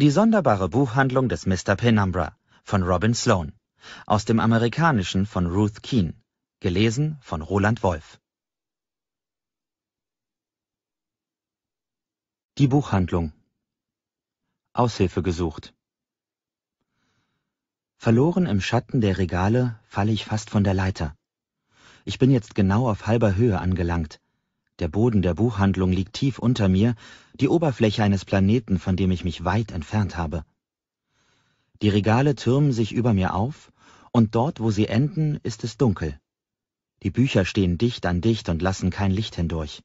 Die sonderbare Buchhandlung des Mr. Penumbra von Robin Sloan aus dem Amerikanischen von Ruth Keane, gelesen von Roland Wolf. Die Buchhandlung Aushilfe gesucht Verloren im Schatten der Regale falle ich fast von der Leiter. Ich bin jetzt genau auf halber Höhe angelangt, der Boden der Buchhandlung liegt tief unter mir, die Oberfläche eines Planeten, von dem ich mich weit entfernt habe. Die Regale türmen sich über mir auf, und dort, wo sie enden, ist es dunkel. Die Bücher stehen dicht an dicht und lassen kein Licht hindurch.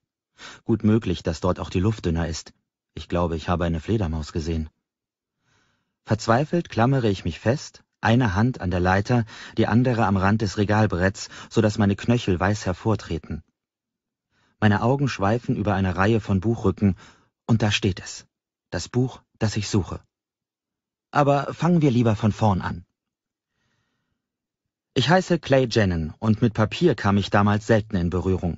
Gut möglich, dass dort auch die Luft dünner ist. Ich glaube, ich habe eine Fledermaus gesehen. Verzweifelt klammere ich mich fest, eine Hand an der Leiter, die andere am Rand des Regalbretts, so dass meine Knöchel weiß hervortreten. Meine Augen schweifen über eine Reihe von Buchrücken, und da steht es. Das Buch, das ich suche. Aber fangen wir lieber von vorn an. Ich heiße Clay Jennen und mit Papier kam ich damals selten in Berührung.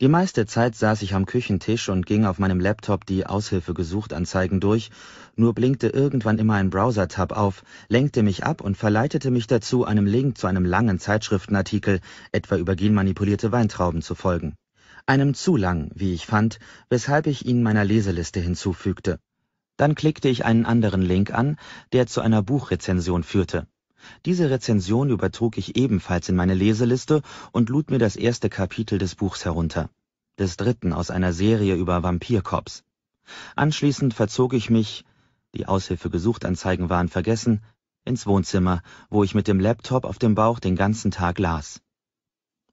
Die meiste Zeit saß ich am Küchentisch und ging auf meinem Laptop die Aushilfe gesucht Anzeigen durch, nur blinkte irgendwann immer ein Browser-Tab auf, lenkte mich ab und verleitete mich dazu, einem Link zu einem langen Zeitschriftenartikel, etwa über genmanipulierte Weintrauben, zu folgen einem zu lang, wie ich fand, weshalb ich ihn meiner Leseliste hinzufügte. Dann klickte ich einen anderen Link an, der zu einer Buchrezension führte. Diese Rezension übertrug ich ebenfalls in meine Leseliste und lud mir das erste Kapitel des Buchs herunter, des dritten aus einer Serie über Vampircops. Anschließend verzog ich mich, die Aushilfe Gesuchtanzeigen waren vergessen, ins Wohnzimmer, wo ich mit dem Laptop auf dem Bauch den ganzen Tag las.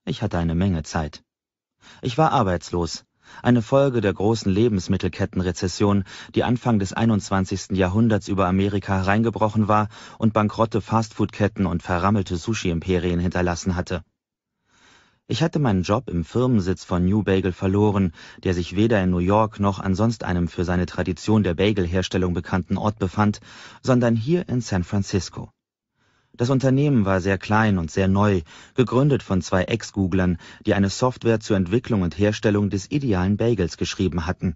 Ich hatte eine Menge Zeit. Ich war arbeitslos, eine Folge der großen Lebensmittelkettenrezession, die Anfang des 21. Jahrhunderts über Amerika hereingebrochen war und bankrotte Fastfoodketten und verrammelte Sushi-Imperien hinterlassen hatte. Ich hatte meinen Job im Firmensitz von New Bagel verloren, der sich weder in New York noch an sonst einem für seine Tradition der Bagelherstellung bekannten Ort befand, sondern hier in San Francisco. Das Unternehmen war sehr klein und sehr neu, gegründet von zwei Ex-Googlern, die eine Software zur Entwicklung und Herstellung des idealen Bagels geschrieben hatten.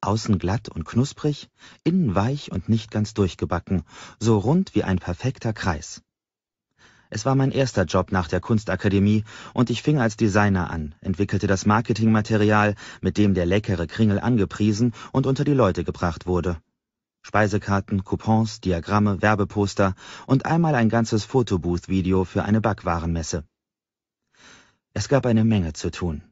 Außen glatt und knusprig, innen weich und nicht ganz durchgebacken, so rund wie ein perfekter Kreis. Es war mein erster Job nach der Kunstakademie und ich fing als Designer an, entwickelte das Marketingmaterial, mit dem der leckere Kringel angepriesen und unter die Leute gebracht wurde. Speisekarten, Coupons, Diagramme, Werbeposter und einmal ein ganzes Fotobooth-Video für eine Backwarenmesse. Es gab eine Menge zu tun.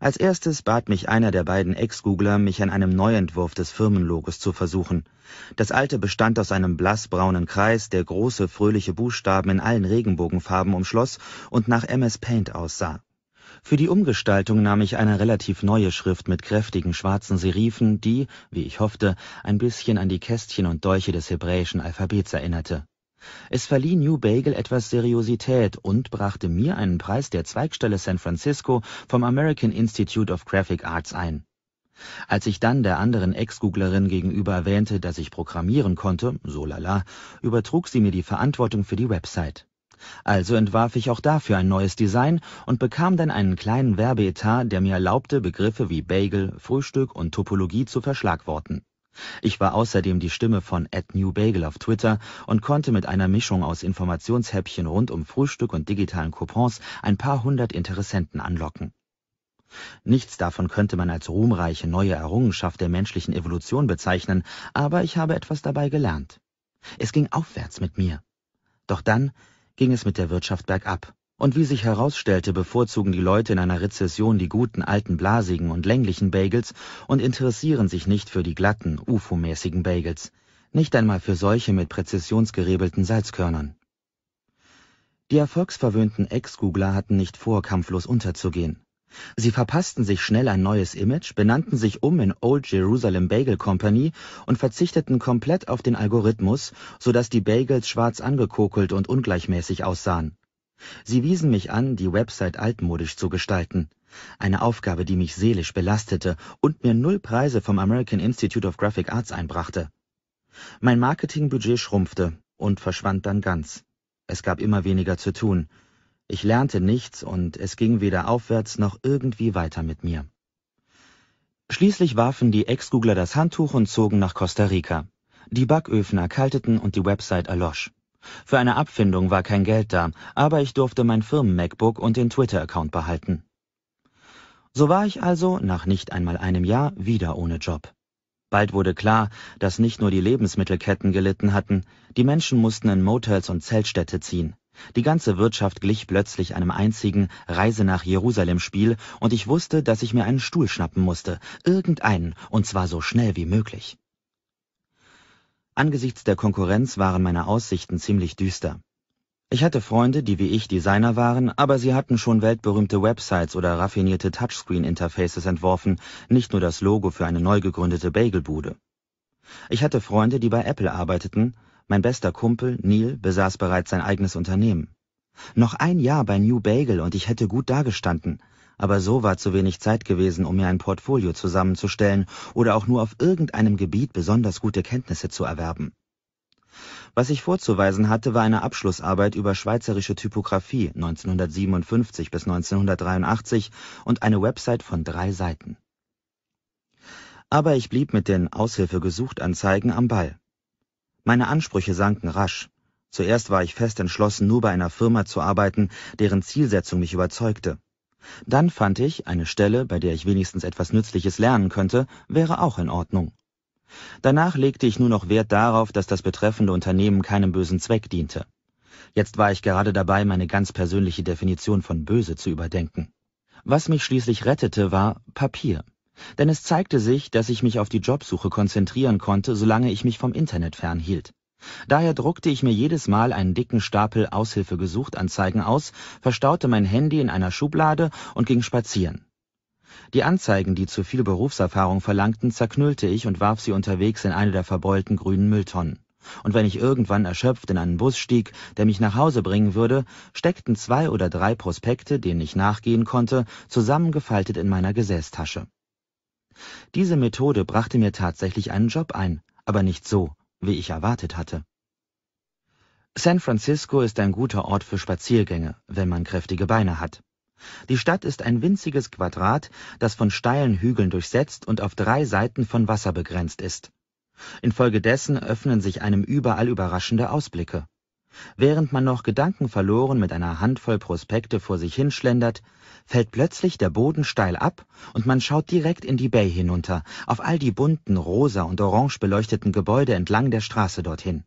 Als erstes bat mich einer der beiden Ex-Googler, mich an einem Neuentwurf des Firmenlogos zu versuchen. Das alte bestand aus einem blassbraunen Kreis, der große, fröhliche Buchstaben in allen Regenbogenfarben umschloss und nach MS Paint aussah. Für die Umgestaltung nahm ich eine relativ neue Schrift mit kräftigen schwarzen Serifen, die, wie ich hoffte, ein bisschen an die Kästchen und Dolche des hebräischen Alphabets erinnerte. Es verlieh New Bagel etwas Seriosität und brachte mir einen Preis der Zweigstelle San Francisco vom American Institute of Graphic Arts ein. Als ich dann der anderen Ex-Googlerin gegenüber erwähnte, dass ich programmieren konnte, so lala, übertrug sie mir die Verantwortung für die Website. Also entwarf ich auch dafür ein neues Design und bekam dann einen kleinen Werbeetat, der mir erlaubte, Begriffe wie Bagel, Frühstück und Topologie zu verschlagworten. Ich war außerdem die Stimme von @newbagel auf Twitter und konnte mit einer Mischung aus Informationshäppchen rund um Frühstück und digitalen Coupons ein paar hundert Interessenten anlocken. Nichts davon könnte man als ruhmreiche neue Errungenschaft der menschlichen Evolution bezeichnen, aber ich habe etwas dabei gelernt. Es ging aufwärts mit mir. Doch dann ging es mit der Wirtschaft bergab. Und wie sich herausstellte, bevorzugen die Leute in einer Rezession die guten alten blasigen und länglichen Bagels und interessieren sich nicht für die glatten, UFO-mäßigen Bagels, nicht einmal für solche mit präzisionsgerebelten Salzkörnern. Die erfolgsverwöhnten Ex-Googler hatten nicht vor, kampflos unterzugehen. Sie verpassten sich schnell ein neues Image, benannten sich um in Old Jerusalem Bagel Company und verzichteten komplett auf den Algorithmus, so dass die Bagels schwarz angekokelt und ungleichmäßig aussahen. Sie wiesen mich an, die Website altmodisch zu gestalten. Eine Aufgabe, die mich seelisch belastete und mir null Preise vom American Institute of Graphic Arts einbrachte. Mein Marketingbudget schrumpfte und verschwand dann ganz. Es gab immer weniger zu tun. Ich lernte nichts und es ging weder aufwärts noch irgendwie weiter mit mir. Schließlich warfen die Ex-Googler das Handtuch und zogen nach Costa Rica. Die Backöfen erkalteten und die Website erlosch. Für eine Abfindung war kein Geld da, aber ich durfte mein Firmen-MacBook und den Twitter-Account behalten. So war ich also, nach nicht einmal einem Jahr, wieder ohne Job. Bald wurde klar, dass nicht nur die Lebensmittelketten gelitten hatten, die Menschen mussten in Motels und Zeltstädte ziehen. Die ganze Wirtschaft glich plötzlich einem einzigen Reise nach Jerusalem Spiel, und ich wusste, dass ich mir einen Stuhl schnappen musste, irgendeinen, und zwar so schnell wie möglich. Angesichts der Konkurrenz waren meine Aussichten ziemlich düster. Ich hatte Freunde, die wie ich Designer waren, aber sie hatten schon weltberühmte Websites oder raffinierte Touchscreen-Interfaces entworfen, nicht nur das Logo für eine neu gegründete Bagelbude. Ich hatte Freunde, die bei Apple arbeiteten, mein bester Kumpel, Neil, besaß bereits sein eigenes Unternehmen. Noch ein Jahr bei New Bagel und ich hätte gut dagestanden, aber so war zu wenig Zeit gewesen, um mir ein Portfolio zusammenzustellen oder auch nur auf irgendeinem Gebiet besonders gute Kenntnisse zu erwerben. Was ich vorzuweisen hatte, war eine Abschlussarbeit über schweizerische Typografie 1957 bis 1983 und eine Website von drei Seiten. Aber ich blieb mit den aushilfegesucht Anzeigen am Ball. Meine Ansprüche sanken rasch. Zuerst war ich fest entschlossen, nur bei einer Firma zu arbeiten, deren Zielsetzung mich überzeugte. Dann fand ich, eine Stelle, bei der ich wenigstens etwas Nützliches lernen könnte, wäre auch in Ordnung. Danach legte ich nur noch Wert darauf, dass das betreffende Unternehmen keinem bösen Zweck diente. Jetzt war ich gerade dabei, meine ganz persönliche Definition von böse zu überdenken. Was mich schließlich rettete, war Papier. Denn es zeigte sich, dass ich mich auf die Jobsuche konzentrieren konnte, solange ich mich vom Internet fernhielt. Daher druckte ich mir jedes Mal einen dicken Stapel Aushilfe Anzeigen aus, verstaute mein Handy in einer Schublade und ging spazieren. Die Anzeigen, die zu viel Berufserfahrung verlangten, zerknüllte ich und warf sie unterwegs in eine der verbeulten grünen Mülltonnen. Und wenn ich irgendwann erschöpft in einen Bus stieg, der mich nach Hause bringen würde, steckten zwei oder drei Prospekte, denen ich nachgehen konnte, zusammengefaltet in meiner Gesäßtasche. Diese Methode brachte mir tatsächlich einen Job ein, aber nicht so, wie ich erwartet hatte. San Francisco ist ein guter Ort für Spaziergänge, wenn man kräftige Beine hat. Die Stadt ist ein winziges Quadrat, das von steilen Hügeln durchsetzt und auf drei Seiten von Wasser begrenzt ist. Infolgedessen öffnen sich einem überall überraschende Ausblicke. Während man noch gedankenverloren mit einer Handvoll Prospekte vor sich hinschlendert, fällt plötzlich der Boden steil ab und man schaut direkt in die Bay hinunter, auf all die bunten, rosa und orange beleuchteten Gebäude entlang der Straße dorthin.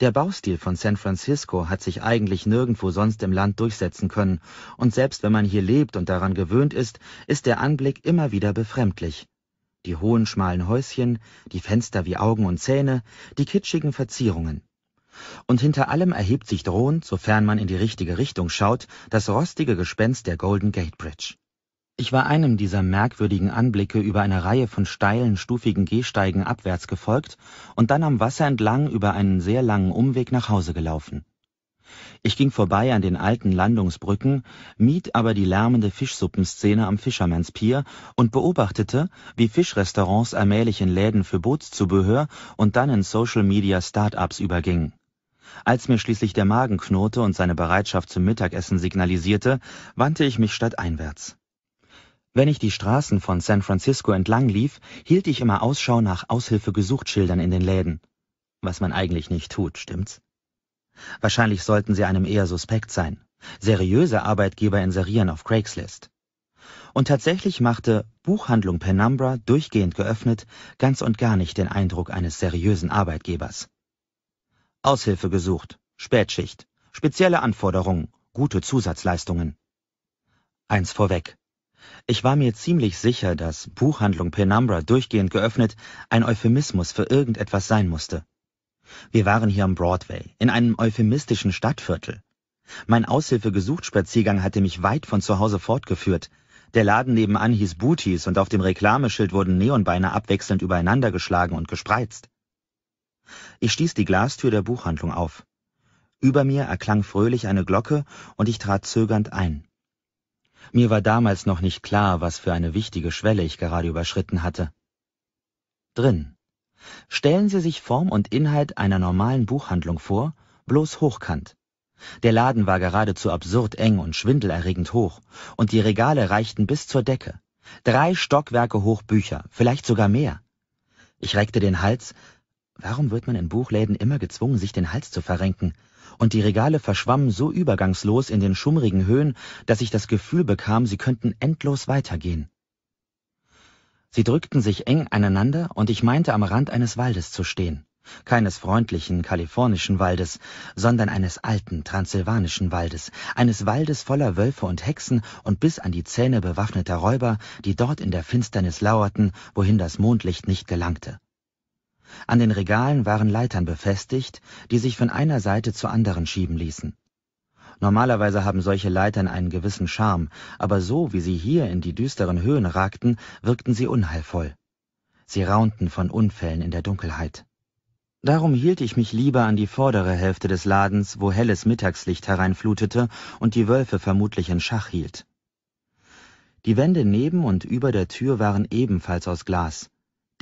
Der Baustil von San Francisco hat sich eigentlich nirgendwo sonst im Land durchsetzen können, und selbst wenn man hier lebt und daran gewöhnt ist, ist der Anblick immer wieder befremdlich. Die hohen schmalen Häuschen, die Fenster wie Augen und Zähne, die kitschigen Verzierungen. Und hinter allem erhebt sich drohend, sofern man in die richtige Richtung schaut, das rostige Gespenst der Golden Gate Bridge. Ich war einem dieser merkwürdigen Anblicke über eine Reihe von steilen, stufigen Gehsteigen abwärts gefolgt und dann am Wasser entlang über einen sehr langen Umweg nach Hause gelaufen. Ich ging vorbei an den alten Landungsbrücken, mied aber die lärmende Fischsuppenszene am Fisherman's Pier und beobachtete, wie Fischrestaurants allmählich in Läden für Bootszubehör und dann in Social Media Startups übergingen. Als mir schließlich der Magen knurrte und seine Bereitschaft zum Mittagessen signalisierte, wandte ich mich stadteinwärts. Wenn ich die Straßen von San Francisco entlang lief, hielt ich immer Ausschau nach Aushilfegesuchtschildern in den Läden. Was man eigentlich nicht tut, stimmt's? Wahrscheinlich sollten sie einem eher suspekt sein. Seriöse Arbeitgeber inserieren auf Craigslist. Und tatsächlich machte Buchhandlung Penumbra, durchgehend geöffnet, ganz und gar nicht den Eindruck eines seriösen Arbeitgebers. Aushilfe gesucht, Spätschicht, spezielle Anforderungen, gute Zusatzleistungen. Eins vorweg. Ich war mir ziemlich sicher, dass Buchhandlung Penumbra durchgehend geöffnet ein Euphemismus für irgendetwas sein musste. Wir waren hier am Broadway, in einem euphemistischen Stadtviertel. Mein Aushilfe-Gesucht-Spaziergang hatte mich weit von zu Hause fortgeführt. Der Laden nebenan hieß Booties und auf dem Reklameschild wurden Neonbeine abwechselnd übereinander geschlagen und gespreizt. Ich stieß die Glastür der Buchhandlung auf. Über mir erklang fröhlich eine Glocke und ich trat zögernd ein. Mir war damals noch nicht klar, was für eine wichtige Schwelle ich gerade überschritten hatte. Drin. Stellen Sie sich Form und Inhalt einer normalen Buchhandlung vor, bloß hochkant. Der Laden war geradezu absurd eng und schwindelerregend hoch, und die Regale reichten bis zur Decke. Drei Stockwerke hoch Bücher, vielleicht sogar mehr. Ich reckte den Hals, Warum wird man in Buchläden immer gezwungen, sich den Hals zu verrenken? Und die Regale verschwammen so übergangslos in den schummrigen Höhen, dass ich das Gefühl bekam, sie könnten endlos weitergehen. Sie drückten sich eng aneinander, und ich meinte am Rand eines Waldes zu stehen. Keines freundlichen kalifornischen Waldes, sondern eines alten transsilvanischen Waldes, eines Waldes voller Wölfe und Hexen und bis an die Zähne bewaffneter Räuber, die dort in der Finsternis lauerten, wohin das Mondlicht nicht gelangte. An den Regalen waren Leitern befestigt, die sich von einer Seite zur anderen schieben ließen. Normalerweise haben solche Leitern einen gewissen Charme, aber so wie sie hier in die düsteren Höhen ragten, wirkten sie unheilvoll. Sie raunten von Unfällen in der Dunkelheit. Darum hielt ich mich lieber an die vordere Hälfte des Ladens, wo helles Mittagslicht hereinflutete und die Wölfe vermutlich in Schach hielt. Die Wände neben und über der Tür waren ebenfalls aus Glas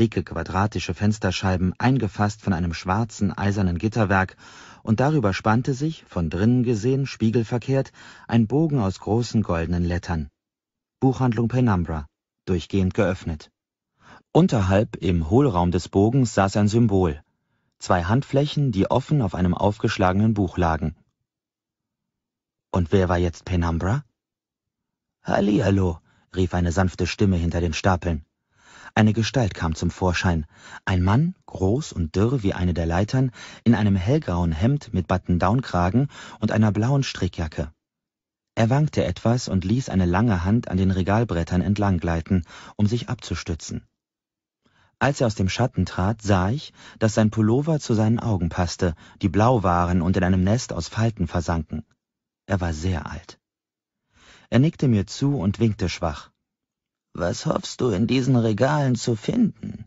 dicke quadratische Fensterscheiben eingefasst von einem schwarzen eisernen Gitterwerk, und darüber spannte sich, von drinnen gesehen, spiegelverkehrt, ein Bogen aus großen goldenen Lettern. Buchhandlung Penumbra, durchgehend geöffnet. Unterhalb im Hohlraum des Bogens saß ein Symbol, zwei Handflächen, die offen auf einem aufgeschlagenen Buch lagen. Und wer war jetzt Penumbra? Hallihallo, rief eine sanfte Stimme hinter den Stapeln eine Gestalt kam zum Vorschein. Ein Mann, groß und dürr wie eine der Leitern, in einem hellgrauen Hemd mit Button-Down-Kragen und einer blauen Strickjacke. Er wankte etwas und ließ eine lange Hand an den Regalbrettern entlang gleiten, um sich abzustützen. Als er aus dem Schatten trat, sah ich, dass sein Pullover zu seinen Augen passte, die blau waren und in einem Nest aus Falten versanken. Er war sehr alt. Er nickte mir zu und winkte schwach. Was hoffst du in diesen Regalen zu finden?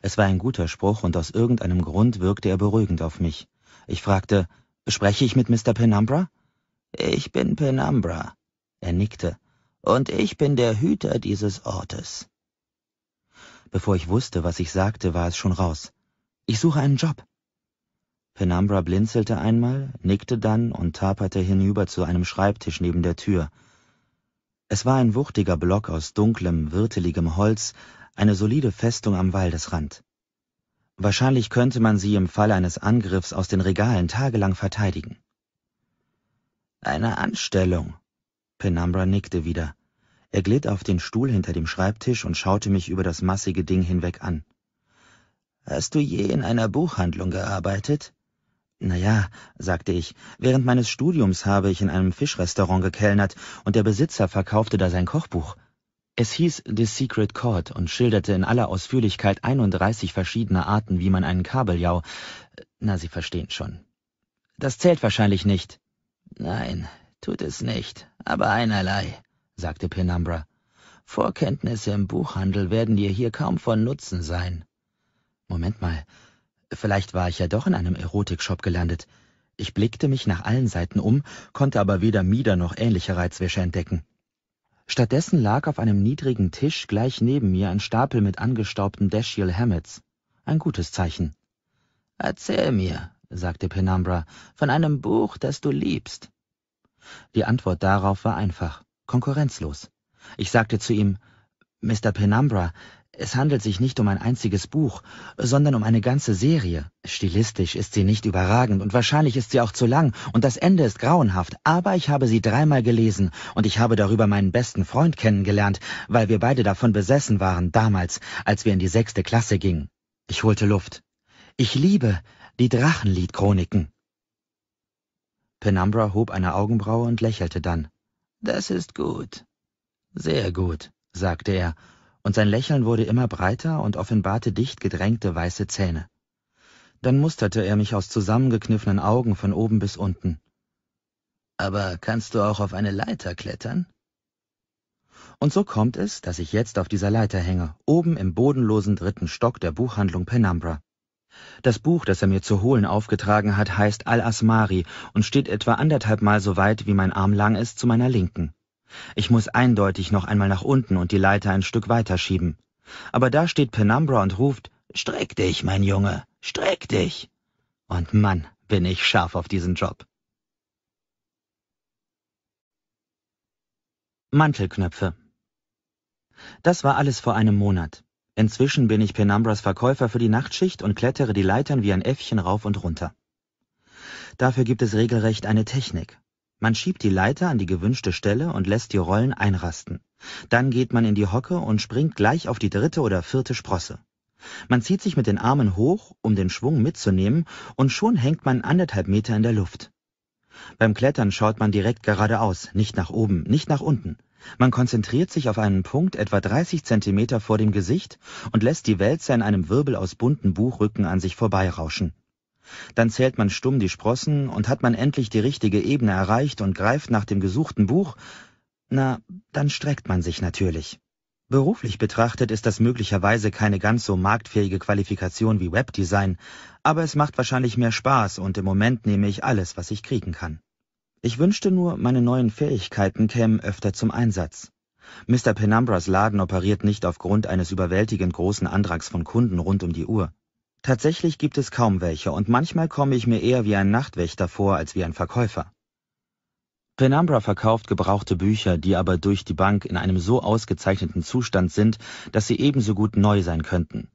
Es war ein guter Spruch und aus irgendeinem Grund wirkte er beruhigend auf mich. Ich fragte, spreche ich mit Mr. Penumbra? Ich bin Penumbra. Er nickte. Und ich bin der Hüter dieses Ortes. Bevor ich wusste, was ich sagte, war es schon raus. Ich suche einen Job. Penumbra blinzelte einmal, nickte dann und taperte hinüber zu einem Schreibtisch neben der Tür. Es war ein wuchtiger Block aus dunklem, wirteligem Holz, eine solide Festung am Waldesrand. Wahrscheinlich könnte man sie im Fall eines Angriffs aus den Regalen tagelang verteidigen. Eine Anstellung. Penumbra nickte wieder. Er glitt auf den Stuhl hinter dem Schreibtisch und schaute mich über das massige Ding hinweg an. Hast du je in einer Buchhandlung gearbeitet? Na ja, sagte ich, während meines Studiums habe ich in einem Fischrestaurant gekellnert und der Besitzer verkaufte da sein Kochbuch. Es hieß The Secret Court und schilderte in aller Ausführlichkeit 31 verschiedene Arten, wie man einen Kabeljau... Na, Sie verstehen schon. Das zählt wahrscheinlich nicht. Nein, tut es nicht, aber einerlei, sagte Penumbra. Vorkenntnisse im Buchhandel werden dir hier kaum von Nutzen sein. Moment mal, Vielleicht war ich ja doch in einem Erotikshop gelandet. Ich blickte mich nach allen Seiten um, konnte aber weder Mieder noch ähnliche Reizwäsche entdecken. Stattdessen lag auf einem niedrigen Tisch gleich neben mir ein Stapel mit angestaubten Dashiell Hammets. Ein gutes Zeichen. Erzähl mir, sagte Penumbra, von einem Buch, das du liebst. Die Antwort darauf war einfach, konkurrenzlos. Ich sagte zu ihm, Mr. Penumbra, es handelt sich nicht um ein einziges Buch, sondern um eine ganze Serie. Stilistisch ist sie nicht überragend und wahrscheinlich ist sie auch zu lang und das Ende ist grauenhaft, aber ich habe sie dreimal gelesen und ich habe darüber meinen besten Freund kennengelernt, weil wir beide davon besessen waren damals, als wir in die sechste Klasse gingen. Ich holte Luft. Ich liebe die Drachenlied-Chroniken. Penumbra hob eine Augenbraue und lächelte dann. Das ist gut. Sehr gut, sagte er und sein Lächeln wurde immer breiter und offenbarte dicht gedrängte weiße Zähne. Dann musterte er mich aus zusammengekniffenen Augen von oben bis unten. Aber kannst du auch auf eine Leiter klettern? Und so kommt es, dass ich jetzt auf dieser Leiter hänge, oben im bodenlosen dritten Stock der Buchhandlung Penumbra. Das Buch, das er mir zu holen aufgetragen hat, heißt Al-Asmari und steht etwa anderthalbmal so weit, wie mein Arm lang ist, zu meiner Linken. Ich muss eindeutig noch einmal nach unten und die Leiter ein Stück weiter schieben. Aber da steht Penumbra und ruft, Streck dich, mein Junge, streck dich. Und Mann, bin ich scharf auf diesen Job. Mantelknöpfe. Das war alles vor einem Monat. Inzwischen bin ich Penumbras Verkäufer für die Nachtschicht und klettere die Leitern wie ein Äffchen rauf und runter. Dafür gibt es regelrecht eine Technik. Man schiebt die Leiter an die gewünschte Stelle und lässt die Rollen einrasten. Dann geht man in die Hocke und springt gleich auf die dritte oder vierte Sprosse. Man zieht sich mit den Armen hoch, um den Schwung mitzunehmen, und schon hängt man anderthalb Meter in der Luft. Beim Klettern schaut man direkt geradeaus, nicht nach oben, nicht nach unten. Man konzentriert sich auf einen Punkt etwa 30 Zentimeter vor dem Gesicht und lässt die Wälzer in einem Wirbel aus bunten Buchrücken an sich vorbeirauschen. Dann zählt man stumm die Sprossen und hat man endlich die richtige Ebene erreicht und greift nach dem gesuchten Buch, na, dann streckt man sich natürlich. Beruflich betrachtet ist das möglicherweise keine ganz so marktfähige Qualifikation wie Webdesign, aber es macht wahrscheinlich mehr Spaß und im Moment nehme ich alles, was ich kriegen kann. Ich wünschte nur, meine neuen Fähigkeiten kämen öfter zum Einsatz. Mr. Penumbras Laden operiert nicht aufgrund eines überwältigend großen Antrags von Kunden rund um die Uhr. Tatsächlich gibt es kaum welche und manchmal komme ich mir eher wie ein Nachtwächter vor als wie ein Verkäufer. Penumbra verkauft gebrauchte Bücher, die aber durch die Bank in einem so ausgezeichneten Zustand sind, dass sie ebenso gut neu sein könnten.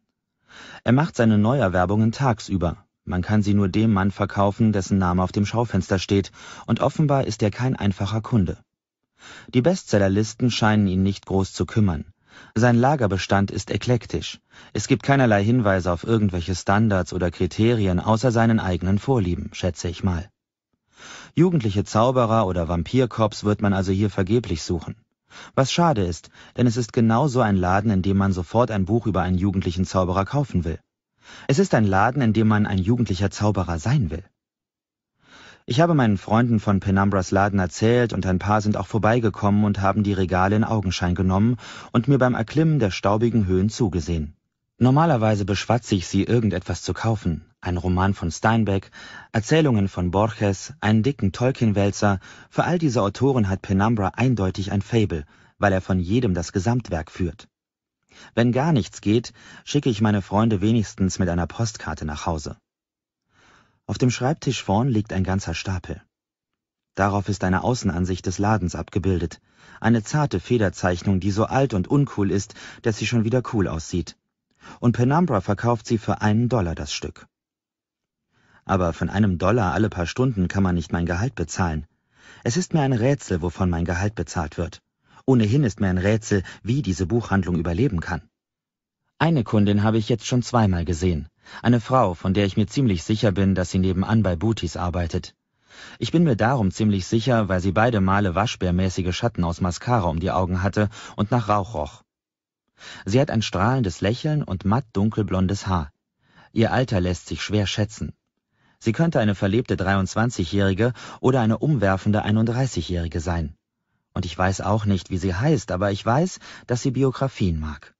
Er macht seine Neuerwerbungen tagsüber. Man kann sie nur dem Mann verkaufen, dessen Name auf dem Schaufenster steht, und offenbar ist er kein einfacher Kunde. Die Bestsellerlisten scheinen ihn nicht groß zu kümmern. Sein Lagerbestand ist eklektisch. Es gibt keinerlei Hinweise auf irgendwelche Standards oder Kriterien außer seinen eigenen Vorlieben, schätze ich mal. Jugendliche Zauberer oder Vampirkops wird man also hier vergeblich suchen. Was schade ist, denn es ist genau so ein Laden, in dem man sofort ein Buch über einen jugendlichen Zauberer kaufen will. Es ist ein Laden, in dem man ein jugendlicher Zauberer sein will. Ich habe meinen Freunden von Penumbras Laden erzählt und ein paar sind auch vorbeigekommen und haben die Regale in Augenschein genommen und mir beim Erklimmen der staubigen Höhen zugesehen. Normalerweise beschwatze ich sie, irgendetwas zu kaufen. Ein Roman von Steinbeck, Erzählungen von Borges, einen dicken Tolkien-Wälzer. Für all diese Autoren hat Penumbra eindeutig ein Fable, weil er von jedem das Gesamtwerk führt. Wenn gar nichts geht, schicke ich meine Freunde wenigstens mit einer Postkarte nach Hause. Auf dem Schreibtisch vorn liegt ein ganzer Stapel. Darauf ist eine Außenansicht des Ladens abgebildet. Eine zarte Federzeichnung, die so alt und uncool ist, dass sie schon wieder cool aussieht. Und Penumbra verkauft sie für einen Dollar das Stück. Aber von einem Dollar alle paar Stunden kann man nicht mein Gehalt bezahlen. Es ist mir ein Rätsel, wovon mein Gehalt bezahlt wird. Ohnehin ist mir ein Rätsel, wie diese Buchhandlung überleben kann. Eine Kundin habe ich jetzt schon zweimal gesehen. Eine Frau, von der ich mir ziemlich sicher bin, dass sie nebenan bei Booties arbeitet. Ich bin mir darum ziemlich sicher, weil sie beide Male waschbärmäßige Schatten aus Mascara um die Augen hatte und nach Rauch roch. Sie hat ein strahlendes Lächeln und matt dunkelblondes Haar. Ihr Alter lässt sich schwer schätzen. Sie könnte eine verlebte 23-Jährige oder eine umwerfende 31-Jährige sein. Und ich weiß auch nicht, wie sie heißt, aber ich weiß, dass sie Biografien mag.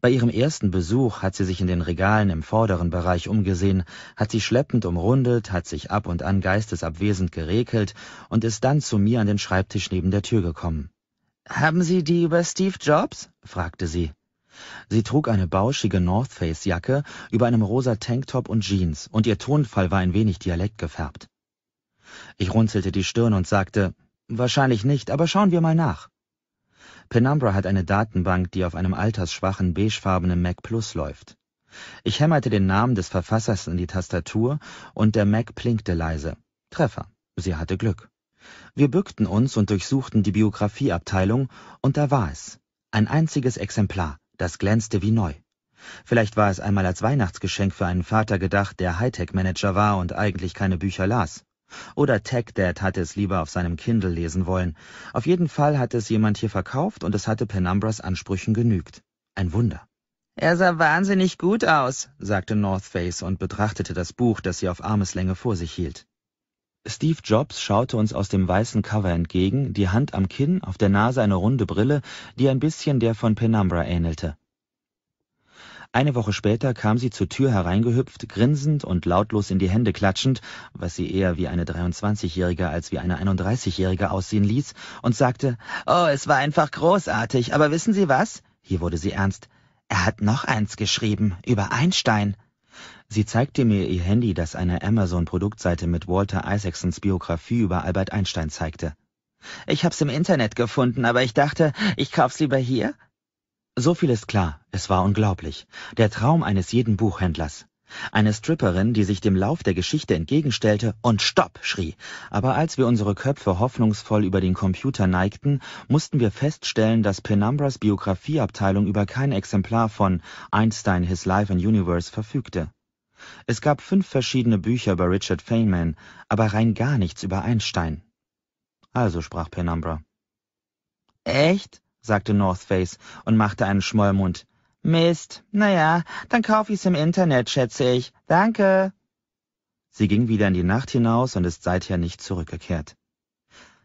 Bei ihrem ersten Besuch hat sie sich in den Regalen im vorderen Bereich umgesehen, hat sie schleppend umrundet, hat sich ab und an geistesabwesend gerekelt und ist dann zu mir an den Schreibtisch neben der Tür gekommen. Haben Sie die über Steve Jobs? fragte sie. Sie trug eine bauschige North Face Jacke über einem rosa Tanktop und Jeans und ihr Tonfall war ein wenig dialektgefärbt. Ich runzelte die Stirn und sagte, wahrscheinlich nicht, aber schauen wir mal nach. Penumbra hat eine Datenbank, die auf einem altersschwachen beigefarbenen Mac Plus läuft. Ich hämmerte den Namen des Verfassers in die Tastatur und der Mac blinkte leise. Treffer. Sie hatte Glück. Wir bückten uns und durchsuchten die Biografieabteilung und da war es. Ein einziges Exemplar, das glänzte wie neu. Vielleicht war es einmal als Weihnachtsgeschenk für einen Vater gedacht, der Hightech-Manager war und eigentlich keine Bücher las. Oder TechDad hatte es lieber auf seinem Kindle lesen wollen. Auf jeden Fall hatte es jemand hier verkauft und es hatte Penumbras Ansprüchen genügt. Ein Wunder. Er sah wahnsinnig gut aus, sagte Northface und betrachtete das Buch, das sie auf Armeslänge vor sich hielt. Steve Jobs schaute uns aus dem weißen Cover entgegen, die Hand am Kinn, auf der Nase eine runde Brille, die ein bisschen der von Penumbra ähnelte. Eine Woche später kam sie zur Tür hereingehüpft, grinsend und lautlos in die Hände klatschend, was sie eher wie eine 23-Jährige als wie eine 31-Jährige aussehen ließ, und sagte, Oh, es war einfach großartig, aber wissen Sie was? Hier wurde sie ernst. Er hat noch eins geschrieben, über Einstein. Sie zeigte mir ihr Handy, das eine Amazon-Produktseite mit Walter Isaacsons Biografie über Albert Einstein zeigte. Ich hab's im Internet gefunden, aber ich dachte, ich kauf's lieber hier. So viel ist klar, es war unglaublich. Der Traum eines jeden Buchhändlers. Eine Stripperin, die sich dem Lauf der Geschichte entgegenstellte und Stopp schrie. Aber als wir unsere Köpfe hoffnungsvoll über den Computer neigten, mussten wir feststellen, dass Penumbras Biografieabteilung über kein Exemplar von Einstein His Life and Universe verfügte. Es gab fünf verschiedene Bücher über Richard Feynman, aber rein gar nichts über Einstein. Also sprach Penumbra. Echt? sagte North Face und machte einen Schmollmund. Mist, naja, dann kauf ich's im Internet, schätze ich. Danke. Sie ging wieder in die Nacht hinaus und ist seither nicht zurückgekehrt.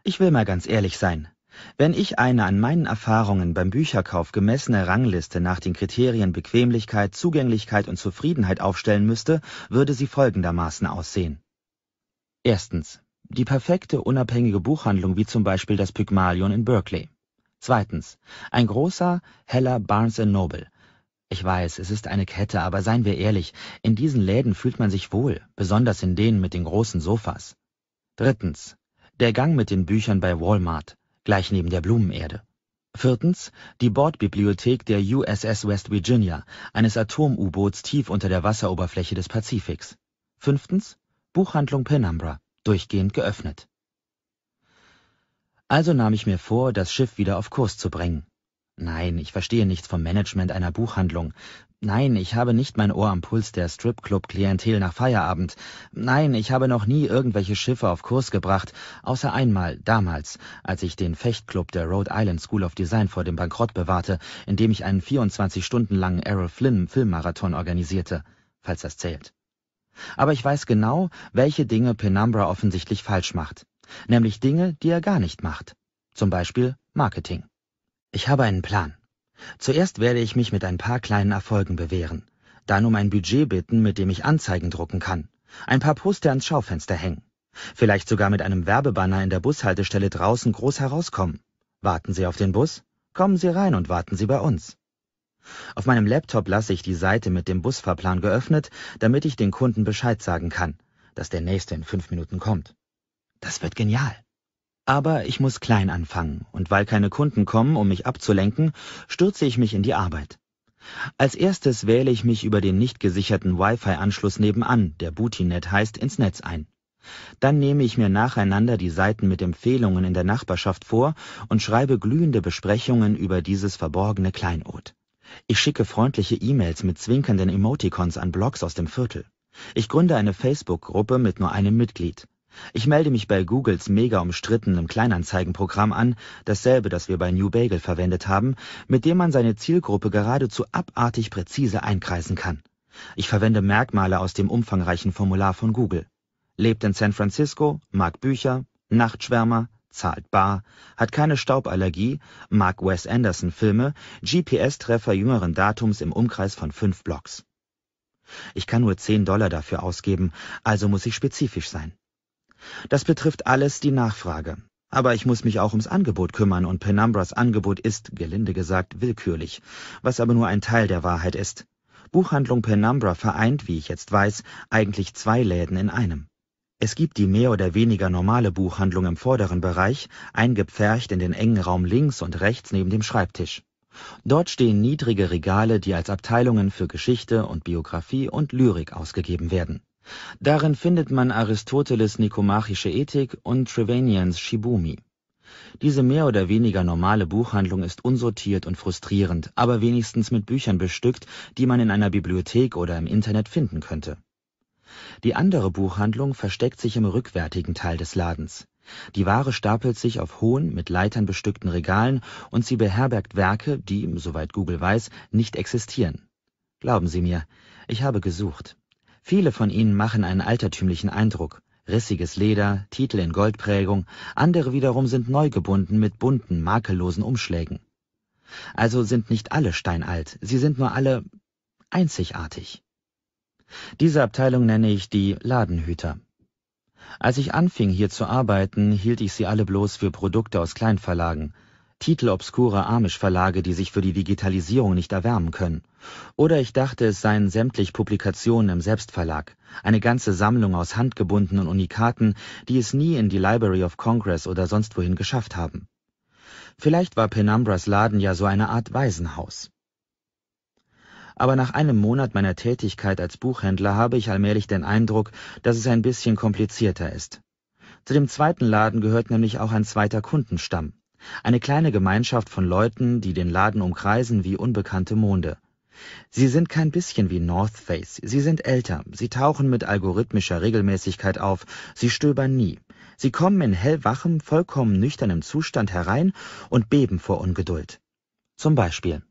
Ich will mal ganz ehrlich sein. Wenn ich eine an meinen Erfahrungen beim Bücherkauf gemessene Rangliste nach den Kriterien Bequemlichkeit, Zugänglichkeit und Zufriedenheit aufstellen müsste, würde sie folgendermaßen aussehen. Erstens. Die perfekte unabhängige Buchhandlung wie zum Beispiel das Pygmalion in Berkeley. Zweitens. Ein großer, heller Barnes Noble. Ich weiß, es ist eine Kette, aber seien wir ehrlich, in diesen Läden fühlt man sich wohl, besonders in denen mit den großen Sofas. Drittens. Der Gang mit den Büchern bei Walmart, gleich neben der Blumenerde. Viertens, die Bordbibliothek der USS West Virginia, eines Atom-U-Boots tief unter der Wasseroberfläche des Pazifiks. Fünftens, Buchhandlung Penumbra, durchgehend geöffnet. Also nahm ich mir vor, das Schiff wieder auf Kurs zu bringen. Nein, ich verstehe nichts vom Management einer Buchhandlung. Nein, ich habe nicht mein Ohr am Puls der Stripclub-Klientel nach Feierabend. Nein, ich habe noch nie irgendwelche Schiffe auf Kurs gebracht, außer einmal, damals, als ich den Fechtclub der Rhode Island School of Design vor dem Bankrott bewahrte, indem ich einen 24 Stunden langen Errol Flynn Filmmarathon organisierte, falls das zählt. Aber ich weiß genau, welche Dinge Penumbra offensichtlich falsch macht nämlich Dinge, die er gar nicht macht, zum Beispiel Marketing. Ich habe einen Plan. Zuerst werde ich mich mit ein paar kleinen Erfolgen bewähren, dann um ein Budget bitten, mit dem ich Anzeigen drucken kann, ein paar Poster ans Schaufenster hängen, vielleicht sogar mit einem Werbebanner in der Bushaltestelle draußen groß herauskommen. Warten Sie auf den Bus, kommen Sie rein und warten Sie bei uns. Auf meinem Laptop lasse ich die Seite mit dem Busfahrplan geöffnet, damit ich den Kunden Bescheid sagen kann, dass der nächste in fünf Minuten kommt. Das wird genial. Aber ich muss klein anfangen, und weil keine Kunden kommen, um mich abzulenken, stürze ich mich in die Arbeit. Als erstes wähle ich mich über den nicht gesicherten Wi-Fi-Anschluss nebenan, der Butinet heißt, ins Netz ein. Dann nehme ich mir nacheinander die Seiten mit Empfehlungen in der Nachbarschaft vor und schreibe glühende Besprechungen über dieses verborgene Kleinod. Ich schicke freundliche E-Mails mit zwinkernden Emoticons an Blogs aus dem Viertel. Ich gründe eine Facebook-Gruppe mit nur einem Mitglied. Ich melde mich bei Googles mega umstrittenem Kleinanzeigenprogramm an, dasselbe, das wir bei New Bagel verwendet haben, mit dem man seine Zielgruppe geradezu abartig präzise einkreisen kann. Ich verwende Merkmale aus dem umfangreichen Formular von Google. Lebt in San Francisco, mag Bücher, Nachtschwärmer, zahlt bar, hat keine Stauballergie, mag Wes Anderson Filme, GPS-Treffer jüngeren Datums im Umkreis von fünf Blocks. Ich kann nur zehn Dollar dafür ausgeben, also muss ich spezifisch sein. Das betrifft alles die Nachfrage. Aber ich muss mich auch ums Angebot kümmern und Penumbras Angebot ist, gelinde gesagt, willkürlich, was aber nur ein Teil der Wahrheit ist. Buchhandlung Penumbra vereint, wie ich jetzt weiß, eigentlich zwei Läden in einem. Es gibt die mehr oder weniger normale Buchhandlung im vorderen Bereich, eingepfercht in den engen Raum links und rechts neben dem Schreibtisch. Dort stehen niedrige Regale, die als Abteilungen für Geschichte und Biografie und Lyrik ausgegeben werden. Darin findet man Aristoteles Nikomachische Ethik und Trevanians Shibumi. Diese mehr oder weniger normale Buchhandlung ist unsortiert und frustrierend, aber wenigstens mit Büchern bestückt, die man in einer Bibliothek oder im Internet finden könnte. Die andere Buchhandlung versteckt sich im rückwärtigen Teil des Ladens. Die Ware stapelt sich auf hohen, mit Leitern bestückten Regalen und sie beherbergt Werke, die, soweit Google weiß, nicht existieren. Glauben Sie mir, ich habe gesucht Viele von ihnen machen einen altertümlichen Eindruck. Rissiges Leder, Titel in Goldprägung, andere wiederum sind neu gebunden mit bunten, makellosen Umschlägen. Also sind nicht alle steinalt, sie sind nur alle einzigartig. Diese Abteilung nenne ich die Ladenhüter. Als ich anfing, hier zu arbeiten, hielt ich sie alle bloß für Produkte aus Kleinverlagen, Titel obskurer Amish-Verlage, die sich für die Digitalisierung nicht erwärmen können. Oder ich dachte, es seien sämtlich Publikationen im Selbstverlag, eine ganze Sammlung aus handgebundenen Unikaten, die es nie in die Library of Congress oder sonst wohin geschafft haben. Vielleicht war Penumbras Laden ja so eine Art Waisenhaus. Aber nach einem Monat meiner Tätigkeit als Buchhändler habe ich allmählich den Eindruck, dass es ein bisschen komplizierter ist. Zu dem zweiten Laden gehört nämlich auch ein zweiter Kundenstamm. Eine kleine Gemeinschaft von Leuten, die den Laden umkreisen wie unbekannte Monde. Sie sind kein bisschen wie North Face, sie sind älter, sie tauchen mit algorithmischer Regelmäßigkeit auf, sie stöbern nie. Sie kommen in hellwachem, vollkommen nüchternem Zustand herein und beben vor Ungeduld. Zum Beispiel.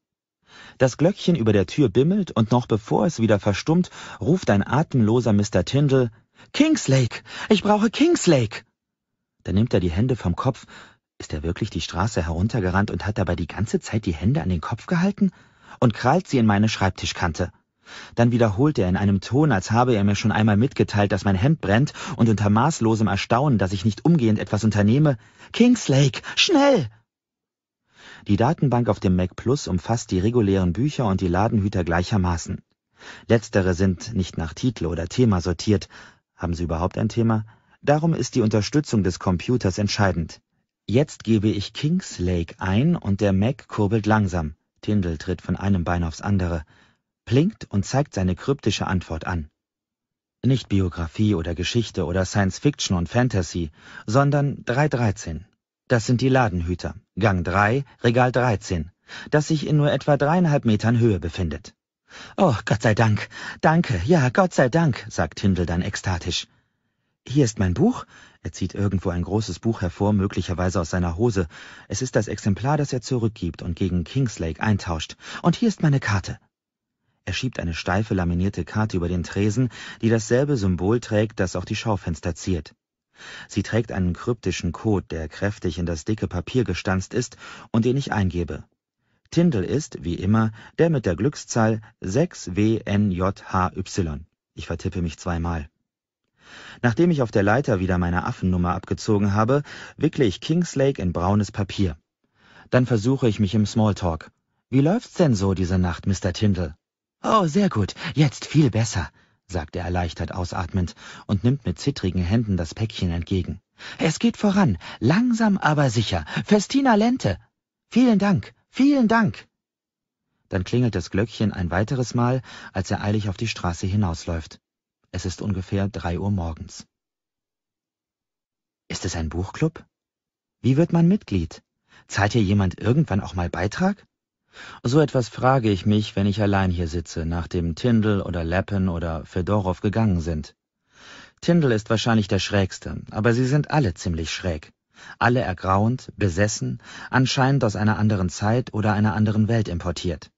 Das Glöckchen über der Tür bimmelt und noch bevor es wieder verstummt, ruft ein atemloser Mr. Tindall, Kingslake! Ich brauche Kingslake! Dann nimmt er die Hände vom Kopf ist er wirklich die Straße heruntergerannt und hat dabei die ganze Zeit die Hände an den Kopf gehalten und krallt sie in meine Schreibtischkante. Dann wiederholt er in einem Ton, als habe er mir schon einmal mitgeteilt, dass mein Hemd brennt, und unter maßlosem Erstaunen, dass ich nicht umgehend etwas unternehme, Kingslake, schnell! Die Datenbank auf dem Mac Plus umfasst die regulären Bücher und die Ladenhüter gleichermaßen. Letztere sind nicht nach Titel oder Thema sortiert. Haben sie überhaupt ein Thema? Darum ist die Unterstützung des Computers entscheidend. Jetzt gebe ich Kingslake ein und der Mac kurbelt langsam. Tindall tritt von einem Bein aufs andere, blinkt und zeigt seine kryptische Antwort an. Nicht Biografie oder Geschichte oder Science Fiction und Fantasy, sondern 313. Das sind die Ladenhüter. Gang 3, Regal 13, das sich in nur etwa dreieinhalb Metern Höhe befindet. Oh, Gott sei Dank. Danke, ja, Gott sei Dank, sagt Tindall dann ekstatisch. Hier ist mein Buch. Er zieht irgendwo ein großes Buch hervor, möglicherweise aus seiner Hose. Es ist das Exemplar, das er zurückgibt und gegen Kingslake eintauscht. Und hier ist meine Karte. Er schiebt eine steife laminierte Karte über den Tresen, die dasselbe Symbol trägt, das auch die Schaufenster ziert. Sie trägt einen kryptischen Code, der kräftig in das dicke Papier gestanzt ist und den ich eingebe. Tindel ist, wie immer, der mit der Glückszahl 6WNJHY. Ich vertippe mich zweimal. Nachdem ich auf der Leiter wieder meine Affennummer abgezogen habe, wickle ich Kingslake in braunes Papier. Dann versuche ich mich im Smalltalk. Wie läuft's denn so diese Nacht, Mr. Tindall? Oh, sehr gut. Jetzt viel besser, sagt er erleichtert ausatmend und nimmt mit zittrigen Händen das Päckchen entgegen. Es geht voran, langsam aber sicher. Festina Lente. Vielen Dank, vielen Dank. Dann klingelt das Glöckchen ein weiteres Mal, als er eilig auf die Straße hinausläuft. Es ist ungefähr drei Uhr morgens. Ist es ein Buchclub? Wie wird man Mitglied? Zahlt hier jemand irgendwann auch mal Beitrag? So etwas frage ich mich, wenn ich allein hier sitze, nachdem Tyndall oder Lappen oder Fedorow gegangen sind. Tyndall ist wahrscheinlich der Schrägste, aber sie sind alle ziemlich schräg. Alle ergrauend, besessen, anscheinend aus einer anderen Zeit oder einer anderen Welt importiert.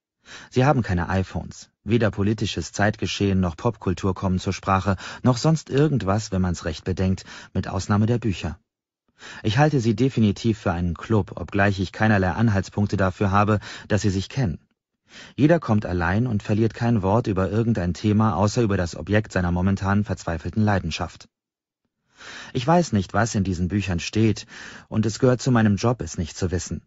Sie haben keine iPhones, Weder politisches Zeitgeschehen noch Popkultur kommen zur Sprache, noch sonst irgendwas, wenn man's recht bedenkt, mit Ausnahme der Bücher. Ich halte sie definitiv für einen Club, obgleich ich keinerlei Anhaltspunkte dafür habe, dass sie sich kennen. Jeder kommt allein und verliert kein Wort über irgendein Thema außer über das Objekt seiner momentan verzweifelten Leidenschaft. Ich weiß nicht, was in diesen Büchern steht, und es gehört zu meinem Job, es nicht zu wissen.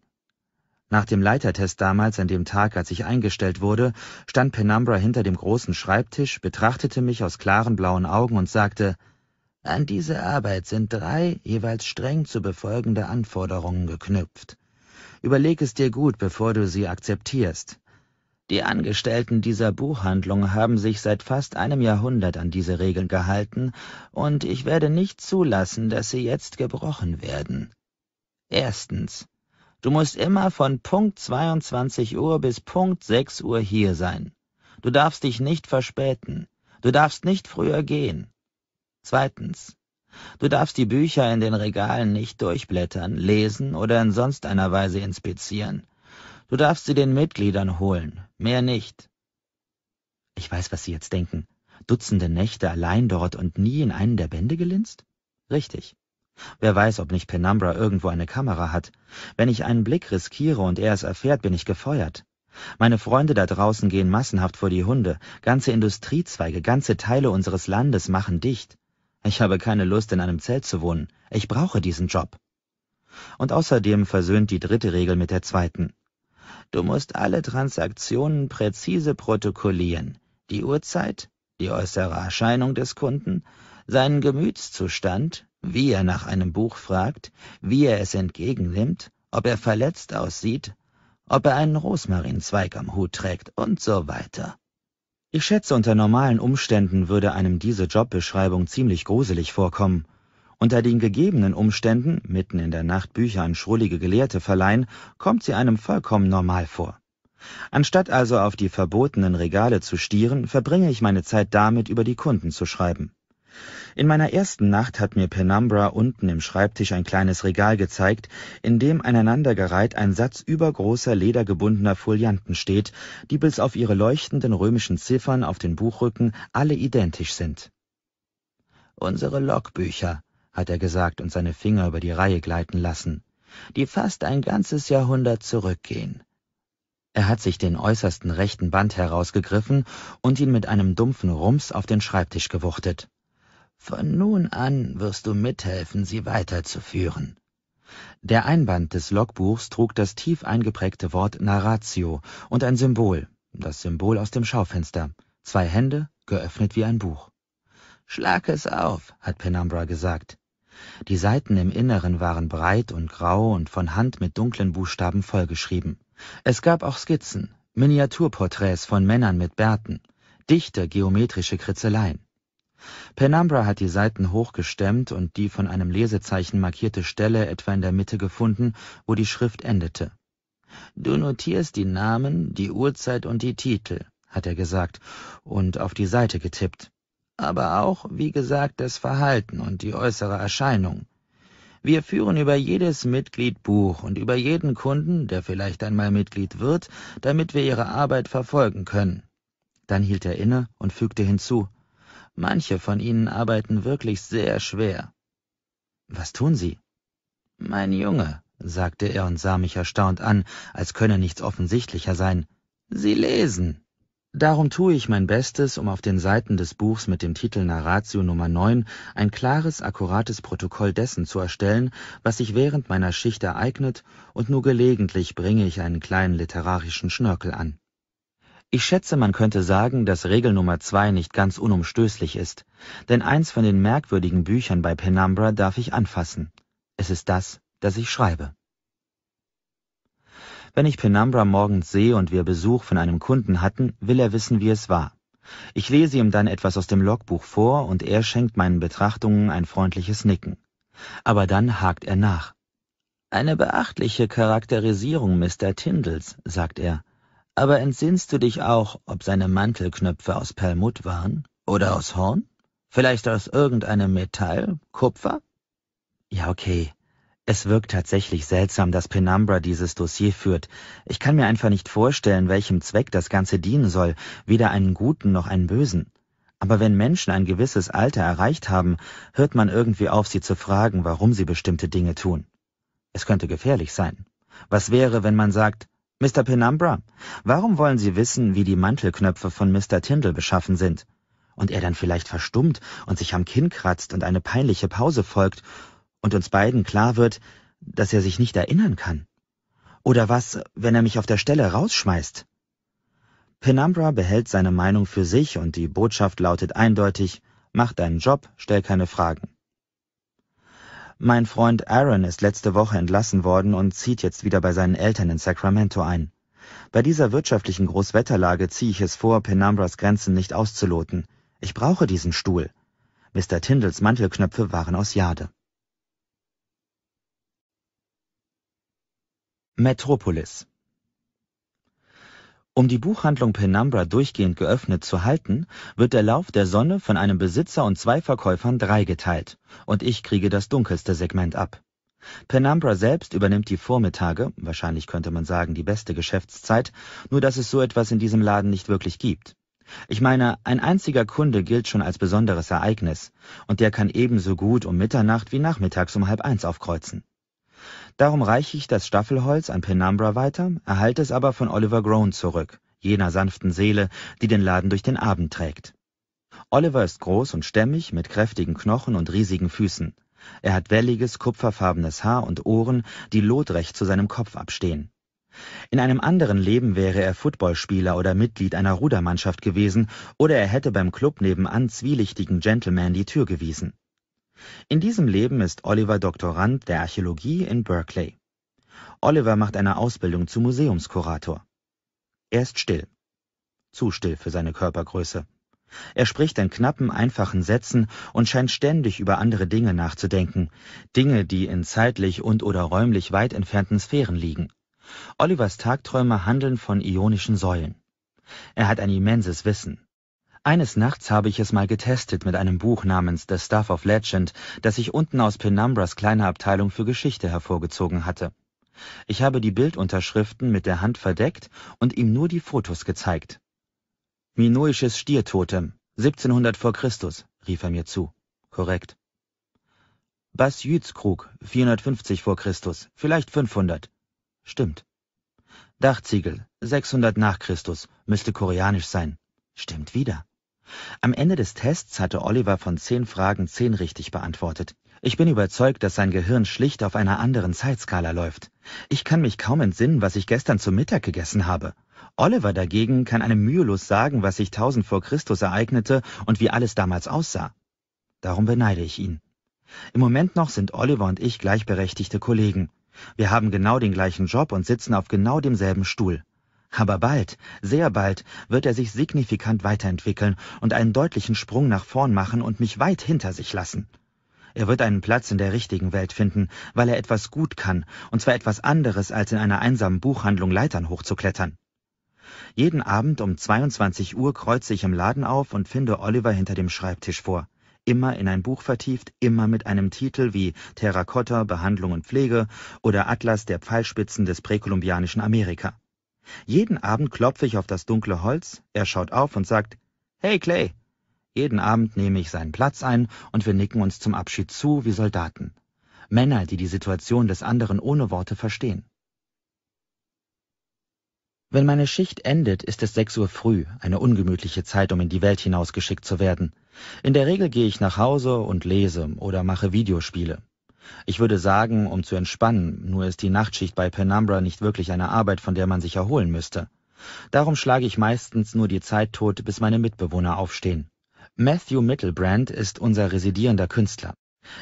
Nach dem Leitertest damals an dem Tag, als ich eingestellt wurde, stand Penumbra hinter dem großen Schreibtisch, betrachtete mich aus klaren blauen Augen und sagte, an diese Arbeit sind drei jeweils streng zu befolgende Anforderungen geknüpft. Überleg es dir gut, bevor du sie akzeptierst. Die Angestellten dieser Buchhandlung haben sich seit fast einem Jahrhundert an diese Regeln gehalten, und ich werde nicht zulassen, dass sie jetzt gebrochen werden. Erstens. Du musst immer von Punkt 22 Uhr bis Punkt 6 Uhr hier sein. Du darfst dich nicht verspäten. Du darfst nicht früher gehen. Zweitens. Du darfst die Bücher in den Regalen nicht durchblättern, lesen oder in sonst einer Weise inspizieren. Du darfst sie den Mitgliedern holen, mehr nicht. Ich weiß, was Sie jetzt denken. Dutzende Nächte allein dort und nie in einen der Bände gelinst? Richtig. Wer weiß, ob nicht Penumbra irgendwo eine Kamera hat. Wenn ich einen Blick riskiere und er es erfährt, bin ich gefeuert. Meine Freunde da draußen gehen massenhaft vor die Hunde. Ganze Industriezweige, ganze Teile unseres Landes machen dicht. Ich habe keine Lust, in einem Zelt zu wohnen. Ich brauche diesen Job. Und außerdem versöhnt die dritte Regel mit der zweiten. Du musst alle Transaktionen präzise protokollieren. Die Uhrzeit, die äußere Erscheinung des Kunden, seinen Gemütszustand, wie er nach einem Buch fragt, wie er es entgegennimmt, ob er verletzt aussieht, ob er einen Rosmarinzweig am Hut trägt und so weiter. Ich schätze, unter normalen Umständen würde einem diese Jobbeschreibung ziemlich gruselig vorkommen. Unter den gegebenen Umständen, mitten in der Nacht Bücher an schrullige Gelehrte verleihen, kommt sie einem vollkommen normal vor. Anstatt also auf die verbotenen Regale zu stieren, verbringe ich meine Zeit damit, über die Kunden zu schreiben. In meiner ersten Nacht hat mir Penumbra unten im Schreibtisch ein kleines Regal gezeigt, in dem aneinandergereiht ein Satz übergroßer ledergebundener Folianten steht, die bis auf ihre leuchtenden römischen Ziffern auf den Buchrücken alle identisch sind. Unsere Logbücher, hat er gesagt und seine Finger über die Reihe gleiten lassen, die fast ein ganzes Jahrhundert zurückgehen. Er hat sich den äußersten rechten Band herausgegriffen und ihn mit einem dumpfen Rums auf den Schreibtisch gewuchtet. Von nun an wirst du mithelfen, sie weiterzuführen. Der Einband des Logbuchs trug das tief eingeprägte Wort Narratio und ein Symbol, das Symbol aus dem Schaufenster, zwei Hände, geöffnet wie ein Buch. Schlag es auf, hat Penumbra gesagt. Die Seiten im Inneren waren breit und grau und von Hand mit dunklen Buchstaben vollgeschrieben. Es gab auch Skizzen, Miniaturporträts von Männern mit Bärten, dichte geometrische Kritzeleien. Penumbra hat die Seiten hochgestemmt und die von einem Lesezeichen markierte Stelle etwa in der Mitte gefunden, wo die Schrift endete. Du notierst die Namen, die Uhrzeit und die Titel, hat er gesagt und auf die Seite getippt. Aber auch, wie gesagt, das Verhalten und die äußere Erscheinung. Wir führen über jedes Mitglied Buch und über jeden Kunden, der vielleicht einmal Mitglied wird, damit wir ihre Arbeit verfolgen können. Dann hielt er inne und fügte hinzu, Manche von ihnen arbeiten wirklich sehr schwer. Was tun sie? Mein Junge, sagte er und sah mich erstaunt an, als könne nichts offensichtlicher sein. Sie lesen. Darum tue ich mein Bestes, um auf den Seiten des Buchs mit dem Titel Narratio Nummer 9 ein klares, akkurates Protokoll dessen zu erstellen, was sich während meiner Schicht ereignet, und nur gelegentlich bringe ich einen kleinen literarischen Schnörkel an. Ich schätze, man könnte sagen, dass Regel Nummer zwei nicht ganz unumstößlich ist, denn eins von den merkwürdigen Büchern bei Penumbra darf ich anfassen. Es ist das, das ich schreibe. Wenn ich Penumbra morgens sehe und wir Besuch von einem Kunden hatten, will er wissen, wie es war. Ich lese ihm dann etwas aus dem Logbuch vor und er schenkt meinen Betrachtungen ein freundliches Nicken. Aber dann hakt er nach. Eine beachtliche Charakterisierung Mr. Tindles, sagt er. Aber entsinnst du dich auch, ob seine Mantelknöpfe aus Perlmutt waren? Oder aus Horn? Vielleicht aus irgendeinem Metall? Kupfer? Ja, okay. Es wirkt tatsächlich seltsam, dass Penumbra dieses Dossier führt. Ich kann mir einfach nicht vorstellen, welchem Zweck das Ganze dienen soll, weder einen guten noch einen bösen. Aber wenn Menschen ein gewisses Alter erreicht haben, hört man irgendwie auf, sie zu fragen, warum sie bestimmte Dinge tun. Es könnte gefährlich sein. Was wäre, wenn man sagt, Mr. Penumbra, warum wollen Sie wissen, wie die Mantelknöpfe von Mr. Tyndall beschaffen sind? Und er dann vielleicht verstummt und sich am Kinn kratzt und eine peinliche Pause folgt und uns beiden klar wird, dass er sich nicht erinnern kann. Oder was, wenn er mich auf der Stelle rausschmeißt? Penumbra behält seine Meinung für sich und die Botschaft lautet eindeutig, mach deinen Job, stell keine Fragen. Mein Freund Aaron ist letzte Woche entlassen worden und zieht jetzt wieder bei seinen Eltern in Sacramento ein. Bei dieser wirtschaftlichen Großwetterlage ziehe ich es vor, Penumbras Grenzen nicht auszuloten. Ich brauche diesen Stuhl. Mr. Tindles Mantelknöpfe waren aus Jade. Metropolis um die Buchhandlung Penumbra durchgehend geöffnet zu halten, wird der Lauf der Sonne von einem Besitzer und zwei Verkäufern dreigeteilt und ich kriege das dunkelste Segment ab. Penumbra selbst übernimmt die Vormittage, wahrscheinlich könnte man sagen die beste Geschäftszeit, nur dass es so etwas in diesem Laden nicht wirklich gibt. Ich meine, ein einziger Kunde gilt schon als besonderes Ereignis, und der kann ebenso gut um Mitternacht wie nachmittags um halb eins aufkreuzen. Darum reiche ich das Staffelholz an Penumbra weiter, erhalte es aber von Oliver Groan zurück, jener sanften Seele, die den Laden durch den Abend trägt. Oliver ist groß und stämmig, mit kräftigen Knochen und riesigen Füßen. Er hat welliges, kupferfarbenes Haar und Ohren, die lotrecht zu seinem Kopf abstehen. In einem anderen Leben wäre er Footballspieler oder Mitglied einer Rudermannschaft gewesen, oder er hätte beim Club nebenan zwielichtigen Gentleman die Tür gewiesen. In diesem Leben ist Oliver Doktorand der Archäologie in Berkeley. Oliver macht eine Ausbildung zum Museumskurator. Er ist still. Zu still für seine Körpergröße. Er spricht in knappen, einfachen Sätzen und scheint ständig über andere Dinge nachzudenken, Dinge, die in zeitlich und oder räumlich weit entfernten Sphären liegen. Olivers Tagträume handeln von ionischen Säulen. Er hat ein immenses Wissen, eines Nachts habe ich es mal getestet mit einem Buch namens The Stuff of Legend, das ich unten aus Penumbras kleiner Abteilung für Geschichte hervorgezogen hatte. Ich habe die Bildunterschriften mit der Hand verdeckt und ihm nur die Fotos gezeigt. Minoisches Stiertotem, 1700 vor Christus, rief er mir zu. Korrekt. Bas Jützkrug, 450 vor Christus, vielleicht 500. Stimmt. Dachziegel, 600 nach Christus, müsste koreanisch sein. Stimmt wieder. Am Ende des Tests hatte Oliver von zehn Fragen zehn richtig beantwortet. Ich bin überzeugt, dass sein Gehirn schlicht auf einer anderen Zeitskala läuft. Ich kann mich kaum entsinnen, was ich gestern zu Mittag gegessen habe. Oliver dagegen kann einem mühelos sagen, was sich tausend vor Christus ereignete und wie alles damals aussah. Darum beneide ich ihn. Im Moment noch sind Oliver und ich gleichberechtigte Kollegen. Wir haben genau den gleichen Job und sitzen auf genau demselben Stuhl. Aber bald, sehr bald, wird er sich signifikant weiterentwickeln und einen deutlichen Sprung nach vorn machen und mich weit hinter sich lassen. Er wird einen Platz in der richtigen Welt finden, weil er etwas gut kann, und zwar etwas anderes, als in einer einsamen Buchhandlung Leitern hochzuklettern. Jeden Abend um 22 Uhr kreuze ich im Laden auf und finde Oliver hinter dem Schreibtisch vor. Immer in ein Buch vertieft, immer mit einem Titel wie Terrakotta, Behandlung und Pflege oder Atlas der Pfeilspitzen des präkolumbianischen Amerika. Jeden Abend klopfe ich auf das dunkle Holz, er schaut auf und sagt, Hey Clay! Jeden Abend nehme ich seinen Platz ein und wir nicken uns zum Abschied zu wie Soldaten. Männer, die die Situation des anderen ohne Worte verstehen. Wenn meine Schicht endet, ist es sechs Uhr früh, eine ungemütliche Zeit, um in die Welt hinausgeschickt zu werden. In der Regel gehe ich nach Hause und lese oder mache Videospiele. Ich würde sagen, um zu entspannen, nur ist die Nachtschicht bei Penumbra nicht wirklich eine Arbeit, von der man sich erholen müsste. Darum schlage ich meistens nur die Zeit tot, bis meine Mitbewohner aufstehen. Matthew Mittelbrand ist unser residierender Künstler.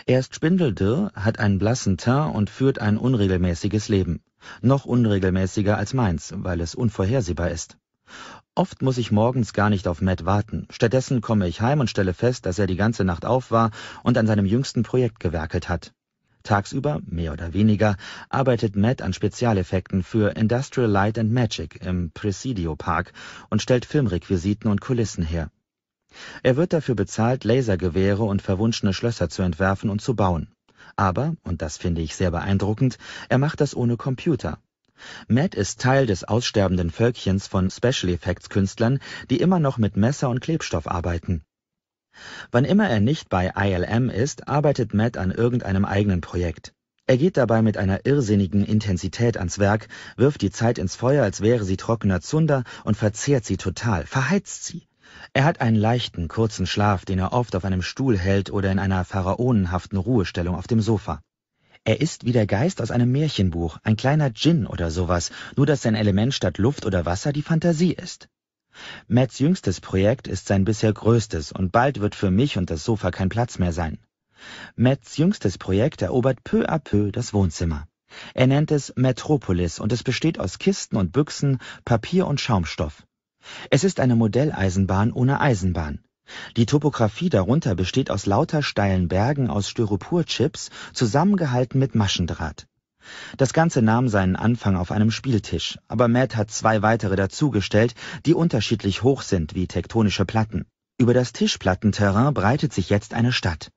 Er ist spindeldürr, hat einen blassen Teint und führt ein unregelmäßiges Leben. Noch unregelmäßiger als meins, weil es unvorhersehbar ist. Oft muss ich morgens gar nicht auf Matt warten. Stattdessen komme ich heim und stelle fest, dass er die ganze Nacht auf war und an seinem jüngsten Projekt gewerkelt hat. Tagsüber, mehr oder weniger, arbeitet Matt an Spezialeffekten für Industrial Light and Magic im Presidio Park und stellt Filmrequisiten und Kulissen her. Er wird dafür bezahlt, Lasergewehre und verwunschene Schlösser zu entwerfen und zu bauen. Aber, und das finde ich sehr beeindruckend, er macht das ohne Computer. Matt ist Teil des aussterbenden Völkchens von Special Effects Künstlern, die immer noch mit Messer und Klebstoff arbeiten. Wann immer er nicht bei ILM ist, arbeitet Matt an irgendeinem eigenen Projekt. Er geht dabei mit einer irrsinnigen Intensität ans Werk, wirft die Zeit ins Feuer, als wäre sie trockener Zunder und verzehrt sie total, verheizt sie. Er hat einen leichten, kurzen Schlaf, den er oft auf einem Stuhl hält oder in einer pharaonenhaften Ruhestellung auf dem Sofa. Er ist wie der Geist aus einem Märchenbuch, ein kleiner Djinn oder sowas, nur dass sein Element statt Luft oder Wasser die Fantasie ist. Matts jüngstes Projekt ist sein bisher größtes und bald wird für mich und das Sofa kein Platz mehr sein. Matts jüngstes Projekt erobert peu à peu das Wohnzimmer. Er nennt es Metropolis und es besteht aus Kisten und Büchsen, Papier und Schaumstoff. Es ist eine Modelleisenbahn ohne Eisenbahn. Die Topographie darunter besteht aus lauter steilen Bergen aus Styroporchips, zusammengehalten mit Maschendraht. Das Ganze nahm seinen Anfang auf einem Spieltisch, aber Matt hat zwei weitere dazugestellt, die unterschiedlich hoch sind wie tektonische Platten. Über das Tischplattenterrain breitet sich jetzt eine Stadt.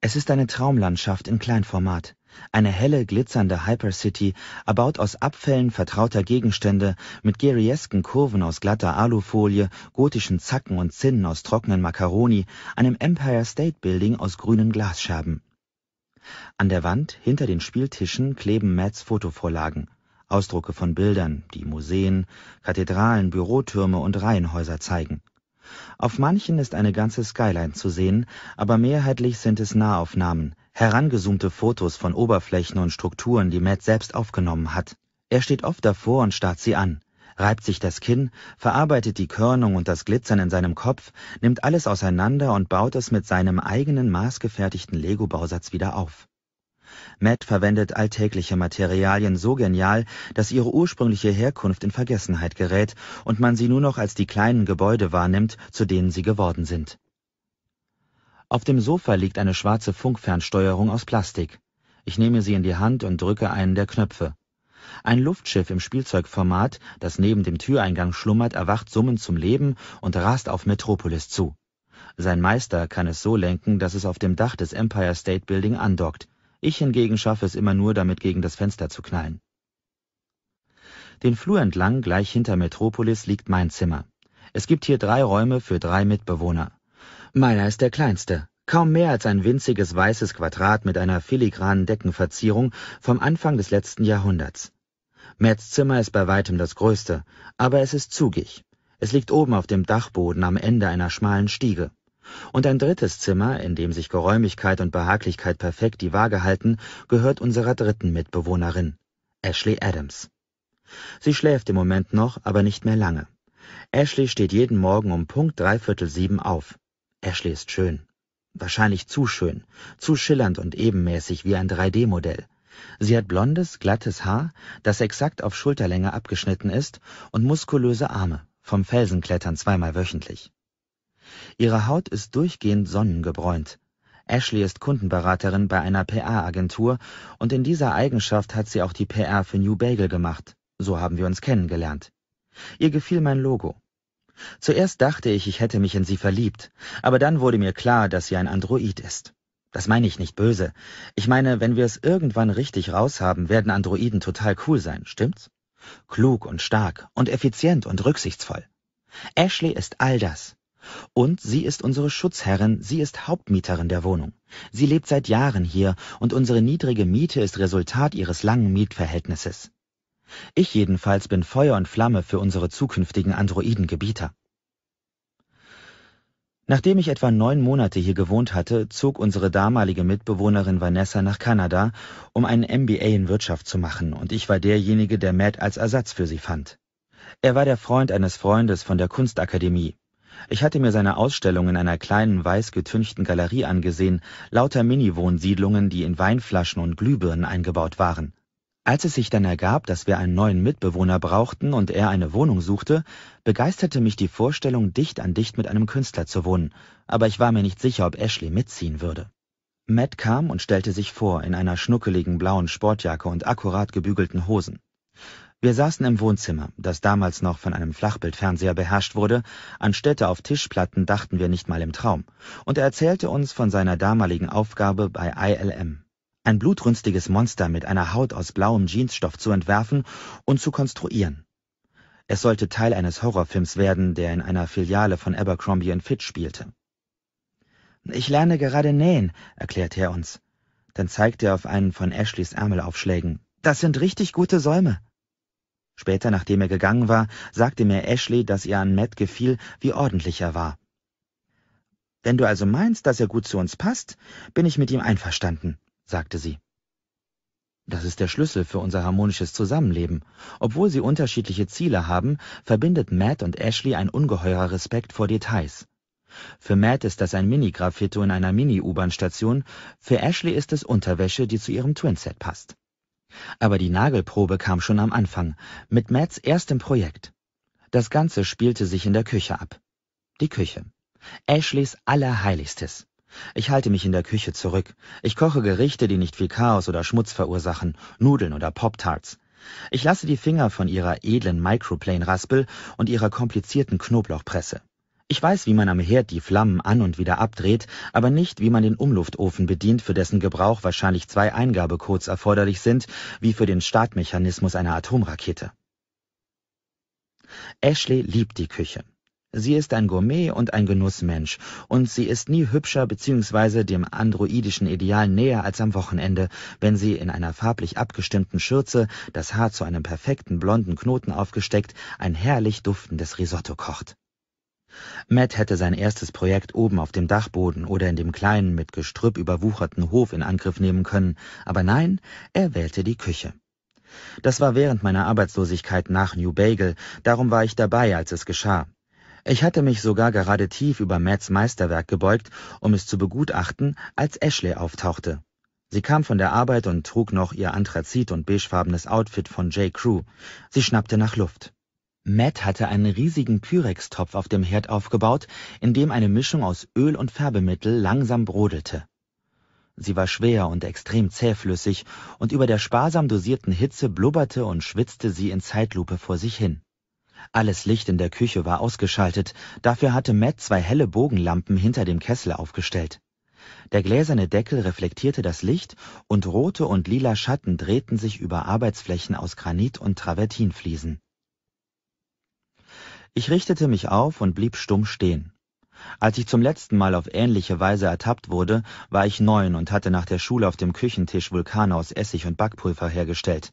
Es ist eine Traumlandschaft in Kleinformat. Eine helle, glitzernde Hypercity, erbaut aus Abfällen vertrauter Gegenstände, mit geriesken Kurven aus glatter Alufolie, gotischen Zacken und Zinnen aus trockenen Makaroni, einem Empire State Building aus grünen Glasscherben. An der Wand hinter den Spieltischen kleben Mads Fotovorlagen, Ausdrucke von Bildern, die Museen, Kathedralen, Bürotürme und Reihenhäuser zeigen. Auf manchen ist eine ganze Skyline zu sehen, aber mehrheitlich sind es Nahaufnahmen, herangezoomte Fotos von Oberflächen und Strukturen, die Matt selbst aufgenommen hat. Er steht oft davor und starrt sie an reibt sich das Kinn, verarbeitet die Körnung und das Glitzern in seinem Kopf, nimmt alles auseinander und baut es mit seinem eigenen maßgefertigten Lego-Bausatz wieder auf. Matt verwendet alltägliche Materialien so genial, dass ihre ursprüngliche Herkunft in Vergessenheit gerät und man sie nur noch als die kleinen Gebäude wahrnimmt, zu denen sie geworden sind. Auf dem Sofa liegt eine schwarze Funkfernsteuerung aus Plastik. Ich nehme sie in die Hand und drücke einen der Knöpfe. Ein Luftschiff im Spielzeugformat, das neben dem Türeingang schlummert, erwacht summend zum Leben und rast auf Metropolis zu. Sein Meister kann es so lenken, dass es auf dem Dach des Empire State Building andockt. Ich hingegen schaffe es immer nur, damit gegen das Fenster zu knallen. Den Flur entlang, gleich hinter Metropolis, liegt mein Zimmer. Es gibt hier drei Räume für drei Mitbewohner. Meiner ist der kleinste, kaum mehr als ein winziges weißes Quadrat mit einer filigranen Deckenverzierung vom Anfang des letzten Jahrhunderts. Merts Zimmer ist bei weitem das größte, aber es ist zugig. Es liegt oben auf dem Dachboden am Ende einer schmalen Stiege. Und ein drittes Zimmer, in dem sich Geräumigkeit und Behaglichkeit perfekt die Waage halten, gehört unserer dritten Mitbewohnerin, Ashley Adams. Sie schläft im Moment noch, aber nicht mehr lange. Ashley steht jeden Morgen um Punkt dreiviertel sieben auf. Ashley ist schön. Wahrscheinlich zu schön, zu schillernd und ebenmäßig wie ein 3D-Modell, Sie hat blondes, glattes Haar, das exakt auf Schulterlänge abgeschnitten ist, und muskulöse Arme, vom Felsenklettern zweimal wöchentlich. Ihre Haut ist durchgehend sonnengebräunt. Ashley ist Kundenberaterin bei einer PR-Agentur und in dieser Eigenschaft hat sie auch die PR für New Bagel gemacht. So haben wir uns kennengelernt. Ihr gefiel mein Logo. Zuerst dachte ich, ich hätte mich in sie verliebt, aber dann wurde mir klar, dass sie ein Android ist. Das meine ich nicht böse. Ich meine, wenn wir es irgendwann richtig raus haben, werden Androiden total cool sein, stimmt's? Klug und stark und effizient und rücksichtsvoll. Ashley ist all das. Und sie ist unsere Schutzherrin, sie ist Hauptmieterin der Wohnung. Sie lebt seit Jahren hier und unsere niedrige Miete ist Resultat ihres langen Mietverhältnisses. Ich jedenfalls bin Feuer und Flamme für unsere zukünftigen Androidengebieter. Nachdem ich etwa neun Monate hier gewohnt hatte, zog unsere damalige Mitbewohnerin Vanessa nach Kanada, um einen MBA in Wirtschaft zu machen, und ich war derjenige, der Matt als Ersatz für sie fand. Er war der Freund eines Freundes von der Kunstakademie. Ich hatte mir seine Ausstellung in einer kleinen weiß getünchten Galerie angesehen, lauter Mini-Wohnsiedlungen, die in Weinflaschen und Glühbirnen eingebaut waren. Als es sich dann ergab, dass wir einen neuen Mitbewohner brauchten und er eine Wohnung suchte, begeisterte mich die Vorstellung, dicht an dicht mit einem Künstler zu wohnen, aber ich war mir nicht sicher, ob Ashley mitziehen würde. Matt kam und stellte sich vor, in einer schnuckeligen blauen Sportjacke und akkurat gebügelten Hosen. Wir saßen im Wohnzimmer, das damals noch von einem Flachbildfernseher beherrscht wurde, anstelle auf Tischplatten dachten wir nicht mal im Traum, und er erzählte uns von seiner damaligen Aufgabe bei ILM, ein blutrünstiges Monster mit einer Haut aus blauem Jeansstoff zu entwerfen und zu konstruieren. Es sollte Teil eines Horrorfilms werden, der in einer Filiale von Abercrombie Fitch spielte. Ich lerne gerade nähen, erklärte er uns. Dann zeigte er auf einen von Ashleys Ärmelaufschlägen. Das sind richtig gute Säume. Später, nachdem er gegangen war, sagte mir Ashley, dass ihr an Matt gefiel, wie ordentlich er war. Wenn du also meinst, dass er gut zu uns passt, bin ich mit ihm einverstanden sagte sie. Das ist der Schlüssel für unser harmonisches Zusammenleben. Obwohl sie unterschiedliche Ziele haben, verbindet Matt und Ashley ein ungeheurer Respekt vor Details. Für Matt ist das ein Mini-Graffito in einer Mini-U-Bahn-Station, für Ashley ist es Unterwäsche, die zu ihrem Twinset passt. Aber die Nagelprobe kam schon am Anfang, mit Matts erstem Projekt. Das Ganze spielte sich in der Küche ab. Die Küche. Ashleys Allerheiligstes. Ich halte mich in der Küche zurück. Ich koche Gerichte, die nicht viel Chaos oder Schmutz verursachen, Nudeln oder Pop-Tarts. Ich lasse die Finger von ihrer edlen Microplane-Raspel und ihrer komplizierten Knoblauchpresse. Ich weiß, wie man am Herd die Flammen an und wieder abdreht, aber nicht, wie man den Umluftofen bedient, für dessen Gebrauch wahrscheinlich zwei Eingabecodes erforderlich sind, wie für den Startmechanismus einer Atomrakete. Ashley liebt die Küche. Sie ist ein Gourmet und ein Genussmensch, und sie ist nie hübscher bzw. dem androidischen Ideal näher als am Wochenende, wenn sie in einer farblich abgestimmten Schürze, das Haar zu einem perfekten blonden Knoten aufgesteckt, ein herrlich duftendes Risotto kocht. Matt hätte sein erstes Projekt oben auf dem Dachboden oder in dem kleinen, mit Gestrüpp überwucherten Hof in Angriff nehmen können, aber nein, er wählte die Küche. Das war während meiner Arbeitslosigkeit nach New Bagel, darum war ich dabei, als es geschah, ich hatte mich sogar gerade tief über Matts Meisterwerk gebeugt, um es zu begutachten, als Ashley auftauchte. Sie kam von der Arbeit und trug noch ihr anthrazit- und beigefarbenes Outfit von J. Crew. Sie schnappte nach Luft. Matt hatte einen riesigen Pyrex-Topf auf dem Herd aufgebaut, in dem eine Mischung aus Öl und Färbemittel langsam brodelte. Sie war schwer und extrem zähflüssig, und über der sparsam dosierten Hitze blubberte und schwitzte sie in Zeitlupe vor sich hin. Alles Licht in der Küche war ausgeschaltet, dafür hatte Matt zwei helle Bogenlampen hinter dem Kessel aufgestellt. Der gläserne Deckel reflektierte das Licht und rote und lila Schatten drehten sich über Arbeitsflächen aus Granit und Travertinfliesen. Ich richtete mich auf und blieb stumm stehen. Als ich zum letzten Mal auf ähnliche Weise ertappt wurde, war ich neun und hatte nach der Schule auf dem Küchentisch Vulkane aus Essig und Backpulver hergestellt.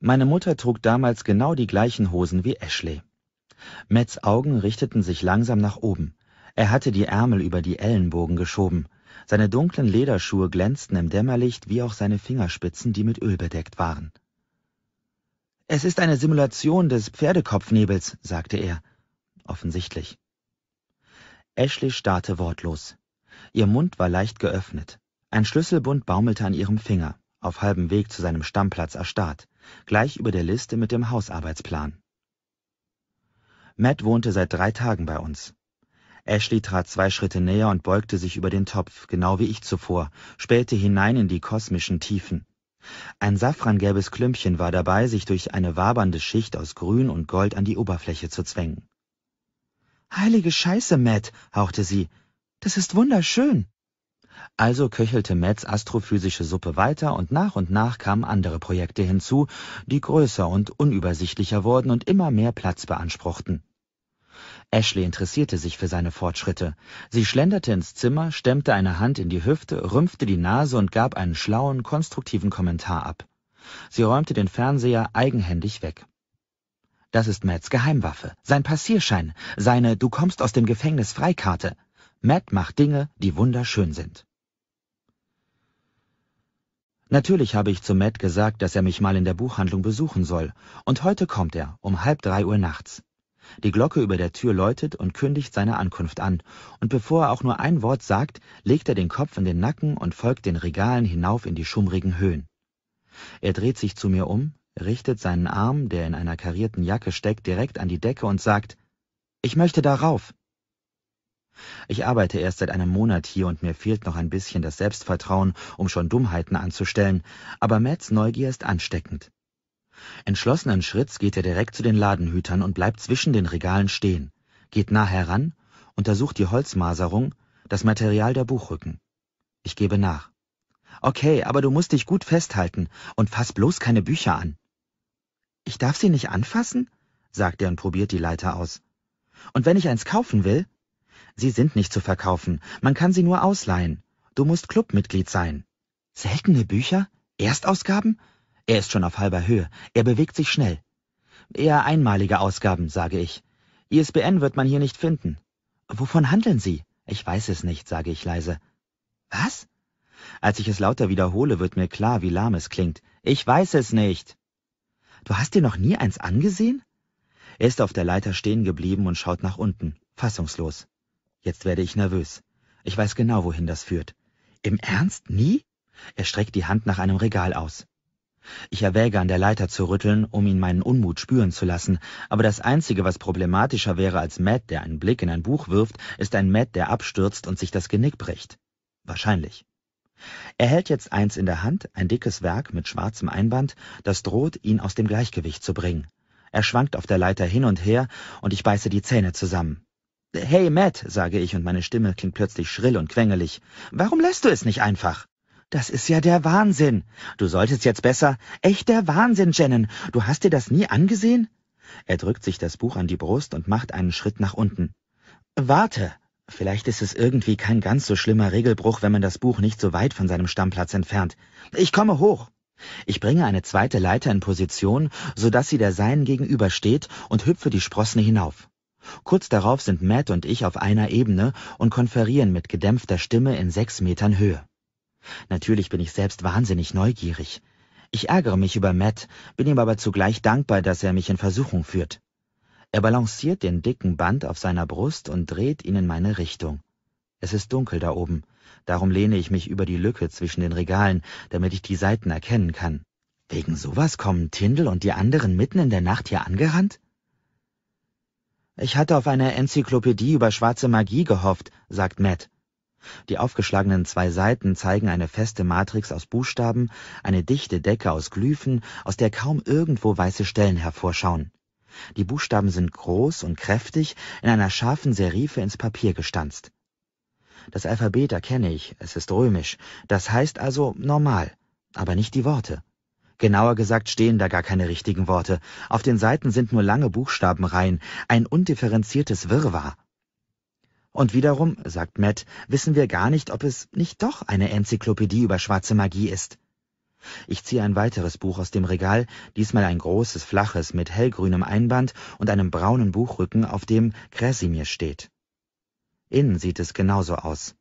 Meine Mutter trug damals genau die gleichen Hosen wie Ashley. Meds Augen richteten sich langsam nach oben. Er hatte die Ärmel über die Ellenbogen geschoben. Seine dunklen Lederschuhe glänzten im Dämmerlicht wie auch seine Fingerspitzen, die mit Öl bedeckt waren. Es ist eine Simulation des Pferdekopfnebels, sagte er. Offensichtlich. Ashley starrte wortlos. Ihr Mund war leicht geöffnet. Ein Schlüsselbund baumelte an ihrem Finger, auf halbem Weg zu seinem Stammplatz erstarrt, gleich über der Liste mit dem Hausarbeitsplan. Matt wohnte seit drei Tagen bei uns. Ashley trat zwei Schritte näher und beugte sich über den Topf, genau wie ich zuvor, spähte hinein in die kosmischen Tiefen. Ein safrangelbes Klümpchen war dabei, sich durch eine wabernde Schicht aus Grün und Gold an die Oberfläche zu zwängen. Heilige Scheiße, Matt, hauchte sie. Das ist wunderschön. Also köchelte Metz astrophysische Suppe weiter und nach und nach kamen andere Projekte hinzu, die größer und unübersichtlicher wurden und immer mehr Platz beanspruchten. Ashley interessierte sich für seine Fortschritte. Sie schlenderte ins Zimmer, stemmte eine Hand in die Hüfte, rümpfte die Nase und gab einen schlauen, konstruktiven Kommentar ab. Sie räumte den Fernseher eigenhändig weg. Das ist Matts Geheimwaffe, sein Passierschein, seine Du kommst aus dem Gefängnis Freikarte. Matt macht Dinge, die wunderschön sind. Natürlich habe ich zu Matt gesagt, dass er mich mal in der Buchhandlung besuchen soll, und heute kommt er, um halb drei Uhr nachts. Die Glocke über der Tür läutet und kündigt seine Ankunft an, und bevor er auch nur ein Wort sagt, legt er den Kopf in den Nacken und folgt den Regalen hinauf in die schummrigen Höhen. Er dreht sich zu mir um, richtet seinen Arm, der in einer karierten Jacke steckt, direkt an die Decke und sagt, »Ich möchte darauf.« ich arbeite erst seit einem Monat hier und mir fehlt noch ein bisschen das Selbstvertrauen, um schon Dummheiten anzustellen, aber Matts Neugier ist ansteckend. Entschlossenen Schritts geht er direkt zu den Ladenhütern und bleibt zwischen den Regalen stehen, geht nah heran, untersucht die Holzmaserung, das Material der Buchrücken. Ich gebe nach. Okay, aber du musst dich gut festhalten und fass bloß keine Bücher an. Ich darf sie nicht anfassen? sagt er und probiert die Leiter aus. Und wenn ich eins kaufen will? Sie sind nicht zu verkaufen. Man kann sie nur ausleihen. Du musst Clubmitglied sein. Seltene Bücher? Erstausgaben? Er ist schon auf halber Höhe. Er bewegt sich schnell. Eher einmalige Ausgaben, sage ich. ISBN wird man hier nicht finden. Wovon handeln Sie? Ich weiß es nicht, sage ich leise. Was? Als ich es lauter wiederhole, wird mir klar, wie lahm es klingt. Ich weiß es nicht. Du hast dir noch nie eins angesehen? Er ist auf der Leiter stehen geblieben und schaut nach unten, fassungslos. Jetzt werde ich nervös. Ich weiß genau, wohin das führt. Im Ernst? Nie? Er streckt die Hand nach einem Regal aus. Ich erwäge, an der Leiter zu rütteln, um ihn meinen Unmut spüren zu lassen, aber das Einzige, was problematischer wäre als Matt, der einen Blick in ein Buch wirft, ist ein Matt, der abstürzt und sich das Genick bricht. Wahrscheinlich. Er hält jetzt eins in der Hand, ein dickes Werk mit schwarzem Einband, das droht, ihn aus dem Gleichgewicht zu bringen. Er schwankt auf der Leiter hin und her, und ich beiße die Zähne zusammen. Hey, Matt, sage ich und meine Stimme klingt plötzlich schrill und quengelig. Warum lässt du es nicht einfach? Das ist ja der Wahnsinn. Du solltest jetzt besser. Echt der Wahnsinn, Jennen. Du hast dir das nie angesehen? Er drückt sich das Buch an die Brust und macht einen Schritt nach unten. Warte. Vielleicht ist es irgendwie kein ganz so schlimmer Regelbruch, wenn man das Buch nicht so weit von seinem Stammplatz entfernt. Ich komme hoch. Ich bringe eine zweite Leiter in Position, so dass sie der seinen gegenübersteht und hüpfe die Sprossen hinauf. Kurz darauf sind Matt und ich auf einer Ebene und konferieren mit gedämpfter Stimme in sechs Metern Höhe. Natürlich bin ich selbst wahnsinnig neugierig. Ich ärgere mich über Matt, bin ihm aber zugleich dankbar, dass er mich in Versuchung führt. Er balanciert den dicken Band auf seiner Brust und dreht ihn in meine Richtung. Es ist dunkel da oben, darum lehne ich mich über die Lücke zwischen den Regalen, damit ich die Seiten erkennen kann. Wegen sowas kommen Tindel und die anderen mitten in der Nacht hier angerannt? Ich hatte auf eine Enzyklopädie über schwarze Magie gehofft, sagt Matt. Die aufgeschlagenen zwei Seiten zeigen eine feste Matrix aus Buchstaben, eine dichte Decke aus Glyphen, aus der kaum irgendwo weiße Stellen hervorschauen. Die Buchstaben sind groß und kräftig, in einer scharfen Serife ins Papier gestanzt. Das Alphabet erkenne ich, es ist römisch, das heißt also normal, aber nicht die Worte. Genauer gesagt stehen da gar keine richtigen Worte. Auf den Seiten sind nur lange Buchstabenreihen, ein undifferenziertes Wirrwarr. Und wiederum, sagt Matt, wissen wir gar nicht, ob es nicht doch eine Enzyklopädie über schwarze Magie ist. Ich ziehe ein weiteres Buch aus dem Regal, diesmal ein großes, flaches, mit hellgrünem Einband und einem braunen Buchrücken, auf dem Krasimir steht. Innen sieht es genauso aus.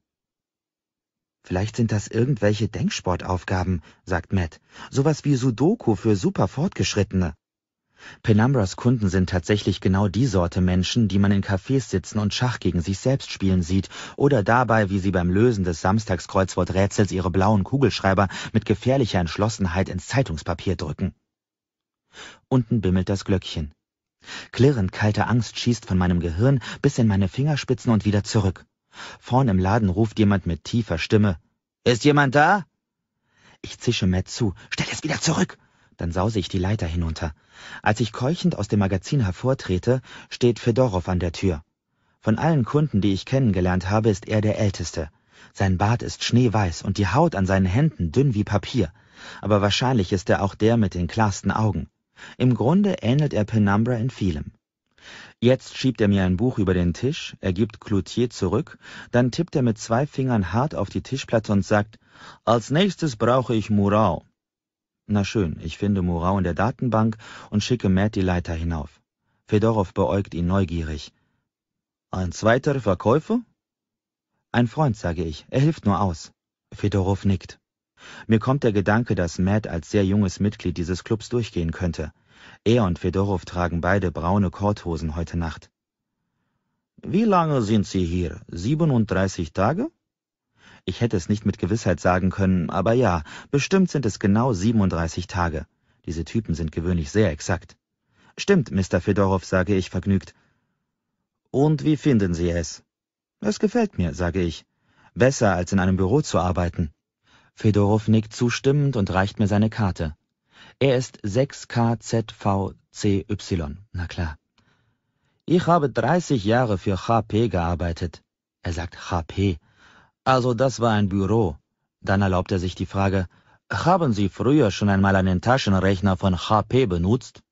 Vielleicht sind das irgendwelche Denksportaufgaben, sagt Matt. Sowas wie Sudoku für super Fortgeschrittene. Penumbras Kunden sind tatsächlich genau die Sorte Menschen, die man in Cafés sitzen und Schach gegen sich selbst spielen sieht oder dabei, wie sie beim Lösen des Samstagskreuzworträtsels ihre blauen Kugelschreiber mit gefährlicher Entschlossenheit ins Zeitungspapier drücken. Unten bimmelt das Glöckchen. Klirrend kalte Angst schießt von meinem Gehirn bis in meine Fingerspitzen und wieder zurück. Vorn im Laden ruft jemand mit tiefer Stimme. Ist jemand da? Ich zische Matt zu. Stell es wieder zurück! Dann sause ich die Leiter hinunter. Als ich keuchend aus dem Magazin hervortrete, steht Fedorow an der Tür. Von allen Kunden, die ich kennengelernt habe, ist er der Älteste. Sein Bart ist schneeweiß und die Haut an seinen Händen dünn wie Papier. Aber wahrscheinlich ist er auch der mit den klarsten Augen. Im Grunde ähnelt er Penumbra in vielem. Jetzt schiebt er mir ein Buch über den Tisch, er gibt Cloutier zurück, dann tippt er mit zwei Fingern hart auf die Tischplatte und sagt, als nächstes brauche ich Murau. Na schön, ich finde Murau in der Datenbank und schicke Matt die Leiter hinauf. Fedorow beäugt ihn neugierig. Ein zweiter Verkäufer? Ein Freund, sage ich, er hilft nur aus. Fedorow nickt. Mir kommt der Gedanke, dass Matt als sehr junges Mitglied dieses Clubs durchgehen könnte. Er und Fedorow tragen beide braune Korthosen heute Nacht. Wie lange sind Sie hier? 37 Tage? Ich hätte es nicht mit Gewissheit sagen können, aber ja, bestimmt sind es genau 37 Tage. Diese Typen sind gewöhnlich sehr exakt. Stimmt, Mr. Fedorow, sage ich vergnügt. Und wie finden Sie es? Es gefällt mir, sage ich. Besser als in einem Büro zu arbeiten. Fedorow nickt zustimmend und reicht mir seine Karte. Er ist 6KZVCY. Na klar. Ich habe 30 Jahre für HP gearbeitet. Er sagt HP. Also das war ein Büro. Dann erlaubt er sich die Frage, haben Sie früher schon einmal einen Taschenrechner von HP benutzt?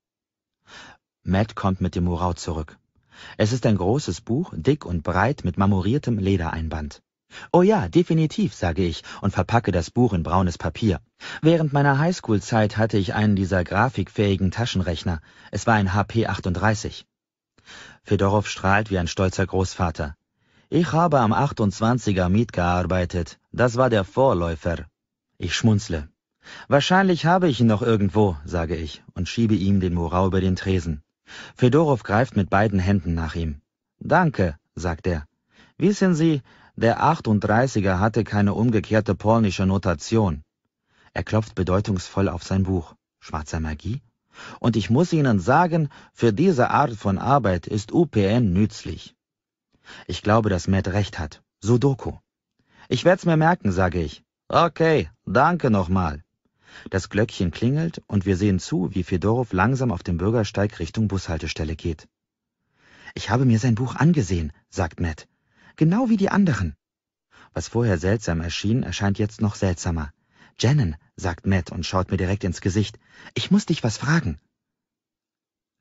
Matt kommt mit dem Murau zurück. Es ist ein großes Buch, dick und breit, mit marmoriertem Ledereinband. Oh ja, definitiv, sage ich und verpacke das Buch in braunes Papier. Während meiner Highschool-Zeit hatte ich einen dieser grafikfähigen Taschenrechner. Es war ein HP 38. Fedorow strahlt wie ein stolzer Großvater. Ich habe am 28er mitgearbeitet. Das war der Vorläufer. Ich schmunzle. Wahrscheinlich habe ich ihn noch irgendwo, sage ich und schiebe ihm den Murau über den Tresen. Fedorow greift mit beiden Händen nach ihm. Danke, sagt er. Wissen Sie, der 38er hatte keine umgekehrte polnische Notation. Er klopft bedeutungsvoll auf sein Buch. Schwarzer Magie? Und ich muss Ihnen sagen, für diese Art von Arbeit ist UPN nützlich. Ich glaube, dass Matt recht hat. Sudoku. Ich werd's mir merken, sage ich. Okay, danke nochmal. Das Glöckchen klingelt und wir sehen zu, wie Fedorow langsam auf dem Bürgersteig Richtung Bushaltestelle geht. Ich habe mir sein Buch angesehen, sagt Matt. Genau wie die anderen. Was vorher seltsam erschien, erscheint jetzt noch seltsamer. Jannen, sagt Matt und schaut mir direkt ins Gesicht, ich muss dich was fragen.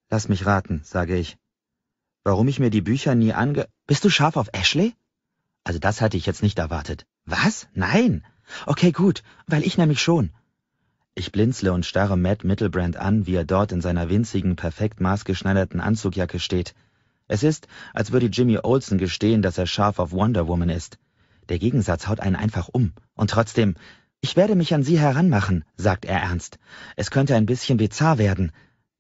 Lass mich raten, sage ich. Warum ich mir die Bücher nie ange... Bist du scharf auf Ashley? Also das hatte ich jetzt nicht erwartet. Was? Nein. Okay, gut, weil ich nämlich schon. Ich blinzle und starre Matt Mittelbrand an, wie er dort in seiner winzigen, perfekt maßgeschneiderten Anzugjacke steht. Es ist, als würde Jimmy Olsen gestehen, dass er scharf auf Wonder Woman ist. Der Gegensatz haut einen einfach um. Und trotzdem, ich werde mich an Sie heranmachen, sagt er ernst. Es könnte ein bisschen bizarr werden.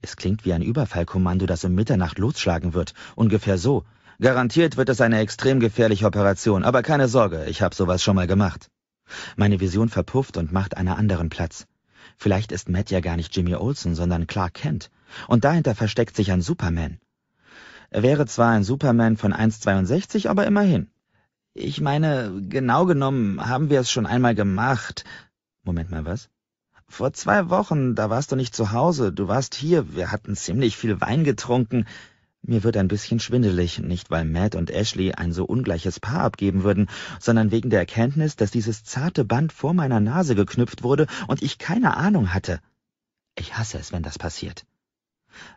Es klingt wie ein Überfallkommando, das um Mitternacht losschlagen wird. Ungefähr so. Garantiert wird es eine extrem gefährliche Operation, aber keine Sorge, ich habe sowas schon mal gemacht. Meine Vision verpufft und macht einer anderen Platz. Vielleicht ist Matt ja gar nicht Jimmy Olsen, sondern Clark Kent. Und dahinter versteckt sich ein Superman. Er wäre zwar ein Superman von 1,62, aber immerhin. Ich meine, genau genommen haben wir es schon einmal gemacht. Moment mal, was? Vor zwei Wochen, da warst du nicht zu Hause, du warst hier, wir hatten ziemlich viel Wein getrunken. Mir wird ein bisschen schwindelig, nicht weil Matt und Ashley ein so ungleiches Paar abgeben würden, sondern wegen der Erkenntnis, dass dieses zarte Band vor meiner Nase geknüpft wurde und ich keine Ahnung hatte. Ich hasse es, wenn das passiert.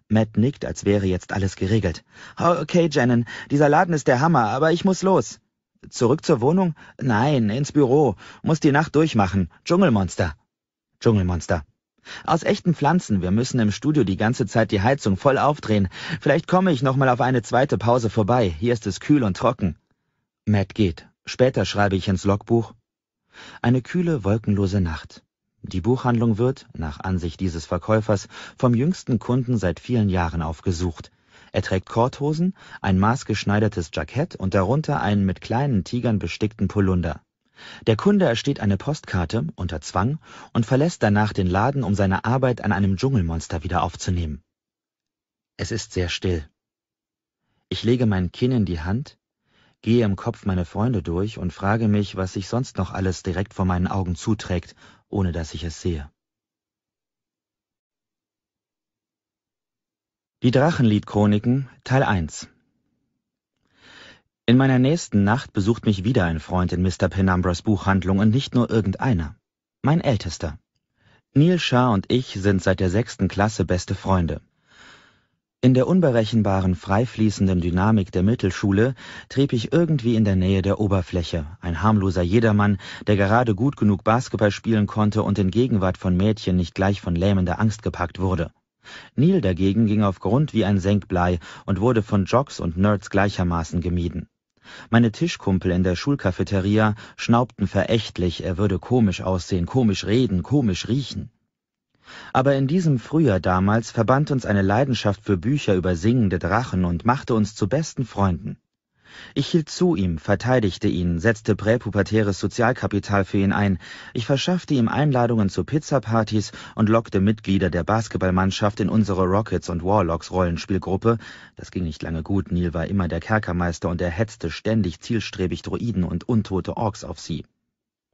Matt nickt, als wäre jetzt alles geregelt. Okay, Janen, dieser Laden ist der Hammer, aber ich muss los. Zurück zur Wohnung? Nein, ins Büro. Muss die Nacht durchmachen. Dschungelmonster. Dschungelmonster. Aus echten Pflanzen. Wir müssen im Studio die ganze Zeit die Heizung voll aufdrehen. Vielleicht komme ich nochmal auf eine zweite Pause vorbei. Hier ist es kühl und trocken. Matt geht. Später schreibe ich ins Logbuch. Eine kühle, wolkenlose Nacht. Die Buchhandlung wird, nach Ansicht dieses Verkäufers, vom jüngsten Kunden seit vielen Jahren aufgesucht. Er trägt Korthosen, ein maßgeschneidertes Jackett und darunter einen mit kleinen Tigern bestickten Polunder. Der Kunde ersteht eine Postkarte unter Zwang und verlässt danach den Laden, um seine Arbeit an einem Dschungelmonster wieder aufzunehmen. Es ist sehr still. Ich lege mein Kinn in die Hand, gehe im Kopf meine Freunde durch und frage mich, was sich sonst noch alles direkt vor meinen Augen zuträgt, ohne dass ich es sehe. Die Drachenlied-Chroniken Teil 1 In meiner nächsten Nacht besucht mich wieder ein Freund in Mr. Penumbras Buchhandlung und nicht nur irgendeiner, mein Ältester. Neil Shah und ich sind seit der sechsten Klasse beste Freunde. In der unberechenbaren, freifließenden Dynamik der Mittelschule trieb ich irgendwie in der Nähe der Oberfläche, ein harmloser Jedermann, der gerade gut genug Basketball spielen konnte und in Gegenwart von Mädchen nicht gleich von lähmender Angst gepackt wurde. Neil dagegen ging auf Grund wie ein Senkblei und wurde von Jocks und Nerds gleichermaßen gemieden. Meine Tischkumpel in der Schulcafeteria schnaubten verächtlich, er würde komisch aussehen, komisch reden, komisch riechen. Aber in diesem Frühjahr damals verband uns eine Leidenschaft für Bücher über singende Drachen und machte uns zu besten Freunden. Ich hielt zu ihm, verteidigte ihn, setzte präpubertäres Sozialkapital für ihn ein. Ich verschaffte ihm Einladungen zu Pizzapartys und lockte Mitglieder der Basketballmannschaft in unsere Rockets und Warlocks Rollenspielgruppe. Das ging nicht lange gut, Neil war immer der Kerkermeister und er hetzte ständig zielstrebig Droiden und untote Orks auf sie.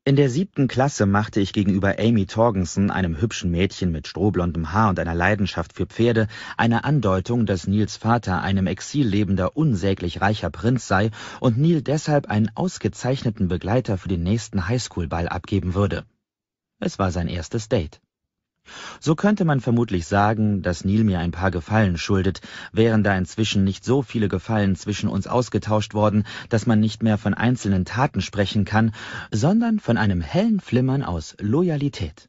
In der siebten Klasse machte ich gegenüber Amy Torgensen, einem hübschen Mädchen mit strohblondem Haar und einer Leidenschaft für Pferde, eine Andeutung, dass Nils Vater einem exillebender, unsäglich reicher Prinz sei und Neil deshalb einen ausgezeichneten Begleiter für den nächsten Highschool-Ball abgeben würde. Es war sein erstes Date. So könnte man vermutlich sagen, dass Neil mir ein paar Gefallen schuldet, wären da inzwischen nicht so viele Gefallen zwischen uns ausgetauscht worden, dass man nicht mehr von einzelnen Taten sprechen kann, sondern von einem hellen Flimmern aus Loyalität.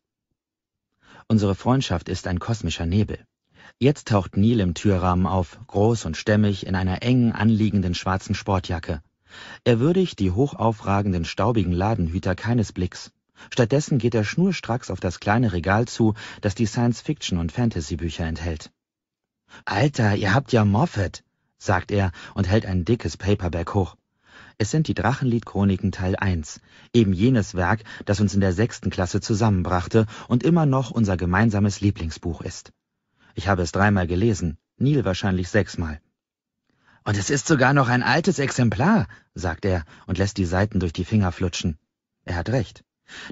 Unsere Freundschaft ist ein kosmischer Nebel. Jetzt taucht Neil im Türrahmen auf, groß und stämmig, in einer engen, anliegenden schwarzen Sportjacke. Er würdigt die hochaufragenden, staubigen Ladenhüter keines Blicks. Stattdessen geht er schnurstracks auf das kleine Regal zu, das die Science-Fiction- und Fantasy-Bücher enthält. Alter, ihr habt ja Moffat, sagt er und hält ein dickes Paperback hoch. Es sind die Drachenlied-Chroniken Teil 1, eben jenes Werk, das uns in der sechsten Klasse zusammenbrachte und immer noch unser gemeinsames Lieblingsbuch ist. Ich habe es dreimal gelesen, Neil wahrscheinlich sechsmal. Und es ist sogar noch ein altes Exemplar, sagt er und lässt die Seiten durch die Finger flutschen. Er hat recht.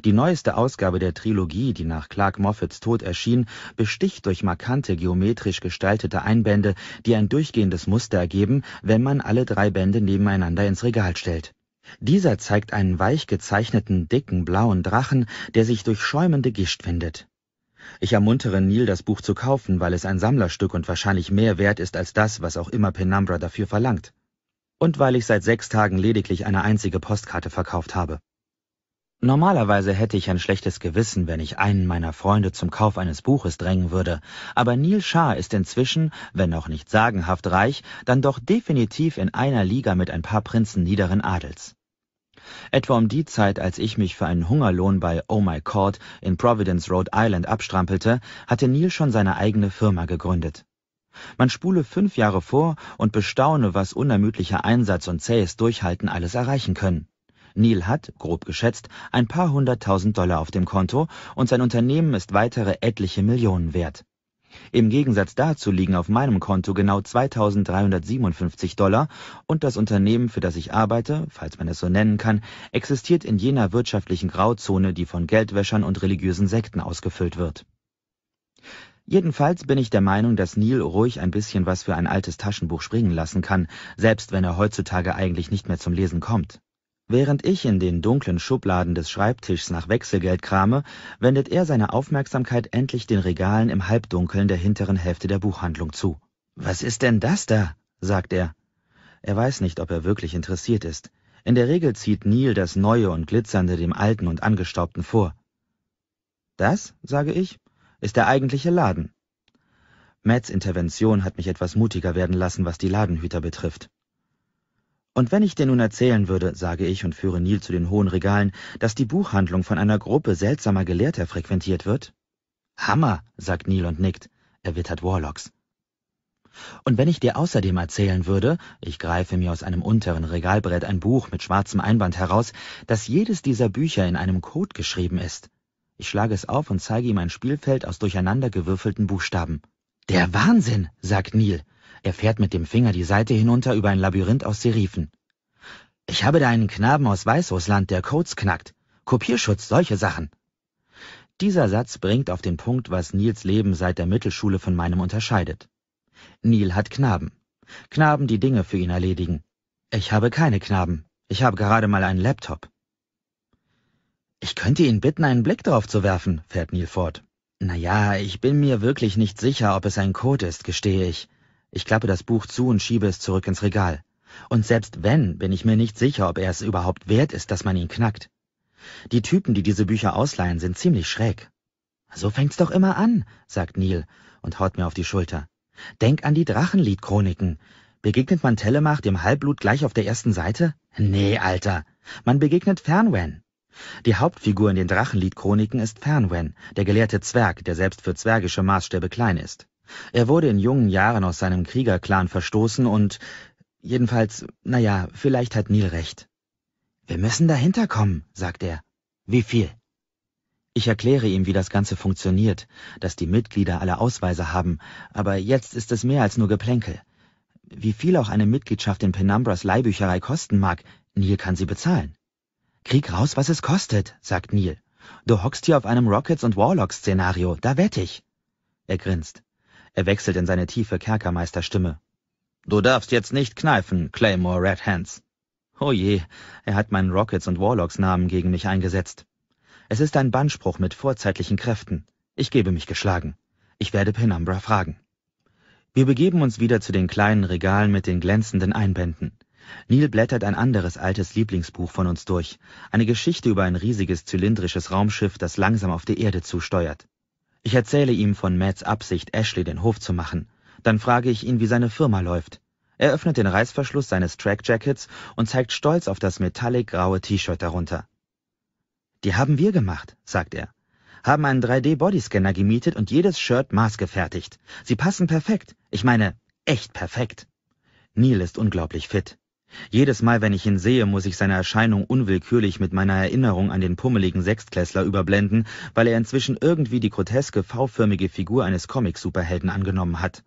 Die neueste Ausgabe der Trilogie, die nach Clark Moffats Tod erschien, besticht durch markante geometrisch gestaltete Einbände, die ein durchgehendes Muster ergeben, wenn man alle drei Bände nebeneinander ins Regal stellt. Dieser zeigt einen weich gezeichneten, dicken, blauen Drachen, der sich durch schäumende Gischt findet. Ich ermuntere Neil, das Buch zu kaufen, weil es ein Sammlerstück und wahrscheinlich mehr wert ist als das, was auch immer Penumbra dafür verlangt. Und weil ich seit sechs Tagen lediglich eine einzige Postkarte verkauft habe. Normalerweise hätte ich ein schlechtes Gewissen, wenn ich einen meiner Freunde zum Kauf eines Buches drängen würde, aber Neil Shah ist inzwischen, wenn auch nicht sagenhaft reich, dann doch definitiv in einer Liga mit ein paar Prinzen niederen Adels. Etwa um die Zeit, als ich mich für einen Hungerlohn bei Oh My Court in Providence, Rhode Island abstrampelte, hatte Neil schon seine eigene Firma gegründet. Man spule fünf Jahre vor und bestaune, was unermüdlicher Einsatz und zähes Durchhalten alles erreichen können. Neil hat, grob geschätzt, ein paar hunderttausend Dollar auf dem Konto und sein Unternehmen ist weitere etliche Millionen wert. Im Gegensatz dazu liegen auf meinem Konto genau 2357 Dollar und das Unternehmen, für das ich arbeite, falls man es so nennen kann, existiert in jener wirtschaftlichen Grauzone, die von Geldwäschern und religiösen Sekten ausgefüllt wird. Jedenfalls bin ich der Meinung, dass Neil ruhig ein bisschen was für ein altes Taschenbuch springen lassen kann, selbst wenn er heutzutage eigentlich nicht mehr zum Lesen kommt. Während ich in den dunklen Schubladen des Schreibtischs nach Wechselgeld krame, wendet er seine Aufmerksamkeit endlich den Regalen im Halbdunkeln der hinteren Hälfte der Buchhandlung zu. Was ist denn das da? sagt er. Er weiß nicht, ob er wirklich interessiert ist. In der Regel zieht Neil das Neue und Glitzernde dem Alten und Angestaubten vor. Das, sage ich, ist der eigentliche Laden. Matts Intervention hat mich etwas mutiger werden lassen, was die Ladenhüter betrifft. Und wenn ich dir nun erzählen würde, sage ich und führe Neil zu den hohen Regalen, dass die Buchhandlung von einer Gruppe seltsamer Gelehrter frequentiert wird? Hammer, sagt Neil und nickt. Er wittert Warlocks. Und wenn ich dir außerdem erzählen würde, ich greife mir aus einem unteren Regalbrett ein Buch mit schwarzem Einband heraus, dass jedes dieser Bücher in einem Code geschrieben ist. Ich schlage es auf und zeige ihm ein Spielfeld aus durcheinandergewürfelten Buchstaben. Der Wahnsinn, sagt Neil. Er fährt mit dem Finger die Seite hinunter über ein Labyrinth aus Serifen. Ich habe da einen Knaben aus Weißrussland, der Codes knackt. Kopierschutz, solche Sachen. Dieser Satz bringt auf den Punkt, was Nils Leben seit der Mittelschule von meinem unterscheidet. Nil hat Knaben. Knaben, die Dinge für ihn erledigen. Ich habe keine Knaben. Ich habe gerade mal einen Laptop. Ich könnte ihn bitten, einen Blick drauf zu werfen, fährt Neil fort. Na ja, ich bin mir wirklich nicht sicher, ob es ein Code ist, gestehe ich. Ich klappe das Buch zu und schiebe es zurück ins Regal. Und selbst wenn, bin ich mir nicht sicher, ob er es überhaupt wert ist, dass man ihn knackt. Die Typen, die diese Bücher ausleihen, sind ziemlich schräg. So fängt's doch immer an, sagt Neil und haut mir auf die Schulter. Denk an die Drachenliedchroniken. Begegnet man Telemach dem Halbblut gleich auf der ersten Seite? Nee, Alter. Man begegnet Fernwen. Die Hauptfigur in den Drachenliedchroniken ist Fernwen, der gelehrte Zwerg, der selbst für zwergische Maßstäbe klein ist. Er wurde in jungen Jahren aus seinem Kriegerclan verstoßen und jedenfalls, na ja, vielleicht hat Neil recht. Wir müssen dahinter kommen, sagt er. Wie viel? Ich erkläre ihm, wie das Ganze funktioniert, dass die Mitglieder alle Ausweise haben, aber jetzt ist es mehr als nur Geplänkel. Wie viel auch eine Mitgliedschaft in Penumbras Leihbücherei kosten mag, Neil kann sie bezahlen. Krieg raus, was es kostet, sagt Neil. Du hockst hier auf einem Rockets- und Warlocks-Szenario, da wett ich. Er grinst. Er wechselt in seine tiefe Kerkermeisterstimme. Du darfst jetzt nicht kneifen, Claymore Red Hands. Oh je, er hat meinen Rockets und Warlocks Namen gegen mich eingesetzt. Es ist ein Bandspruch mit vorzeitlichen Kräften. Ich gebe mich geschlagen. Ich werde Penumbra fragen. Wir begeben uns wieder zu den kleinen Regalen mit den glänzenden Einbänden. Neil blättert ein anderes altes Lieblingsbuch von uns durch, eine Geschichte über ein riesiges zylindrisches Raumschiff, das langsam auf die Erde zusteuert. Ich erzähle ihm von Mads Absicht, Ashley den Hof zu machen. Dann frage ich ihn, wie seine Firma läuft. Er öffnet den Reißverschluss seines Trackjackets und zeigt stolz auf das metallic-graue T-Shirt darunter. Die haben wir gemacht, sagt er. Haben einen 3D-Bodyscanner gemietet und jedes Shirt maßgefertigt. Sie passen perfekt. Ich meine, echt perfekt. Neil ist unglaublich fit. Jedes Mal, wenn ich ihn sehe, muss ich seine Erscheinung unwillkürlich mit meiner Erinnerung an den pummeligen Sechstklässler überblenden, weil er inzwischen irgendwie die groteske V-förmige Figur eines Comic-Superhelden angenommen hat.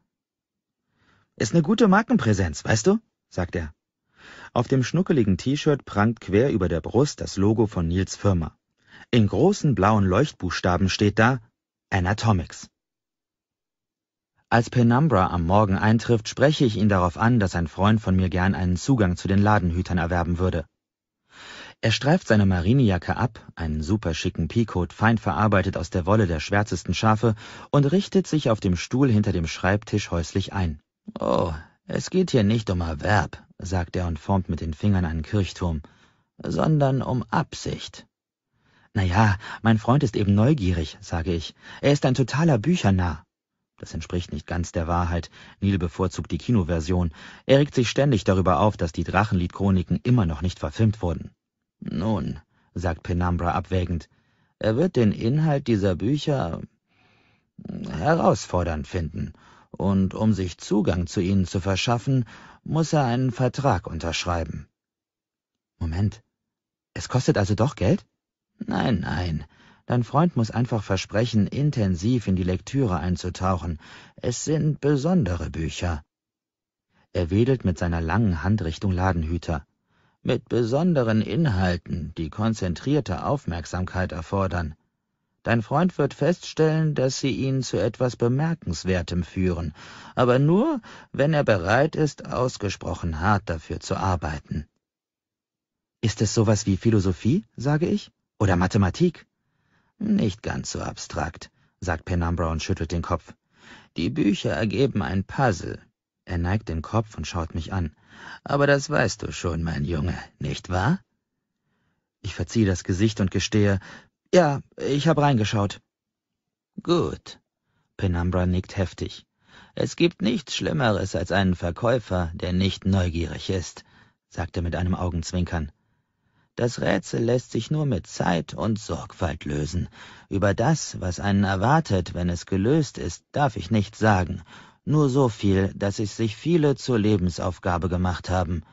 Ist ne gute Markenpräsenz, weißt du? sagt er. Auf dem schnuckeligen T-Shirt prangt quer über der Brust das Logo von Nils Firma. In großen blauen Leuchtbuchstaben steht da Anatomics. Als Penumbra am Morgen eintrifft, spreche ich ihn darauf an, dass ein Freund von mir gern einen Zugang zu den Ladenhütern erwerben würde. Er streift seine Marinejacke ab, einen superschicken Peacoat fein verarbeitet aus der Wolle der schwärzesten Schafe, und richtet sich auf dem Stuhl hinter dem Schreibtisch häuslich ein. Oh, es geht hier nicht um Erwerb, sagt er und formt mit den Fingern einen Kirchturm, sondern um Absicht. Naja, mein Freund ist eben neugierig, sage ich. Er ist ein totaler Büchernarr. Das entspricht nicht ganz der Wahrheit. Neil bevorzugt die Kinoversion. Er regt sich ständig darüber auf, dass die Drachenliedchroniken immer noch nicht verfilmt wurden. Nun, sagt Penumbra abwägend, er wird den Inhalt dieser Bücher herausfordernd finden, und um sich Zugang zu ihnen zu verschaffen, muss er einen Vertrag unterschreiben. Moment, es kostet also doch Geld? Nein, nein, Dein Freund muss einfach versprechen, intensiv in die Lektüre einzutauchen. Es sind besondere Bücher. Er wedelt mit seiner langen Hand Richtung Ladenhüter. Mit besonderen Inhalten, die konzentrierte Aufmerksamkeit erfordern. Dein Freund wird feststellen, dass sie ihn zu etwas Bemerkenswertem führen, aber nur, wenn er bereit ist, ausgesprochen hart dafür zu arbeiten. Ist es sowas wie Philosophie, sage ich, oder Mathematik? Nicht ganz so abstrakt, sagt Penumbra und schüttelt den Kopf. Die Bücher ergeben ein Puzzle. Er neigt den Kopf und schaut mich an. Aber das weißt du schon, mein Junge, nicht wahr? Ich verziehe das Gesicht und gestehe, ja, ich habe reingeschaut. Gut. Penumbra nickt heftig. Es gibt nichts Schlimmeres als einen Verkäufer, der nicht neugierig ist, sagt er mit einem Augenzwinkern. Das Rätsel lässt sich nur mit Zeit und Sorgfalt lösen. Über das, was einen erwartet, wenn es gelöst ist, darf ich nichts sagen. Nur so viel, dass es sich viele zur Lebensaufgabe gemacht haben.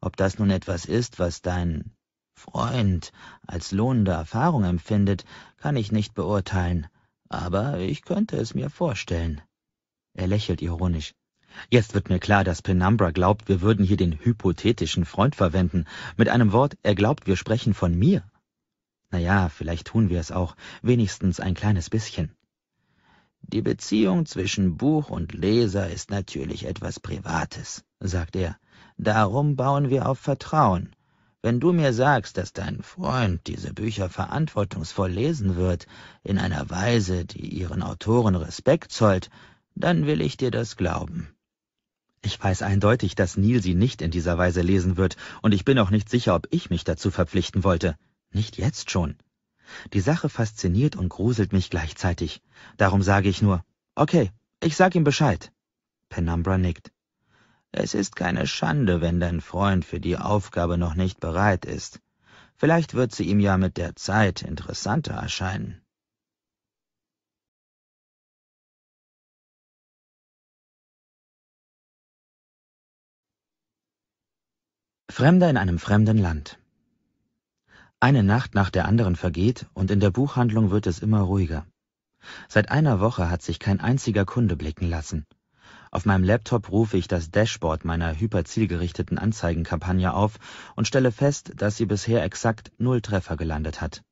Ob das nun etwas ist, was dein Freund als lohnende Erfahrung empfindet, kann ich nicht beurteilen. Aber ich könnte es mir vorstellen. Er lächelt ironisch. Jetzt wird mir klar, dass Penumbra glaubt, wir würden hier den hypothetischen Freund verwenden. Mit einem Wort, er glaubt, wir sprechen von mir. Naja, vielleicht tun wir es auch, wenigstens ein kleines bisschen. Die Beziehung zwischen Buch und Leser ist natürlich etwas Privates, sagt er. Darum bauen wir auf Vertrauen. Wenn du mir sagst, dass dein Freund diese Bücher verantwortungsvoll lesen wird, in einer Weise, die ihren Autoren Respekt zollt, dann will ich dir das glauben. Ich weiß eindeutig, dass Neil sie nicht in dieser Weise lesen wird, und ich bin auch nicht sicher, ob ich mich dazu verpflichten wollte. Nicht jetzt schon. Die Sache fasziniert und gruselt mich gleichzeitig. Darum sage ich nur, okay, ich sag ihm Bescheid. Penumbra nickt. Es ist keine Schande, wenn dein Freund für die Aufgabe noch nicht bereit ist. Vielleicht wird sie ihm ja mit der Zeit interessanter erscheinen. Fremder in einem fremden Land. Eine Nacht nach der anderen vergeht und in der Buchhandlung wird es immer ruhiger. Seit einer Woche hat sich kein einziger Kunde blicken lassen. Auf meinem Laptop rufe ich das Dashboard meiner hyperzielgerichteten Anzeigenkampagne auf und stelle fest, dass sie bisher exakt null Treffer gelandet hat.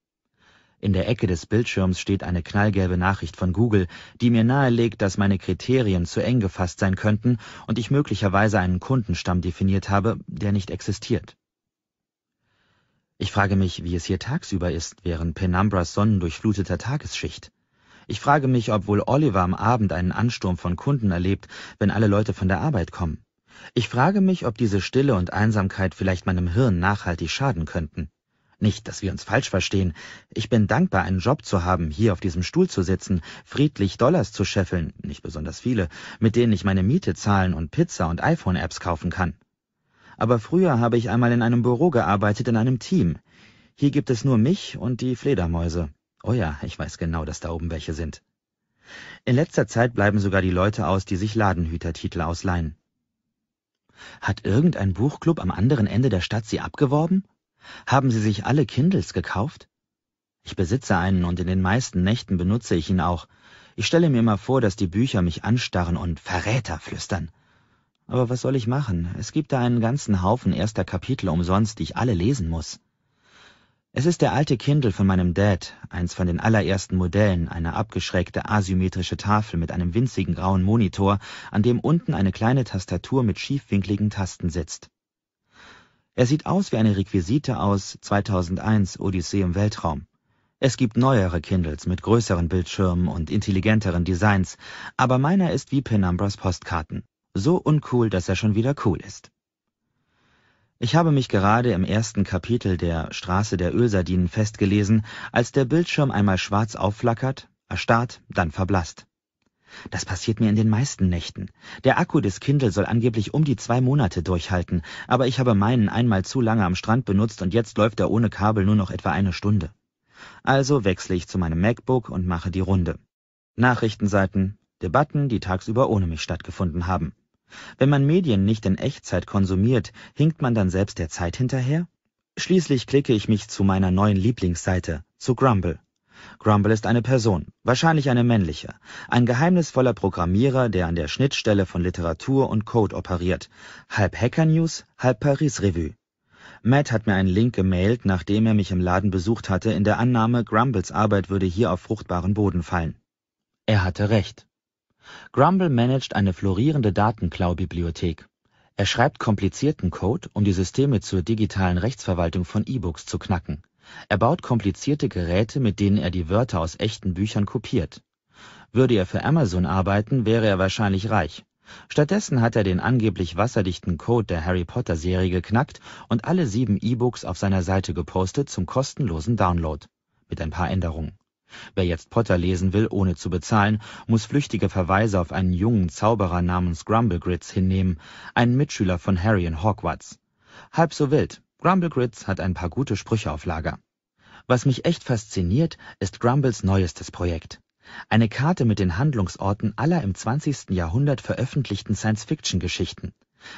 In der Ecke des Bildschirms steht eine knallgelbe Nachricht von Google, die mir nahelegt, dass meine Kriterien zu eng gefasst sein könnten und ich möglicherweise einen Kundenstamm definiert habe, der nicht existiert. Ich frage mich, wie es hier tagsüber ist, während Penumbras sonnendurchfluteter Tagesschicht. Ich frage mich, ob wohl Oliver am Abend einen Ansturm von Kunden erlebt, wenn alle Leute von der Arbeit kommen. Ich frage mich, ob diese Stille und Einsamkeit vielleicht meinem Hirn nachhaltig schaden könnten. Nicht, dass wir uns falsch verstehen. Ich bin dankbar, einen Job zu haben, hier auf diesem Stuhl zu sitzen, friedlich Dollars zu scheffeln, nicht besonders viele, mit denen ich meine Miete zahlen und Pizza und iPhone-Apps kaufen kann. Aber früher habe ich einmal in einem Büro gearbeitet, in einem Team. Hier gibt es nur mich und die Fledermäuse. Oh ja, ich weiß genau, dass da oben welche sind. In letzter Zeit bleiben sogar die Leute aus, die sich Ladenhütertitel ausleihen. Hat irgendein Buchclub am anderen Ende der Stadt sie abgeworben? Haben Sie sich alle Kindles gekauft? Ich besitze einen und in den meisten Nächten benutze ich ihn auch. Ich stelle mir immer vor, dass die Bücher mich anstarren und Verräter flüstern. Aber was soll ich machen? Es gibt da einen ganzen Haufen erster Kapitel umsonst, die ich alle lesen muss. Es ist der alte Kindle von meinem Dad, eins von den allerersten Modellen, eine abgeschrägte asymmetrische Tafel mit einem winzigen grauen Monitor, an dem unten eine kleine Tastatur mit schiefwinkligen Tasten sitzt. Er sieht aus wie eine Requisite aus 2001 Odyssee im Weltraum. Es gibt neuere Kindles mit größeren Bildschirmen und intelligenteren Designs, aber meiner ist wie Penumbras Postkarten. So uncool, dass er schon wieder cool ist. Ich habe mich gerade im ersten Kapitel der Straße der Ölsardinen festgelesen, als der Bildschirm einmal schwarz aufflackert, erstarrt, dann verblasst. Das passiert mir in den meisten Nächten. Der Akku des Kindle soll angeblich um die zwei Monate durchhalten, aber ich habe meinen einmal zu lange am Strand benutzt und jetzt läuft er ohne Kabel nur noch etwa eine Stunde. Also wechsle ich zu meinem MacBook und mache die Runde. Nachrichtenseiten, Debatten, die tagsüber ohne mich stattgefunden haben. Wenn man Medien nicht in Echtzeit konsumiert, hinkt man dann selbst der Zeit hinterher? Schließlich klicke ich mich zu meiner neuen Lieblingsseite, zu Grumble. Grumble ist eine Person, wahrscheinlich eine männliche, ein geheimnisvoller Programmierer, der an der Schnittstelle von Literatur und Code operiert, halb Hacker News, halb Paris Revue. Matt hat mir einen Link gemailt, nachdem er mich im Laden besucht hatte, in der Annahme, Grumbles Arbeit würde hier auf fruchtbaren Boden fallen. Er hatte recht. Grumble managt eine florierende Datenklau-Bibliothek. Er schreibt komplizierten Code, um die Systeme zur digitalen Rechtsverwaltung von E-Books zu knacken. Er baut komplizierte Geräte, mit denen er die Wörter aus echten Büchern kopiert. Würde er für Amazon arbeiten, wäre er wahrscheinlich reich. Stattdessen hat er den angeblich wasserdichten Code der Harry-Potter-Serie geknackt und alle sieben E-Books auf seiner Seite gepostet zum kostenlosen Download. Mit ein paar Änderungen. Wer jetzt Potter lesen will, ohne zu bezahlen, muss flüchtige Verweise auf einen jungen Zauberer namens Grumblegritz hinnehmen, einen Mitschüler von Harry in Hogwarts. Halb so wild, Grumble Grits hat ein paar gute Sprüche auf Lager. Was mich echt fasziniert, ist Grumbles neuestes Projekt. Eine Karte mit den Handlungsorten aller im 20. Jahrhundert veröffentlichten Science-Fiction-Geschichten.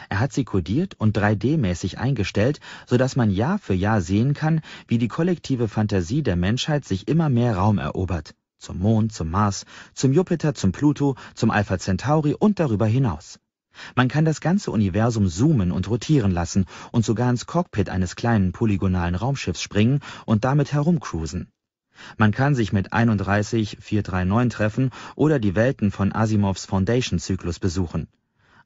Er hat sie kodiert und 3D-mäßig eingestellt, so dass man Jahr für Jahr sehen kann, wie die kollektive Fantasie der Menschheit sich immer mehr Raum erobert. Zum Mond, zum Mars, zum Jupiter, zum Pluto, zum Alpha Centauri und darüber hinaus. Man kann das ganze Universum zoomen und rotieren lassen und sogar ins Cockpit eines kleinen polygonalen Raumschiffs springen und damit herumcruisen. Man kann sich mit 31 439 treffen oder die Welten von Asimovs Foundation-Zyklus besuchen.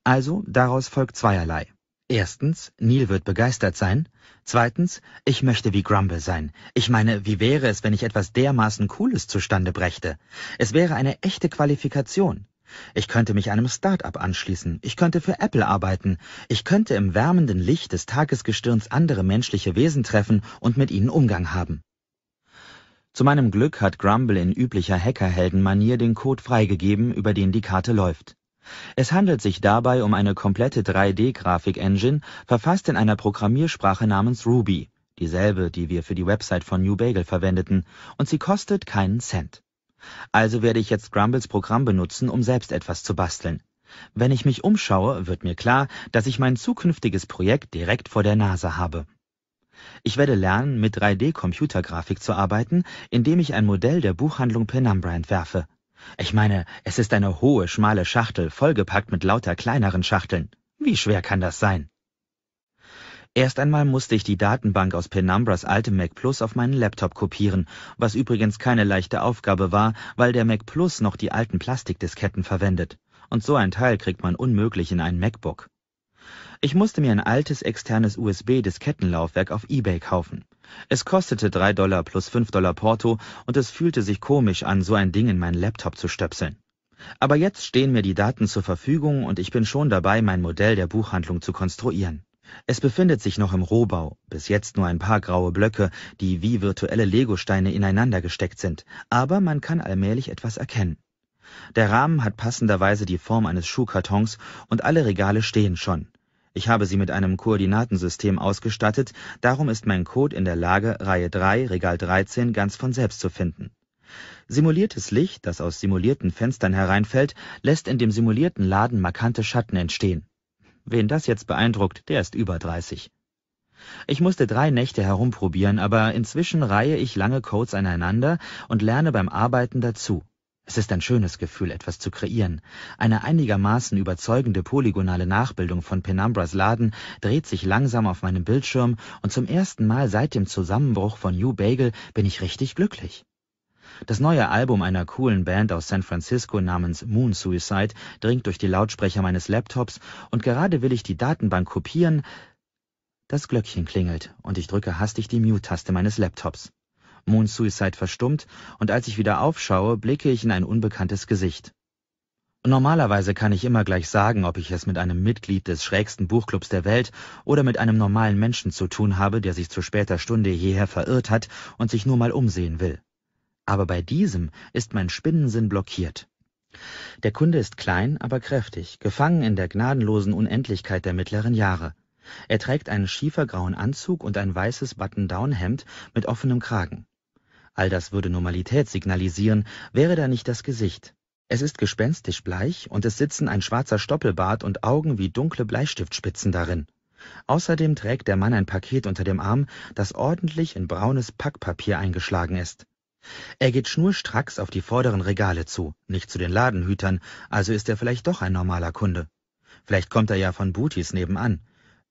Also, daraus folgt zweierlei. Erstens, Neil wird begeistert sein. Zweitens, ich möchte wie Grumble sein. Ich meine, wie wäre es, wenn ich etwas dermaßen Cooles zustande brächte? Es wäre eine echte Qualifikation. Ich könnte mich einem Start-up anschließen. Ich könnte für Apple arbeiten. Ich könnte im wärmenden Licht des Tagesgestirns andere menschliche Wesen treffen und mit ihnen Umgang haben. Zu meinem Glück hat Grumble in üblicher Hackerheldenmanier den Code freigegeben, über den die Karte läuft. Es handelt sich dabei um eine komplette 3D-Grafik-Engine, verfasst in einer Programmiersprache namens Ruby, dieselbe, die wir für die Website von New Bagel verwendeten, und sie kostet keinen Cent. Also werde ich jetzt Grumbles Programm benutzen, um selbst etwas zu basteln. Wenn ich mich umschaue, wird mir klar, dass ich mein zukünftiges Projekt direkt vor der Nase habe. Ich werde lernen, mit 3D-Computergrafik zu arbeiten, indem ich ein Modell der Buchhandlung Penumbra entwerfe. Ich meine, es ist eine hohe, schmale Schachtel, vollgepackt mit lauter kleineren Schachteln. Wie schwer kann das sein? Erst einmal musste ich die Datenbank aus Penumbras altem Mac Plus auf meinen Laptop kopieren, was übrigens keine leichte Aufgabe war, weil der Mac Plus noch die alten Plastikdisketten verwendet. Und so ein Teil kriegt man unmöglich in einen MacBook. Ich musste mir ein altes externes USB-Diskettenlaufwerk auf eBay kaufen. Es kostete 3 Dollar plus 5 Dollar Porto und es fühlte sich komisch an, so ein Ding in meinen Laptop zu stöpseln. Aber jetzt stehen mir die Daten zur Verfügung und ich bin schon dabei, mein Modell der Buchhandlung zu konstruieren. Es befindet sich noch im Rohbau, bis jetzt nur ein paar graue Blöcke, die wie virtuelle Legosteine ineinander gesteckt sind, aber man kann allmählich etwas erkennen. Der Rahmen hat passenderweise die Form eines Schuhkartons und alle Regale stehen schon. Ich habe sie mit einem Koordinatensystem ausgestattet, darum ist mein Code in der Lage, Reihe 3, Regal 13 ganz von selbst zu finden. Simuliertes Licht, das aus simulierten Fenstern hereinfällt, lässt in dem simulierten Laden markante Schatten entstehen. Wen das jetzt beeindruckt, der ist über 30. Ich musste drei Nächte herumprobieren, aber inzwischen reihe ich lange Codes aneinander und lerne beim Arbeiten dazu. Es ist ein schönes Gefühl, etwas zu kreieren. Eine einigermaßen überzeugende polygonale Nachbildung von Penumbras Laden dreht sich langsam auf meinem Bildschirm und zum ersten Mal seit dem Zusammenbruch von New Bagel bin ich richtig glücklich. Das neue Album einer coolen Band aus San Francisco namens Moon Suicide dringt durch die Lautsprecher meines Laptops und gerade will ich die Datenbank kopieren, das Glöckchen klingelt und ich drücke hastig die Mute-Taste meines Laptops. Moon Suicide verstummt und als ich wieder aufschaue, blicke ich in ein unbekanntes Gesicht. Normalerweise kann ich immer gleich sagen, ob ich es mit einem Mitglied des schrägsten Buchclubs der Welt oder mit einem normalen Menschen zu tun habe, der sich zu später Stunde hierher verirrt hat und sich nur mal umsehen will aber bei diesem ist mein Spinnensinn blockiert. Der Kunde ist klein, aber kräftig, gefangen in der gnadenlosen Unendlichkeit der mittleren Jahre. Er trägt einen schiefergrauen Anzug und ein weißes Button-Down-Hemd mit offenem Kragen. All das würde Normalität signalisieren, wäre da nicht das Gesicht. Es ist gespenstisch bleich und es sitzen ein schwarzer Stoppelbart und Augen wie dunkle Bleistiftspitzen darin. Außerdem trägt der Mann ein Paket unter dem Arm, das ordentlich in braunes Packpapier eingeschlagen ist. Er geht schnurstracks auf die vorderen Regale zu, nicht zu den Ladenhütern, also ist er vielleicht doch ein normaler Kunde. Vielleicht kommt er ja von Booties nebenan.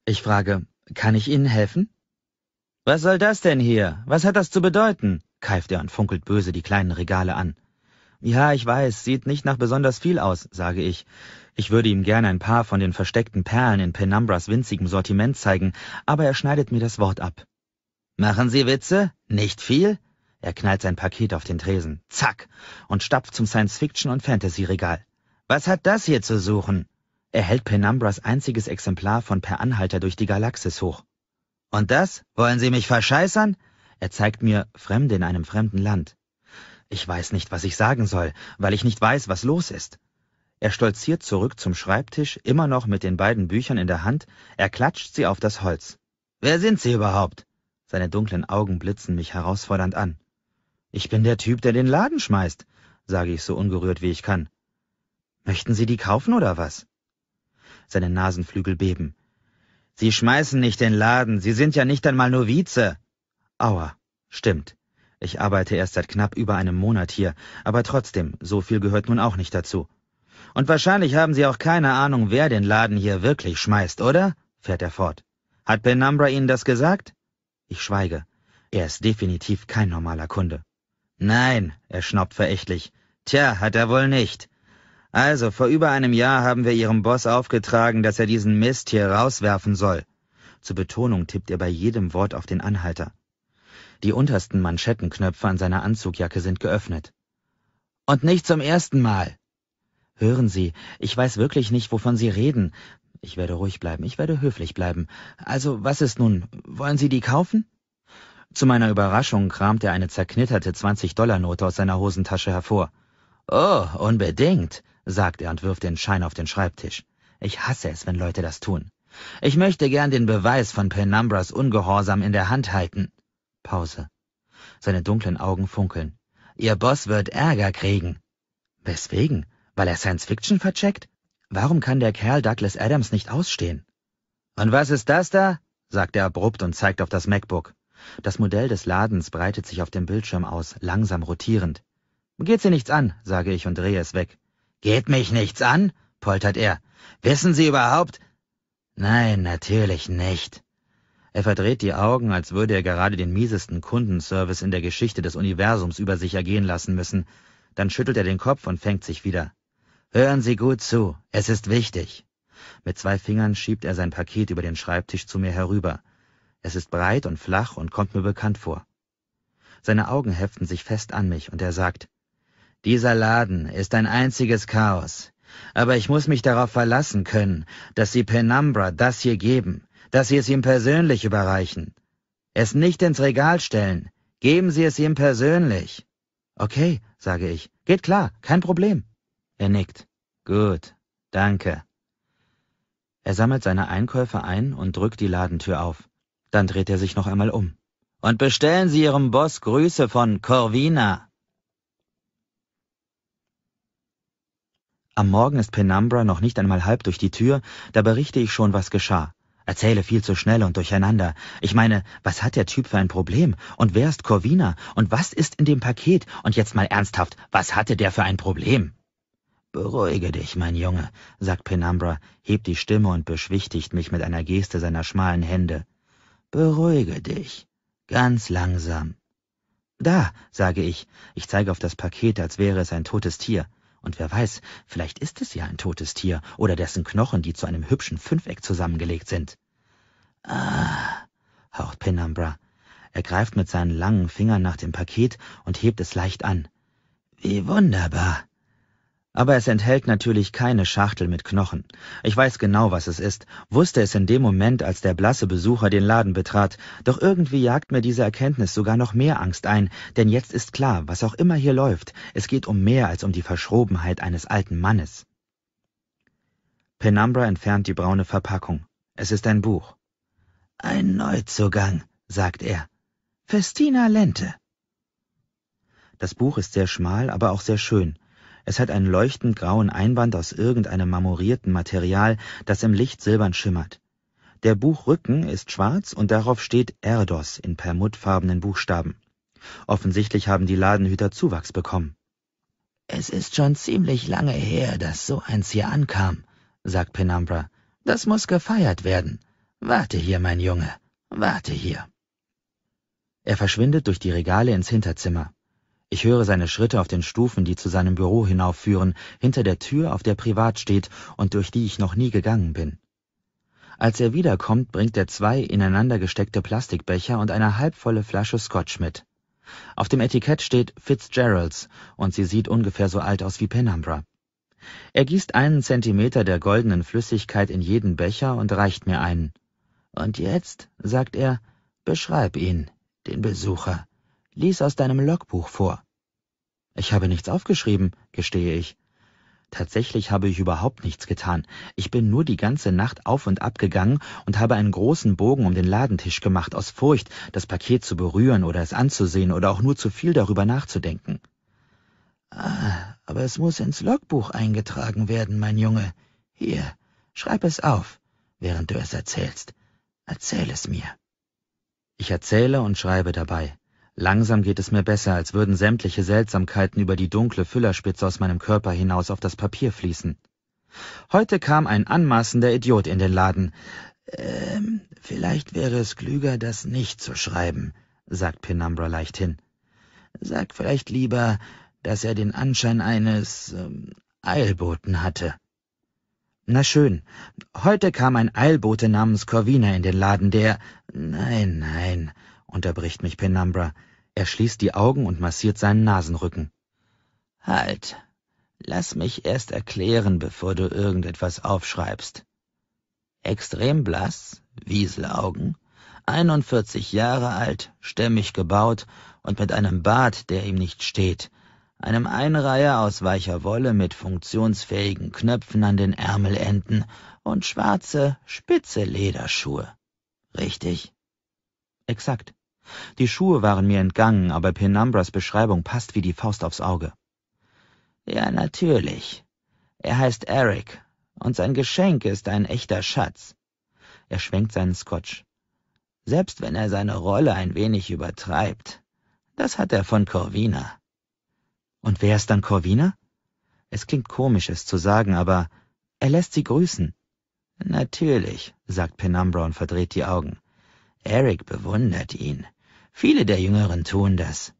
Ich frage, kann ich Ihnen helfen? Was soll das denn hier? Was hat das zu bedeuten? keift er und funkelt böse die kleinen Regale an. Ja, ich weiß, sieht nicht nach besonders viel aus, sage ich. Ich würde ihm gerne ein paar von den versteckten Perlen in Penumbras winzigem Sortiment zeigen, aber er schneidet mir das Wort ab. Machen Sie Witze? Nicht viel? Er knallt sein Paket auf den Tresen, zack, und stapft zum Science-Fiction- und Fantasy-Regal. Was hat das hier zu suchen? Er hält Penumbras einziges Exemplar von Per Anhalter durch die Galaxis hoch. Und das? Wollen Sie mich verscheißern? Er zeigt mir Fremde in einem fremden Land. Ich weiß nicht, was ich sagen soll, weil ich nicht weiß, was los ist. Er stolziert zurück zum Schreibtisch, immer noch mit den beiden Büchern in der Hand, er klatscht sie auf das Holz. Wer sind Sie überhaupt? Seine dunklen Augen blitzen mich herausfordernd an. Ich bin der Typ, der den Laden schmeißt, sage ich so ungerührt wie ich kann. Möchten Sie die kaufen oder was? Seine Nasenflügel beben. Sie schmeißen nicht den Laden, Sie sind ja nicht einmal Novize. Aua, stimmt. Ich arbeite erst seit knapp über einem Monat hier, aber trotzdem, so viel gehört nun auch nicht dazu. Und wahrscheinlich haben Sie auch keine Ahnung, wer den Laden hier wirklich schmeißt, oder? fährt er fort. Hat Penumbra Ihnen das gesagt? Ich schweige. Er ist definitiv kein normaler Kunde. Nein, er schnaubt verächtlich. Tja, hat er wohl nicht. Also, vor über einem Jahr haben wir Ihrem Boss aufgetragen, dass er diesen Mist hier rauswerfen soll. Zur Betonung tippt er bei jedem Wort auf den Anhalter. Die untersten Manschettenknöpfe an seiner Anzugjacke sind geöffnet. Und nicht zum ersten Mal. Hören Sie, ich weiß wirklich nicht, wovon Sie reden. Ich werde ruhig bleiben, ich werde höflich bleiben. Also, was ist nun? Wollen Sie die kaufen? Zu meiner Überraschung kramt er eine zerknitterte 20-Dollar-Note aus seiner Hosentasche hervor. Oh, unbedingt, sagt er und wirft den Schein auf den Schreibtisch. Ich hasse es, wenn Leute das tun. Ich möchte gern den Beweis von Penumbras Ungehorsam in der Hand halten. Pause. Seine dunklen Augen funkeln. Ihr Boss wird Ärger kriegen. Weswegen? Weil er Science Fiction vercheckt? Warum kann der Kerl Douglas Adams nicht ausstehen? Und was ist das da? sagt er abrupt und zeigt auf das MacBook. Das Modell des Ladens breitet sich auf dem Bildschirm aus, langsam rotierend. Geht Sie nichts an, sage ich und drehe es weg. Geht mich nichts an? poltert er. Wissen Sie überhaupt? Nein, natürlich nicht. Er verdreht die Augen, als würde er gerade den miesesten Kundenservice in der Geschichte des Universums über sich ergehen lassen müssen. Dann schüttelt er den Kopf und fängt sich wieder. Hören Sie gut zu, es ist wichtig. Mit zwei Fingern schiebt er sein Paket über den Schreibtisch zu mir herüber. Es ist breit und flach und kommt mir bekannt vor. Seine Augen heften sich fest an mich und er sagt, dieser Laden ist ein einziges Chaos. Aber ich muss mich darauf verlassen können, dass Sie Penumbra das hier geben, dass Sie es ihm persönlich überreichen. Es nicht ins Regal stellen. Geben Sie es ihm persönlich. Okay, sage ich. Geht klar, kein Problem. Er nickt. Gut, danke. Er sammelt seine Einkäufe ein und drückt die Ladentür auf. Dann dreht er sich noch einmal um. Und bestellen Sie Ihrem Boss Grüße von Corvina. Am Morgen ist Penumbra noch nicht einmal halb durch die Tür, da berichte ich schon, was geschah. Erzähle viel zu schnell und durcheinander. Ich meine, was hat der Typ für ein Problem? Und wer ist Corvina? Und was ist in dem Paket? Und jetzt mal ernsthaft, was hatte der für ein Problem? Beruhige dich, mein Junge, sagt Penumbra, hebt die Stimme und beschwichtigt mich mit einer Geste seiner schmalen Hände. Beruhige dich. Ganz langsam. Da, sage ich. Ich zeige auf das Paket, als wäre es ein totes Tier. Und wer weiß, vielleicht ist es ja ein totes Tier oder dessen Knochen, die zu einem hübschen Fünfeck zusammengelegt sind. Ah, haucht Penumbra. Er greift mit seinen langen Fingern nach dem Paket und hebt es leicht an. Wie wunderbar. Aber es enthält natürlich keine Schachtel mit Knochen. Ich weiß genau, was es ist, wusste es in dem Moment, als der blasse Besucher den Laden betrat, doch irgendwie jagt mir diese Erkenntnis sogar noch mehr Angst ein, denn jetzt ist klar, was auch immer hier läuft, es geht um mehr als um die Verschrobenheit eines alten Mannes. Penumbra entfernt die braune Verpackung. Es ist ein Buch. Ein Neuzugang, sagt er. Festina Lente. Das Buch ist sehr schmal, aber auch sehr schön. Es hat einen leuchtend grauen Einband aus irgendeinem marmorierten Material, das im Licht silbern schimmert. Der Buchrücken ist schwarz und darauf steht Erdos in perlmuttfarbenen Buchstaben. Offensichtlich haben die Ladenhüter Zuwachs bekommen. Es ist schon ziemlich lange her, dass so eins hier ankam, sagt Penumbra. Das muss gefeiert werden. Warte hier, mein Junge, warte hier. Er verschwindet durch die Regale ins Hinterzimmer. Ich höre seine Schritte auf den Stufen, die zu seinem Büro hinaufführen, hinter der Tür, auf der privat steht und durch die ich noch nie gegangen bin. Als er wiederkommt, bringt er zwei ineinander gesteckte Plastikbecher und eine halbvolle Flasche Scotch mit. Auf dem Etikett steht Fitzgeralds und sie sieht ungefähr so alt aus wie Penumbra. Er gießt einen Zentimeter der goldenen Flüssigkeit in jeden Becher und reicht mir einen. Und jetzt, sagt er, beschreib ihn, den Besucher. Lies aus deinem Logbuch vor. Ich habe nichts aufgeschrieben, gestehe ich. Tatsächlich habe ich überhaupt nichts getan. Ich bin nur die ganze Nacht auf und ab gegangen und habe einen großen Bogen um den Ladentisch gemacht, aus Furcht, das Paket zu berühren oder es anzusehen oder auch nur zu viel darüber nachzudenken. Ah, aber es muss ins Logbuch eingetragen werden, mein Junge. Hier, schreib es auf, während du es erzählst. Erzähl es mir. Ich erzähle und schreibe dabei. Langsam geht es mir besser, als würden sämtliche Seltsamkeiten über die dunkle Füllerspitze aus meinem Körper hinaus auf das Papier fließen. Heute kam ein anmaßender Idiot in den Laden. Ähm, vielleicht wäre es klüger, das nicht zu schreiben, sagt Penumbra leichthin. Sag vielleicht lieber, dass er den Anschein eines ähm, Eilboten hatte. Na schön, heute kam ein Eilbote namens Corvina in den Laden, der. Nein, nein, unterbricht mich Penumbra. Er schließt die Augen und massiert seinen Nasenrücken. Halt. Lass mich erst erklären, bevor du irgendetwas aufschreibst. Extrem blass, Wieselaugen, 41 Jahre alt, stämmig gebaut und mit einem Bart, der ihm nicht steht, einem Einreiher aus weicher Wolle mit funktionsfähigen Knöpfen an den Ärmelenden und schwarze, spitze Lederschuhe. Richtig? Exakt. Die Schuhe waren mir entgangen, aber Penumbras Beschreibung passt wie die Faust aufs Auge. Ja, natürlich. Er heißt Eric, und sein Geschenk ist ein echter Schatz. Er schwenkt seinen Scotch. Selbst wenn er seine Rolle ein wenig übertreibt. Das hat er von Corvina. Und wer ist dann Corvina? Es klingt komisch, es zu sagen, aber er lässt sie grüßen. Natürlich, sagt Penumbra und verdreht die Augen. Eric bewundert ihn. Viele der Jüngeren tun das.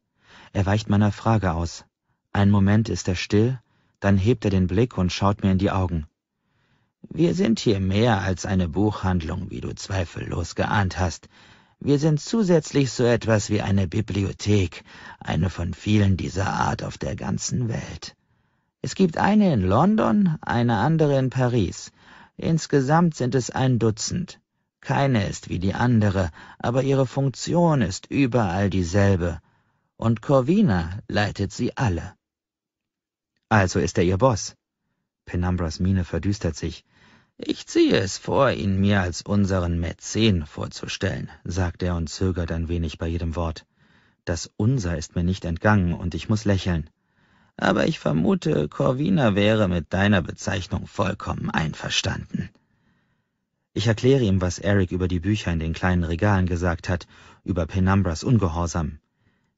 Er weicht meiner Frage aus. Ein Moment ist er still, dann hebt er den Blick und schaut mir in die Augen. Wir sind hier mehr als eine Buchhandlung, wie du zweifellos geahnt hast. Wir sind zusätzlich so etwas wie eine Bibliothek, eine von vielen dieser Art auf der ganzen Welt. Es gibt eine in London, eine andere in Paris. Insgesamt sind es ein Dutzend. Keine ist wie die andere, aber ihre Funktion ist überall dieselbe. Und Corvina leitet sie alle. Also ist er ihr Boss. Penumbras Miene verdüstert sich. Ich ziehe es vor, ihn mir als unseren Mäzen vorzustellen, sagt er und zögert ein wenig bei jedem Wort. Das Unser ist mir nicht entgangen und ich muss lächeln. Aber ich vermute, Corvina wäre mit deiner Bezeichnung vollkommen einverstanden. Ich erkläre ihm, was Eric über die Bücher in den kleinen Regalen gesagt hat, über Penumbras Ungehorsam.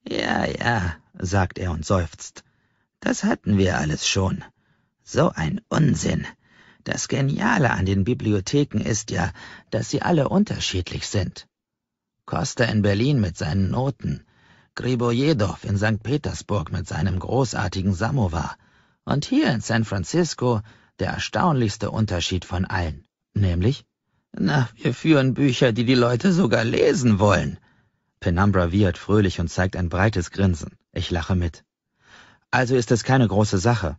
Ja, ja, sagt er und seufzt. Das hatten wir alles schon. So ein Unsinn. Das Geniale an den Bibliotheken ist ja, dass sie alle unterschiedlich sind. Costa in Berlin mit seinen Noten, Gribojedow in St. Petersburg mit seinem großartigen Samovar und hier in San Francisco der erstaunlichste Unterschied von allen, nämlich na, wir führen Bücher, die die Leute sogar lesen wollen. Penumbra wiehert fröhlich und zeigt ein breites Grinsen. Ich lache mit. Also ist es keine große Sache.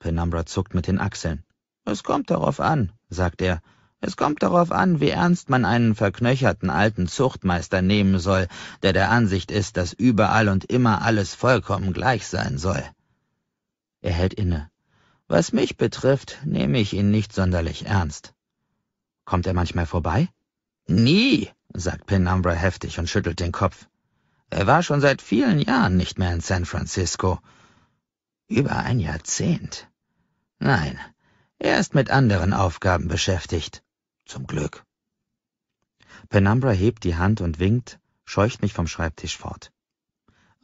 Penumbra zuckt mit den Achseln. Es kommt darauf an, sagt er. Es kommt darauf an, wie ernst man einen verknöcherten alten Zuchtmeister nehmen soll, der der Ansicht ist, dass überall und immer alles vollkommen gleich sein soll. Er hält inne. Was mich betrifft, nehme ich ihn nicht sonderlich ernst. Kommt er manchmal vorbei? Nie, sagt Penumbra heftig und schüttelt den Kopf. Er war schon seit vielen Jahren nicht mehr in San Francisco. Über ein Jahrzehnt. Nein, er ist mit anderen Aufgaben beschäftigt. Zum Glück. Penumbra hebt die Hand und winkt, scheucht mich vom Schreibtisch fort.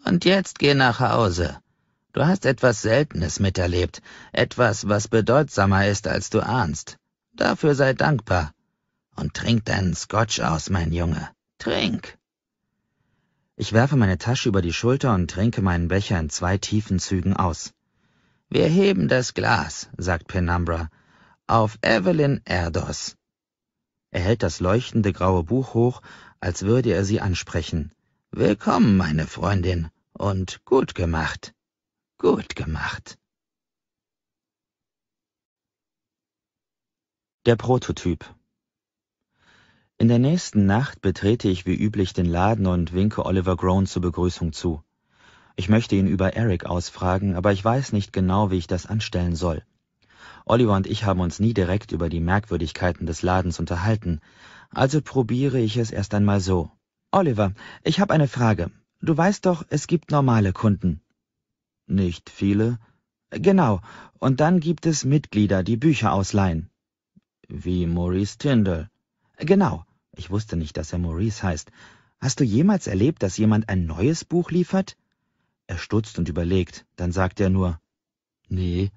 Und jetzt geh nach Hause. Du hast etwas Seltenes miterlebt, etwas, was bedeutsamer ist, als du ahnst. Dafür sei dankbar. Und trink deinen Scotch aus, mein Junge. Trink! Ich werfe meine Tasche über die Schulter und trinke meinen Becher in zwei tiefen Zügen aus. Wir heben das Glas, sagt Penumbra, auf Evelyn Erdos. Er hält das leuchtende graue Buch hoch, als würde er sie ansprechen. Willkommen, meine Freundin, und gut gemacht. Gut gemacht. Der Prototyp. In der nächsten Nacht betrete ich wie üblich den Laden und winke Oliver Groan zur Begrüßung zu. Ich möchte ihn über Eric ausfragen, aber ich weiß nicht genau, wie ich das anstellen soll. Oliver und ich haben uns nie direkt über die Merkwürdigkeiten des Ladens unterhalten, also probiere ich es erst einmal so. Oliver, ich habe eine Frage. Du weißt doch, es gibt normale Kunden. Nicht viele? Genau, und dann gibt es Mitglieder, die Bücher ausleihen. Wie Maurice Tyndall. Genau. Ich wusste nicht, dass er Maurice heißt. Hast du jemals erlebt, dass jemand ein neues Buch liefert? Er stutzt und überlegt, dann sagt er nur Nee.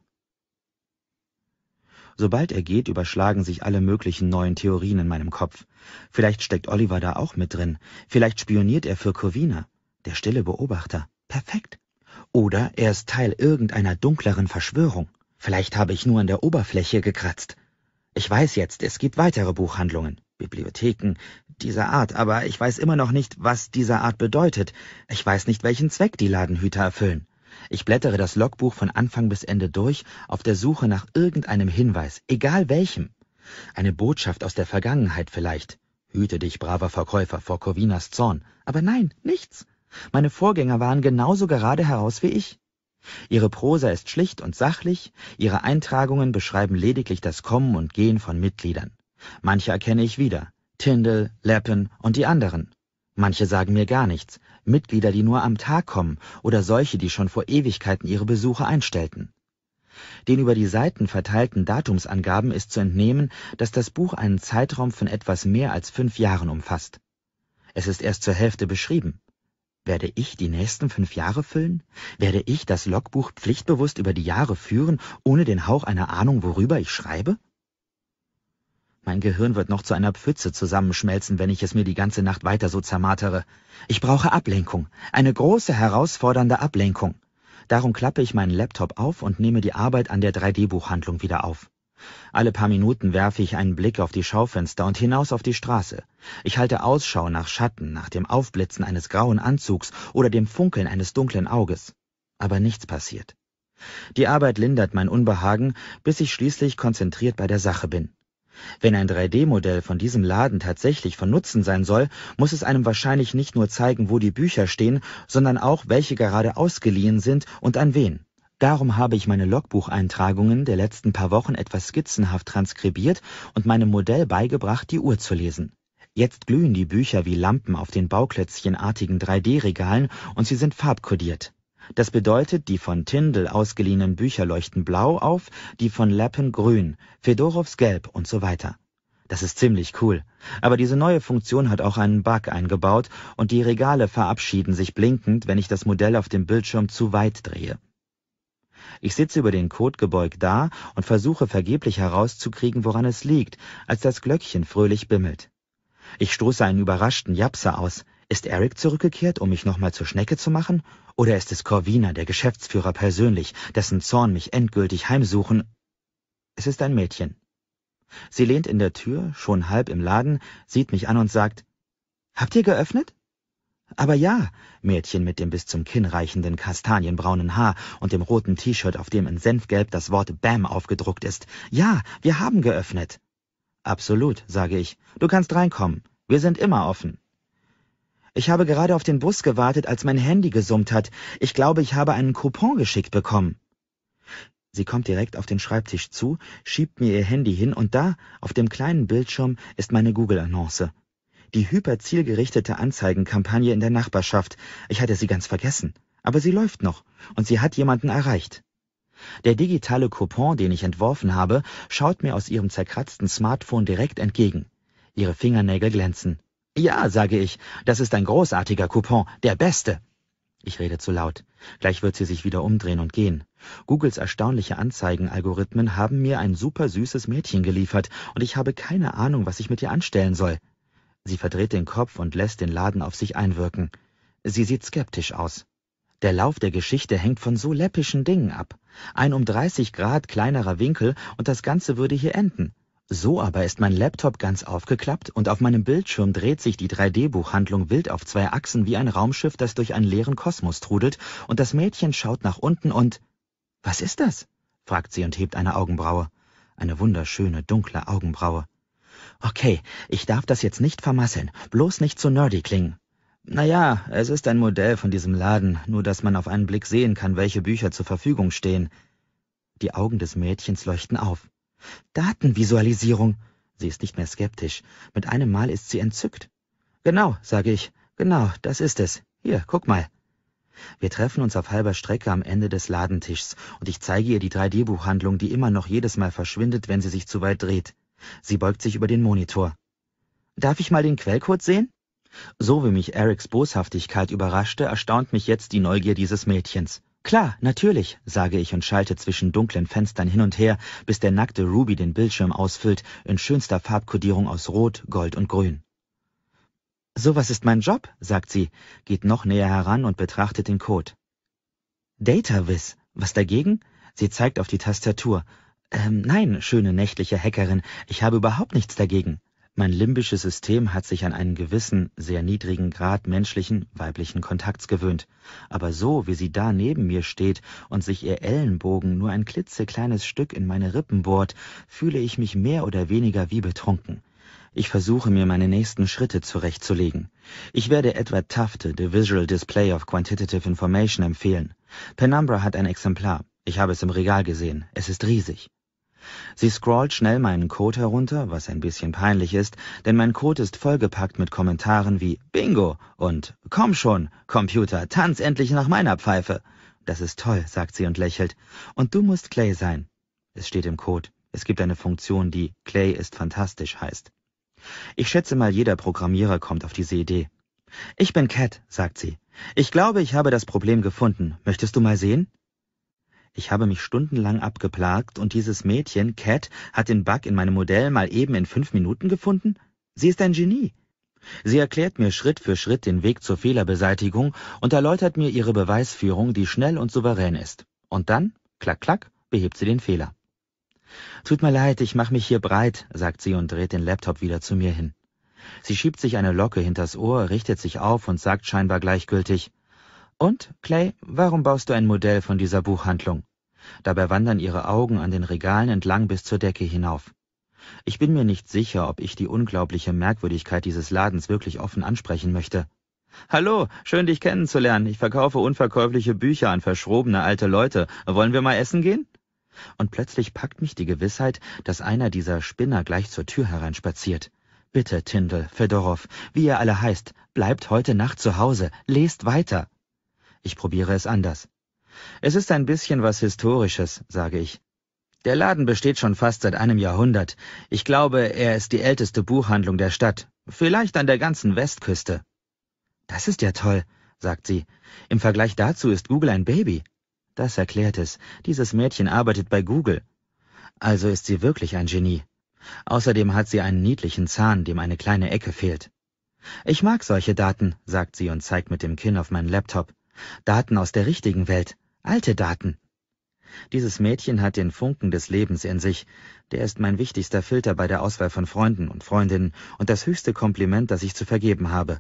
Sobald er geht, überschlagen sich alle möglichen neuen Theorien in meinem Kopf. Vielleicht steckt Oliver da auch mit drin. Vielleicht spioniert er für Corvina. Der stille Beobachter. Perfekt. Oder er ist Teil irgendeiner dunkleren Verschwörung. Vielleicht habe ich nur an der Oberfläche gekratzt. Ich weiß jetzt, es gibt weitere Buchhandlungen, Bibliotheken dieser Art, aber ich weiß immer noch nicht, was dieser Art bedeutet. Ich weiß nicht, welchen Zweck die Ladenhüter erfüllen. Ich blättere das Logbuch von Anfang bis Ende durch, auf der Suche nach irgendeinem Hinweis, egal welchem. Eine Botschaft aus der Vergangenheit vielleicht. Hüte dich, braver Verkäufer, vor Corvinas Zorn. Aber nein, nichts. Meine Vorgänger waren genauso gerade heraus wie ich. Ihre Prosa ist schlicht und sachlich, ihre Eintragungen beschreiben lediglich das Kommen und Gehen von Mitgliedern. Manche erkenne ich wieder. Tyndall, Lappin und die anderen. Manche sagen mir gar nichts. Mitglieder, die nur am Tag kommen oder solche, die schon vor Ewigkeiten ihre Besuche einstellten. Den über die Seiten verteilten Datumsangaben ist zu entnehmen, dass das Buch einen Zeitraum von etwas mehr als fünf Jahren umfasst. Es ist erst zur Hälfte beschrieben. Werde ich die nächsten fünf Jahre füllen? Werde ich das Logbuch pflichtbewusst über die Jahre führen, ohne den Hauch einer Ahnung, worüber ich schreibe? Mein Gehirn wird noch zu einer Pfütze zusammenschmelzen, wenn ich es mir die ganze Nacht weiter so zermartere. Ich brauche Ablenkung, eine große, herausfordernde Ablenkung. Darum klappe ich meinen Laptop auf und nehme die Arbeit an der 3D-Buchhandlung wieder auf. Alle paar Minuten werfe ich einen Blick auf die Schaufenster und hinaus auf die Straße. Ich halte Ausschau nach Schatten, nach dem Aufblitzen eines grauen Anzugs oder dem Funkeln eines dunklen Auges. Aber nichts passiert. Die Arbeit lindert mein Unbehagen, bis ich schließlich konzentriert bei der Sache bin. Wenn ein 3D-Modell von diesem Laden tatsächlich von Nutzen sein soll, muss es einem wahrscheinlich nicht nur zeigen, wo die Bücher stehen, sondern auch, welche gerade ausgeliehen sind und an wen. Darum habe ich meine Logbucheintragungen der letzten paar Wochen etwas skizzenhaft transkribiert und meinem Modell beigebracht, die Uhr zu lesen. Jetzt glühen die Bücher wie Lampen auf den bauklötzchenartigen 3D-Regalen und sie sind farbkodiert. Das bedeutet, die von Tyndall ausgeliehenen Bücher leuchten blau auf, die von Lappen grün, Fedorows gelb und so weiter. Das ist ziemlich cool. Aber diese neue Funktion hat auch einen Bug eingebaut und die Regale verabschieden sich blinkend, wenn ich das Modell auf dem Bildschirm zu weit drehe. Ich sitze über den Kot gebeugt da und versuche vergeblich herauszukriegen, woran es liegt, als das Glöckchen fröhlich bimmelt. Ich stoße einen überraschten Japser aus. Ist Eric zurückgekehrt, um mich nochmal zur Schnecke zu machen? Oder ist es Corvina, der Geschäftsführer persönlich, dessen Zorn mich endgültig heimsuchen? Es ist ein Mädchen. Sie lehnt in der Tür, schon halb im Laden, sieht mich an und sagt, Habt ihr geöffnet? Aber ja, Mädchen mit dem bis zum Kinn reichenden kastanienbraunen Haar und dem roten T-Shirt, auf dem in Senfgelb das Wort Bam aufgedruckt ist. Ja, wir haben geöffnet. Absolut, sage ich. Du kannst reinkommen. Wir sind immer offen. Ich habe gerade auf den Bus gewartet, als mein Handy gesummt hat. Ich glaube, ich habe einen Coupon geschickt bekommen. Sie kommt direkt auf den Schreibtisch zu, schiebt mir ihr Handy hin und da, auf dem kleinen Bildschirm, ist meine Google-Annonce die hyperzielgerichtete Anzeigenkampagne in der Nachbarschaft. Ich hatte sie ganz vergessen. Aber sie läuft noch und sie hat jemanden erreicht. Der digitale Coupon, den ich entworfen habe, schaut mir aus ihrem zerkratzten Smartphone direkt entgegen. Ihre Fingernägel glänzen. Ja, sage ich, das ist ein großartiger Coupon, der beste. Ich rede zu laut. Gleich wird sie sich wieder umdrehen und gehen. Googles erstaunliche Anzeigenalgorithmen haben mir ein super süßes Mädchen geliefert und ich habe keine Ahnung, was ich mit ihr anstellen soll. Sie verdreht den Kopf und lässt den Laden auf sich einwirken. Sie sieht skeptisch aus. Der Lauf der Geschichte hängt von so läppischen Dingen ab. Ein um 30 Grad kleinerer Winkel und das Ganze würde hier enden. So aber ist mein Laptop ganz aufgeklappt und auf meinem Bildschirm dreht sich die 3D-Buchhandlung wild auf zwei Achsen wie ein Raumschiff, das durch einen leeren Kosmos trudelt, und das Mädchen schaut nach unten und Was ist das? fragt sie und hebt eine Augenbraue. Eine wunderschöne, dunkle Augenbraue. Okay, ich darf das jetzt nicht vermasseln, bloß nicht zu nerdy klingen. Naja, es ist ein Modell von diesem Laden, nur dass man auf einen Blick sehen kann, welche Bücher zur Verfügung stehen. Die Augen des Mädchens leuchten auf. Datenvisualisierung. Sie ist nicht mehr skeptisch. Mit einem Mal ist sie entzückt. Genau, sage ich. Genau, das ist es. Hier, guck mal. Wir treffen uns auf halber Strecke am Ende des Ladentischs und ich zeige ihr die 3D-Buchhandlung, die immer noch jedes Mal verschwindet, wenn sie sich zu weit dreht. Sie beugt sich über den Monitor. Darf ich mal den Quellcode sehen? So wie mich Erics Boshaftigkeit überraschte, erstaunt mich jetzt die Neugier dieses Mädchens. Klar, natürlich, sage ich und schalte zwischen dunklen Fenstern hin und her, bis der nackte Ruby den Bildschirm ausfüllt, in schönster Farbkodierung aus Rot, Gold und Grün. Sowas ist mein Job, sagt sie, geht noch näher heran und betrachtet den Code. DataVis, was dagegen? Sie zeigt auf die Tastatur. Ähm, nein, schöne nächtliche Hackerin, ich habe überhaupt nichts dagegen. Mein limbisches System hat sich an einen gewissen, sehr niedrigen Grad menschlichen, weiblichen Kontakts gewöhnt. Aber so, wie sie da neben mir steht und sich ihr Ellenbogen nur ein klitzekleines Stück in meine Rippen bohrt, fühle ich mich mehr oder weniger wie betrunken. Ich versuche mir meine nächsten Schritte zurechtzulegen. Ich werde Edward Tafte, The Visual Display of Quantitative Information empfehlen. Penumbra hat ein Exemplar. Ich habe es im Regal gesehen. Es ist riesig. Sie scrollt schnell meinen Code herunter, was ein bisschen peinlich ist, denn mein Code ist vollgepackt mit Kommentaren wie Bingo und Komm schon, Computer, tanz endlich nach meiner Pfeife. Das ist toll, sagt sie und lächelt. Und du musst Clay sein. Es steht im Code. Es gibt eine Funktion, die Clay ist fantastisch heißt. Ich schätze mal, jeder Programmierer kommt auf diese Idee. Ich bin Cat, sagt sie. Ich glaube, ich habe das Problem gefunden. Möchtest du mal sehen? Ich habe mich stundenlang abgeplagt und dieses Mädchen, Cat, hat den Bug in meinem Modell mal eben in fünf Minuten gefunden? Sie ist ein Genie. Sie erklärt mir Schritt für Schritt den Weg zur Fehlerbeseitigung und erläutert mir ihre Beweisführung, die schnell und souverän ist. Und dann, klack, klack, behebt sie den Fehler. Tut mir leid, ich mache mich hier breit, sagt sie und dreht den Laptop wieder zu mir hin. Sie schiebt sich eine Locke hinters Ohr, richtet sich auf und sagt scheinbar gleichgültig, und, Clay, warum baust du ein Modell von dieser Buchhandlung? Dabei wandern ihre Augen an den Regalen entlang bis zur Decke hinauf. Ich bin mir nicht sicher, ob ich die unglaubliche Merkwürdigkeit dieses Ladens wirklich offen ansprechen möchte. Hallo, schön dich kennenzulernen. Ich verkaufe unverkäufliche Bücher an verschrobene alte Leute. Wollen wir mal essen gehen? Und plötzlich packt mich die Gewissheit, dass einer dieser Spinner gleich zur Tür hereinspaziert. Bitte, Tindel, Fedorow, wie ihr alle heißt, bleibt heute Nacht zu Hause, lest weiter. Ich probiere es anders. Es ist ein bisschen was Historisches, sage ich. Der Laden besteht schon fast seit einem Jahrhundert. Ich glaube, er ist die älteste Buchhandlung der Stadt, vielleicht an der ganzen Westküste. Das ist ja toll, sagt sie. Im Vergleich dazu ist Google ein Baby. Das erklärt es. Dieses Mädchen arbeitet bei Google. Also ist sie wirklich ein Genie. Außerdem hat sie einen niedlichen Zahn, dem eine kleine Ecke fehlt. Ich mag solche Daten, sagt sie und zeigt mit dem Kinn auf meinen Laptop. Daten aus der richtigen Welt, alte Daten. Dieses Mädchen hat den Funken des Lebens in sich. Der ist mein wichtigster Filter bei der Auswahl von Freunden und Freundinnen und das höchste Kompliment, das ich zu vergeben habe.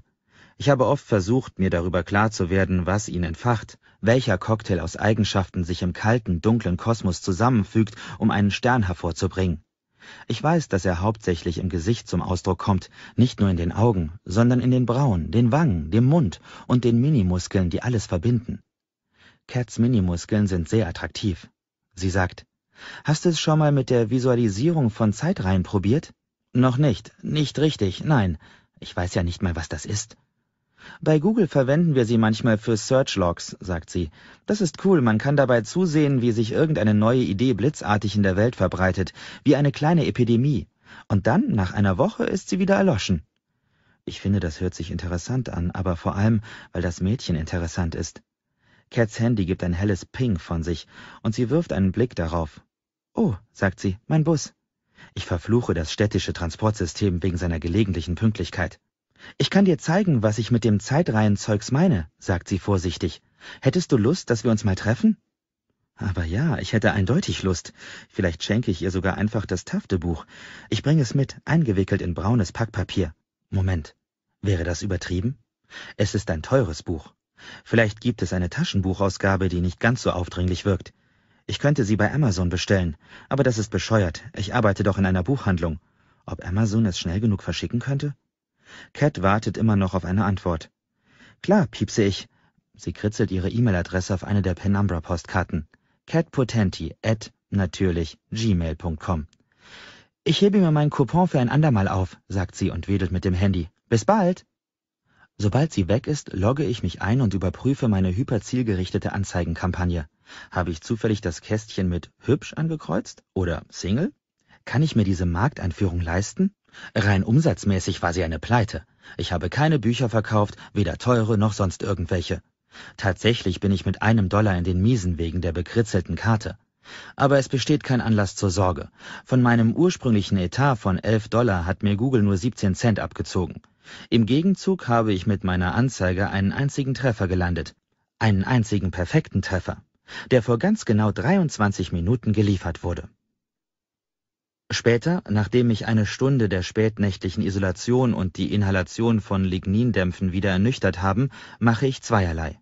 Ich habe oft versucht, mir darüber klar zu werden, was ihn entfacht, welcher Cocktail aus Eigenschaften sich im kalten, dunklen Kosmos zusammenfügt, um einen Stern hervorzubringen. Ich weiß, dass er hauptsächlich im Gesicht zum Ausdruck kommt, nicht nur in den Augen, sondern in den Brauen, den Wangen, dem Mund und den Minimuskeln, die alles verbinden. Cats Minimuskeln sind sehr attraktiv. Sie sagt, Hast du es schon mal mit der Visualisierung von Zeitreihen probiert? Noch nicht. Nicht richtig, nein. Ich weiß ja nicht mal, was das ist. Bei Google verwenden wir sie manchmal für Search Logs, sagt sie. Das ist cool, man kann dabei zusehen, wie sich irgendeine neue Idee blitzartig in der Welt verbreitet, wie eine kleine Epidemie. Und dann, nach einer Woche, ist sie wieder erloschen. Ich finde, das hört sich interessant an, aber vor allem, weil das Mädchen interessant ist. Cats Handy gibt ein helles Ping von sich, und sie wirft einen Blick darauf. Oh, sagt sie, mein Bus. Ich verfluche das städtische Transportsystem wegen seiner gelegentlichen Pünktlichkeit. Ich kann dir zeigen, was ich mit dem Zeitreihenzeugs meine, sagt sie vorsichtig. Hättest du Lust, dass wir uns mal treffen? Aber ja, ich hätte eindeutig Lust. Vielleicht schenke ich ihr sogar einfach das Taftebuch. Ich bringe es mit, eingewickelt in braunes Packpapier. Moment. Wäre das übertrieben? Es ist ein teures Buch. Vielleicht gibt es eine Taschenbuchausgabe, die nicht ganz so aufdringlich wirkt. Ich könnte sie bei Amazon bestellen, aber das ist bescheuert. Ich arbeite doch in einer Buchhandlung. Ob Amazon es schnell genug verschicken könnte? Cat wartet immer noch auf eine Antwort. Klar, piepse ich. Sie kritzelt ihre E-Mail-Adresse auf eine der Penumbra-Postkarten. catpotenti at natürlich gmail.com. Ich hebe mir meinen Coupon für ein andermal auf, sagt sie und wedelt mit dem Handy. Bis bald! Sobald sie weg ist, logge ich mich ein und überprüfe meine hyperzielgerichtete Anzeigenkampagne. Habe ich zufällig das Kästchen mit hübsch angekreuzt oder Single? Kann ich mir diese Markteinführung leisten? Rein umsatzmäßig war sie eine Pleite. Ich habe keine Bücher verkauft, weder teure noch sonst irgendwelche. Tatsächlich bin ich mit einem Dollar in den Miesen wegen der bekritzelten Karte. Aber es besteht kein Anlass zur Sorge. Von meinem ursprünglichen Etat von elf Dollar hat mir Google nur 17 Cent abgezogen. Im Gegenzug habe ich mit meiner Anzeige einen einzigen Treffer gelandet. Einen einzigen perfekten Treffer, der vor ganz genau 23 Minuten geliefert wurde. Später, nachdem mich eine Stunde der spätnächtlichen Isolation und die Inhalation von Lignindämpfen wieder ernüchtert haben, mache ich zweierlei.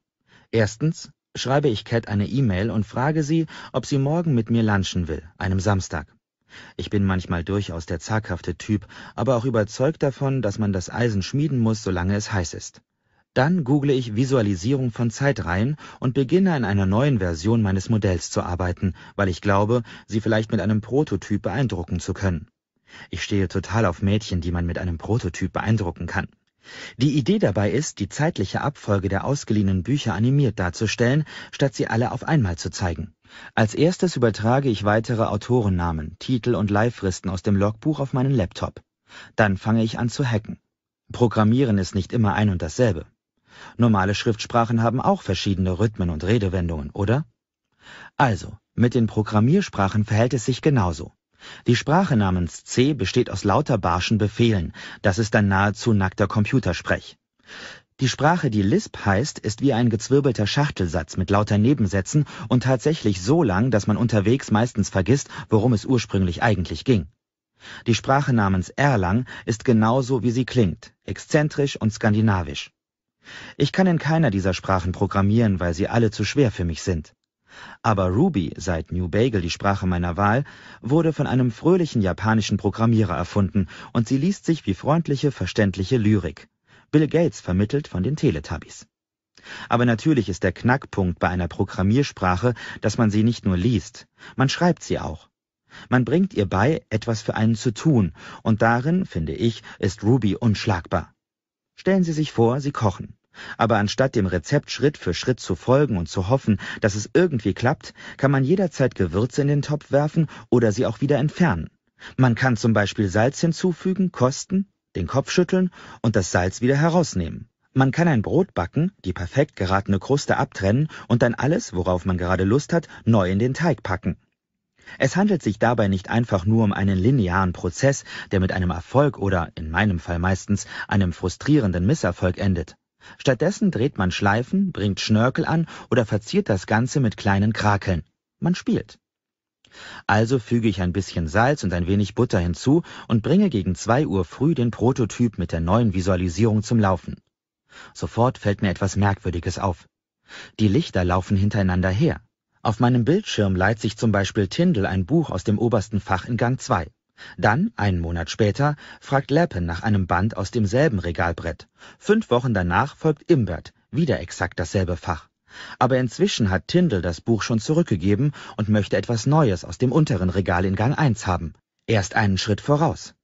Erstens schreibe ich Cat eine E-Mail und frage sie, ob sie morgen mit mir lunchen will, einem Samstag. Ich bin manchmal durchaus der zaghafte Typ, aber auch überzeugt davon, dass man das Eisen schmieden muss, solange es heiß ist. Dann google ich Visualisierung von Zeitreihen und beginne an einer neuen Version meines Modells zu arbeiten, weil ich glaube, sie vielleicht mit einem Prototyp beeindrucken zu können. Ich stehe total auf Mädchen, die man mit einem Prototyp beeindrucken kann. Die Idee dabei ist, die zeitliche Abfolge der ausgeliehenen Bücher animiert darzustellen, statt sie alle auf einmal zu zeigen. Als erstes übertrage ich weitere Autorennamen, Titel und Leihfristen aus dem Logbuch auf meinen Laptop. Dann fange ich an zu hacken. Programmieren ist nicht immer ein und dasselbe. Normale Schriftsprachen haben auch verschiedene Rhythmen und Redewendungen, oder? Also, mit den Programmiersprachen verhält es sich genauso. Die Sprache namens C besteht aus lauter barschen Befehlen. Das ist ein nahezu nackter Computersprech. Die Sprache, die Lisp heißt, ist wie ein gezwirbelter Schachtelsatz mit lauter Nebensätzen und tatsächlich so lang, dass man unterwegs meistens vergisst, worum es ursprünglich eigentlich ging. Die Sprache namens Erlang ist genauso, wie sie klingt, exzentrisch und skandinavisch. Ich kann in keiner dieser Sprachen programmieren, weil sie alle zu schwer für mich sind. Aber Ruby, seit New Bagel die Sprache meiner Wahl, wurde von einem fröhlichen japanischen Programmierer erfunden und sie liest sich wie freundliche, verständliche Lyrik. Bill Gates vermittelt von den Teletubbies. Aber natürlich ist der Knackpunkt bei einer Programmiersprache, dass man sie nicht nur liest, man schreibt sie auch. Man bringt ihr bei, etwas für einen zu tun, und darin, finde ich, ist Ruby unschlagbar. Stellen Sie sich vor, Sie kochen. Aber anstatt dem Rezept Schritt für Schritt zu folgen und zu hoffen, dass es irgendwie klappt, kann man jederzeit Gewürze in den Topf werfen oder sie auch wieder entfernen. Man kann zum Beispiel Salz hinzufügen, kosten, den Kopf schütteln und das Salz wieder herausnehmen. Man kann ein Brot backen, die perfekt geratene Kruste abtrennen und dann alles, worauf man gerade Lust hat, neu in den Teig packen. Es handelt sich dabei nicht einfach nur um einen linearen Prozess, der mit einem Erfolg oder, in meinem Fall meistens, einem frustrierenden Misserfolg endet. Stattdessen dreht man Schleifen, bringt Schnörkel an oder verziert das Ganze mit kleinen Krakeln. Man spielt. Also füge ich ein bisschen Salz und ein wenig Butter hinzu und bringe gegen zwei Uhr früh den Prototyp mit der neuen Visualisierung zum Laufen. Sofort fällt mir etwas Merkwürdiges auf. Die Lichter laufen hintereinander her. Auf meinem Bildschirm leiht sich zum Beispiel Tindel ein Buch aus dem obersten Fach in Gang 2. Dann, einen Monat später, fragt Lappen nach einem Band aus demselben Regalbrett. Fünf Wochen danach folgt Imbert, wieder exakt dasselbe Fach. Aber inzwischen hat Tindel das Buch schon zurückgegeben und möchte etwas Neues aus dem unteren Regal in Gang 1 haben. Erst einen Schritt voraus.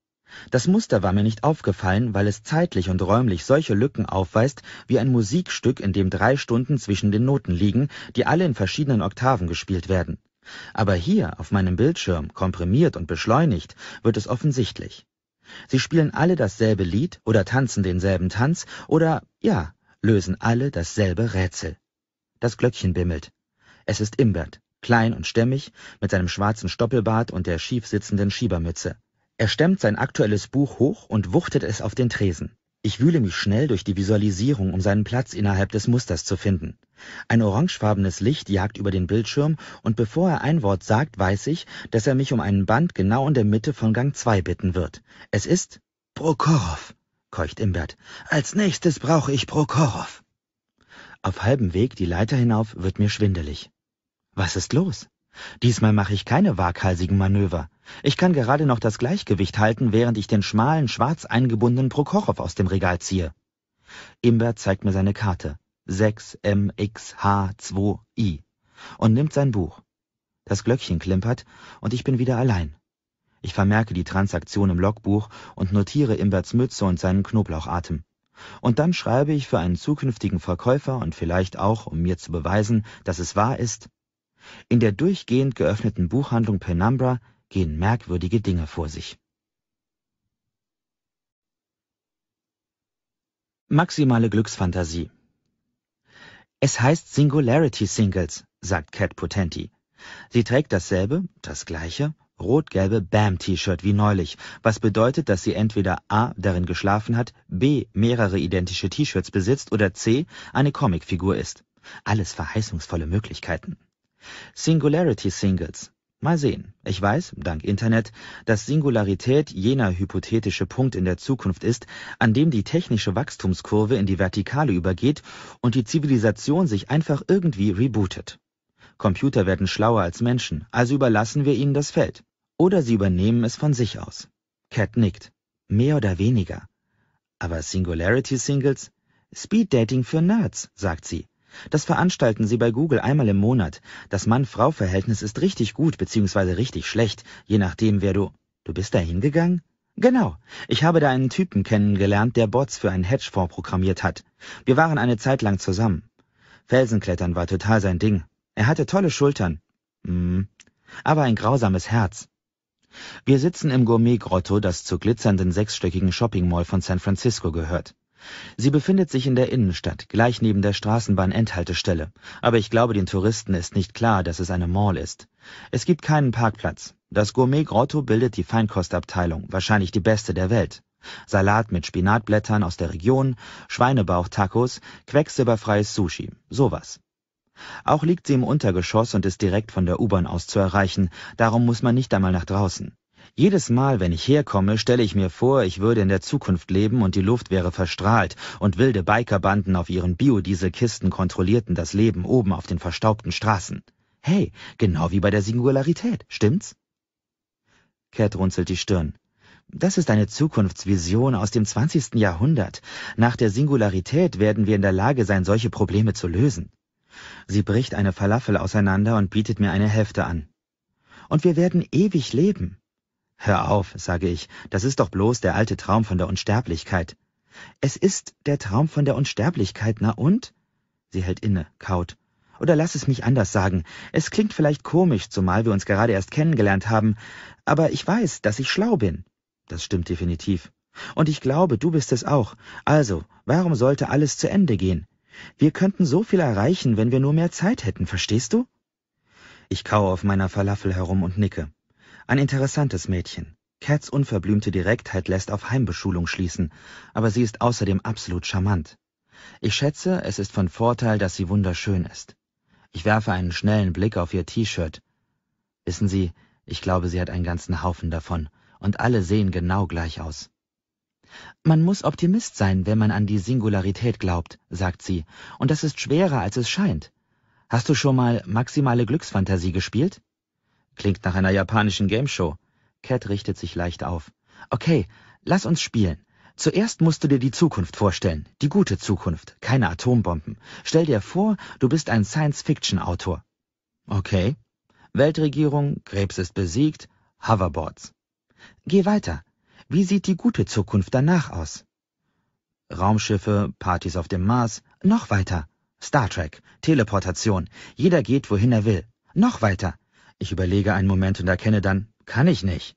Das Muster war mir nicht aufgefallen, weil es zeitlich und räumlich solche Lücken aufweist wie ein Musikstück, in dem drei Stunden zwischen den Noten liegen, die alle in verschiedenen Oktaven gespielt werden. Aber hier auf meinem Bildschirm, komprimiert und beschleunigt, wird es offensichtlich. Sie spielen alle dasselbe Lied oder tanzen denselben Tanz oder, ja, lösen alle dasselbe Rätsel. Das Glöckchen bimmelt. Es ist Imbert, klein und stämmig, mit seinem schwarzen Stoppelbart und der schief sitzenden Schiebermütze. Er stemmt sein aktuelles Buch hoch und wuchtet es auf den Tresen. Ich wühle mich schnell durch die Visualisierung, um seinen Platz innerhalb des Musters zu finden. Ein orangefarbenes Licht jagt über den Bildschirm und bevor er ein Wort sagt, weiß ich, dass er mich um einen Band genau in der Mitte von Gang 2 bitten wird. Es ist Prokorow, keucht Imbert. Als nächstes brauche ich Prokorow. Auf halbem Weg die Leiter hinauf wird mir schwindelig. Was ist los? Diesmal mache ich keine waghalsigen Manöver. Ich kann gerade noch das Gleichgewicht halten, während ich den schmalen, schwarz eingebundenen Prokochow aus dem Regal ziehe. Imbert zeigt mir seine Karte 6MXH2I und nimmt sein Buch. Das Glöckchen klimpert und ich bin wieder allein. Ich vermerke die Transaktion im Logbuch und notiere Imberts Mütze und seinen Knoblauchatem. Und dann schreibe ich für einen zukünftigen Verkäufer und vielleicht auch, um mir zu beweisen, dass es wahr ist, in der durchgehend geöffneten Buchhandlung Penumbra gehen merkwürdige Dinge vor sich. Maximale Glücksfantasie Es heißt Singularity Singles, sagt Cat Potenti. Sie trägt dasselbe, das gleiche, rot-gelbe BAM-T-Shirt wie neulich, was bedeutet, dass sie entweder A darin geschlafen hat, B mehrere identische T-Shirts besitzt oder C eine Comicfigur ist. Alles verheißungsvolle Möglichkeiten. Singularity Singles, Mal sehen. Ich weiß, dank Internet, dass Singularität jener hypothetische Punkt in der Zukunft ist, an dem die technische Wachstumskurve in die Vertikale übergeht und die Zivilisation sich einfach irgendwie rebootet. Computer werden schlauer als Menschen, also überlassen wir ihnen das Feld. Oder sie übernehmen es von sich aus. Cat nickt. Mehr oder weniger. Aber Singularity Singles? Speed Dating für Nerds, sagt sie. Das veranstalten sie bei Google einmal im Monat. Das Mann-Frau-Verhältnis ist richtig gut bzw. richtig schlecht, je nachdem, wer du. Du bist da hingegangen? Genau. Ich habe da einen Typen kennengelernt, der Bots für einen Hedgefonds programmiert hat. Wir waren eine Zeit lang zusammen. Felsenklettern war total sein Ding. Er hatte tolle Schultern. Mhm. Aber ein grausames Herz. Wir sitzen im Gourmet-Grotto, das zur glitzernden sechsstöckigen Shopping-Mall von San Francisco gehört. Sie befindet sich in der Innenstadt, gleich neben der Straßenbahn-Endhaltestelle, aber ich glaube, den Touristen ist nicht klar, dass es eine Mall ist. Es gibt keinen Parkplatz. Das Gourmet Grotto bildet die Feinkostabteilung, wahrscheinlich die beste der Welt. Salat mit Spinatblättern aus der Region, Schweinebauch-Tacos, quecksilberfreies Sushi, sowas. Auch liegt sie im Untergeschoss und ist direkt von der U-Bahn aus zu erreichen, darum muss man nicht einmal nach draußen. Jedes Mal, wenn ich herkomme, stelle ich mir vor, ich würde in der Zukunft leben und die Luft wäre verstrahlt und wilde Bikerbanden auf ihren Biodieselkisten kontrollierten das Leben oben auf den verstaubten Straßen. Hey, genau wie bei der Singularität, stimmt's? Cat runzelt die Stirn. Das ist eine Zukunftsvision aus dem 20. Jahrhundert. Nach der Singularität werden wir in der Lage sein, solche Probleme zu lösen. Sie bricht eine Falafel auseinander und bietet mir eine Hälfte an. Und wir werden ewig leben. Hör auf, sage ich, das ist doch bloß der alte Traum von der Unsterblichkeit. Es ist der Traum von der Unsterblichkeit, na und? Sie hält inne, kaut. Oder lass es mich anders sagen. Es klingt vielleicht komisch, zumal wir uns gerade erst kennengelernt haben, aber ich weiß, dass ich schlau bin. Das stimmt definitiv. Und ich glaube, du bist es auch. Also, warum sollte alles zu Ende gehen? Wir könnten so viel erreichen, wenn wir nur mehr Zeit hätten, verstehst du? Ich kaue auf meiner Falafel herum und nicke. Ein interessantes Mädchen. Cats unverblümte Direktheit lässt auf Heimbeschulung schließen, aber sie ist außerdem absolut charmant. Ich schätze, es ist von Vorteil, dass sie wunderschön ist. Ich werfe einen schnellen Blick auf ihr T-Shirt. Wissen Sie, ich glaube, sie hat einen ganzen Haufen davon, und alle sehen genau gleich aus. Man muss Optimist sein, wenn man an die Singularität glaubt, sagt sie, und das ist schwerer, als es scheint. Hast du schon mal maximale Glücksfantasie gespielt? Klingt nach einer japanischen Gameshow. Cat richtet sich leicht auf. Okay, lass uns spielen. Zuerst musst du dir die Zukunft vorstellen, die gute Zukunft, keine Atombomben. Stell dir vor, du bist ein Science-Fiction-Autor. Okay. Weltregierung, Krebs ist besiegt, Hoverboards. Geh weiter. Wie sieht die gute Zukunft danach aus? Raumschiffe, Partys auf dem Mars, noch weiter. Star Trek, Teleportation, jeder geht, wohin er will. Noch weiter. Ich überlege einen Moment und erkenne dann, kann ich nicht.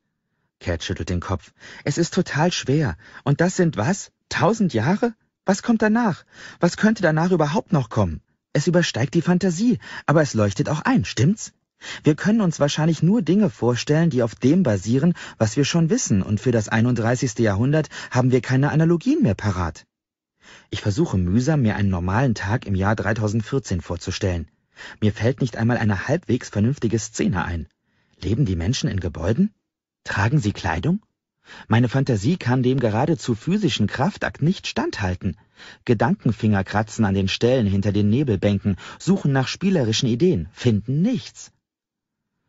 Cat schüttelt den Kopf. Es ist total schwer. Und das sind was? Tausend Jahre? Was kommt danach? Was könnte danach überhaupt noch kommen? Es übersteigt die Fantasie, aber es leuchtet auch ein, stimmt's? Wir können uns wahrscheinlich nur Dinge vorstellen, die auf dem basieren, was wir schon wissen, und für das 31. Jahrhundert haben wir keine Analogien mehr parat. Ich versuche mühsam, mir einen normalen Tag im Jahr 3014 vorzustellen. Mir fällt nicht einmal eine halbwegs vernünftige Szene ein. Leben die Menschen in Gebäuden? Tragen sie Kleidung? Meine Fantasie kann dem geradezu physischen Kraftakt nicht standhalten. Gedankenfinger kratzen an den Stellen hinter den Nebelbänken, suchen nach spielerischen Ideen, finden nichts.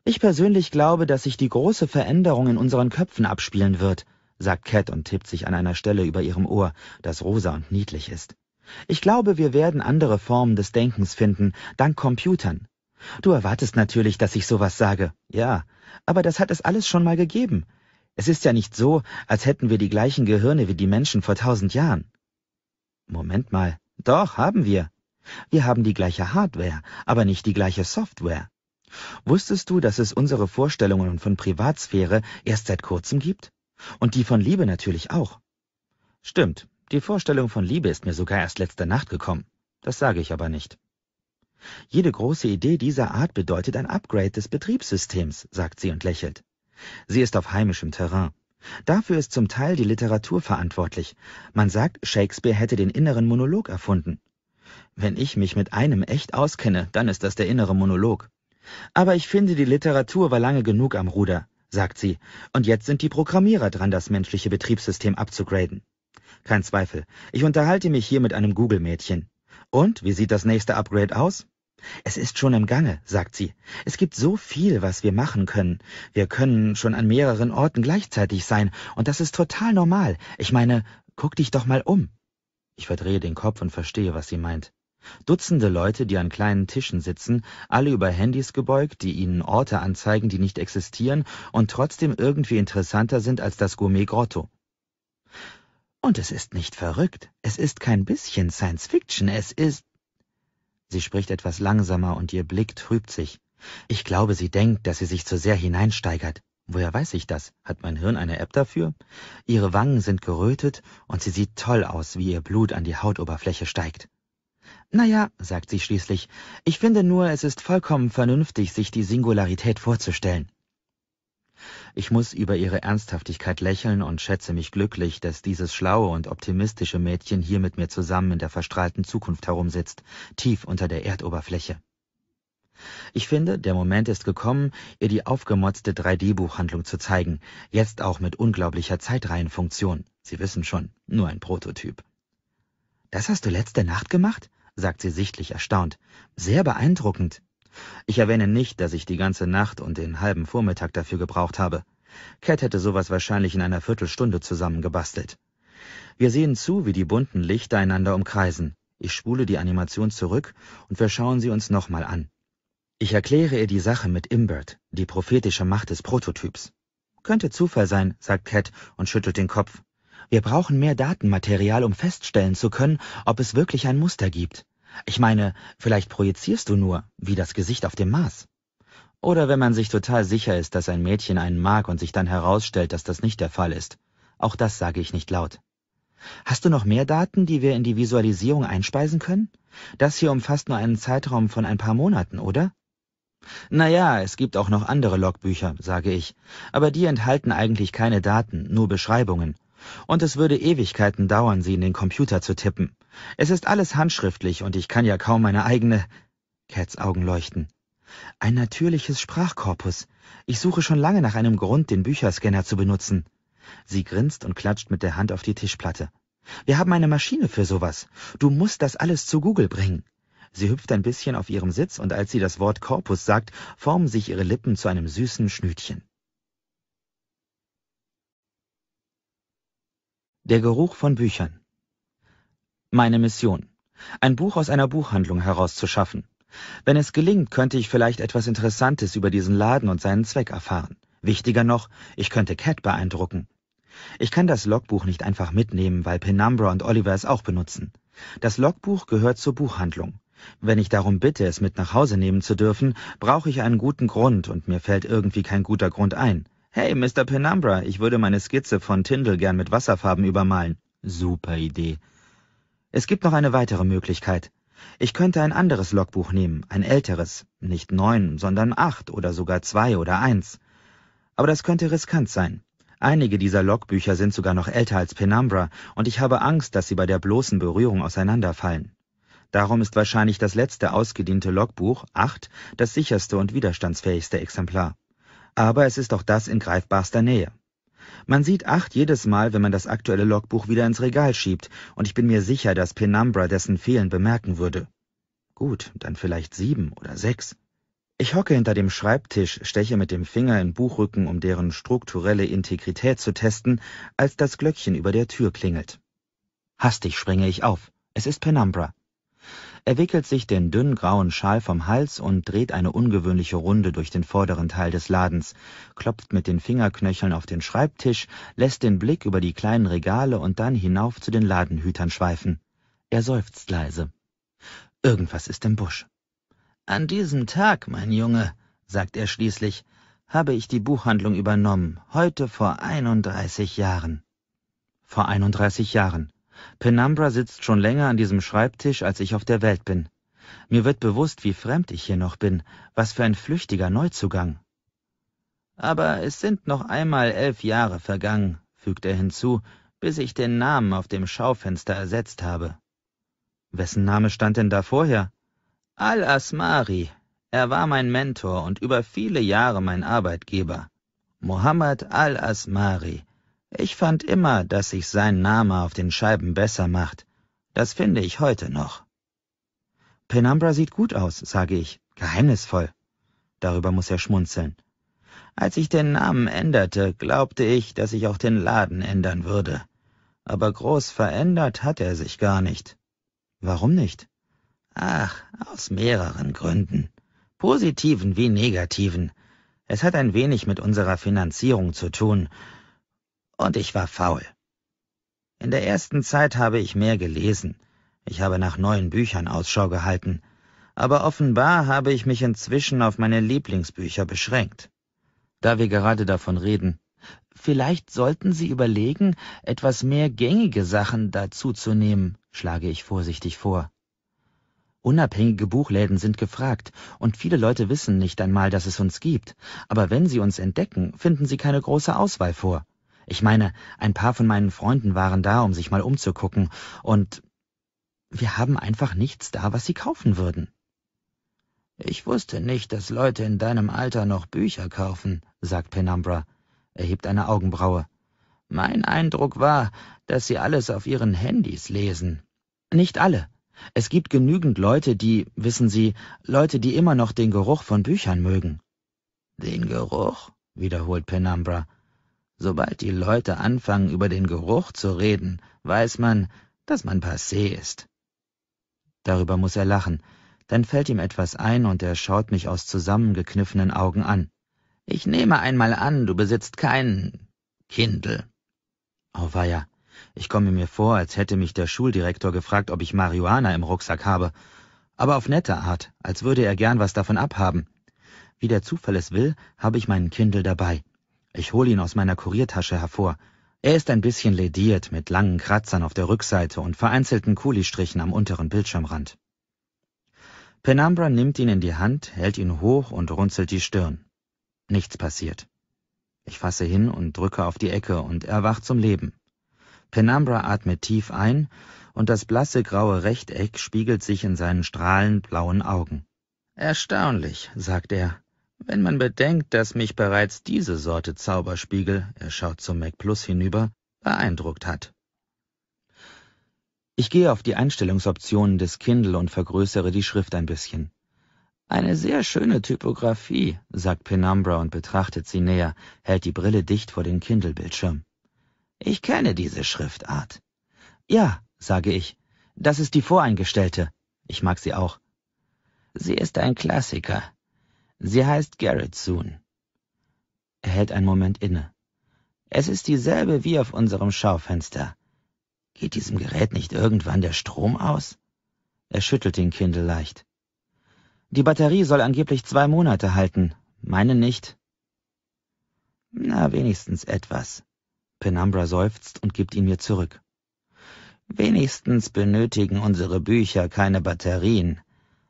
Ich persönlich glaube, dass sich die große Veränderung in unseren Köpfen abspielen wird, sagt Cat und tippt sich an einer Stelle über ihrem Ohr, das rosa und niedlich ist. Ich glaube, wir werden andere Formen des Denkens finden, dank Computern. Du erwartest natürlich, dass ich sowas sage. Ja, aber das hat es alles schon mal gegeben. Es ist ja nicht so, als hätten wir die gleichen Gehirne wie die Menschen vor tausend Jahren. Moment mal. Doch, haben wir. Wir haben die gleiche Hardware, aber nicht die gleiche Software. Wusstest du, dass es unsere Vorstellungen von Privatsphäre erst seit kurzem gibt? Und die von Liebe natürlich auch. Stimmt, die Vorstellung von Liebe ist mir sogar erst letzte Nacht gekommen. Das sage ich aber nicht. Jede große Idee dieser Art bedeutet ein Upgrade des Betriebssystems, sagt sie und lächelt. Sie ist auf heimischem Terrain. Dafür ist zum Teil die Literatur verantwortlich. Man sagt, Shakespeare hätte den inneren Monolog erfunden. Wenn ich mich mit einem echt auskenne, dann ist das der innere Monolog. Aber ich finde, die Literatur war lange genug am Ruder, sagt sie, und jetzt sind die Programmierer dran, das menschliche Betriebssystem abzugraden. Kein Zweifel. Ich unterhalte mich hier mit einem Google-Mädchen. Und, wie sieht das nächste Upgrade aus? Es ist schon im Gange, sagt sie. Es gibt so viel, was wir machen können. Wir können schon an mehreren Orten gleichzeitig sein, und das ist total normal. Ich meine, guck dich doch mal um. Ich verdrehe den Kopf und verstehe, was sie meint. Dutzende Leute, die an kleinen Tischen sitzen, alle über Handys gebeugt, die ihnen Orte anzeigen, die nicht existieren und trotzdem irgendwie interessanter sind als das Gourmet Grotto. Und es ist nicht verrückt, es ist kein bisschen Science Fiction, es ist... Sie spricht etwas langsamer und ihr Blick trübt sich. Ich glaube, sie denkt, dass sie sich zu sehr hineinsteigert. Woher weiß ich das? Hat mein Hirn eine App dafür? Ihre Wangen sind gerötet und sie sieht toll aus, wie ihr Blut an die Hautoberfläche steigt. Naja, sagt sie schließlich, ich finde nur, es ist vollkommen vernünftig, sich die Singularität vorzustellen. Ich muss über ihre Ernsthaftigkeit lächeln und schätze mich glücklich, dass dieses schlaue und optimistische Mädchen hier mit mir zusammen in der verstrahlten Zukunft herumsitzt, tief unter der Erdoberfläche. Ich finde, der Moment ist gekommen, ihr die aufgemotzte 3D-Buchhandlung zu zeigen, jetzt auch mit unglaublicher Zeitreihenfunktion. Sie wissen schon, nur ein Prototyp. Das hast du letzte Nacht gemacht? sagt sie sichtlich erstaunt. Sehr beeindruckend. Ich erwähne nicht, dass ich die ganze Nacht und den halben Vormittag dafür gebraucht habe. Cat hätte sowas wahrscheinlich in einer Viertelstunde zusammengebastelt. Wir sehen zu, wie die bunten Lichter einander umkreisen. Ich spule die Animation zurück und wir schauen sie uns nochmal an. Ich erkläre ihr die Sache mit Imbert, die prophetische Macht des Prototyps. Könnte Zufall sein, sagt Cat und schüttelt den Kopf. Wir brauchen mehr Datenmaterial, um feststellen zu können, ob es wirklich ein Muster gibt. Ich meine, vielleicht projizierst du nur, wie das Gesicht auf dem Mars. Oder wenn man sich total sicher ist, dass ein Mädchen einen mag und sich dann herausstellt, dass das nicht der Fall ist. Auch das sage ich nicht laut. Hast du noch mehr Daten, die wir in die Visualisierung einspeisen können? Das hier umfasst nur einen Zeitraum von ein paar Monaten, oder? Naja, es gibt auch noch andere Logbücher, sage ich, aber die enthalten eigentlich keine Daten, nur Beschreibungen. Und es würde Ewigkeiten dauern, sie in den Computer zu tippen. Es ist alles handschriftlich, und ich kann ja kaum meine eigene. Cats Augen leuchten. Ein natürliches Sprachkorpus. Ich suche schon lange nach einem Grund, den Bücherscanner zu benutzen. Sie grinst und klatscht mit der Hand auf die Tischplatte. Wir haben eine Maschine für sowas. Du musst das alles zu Google bringen. Sie hüpft ein bisschen auf ihrem Sitz und als sie das Wort Korpus sagt, formen sich ihre Lippen zu einem süßen Schnütchen. Der Geruch von Büchern. Meine Mission. Ein Buch aus einer Buchhandlung herauszuschaffen. Wenn es gelingt, könnte ich vielleicht etwas Interessantes über diesen Laden und seinen Zweck erfahren. Wichtiger noch, ich könnte Cat beeindrucken. Ich kann das Logbuch nicht einfach mitnehmen, weil Penumbra und Oliver es auch benutzen. Das Logbuch gehört zur Buchhandlung. Wenn ich darum bitte, es mit nach Hause nehmen zu dürfen, brauche ich einen guten Grund und mir fällt irgendwie kein guter Grund ein. Hey, Mr. Penumbra, ich würde meine Skizze von Tyndall gern mit Wasserfarben übermalen. Super Idee. Es gibt noch eine weitere Möglichkeit. Ich könnte ein anderes Logbuch nehmen, ein älteres, nicht neun, sondern acht oder sogar zwei oder eins. Aber das könnte riskant sein. Einige dieser Logbücher sind sogar noch älter als Penumbra, und ich habe Angst, dass sie bei der bloßen Berührung auseinanderfallen. Darum ist wahrscheinlich das letzte ausgediente Logbuch, acht, das sicherste und widerstandsfähigste Exemplar. Aber es ist auch das in greifbarster Nähe. Man sieht acht jedes Mal, wenn man das aktuelle Logbuch wieder ins Regal schiebt, und ich bin mir sicher, dass Penumbra dessen Fehlen bemerken würde. Gut, dann vielleicht sieben oder sechs. Ich hocke hinter dem Schreibtisch, steche mit dem Finger in Buchrücken, um deren strukturelle Integrität zu testen, als das Glöckchen über der Tür klingelt. Hastig springe ich auf. Es ist Penumbra. Er wickelt sich den dünnen grauen Schal vom Hals und dreht eine ungewöhnliche Runde durch den vorderen Teil des Ladens, klopft mit den Fingerknöcheln auf den Schreibtisch, lässt den Blick über die kleinen Regale und dann hinauf zu den Ladenhütern schweifen. Er seufzt leise. Irgendwas ist im Busch. An diesem Tag, mein Junge, sagt er schließlich, habe ich die Buchhandlung übernommen, heute vor 31 Jahren. Vor 31 Jahren. Penumbra sitzt schon länger an diesem Schreibtisch, als ich auf der Welt bin. Mir wird bewusst, wie fremd ich hier noch bin, was für ein flüchtiger Neuzugang. Aber es sind noch einmal elf Jahre vergangen, fügt er hinzu, bis ich den Namen auf dem Schaufenster ersetzt habe. Wessen Name stand denn da vorher? Al-Asmari. Er war mein Mentor und über viele Jahre mein Arbeitgeber. Mohammed Al-Asmari, ich fand immer, dass sich sein Name auf den Scheiben besser macht. Das finde ich heute noch. Penumbra sieht gut aus, sage ich, geheimnisvoll. Darüber muss er schmunzeln. Als ich den Namen änderte, glaubte ich, dass ich auch den Laden ändern würde. Aber groß verändert hat er sich gar nicht. Warum nicht? Ach, aus mehreren Gründen. Positiven wie negativen. Es hat ein wenig mit unserer Finanzierung zu tun, und ich war faul. In der ersten Zeit habe ich mehr gelesen. Ich habe nach neuen Büchern Ausschau gehalten. Aber offenbar habe ich mich inzwischen auf meine Lieblingsbücher beschränkt. Da wir gerade davon reden, vielleicht sollten Sie überlegen, etwas mehr gängige Sachen dazuzunehmen, schlage ich vorsichtig vor. Unabhängige Buchläden sind gefragt, und viele Leute wissen nicht einmal, dass es uns gibt, aber wenn sie uns entdecken, finden sie keine große Auswahl vor. Ich meine, ein paar von meinen Freunden waren da, um sich mal umzugucken, und wir haben einfach nichts da, was sie kaufen würden. Ich wusste nicht, dass Leute in deinem Alter noch Bücher kaufen, sagt Penumbra. Er hebt eine Augenbraue. Mein Eindruck war, dass sie alles auf ihren Handys lesen. Nicht alle. Es gibt genügend Leute, die, wissen Sie, Leute, die immer noch den Geruch von Büchern mögen. Den Geruch? wiederholt Penumbra. Sobald die Leute anfangen, über den Geruch zu reden, weiß man, dass man passé ist. Darüber muss er lachen. Dann fällt ihm etwas ein und er schaut mich aus zusammengekniffenen Augen an. Ich nehme einmal an, du besitzt keinen Kindle. Auweia. Oh, ich komme mir vor, als hätte mich der Schuldirektor gefragt, ob ich Marihuana im Rucksack habe. Aber auf nette Art, als würde er gern was davon abhaben. Wie der Zufall es will, habe ich meinen Kindel dabei. Ich hole ihn aus meiner Kuriertasche hervor. Er ist ein bisschen lediert mit langen Kratzern auf der Rückseite und vereinzelten Kulistrichen am unteren Bildschirmrand. Penumbra nimmt ihn in die Hand, hält ihn hoch und runzelt die Stirn. Nichts passiert. Ich fasse hin und drücke auf die Ecke und er wacht zum Leben. Penumbra atmet tief ein und das blasse graue Rechteck spiegelt sich in seinen strahlend blauen Augen. Erstaunlich, sagt er. Wenn man bedenkt, dass mich bereits diese Sorte Zauberspiegel, er schaut zum Mac Plus hinüber, beeindruckt hat. Ich gehe auf die Einstellungsoptionen des Kindle und vergrößere die Schrift ein bisschen. Eine sehr schöne Typografie, sagt Penumbra und betrachtet sie näher, hält die Brille dicht vor den Kindle-Bildschirm. Ich kenne diese Schriftart. Ja, sage ich, das ist die voreingestellte. Ich mag sie auch. Sie ist ein Klassiker, Sie heißt Garret Soon. Er hält einen Moment inne. Es ist dieselbe wie auf unserem Schaufenster. Geht diesem Gerät nicht irgendwann der Strom aus? Er schüttelt den Kindle leicht. Die Batterie soll angeblich zwei Monate halten, meine nicht. Na, wenigstens etwas. Penumbra seufzt und gibt ihn mir zurück. Wenigstens benötigen unsere Bücher keine Batterien.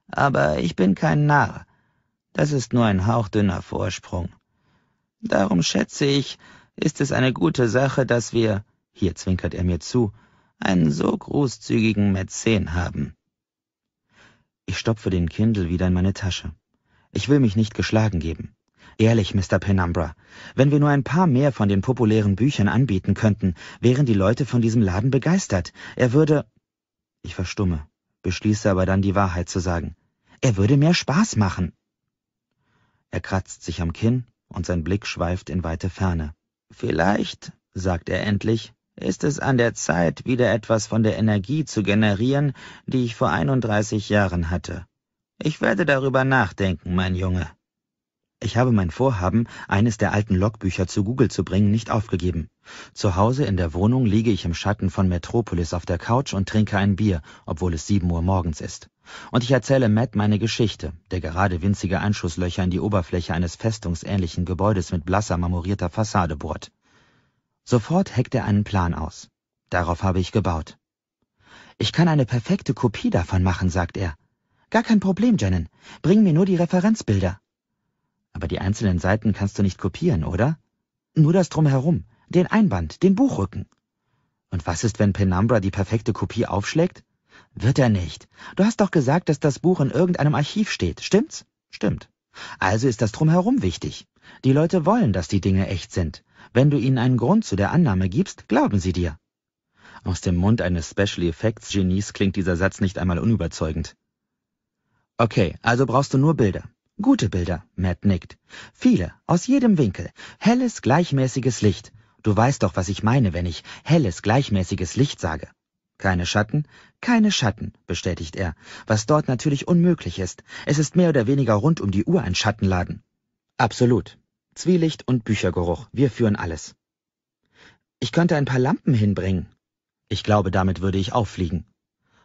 Aber ich bin kein Narr. Das ist nur ein hauchdünner Vorsprung. Darum schätze ich, ist es eine gute Sache, dass wir, hier zwinkert er mir zu, einen so großzügigen Mäzen haben. Ich stopfe den Kindle wieder in meine Tasche. Ich will mich nicht geschlagen geben. Ehrlich, Mr. Penumbra, wenn wir nur ein paar mehr von den populären Büchern anbieten könnten, wären die Leute von diesem Laden begeistert. Er würde... Ich verstumme, beschließe aber dann die Wahrheit zu sagen. Er würde mehr Spaß machen. Er kratzt sich am Kinn und sein Blick schweift in weite Ferne. Vielleicht, sagt er endlich, ist es an der Zeit, wieder etwas von der Energie zu generieren, die ich vor 31 Jahren hatte. Ich werde darüber nachdenken, mein Junge. Ich habe mein Vorhaben, eines der alten Logbücher zu Google zu bringen, nicht aufgegeben. Zu Hause in der Wohnung liege ich im Schatten von Metropolis auf der Couch und trinke ein Bier, obwohl es sieben Uhr morgens ist. Und ich erzähle Matt meine Geschichte, der gerade winzige Einschusslöcher in die Oberfläche eines festungsähnlichen Gebäudes mit blasser marmorierter Fassade bohrt. Sofort heckt er einen Plan aus. Darauf habe ich gebaut. Ich kann eine perfekte Kopie davon machen, sagt er. Gar kein Problem, Jennen. Bring mir nur die Referenzbilder. Aber die einzelnen Seiten kannst du nicht kopieren, oder? Nur das Drumherum, den Einband, den Buchrücken. Und was ist, wenn Penumbra die perfekte Kopie aufschlägt? Wird er nicht. Du hast doch gesagt, dass das Buch in irgendeinem Archiv steht, stimmt's? Stimmt. Also ist das drumherum wichtig. Die Leute wollen, dass die Dinge echt sind. Wenn du ihnen einen Grund zu der Annahme gibst, glauben sie dir. Aus dem Mund eines Special Effects Genies klingt dieser Satz nicht einmal unüberzeugend. Okay, also brauchst du nur Bilder. Gute Bilder, Matt nickt. Viele, aus jedem Winkel. Helles, gleichmäßiges Licht. Du weißt doch, was ich meine, wenn ich helles, gleichmäßiges Licht sage. Keine Schatten? Keine Schatten, bestätigt er, was dort natürlich unmöglich ist. Es ist mehr oder weniger rund um die Uhr ein Schattenladen. Absolut. Zwielicht und Büchergeruch, wir führen alles. Ich könnte ein paar Lampen hinbringen. Ich glaube, damit würde ich auffliegen.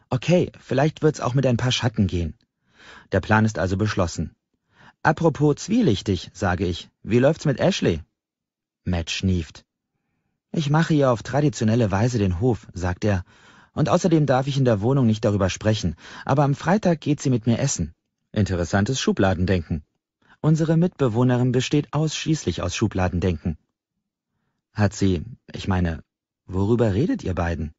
Okay, vielleicht wird's auch mit ein paar Schatten gehen. Der Plan ist also beschlossen. Apropos zwielichtig, sage ich, wie läuft's mit Ashley? Matt schnieft. Ich mache ihr auf traditionelle Weise den Hof, sagt er, und außerdem darf ich in der Wohnung nicht darüber sprechen, aber am Freitag geht sie mit mir essen. Interessantes Schubladendenken. Unsere Mitbewohnerin besteht ausschließlich aus Schubladendenken. Hat sie, ich meine, worüber redet ihr beiden?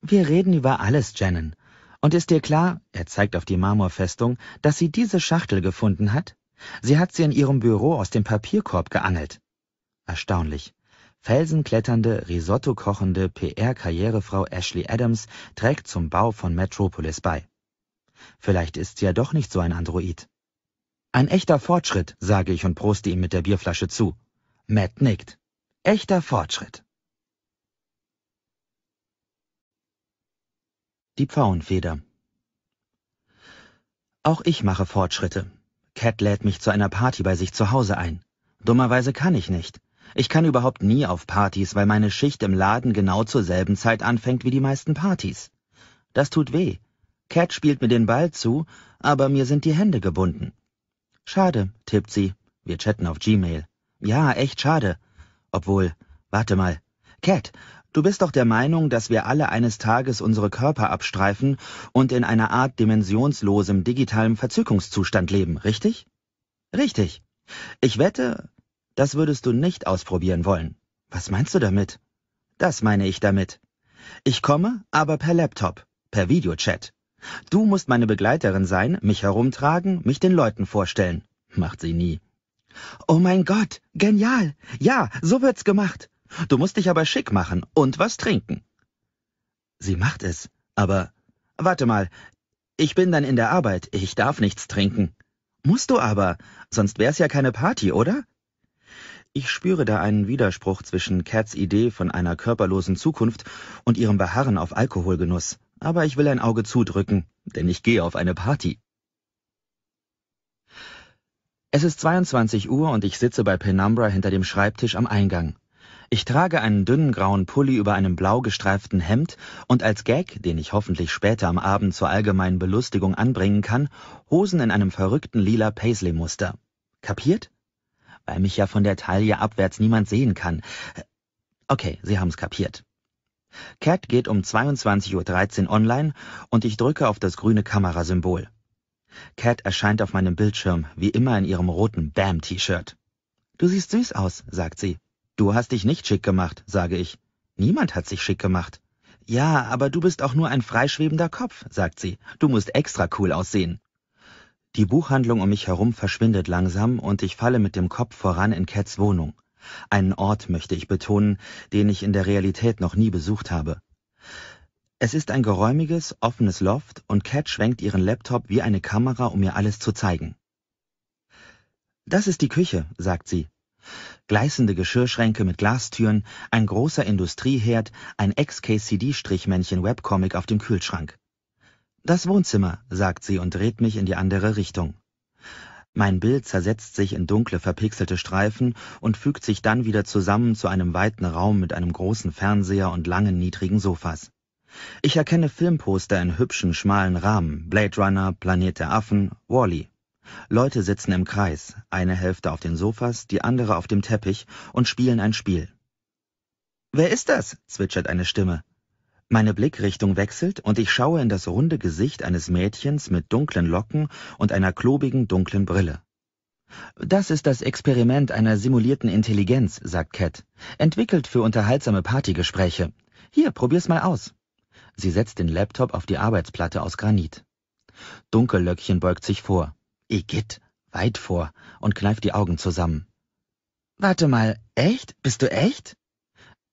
Wir reden über alles, Jannen. Und ist dir klar, er zeigt auf die Marmorfestung, dass sie diese Schachtel gefunden hat? Sie hat sie in ihrem Büro aus dem Papierkorb geangelt. Erstaunlich. Felsenkletternde, Risotto kochende PR-Karrierefrau Ashley Adams trägt zum Bau von Metropolis bei. Vielleicht ist sie ja doch nicht so ein Android. Ein echter Fortschritt, sage ich und proste ihm mit der Bierflasche zu. Matt nickt. Echter Fortschritt. Die Pfauenfeder. Auch ich mache Fortschritte. Cat lädt mich zu einer Party bei sich zu Hause ein. Dummerweise kann ich nicht. Ich kann überhaupt nie auf Partys, weil meine Schicht im Laden genau zur selben Zeit anfängt wie die meisten Partys. Das tut weh. Cat spielt mir den Ball zu, aber mir sind die Hände gebunden. Schade, tippt sie. Wir chatten auf Gmail. Ja, echt schade. Obwohl, warte mal. Cat, du bist doch der Meinung, dass wir alle eines Tages unsere Körper abstreifen und in einer Art dimensionslosem digitalem Verzückungszustand leben, richtig? Richtig. Ich wette, das würdest du nicht ausprobieren wollen. Was meinst du damit? Das meine ich damit. Ich komme, aber per Laptop, per Videochat. Du musst meine Begleiterin sein, mich herumtragen, mich den Leuten vorstellen. Macht sie nie. Oh mein Gott, genial. Ja, so wird's gemacht. Du musst dich aber schick machen und was trinken. Sie macht es, aber warte mal. Ich bin dann in der Arbeit, ich darf nichts trinken. Musst du aber, sonst wär's ja keine Party, oder? Ich spüre da einen Widerspruch zwischen Cats Idee von einer körperlosen Zukunft und ihrem Beharren auf Alkoholgenuss, aber ich will ein Auge zudrücken, denn ich gehe auf eine Party. Es ist 22 Uhr und ich sitze bei Penumbra hinter dem Schreibtisch am Eingang. Ich trage einen dünnen grauen Pulli über einem blau gestreiften Hemd und als Gag, den ich hoffentlich später am Abend zur allgemeinen Belustigung anbringen kann, Hosen in einem verrückten lila Paisley-Muster. Kapiert? weil mich ja von der Taille abwärts niemand sehen kann. Okay, Sie haben's kapiert. Cat geht um 22.13 Uhr online und ich drücke auf das grüne Kamerasymbol. Cat erscheint auf meinem Bildschirm, wie immer in ihrem roten Bam-T-Shirt. Du siehst süß aus, sagt sie. Du hast dich nicht schick gemacht, sage ich. Niemand hat sich schick gemacht. Ja, aber du bist auch nur ein freischwebender Kopf, sagt sie. Du musst extra cool aussehen. Die Buchhandlung um mich herum verschwindet langsam und ich falle mit dem Kopf voran in Cats Wohnung. Einen Ort möchte ich betonen, den ich in der Realität noch nie besucht habe. Es ist ein geräumiges, offenes Loft und Cat schwenkt ihren Laptop wie eine Kamera, um mir alles zu zeigen. Das ist die Küche, sagt sie. Gleißende Geschirrschränke mit Glastüren, ein großer Industrieherd, ein xkcd strichmännchen webcomic auf dem Kühlschrank. Das Wohnzimmer, sagt sie und dreht mich in die andere Richtung. Mein Bild zersetzt sich in dunkle, verpixelte Streifen und fügt sich dann wieder zusammen zu einem weiten Raum mit einem großen Fernseher und langen, niedrigen Sofas. Ich erkenne Filmposter in hübschen, schmalen Rahmen, Blade Runner, Planet der Affen, Wally. -E. Leute sitzen im Kreis, eine Hälfte auf den Sofas, die andere auf dem Teppich und spielen ein Spiel. Wer ist das? zwitschert eine Stimme. Meine Blickrichtung wechselt und ich schaue in das runde Gesicht eines Mädchens mit dunklen Locken und einer klobigen dunklen Brille. Das ist das Experiment einer simulierten Intelligenz, sagt Cat. Entwickelt für unterhaltsame Partygespräche. Hier, probier's mal aus. Sie setzt den Laptop auf die Arbeitsplatte aus Granit. Dunkellöckchen beugt sich vor. Igitt, weit vor, und kneift die Augen zusammen. Warte mal, echt? Bist du echt?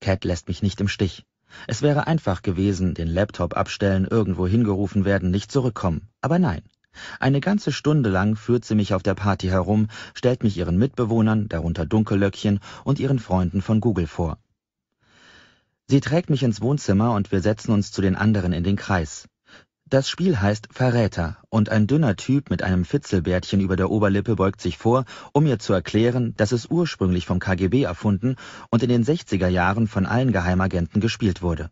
Cat lässt mich nicht im Stich. Es wäre einfach gewesen, den Laptop abstellen, irgendwo hingerufen werden, nicht zurückkommen. Aber nein. Eine ganze Stunde lang führt sie mich auf der Party herum, stellt mich ihren Mitbewohnern, darunter Dunkellöckchen, und ihren Freunden von Google vor. Sie trägt mich ins Wohnzimmer und wir setzen uns zu den anderen in den Kreis. Das Spiel heißt Verräter und ein dünner Typ mit einem Fitzelbärtchen über der Oberlippe beugt sich vor, um ihr zu erklären, dass es ursprünglich vom KGB erfunden und in den 60er Jahren von allen Geheimagenten gespielt wurde.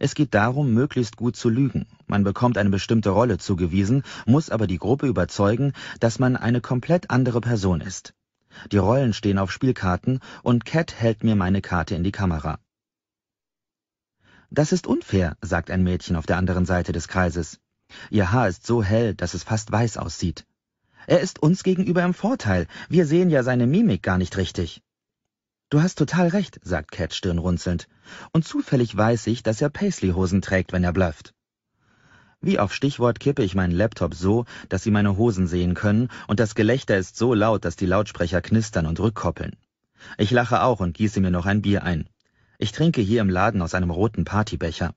Es geht darum, möglichst gut zu lügen. Man bekommt eine bestimmte Rolle zugewiesen, muss aber die Gruppe überzeugen, dass man eine komplett andere Person ist. Die Rollen stehen auf Spielkarten und Cat hält mir meine Karte in die Kamera. Das ist unfair, sagt ein Mädchen auf der anderen Seite des Kreises. Ihr Haar ist so hell, dass es fast weiß aussieht. Er ist uns gegenüber im Vorteil, wir sehen ja seine Mimik gar nicht richtig. Du hast total recht, sagt Cat stirnrunzelnd, und zufällig weiß ich, dass er Paisley-Hosen trägt, wenn er blufft. Wie auf Stichwort kippe ich meinen Laptop so, dass sie meine Hosen sehen können, und das Gelächter ist so laut, dass die Lautsprecher knistern und rückkoppeln. Ich lache auch und gieße mir noch ein Bier ein. Ich trinke hier im Laden aus einem roten Partybecher.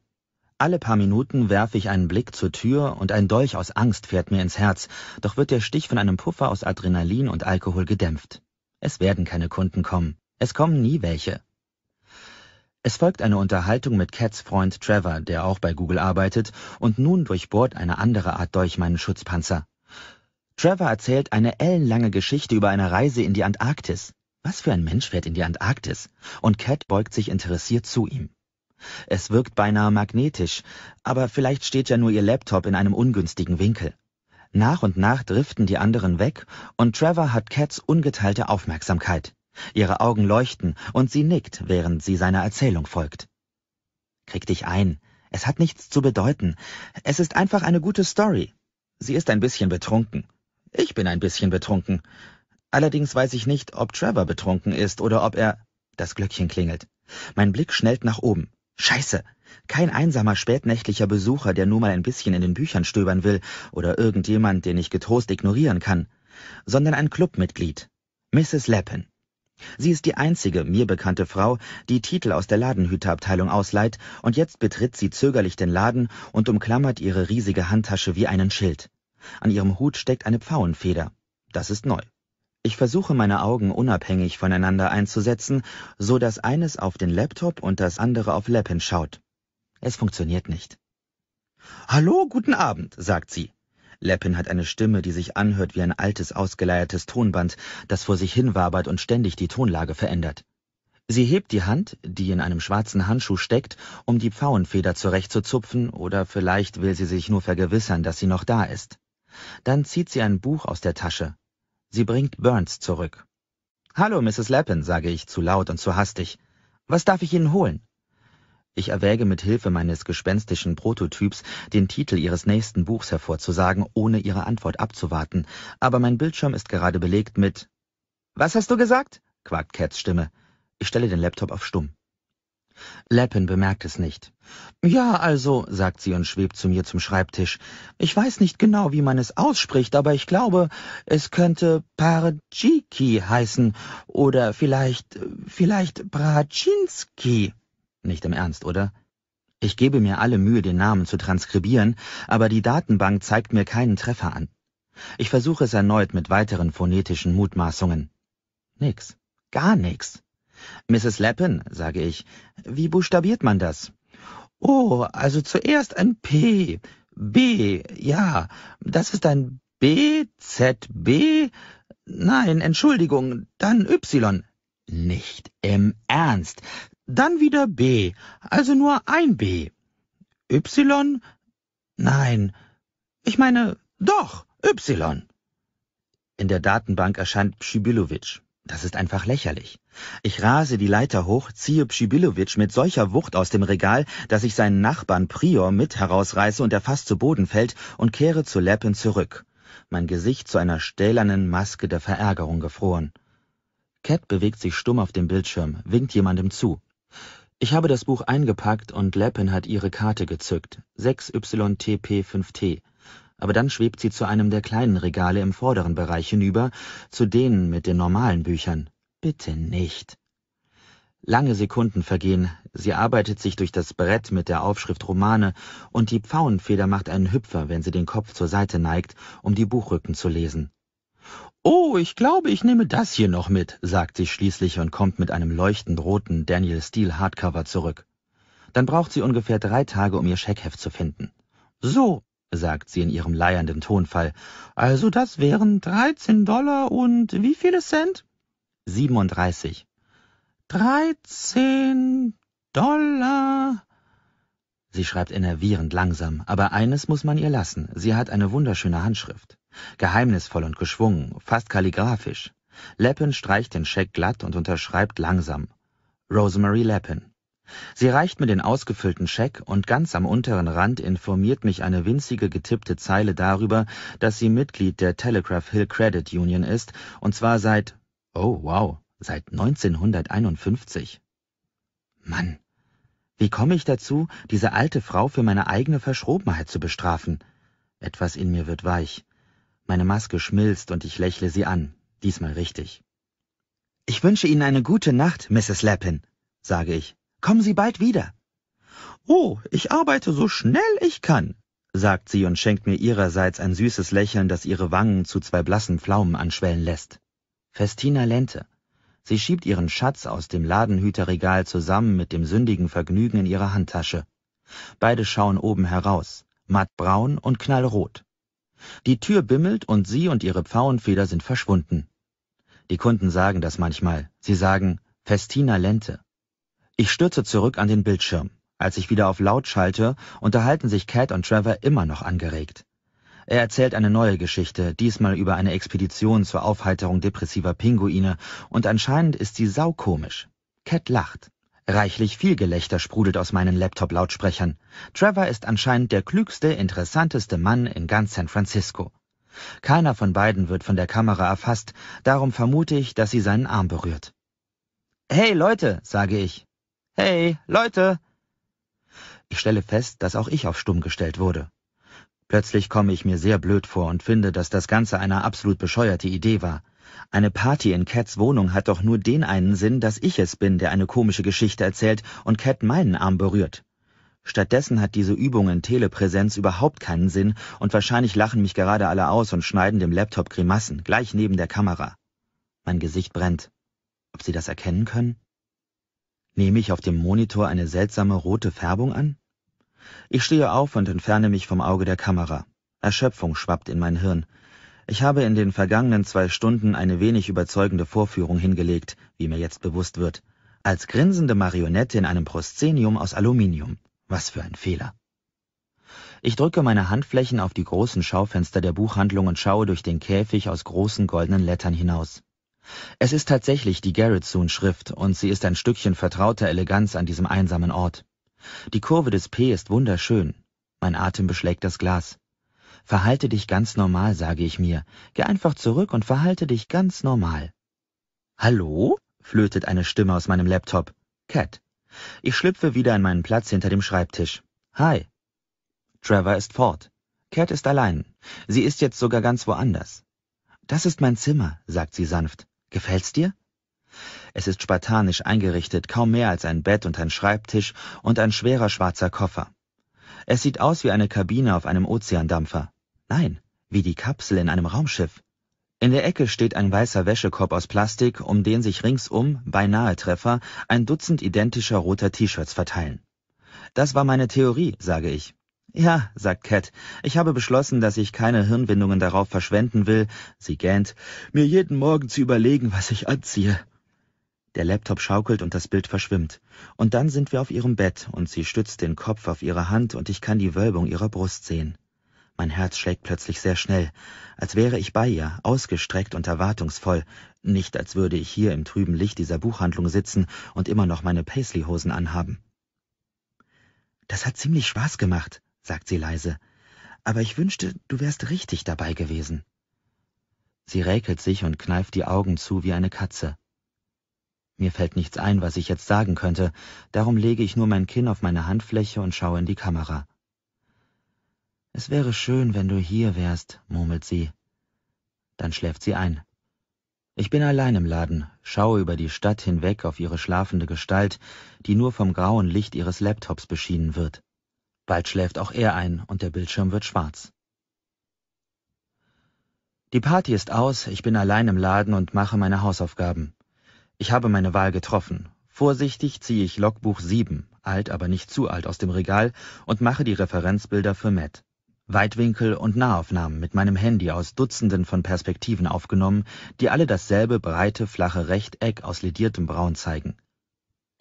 Alle paar Minuten werfe ich einen Blick zur Tür und ein Dolch aus Angst fährt mir ins Herz, doch wird der Stich von einem Puffer aus Adrenalin und Alkohol gedämpft. Es werden keine Kunden kommen. Es kommen nie welche. Es folgt eine Unterhaltung mit Cats Freund Trevor, der auch bei Google arbeitet, und nun durchbohrt eine andere Art Dolch meinen Schutzpanzer. Trevor erzählt eine ellenlange Geschichte über eine Reise in die Antarktis. Was für ein Mensch fährt in die Antarktis? Und Cat beugt sich interessiert zu ihm. Es wirkt beinahe magnetisch, aber vielleicht steht ja nur ihr Laptop in einem ungünstigen Winkel. Nach und nach driften die anderen weg und Trevor hat Cats ungeteilte Aufmerksamkeit. Ihre Augen leuchten und sie nickt, während sie seiner Erzählung folgt. Krieg dich ein. Es hat nichts zu bedeuten. Es ist einfach eine gute Story. Sie ist ein bisschen betrunken. Ich bin ein bisschen betrunken. Allerdings weiß ich nicht, ob Trevor betrunken ist oder ob er... Das Glöckchen klingelt. Mein Blick schnellt nach oben. Scheiße! Kein einsamer spätnächtlicher Besucher, der nur mal ein bisschen in den Büchern stöbern will oder irgendjemand, den ich getrost ignorieren kann, sondern ein Clubmitglied. Mrs. Lappin. Sie ist die einzige mir bekannte Frau, die Titel aus der Ladenhüterabteilung ausleiht, und jetzt betritt sie zögerlich den Laden und umklammert ihre riesige Handtasche wie einen Schild. An ihrem Hut steckt eine Pfauenfeder. Das ist neu. Ich versuche meine Augen unabhängig voneinander einzusetzen, so dass eines auf den Laptop und das andere auf Lappin schaut. Es funktioniert nicht. Hallo, guten Abend, sagt sie. Lappin hat eine Stimme, die sich anhört wie ein altes, ausgeleiertes Tonband, das vor sich hin wabert und ständig die Tonlage verändert. Sie hebt die Hand, die in einem schwarzen Handschuh steckt, um die Pfauenfeder zurechtzuzupfen, oder vielleicht will sie sich nur vergewissern, dass sie noch da ist. Dann zieht sie ein Buch aus der Tasche. Sie bringt Burns zurück. Hallo, Mrs. Lappin, sage ich zu laut und zu hastig. Was darf ich Ihnen holen? Ich erwäge mit Hilfe meines gespenstischen Prototyps, den Titel ihres nächsten Buchs hervorzusagen, ohne ihre Antwort abzuwarten, aber mein Bildschirm ist gerade belegt mit Was hast du gesagt? quakt Cats Stimme. Ich stelle den Laptop auf stumm. Lappin bemerkt es nicht. Ja, also, sagt sie und schwebt zu mir zum Schreibtisch. Ich weiß nicht genau, wie man es ausspricht, aber ich glaube, es könnte Parajiki heißen oder vielleicht, vielleicht Braczynski. Nicht im Ernst, oder? Ich gebe mir alle Mühe, den Namen zu transkribieren, aber die Datenbank zeigt mir keinen Treffer an. Ich versuche es erneut mit weiteren phonetischen Mutmaßungen. Nix. Gar nix. Mrs. Lappin, sage ich, wie buchstabiert man das? Oh, also zuerst ein P. B, ja, das ist ein B, Z, B. Nein, Entschuldigung, dann Y. Nicht im Ernst. Dann wieder B, also nur ein B. Y? Nein, ich meine, doch, Y. In der Datenbank erscheint Pschibilowitsch. Das ist einfach lächerlich. Ich rase die Leiter hoch, ziehe Pschibilowitsch mit solcher Wucht aus dem Regal, dass ich seinen Nachbarn Prior mit herausreiße und er fast zu Boden fällt und kehre zu Leppin zurück, mein Gesicht zu einer stählernen Maske der Verärgerung gefroren. Cat bewegt sich stumm auf dem Bildschirm, winkt jemandem zu. Ich habe das Buch eingepackt und Leppin hat ihre Karte gezückt. 6YTP5T aber dann schwebt sie zu einem der kleinen Regale im vorderen Bereich hinüber, zu denen mit den normalen Büchern. Bitte nicht. Lange Sekunden vergehen, sie arbeitet sich durch das Brett mit der Aufschrift Romane, und die Pfauenfeder macht einen Hüpfer, wenn sie den Kopf zur Seite neigt, um die Buchrücken zu lesen. Oh, ich glaube, ich nehme das hier noch mit, sagt sie schließlich und kommt mit einem leuchtend roten Daniel Steele Hardcover zurück. Dann braucht sie ungefähr drei Tage, um ihr Scheckheft zu finden. So, sagt sie in ihrem leiernden Tonfall. Also das wären 13 Dollar und wie viele Cent? 37. 13 Dollar. Sie schreibt enervierend langsam, aber eines muss man ihr lassen. Sie hat eine wunderschöne Handschrift. Geheimnisvoll und geschwungen, fast kalligraphisch. Leppen streicht den Scheck glatt und unterschreibt langsam. Rosemary Leppen. Sie reicht mir den ausgefüllten Scheck und ganz am unteren Rand informiert mich eine winzige getippte Zeile darüber, dass sie Mitglied der Telegraph Hill Credit Union ist und zwar seit, oh wow, seit 1951. Mann, wie komme ich dazu, diese alte Frau für meine eigene Verschrobenheit zu bestrafen? Etwas in mir wird weich. Meine Maske schmilzt und ich lächle sie an, diesmal richtig. Ich wünsche Ihnen eine gute Nacht, Mrs. Lappin, sage ich. Kommen Sie bald wieder. Oh, ich arbeite so schnell ich kann, sagt sie und schenkt mir ihrerseits ein süßes Lächeln, das ihre Wangen zu zwei blassen Pflaumen anschwellen lässt. Festina Lente. Sie schiebt ihren Schatz aus dem Ladenhüterregal zusammen mit dem sündigen Vergnügen in ihrer Handtasche. Beide schauen oben heraus, mattbraun und knallrot. Die Tür bimmelt und sie und ihre Pfauenfeder sind verschwunden. Die Kunden sagen das manchmal. Sie sagen Festina Lente. Ich stürze zurück an den Bildschirm. Als ich wieder auf laut schalte, unterhalten sich Cat und Trevor immer noch angeregt. Er erzählt eine neue Geschichte, diesmal über eine Expedition zur Aufheiterung depressiver Pinguine, und anscheinend ist sie saukomisch. Cat lacht. Reichlich viel Gelächter sprudelt aus meinen Laptop-Lautsprechern. Trevor ist anscheinend der klügste, interessanteste Mann in ganz San Francisco. Keiner von beiden wird von der Kamera erfasst, darum vermute ich, dass sie seinen Arm berührt. Hey Leute, sage ich. Hey, Leute! Ich stelle fest, dass auch ich auf Stumm gestellt wurde. Plötzlich komme ich mir sehr blöd vor und finde, dass das Ganze eine absolut bescheuerte Idee war. Eine Party in Cats Wohnung hat doch nur den einen Sinn, dass ich es bin, der eine komische Geschichte erzählt und Cat meinen Arm berührt. Stattdessen hat diese Übung in Telepräsenz überhaupt keinen Sinn und wahrscheinlich lachen mich gerade alle aus und schneiden dem Laptop Grimassen, gleich neben der Kamera. Mein Gesicht brennt. Ob sie das erkennen können? Nehme ich auf dem Monitor eine seltsame rote Färbung an? Ich stehe auf und entferne mich vom Auge der Kamera. Erschöpfung schwappt in mein Hirn. Ich habe in den vergangenen zwei Stunden eine wenig überzeugende Vorführung hingelegt, wie mir jetzt bewusst wird. Als grinsende Marionette in einem Proszenium aus Aluminium. Was für ein Fehler. Ich drücke meine Handflächen auf die großen Schaufenster der Buchhandlung und schaue durch den Käfig aus großen goldenen Lettern hinaus. Es ist tatsächlich die Gerritsoon-Schrift und sie ist ein Stückchen vertrauter Eleganz an diesem einsamen Ort. Die Kurve des P ist wunderschön. Mein Atem beschlägt das Glas. Verhalte dich ganz normal, sage ich mir. Geh einfach zurück und verhalte dich ganz normal. Hallo? flötet eine Stimme aus meinem Laptop. Cat. Ich schlüpfe wieder an meinen Platz hinter dem Schreibtisch. Hi. Trevor ist fort. Cat ist allein. Sie ist jetzt sogar ganz woanders. Das ist mein Zimmer, sagt sie sanft. Gefällt's dir? Es ist spartanisch eingerichtet, kaum mehr als ein Bett und ein Schreibtisch und ein schwerer schwarzer Koffer. Es sieht aus wie eine Kabine auf einem Ozeandampfer. Nein, wie die Kapsel in einem Raumschiff. In der Ecke steht ein weißer Wäschekorb aus Plastik, um den sich ringsum, beinahe Treffer, ein Dutzend identischer roter T-Shirts verteilen. Das war meine Theorie, sage ich. Ja, sagt Cat, ich habe beschlossen, dass ich keine Hirnwindungen darauf verschwenden will, sie gähnt, mir jeden Morgen zu überlegen, was ich anziehe. Der Laptop schaukelt und das Bild verschwimmt. Und dann sind wir auf ihrem Bett und sie stützt den Kopf auf ihre Hand und ich kann die Wölbung ihrer Brust sehen. Mein Herz schlägt plötzlich sehr schnell, als wäre ich bei ihr, ausgestreckt und erwartungsvoll, nicht als würde ich hier im trüben Licht dieser Buchhandlung sitzen und immer noch meine Paisley-Hosen anhaben. Das hat ziemlich Spaß gemacht, sagt sie leise, aber ich wünschte, du wärst richtig dabei gewesen. Sie räkelt sich und kneift die Augen zu wie eine Katze. Mir fällt nichts ein, was ich jetzt sagen könnte, darum lege ich nur mein Kinn auf meine Handfläche und schaue in die Kamera. Es wäre schön, wenn du hier wärst, murmelt sie. Dann schläft sie ein. Ich bin allein im Laden, schaue über die Stadt hinweg auf ihre schlafende Gestalt, die nur vom grauen Licht ihres Laptops beschienen wird. Bald schläft auch er ein und der Bildschirm wird schwarz. Die Party ist aus, ich bin allein im Laden und mache meine Hausaufgaben. Ich habe meine Wahl getroffen. Vorsichtig ziehe ich Logbuch 7, alt aber nicht zu alt, aus dem Regal und mache die Referenzbilder für Matt. Weitwinkel- und Nahaufnahmen mit meinem Handy aus Dutzenden von Perspektiven aufgenommen, die alle dasselbe breite, flache Rechteck aus lediertem Braun zeigen.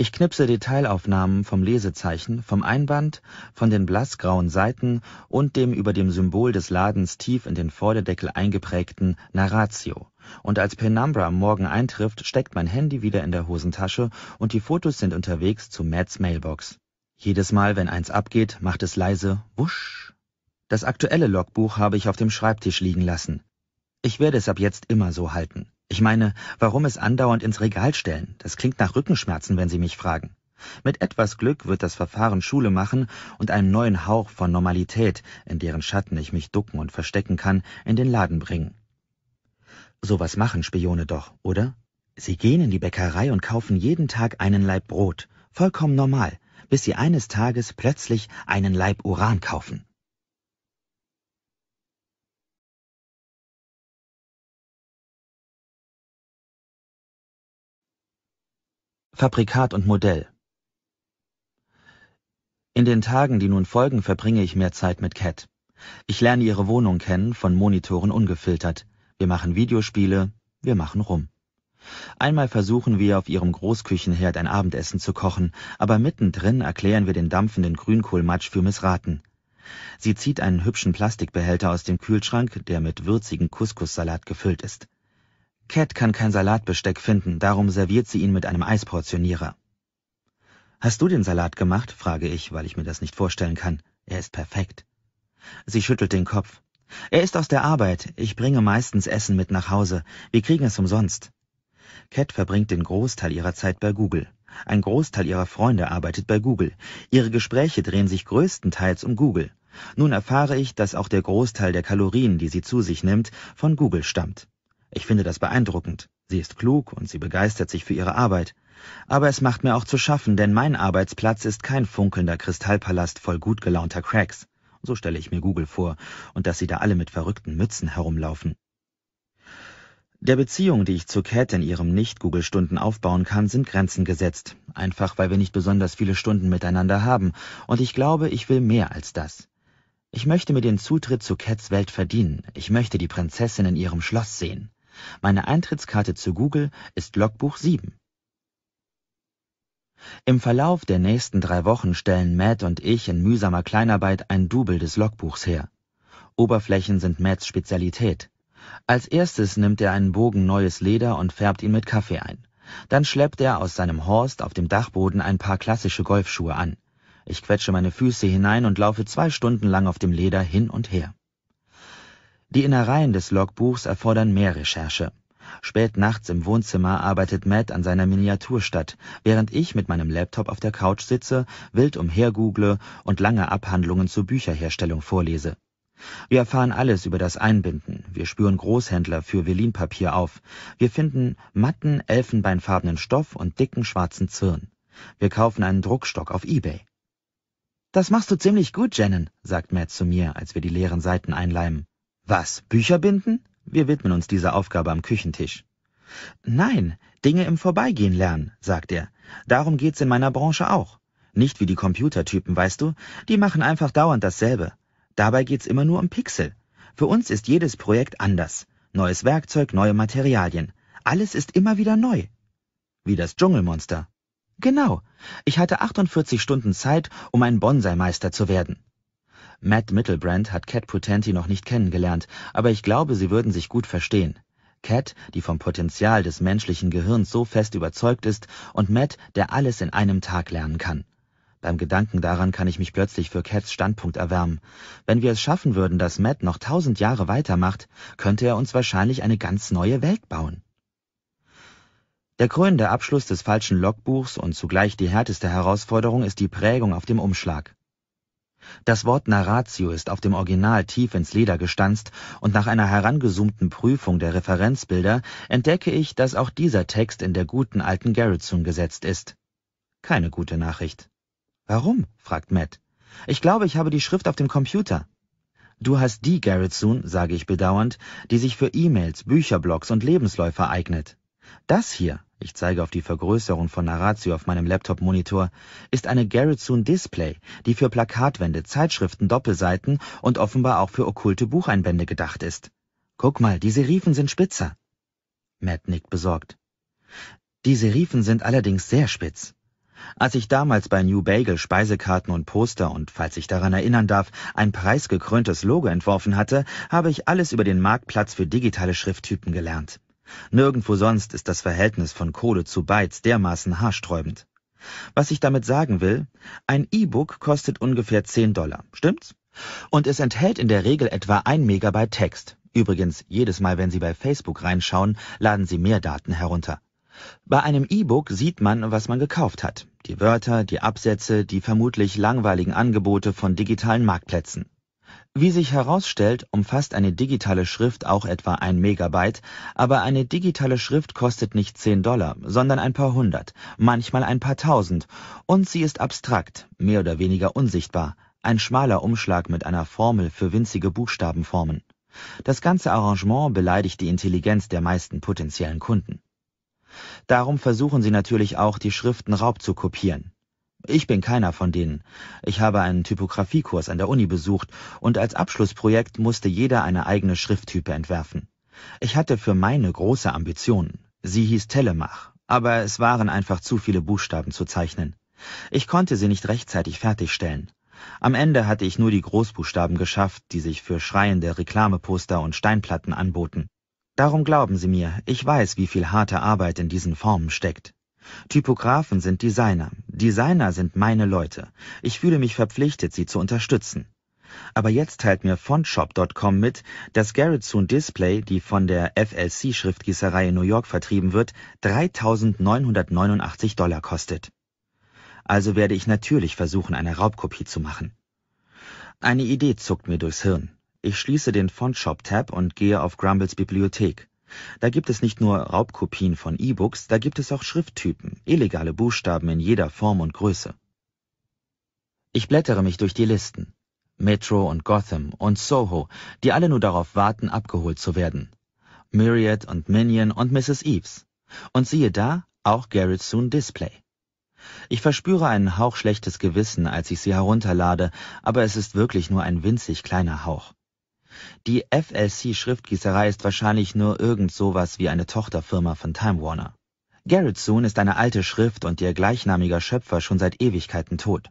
Ich knipse Detailaufnahmen vom Lesezeichen, vom Einband, von den blassgrauen Seiten und dem über dem Symbol des Ladens tief in den Vorderdeckel eingeprägten Narratio. Und als Penumbra Morgen eintrifft, steckt mein Handy wieder in der Hosentasche und die Fotos sind unterwegs zu Matts Mailbox. Jedes Mal, wenn eins abgeht, macht es leise wusch. Das aktuelle Logbuch habe ich auf dem Schreibtisch liegen lassen. Ich werde es ab jetzt immer so halten. Ich meine, warum es andauernd ins Regal stellen? Das klingt nach Rückenschmerzen, wenn Sie mich fragen. Mit etwas Glück wird das Verfahren Schule machen und einen neuen Hauch von Normalität, in deren Schatten ich mich ducken und verstecken kann, in den Laden bringen. Sowas machen Spione doch, oder? Sie gehen in die Bäckerei und kaufen jeden Tag einen Laib Brot, vollkommen normal, bis sie eines Tages plötzlich einen Laib Uran kaufen. Fabrikat und Modell. In den Tagen, die nun folgen, verbringe ich mehr Zeit mit Cat. Ich lerne ihre Wohnung kennen, von Monitoren ungefiltert. Wir machen Videospiele, wir machen rum. Einmal versuchen wir auf ihrem Großküchenherd ein Abendessen zu kochen, aber mittendrin erklären wir den dampfenden Grünkohlmatsch für missraten. Sie zieht einen hübschen Plastikbehälter aus dem Kühlschrank, der mit würzigen Couscous-Salat gefüllt ist. Cat kann kein Salatbesteck finden, darum serviert sie ihn mit einem Eisportionierer. Hast du den Salat gemacht? frage ich, weil ich mir das nicht vorstellen kann. Er ist perfekt. Sie schüttelt den Kopf. Er ist aus der Arbeit. Ich bringe meistens Essen mit nach Hause. Wir kriegen es umsonst. Cat verbringt den Großteil ihrer Zeit bei Google. Ein Großteil ihrer Freunde arbeitet bei Google. Ihre Gespräche drehen sich größtenteils um Google. Nun erfahre ich, dass auch der Großteil der Kalorien, die sie zu sich nimmt, von Google stammt. Ich finde das beeindruckend. Sie ist klug und sie begeistert sich für ihre Arbeit. Aber es macht mir auch zu schaffen, denn mein Arbeitsplatz ist kein funkelnder Kristallpalast voll gut gelaunter Cracks. So stelle ich mir Google vor, und dass sie da alle mit verrückten Mützen herumlaufen. Der Beziehung, die ich zu Cat in ihrem Nicht-Google-Stunden aufbauen kann, sind Grenzen gesetzt. Einfach, weil wir nicht besonders viele Stunden miteinander haben. Und ich glaube, ich will mehr als das. Ich möchte mir den Zutritt zu Cats Welt verdienen. Ich möchte die Prinzessin in ihrem Schloss sehen. Meine Eintrittskarte zu Google ist Logbuch 7. Im Verlauf der nächsten drei Wochen stellen Matt und ich in mühsamer Kleinarbeit ein Double des Logbuchs her. Oberflächen sind Matts Spezialität. Als erstes nimmt er einen Bogen neues Leder und färbt ihn mit Kaffee ein. Dann schleppt er aus seinem Horst auf dem Dachboden ein paar klassische Golfschuhe an. Ich quetsche meine Füße hinein und laufe zwei Stunden lang auf dem Leder hin und her. Die Innereien des Logbuchs erfordern mehr Recherche. Spät nachts im Wohnzimmer arbeitet Matt an seiner Miniaturstadt, während ich mit meinem Laptop auf der Couch sitze, wild umhergoogle und lange Abhandlungen zur Bücherherstellung vorlese. Wir erfahren alles über das Einbinden, wir spüren Großhändler für Velinpapier auf, wir finden matten, elfenbeinfarbenen Stoff und dicken schwarzen Zwirn. Wir kaufen einen Druckstock auf Ebay. Das machst du ziemlich gut, Jannen, sagt Matt zu mir, als wir die leeren Seiten einleimen. Was, Bücher binden? Wir widmen uns dieser Aufgabe am Küchentisch. Nein, Dinge im Vorbeigehen lernen, sagt er. Darum geht's in meiner Branche auch. Nicht wie die Computertypen, weißt du, die machen einfach dauernd dasselbe. Dabei geht's immer nur um Pixel. Für uns ist jedes Projekt anders. Neues Werkzeug, neue Materialien. Alles ist immer wieder neu. Wie das Dschungelmonster. Genau. Ich hatte 48 Stunden Zeit, um ein Bonsai-Meister zu werden. Matt Mittelbrand hat Cat Potenti noch nicht kennengelernt, aber ich glaube, sie würden sich gut verstehen. Cat, die vom Potenzial des menschlichen Gehirns so fest überzeugt ist, und Matt, der alles in einem Tag lernen kann. Beim Gedanken daran kann ich mich plötzlich für Cats Standpunkt erwärmen. Wenn wir es schaffen würden, dass Matt noch tausend Jahre weitermacht, könnte er uns wahrscheinlich eine ganz neue Welt bauen. Der krönende Abschluss des falschen Logbuchs und zugleich die härteste Herausforderung ist die Prägung auf dem Umschlag. Das Wort Narratio ist auf dem Original tief ins Leder gestanzt, und nach einer herangezoomten Prüfung der Referenzbilder entdecke ich, dass auch dieser Text in der guten alten Gerritsune gesetzt ist. Keine gute Nachricht. Warum? fragt Matt. Ich glaube, ich habe die Schrift auf dem Computer. Du hast die Gerritsune, sage ich bedauernd, die sich für E-Mails, Bücherblogs und Lebensläufe eignet. Das hier, ich zeige auf die Vergrößerung von Narratio auf meinem Laptop-Monitor, ist eine Gerritsoon Display, die für Plakatwände, Zeitschriften, Doppelseiten und offenbar auch für okkulte Bucheinbände gedacht ist. Guck mal, die Serifen sind spitzer. Matt nickt besorgt. Die Serifen sind allerdings sehr spitz. Als ich damals bei New Bagel Speisekarten und Poster und, falls ich daran erinnern darf, ein preisgekröntes Logo entworfen hatte, habe ich alles über den Marktplatz für digitale Schrifttypen gelernt. Nirgendwo sonst ist das Verhältnis von Kohle zu Beiz dermaßen haarsträubend. Was ich damit sagen will, ein E-Book kostet ungefähr 10 Dollar, stimmt's? Und es enthält in der Regel etwa ein Megabyte Text. Übrigens, jedes Mal, wenn Sie bei Facebook reinschauen, laden Sie mehr Daten herunter. Bei einem E-Book sieht man, was man gekauft hat. Die Wörter, die Absätze, die vermutlich langweiligen Angebote von digitalen Marktplätzen. Wie sich herausstellt, umfasst eine digitale Schrift auch etwa ein Megabyte, aber eine digitale Schrift kostet nicht zehn Dollar, sondern ein paar hundert, manchmal ein paar tausend, und sie ist abstrakt, mehr oder weniger unsichtbar, ein schmaler Umschlag mit einer Formel für winzige Buchstabenformen. Das ganze Arrangement beleidigt die Intelligenz der meisten potenziellen Kunden. Darum versuchen sie natürlich auch, die Schriften raub zu kopieren. Ich bin keiner von denen. Ich habe einen Typografiekurs an der Uni besucht und als Abschlussprojekt musste jeder eine eigene Schrifttype entwerfen. Ich hatte für meine große Ambitionen. Sie hieß Telemach, aber es waren einfach zu viele Buchstaben zu zeichnen. Ich konnte sie nicht rechtzeitig fertigstellen. Am Ende hatte ich nur die Großbuchstaben geschafft, die sich für schreiende Reklameposter und Steinplatten anboten. Darum glauben Sie mir, ich weiß, wie viel harte Arbeit in diesen Formen steckt. Typografen sind Designer, Designer sind meine Leute. Ich fühle mich verpflichtet, sie zu unterstützen. Aber jetzt teilt mir Fontshop.com mit, dass Garrettsoon Display, die von der FLC Schriftgießerei in New York vertrieben wird, 3.989 Dollar kostet. Also werde ich natürlich versuchen, eine Raubkopie zu machen. Eine Idee zuckt mir durchs Hirn. Ich schließe den Fontshop-Tab und gehe auf Grumbles Bibliothek. Da gibt es nicht nur Raubkopien von E-Books, da gibt es auch Schrifttypen, illegale Buchstaben in jeder Form und Größe. Ich blättere mich durch die Listen. Metro und Gotham und Soho, die alle nur darauf warten, abgeholt zu werden. Myriad und Minion und Mrs. Eves. Und siehe da, auch Garrett's Soon Display. Ich verspüre einen Hauch schlechtes Gewissen, als ich sie herunterlade, aber es ist wirklich nur ein winzig kleiner Hauch. Die FLC-Schriftgießerei ist wahrscheinlich nur irgend sowas wie eine Tochterfirma von Time Warner. Gerritsoon ist eine alte Schrift und ihr gleichnamiger Schöpfer schon seit Ewigkeiten tot.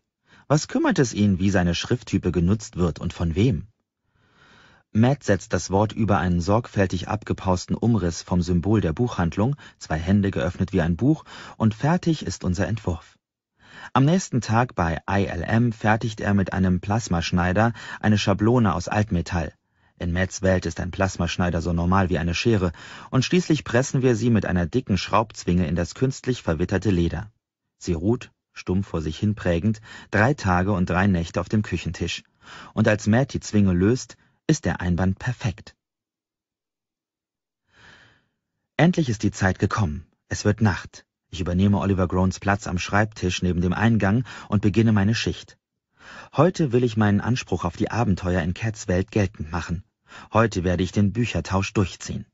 Was kümmert es ihn, wie seine Schrifttype genutzt wird und von wem? Matt setzt das Wort über einen sorgfältig abgepausten Umriss vom Symbol der Buchhandlung, zwei Hände geöffnet wie ein Buch, und fertig ist unser Entwurf. Am nächsten Tag bei ILM fertigt er mit einem Plasmaschneider eine Schablone aus Altmetall, in Mads Welt ist ein Plasmaschneider so normal wie eine Schere, und schließlich pressen wir sie mit einer dicken Schraubzwinge in das künstlich verwitterte Leder. Sie ruht, stumm vor sich hinprägend, drei Tage und drei Nächte auf dem Küchentisch. Und als Matt die Zwinge löst, ist der Einband perfekt. Endlich ist die Zeit gekommen. Es wird Nacht. Ich übernehme Oliver Groans Platz am Schreibtisch neben dem Eingang und beginne meine Schicht. Heute will ich meinen Anspruch auf die Abenteuer in Cats Welt geltend machen. Heute werde ich den Büchertausch durchziehen.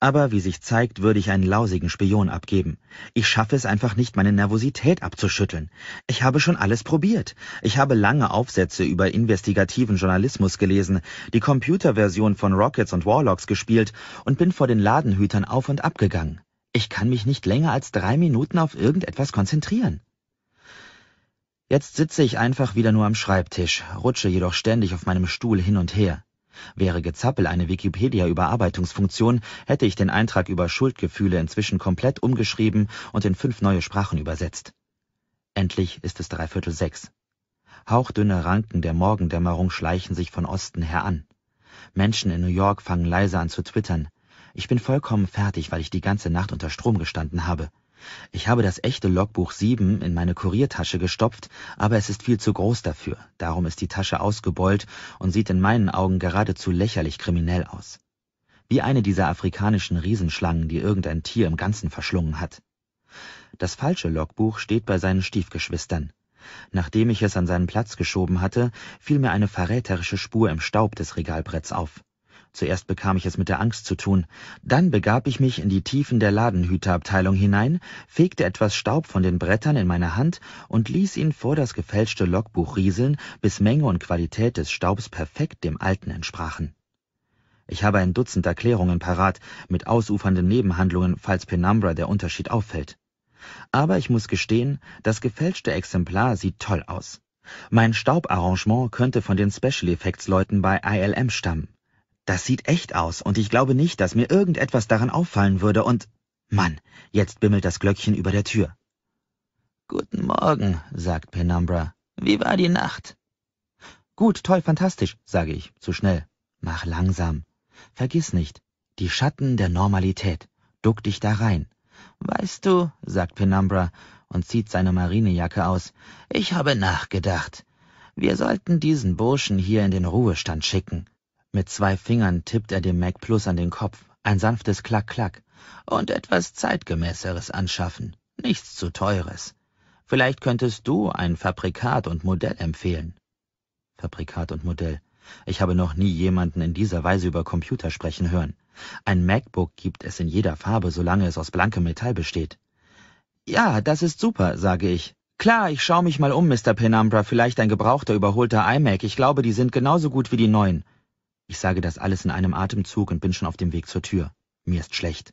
Aber wie sich zeigt, würde ich einen lausigen Spion abgeben. Ich schaffe es einfach nicht, meine Nervosität abzuschütteln. Ich habe schon alles probiert. Ich habe lange Aufsätze über investigativen Journalismus gelesen, die Computerversion von Rockets und Warlocks gespielt und bin vor den Ladenhütern auf und ab gegangen. Ich kann mich nicht länger als drei Minuten auf irgendetwas konzentrieren. Jetzt sitze ich einfach wieder nur am Schreibtisch, rutsche jedoch ständig auf meinem Stuhl hin und her. Wäre Gezappel eine Wikipedia-Überarbeitungsfunktion, hätte ich den Eintrag über Schuldgefühle inzwischen komplett umgeschrieben und in fünf neue Sprachen übersetzt. Endlich ist es dreiviertel sechs. Hauchdünne Ranken der Morgendämmerung schleichen sich von Osten her an. Menschen in New York fangen leise an zu twittern. Ich bin vollkommen fertig, weil ich die ganze Nacht unter Strom gestanden habe. Ich habe das echte Logbuch 7 in meine Kuriertasche gestopft, aber es ist viel zu groß dafür, darum ist die Tasche ausgebeult und sieht in meinen Augen geradezu lächerlich kriminell aus. Wie eine dieser afrikanischen Riesenschlangen, die irgendein Tier im Ganzen verschlungen hat. Das falsche Logbuch steht bei seinen Stiefgeschwistern. Nachdem ich es an seinen Platz geschoben hatte, fiel mir eine verräterische Spur im Staub des Regalbretts auf. Zuerst bekam ich es mit der Angst zu tun. Dann begab ich mich in die Tiefen der Ladenhüterabteilung hinein, fegte etwas Staub von den Brettern in meine Hand und ließ ihn vor das gefälschte Logbuch rieseln, bis Menge und Qualität des Staubs perfekt dem alten entsprachen. Ich habe ein Dutzend Erklärungen parat, mit ausufernden Nebenhandlungen, falls Penumbra der Unterschied auffällt. Aber ich muss gestehen, das gefälschte Exemplar sieht toll aus. Mein Staubarrangement könnte von den Special Effects Leuten bei ILM stammen. Das sieht echt aus und ich glaube nicht, dass mir irgendetwas daran auffallen würde und Mann, jetzt bimmelt das Glöckchen über der Tür. Guten Morgen, sagt Penumbra. Wie war die Nacht? Gut, toll, fantastisch, sage ich, zu schnell. Mach langsam. Vergiss nicht, die Schatten der Normalität. Duck dich da rein. Weißt du, sagt Penumbra und zieht seine Marinejacke aus, ich habe nachgedacht. Wir sollten diesen Burschen hier in den Ruhestand schicken. Mit zwei Fingern tippt er dem Mac Plus an den Kopf, ein sanftes Klack-Klack und etwas zeitgemäßeres anschaffen, nichts zu teures. Vielleicht könntest du ein Fabrikat und Modell empfehlen. Fabrikat und Modell. Ich habe noch nie jemanden in dieser Weise über Computer sprechen hören. Ein MacBook gibt es in jeder Farbe, solange es aus blankem Metall besteht. Ja, das ist super, sage ich. Klar, ich schaue mich mal um, Mr. Penumbra, vielleicht ein gebrauchter, überholter iMac. Ich glaube, die sind genauso gut wie die neuen. Ich sage das alles in einem Atemzug und bin schon auf dem Weg zur Tür. Mir ist schlecht.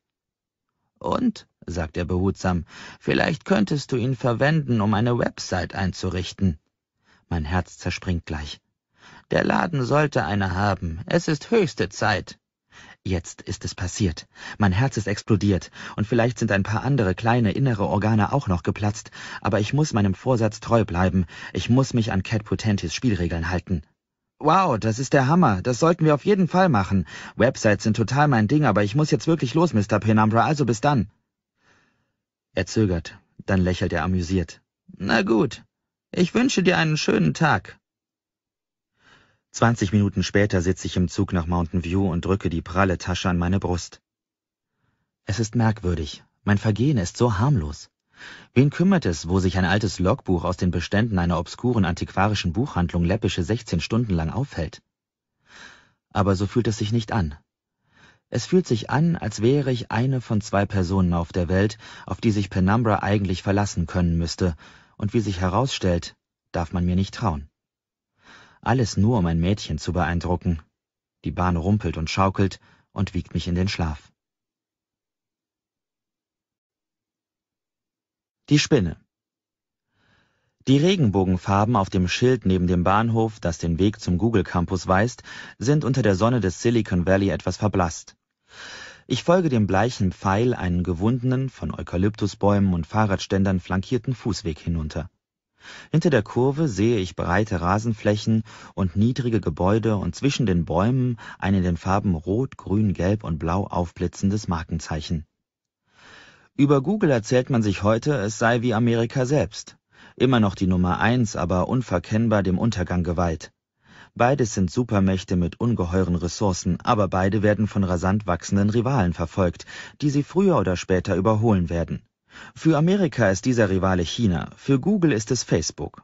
Und, sagt er behutsam, vielleicht könntest du ihn verwenden, um eine Website einzurichten. Mein Herz zerspringt gleich. Der Laden sollte eine haben. Es ist höchste Zeit. Jetzt ist es passiert. Mein Herz ist explodiert und vielleicht sind ein paar andere kleine innere Organe auch noch geplatzt, aber ich muss meinem Vorsatz treu bleiben. Ich muss mich an Cat Potentis Spielregeln halten. Wow, das ist der Hammer. Das sollten wir auf jeden Fall machen. Websites sind total mein Ding, aber ich muss jetzt wirklich los, Mr. Penumbra, also bis dann. Er zögert, dann lächelt er amüsiert. Na gut. Ich wünsche dir einen schönen Tag. 20 Minuten später sitze ich im Zug nach Mountain View und drücke die pralle Tasche an meine Brust. Es ist merkwürdig. Mein Vergehen ist so harmlos. Wen kümmert es, wo sich ein altes Logbuch aus den Beständen einer obskuren antiquarischen Buchhandlung läppische 16 Stunden lang aufhält? Aber so fühlt es sich nicht an. Es fühlt sich an, als wäre ich eine von zwei Personen auf der Welt, auf die sich Penumbra eigentlich verlassen können müsste, und wie sich herausstellt, darf man mir nicht trauen. Alles nur, um ein Mädchen zu beeindrucken. Die Bahn rumpelt und schaukelt und wiegt mich in den Schlaf. Die Spinne. Die Regenbogenfarben auf dem Schild neben dem Bahnhof, das den Weg zum Google Campus weist, sind unter der Sonne des Silicon Valley etwas verblasst. Ich folge dem bleichen Pfeil einen gewundenen, von Eukalyptusbäumen und Fahrradständern flankierten Fußweg hinunter. Hinter der Kurve sehe ich breite Rasenflächen und niedrige Gebäude und zwischen den Bäumen ein in den Farben Rot, Grün, Gelb und Blau aufblitzendes Markenzeichen. Über Google erzählt man sich heute, es sei wie Amerika selbst. Immer noch die Nummer eins, aber unverkennbar dem Untergang geweiht. Beides sind Supermächte mit ungeheuren Ressourcen, aber beide werden von rasant wachsenden Rivalen verfolgt, die sie früher oder später überholen werden. Für Amerika ist dieser Rivale China, für Google ist es Facebook.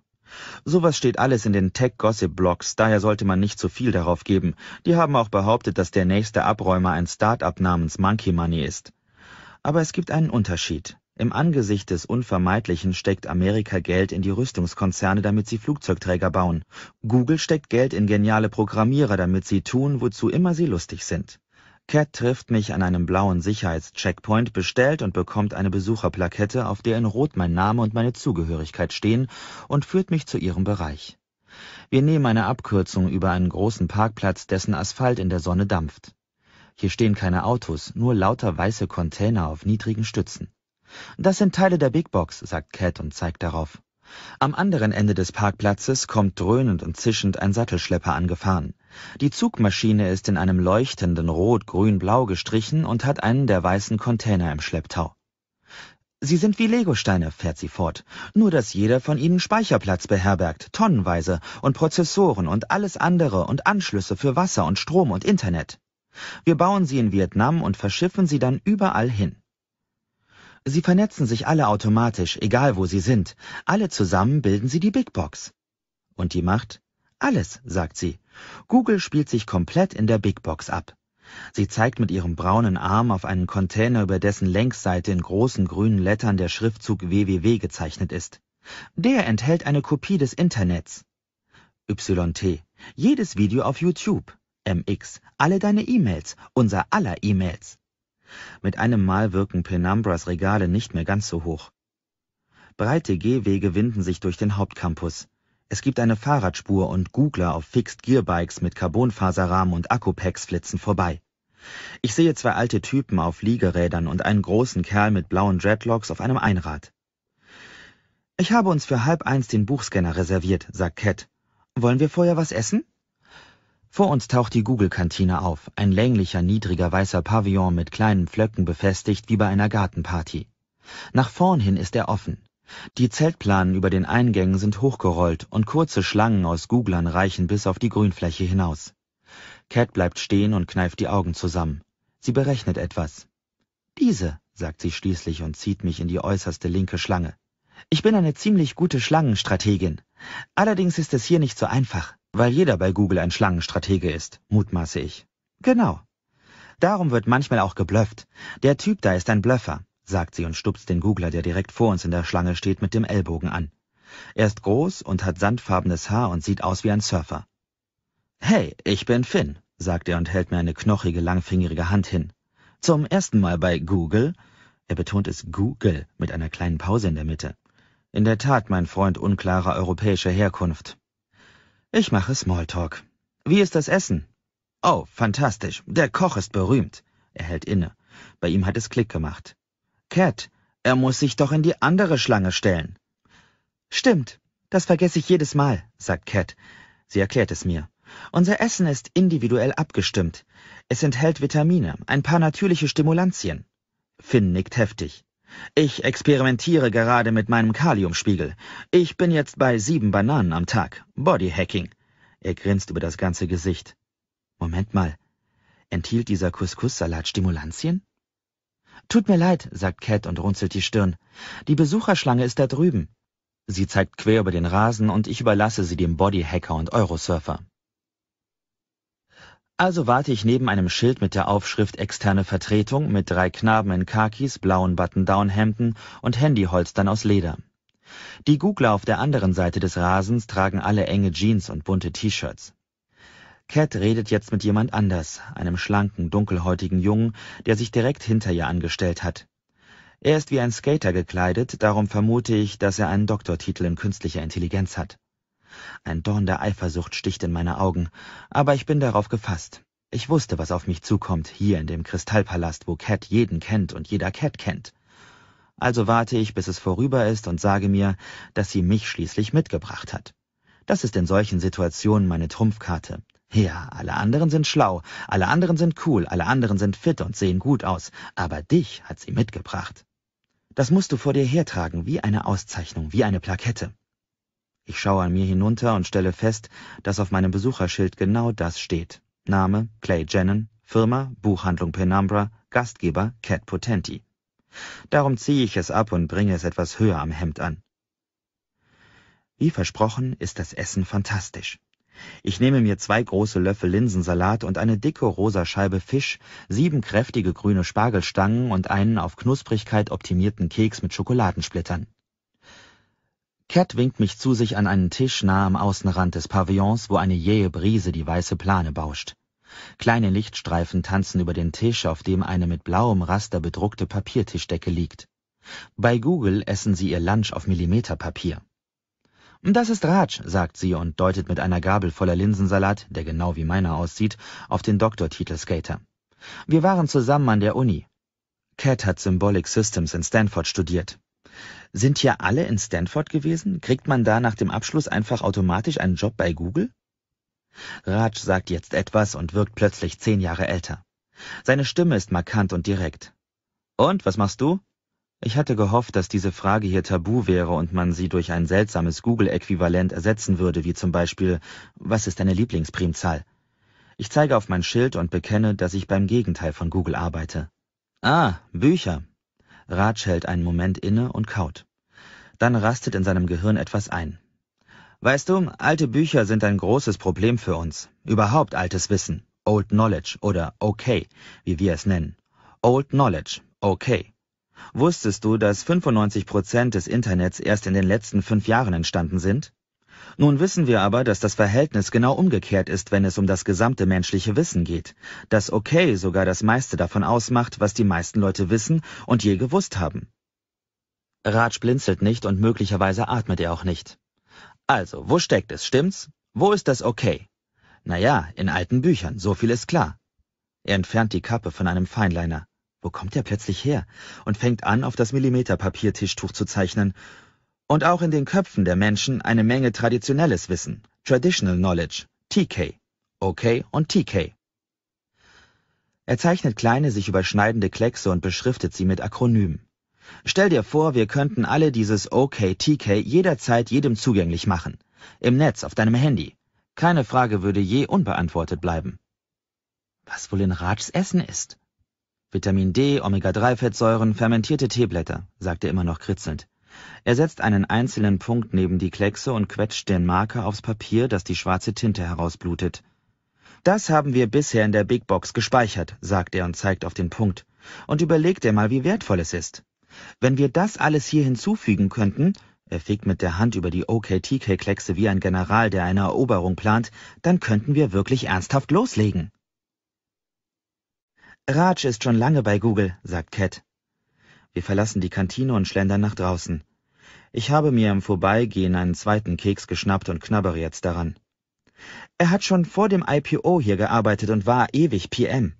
Sowas steht alles in den Tech-Gossip-Blogs, daher sollte man nicht zu viel darauf geben. Die haben auch behauptet, dass der nächste Abräumer ein Start-up namens Monkey Money ist. Aber es gibt einen Unterschied. Im Angesicht des Unvermeidlichen steckt Amerika Geld in die Rüstungskonzerne, damit sie Flugzeugträger bauen. Google steckt Geld in geniale Programmierer, damit sie tun, wozu immer sie lustig sind. Cat trifft mich an einem blauen Sicherheitscheckpoint, bestellt und bekommt eine Besucherplakette, auf der in Rot mein Name und meine Zugehörigkeit stehen, und führt mich zu ihrem Bereich. Wir nehmen eine Abkürzung über einen großen Parkplatz, dessen Asphalt in der Sonne dampft. Hier stehen keine Autos, nur lauter weiße Container auf niedrigen Stützen. Das sind Teile der Big Box, sagt Cat und zeigt darauf. Am anderen Ende des Parkplatzes kommt dröhnend und zischend ein Sattelschlepper angefahren. Die Zugmaschine ist in einem leuchtenden Rot, Grün, Blau gestrichen und hat einen der weißen Container im Schlepptau. Sie sind wie Legosteine, fährt sie fort, nur dass jeder von ihnen Speicherplatz beherbergt, tonnenweise, und Prozessoren und alles andere und Anschlüsse für Wasser und Strom und Internet. Wir bauen sie in Vietnam und verschiffen sie dann überall hin. Sie vernetzen sich alle automatisch, egal wo sie sind. Alle zusammen bilden sie die Big Box. Und die macht alles, sagt sie. Google spielt sich komplett in der Big Box ab. Sie zeigt mit ihrem braunen Arm auf einen Container, über dessen Längsseite in großen grünen Lettern der Schriftzug www gezeichnet ist. Der enthält eine Kopie des Internets. YT. Jedes Video auf YouTube. MX, alle deine E-Mails, unser aller E-Mails. Mit einem Mal wirken Penumbras Regale nicht mehr ganz so hoch. Breite Gehwege winden sich durch den Hauptcampus. Es gibt eine Fahrradspur und Googler auf Fixed Gearbikes mit Carbonfaserrahmen und Akkupacks flitzen vorbei. Ich sehe zwei alte Typen auf Liegerädern und einen großen Kerl mit blauen Dreadlocks auf einem Einrad. Ich habe uns für halb eins den Buchscanner reserviert, sagt Cat. Wollen wir vorher was essen? Vor uns taucht die Google-Kantine auf, ein länglicher, niedriger weißer Pavillon mit kleinen Flöcken befestigt wie bei einer Gartenparty. Nach vorn hin ist er offen. Die Zeltplanen über den Eingängen sind hochgerollt und kurze Schlangen aus Googlern reichen bis auf die Grünfläche hinaus. Cat bleibt stehen und kneift die Augen zusammen. Sie berechnet etwas. Diese, sagt sie schließlich und zieht mich in die äußerste linke Schlange. Ich bin eine ziemlich gute Schlangenstrategin. Allerdings ist es hier nicht so einfach. Weil jeder bei Google ein Schlangenstratege ist, mutmaße ich. Genau. Darum wird manchmal auch geblufft. Der Typ da ist ein Blöffer, sagt sie und stupst den Googler, der direkt vor uns in der Schlange steht, mit dem Ellbogen an. Er ist groß und hat sandfarbenes Haar und sieht aus wie ein Surfer. Hey, ich bin Finn, sagt er und hält mir eine knochige, langfingerige Hand hin. Zum ersten Mal bei Google. Er betont es Google mit einer kleinen Pause in der Mitte. In der Tat, mein Freund unklarer europäischer Herkunft. Ich mache Smalltalk. Wie ist das Essen? Oh, fantastisch. Der Koch ist berühmt. Er hält inne. Bei ihm hat es Klick gemacht. Cat, er muss sich doch in die andere Schlange stellen. Stimmt, das vergesse ich jedes Mal, sagt Cat. Sie erklärt es mir. Unser Essen ist individuell abgestimmt. Es enthält Vitamine, ein paar natürliche Stimulantien. Finn nickt heftig. Ich experimentiere gerade mit meinem Kaliumspiegel. Ich bin jetzt bei sieben Bananen am Tag. Bodyhacking. Er grinst über das ganze Gesicht. Moment mal. Enthielt dieser Couscous-Salat Stimulantien? Tut mir leid, sagt Cat und runzelt die Stirn. Die Besucherschlange ist da drüben. Sie zeigt quer über den Rasen und ich überlasse sie dem Bodyhacker und Eurosurfer. Also warte ich neben einem Schild mit der Aufschrift externe Vertretung mit drei Knaben in Khakis, blauen Button-Down-Hemden und Handyholstern aus Leder. Die Googler auf der anderen Seite des Rasens tragen alle enge Jeans und bunte T-Shirts. Cat redet jetzt mit jemand anders, einem schlanken, dunkelhäutigen Jungen, der sich direkt hinter ihr angestellt hat. Er ist wie ein Skater gekleidet, darum vermute ich, dass er einen Doktortitel in künstlicher Intelligenz hat. Ein Dorn der Eifersucht sticht in meine Augen, aber ich bin darauf gefasst. Ich wusste, was auf mich zukommt, hier in dem Kristallpalast, wo Cat jeden kennt und jeder Cat kennt. Also warte ich, bis es vorüber ist und sage mir, dass sie mich schließlich mitgebracht hat. Das ist in solchen Situationen meine Trumpfkarte. Ja, alle anderen sind schlau, alle anderen sind cool, alle anderen sind fit und sehen gut aus, aber dich hat sie mitgebracht. Das musst du vor dir hertragen, wie eine Auszeichnung, wie eine Plakette. Ich schaue an mir hinunter und stelle fest, dass auf meinem Besucherschild genau das steht. Name Clay Jennen, Firma Buchhandlung Penumbra, Gastgeber Cat Potenti. Darum ziehe ich es ab und bringe es etwas höher am Hemd an. Wie versprochen ist das Essen fantastisch. Ich nehme mir zwei große Löffel Linsensalat und eine dicke rosa Scheibe Fisch, sieben kräftige grüne Spargelstangen und einen auf Knusprigkeit optimierten Keks mit Schokoladensplittern. Cat winkt mich zu sich an einen Tisch nah am Außenrand des Pavillons, wo eine jähe Brise die weiße Plane bauscht. Kleine Lichtstreifen tanzen über den Tisch, auf dem eine mit blauem Raster bedruckte Papiertischdecke liegt. Bei Google essen sie ihr Lunch auf Millimeterpapier. Das ist Raj, sagt sie und deutet mit einer Gabel voller Linsensalat, der genau wie meiner aussieht, auf den Doktortitelskater. Wir waren zusammen an der Uni. Cat hat Symbolic Systems in Stanford studiert. Sind hier alle in Stanford gewesen? Kriegt man da nach dem Abschluss einfach automatisch einen Job bei Google? Raj sagt jetzt etwas und wirkt plötzlich zehn Jahre älter. Seine Stimme ist markant und direkt. Und, was machst du? Ich hatte gehofft, dass diese Frage hier tabu wäre und man sie durch ein seltsames Google-Äquivalent ersetzen würde, wie zum Beispiel, was ist deine Lieblingsprimzahl? Ich zeige auf mein Schild und bekenne, dass ich beim Gegenteil von Google arbeite. Ah, Bücher, Raj hält einen Moment inne und kaut. Dann rastet in seinem Gehirn etwas ein. Weißt du, alte Bücher sind ein großes Problem für uns. Überhaupt altes Wissen. Old Knowledge oder OK, wie wir es nennen. Old Knowledge, OK. Wusstest du, dass 95% des Internets erst in den letzten fünf Jahren entstanden sind? Nun wissen wir aber, dass das Verhältnis genau umgekehrt ist, wenn es um das gesamte menschliche Wissen geht, dass okay sogar das meiste davon ausmacht, was die meisten Leute wissen und je gewusst haben. Raj blinzelt nicht und möglicherweise atmet er auch nicht. Also, wo steckt es, stimmt's? Wo ist das okay? Naja, in alten Büchern, so viel ist klar. Er entfernt die Kappe von einem Feinliner. Wo kommt er plötzlich her? Und fängt an, auf das Millimeterpapiertischtuch zu zeichnen und auch in den Köpfen der Menschen eine Menge traditionelles Wissen, Traditional Knowledge, TK, OK und TK. Er zeichnet kleine, sich überschneidende Kleckse und beschriftet sie mit Akronymen. Stell dir vor, wir könnten alle dieses OK, TK jederzeit jedem zugänglich machen. Im Netz, auf deinem Handy. Keine Frage würde je unbeantwortet bleiben. Was wohl in Rajs Essen ist? Vitamin D, Omega-3-Fettsäuren, fermentierte Teeblätter, sagt er immer noch kritzelnd. Er setzt einen einzelnen Punkt neben die Kleckse und quetscht den Marker aufs Papier, dass die schwarze Tinte herausblutet. Das haben wir bisher in der Big Box gespeichert, sagt er und zeigt auf den Punkt. Und überlegt er mal, wie wertvoll es ist. Wenn wir das alles hier hinzufügen könnten, er fegt mit der Hand über die OKTK-Kleckse wie ein General, der eine Eroberung plant, dann könnten wir wirklich ernsthaft loslegen. Raj ist schon lange bei Google, sagt Cat. Wir verlassen die Kantine und schlendern nach draußen. Ich habe mir im Vorbeigehen einen zweiten Keks geschnappt und knabbere jetzt daran. Er hat schon vor dem IPO hier gearbeitet und war ewig PM.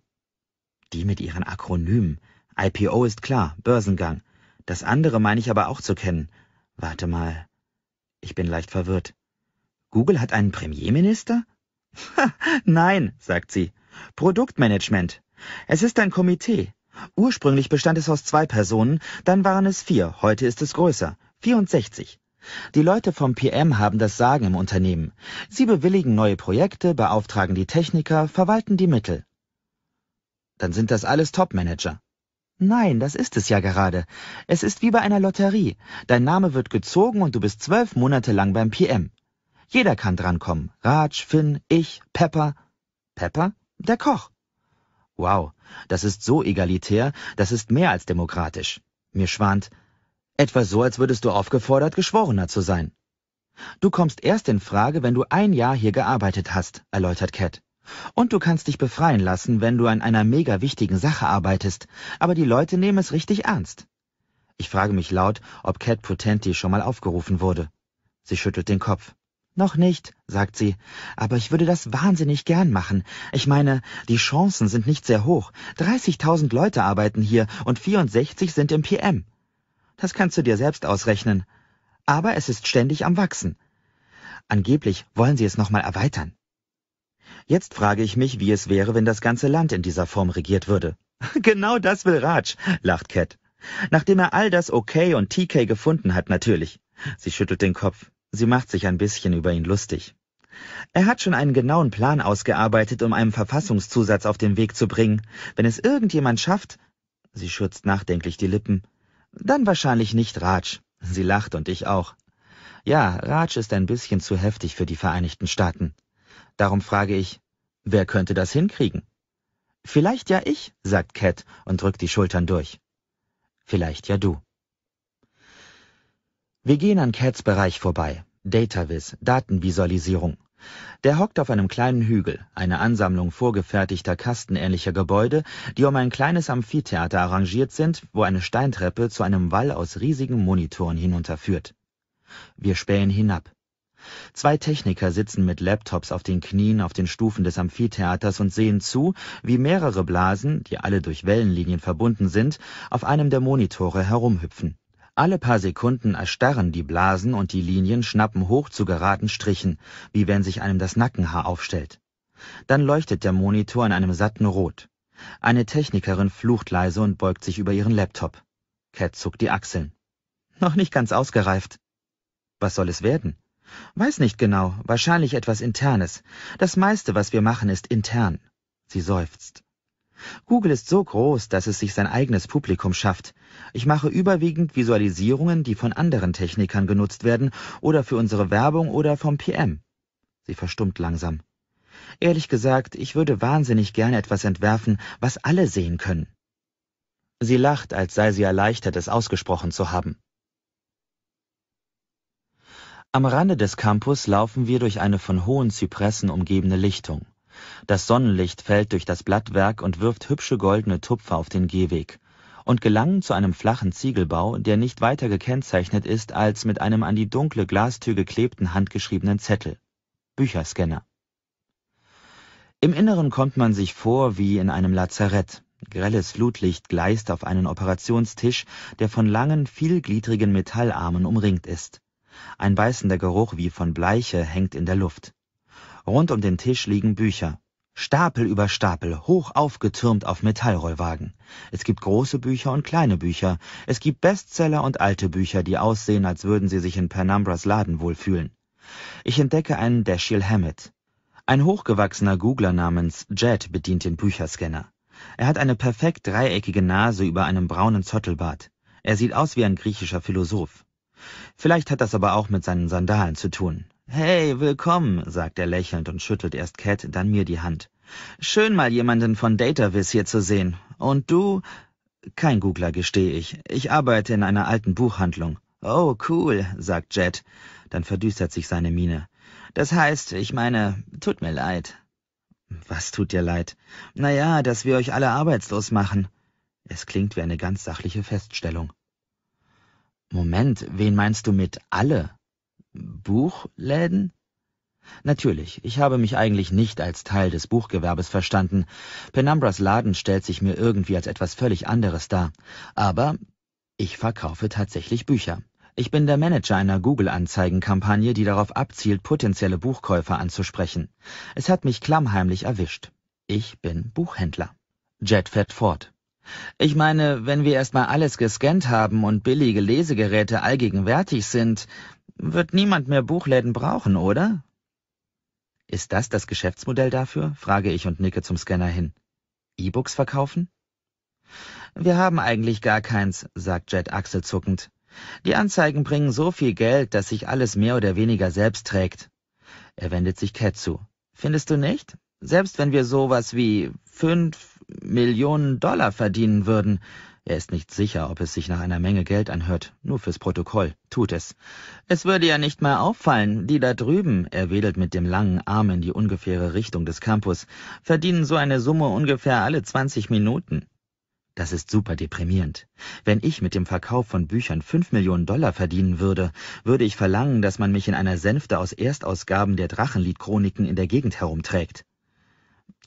Die mit ihren Akronymen. IPO ist klar, Börsengang. Das andere meine ich aber auch zu kennen. Warte mal. Ich bin leicht verwirrt. Google hat einen Premierminister? Nein, sagt sie. Produktmanagement. Es ist ein Komitee. Ursprünglich bestand es aus zwei Personen, dann waren es vier, heute ist es größer, 64. Die Leute vom PM haben das Sagen im Unternehmen. Sie bewilligen neue Projekte, beauftragen die Techniker, verwalten die Mittel. Dann sind das alles Topmanager. Nein, das ist es ja gerade. Es ist wie bei einer Lotterie. Dein Name wird gezogen und du bist zwölf Monate lang beim PM. Jeder kann drankommen. Raj, Finn, ich, Pepper. Pepper? Der Koch. Wow, das ist so egalitär, das ist mehr als demokratisch. Mir schwant, etwa so, als würdest du aufgefordert, Geschworener zu sein. Du kommst erst in Frage, wenn du ein Jahr hier gearbeitet hast, erläutert Cat. Und du kannst dich befreien lassen, wenn du an einer mega wichtigen Sache arbeitest, aber die Leute nehmen es richtig ernst. Ich frage mich laut, ob Cat Potenti schon mal aufgerufen wurde. Sie schüttelt den Kopf. Noch nicht, sagt sie, aber ich würde das wahnsinnig gern machen. Ich meine, die Chancen sind nicht sehr hoch. 30.000 Leute arbeiten hier und 64 sind im PM. Das kannst du dir selbst ausrechnen. Aber es ist ständig am Wachsen. Angeblich wollen sie es nochmal erweitern. Jetzt frage ich mich, wie es wäre, wenn das ganze Land in dieser Form regiert würde. genau das will Raj, lacht Cat. Nachdem er all das OK und TK gefunden hat, natürlich. Sie schüttelt den Kopf. Sie macht sich ein bisschen über ihn lustig. Er hat schon einen genauen Plan ausgearbeitet, um einen Verfassungszusatz auf den Weg zu bringen. Wenn es irgendjemand schafft, sie schürzt nachdenklich die Lippen, dann wahrscheinlich nicht Raj. Sie lacht und ich auch. Ja, Raj ist ein bisschen zu heftig für die Vereinigten Staaten. Darum frage ich, wer könnte das hinkriegen? Vielleicht ja ich, sagt Cat und drückt die Schultern durch. Vielleicht ja du. Wir gehen an Cats Bereich vorbei. DataVis, Datenvisualisierung. Der hockt auf einem kleinen Hügel, eine Ansammlung vorgefertigter kastenähnlicher Gebäude, die um ein kleines Amphitheater arrangiert sind, wo eine Steintreppe zu einem Wall aus riesigen Monitoren hinunterführt. Wir spähen hinab. Zwei Techniker sitzen mit Laptops auf den Knien auf den Stufen des Amphitheaters und sehen zu, wie mehrere Blasen, die alle durch Wellenlinien verbunden sind, auf einem der Monitore herumhüpfen. Alle paar Sekunden erstarren die Blasen und die Linien schnappen hoch zu geraten Strichen, wie wenn sich einem das Nackenhaar aufstellt. Dann leuchtet der Monitor in einem satten Rot. Eine Technikerin flucht leise und beugt sich über ihren Laptop. Cat zuckt die Achseln. Noch nicht ganz ausgereift. Was soll es werden? Weiß nicht genau, wahrscheinlich etwas Internes. Das meiste, was wir machen, ist intern. Sie seufzt. Google ist so groß, dass es sich sein eigenes Publikum schafft. Ich mache überwiegend Visualisierungen, die von anderen Technikern genutzt werden oder für unsere Werbung oder vom PM. Sie verstummt langsam. Ehrlich gesagt, ich würde wahnsinnig gerne etwas entwerfen, was alle sehen können. Sie lacht, als sei sie erleichtert, es ausgesprochen zu haben. Am Rande des Campus laufen wir durch eine von hohen Zypressen umgebene Lichtung. Das Sonnenlicht fällt durch das Blattwerk und wirft hübsche goldene Tupfer auf den Gehweg und gelangen zu einem flachen Ziegelbau, der nicht weiter gekennzeichnet ist als mit einem an die dunkle Glastür geklebten handgeschriebenen Zettel. Bücherscanner. Im Inneren kommt man sich vor wie in einem Lazarett. Grelles Flutlicht gleist auf einen Operationstisch, der von langen, vielgliedrigen Metallarmen umringt ist. Ein beißender Geruch wie von Bleiche hängt in der Luft. Rund um den Tisch liegen Bücher, Stapel über Stapel, hoch aufgetürmt auf Metallrollwagen. Es gibt große Bücher und kleine Bücher. Es gibt Bestseller und alte Bücher, die aussehen, als würden sie sich in Penumbras Laden wohlfühlen. Ich entdecke einen Dashiell Hammett. Ein hochgewachsener Googler namens Jed bedient den Bücherscanner. Er hat eine perfekt dreieckige Nase über einem braunen Zottelbart. Er sieht aus wie ein griechischer Philosoph. Vielleicht hat das aber auch mit seinen Sandalen zu tun. Hey, willkommen, sagt er lächelnd und schüttelt erst Cat, dann mir die Hand. Schön mal jemanden von Datavis hier zu sehen. Und du? Kein Googler, gestehe ich. Ich arbeite in einer alten Buchhandlung. Oh, cool, sagt Jet. Dann verdüstert sich seine Miene. Das heißt, ich meine, tut mir leid. Was tut dir leid? Naja, dass wir euch alle arbeitslos machen. Es klingt wie eine ganz sachliche Feststellung. Moment, wen meinst du mit alle? Buchläden? Natürlich, ich habe mich eigentlich nicht als Teil des Buchgewerbes verstanden. Penumbras Laden stellt sich mir irgendwie als etwas völlig anderes dar. Aber ich verkaufe tatsächlich Bücher. Ich bin der Manager einer Google-Anzeigenkampagne, die darauf abzielt, potenzielle Buchkäufer anzusprechen. Es hat mich klammheimlich erwischt. Ich bin Buchhändler. Jet fährt fort. Ich meine, wenn wir erstmal alles gescannt haben und billige Lesegeräte allgegenwärtig sind, wird niemand mehr Buchläden brauchen, oder? Ist das das Geschäftsmodell dafür? frage ich und nicke zum Scanner hin. E-Books verkaufen? Wir haben eigentlich gar keins, sagt Jet achselzuckend. Die Anzeigen bringen so viel Geld, dass sich alles mehr oder weniger selbst trägt. Er wendet sich Cat zu. Findest du nicht? Selbst wenn wir sowas wie fünf Millionen Dollar verdienen würden, er ist nicht sicher, ob es sich nach einer Menge Geld anhört. Nur fürs Protokoll. Tut es. Es würde ja nicht mal auffallen. Die da drüben, er wedelt mit dem langen Arm in die ungefähre Richtung des Campus, verdienen so eine Summe ungefähr alle 20 Minuten. Das ist super deprimierend. Wenn ich mit dem Verkauf von Büchern fünf Millionen Dollar verdienen würde, würde ich verlangen, dass man mich in einer Sänfte aus Erstausgaben der Drachenliedchroniken in der Gegend herumträgt.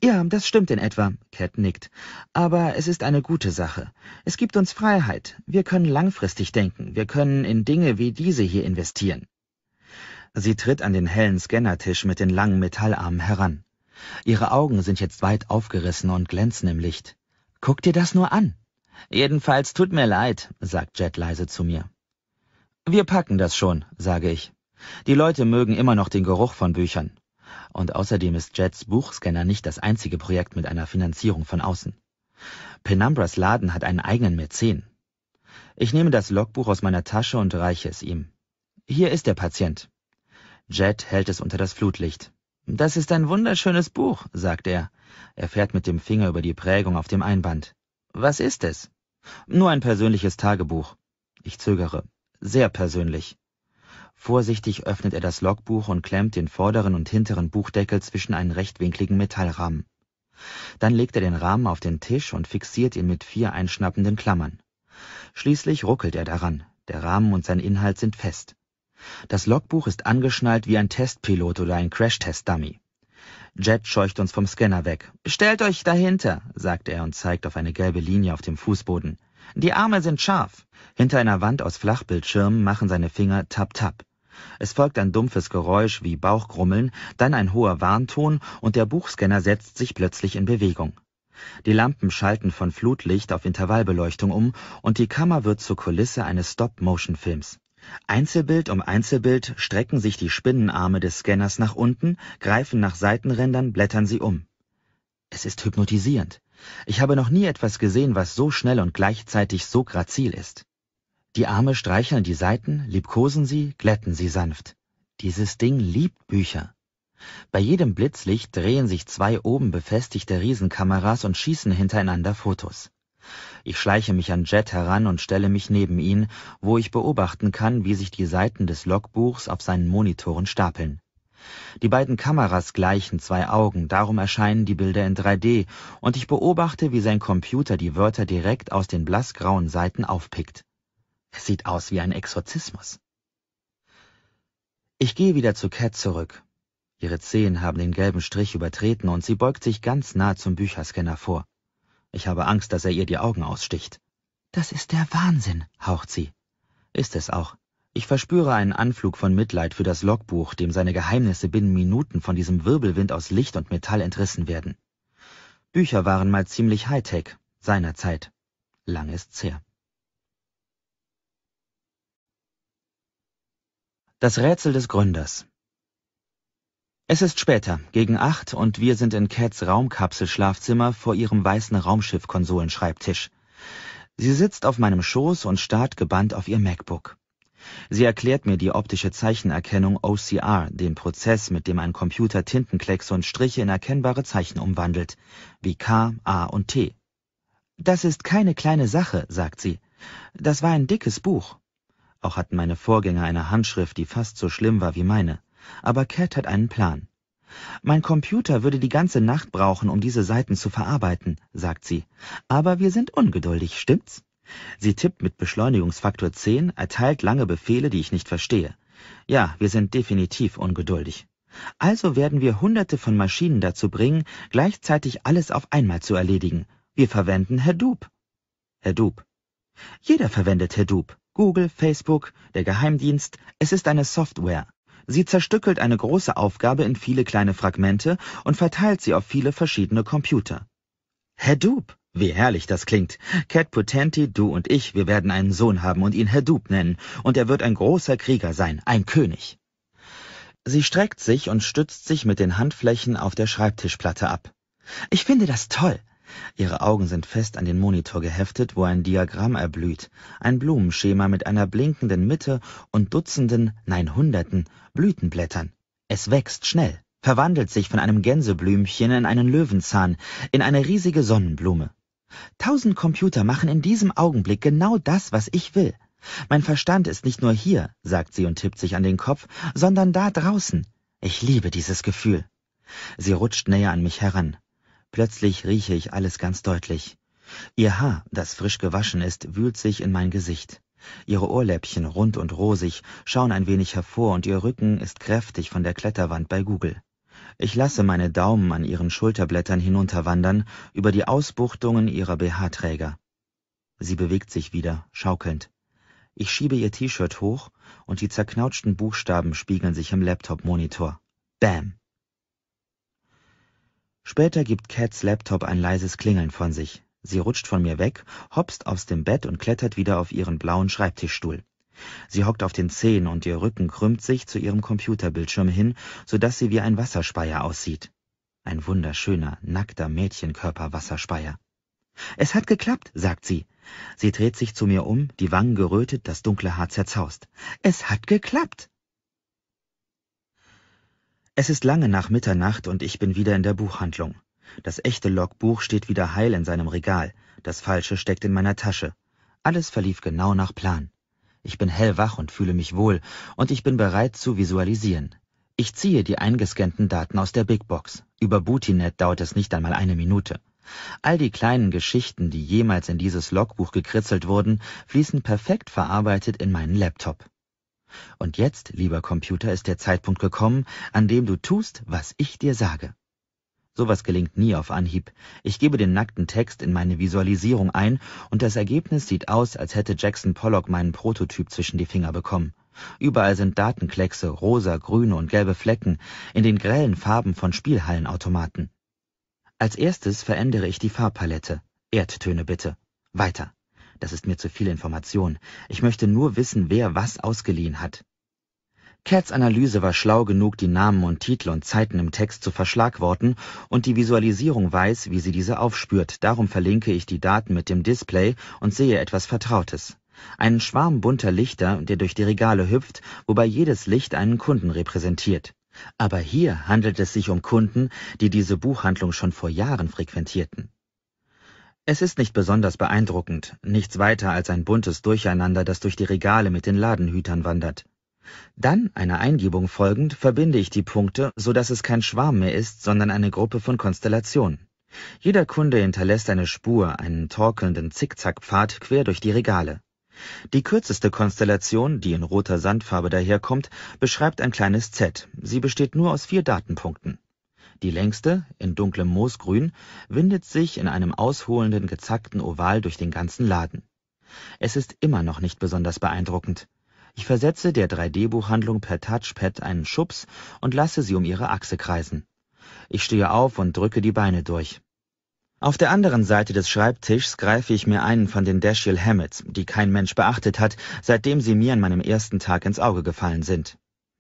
Ja, das stimmt in etwa, Cat nickt. Aber es ist eine gute Sache. Es gibt uns Freiheit. Wir können langfristig denken. Wir können in Dinge wie diese hier investieren. Sie tritt an den hellen Scannertisch mit den langen Metallarmen heran. Ihre Augen sind jetzt weit aufgerissen und glänzen im Licht. Guck dir das nur an. Jedenfalls tut mir leid, sagt Jet leise zu mir. Wir packen das schon, sage ich. Die Leute mögen immer noch den Geruch von Büchern. Und außerdem ist Jets Buchscanner nicht das einzige Projekt mit einer Finanzierung von außen. Penumbras Laden hat einen eigenen Mäzen. Ich nehme das Logbuch aus meiner Tasche und reiche es ihm. Hier ist der Patient. Jet hält es unter das Flutlicht. Das ist ein wunderschönes Buch, sagt er. Er fährt mit dem Finger über die Prägung auf dem Einband. Was ist es? Nur ein persönliches Tagebuch. Ich zögere. Sehr persönlich. Vorsichtig öffnet er das Logbuch und klemmt den vorderen und hinteren Buchdeckel zwischen einen rechtwinkligen Metallrahmen. Dann legt er den Rahmen auf den Tisch und fixiert ihn mit vier einschnappenden Klammern. Schließlich ruckelt er daran. Der Rahmen und sein Inhalt sind fest. Das Logbuch ist angeschnallt wie ein Testpilot oder ein Crashtest-Dummy. Jet scheucht uns vom Scanner weg. Stellt euch dahinter, sagt er und zeigt auf eine gelbe Linie auf dem Fußboden. Die Arme sind scharf. Hinter einer Wand aus Flachbildschirmen machen seine Finger tap-tap. Es folgt ein dumpfes Geräusch wie Bauchgrummeln, dann ein hoher Warnton und der Buchscanner setzt sich plötzlich in Bewegung. Die Lampen schalten von Flutlicht auf Intervallbeleuchtung um und die Kammer wird zur Kulisse eines Stop-Motion-Films. Einzelbild um Einzelbild strecken sich die Spinnenarme des Scanners nach unten, greifen nach Seitenrändern, blättern sie um. Es ist hypnotisierend. Ich habe noch nie etwas gesehen, was so schnell und gleichzeitig so grazil ist. Die Arme streicheln die Seiten, liebkosen sie, glätten sie sanft. Dieses Ding liebt Bücher. Bei jedem Blitzlicht drehen sich zwei oben befestigte Riesenkameras und schießen hintereinander Fotos. Ich schleiche mich an Jet heran und stelle mich neben ihn, wo ich beobachten kann, wie sich die Seiten des Logbuchs auf seinen Monitoren stapeln. Die beiden Kameras gleichen zwei Augen, darum erscheinen die Bilder in 3D, und ich beobachte, wie sein Computer die Wörter direkt aus den blassgrauen Seiten aufpickt. Sieht aus wie ein Exorzismus. Ich gehe wieder zu Cat zurück. Ihre Zehen haben den gelben Strich übertreten und sie beugt sich ganz nah zum Bücherscanner vor. Ich habe Angst, dass er ihr die Augen aussticht. Das ist der Wahnsinn, haucht sie. Ist es auch. Ich verspüre einen Anflug von Mitleid für das Logbuch, dem seine Geheimnisse binnen Minuten von diesem Wirbelwind aus Licht und Metall entrissen werden. Bücher waren mal ziemlich Hightech, seinerzeit. Lang ist's her. Das Rätsel des Gründers Es ist später, gegen acht, und wir sind in Cats Raumkapselschlafzimmer vor ihrem weißen Raumschiff-Konsolenschreibtisch. Sie sitzt auf meinem Schoß und starrt gebannt auf ihr MacBook. Sie erklärt mir die optische Zeichenerkennung OCR, den Prozess, mit dem ein Computer Tintenklecks und Striche in erkennbare Zeichen umwandelt, wie K, A und T. Das ist keine kleine Sache, sagt sie. Das war ein dickes Buch. Auch hatten meine Vorgänger eine Handschrift, die fast so schlimm war wie meine. Aber Cat hat einen Plan. Mein Computer würde die ganze Nacht brauchen, um diese Seiten zu verarbeiten, sagt sie. Aber wir sind ungeduldig, stimmt's? Sie tippt mit Beschleunigungsfaktor 10, erteilt lange Befehle, die ich nicht verstehe. Ja, wir sind definitiv ungeduldig. Also werden wir hunderte von Maschinen dazu bringen, gleichzeitig alles auf einmal zu erledigen. Wir verwenden Herr Herr Hadoop. Jeder verwendet Herr Hadoop. Google, Facebook, der Geheimdienst, es ist eine Software. Sie zerstückelt eine große Aufgabe in viele kleine Fragmente und verteilt sie auf viele verschiedene Computer. Hadoop, wie herrlich das klingt. Cat Potenti, du und ich, wir werden einen Sohn haben und ihn Hadoop nennen, und er wird ein großer Krieger sein, ein König. Sie streckt sich und stützt sich mit den Handflächen auf der Schreibtischplatte ab. Ich finde das toll. Ihre Augen sind fest an den Monitor geheftet, wo ein Diagramm erblüht, ein Blumenschema mit einer blinkenden Mitte und Dutzenden, nein Hunderten Blütenblättern. Es wächst schnell, verwandelt sich von einem Gänseblümchen in einen Löwenzahn, in eine riesige Sonnenblume. Tausend Computer machen in diesem Augenblick genau das, was ich will. Mein Verstand ist nicht nur hier, sagt sie und tippt sich an den Kopf, sondern da draußen. Ich liebe dieses Gefühl. Sie rutscht näher an mich heran, Plötzlich rieche ich alles ganz deutlich. Ihr Haar, das frisch gewaschen ist, wühlt sich in mein Gesicht. Ihre Ohrläppchen, rund und rosig, schauen ein wenig hervor und ihr Rücken ist kräftig von der Kletterwand bei Google. Ich lasse meine Daumen an ihren Schulterblättern hinunterwandern, über die Ausbuchtungen ihrer BH-Träger. Sie bewegt sich wieder, schaukelnd. Ich schiebe ihr T-Shirt hoch und die zerknautschten Buchstaben spiegeln sich im Laptop-Monitor. Bam! Später gibt Cats Laptop ein leises Klingeln von sich. Sie rutscht von mir weg, hopst aus dem Bett und klettert wieder auf ihren blauen Schreibtischstuhl. Sie hockt auf den Zehen und ihr Rücken krümmt sich zu ihrem Computerbildschirm hin, so dass sie wie ein Wasserspeier aussieht. Ein wunderschöner, nackter Mädchenkörper-Wasserspeier. Es hat geklappt, sagt sie. Sie dreht sich zu mir um, die Wangen gerötet, das dunkle Haar zerzaust. Es hat geklappt. Es ist lange nach Mitternacht und ich bin wieder in der Buchhandlung. Das echte Logbuch steht wieder heil in seinem Regal, das falsche steckt in meiner Tasche. Alles verlief genau nach Plan. Ich bin hellwach und fühle mich wohl, und ich bin bereit zu visualisieren. Ich ziehe die eingescannten Daten aus der Big Box. Über Bootinet dauert es nicht einmal eine Minute. All die kleinen Geschichten, die jemals in dieses Logbuch gekritzelt wurden, fließen perfekt verarbeitet in meinen Laptop. Und jetzt, lieber Computer, ist der Zeitpunkt gekommen, an dem du tust, was ich dir sage. Sowas gelingt nie auf Anhieb. Ich gebe den nackten Text in meine Visualisierung ein und das Ergebnis sieht aus, als hätte Jackson Pollock meinen Prototyp zwischen die Finger bekommen. Überall sind Datenkleckse, rosa, grüne und gelbe Flecken in den grellen Farben von Spielhallenautomaten. Als erstes verändere ich die Farbpalette. Erdtöne bitte. Weiter. Das ist mir zu viel Information. Ich möchte nur wissen, wer was ausgeliehen hat. Cats Analyse war schlau genug, die Namen und Titel und Zeiten im Text zu verschlagworten und die Visualisierung weiß, wie sie diese aufspürt. Darum verlinke ich die Daten mit dem Display und sehe etwas Vertrautes. Einen Schwarm bunter Lichter, der durch die Regale hüpft, wobei jedes Licht einen Kunden repräsentiert. Aber hier handelt es sich um Kunden, die diese Buchhandlung schon vor Jahren frequentierten. Es ist nicht besonders beeindruckend, nichts weiter als ein buntes Durcheinander, das durch die Regale mit den Ladenhütern wandert. Dann, einer Eingebung folgend, verbinde ich die Punkte, so dass es kein Schwarm mehr ist, sondern eine Gruppe von Konstellationen. Jeder Kunde hinterlässt eine Spur, einen torkelnden Zickzackpfad quer durch die Regale. Die kürzeste Konstellation, die in roter Sandfarbe daherkommt, beschreibt ein kleines Z. Sie besteht nur aus vier Datenpunkten. Die längste, in dunklem Moosgrün, windet sich in einem ausholenden gezackten Oval durch den ganzen Laden. Es ist immer noch nicht besonders beeindruckend. Ich versetze der 3D-Buchhandlung per Touchpad einen Schubs und lasse sie um ihre Achse kreisen. Ich stehe auf und drücke die Beine durch. Auf der anderen Seite des Schreibtischs greife ich mir einen von den Dashiell Hammets, die kein Mensch beachtet hat, seitdem sie mir an meinem ersten Tag ins Auge gefallen sind.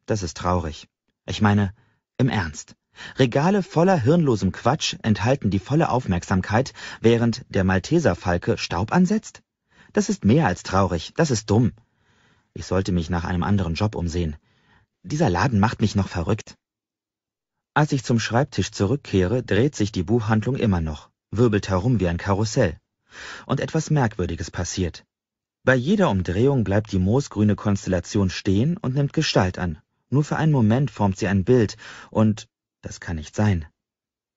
Das ist traurig. Ich meine, im Ernst. Regale voller hirnlosem Quatsch enthalten die volle Aufmerksamkeit, während der Malteserfalke Staub ansetzt? Das ist mehr als traurig, das ist dumm. Ich sollte mich nach einem anderen Job umsehen. Dieser Laden macht mich noch verrückt. Als ich zum Schreibtisch zurückkehre, dreht sich die Buchhandlung immer noch, wirbelt herum wie ein Karussell. Und etwas Merkwürdiges passiert. Bei jeder Umdrehung bleibt die moosgrüne Konstellation stehen und nimmt Gestalt an. Nur für einen Moment formt sie ein Bild und das kann nicht sein.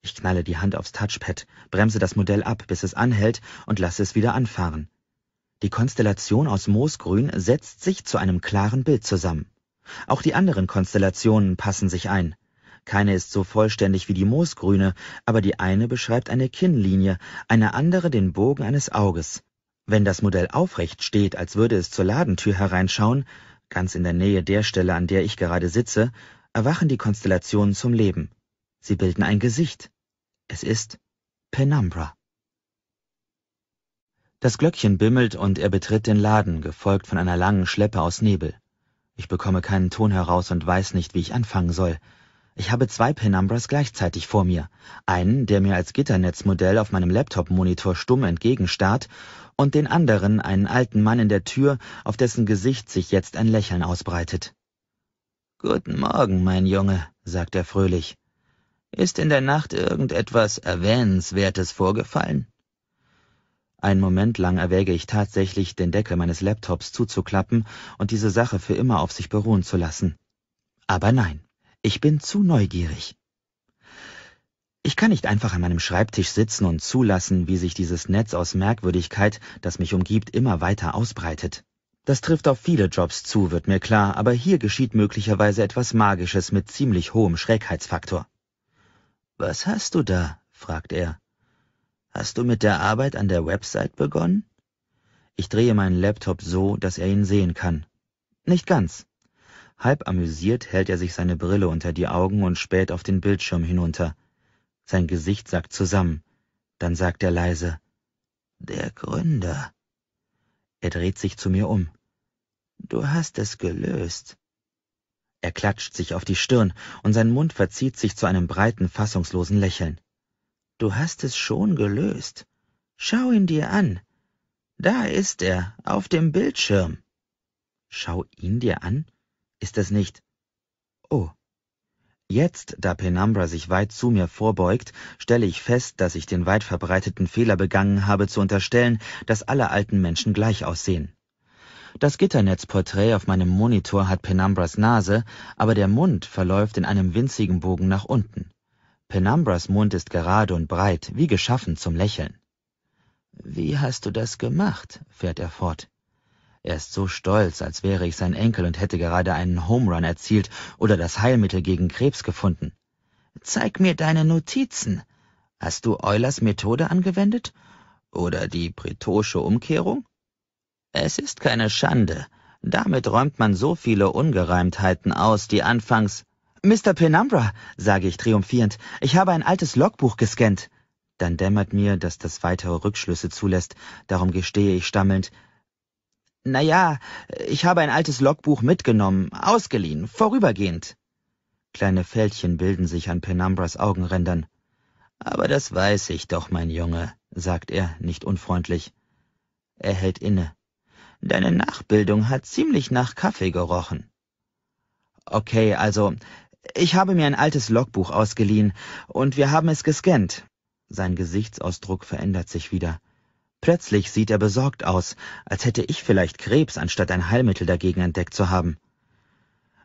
Ich knalle die Hand aufs Touchpad, bremse das Modell ab, bis es anhält und lasse es wieder anfahren. Die Konstellation aus Moosgrün setzt sich zu einem klaren Bild zusammen. Auch die anderen Konstellationen passen sich ein. Keine ist so vollständig wie die Moosgrüne, aber die eine beschreibt eine Kinnlinie, eine andere den Bogen eines Auges. Wenn das Modell aufrecht steht, als würde es zur Ladentür hereinschauen, ganz in der Nähe der Stelle, an der ich gerade sitze, erwachen die Konstellationen zum Leben. Sie bilden ein Gesicht. Es ist Penumbra. Das Glöckchen bimmelt und er betritt den Laden, gefolgt von einer langen Schleppe aus Nebel. Ich bekomme keinen Ton heraus und weiß nicht, wie ich anfangen soll. Ich habe zwei Penumbras gleichzeitig vor mir. Einen, der mir als Gitternetzmodell auf meinem Laptop-Monitor stumm entgegenstarrt, und den anderen, einen alten Mann in der Tür, auf dessen Gesicht sich jetzt ein Lächeln ausbreitet. Guten Morgen, mein Junge, sagt er fröhlich. Ist in der Nacht irgendetwas Erwähnenswertes vorgefallen? Einen Moment lang erwäge ich tatsächlich, den Deckel meines Laptops zuzuklappen und diese Sache für immer auf sich beruhen zu lassen. Aber nein, ich bin zu neugierig. Ich kann nicht einfach an meinem Schreibtisch sitzen und zulassen, wie sich dieses Netz aus Merkwürdigkeit, das mich umgibt, immer weiter ausbreitet. Das trifft auf viele Jobs zu, wird mir klar, aber hier geschieht möglicherweise etwas Magisches mit ziemlich hohem Schrägheitsfaktor. Was hast du da? fragt er. Hast du mit der Arbeit an der Website begonnen? Ich drehe meinen Laptop so, dass er ihn sehen kann. Nicht ganz. Halb amüsiert hält er sich seine Brille unter die Augen und späht auf den Bildschirm hinunter. Sein Gesicht sackt zusammen. Dann sagt er leise, der Gründer. Er dreht sich zu mir um. Du hast es gelöst. Er klatscht sich auf die Stirn und sein Mund verzieht sich zu einem breiten, fassungslosen Lächeln. Du hast es schon gelöst. Schau ihn dir an. Da ist er, auf dem Bildschirm. Schau ihn dir an? Ist das nicht. Oh, Jetzt, da Penumbra sich weit zu mir vorbeugt, stelle ich fest, dass ich den weit verbreiteten Fehler begangen habe zu unterstellen, dass alle alten Menschen gleich aussehen. Das Gitternetzporträt auf meinem Monitor hat Penumbras Nase, aber der Mund verläuft in einem winzigen Bogen nach unten. Penumbras Mund ist gerade und breit, wie geschaffen zum Lächeln. Wie hast du das gemacht? fährt er fort. Er ist so stolz, als wäre ich sein Enkel und hätte gerade einen Home Run erzielt oder das Heilmittel gegen Krebs gefunden. Zeig mir deine Notizen. Hast du Eulers Methode angewendet? Oder die bretoische Umkehrung? Es ist keine Schande. Damit räumt man so viele Ungereimtheiten aus, die anfangs Mr. Penumbra, sage ich triumphierend, ich habe ein altes Logbuch gescannt. Dann dämmert mir, dass das weitere Rückschlüsse zulässt, darum gestehe ich stammelnd, ja, ich habe ein altes Logbuch mitgenommen, ausgeliehen, vorübergehend. Kleine Fältchen bilden sich an Penumbras Augenrändern. Aber das weiß ich doch, mein Junge, sagt er, nicht unfreundlich. Er hält inne. Deine Nachbildung hat ziemlich nach Kaffee gerochen. Okay, also, ich habe mir ein altes Logbuch ausgeliehen und wir haben es gescannt. Sein Gesichtsausdruck verändert sich wieder. Plötzlich sieht er besorgt aus, als hätte ich vielleicht Krebs, anstatt ein Heilmittel dagegen entdeckt zu haben.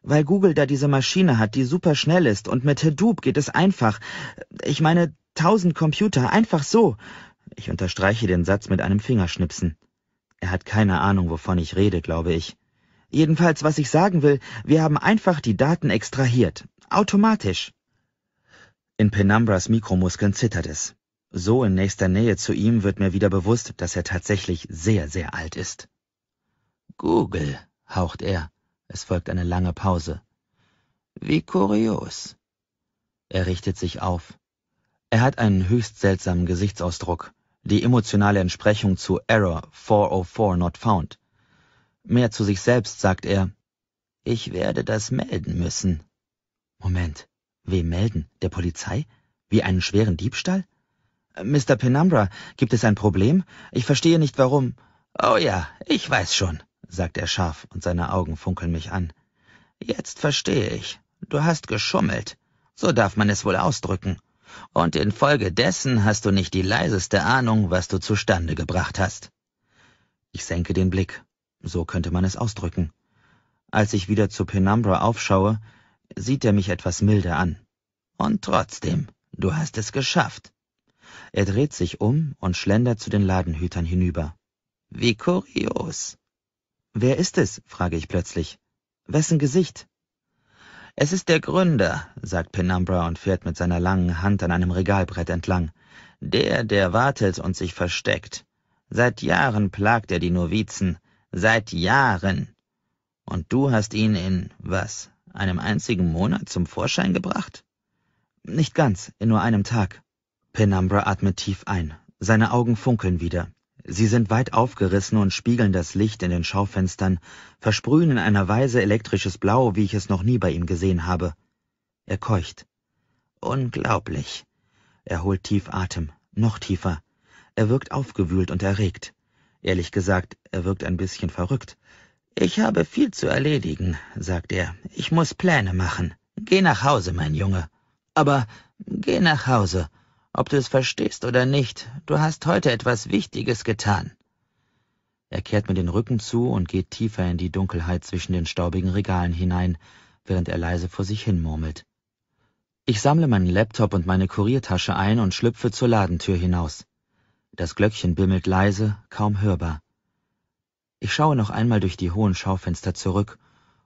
Weil Google da diese Maschine hat, die superschnell ist, und mit Hadoop geht es einfach. Ich meine, tausend Computer, einfach so. Ich unterstreiche den Satz mit einem Fingerschnipsen. Er hat keine Ahnung, wovon ich rede, glaube ich. Jedenfalls, was ich sagen will, wir haben einfach die Daten extrahiert. Automatisch. In Penumbras Mikromuskeln zittert es. So in nächster Nähe zu ihm wird mir wieder bewusst, dass er tatsächlich sehr, sehr alt ist. Google, haucht er. Es folgt eine lange Pause. Wie kurios. Er richtet sich auf. Er hat einen höchst seltsamen Gesichtsausdruck. Die emotionale Entsprechung zu Error 404 not found. Mehr zu sich selbst sagt er, ich werde das melden müssen. Moment, wem melden? Der Polizei? Wie einen schweren Diebstahl? Mr. Penumbra, gibt es ein Problem? Ich verstehe nicht, warum... Oh ja, ich weiß schon, sagt er scharf und seine Augen funkeln mich an. Jetzt verstehe ich. Du hast geschummelt. So darf man es wohl ausdrücken. Und infolgedessen hast du nicht die leiseste Ahnung, was du zustande gebracht hast. Ich senke den Blick. So könnte man es ausdrücken. Als ich wieder zu Penumbra aufschaue, sieht er mich etwas milder an. Und trotzdem, du hast es geschafft. Er dreht sich um und schlendert zu den Ladenhütern hinüber. Wie kurios. Wer ist es? frage ich plötzlich. Wessen Gesicht? Es ist der Gründer, sagt Penumbra und fährt mit seiner langen Hand an einem Regalbrett entlang. Der, der wartet und sich versteckt. Seit Jahren plagt er die Novizen. Seit Jahren. Und du hast ihn in, was, einem einzigen Monat zum Vorschein gebracht? Nicht ganz, in nur einem Tag. Penumbra atmet tief ein. Seine Augen funkeln wieder. Sie sind weit aufgerissen und spiegeln das Licht in den Schaufenstern, versprühen in einer Weise elektrisches Blau, wie ich es noch nie bei ihm gesehen habe. Er keucht. Unglaublich. Er holt tief Atem, noch tiefer. Er wirkt aufgewühlt und erregt. Ehrlich gesagt, er wirkt ein bisschen verrückt. Ich habe viel zu erledigen, sagt er. Ich muss Pläne machen. Geh nach Hause, mein Junge. Aber geh nach Hause. Ob du es verstehst oder nicht, du hast heute etwas Wichtiges getan. Er kehrt mir den Rücken zu und geht tiefer in die Dunkelheit zwischen den staubigen Regalen hinein, während er leise vor sich hin murmelt. Ich sammle meinen Laptop und meine Kuriertasche ein und schlüpfe zur Ladentür hinaus. Das Glöckchen bimmelt leise, kaum hörbar. Ich schaue noch einmal durch die hohen Schaufenster zurück,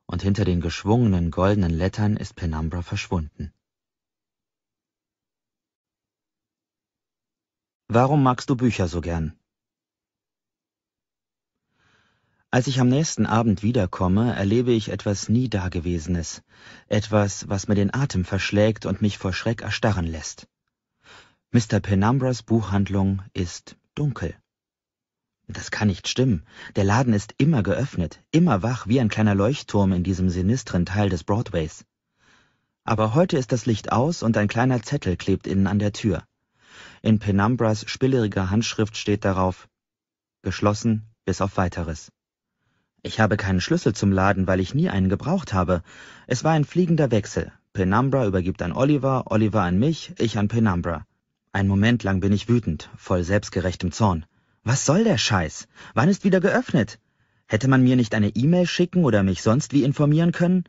und hinter den geschwungenen goldenen Lettern ist Penumbra verschwunden. Warum magst du Bücher so gern? Als ich am nächsten Abend wiederkomme, erlebe ich etwas nie Dagewesenes, etwas, was mir den Atem verschlägt und mich vor Schreck erstarren lässt. Mr. Penumbras Buchhandlung ist dunkel. Das kann nicht stimmen. Der Laden ist immer geöffnet, immer wach wie ein kleiner Leuchtturm in diesem sinistren Teil des Broadways. Aber heute ist das Licht aus und ein kleiner Zettel klebt innen an der Tür. In Penumbras spilleriger Handschrift steht darauf „geschlossen bis auf Weiteres“. Ich habe keinen Schlüssel zum Laden, weil ich nie einen gebraucht habe. Es war ein fliegender Wechsel. Penumbra übergibt an Oliver, Oliver an mich, ich an Penumbra. Ein Moment lang bin ich wütend, voll selbstgerechtem Zorn. Was soll der Scheiß? Wann ist wieder geöffnet? Hätte man mir nicht eine E-Mail schicken oder mich sonst wie informieren können?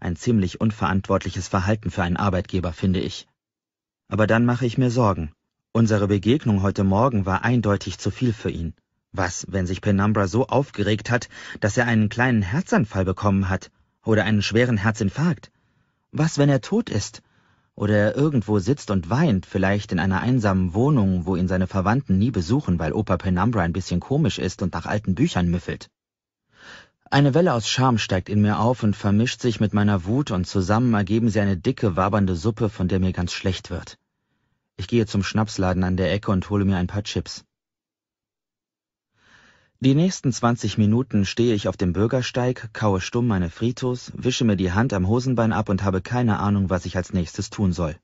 Ein ziemlich unverantwortliches Verhalten für einen Arbeitgeber, finde ich. Aber dann mache ich mir Sorgen. Unsere Begegnung heute Morgen war eindeutig zu viel für ihn. Was, wenn sich Penumbra so aufgeregt hat, dass er einen kleinen Herzanfall bekommen hat oder einen schweren Herzinfarkt? Was, wenn er tot ist? Oder er irgendwo sitzt und weint, vielleicht in einer einsamen Wohnung, wo ihn seine Verwandten nie besuchen, weil Opa Penumbra ein bisschen komisch ist und nach alten Büchern müffelt. Eine Welle aus Scham steigt in mir auf und vermischt sich mit meiner Wut und zusammen ergeben sie eine dicke, wabernde Suppe, von der mir ganz schlecht wird. Ich gehe zum Schnapsladen an der Ecke und hole mir ein paar Chips. Die nächsten 20 Minuten stehe ich auf dem Bürgersteig, kaue stumm meine Fritos, wische mir die Hand am Hosenbein ab und habe keine Ahnung, was ich als nächstes tun soll.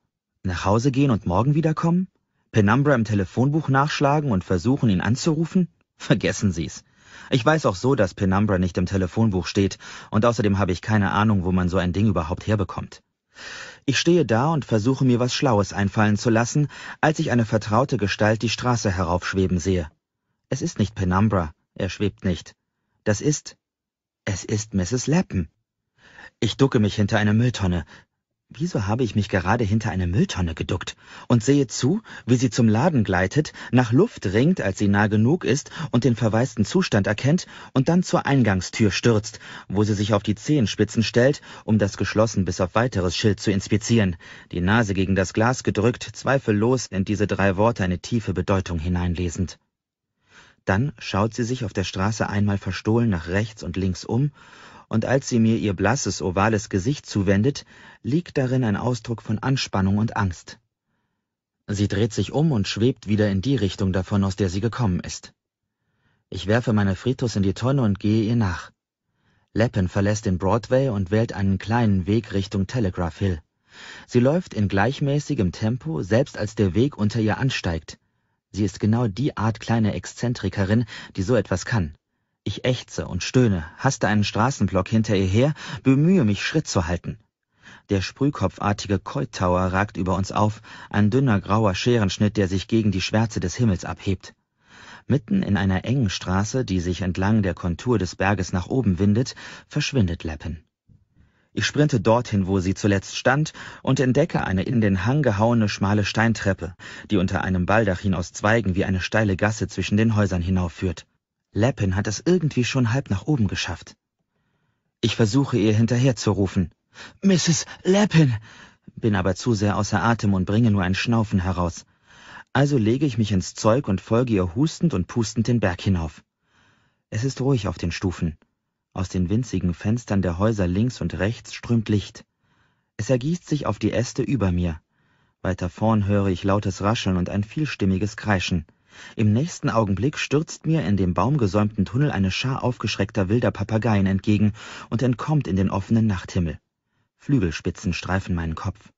Nach Hause gehen und morgen wiederkommen? Penumbra im Telefonbuch nachschlagen und versuchen, ihn anzurufen? Vergessen Sie's. Ich weiß auch so, dass Penumbra nicht im Telefonbuch steht, und außerdem habe ich keine Ahnung, wo man so ein Ding überhaupt herbekommt. Ich stehe da und versuche mir was Schlaues einfallen zu lassen, als ich eine vertraute Gestalt die Straße heraufschweben sehe. Es ist nicht Penumbra, er schwebt nicht. Das ist. Es ist Mrs. Lappen. Ich ducke mich hinter eine Mülltonne. Wieso habe ich mich gerade hinter eine Mülltonne geduckt und sehe zu, wie sie zum Laden gleitet, nach Luft ringt, als sie nah genug ist und den verwaisten Zustand erkennt und dann zur Eingangstür stürzt, wo sie sich auf die Zehenspitzen stellt, um das geschlossen bis auf weiteres Schild zu inspizieren, die Nase gegen das Glas gedrückt, zweifellos in diese drei Worte eine tiefe Bedeutung hineinlesend. Dann schaut sie sich auf der Straße einmal verstohlen nach rechts und links um und als sie mir ihr blasses, ovales Gesicht zuwendet, liegt darin ein Ausdruck von Anspannung und Angst. Sie dreht sich um und schwebt wieder in die Richtung davon, aus der sie gekommen ist. Ich werfe meine Fritos in die Tonne und gehe ihr nach. Leppen verlässt den Broadway und wählt einen kleinen Weg Richtung Telegraph Hill. Sie läuft in gleichmäßigem Tempo, selbst als der Weg unter ihr ansteigt. Sie ist genau die Art kleine Exzentrikerin, die so etwas kann. Ich ächze und stöhne, haste einen Straßenblock hinter ihr her, bemühe mich, Schritt zu halten. Der sprühkopfartige Keutauer ragt über uns auf, ein dünner grauer Scherenschnitt, der sich gegen die Schwärze des Himmels abhebt. Mitten in einer engen Straße, die sich entlang der Kontur des Berges nach oben windet, verschwindet Leppen. Ich sprinte dorthin, wo sie zuletzt stand, und entdecke eine in den Hang gehauene schmale Steintreppe, die unter einem Baldachin aus Zweigen wie eine steile Gasse zwischen den Häusern hinaufführt. Lappin hat es irgendwie schon halb nach oben geschafft. Ich versuche ihr hinterherzurufen. Mrs. Lappin! Bin aber zu sehr außer Atem und bringe nur ein Schnaufen heraus. Also lege ich mich ins Zeug und folge ihr hustend und pustend den Berg hinauf. Es ist ruhig auf den Stufen. Aus den winzigen Fenstern der Häuser links und rechts strömt Licht. Es ergießt sich auf die Äste über mir. Weiter vorn höre ich lautes Rascheln und ein vielstimmiges Kreischen. Im nächsten Augenblick stürzt mir in dem baumgesäumten Tunnel eine Schar aufgeschreckter wilder Papageien entgegen und entkommt in den offenen Nachthimmel. Flügelspitzen streifen meinen Kopf.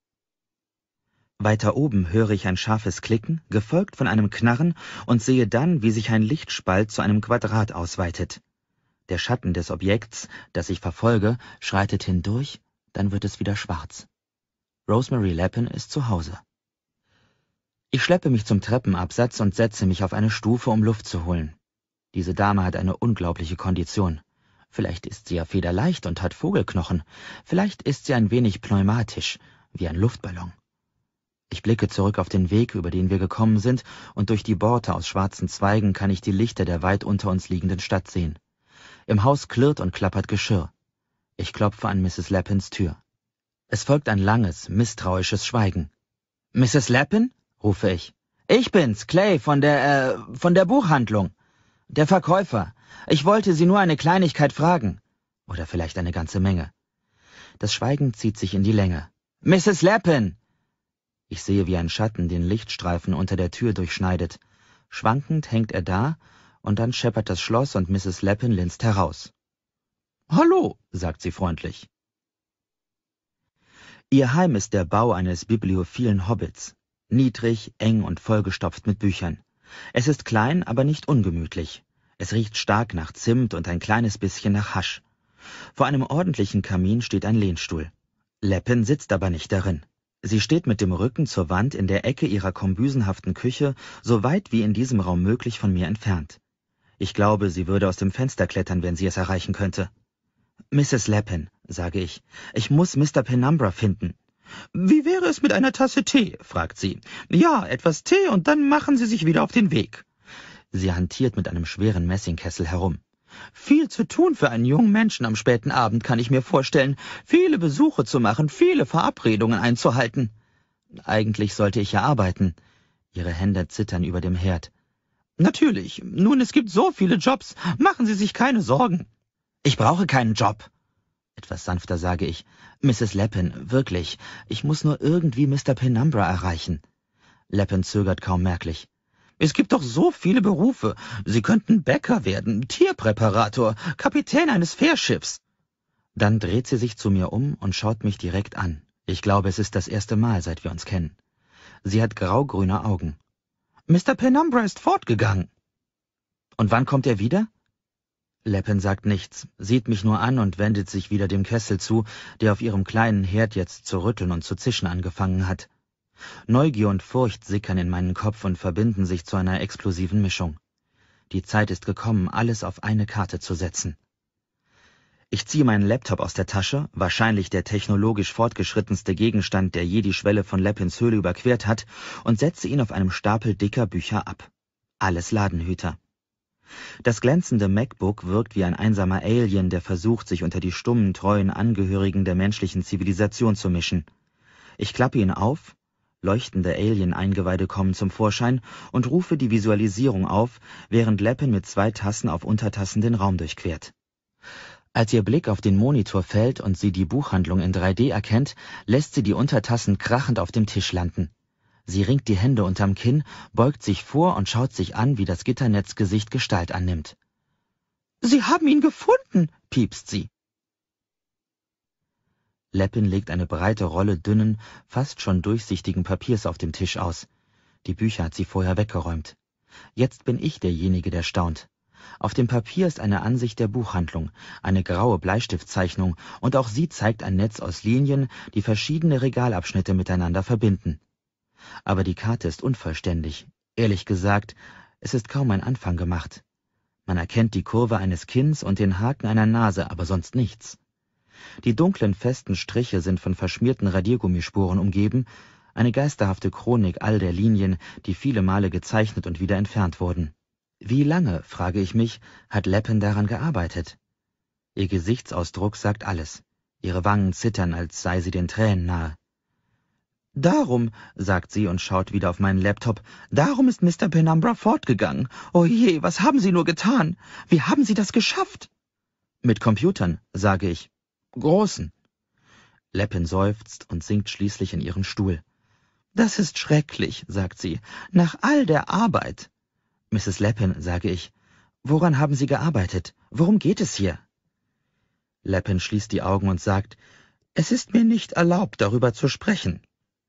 Weiter oben höre ich ein scharfes Klicken, gefolgt von einem Knarren und sehe dann, wie sich ein Lichtspalt zu einem Quadrat ausweitet. Der Schatten des Objekts, das ich verfolge, schreitet hindurch, dann wird es wieder schwarz. Rosemary Lappin ist zu Hause. Ich schleppe mich zum Treppenabsatz und setze mich auf eine Stufe, um Luft zu holen. Diese Dame hat eine unglaubliche Kondition. Vielleicht ist sie ja federleicht und hat Vogelknochen. Vielleicht ist sie ein wenig pneumatisch, wie ein Luftballon. Ich blicke zurück auf den Weg, über den wir gekommen sind, und durch die Borte aus schwarzen Zweigen kann ich die Lichter der weit unter uns liegenden Stadt sehen. Im Haus klirrt und klappert Geschirr. Ich klopfe an Mrs. Lappins Tür. Es folgt ein langes, misstrauisches Schweigen. Mrs. Lappin? rufe ich. Ich bin's, Clay, von der, äh, von der Buchhandlung. Der Verkäufer. Ich wollte Sie nur eine Kleinigkeit fragen. Oder vielleicht eine ganze Menge. Das Schweigen zieht sich in die Länge. Mrs. Lappin! Ich sehe, wie ein Schatten den Lichtstreifen unter der Tür durchschneidet. Schwankend hängt er da, und dann scheppert das Schloss und Mrs. Lappin linst heraus. Hallo, sagt sie freundlich. Ihr Heim ist der Bau eines bibliophilen Hobbits niedrig, eng und vollgestopft mit Büchern. Es ist klein, aber nicht ungemütlich. Es riecht stark nach Zimt und ein kleines bisschen nach Hasch. Vor einem ordentlichen Kamin steht ein Lehnstuhl. Leppin sitzt aber nicht darin. Sie steht mit dem Rücken zur Wand in der Ecke ihrer kombüsenhaften Küche, so weit wie in diesem Raum möglich von mir entfernt. Ich glaube, sie würde aus dem Fenster klettern, wenn sie es erreichen könnte. Mrs. Leppin, sage ich, ich muss Mr. Penumbra finden. Wie wäre es mit einer Tasse Tee? fragt sie. Ja, etwas Tee und dann machen Sie sich wieder auf den Weg. Sie hantiert mit einem schweren Messingkessel herum. Viel zu tun für einen jungen Menschen am späten Abend, kann ich mir vorstellen. Viele Besuche zu machen, viele Verabredungen einzuhalten. Eigentlich sollte ich ja arbeiten. Ihre Hände zittern über dem Herd. Natürlich. Nun, es gibt so viele Jobs. Machen Sie sich keine Sorgen. Ich brauche keinen Job. Etwas sanfter sage ich. Mrs. Lappin, wirklich, ich muss nur irgendwie Mr. Penumbra erreichen. Lappin zögert kaum merklich. Es gibt doch so viele Berufe. Sie könnten Bäcker werden, Tierpräparator, Kapitän eines Fährschiffs. Dann dreht sie sich zu mir um und schaut mich direkt an. Ich glaube, es ist das erste Mal, seit wir uns kennen. Sie hat graugrüne Augen. Mr. Penumbra ist fortgegangen. Und wann kommt er wieder? Läppen sagt nichts, sieht mich nur an und wendet sich wieder dem Kessel zu, der auf ihrem kleinen Herd jetzt zu rütteln und zu zischen angefangen hat. Neugier und Furcht sickern in meinen Kopf und verbinden sich zu einer explosiven Mischung. Die Zeit ist gekommen, alles auf eine Karte zu setzen. Ich ziehe meinen Laptop aus der Tasche, wahrscheinlich der technologisch fortgeschrittenste Gegenstand, der je die Schwelle von Leppins Höhle überquert hat, und setze ihn auf einem Stapel dicker Bücher ab. Alles Ladenhüter. Das glänzende MacBook wirkt wie ein einsamer Alien, der versucht, sich unter die stummen, treuen Angehörigen der menschlichen Zivilisation zu mischen. Ich klappe ihn auf, leuchtende Alien-Eingeweide kommen zum Vorschein und rufe die Visualisierung auf, während Lappin mit zwei Tassen auf Untertassen den Raum durchquert. Als ihr Blick auf den Monitor fällt und sie die Buchhandlung in 3D erkennt, lässt sie die Untertassen krachend auf dem Tisch landen. Sie ringt die Hände unterm Kinn, beugt sich vor und schaut sich an, wie das Gitternetzgesicht Gestalt annimmt. Sie haben ihn gefunden, piepst sie. Leppin legt eine breite Rolle dünnen, fast schon durchsichtigen Papiers auf dem Tisch aus. Die Bücher hat sie vorher weggeräumt. Jetzt bin ich derjenige, der staunt. Auf dem Papier ist eine Ansicht der Buchhandlung, eine graue Bleistiftzeichnung, und auch sie zeigt ein Netz aus Linien, die verschiedene Regalabschnitte miteinander verbinden. Aber die Karte ist unvollständig. Ehrlich gesagt, es ist kaum ein Anfang gemacht. Man erkennt die Kurve eines Kinns und den Haken einer Nase, aber sonst nichts. Die dunklen, festen Striche sind von verschmierten Radiergummispuren umgeben, eine geisterhafte Chronik all der Linien, die viele Male gezeichnet und wieder entfernt wurden. Wie lange, frage ich mich, hat Leppen daran gearbeitet? Ihr Gesichtsausdruck sagt alles. Ihre Wangen zittern, als sei sie den Tränen nahe. Darum, sagt sie und schaut wieder auf meinen Laptop, darum ist Mr. Penumbra fortgegangen. Oh je, was haben Sie nur getan? Wie haben Sie das geschafft? Mit Computern, sage ich. Großen. Leppin seufzt und sinkt schließlich in ihren Stuhl. Das ist schrecklich, sagt sie, nach all der Arbeit. Mrs. Leppin, sage ich, woran haben Sie gearbeitet? Worum geht es hier? Leppin schließt die Augen und sagt, es ist mir nicht erlaubt, darüber zu sprechen.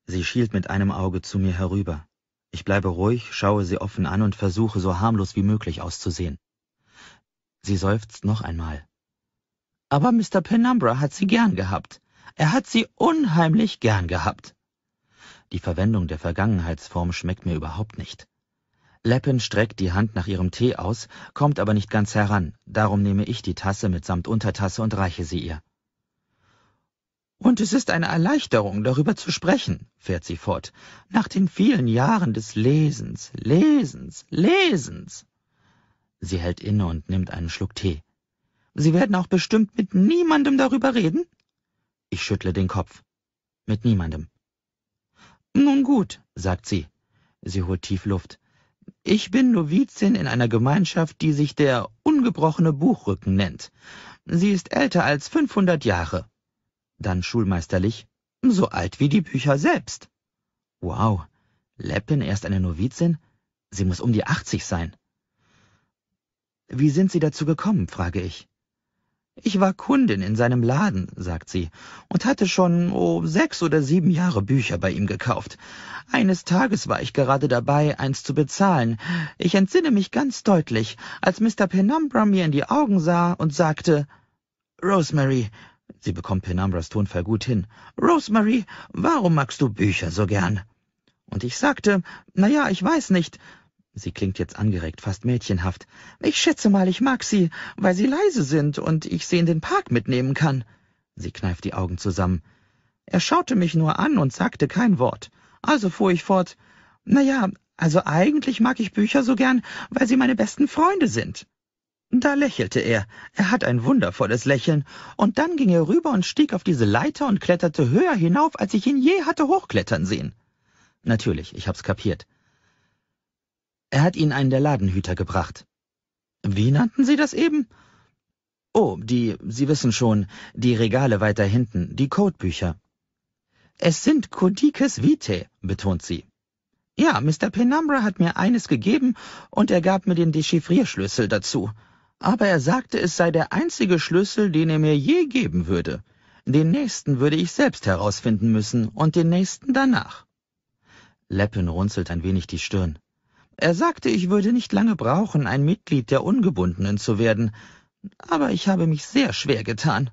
Sie schielt mit einem Auge zu mir herüber. Ich bleibe ruhig, schaue sie offen an und versuche, so harmlos wie möglich auszusehen. Sie seufzt noch einmal. Aber Mr. Penumbra hat sie gern gehabt. Er hat sie unheimlich gern gehabt. Die Verwendung der Vergangenheitsform schmeckt mir überhaupt nicht. Leppin streckt die Hand nach ihrem Tee aus, kommt aber nicht ganz heran, darum nehme ich die Tasse mitsamt Untertasse und reiche sie ihr. Und es ist eine Erleichterung, darüber zu sprechen, fährt sie fort, nach den vielen Jahren des Lesens, Lesens, Lesens. Sie hält inne und nimmt einen Schluck Tee. Sie werden auch bestimmt mit niemandem darüber reden? Ich schüttle den Kopf. Mit niemandem. Nun gut, sagt sie. Sie holt tief Luft. Ich bin Novizin in einer Gemeinschaft, die sich der ungebrochene Buchrücken nennt. Sie ist älter als fünfhundert Jahre dann schulmeisterlich, so alt wie die Bücher selbst. Wow, Lappin erst eine Novizin? Sie muss um die achtzig sein. Wie sind Sie dazu gekommen? frage ich. Ich war Kundin in seinem Laden, sagt sie, und hatte schon oh, sechs oder sieben Jahre Bücher bei ihm gekauft. Eines Tages war ich gerade dabei, eins zu bezahlen. Ich entsinne mich ganz deutlich, als Mr. Penumbra mir in die Augen sah und sagte, Rosemary, Sie bekommt Penambras Tonfall gut hin. Rosemary, warum magst du Bücher so gern? Und ich sagte, na ja, ich weiß nicht. Sie klingt jetzt angeregt, fast mädchenhaft. Ich schätze mal, ich mag sie, weil sie leise sind und ich sie in den Park mitnehmen kann. Sie kneift die Augen zusammen. Er schaute mich nur an und sagte kein Wort. Also fuhr ich fort. Na ja, also eigentlich mag ich Bücher so gern, weil sie meine besten Freunde sind. Da lächelte er. Er hat ein wundervolles Lächeln. Und dann ging er rüber und stieg auf diese Leiter und kletterte höher hinauf, als ich ihn je hatte hochklettern sehen. Natürlich, ich hab's kapiert. Er hat ihn einen der Ladenhüter gebracht. Wie nannten Sie das eben? Oh, die, Sie wissen schon, die Regale weiter hinten, die Codebücher. Es sind Codices Vitae, betont sie. Ja, Mr. Penumbra hat mir eines gegeben und er gab mir den Dechiffrierschlüssel dazu aber er sagte, es sei der einzige Schlüssel, den er mir je geben würde. Den nächsten würde ich selbst herausfinden müssen und den nächsten danach. Leppen runzelt ein wenig die Stirn. Er sagte, ich würde nicht lange brauchen, ein Mitglied der Ungebundenen zu werden, aber ich habe mich sehr schwer getan.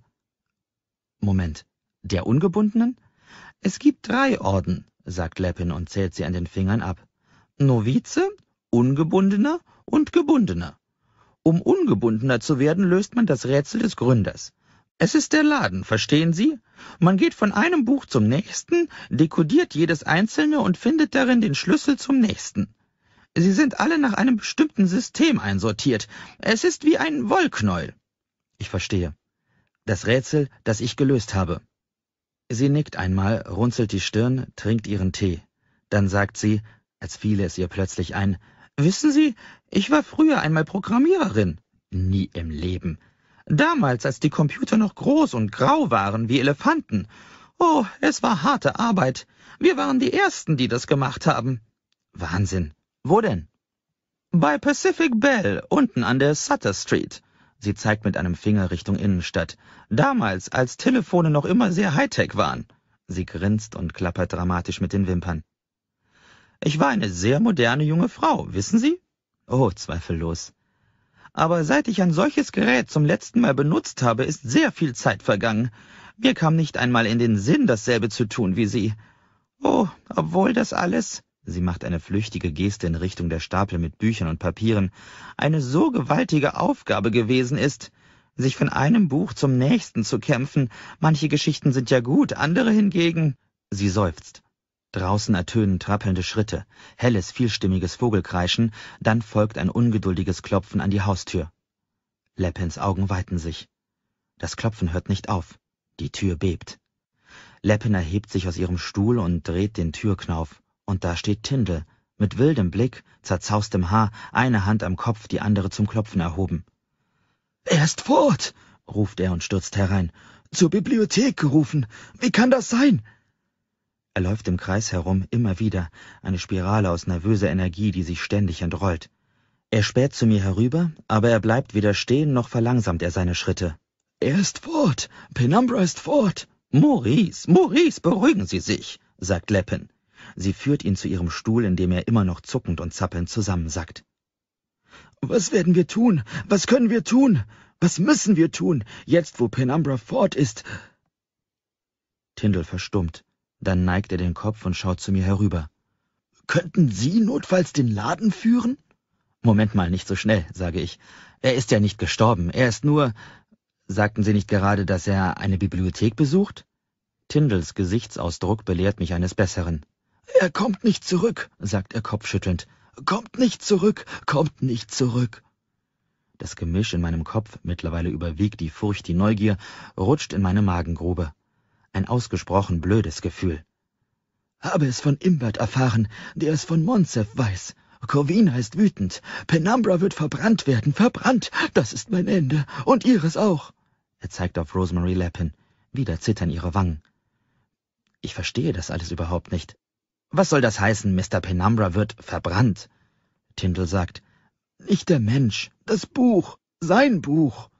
Moment, der Ungebundenen? Es gibt drei Orden, sagt Leppin und zählt sie an den Fingern ab. Novize, Ungebundener und Gebundener. Um ungebundener zu werden, löst man das Rätsel des Gründers. Es ist der Laden, verstehen Sie? Man geht von einem Buch zum nächsten, dekodiert jedes einzelne und findet darin den Schlüssel zum nächsten. Sie sind alle nach einem bestimmten System einsortiert. Es ist wie ein Wollknäuel. Ich verstehe. Das Rätsel, das ich gelöst habe. Sie nickt einmal, runzelt die Stirn, trinkt ihren Tee. Dann sagt sie, als fiele es ihr plötzlich ein, Wissen Sie, ich war früher einmal Programmiererin. Nie im Leben. Damals, als die Computer noch groß und grau waren wie Elefanten. Oh, es war harte Arbeit. Wir waren die Ersten, die das gemacht haben. Wahnsinn. Wo denn? Bei Pacific Bell, unten an der Sutter Street. Sie zeigt mit einem Finger Richtung Innenstadt. Damals, als Telefone noch immer sehr Hightech waren. Sie grinst und klappert dramatisch mit den Wimpern. Ich war eine sehr moderne junge Frau, wissen Sie? Oh, zweifellos. Aber seit ich ein solches Gerät zum letzten Mal benutzt habe, ist sehr viel Zeit vergangen. Mir kam nicht einmal in den Sinn, dasselbe zu tun wie Sie. Oh, obwohl das alles, Sie macht eine flüchtige Geste in Richtung der Stapel mit Büchern und Papieren, eine so gewaltige Aufgabe gewesen ist, sich von einem Buch zum nächsten zu kämpfen. Manche Geschichten sind ja gut, andere hingegen. Sie seufzt. Draußen ertönen trappelnde Schritte, helles, vielstimmiges Vogelkreischen, dann folgt ein ungeduldiges Klopfen an die Haustür. Leppens Augen weiten sich. Das Klopfen hört nicht auf. Die Tür bebt. Leppin erhebt sich aus ihrem Stuhl und dreht den Türknauf. Und da steht Tindel, mit wildem Blick, zerzaustem Haar, eine Hand am Kopf, die andere zum Klopfen erhoben. Er ist fort! ruft er und stürzt herein. Zur Bibliothek gerufen. Wie kann das sein? Er läuft im Kreis herum, immer wieder, eine Spirale aus nervöser Energie, die sich ständig entrollt. Er späht zu mir herüber, aber er bleibt weder stehen noch verlangsamt er seine Schritte. Er ist fort! Penumbra ist fort! Maurice, Maurice, beruhigen Sie sich, sagt Leppen. Sie führt ihn zu ihrem Stuhl, in dem er immer noch zuckend und zappelnd zusammensackt. Was werden wir tun? Was können wir tun? Was müssen wir tun, jetzt wo Penumbra fort ist? Tindel verstummt. Dann neigt er den Kopf und schaut zu mir herüber. Könnten Sie notfalls den Laden führen? Moment mal, nicht so schnell, sage ich. Er ist ja nicht gestorben, er ist nur. Sagten Sie nicht gerade, dass er eine Bibliothek besucht? Tindels Gesichtsausdruck belehrt mich eines Besseren. Er kommt nicht zurück, sagt er kopfschüttelnd. Kommt nicht zurück, kommt nicht zurück. Das Gemisch in meinem Kopf, mittlerweile überwiegt die Furcht die Neugier, rutscht in meine Magengrube ein ausgesprochen blödes Gefühl. Habe es von Imbert erfahren, der es von Monsef weiß. Corvina ist wütend. Penumbra wird verbrannt werden, verbrannt. Das ist mein Ende. Und ihres auch. Er zeigt auf Rosemary Lappin. Wieder zittern ihre Wangen. Ich verstehe das alles überhaupt nicht. Was soll das heißen, Mr. Penumbra wird verbrannt? Tindall sagt, nicht der Mensch, das Buch, sein Buch.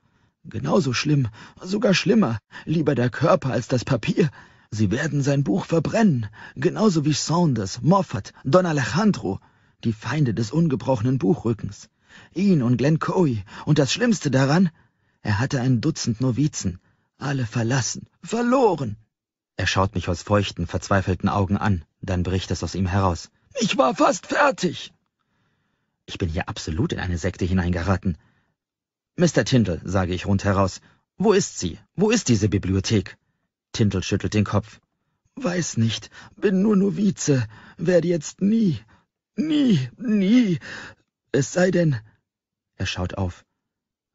Genauso schlimm, sogar schlimmer, lieber der Körper als das Papier. Sie werden sein Buch verbrennen, genauso wie Saunders, Moffat, Don Alejandro, die Feinde des ungebrochenen Buchrückens. Ihn und Glencoe, und das Schlimmste daran, er hatte ein Dutzend Novizen, alle verlassen, verloren. Er schaut mich aus feuchten, verzweifelten Augen an, dann bricht es aus ihm heraus. Ich war fast fertig. Ich bin hier absolut in eine Sekte hineingeraten. Mr. Tindall, sage ich rundheraus, wo ist sie? Wo ist diese Bibliothek? Tindall schüttelt den Kopf. Weiß nicht, bin nur Novize, werde jetzt nie, nie, nie, es sei denn... Er schaut auf.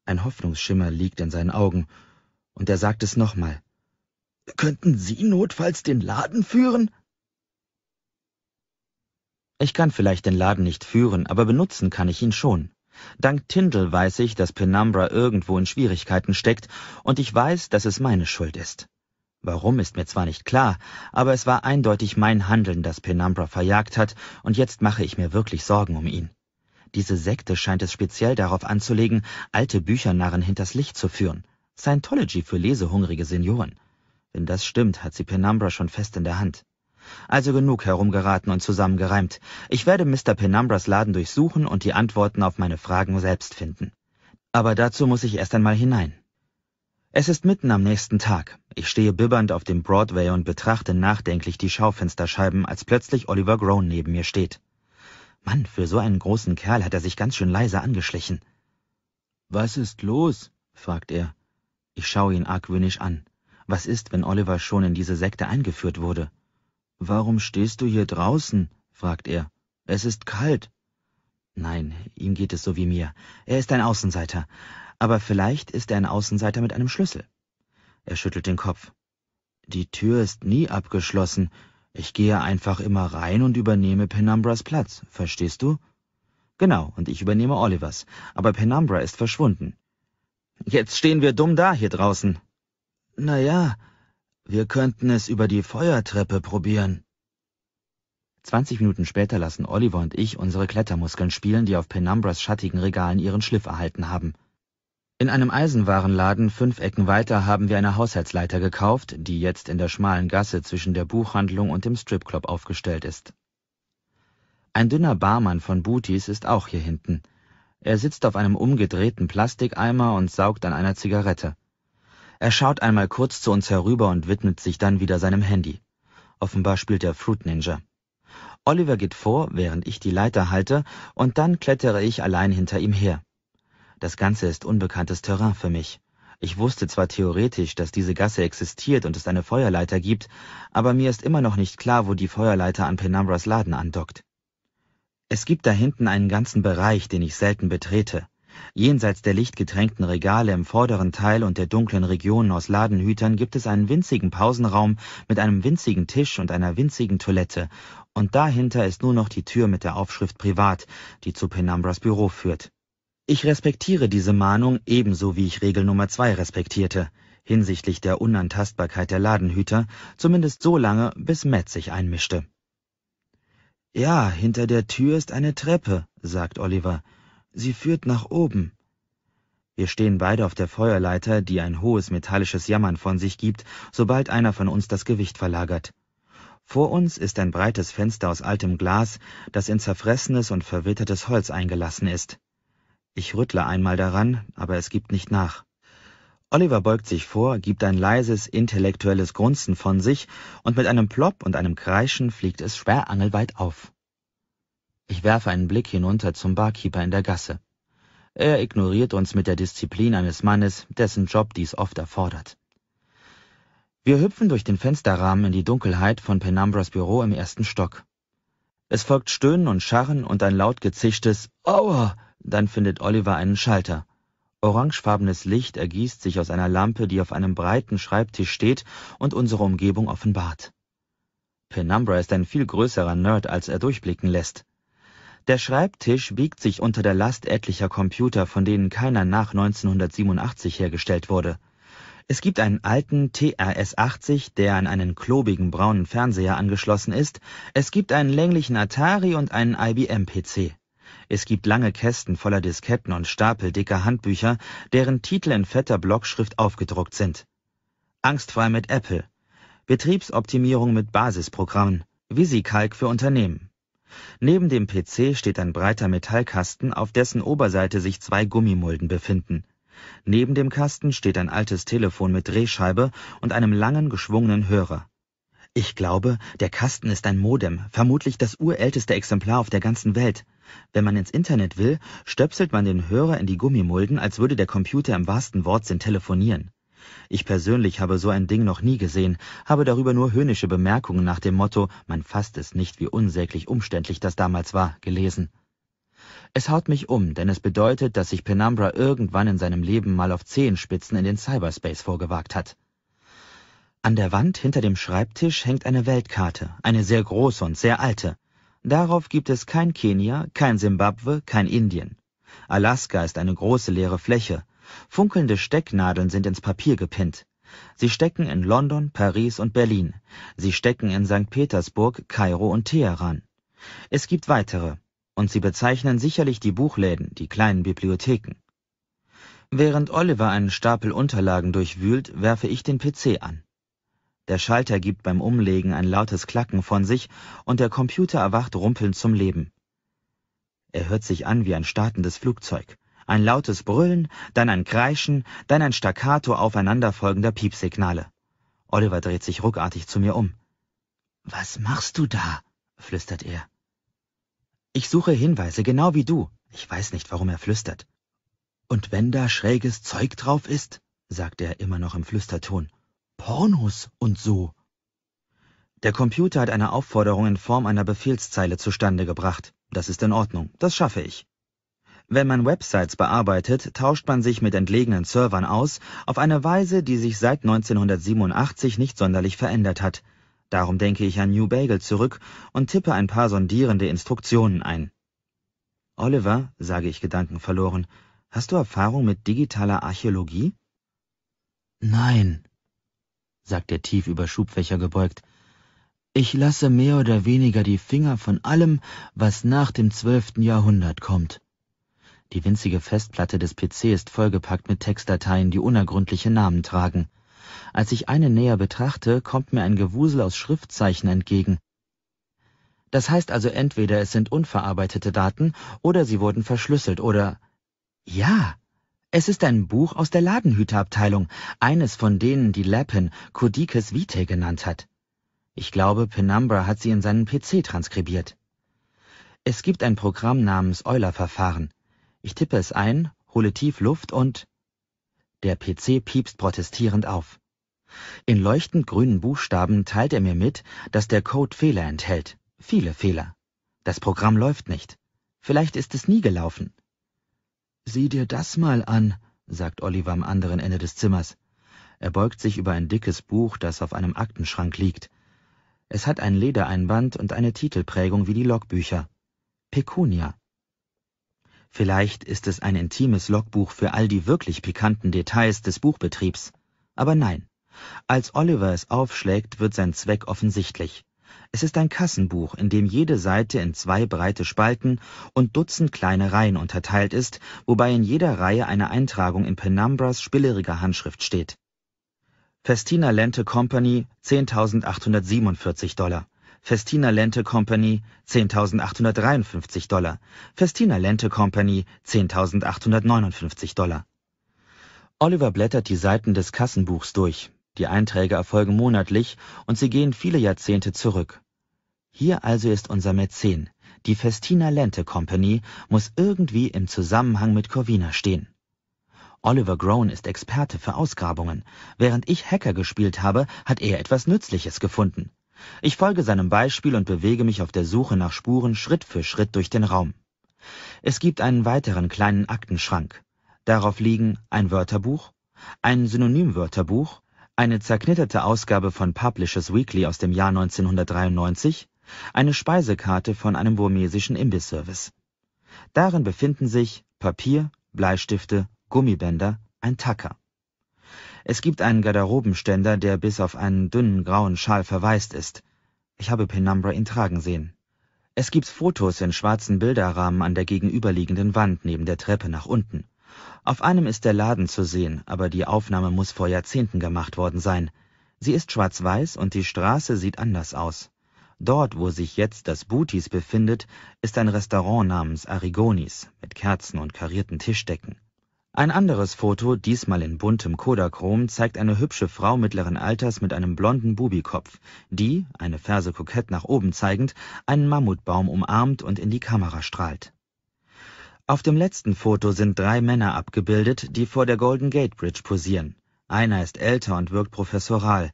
Ein Hoffnungsschimmer liegt in seinen Augen, und er sagt es nochmal. Könnten Sie notfalls den Laden führen? Ich kann vielleicht den Laden nicht führen, aber benutzen kann ich ihn schon. Dank Tyndall weiß ich, dass Penumbra irgendwo in Schwierigkeiten steckt, und ich weiß, dass es meine Schuld ist. Warum ist mir zwar nicht klar, aber es war eindeutig mein Handeln, das Penumbra verjagt hat, und jetzt mache ich mir wirklich Sorgen um ihn. Diese Sekte scheint es speziell darauf anzulegen, alte Büchernarren hinters Licht zu führen. Scientology für lesehungrige Senioren. Wenn das stimmt, hat sie Penumbra schon fest in der Hand. Also genug herumgeraten und zusammengereimt. Ich werde Mr. Penumbras Laden durchsuchen und die Antworten auf meine Fragen selbst finden. Aber dazu muss ich erst einmal hinein. Es ist mitten am nächsten Tag. Ich stehe bibbernd auf dem Broadway und betrachte nachdenklich die Schaufensterscheiben, als plötzlich Oliver Groan neben mir steht. Mann, für so einen großen Kerl hat er sich ganz schön leise angeschlichen. Was ist los? fragt er. Ich schaue ihn argwöhnisch an. Was ist, wenn Oliver schon in diese Sekte eingeführt wurde? Warum stehst du hier draußen? fragt er. Es ist kalt. Nein, ihm geht es so wie mir. Er ist ein Außenseiter. Aber vielleicht ist er ein Außenseiter mit einem Schlüssel. Er schüttelt den Kopf. Die Tür ist nie abgeschlossen. Ich gehe einfach immer rein und übernehme Penumbras Platz, verstehst du? Genau, und ich übernehme Olivers. Aber Penumbra ist verschwunden. Jetzt stehen wir dumm da hier draußen. Na ja, wir könnten es über die Feuertreppe probieren. 20 Minuten später lassen Oliver und ich unsere Klettermuskeln spielen, die auf Penumbras schattigen Regalen ihren Schliff erhalten haben. In einem Eisenwarenladen fünf Ecken weiter haben wir eine Haushaltsleiter gekauft, die jetzt in der schmalen Gasse zwischen der Buchhandlung und dem Stripclub aufgestellt ist. Ein dünner Barmann von Booties ist auch hier hinten. Er sitzt auf einem umgedrehten Plastikeimer und saugt an einer Zigarette. Er schaut einmal kurz zu uns herüber und widmet sich dann wieder seinem Handy. Offenbar spielt er Fruit Ninja. Oliver geht vor, während ich die Leiter halte, und dann klettere ich allein hinter ihm her. Das Ganze ist unbekanntes Terrain für mich. Ich wusste zwar theoretisch, dass diese Gasse existiert und es eine Feuerleiter gibt, aber mir ist immer noch nicht klar, wo die Feuerleiter an Penumbras Laden andockt. Es gibt da hinten einen ganzen Bereich, den ich selten betrete. Jenseits der lichtgetränkten Regale im vorderen Teil und der dunklen Regionen aus Ladenhütern gibt es einen winzigen Pausenraum mit einem winzigen Tisch und einer winzigen Toilette. Und dahinter ist nur noch die Tür mit der Aufschrift Privat, die zu Penumbras Büro führt. Ich respektiere diese Mahnung ebenso wie ich Regel Nummer zwei respektierte, hinsichtlich der Unantastbarkeit der Ladenhüter, zumindest so lange, bis Matt sich einmischte. Ja, hinter der Tür ist eine Treppe, sagt Oliver. Sie führt nach oben. Wir stehen beide auf der Feuerleiter, die ein hohes metallisches Jammern von sich gibt, sobald einer von uns das Gewicht verlagert. Vor uns ist ein breites Fenster aus altem Glas, das in zerfressenes und verwittertes Holz eingelassen ist. Ich rüttle einmal daran, aber es gibt nicht nach. Oliver beugt sich vor, gibt ein leises, intellektuelles Grunzen von sich, und mit einem Plopp und einem Kreischen fliegt es schwer auf. Ich werfe einen Blick hinunter zum Barkeeper in der Gasse. Er ignoriert uns mit der Disziplin eines Mannes, dessen Job dies oft erfordert. Wir hüpfen durch den Fensterrahmen in die Dunkelheit von Penumbras Büro im ersten Stock. Es folgt Stöhnen und Scharren und ein laut gezischtes Aua! Dann findet Oliver einen Schalter. Orangefarbenes Licht ergießt sich aus einer Lampe, die auf einem breiten Schreibtisch steht und unsere Umgebung offenbart. Penumbra ist ein viel größerer Nerd, als er durchblicken lässt. Der Schreibtisch biegt sich unter der Last etlicher Computer, von denen keiner nach 1987 hergestellt wurde. Es gibt einen alten TRS-80, der an einen klobigen braunen Fernseher angeschlossen ist. Es gibt einen länglichen Atari und einen IBM-PC. Es gibt lange Kästen voller Disketten und Stapel dicker Handbücher, deren Titel in fetter Blockschrift aufgedruckt sind. Angstfrei mit Apple. Betriebsoptimierung mit Basisprogrammen. VisiCalc für Unternehmen. Neben dem PC steht ein breiter Metallkasten, auf dessen Oberseite sich zwei Gummimulden befinden. Neben dem Kasten steht ein altes Telefon mit Drehscheibe und einem langen, geschwungenen Hörer. Ich glaube, der Kasten ist ein Modem, vermutlich das urälteste Exemplar auf der ganzen Welt. Wenn man ins Internet will, stöpselt man den Hörer in die Gummimulden, als würde der Computer im wahrsten Wortsinn telefonieren ich persönlich habe so ein Ding noch nie gesehen, habe darüber nur höhnische Bemerkungen nach dem Motto, man fasst es nicht, wie unsäglich umständlich das damals war, gelesen. Es haut mich um, denn es bedeutet, dass sich Penumbra irgendwann in seinem Leben mal auf Zehenspitzen in den Cyberspace vorgewagt hat. An der Wand hinter dem Schreibtisch hängt eine Weltkarte, eine sehr große und sehr alte. Darauf gibt es kein Kenia, kein Simbabwe, kein Indien. Alaska ist eine große leere Fläche, Funkelnde Stecknadeln sind ins Papier gepinnt. Sie stecken in London, Paris und Berlin. Sie stecken in St. Petersburg, Kairo und Teheran. Es gibt weitere. Und sie bezeichnen sicherlich die Buchläden, die kleinen Bibliotheken. Während Oliver einen Stapel Unterlagen durchwühlt, werfe ich den PC an. Der Schalter gibt beim Umlegen ein lautes Klacken von sich und der Computer erwacht rumpelnd zum Leben. Er hört sich an wie ein startendes Flugzeug ein lautes Brüllen, dann ein Kreischen, dann ein Staccato aufeinanderfolgender Piepsignale. Oliver dreht sich ruckartig zu mir um. Was machst du da? flüstert er. Ich suche Hinweise, genau wie du. Ich weiß nicht, warum er flüstert. Und wenn da schräges Zeug drauf ist, sagt er immer noch im Flüsterton, Pornos und so. Der Computer hat eine Aufforderung in Form einer Befehlszeile zustande gebracht. Das ist in Ordnung, das schaffe ich. Wenn man Websites bearbeitet, tauscht man sich mit entlegenen Servern aus, auf eine Weise, die sich seit 1987 nicht sonderlich verändert hat. Darum denke ich an New Bagel zurück und tippe ein paar sondierende Instruktionen ein. Oliver, sage ich gedankenverloren, hast du Erfahrung mit digitaler Archäologie? Nein, sagt er tief über Schubfächer gebeugt. Ich lasse mehr oder weniger die Finger von allem, was nach dem zwölften Jahrhundert kommt. Die winzige Festplatte des PC ist vollgepackt mit Textdateien, die unergründliche Namen tragen. Als ich eine näher betrachte, kommt mir ein Gewusel aus Schriftzeichen entgegen. Das heißt also entweder es sind unverarbeitete Daten oder sie wurden verschlüsselt oder... Ja, es ist ein Buch aus der Ladenhüterabteilung, eines von denen, die Lappin Kodikes Vitae genannt hat. Ich glaube, Penumbra hat sie in seinen PC transkribiert. Es gibt ein Programm namens Euler-Verfahren. Ich tippe es ein, hole tief Luft und... Der PC piepst protestierend auf. In leuchtend grünen Buchstaben teilt er mir mit, dass der Code Fehler enthält. Viele Fehler. Das Programm läuft nicht. Vielleicht ist es nie gelaufen. Sieh dir das mal an, sagt Oliver am anderen Ende des Zimmers. Er beugt sich über ein dickes Buch, das auf einem Aktenschrank liegt. Es hat ein Ledereinband und eine Titelprägung wie die Logbücher. Pecunia. Vielleicht ist es ein intimes Logbuch für all die wirklich pikanten Details des Buchbetriebs. Aber nein. Als Oliver es aufschlägt, wird sein Zweck offensichtlich. Es ist ein Kassenbuch, in dem jede Seite in zwei breite Spalten und Dutzend kleine Reihen unterteilt ist, wobei in jeder Reihe eine Eintragung in Penumbras spilleriger Handschrift steht. Festina Lente Company 10.847 Dollar. Festina Lente Company 10.853 Dollar, Festina Lente Company 10.859 Dollar. Oliver blättert die Seiten des Kassenbuchs durch. Die Einträge erfolgen monatlich und sie gehen viele Jahrzehnte zurück. Hier also ist unser Mäzen. Die Festina Lente Company muss irgendwie im Zusammenhang mit Corvina stehen. Oliver Grown ist Experte für Ausgrabungen. Während ich Hacker gespielt habe, hat er etwas Nützliches gefunden. Ich folge seinem Beispiel und bewege mich auf der Suche nach Spuren Schritt für Schritt durch den Raum. Es gibt einen weiteren kleinen Aktenschrank. Darauf liegen ein Wörterbuch, ein Synonymwörterbuch, eine zerknitterte Ausgabe von Publishers Weekly aus dem Jahr 1993, eine Speisekarte von einem burmesischen Imbisservice. Darin befinden sich Papier, Bleistifte, Gummibänder, ein Tacker. Es gibt einen Garderobenständer, der bis auf einen dünnen grauen Schal verwaist ist. Ich habe Penumbra ihn tragen sehen. Es gibt Fotos in schwarzen Bilderrahmen an der gegenüberliegenden Wand neben der Treppe nach unten. Auf einem ist der Laden zu sehen, aber die Aufnahme muss vor Jahrzehnten gemacht worden sein. Sie ist schwarz-weiß und die Straße sieht anders aus. Dort, wo sich jetzt das Booties befindet, ist ein Restaurant namens Arigonis mit Kerzen und karierten Tischdecken. Ein anderes Foto, diesmal in buntem Kodachrom, zeigt eine hübsche Frau mittleren Alters mit einem blonden Bubikopf, die, eine Ferse kokett nach oben zeigend, einen Mammutbaum umarmt und in die Kamera strahlt. Auf dem letzten Foto sind drei Männer abgebildet, die vor der Golden Gate Bridge posieren. Einer ist älter und wirkt professoral.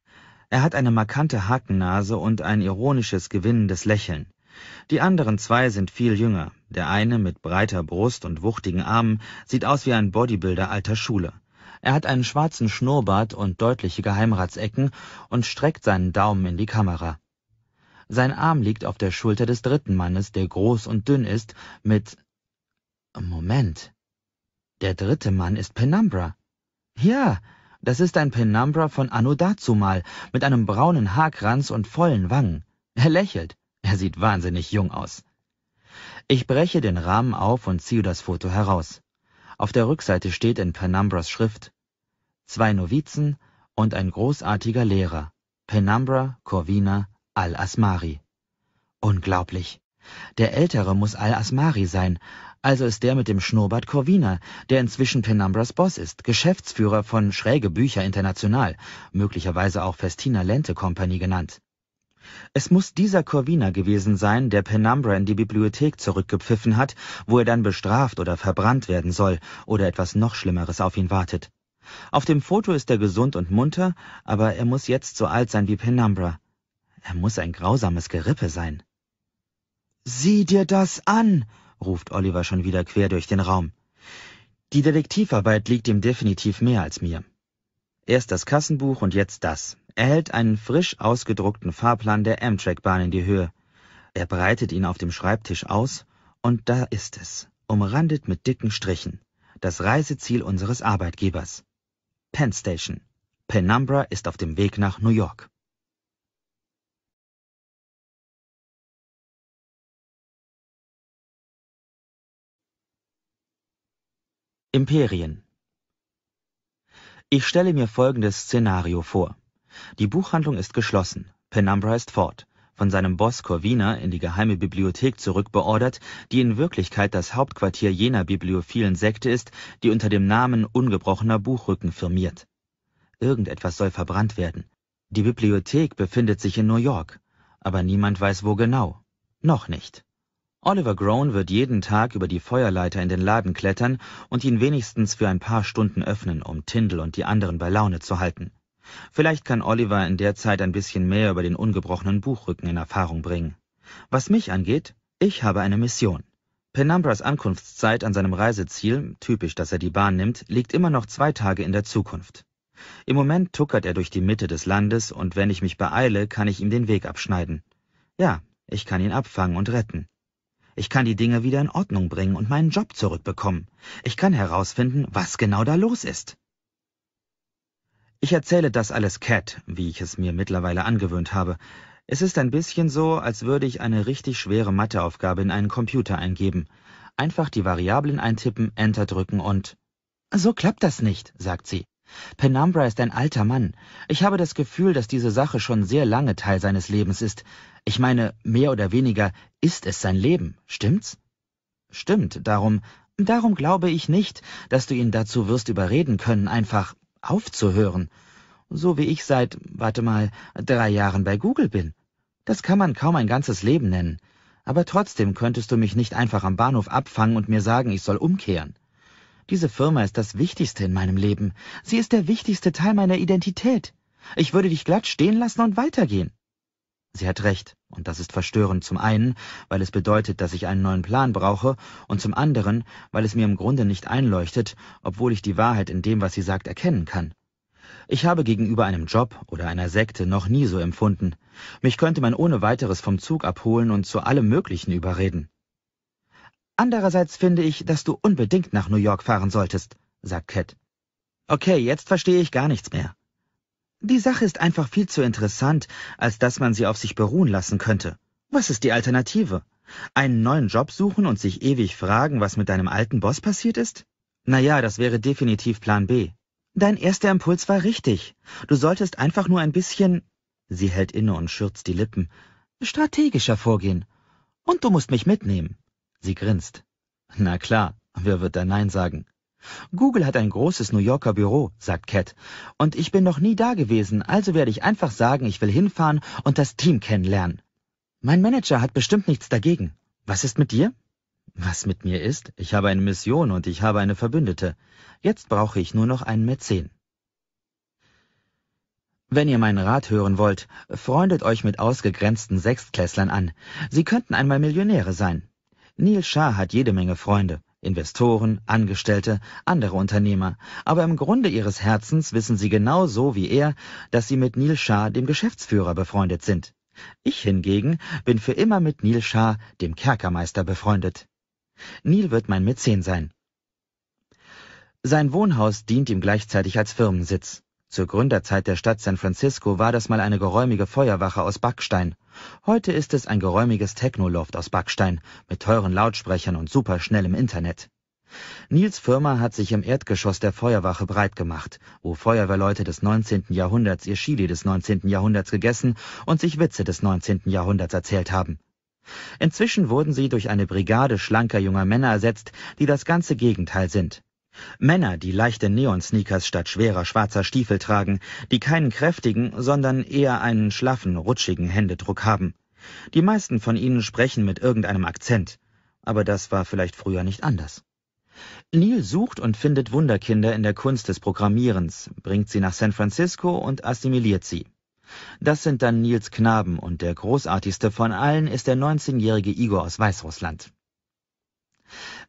Er hat eine markante Hakennase und ein ironisches, gewinnendes Lächeln. Die anderen zwei sind viel jünger, der eine mit breiter Brust und wuchtigen Armen sieht aus wie ein Bodybuilder alter Schule. Er hat einen schwarzen Schnurrbart und deutliche Geheimratsecken und streckt seinen Daumen in die Kamera. Sein Arm liegt auf der Schulter des dritten Mannes, der groß und dünn ist, mit Moment. Der dritte Mann ist Penumbra. Ja, das ist ein Penumbra von Anudatsumal mit einem braunen Haarkranz und vollen Wangen. Er lächelt. Er sieht wahnsinnig jung aus. Ich breche den Rahmen auf und ziehe das Foto heraus. Auf der Rückseite steht in Penumbras Schrift Zwei Novizen und ein großartiger Lehrer, Penumbra Corvina al-Asmari. Unglaublich. Der Ältere muss al-Asmari sein, also ist der mit dem Schnurrbart Corvina, der inzwischen Penumbras Boss ist, Geschäftsführer von Schräge Bücher International, möglicherweise auch Festina Lente Company genannt. Es muss dieser Corvina gewesen sein, der Penumbra in die Bibliothek zurückgepfiffen hat, wo er dann bestraft oder verbrannt werden soll oder etwas noch Schlimmeres auf ihn wartet. Auf dem Foto ist er gesund und munter, aber er muss jetzt so alt sein wie Penumbra. Er muss ein grausames Gerippe sein. Sieh dir das an! ruft Oliver schon wieder quer durch den Raum. Die Detektivarbeit liegt ihm definitiv mehr als mir. Erst das Kassenbuch und jetzt das erhält einen frisch ausgedruckten Fahrplan der Amtrak-Bahn in die Höhe. Er breitet ihn auf dem Schreibtisch aus und da ist es, umrandet mit dicken Strichen, das Reiseziel unseres Arbeitgebers. Penn Station. Penumbra ist auf dem Weg nach New York. Imperien. Ich stelle mir folgendes Szenario vor. Die Buchhandlung ist geschlossen, Penumbra ist fort, von seinem Boss Corvina in die geheime Bibliothek zurückbeordert, die in Wirklichkeit das Hauptquartier jener bibliophilen Sekte ist, die unter dem Namen Ungebrochener Buchrücken firmiert. Irgendetwas soll verbrannt werden. Die Bibliothek befindet sich in New York, aber niemand weiß wo genau. Noch nicht. Oliver Groan wird jeden Tag über die Feuerleiter in den Laden klettern und ihn wenigstens für ein paar Stunden öffnen, um Tindall und die anderen bei Laune zu halten. Vielleicht kann Oliver in der Zeit ein bisschen mehr über den ungebrochenen Buchrücken in Erfahrung bringen. Was mich angeht, ich habe eine Mission. Penumbras Ankunftszeit an seinem Reiseziel, typisch, dass er die Bahn nimmt, liegt immer noch zwei Tage in der Zukunft. Im Moment tuckert er durch die Mitte des Landes und wenn ich mich beeile, kann ich ihm den Weg abschneiden. Ja, ich kann ihn abfangen und retten. Ich kann die Dinge wieder in Ordnung bringen und meinen Job zurückbekommen. Ich kann herausfinden, was genau da los ist. Ich erzähle das alles Cat, wie ich es mir mittlerweile angewöhnt habe. Es ist ein bisschen so, als würde ich eine richtig schwere Matheaufgabe in einen Computer eingeben. Einfach die Variablen eintippen, Enter drücken und... So klappt das nicht, sagt sie. Penumbra ist ein alter Mann. Ich habe das Gefühl, dass diese Sache schon sehr lange Teil seines Lebens ist. Ich meine, mehr oder weniger ist es sein Leben, stimmt's? Stimmt, darum, darum glaube ich nicht, dass du ihn dazu wirst überreden können, einfach aufzuhören. So wie ich seit, warte mal, drei Jahren bei Google bin. Das kann man kaum ein ganzes Leben nennen. Aber trotzdem könntest du mich nicht einfach am Bahnhof abfangen und mir sagen, ich soll umkehren. Diese Firma ist das Wichtigste in meinem Leben. Sie ist der wichtigste Teil meiner Identität. Ich würde dich glatt stehen lassen und weitergehen. Sie hat recht, und das ist verstörend zum einen, weil es bedeutet, dass ich einen neuen Plan brauche, und zum anderen, weil es mir im Grunde nicht einleuchtet, obwohl ich die Wahrheit in dem, was sie sagt, erkennen kann. Ich habe gegenüber einem Job oder einer Sekte noch nie so empfunden. Mich könnte man ohne weiteres vom Zug abholen und zu allem Möglichen überreden. Andererseits finde ich, dass du unbedingt nach New York fahren solltest, sagt Cat. Okay, jetzt verstehe ich gar nichts mehr. Die Sache ist einfach viel zu interessant, als dass man sie auf sich beruhen lassen könnte. Was ist die Alternative? Einen neuen Job suchen und sich ewig fragen, was mit deinem alten Boss passiert ist? Na ja, das wäre definitiv Plan B. Dein erster Impuls war richtig. Du solltest einfach nur ein bisschen, sie hält inne und schürzt die Lippen, strategischer vorgehen. Und du musst mich mitnehmen. Sie grinst. Na klar, wer wird da Nein sagen? Google hat ein großes New Yorker Büro, sagt Cat. Und ich bin noch nie da gewesen, also werde ich einfach sagen, ich will hinfahren und das Team kennenlernen. Mein Manager hat bestimmt nichts dagegen. Was ist mit dir? Was mit mir ist? Ich habe eine Mission und ich habe eine Verbündete. Jetzt brauche ich nur noch einen Mäzen. Wenn ihr meinen Rat hören wollt, freundet euch mit ausgegrenzten Sechstklässlern an. Sie könnten einmal Millionäre sein. Neil Shah hat jede Menge Freunde. Investoren, Angestellte, andere Unternehmer. Aber im Grunde ihres Herzens wissen sie genau so wie er, dass sie mit Neil Shah, dem Geschäftsführer, befreundet sind. Ich hingegen bin für immer mit Neil Shah, dem Kerkermeister, befreundet. Neil wird mein Mäzen sein. Sein Wohnhaus dient ihm gleichzeitig als Firmensitz. Zur Gründerzeit der Stadt San Francisco war das mal eine geräumige Feuerwache aus Backstein. Heute ist es ein geräumiges Technoloft aus Backstein mit teuren Lautsprechern und superschnellem Internet. Nils Firma hat sich im Erdgeschoss der Feuerwache breit gemacht, wo Feuerwehrleute des 19. Jahrhunderts ihr Chili des 19. Jahrhunderts gegessen und sich Witze des 19. Jahrhunderts erzählt haben. Inzwischen wurden sie durch eine Brigade schlanker junger Männer ersetzt, die das ganze Gegenteil sind. Männer, die leichte Neonsneakers statt schwerer schwarzer Stiefel tragen, die keinen kräftigen, sondern eher einen schlaffen, rutschigen Händedruck haben. Die meisten von ihnen sprechen mit irgendeinem Akzent, aber das war vielleicht früher nicht anders. Neil sucht und findet Wunderkinder in der Kunst des Programmierens, bringt sie nach San Francisco und assimiliert sie. Das sind dann Nils Knaben und der großartigste von allen ist der 19-jährige Igor aus Weißrussland.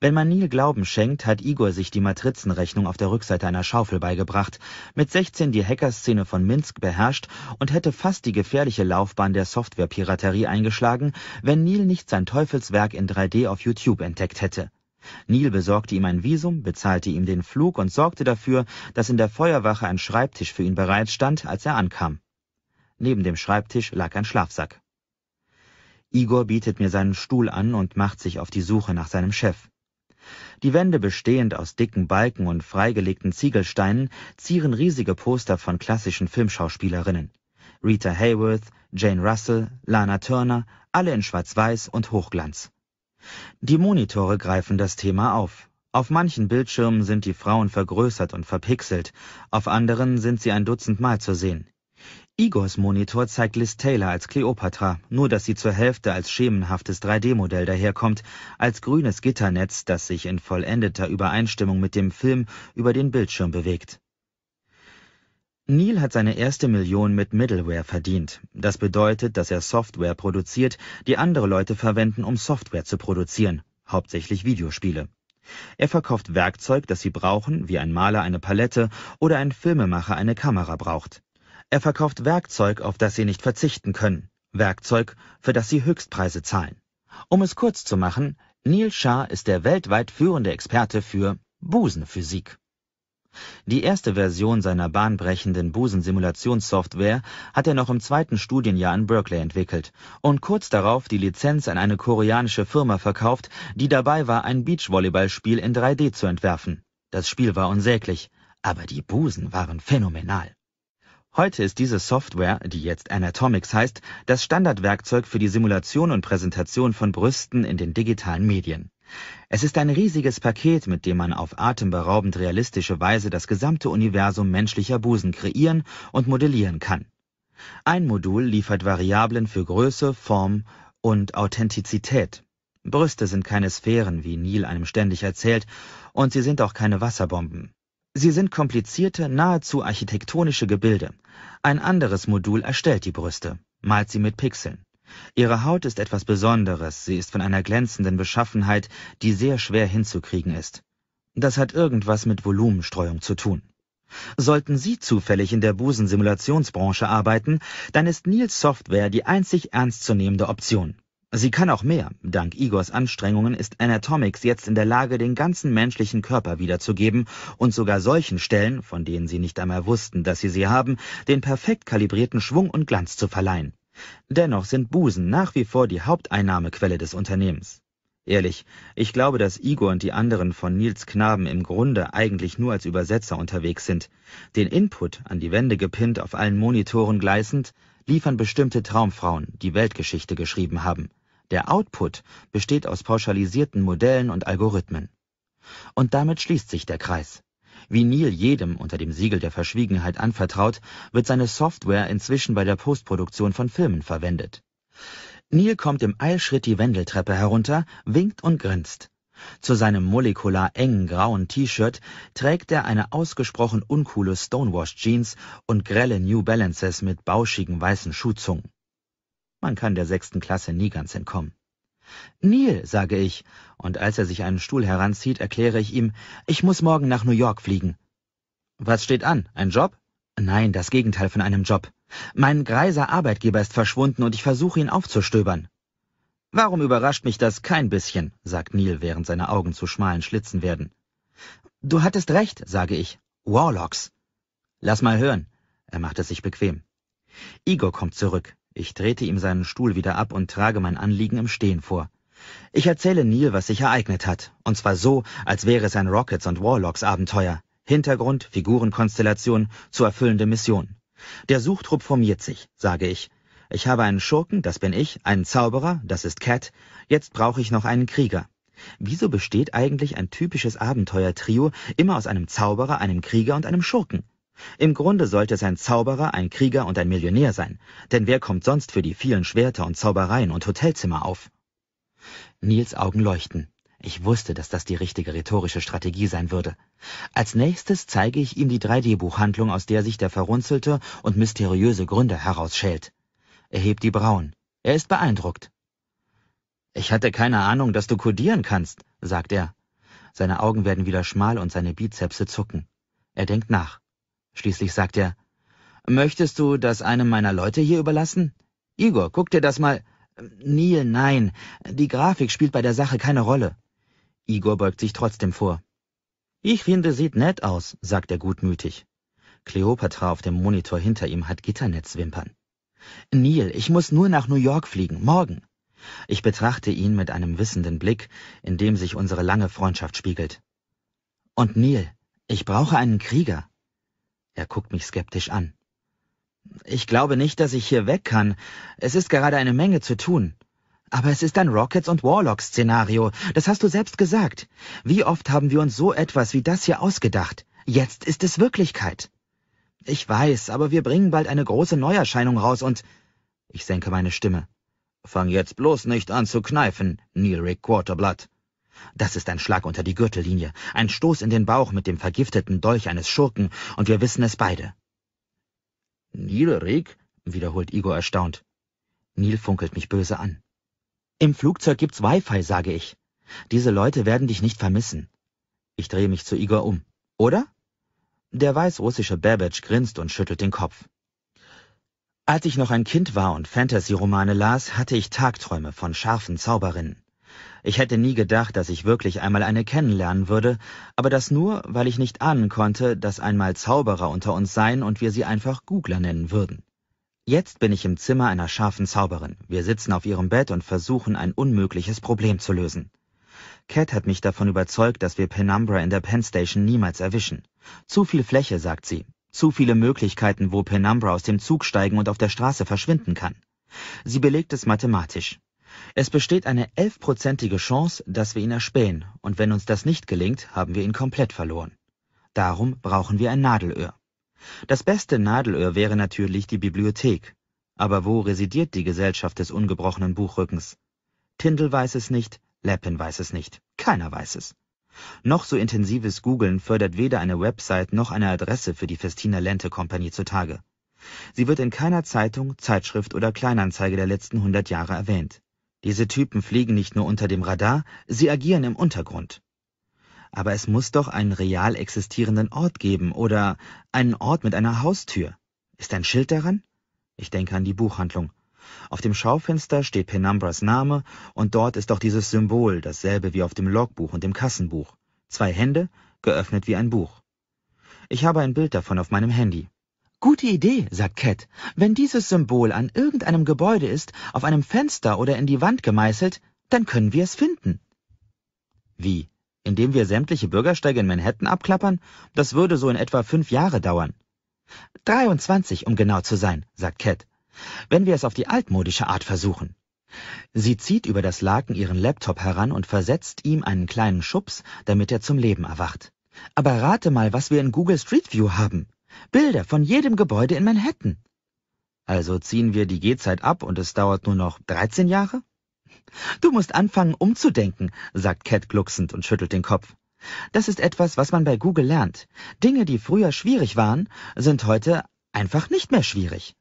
Wenn man Neil Glauben schenkt, hat Igor sich die Matrizenrechnung auf der Rückseite einer Schaufel beigebracht, mit 16 die Hackerszene von Minsk beherrscht und hätte fast die gefährliche Laufbahn der Softwarepiraterie eingeschlagen, wenn Neil nicht sein Teufelswerk in 3D auf YouTube entdeckt hätte. Neil besorgte ihm ein Visum, bezahlte ihm den Flug und sorgte dafür, dass in der Feuerwache ein Schreibtisch für ihn bereitstand, als er ankam. Neben dem Schreibtisch lag ein Schlafsack. Igor bietet mir seinen Stuhl an und macht sich auf die Suche nach seinem Chef. Die Wände, bestehend aus dicken Balken und freigelegten Ziegelsteinen, zieren riesige Poster von klassischen Filmschauspielerinnen. Rita Hayworth, Jane Russell, Lana Turner, alle in Schwarz-Weiß und Hochglanz. Die Monitore greifen das Thema auf. Auf manchen Bildschirmen sind die Frauen vergrößert und verpixelt, auf anderen sind sie ein Dutzend Mal zu sehen. Igors Monitor zeigt Liz Taylor als Cleopatra, nur dass sie zur Hälfte als schemenhaftes 3D-Modell daherkommt, als grünes Gitternetz, das sich in vollendeter Übereinstimmung mit dem Film über den Bildschirm bewegt. Neil hat seine erste Million mit Middleware verdient. Das bedeutet, dass er Software produziert, die andere Leute verwenden, um Software zu produzieren, hauptsächlich Videospiele. Er verkauft Werkzeug, das sie brauchen, wie ein Maler eine Palette oder ein Filmemacher eine Kamera braucht. Er verkauft Werkzeug, auf das sie nicht verzichten können, Werkzeug, für das sie Höchstpreise zahlen. Um es kurz zu machen, Neil Shah ist der weltweit führende Experte für Busenphysik. Die erste Version seiner bahnbrechenden Busensimulationssoftware hat er noch im zweiten Studienjahr in Berkeley entwickelt und kurz darauf die Lizenz an eine koreanische Firma verkauft, die dabei war, ein Beachvolleyballspiel in 3D zu entwerfen. Das Spiel war unsäglich, aber die Busen waren phänomenal. Heute ist diese Software, die jetzt Anatomics heißt, das Standardwerkzeug für die Simulation und Präsentation von Brüsten in den digitalen Medien. Es ist ein riesiges Paket, mit dem man auf atemberaubend realistische Weise das gesamte Universum menschlicher Busen kreieren und modellieren kann. Ein Modul liefert Variablen für Größe, Form und Authentizität. Brüste sind keine Sphären, wie Neil einem ständig erzählt, und sie sind auch keine Wasserbomben. Sie sind komplizierte, nahezu architektonische Gebilde. Ein anderes Modul erstellt die Brüste, malt sie mit Pixeln. Ihre Haut ist etwas Besonderes, sie ist von einer glänzenden Beschaffenheit, die sehr schwer hinzukriegen ist. Das hat irgendwas mit Volumenstreuung zu tun. Sollten Sie zufällig in der Busensimulationsbranche arbeiten, dann ist Niels Software die einzig ernstzunehmende Option. Sie kann auch mehr. Dank Igors Anstrengungen ist Anatomics jetzt in der Lage, den ganzen menschlichen Körper wiederzugeben und sogar solchen Stellen, von denen sie nicht einmal wussten, dass sie sie haben, den perfekt kalibrierten Schwung und Glanz zu verleihen. Dennoch sind Busen nach wie vor die Haupteinnahmequelle des Unternehmens. Ehrlich, ich glaube, dass Igor und die anderen von Nils Knaben im Grunde eigentlich nur als Übersetzer unterwegs sind. Den Input an die Wände gepinnt, auf allen Monitoren gleißend, liefern bestimmte Traumfrauen, die Weltgeschichte geschrieben haben. Der Output besteht aus pauschalisierten Modellen und Algorithmen. Und damit schließt sich der Kreis. Wie Neil jedem unter dem Siegel der Verschwiegenheit anvertraut, wird seine Software inzwischen bei der Postproduktion von Filmen verwendet. Neil kommt im Eilschritt die Wendeltreppe herunter, winkt und grinst. Zu seinem molekular engen grauen T-Shirt trägt er eine ausgesprochen uncoole Stonewash-Jeans und grelle New Balances mit bauschigen weißen Schuhzungen. Man kann der sechsten Klasse nie ganz entkommen. Neil, sage ich, und als er sich einen Stuhl heranzieht, erkläre ich ihm, ich muss morgen nach New York fliegen. Was steht an? Ein Job? Nein, das Gegenteil von einem Job. Mein greiser Arbeitgeber ist verschwunden und ich versuche ihn aufzustöbern. Warum überrascht mich das kein bisschen, sagt Neil, während seine Augen zu schmalen Schlitzen werden. Du hattest recht, sage ich. Warlocks. Lass mal hören. Er macht es sich bequem. Igor kommt zurück. Ich trete ihm seinen Stuhl wieder ab und trage mein Anliegen im Stehen vor. Ich erzähle Neil, was sich ereignet hat. Und zwar so, als wäre es ein Rockets- und Warlocks-Abenteuer. Hintergrund, Figurenkonstellation, zu erfüllende Mission. Der Suchtrupp formiert sich, sage ich. Ich habe einen Schurken, das bin ich, einen Zauberer, das ist Cat, jetzt brauche ich noch einen Krieger. Wieso besteht eigentlich ein typisches Abenteuertrio immer aus einem Zauberer, einem Krieger und einem Schurken? Im Grunde sollte es ein Zauberer, ein Krieger und ein Millionär sein, denn wer kommt sonst für die vielen Schwerter und Zaubereien und Hotelzimmer auf? Nils Augen leuchten. Ich wusste, dass das die richtige rhetorische Strategie sein würde. Als nächstes zeige ich ihm die 3D-Buchhandlung, aus der sich der verrunzelte und mysteriöse Gründer herausschält. Er hebt die Brauen. Er ist beeindruckt. Ich hatte keine Ahnung, dass du kodieren kannst, sagt er. Seine Augen werden wieder schmal und seine Bizepse zucken. Er denkt nach. Schließlich sagt er, Möchtest du das einem meiner Leute hier überlassen? Igor, guck dir das mal. Neil, nein. Die Grafik spielt bei der Sache keine Rolle. Igor beugt sich trotzdem vor. Ich finde, sieht nett aus, sagt er gutmütig. Kleopatra auf dem Monitor hinter ihm hat Gitternetzwimpern. Neil, ich muss nur nach New York fliegen, morgen. Ich betrachte ihn mit einem wissenden Blick, in dem sich unsere lange Freundschaft spiegelt. Und Neil, ich brauche einen Krieger. Er guckt mich skeptisch an. Ich glaube nicht, dass ich hier weg kann. Es ist gerade eine Menge zu tun. Aber es ist ein Rockets- und Warlocks-Szenario. Das hast du selbst gesagt. Wie oft haben wir uns so etwas wie das hier ausgedacht? Jetzt ist es Wirklichkeit. Ich weiß, aber wir bringen bald eine große Neuerscheinung raus und... Ich senke meine Stimme. Fang jetzt bloß nicht an zu kneifen, Rick Quarterblood. Das ist ein Schlag unter die Gürtellinie, ein Stoß in den Bauch mit dem vergifteten Dolch eines Schurken, und wir wissen es beide. Rick? wiederholt Igor erstaunt. Neil funkelt mich böse an. Im Flugzeug gibt's Wi-Fi, sage ich. Diese Leute werden dich nicht vermissen. Ich drehe mich zu Igor um. Oder? Der weißrussische Babbage grinst und schüttelt den Kopf. Als ich noch ein Kind war und Fantasy-Romane las, hatte ich Tagträume von scharfen Zauberinnen. Ich hätte nie gedacht, dass ich wirklich einmal eine kennenlernen würde, aber das nur, weil ich nicht ahnen konnte, dass einmal Zauberer unter uns seien und wir sie einfach Googler nennen würden. Jetzt bin ich im Zimmer einer scharfen Zauberin. Wir sitzen auf ihrem Bett und versuchen, ein unmögliches Problem zu lösen. Cat hat mich davon überzeugt, dass wir Penumbra in der Penn Station niemals erwischen. Zu viel Fläche, sagt sie. Zu viele Möglichkeiten, wo Penumbra aus dem Zug steigen und auf der Straße verschwinden kann. Sie belegt es mathematisch. Es besteht eine elfprozentige Chance, dass wir ihn erspähen, und wenn uns das nicht gelingt, haben wir ihn komplett verloren. Darum brauchen wir ein Nadelöhr. Das beste Nadelöhr wäre natürlich die Bibliothek. Aber wo residiert die Gesellschaft des ungebrochenen Buchrückens? Tindel weiß es nicht, Leppin weiß es nicht, keiner weiß es. Noch so intensives Googlen fördert weder eine Website noch eine Adresse für die Festina Lente Company zutage. Sie wird in keiner Zeitung, Zeitschrift oder Kleinanzeige der letzten hundert Jahre erwähnt. Diese Typen fliegen nicht nur unter dem Radar, sie agieren im Untergrund. Aber es muss doch einen real existierenden Ort geben oder einen Ort mit einer Haustür. Ist ein Schild daran? Ich denke an die Buchhandlung. Auf dem Schaufenster steht Penumbras Name und dort ist auch dieses Symbol, dasselbe wie auf dem Logbuch und dem Kassenbuch. Zwei Hände, geöffnet wie ein Buch. Ich habe ein Bild davon auf meinem Handy. Gute Idee, sagt Cat. Wenn dieses Symbol an irgendeinem Gebäude ist, auf einem Fenster oder in die Wand gemeißelt, dann können wir es finden. Wie? Indem wir sämtliche Bürgersteige in Manhattan abklappern? Das würde so in etwa fünf Jahre dauern. 23, um genau zu sein, sagt Cat wenn wir es auf die altmodische Art versuchen. Sie zieht über das Laken ihren Laptop heran und versetzt ihm einen kleinen Schubs, damit er zum Leben erwacht. Aber rate mal, was wir in Google Street View haben. Bilder von jedem Gebäude in Manhattan. Also ziehen wir die Gehzeit ab und es dauert nur noch 13 Jahre? Du musst anfangen, umzudenken, sagt Cat glucksend und schüttelt den Kopf. Das ist etwas, was man bei Google lernt. Dinge, die früher schwierig waren, sind heute einfach nicht mehr schwierig.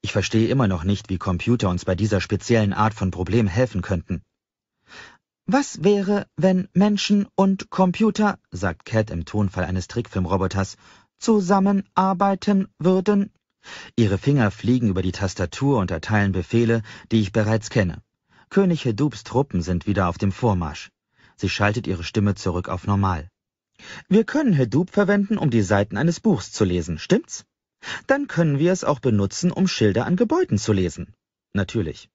Ich verstehe immer noch nicht, wie Computer uns bei dieser speziellen Art von Problem helfen könnten. Was wäre, wenn Menschen und Computer, sagt Cat im Tonfall eines Trickfilmroboters, zusammenarbeiten würden? Ihre Finger fliegen über die Tastatur und erteilen Befehle, die ich bereits kenne. König Hedubs Truppen sind wieder auf dem Vormarsch. Sie schaltet ihre Stimme zurück auf normal. Wir können Hadoop verwenden, um die Seiten eines Buchs zu lesen, stimmt's? Dann können wir es auch benutzen, um Schilder an Gebäuden zu lesen. Natürlich.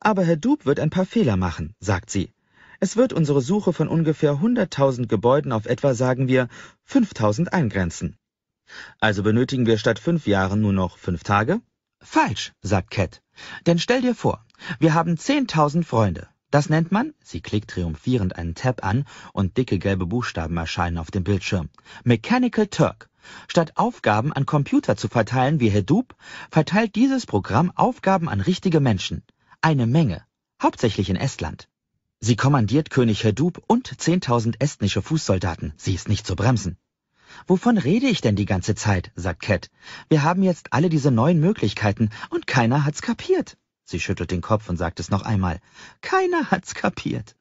Aber Herr Dub wird ein paar Fehler machen, sagt sie. Es wird unsere Suche von ungefähr 100.000 Gebäuden auf etwa, sagen wir, 5.000 eingrenzen. Also benötigen wir statt fünf Jahren nur noch fünf Tage? Falsch, sagt Cat. Denn stell dir vor, wir haben 10.000 Freunde. Das nennt man, sie klickt triumphierend einen Tab an und dicke gelbe Buchstaben erscheinen auf dem Bildschirm, Mechanical Turk. Statt Aufgaben an Computer zu verteilen wie Hadoop, verteilt dieses Programm Aufgaben an richtige Menschen. Eine Menge, hauptsächlich in Estland. Sie kommandiert König Hadoop und 10.000 estnische Fußsoldaten. Sie ist nicht zu bremsen. Wovon rede ich denn die ganze Zeit? sagt Cat. Wir haben jetzt alle diese neuen Möglichkeiten und keiner hat's kapiert. Sie schüttelt den Kopf und sagt es noch einmal. Keiner hat's kapiert.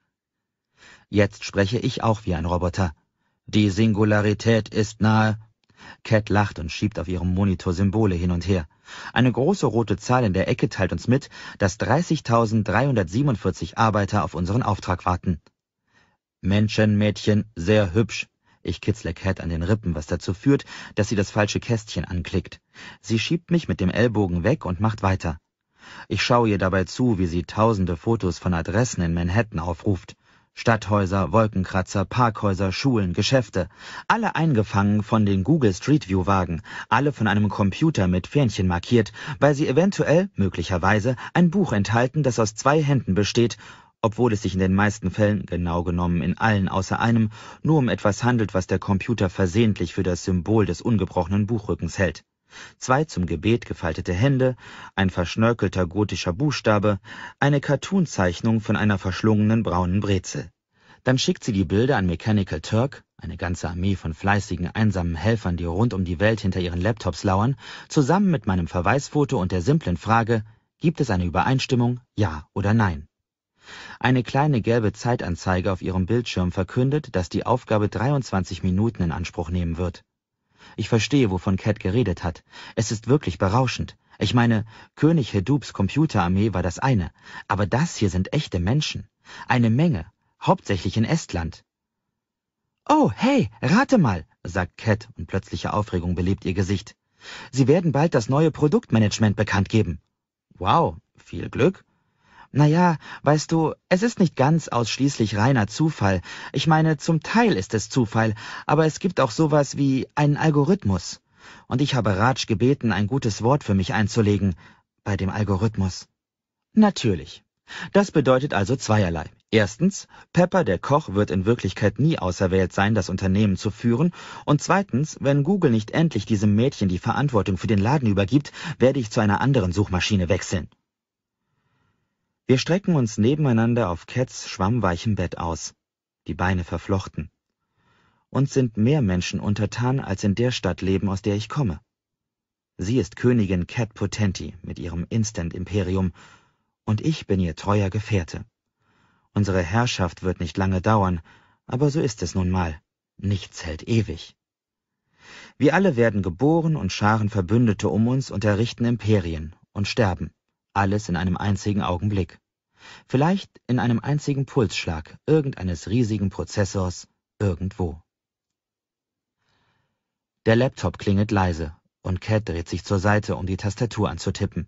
Jetzt spreche ich auch wie ein Roboter. Die Singularität ist nahe, Cat lacht und schiebt auf ihrem Monitor Symbole hin und her. Eine große rote Zahl in der Ecke teilt uns mit, dass 30.347 Arbeiter auf unseren Auftrag warten. Menschenmädchen, sehr hübsch. Ich kitzle Cat an den Rippen, was dazu führt, dass sie das falsche Kästchen anklickt. Sie schiebt mich mit dem Ellbogen weg und macht weiter. Ich schaue ihr dabei zu, wie sie tausende Fotos von Adressen in Manhattan aufruft. Stadthäuser, Wolkenkratzer, Parkhäuser, Schulen, Geschäfte, alle eingefangen von den Google Street View Wagen, alle von einem Computer mit Fähnchen markiert, weil sie eventuell, möglicherweise, ein Buch enthalten, das aus zwei Händen besteht, obwohl es sich in den meisten Fällen, genau genommen in allen außer einem, nur um etwas handelt, was der Computer versehentlich für das Symbol des ungebrochenen Buchrückens hält. Zwei zum Gebet gefaltete Hände, ein verschnörkelter gotischer Buchstabe, eine Cartoonzeichnung von einer verschlungenen braunen Brezel. Dann schickt sie die Bilder an Mechanical Turk, eine ganze Armee von fleißigen, einsamen Helfern, die rund um die Welt hinter ihren Laptops lauern, zusammen mit meinem Verweisfoto und der simplen Frage, gibt es eine Übereinstimmung, ja oder nein? Eine kleine gelbe Zeitanzeige auf ihrem Bildschirm verkündet, dass die Aufgabe 23 Minuten in Anspruch nehmen wird. Ich verstehe, wovon Cat geredet hat. Es ist wirklich berauschend. Ich meine, König Hedubs Computerarmee war das eine, aber das hier sind echte Menschen. Eine Menge, hauptsächlich in Estland. Oh, hey, rate mal, sagt Cat und plötzliche Aufregung belebt ihr Gesicht. Sie werden bald das neue Produktmanagement bekannt geben. Wow, viel Glück, naja, weißt du, es ist nicht ganz ausschließlich reiner Zufall. Ich meine, zum Teil ist es Zufall, aber es gibt auch sowas wie einen Algorithmus. Und ich habe Raj gebeten, ein gutes Wort für mich einzulegen bei dem Algorithmus. Natürlich. Das bedeutet also zweierlei. Erstens, Pepper der Koch wird in Wirklichkeit nie auserwählt sein, das Unternehmen zu führen. Und zweitens, wenn Google nicht endlich diesem Mädchen die Verantwortung für den Laden übergibt, werde ich zu einer anderen Suchmaschine wechseln. Wir strecken uns nebeneinander auf Cats schwammweichem Bett aus, die Beine verflochten. Uns sind mehr Menschen untertan, als in der Stadt leben, aus der ich komme. Sie ist Königin Cat Potenti mit ihrem Instant-Imperium, und ich bin ihr treuer Gefährte. Unsere Herrschaft wird nicht lange dauern, aber so ist es nun mal. Nichts hält ewig. Wir alle werden geboren und scharen Verbündete um uns und errichten Imperien und sterben. Alles in einem einzigen Augenblick. Vielleicht in einem einzigen Pulsschlag irgendeines riesigen Prozessors irgendwo. Der Laptop klingelt leise und Cat dreht sich zur Seite, um die Tastatur anzutippen.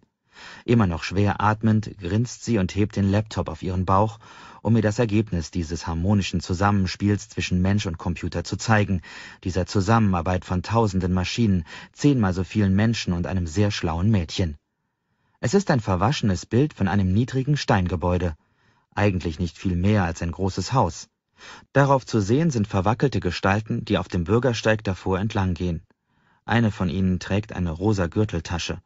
Immer noch schwer atmend grinst sie und hebt den Laptop auf ihren Bauch, um mir das Ergebnis dieses harmonischen Zusammenspiels zwischen Mensch und Computer zu zeigen, dieser Zusammenarbeit von tausenden Maschinen, zehnmal so vielen Menschen und einem sehr schlauen Mädchen. Es ist ein verwaschenes Bild von einem niedrigen Steingebäude, eigentlich nicht viel mehr als ein großes Haus. Darauf zu sehen sind verwackelte Gestalten, die auf dem Bürgersteig davor entlanggehen. Eine von ihnen trägt eine rosa Gürteltasche.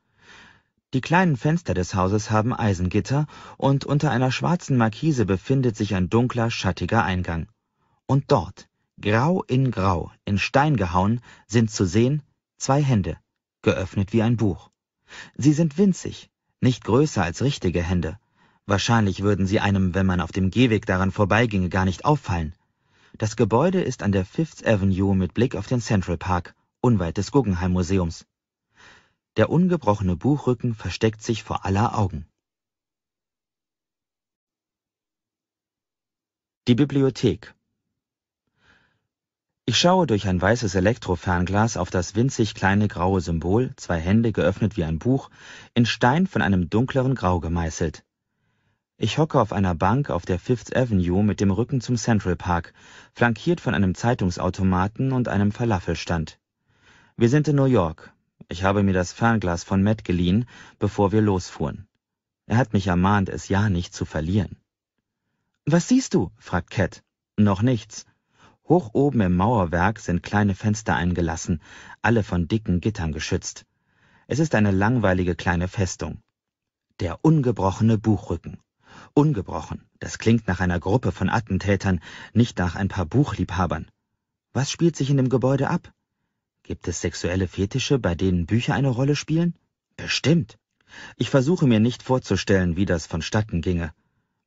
Die kleinen Fenster des Hauses haben Eisengitter und unter einer schwarzen Markise befindet sich ein dunkler, schattiger Eingang. Und dort, grau in grau, in Stein gehauen, sind zu sehen zwei Hände, geöffnet wie ein Buch. Sie sind winzig, nicht größer als richtige Hände. Wahrscheinlich würden sie einem, wenn man auf dem Gehweg daran vorbeiginge, gar nicht auffallen. Das Gebäude ist an der Fifth Avenue mit Blick auf den Central Park, unweit des Guggenheim Museums. Der ungebrochene Buchrücken versteckt sich vor aller Augen. Die Bibliothek ich schaue durch ein weißes Elektrofernglas auf das winzig kleine graue Symbol, zwei Hände geöffnet wie ein Buch, in Stein von einem dunkleren Grau gemeißelt. Ich hocke auf einer Bank auf der Fifth Avenue mit dem Rücken zum Central Park, flankiert von einem Zeitungsautomaten und einem Falafelstand. Wir sind in New York. Ich habe mir das Fernglas von Matt geliehen, bevor wir losfuhren. Er hat mich ermahnt, es ja nicht zu verlieren. Was siehst du? fragt Cat. Noch nichts. Hoch oben im Mauerwerk sind kleine Fenster eingelassen, alle von dicken Gittern geschützt. Es ist eine langweilige kleine Festung. Der ungebrochene Buchrücken. Ungebrochen, das klingt nach einer Gruppe von Attentätern, nicht nach ein paar Buchliebhabern. Was spielt sich in dem Gebäude ab? Gibt es sexuelle Fetische, bei denen Bücher eine Rolle spielen? Bestimmt. Ich versuche mir nicht vorzustellen, wie das vonstatten ginge.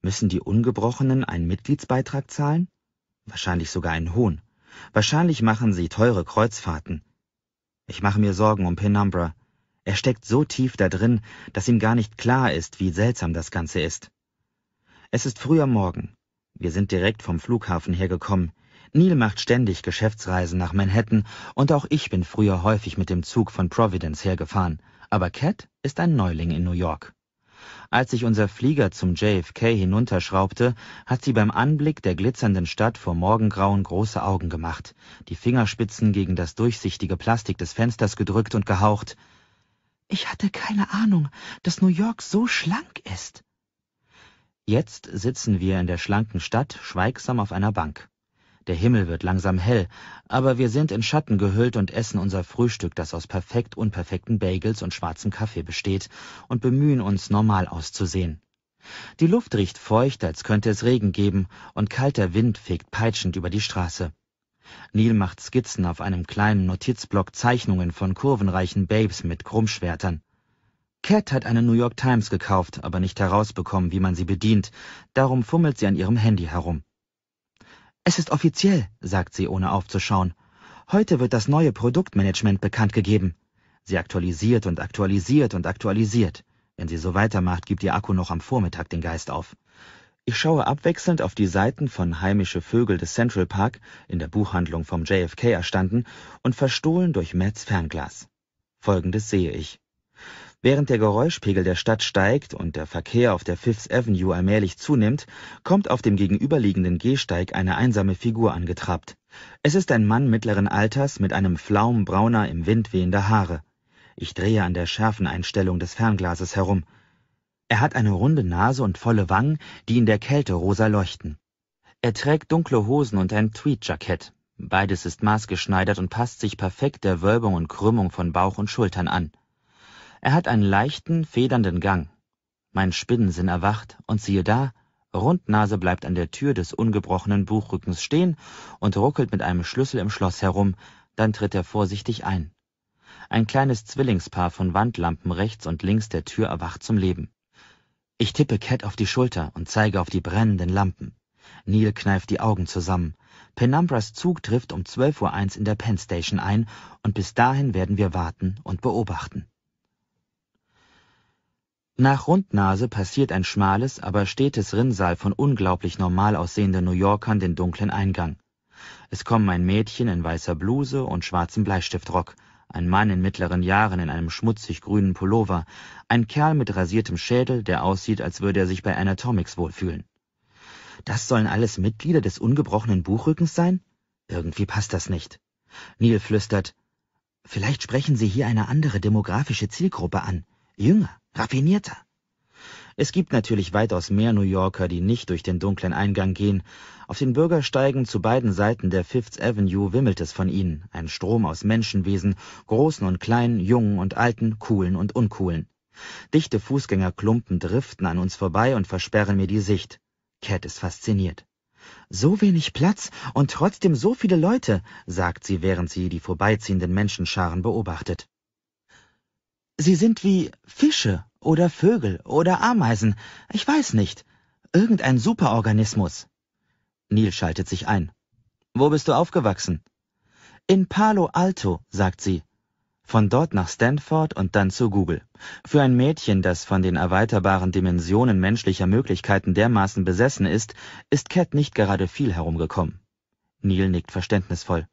Müssen die Ungebrochenen einen Mitgliedsbeitrag zahlen? wahrscheinlich sogar einen Hohn. Wahrscheinlich machen sie teure Kreuzfahrten. Ich mache mir Sorgen um Penumbra. Er steckt so tief da drin, dass ihm gar nicht klar ist, wie seltsam das Ganze ist. Es ist früher Morgen. Wir sind direkt vom Flughafen hergekommen. Neil macht ständig Geschäftsreisen nach Manhattan und auch ich bin früher häufig mit dem Zug von Providence hergefahren. Aber Cat ist ein Neuling in New York. Als sich unser Flieger zum JFK hinunterschraubte, hat sie beim Anblick der glitzernden Stadt vor Morgengrauen große Augen gemacht, die Fingerspitzen gegen das durchsichtige Plastik des Fensters gedrückt und gehaucht. Ich hatte keine Ahnung, dass New York so schlank ist. Jetzt sitzen wir in der schlanken Stadt schweigsam auf einer Bank. Der Himmel wird langsam hell, aber wir sind in Schatten gehüllt und essen unser Frühstück, das aus perfekt unperfekten Bagels und schwarzem Kaffee besteht, und bemühen uns, normal auszusehen. Die Luft riecht feucht, als könnte es Regen geben, und kalter Wind fegt peitschend über die Straße. Neil macht Skizzen auf einem kleinen Notizblock Zeichnungen von kurvenreichen Babes mit Krummschwertern. Cat hat eine New York Times gekauft, aber nicht herausbekommen, wie man sie bedient. Darum fummelt sie an ihrem Handy herum. Es ist offiziell, sagt sie, ohne aufzuschauen. Heute wird das neue Produktmanagement bekannt gegeben. Sie aktualisiert und aktualisiert und aktualisiert. Wenn sie so weitermacht, gibt ihr Akku noch am Vormittag den Geist auf. Ich schaue abwechselnd auf die Seiten von Heimische Vögel des Central Park, in der Buchhandlung vom JFK erstanden, und verstohlen durch Matts Fernglas. Folgendes sehe ich. Während der Geräuschpegel der Stadt steigt und der Verkehr auf der Fifth Avenue allmählich zunimmt, kommt auf dem gegenüberliegenden Gehsteig eine einsame Figur angetrappt. Es ist ein Mann mittleren Alters mit einem Flaum brauner, im Wind wehender Haare. Ich drehe an der Schärfeneinstellung des Fernglases herum. Er hat eine runde Nase und volle Wangen, die in der Kälte rosa leuchten. Er trägt dunkle Hosen und ein Tweedjackett. Beides ist maßgeschneidert und passt sich perfekt der Wölbung und Krümmung von Bauch und Schultern an. Er hat einen leichten, federnden Gang. Mein Spinnensinn erwacht, und siehe da, Rundnase bleibt an der Tür des ungebrochenen Buchrückens stehen und ruckelt mit einem Schlüssel im Schloss herum, dann tritt er vorsichtig ein. Ein kleines Zwillingspaar von Wandlampen rechts und links der Tür erwacht zum Leben. Ich tippe Cat auf die Schulter und zeige auf die brennenden Lampen. Neil kneift die Augen zusammen. Penumbras Zug trifft um 12.01 Uhr in der Penn Station ein und bis dahin werden wir warten und beobachten. Nach Rundnase passiert ein schmales, aber stetes Rinnsal von unglaublich normal aussehenden New Yorkern den dunklen Eingang. Es kommen ein Mädchen in weißer Bluse und schwarzem Bleistiftrock, ein Mann in mittleren Jahren in einem schmutzig grünen Pullover, ein Kerl mit rasiertem Schädel, der aussieht, als würde er sich bei Anatomics wohlfühlen. Das sollen alles Mitglieder des ungebrochenen Buchrückens sein? Irgendwie passt das nicht. Neil flüstert, vielleicht sprechen Sie hier eine andere demografische Zielgruppe an, jünger raffinierter. Es gibt natürlich weitaus mehr New Yorker, die nicht durch den dunklen Eingang gehen. Auf den Bürgersteigen zu beiden Seiten der Fifth Avenue wimmelt es von ihnen, ein Strom aus Menschenwesen, großen und kleinen, jungen und alten, coolen und uncoolen. Dichte Fußgängerklumpen driften an uns vorbei und versperren mir die Sicht. Cat ist fasziniert. So wenig Platz und trotzdem so viele Leute, sagt sie, während sie die vorbeiziehenden Menschenscharen beobachtet. Sie sind wie Fische oder Vögel oder Ameisen. Ich weiß nicht. Irgendein Superorganismus. Neil schaltet sich ein. Wo bist du aufgewachsen? In Palo Alto, sagt sie. Von dort nach Stanford und dann zu Google. Für ein Mädchen, das von den erweiterbaren Dimensionen menschlicher Möglichkeiten dermaßen besessen ist, ist Cat nicht gerade viel herumgekommen. Neil nickt verständnisvoll.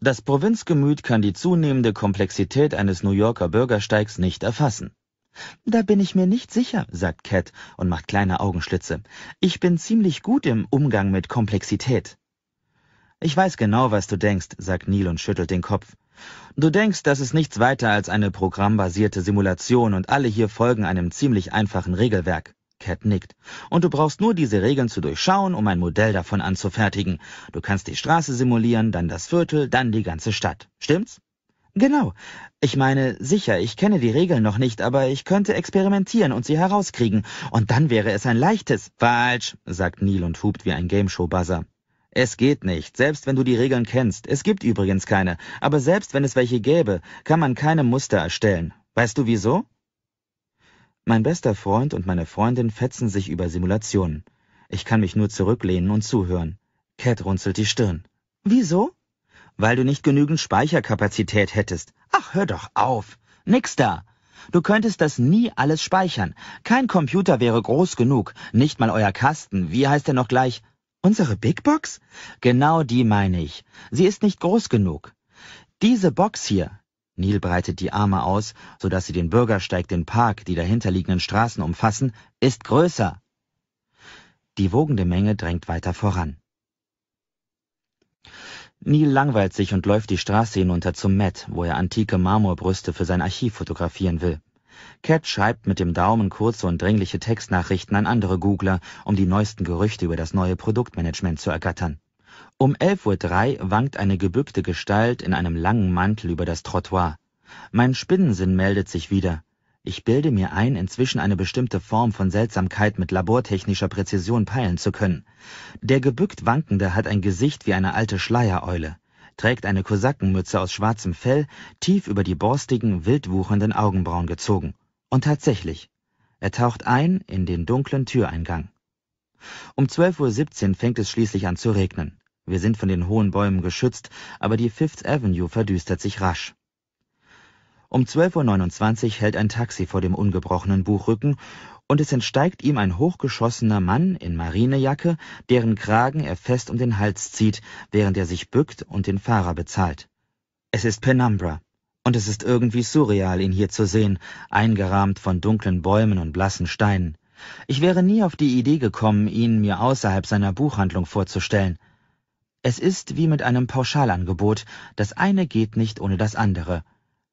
Das Provinzgemüt kann die zunehmende Komplexität eines New Yorker Bürgersteigs nicht erfassen. Da bin ich mir nicht sicher, sagt Cat und macht kleine Augenschlitze. Ich bin ziemlich gut im Umgang mit Komplexität. Ich weiß genau, was du denkst, sagt Neil und schüttelt den Kopf. Du denkst, das ist nichts weiter als eine programmbasierte Simulation und alle hier folgen einem ziemlich einfachen Regelwerk. Cat nickt. Und du brauchst nur diese Regeln zu durchschauen, um ein Modell davon anzufertigen. Du kannst die Straße simulieren, dann das Viertel, dann die ganze Stadt. Stimmt's? Genau. Ich meine, sicher, ich kenne die Regeln noch nicht, aber ich könnte experimentieren und sie herauskriegen. Und dann wäre es ein leichtes. Falsch, sagt Neil und hupt wie ein Gameshow-Buzzer. Es geht nicht, selbst wenn du die Regeln kennst. Es gibt übrigens keine. Aber selbst wenn es welche gäbe, kann man keine Muster erstellen. Weißt du wieso? Mein bester Freund und meine Freundin fetzen sich über Simulationen. Ich kann mich nur zurücklehnen und zuhören. Cat runzelt die Stirn. Wieso? Weil du nicht genügend Speicherkapazität hättest. Ach, hör doch auf. Nix da. Du könntest das nie alles speichern. Kein Computer wäre groß genug. Nicht mal euer Kasten. Wie heißt er noch gleich? Unsere Big Box? Genau die meine ich. Sie ist nicht groß genug. Diese Box hier, Neil breitet die Arme aus, so dass sie den Bürgersteig, den Park, die dahinterliegenden Straßen umfassen, ist größer. Die wogende Menge drängt weiter voran. Neil langweilt sich und läuft die Straße hinunter zum Met, wo er antike Marmorbrüste für sein Archiv fotografieren will. Cat schreibt mit dem Daumen kurze und dringliche Textnachrichten an andere Googler, um die neuesten Gerüchte über das neue Produktmanagement zu ergattern. Um elf Uhr drei wankt eine gebückte Gestalt in einem langen Mantel über das Trottoir. Mein Spinnensinn meldet sich wieder. Ich bilde mir ein, inzwischen eine bestimmte Form von Seltsamkeit mit labortechnischer Präzision peilen zu können. Der gebückt wankende hat ein Gesicht wie eine alte Schleiereule, trägt eine Kosakenmütze aus schwarzem Fell, tief über die borstigen, wildwuchernden Augenbrauen gezogen. Und tatsächlich, er taucht ein in den dunklen Türeingang. Um 12.17 Uhr fängt es schließlich an zu regnen. Wir sind von den hohen Bäumen geschützt, aber die Fifth Avenue verdüstert sich rasch. Um 12.29 Uhr hält ein Taxi vor dem ungebrochenen Buchrücken und es entsteigt ihm ein hochgeschossener Mann in Marinejacke, deren Kragen er fest um den Hals zieht, während er sich bückt und den Fahrer bezahlt. Es ist Penumbra. Und es ist irgendwie surreal, ihn hier zu sehen, eingerahmt von dunklen Bäumen und blassen Steinen. Ich wäre nie auf die Idee gekommen, ihn mir außerhalb seiner Buchhandlung vorzustellen. Es ist wie mit einem Pauschalangebot, das eine geht nicht ohne das andere.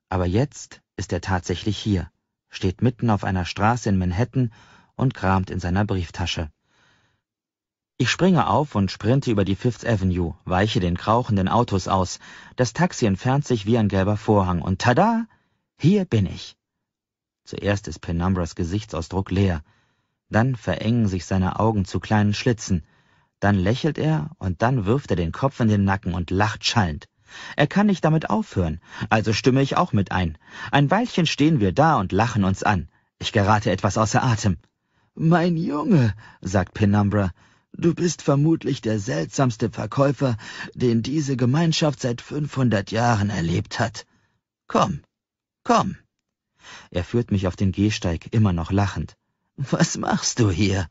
Aber jetzt ist er tatsächlich hier, steht mitten auf einer Straße in Manhattan und kramt in seiner Brieftasche. Ich springe auf und sprinte über die Fifth Avenue, weiche den krauchenden Autos aus. Das Taxi entfernt sich wie ein gelber Vorhang und tada! Hier bin ich. Zuerst ist Penumbras Gesichtsausdruck leer. Dann verengen sich seine Augen zu kleinen Schlitzen. Dann lächelt er und dann wirft er den Kopf in den Nacken und lacht schallend. Er kann nicht damit aufhören, also stimme ich auch mit ein. Ein Weilchen stehen wir da und lachen uns an. Ich gerate etwas außer Atem. Mein Junge, sagt Penumbra, du bist vermutlich der seltsamste Verkäufer, den diese Gemeinschaft seit 500 Jahren erlebt hat. Komm, komm. Er führt mich auf den Gehsteig, immer noch lachend. Was machst du hier?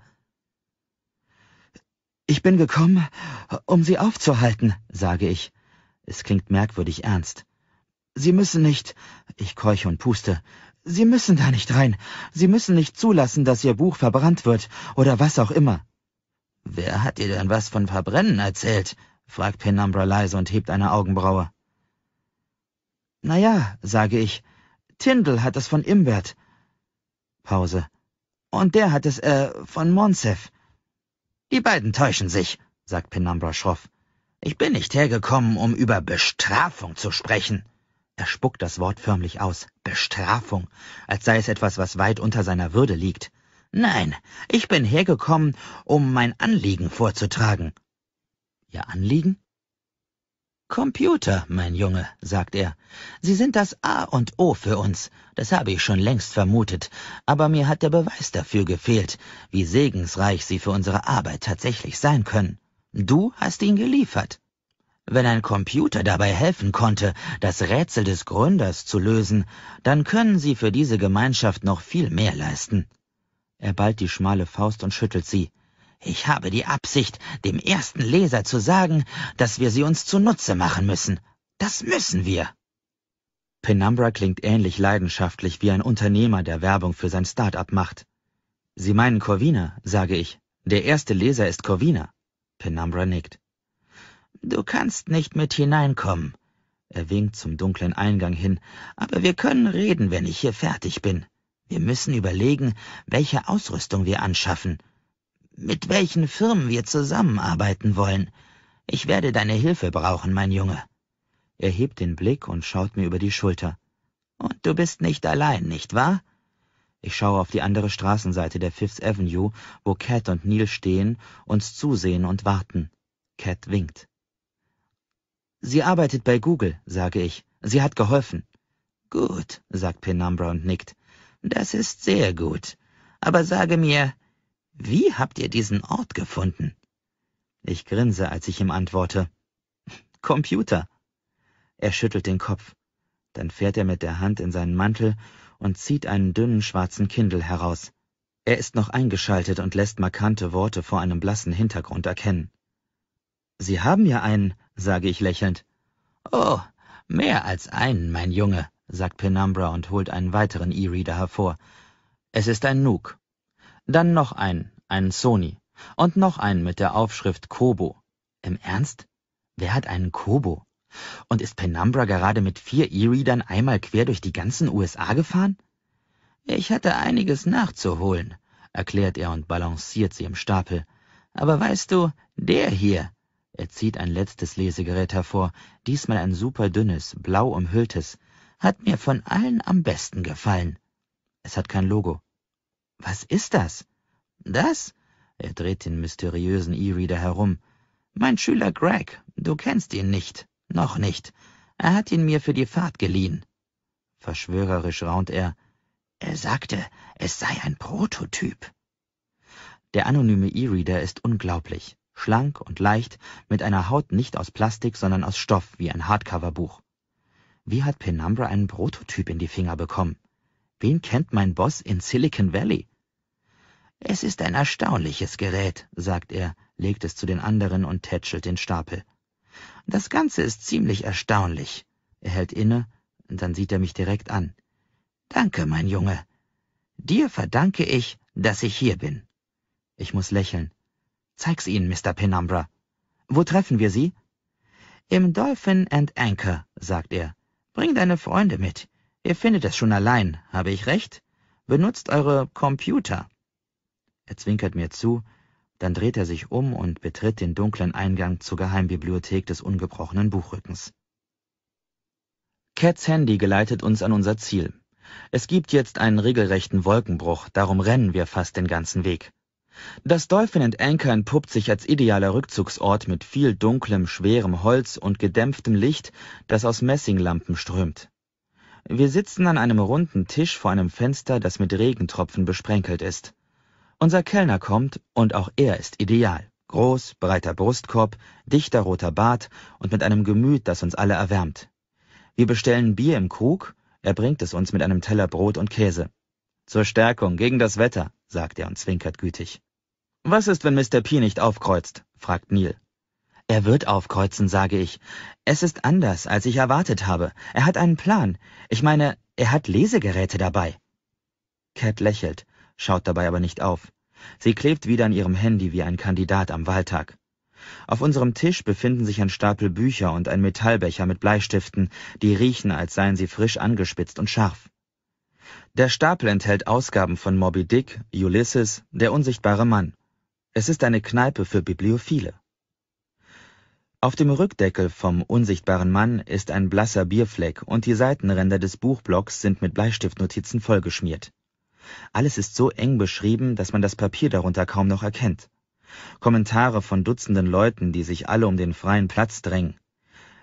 Ich bin gekommen, um Sie aufzuhalten, sage ich. Es klingt merkwürdig ernst. Sie müssen nicht. Ich keuche und puste. Sie müssen da nicht rein. Sie müssen nicht zulassen, dass Ihr Buch verbrannt wird oder was auch immer. Wer hat dir denn was von Verbrennen erzählt? fragt Penumbra leise und hebt eine Augenbraue. Na ja, sage ich. Tindel hat es von Imbert. Pause. Und der hat es, äh, von Monsef. Die beiden täuschen sich, sagt Penumbra schroff. Ich bin nicht hergekommen, um über Bestrafung zu sprechen. Er spuckt das Wort förmlich aus. Bestrafung, als sei es etwas, was weit unter seiner Würde liegt. Nein, ich bin hergekommen, um mein Anliegen vorzutragen. Ihr Anliegen? Computer, mein Junge, sagt er, sie sind das A und O für uns, das habe ich schon längst vermutet, aber mir hat der Beweis dafür gefehlt, wie segensreich sie für unsere Arbeit tatsächlich sein können. Du hast ihn geliefert. Wenn ein Computer dabei helfen konnte, das Rätsel des Gründers zu lösen, dann können sie für diese Gemeinschaft noch viel mehr leisten. Er ballt die schmale Faust und schüttelt sie. Ich habe die Absicht, dem ersten Leser zu sagen, dass wir sie uns zunutze machen müssen. Das müssen wir. Penumbra klingt ähnlich leidenschaftlich wie ein Unternehmer, der Werbung für sein Start-up macht. Sie meinen Corvina, sage ich. Der erste Leser ist Corvina. Penumbra nickt. Du kannst nicht mit hineinkommen. Er winkt zum dunklen Eingang hin, aber wir können reden, wenn ich hier fertig bin. Wir müssen überlegen, welche Ausrüstung wir anschaffen mit welchen Firmen wir zusammenarbeiten wollen. Ich werde deine Hilfe brauchen, mein Junge. Er hebt den Blick und schaut mir über die Schulter. Und du bist nicht allein, nicht wahr? Ich schaue auf die andere Straßenseite der Fifth Avenue, wo Cat und Neil stehen, uns zusehen und warten. Cat winkt. Sie arbeitet bei Google, sage ich. Sie hat geholfen. Gut, sagt Penumbra und nickt. Das ist sehr gut. Aber sage mir, wie habt ihr diesen Ort gefunden? Ich grinse, als ich ihm antworte. Computer. Er schüttelt den Kopf. Dann fährt er mit der Hand in seinen Mantel und zieht einen dünnen schwarzen Kindel heraus. Er ist noch eingeschaltet und lässt markante Worte vor einem blassen Hintergrund erkennen. Sie haben ja einen, sage ich lächelnd. Oh, mehr als einen, mein Junge, sagt Penumbra und holt einen weiteren E-Reader hervor. Es ist ein Nuke. Dann noch einen, einen Sony. Und noch einen mit der Aufschrift Kobo. Im Ernst? Wer hat einen Kobo? Und ist Penumbra gerade mit vier E-Readern einmal quer durch die ganzen USA gefahren? Ich hatte einiges nachzuholen, erklärt er und balanciert sie im Stapel. Aber weißt du, der hier. Er zieht ein letztes Lesegerät hervor, diesmal ein superdünnes, blau umhülltes, hat mir von allen am besten gefallen. Es hat kein Logo. Was ist das? Das? Er dreht den mysteriösen E-Reader herum. Mein Schüler Greg. Du kennst ihn nicht. Noch nicht. Er hat ihn mir für die Fahrt geliehen. Verschwörerisch raunt er. Er sagte, es sei ein Prototyp. Der anonyme E-Reader ist unglaublich. Schlank und leicht, mit einer Haut nicht aus Plastik, sondern aus Stoff, wie ein Hardcover-Buch. Wie hat Penumbra einen Prototyp in die Finger bekommen? Wen kennt mein Boss in Silicon Valley? Es ist ein erstaunliches Gerät, sagt er, legt es zu den anderen und tätschelt den Stapel. Das Ganze ist ziemlich erstaunlich. Er hält inne, dann sieht er mich direkt an. Danke, mein Junge. Dir verdanke ich, dass ich hier bin. Ich muss lächeln. Zeig's Ihnen, Mr. Penumbra. Wo treffen wir Sie? Im Dolphin and Anchor, sagt er. Bring deine Freunde mit. Ihr findet es schon allein, habe ich recht? Benutzt eure Computer. Er zwinkert mir zu, dann dreht er sich um und betritt den dunklen Eingang zur Geheimbibliothek des ungebrochenen Buchrückens. Cats Handy geleitet uns an unser Ziel. Es gibt jetzt einen regelrechten Wolkenbruch, darum rennen wir fast den ganzen Weg. Das Dolphin and Anchor entpuppt sich als idealer Rückzugsort mit viel dunklem, schwerem Holz und gedämpftem Licht, das aus Messinglampen strömt. Wir sitzen an einem runden Tisch vor einem Fenster, das mit Regentropfen besprenkelt ist. Unser Kellner kommt, und auch er ist ideal. Groß, breiter Brustkorb, dichter roter Bart und mit einem Gemüt, das uns alle erwärmt. Wir bestellen Bier im Krug, er bringt es uns mit einem Teller Brot und Käse. Zur Stärkung gegen das Wetter, sagt er und zwinkert gütig. Was ist, wenn Mr. P nicht aufkreuzt? fragt Neil. Er wird aufkreuzen, sage ich. Es ist anders, als ich erwartet habe. Er hat einen Plan. Ich meine, er hat Lesegeräte dabei. Cat lächelt schaut dabei aber nicht auf. Sie klebt wieder an ihrem Handy wie ein Kandidat am Wahltag. Auf unserem Tisch befinden sich ein Stapel Bücher und ein Metallbecher mit Bleistiften, die riechen, als seien sie frisch angespitzt und scharf. Der Stapel enthält Ausgaben von Moby Dick, Ulysses, Der unsichtbare Mann. Es ist eine Kneipe für Bibliophile. Auf dem Rückdeckel vom unsichtbaren Mann ist ein blasser Bierfleck und die Seitenränder des Buchblocks sind mit Bleistiftnotizen vollgeschmiert. Alles ist so eng beschrieben, dass man das Papier darunter kaum noch erkennt. Kommentare von Dutzenden Leuten, die sich alle um den freien Platz drängen.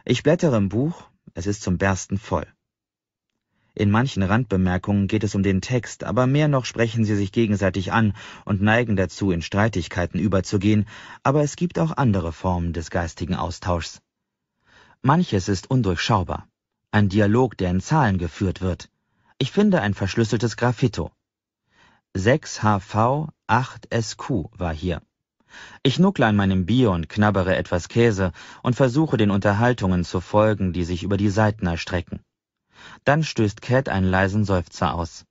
Ich blättere im Buch, es ist zum Bersten voll. In manchen Randbemerkungen geht es um den Text, aber mehr noch sprechen sie sich gegenseitig an und neigen dazu, in Streitigkeiten überzugehen, aber es gibt auch andere Formen des geistigen Austauschs. Manches ist undurchschaubar. Ein Dialog, der in Zahlen geführt wird. Ich finde ein verschlüsseltes Graffito. 6HV8SQ war hier. Ich nuckle an meinem Bier und knabbere etwas Käse und versuche den Unterhaltungen zu folgen, die sich über die Seiten erstrecken. Dann stößt Cat einen leisen Seufzer aus.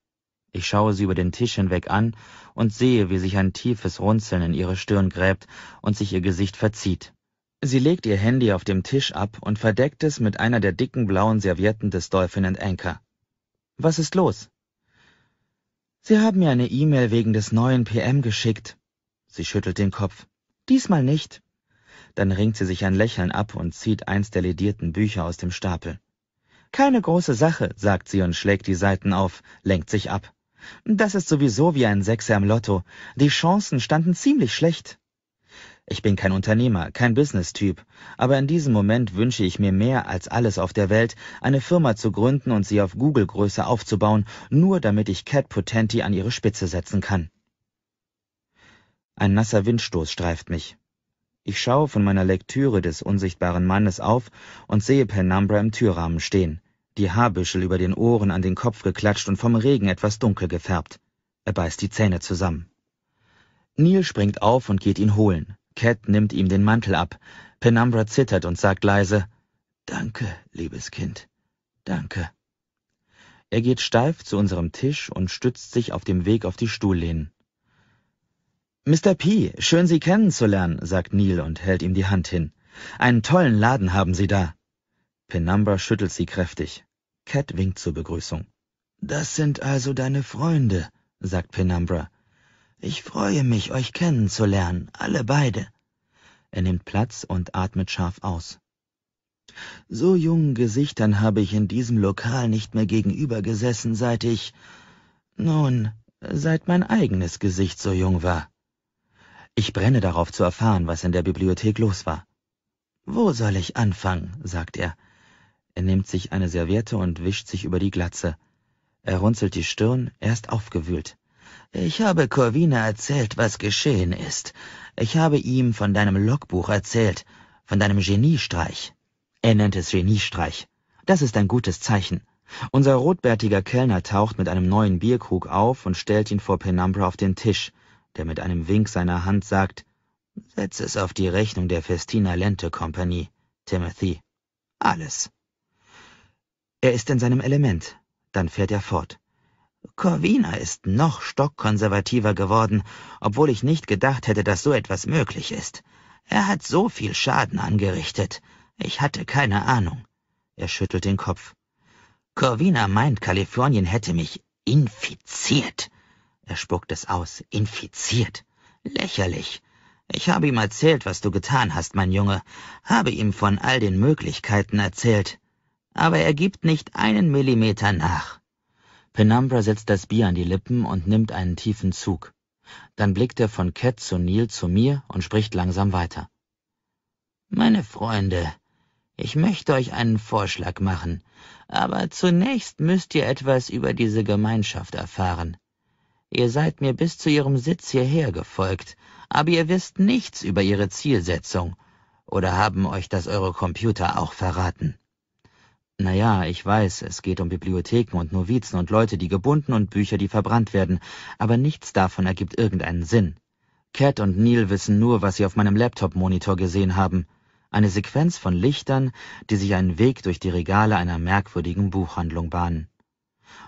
Ich schaue sie über den Tisch hinweg an und sehe, wie sich ein tiefes Runzeln in ihre Stirn gräbt und sich ihr Gesicht verzieht. Sie legt ihr Handy auf dem Tisch ab und verdeckt es mit einer der dicken blauen Servietten des Dolphin and Anchor. Was ist los? Sie haben mir eine E-Mail wegen des neuen PM geschickt. Sie schüttelt den Kopf. Diesmal nicht. Dann ringt sie sich ein Lächeln ab und zieht eins der ledierten Bücher aus dem Stapel. Keine große Sache, sagt sie und schlägt die Seiten auf, lenkt sich ab. Das ist sowieso wie ein Sechser im Lotto. Die Chancen standen ziemlich schlecht. Ich bin kein Unternehmer, kein Business-Typ, aber in diesem Moment wünsche ich mir mehr als alles auf der Welt, eine Firma zu gründen und sie auf Google-Größe aufzubauen, nur damit ich Cat Potenti an ihre Spitze setzen kann. Ein nasser Windstoß streift mich. Ich schaue von meiner Lektüre des unsichtbaren Mannes auf und sehe Penumbra im Türrahmen stehen, die Haarbüschel über den Ohren an den Kopf geklatscht und vom Regen etwas dunkel gefärbt. Er beißt die Zähne zusammen. Neil springt auf und geht ihn holen. Cat nimmt ihm den Mantel ab. Penumbra zittert und sagt leise, Danke, liebes Kind. Danke. Er geht steif zu unserem Tisch und stützt sich auf dem Weg auf die Stuhllehnen. Mr. P., schön Sie kennenzulernen, sagt Neil und hält ihm die Hand hin. Einen tollen Laden haben Sie da. Penumbra schüttelt sie kräftig. Cat winkt zur Begrüßung. Das sind also deine Freunde, sagt Penumbra. Ich freue mich, euch kennenzulernen, alle beide. Er nimmt Platz und atmet scharf aus. So jungen Gesichtern habe ich in diesem Lokal nicht mehr gegenüber gesessen, seit ich, nun, seit mein eigenes Gesicht so jung war. Ich brenne darauf zu erfahren, was in der Bibliothek los war. Wo soll ich anfangen? sagt er. Er nimmt sich eine Serviette und wischt sich über die Glatze. Er runzelt die Stirn, er ist aufgewühlt. Ich habe Corvina erzählt, was geschehen ist. Ich habe ihm von deinem Logbuch erzählt, von deinem Geniestreich. Er nennt es Geniestreich. Das ist ein gutes Zeichen. Unser rotbärtiger Kellner taucht mit einem neuen Bierkrug auf und stellt ihn vor Penumbra auf den Tisch, der mit einem Wink seiner Hand sagt, Setz es auf die Rechnung der Festina Lente Company, Timothy. Alles. Er ist in seinem Element. Dann fährt er fort. Corvina ist noch stockkonservativer geworden, obwohl ich nicht gedacht hätte, dass so etwas möglich ist. Er hat so viel Schaden angerichtet. Ich hatte keine Ahnung. Er schüttelt den Kopf. Corvina meint, Kalifornien hätte mich infiziert. Er spuckt es aus. Infiziert. Lächerlich. Ich habe ihm erzählt, was du getan hast, mein Junge, habe ihm von all den Möglichkeiten erzählt. Aber er gibt nicht einen Millimeter nach. Penumbra setzt das Bier an die Lippen und nimmt einen tiefen Zug. Dann blickt er von Cat zu Neil zu mir und spricht langsam weiter. Meine Freunde, ich möchte euch einen Vorschlag machen, aber zunächst müsst ihr etwas über diese Gemeinschaft erfahren. Ihr seid mir bis zu ihrem Sitz hierher gefolgt, aber ihr wisst nichts über ihre Zielsetzung oder haben euch das eure Computer auch verraten. Na ja, ich weiß, es geht um Bibliotheken und Novizen und Leute, die gebunden und Bücher, die verbrannt werden, aber nichts davon ergibt irgendeinen Sinn. Cat und Neil wissen nur, was sie auf meinem Laptop-Monitor gesehen haben. Eine Sequenz von Lichtern, die sich einen Weg durch die Regale einer merkwürdigen Buchhandlung bahnen.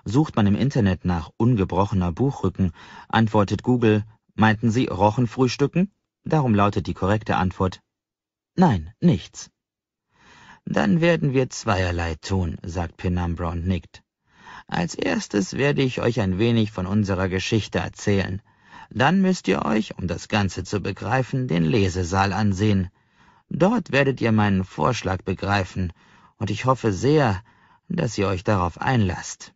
Sucht man im Internet nach ungebrochener Buchrücken, antwortet Google, meinten Sie Rochen frühstücken? Darum lautet die korrekte Antwort Nein, nichts. Dann werden wir zweierlei tun, sagt Penumbra und nickt. Als erstes werde ich euch ein wenig von unserer Geschichte erzählen. Dann müsst ihr euch, um das Ganze zu begreifen, den Lesesaal ansehen. Dort werdet ihr meinen Vorschlag begreifen, und ich hoffe sehr, dass ihr euch darauf einlasst.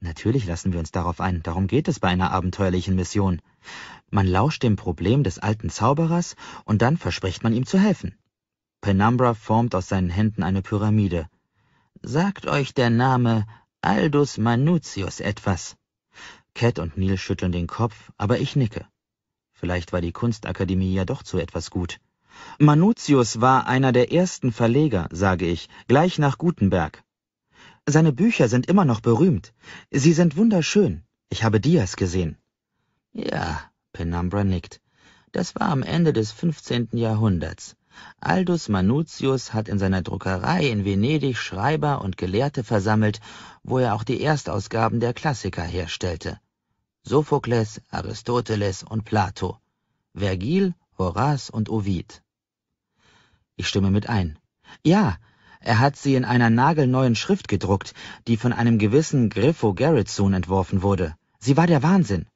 Natürlich lassen wir uns darauf ein, darum geht es bei einer abenteuerlichen Mission. Man lauscht dem Problem des alten Zauberers, und dann verspricht man ihm zu helfen. Penumbra formt aus seinen Händen eine Pyramide. Sagt euch der Name Aldus Manutius etwas? Cat und Neil schütteln den Kopf, aber ich nicke. Vielleicht war die Kunstakademie ja doch zu etwas gut. Manutius war einer der ersten Verleger, sage ich, gleich nach Gutenberg. Seine Bücher sind immer noch berühmt. Sie sind wunderschön. Ich habe Dias gesehen. Ja, Penumbra nickt. Das war am Ende des 15. Jahrhunderts. Aldus Manutius hat in seiner Druckerei in Venedig Schreiber und Gelehrte versammelt, wo er auch die Erstausgaben der Klassiker herstellte. Sophokles, Aristoteles und Plato, Vergil, Horaz und Ovid. Ich stimme mit ein. Ja, er hat sie in einer nagelneuen Schrift gedruckt, die von einem gewissen Griffo Gerritsoon entworfen wurde. Sie war der Wahnsinn.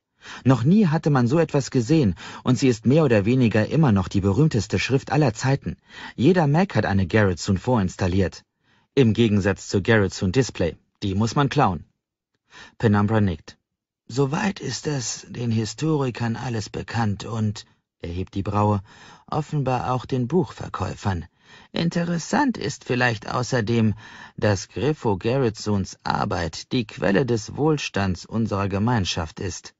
Noch nie hatte man so etwas gesehen, und sie ist mehr oder weniger immer noch die berühmteste Schrift aller Zeiten. Jeder Mac hat eine Garrettsoon vorinstalliert. Im Gegensatz zur Garrettsoon Display. Die muss man klauen. Penumbra nickt. Soweit ist es den Historikern alles bekannt und, er hebt die Braue, offenbar auch den Buchverkäufern. Interessant ist vielleicht außerdem, dass Griffo Garrettsoons Arbeit die Quelle des Wohlstands unserer Gemeinschaft ist.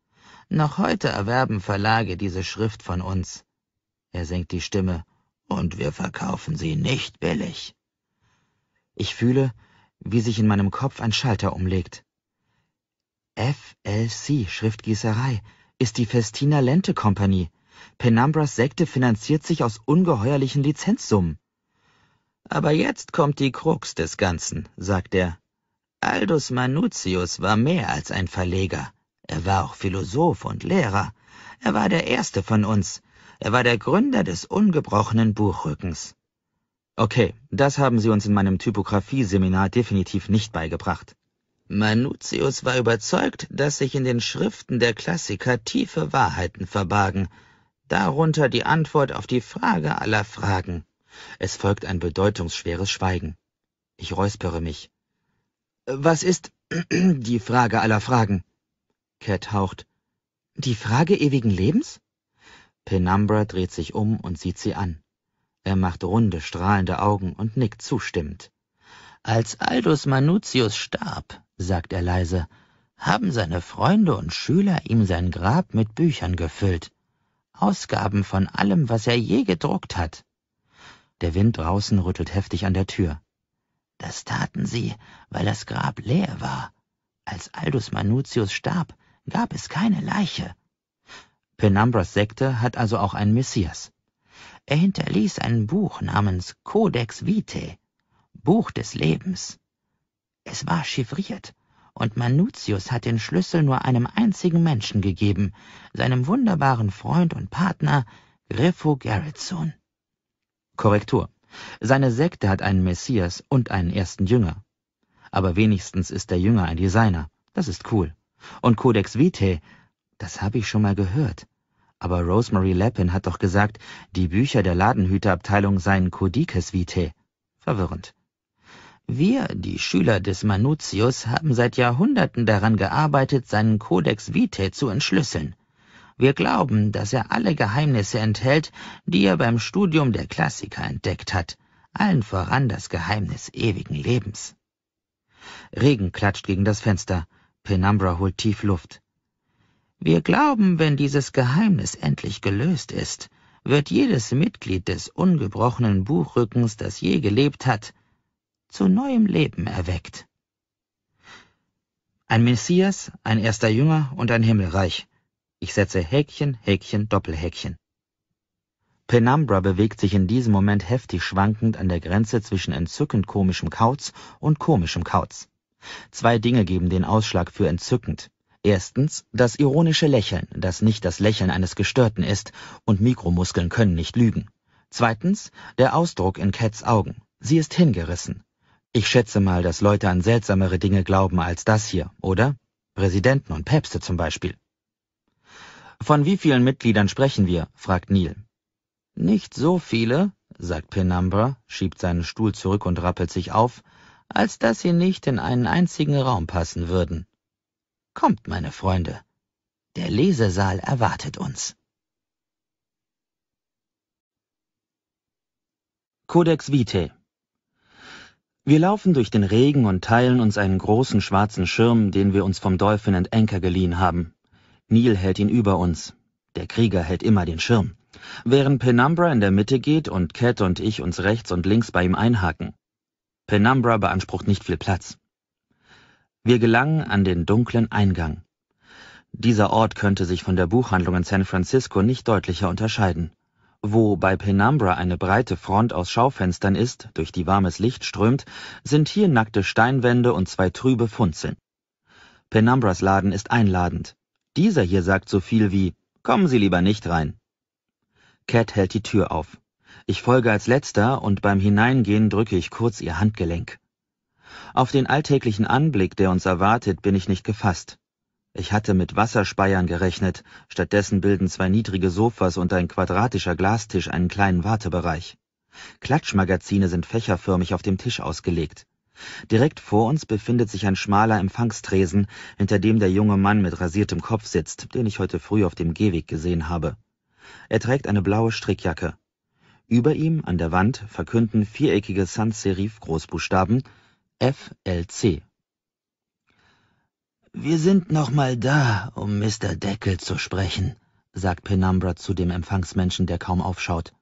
Noch heute erwerben Verlage diese Schrift von uns. Er senkt die Stimme. Und wir verkaufen sie nicht billig. Ich fühle, wie sich in meinem Kopf ein Schalter umlegt. FLC Schriftgießerei ist die Festina Lente Company. Penumbras Sekte finanziert sich aus ungeheuerlichen Lizenzsummen. Aber jetzt kommt die Krux des Ganzen, sagt er. Aldus Manutius war mehr als ein Verleger. Er war auch Philosoph und Lehrer. Er war der Erste von uns. Er war der Gründer des ungebrochenen Buchrückens. Okay, das haben Sie uns in meinem Typografieseminar definitiv nicht beigebracht. Manutius war überzeugt, dass sich in den Schriften der Klassiker tiefe Wahrheiten verbargen, darunter die Antwort auf die Frage aller Fragen. Es folgt ein bedeutungsschweres Schweigen. Ich räuspere mich. Was ist die Frage aller Fragen? Cat haucht. Die Frage ewigen Lebens? Penumbra dreht sich um und sieht sie an. Er macht runde, strahlende Augen und nickt zustimmend. Als Aldus Manutius starb, sagt er leise, haben seine Freunde und Schüler ihm sein Grab mit Büchern gefüllt. Ausgaben von allem, was er je gedruckt hat. Der Wind draußen rüttelt heftig an der Tür. Das taten sie, weil das Grab leer war. Als Aldus Manutius starb, gab es keine Leiche. Penumbras Sekte hat also auch einen Messias. Er hinterließ ein Buch namens Codex Vitae, Buch des Lebens. Es war chiffriert, und Manutius hat den Schlüssel nur einem einzigen Menschen gegeben, seinem wunderbaren Freund und Partner Griffo Gerritson. Korrektur. Seine Sekte hat einen Messias und einen ersten Jünger. Aber wenigstens ist der Jünger ein Designer. Das ist cool. Und Codex Vitae, das habe ich schon mal gehört. Aber Rosemary Lappin hat doch gesagt, die Bücher der Ladenhüterabteilung seien Codices Vitae. Verwirrend. Wir, die Schüler des Manutius, haben seit Jahrhunderten daran gearbeitet, seinen Codex Vitae zu entschlüsseln. Wir glauben, dass er alle Geheimnisse enthält, die er beim Studium der Klassiker entdeckt hat, allen voran das Geheimnis ewigen Lebens. Regen klatscht gegen das Fenster. Penumbra holt tief Luft. Wir glauben, wenn dieses Geheimnis endlich gelöst ist, wird jedes Mitglied des ungebrochenen Buchrückens, das je gelebt hat, zu neuem Leben erweckt. Ein Messias, ein erster Jünger und ein Himmelreich. Ich setze Häkchen, Häkchen, Doppelhäkchen. Penumbra bewegt sich in diesem Moment heftig schwankend an der Grenze zwischen entzückend komischem Kauz und komischem Kauz. Zwei Dinge geben den Ausschlag für entzückend. Erstens das ironische Lächeln, das nicht das Lächeln eines Gestörten ist, und Mikromuskeln können nicht lügen. Zweitens der Ausdruck in Cats Augen. Sie ist hingerissen. Ich schätze mal, dass Leute an seltsamere Dinge glauben als das hier, oder? Präsidenten und Päpste zum Beispiel. Von wie vielen Mitgliedern sprechen wir? fragt Neil. Nicht so viele, sagt Penumbra, schiebt seinen Stuhl zurück und rappelt sich auf als dass sie nicht in einen einzigen Raum passen würden. Kommt, meine Freunde, der Lesesaal erwartet uns. Codex Vitae wir laufen durch den Regen und teilen uns einen großen schwarzen Schirm, den wir uns vom Dolphin and Anchor geliehen haben. Neil hält ihn über uns. Der Krieger hält immer den Schirm. Während Penumbra in der Mitte geht und Cat und ich uns rechts und links bei ihm einhaken. Penumbra beansprucht nicht viel Platz. Wir gelangen an den dunklen Eingang. Dieser Ort könnte sich von der Buchhandlung in San Francisco nicht deutlicher unterscheiden. Wo bei Penumbra eine breite Front aus Schaufenstern ist, durch die warmes Licht strömt, sind hier nackte Steinwände und zwei trübe Funzeln. Penumbras Laden ist einladend. Dieser hier sagt so viel wie, kommen Sie lieber nicht rein. Cat hält die Tür auf. Ich folge als Letzter und beim Hineingehen drücke ich kurz ihr Handgelenk. Auf den alltäglichen Anblick, der uns erwartet, bin ich nicht gefasst. Ich hatte mit Wasserspeiern gerechnet, stattdessen bilden zwei niedrige Sofas und ein quadratischer Glastisch einen kleinen Wartebereich. Klatschmagazine sind fächerförmig auf dem Tisch ausgelegt. Direkt vor uns befindet sich ein schmaler Empfangstresen, hinter dem der junge Mann mit rasiertem Kopf sitzt, den ich heute früh auf dem Gehweg gesehen habe. Er trägt eine blaue Strickjacke. Über ihm an der Wand verkünden viereckige Sans-Serif-Großbuchstaben FLC. Wir sind noch mal da, um Mr. Deckel zu sprechen, sagt Penumbra zu dem Empfangsmenschen, der kaum aufschaut.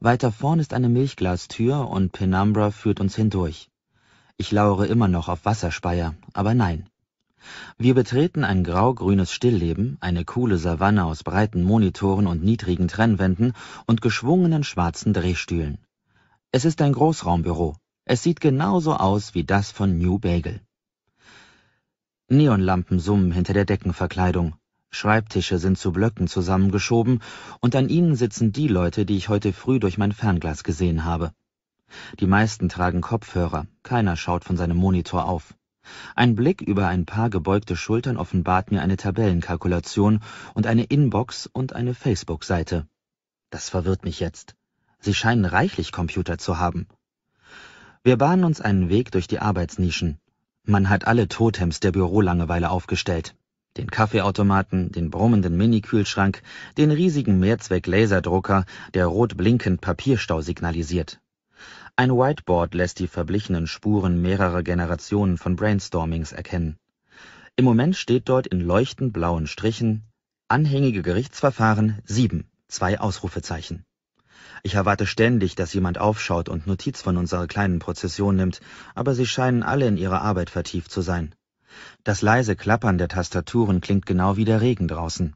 Weiter vorn ist eine Milchglastür und Penumbra führt uns hindurch. Ich lauere immer noch auf Wasserspeier, aber nein. Wir betreten ein graugrünes Stillleben, eine coole Savanne aus breiten Monitoren und niedrigen Trennwänden und geschwungenen schwarzen Drehstühlen. Es ist ein Großraumbüro. Es sieht genauso aus wie das von New Bagel. Neonlampen summen hinter der Deckenverkleidung. Schreibtische sind zu Blöcken zusammengeschoben und an ihnen sitzen die Leute, die ich heute früh durch mein Fernglas gesehen habe. Die meisten tragen Kopfhörer, keiner schaut von seinem Monitor auf. Ein Blick über ein paar gebeugte Schultern offenbart mir eine Tabellenkalkulation und eine Inbox und eine Facebook-Seite. Das verwirrt mich jetzt. Sie scheinen reichlich Computer zu haben. Wir bahnen uns einen Weg durch die Arbeitsnischen. Man hat alle Totems der Bürolangeweile aufgestellt. Den Kaffeeautomaten, den brummenden Minikühlschrank, den riesigen Mehrzweck-Laserdrucker, der rot blinkend Papierstau signalisiert. Ein Whiteboard lässt die verblichenen Spuren mehrerer Generationen von Brainstormings erkennen. Im Moment steht dort in leuchtend blauen Strichen Anhängige Gerichtsverfahren 7, zwei Ausrufezeichen. Ich erwarte ständig, dass jemand aufschaut und Notiz von unserer kleinen Prozession nimmt, aber sie scheinen alle in ihre Arbeit vertieft zu sein. Das leise Klappern der Tastaturen klingt genau wie der Regen draußen.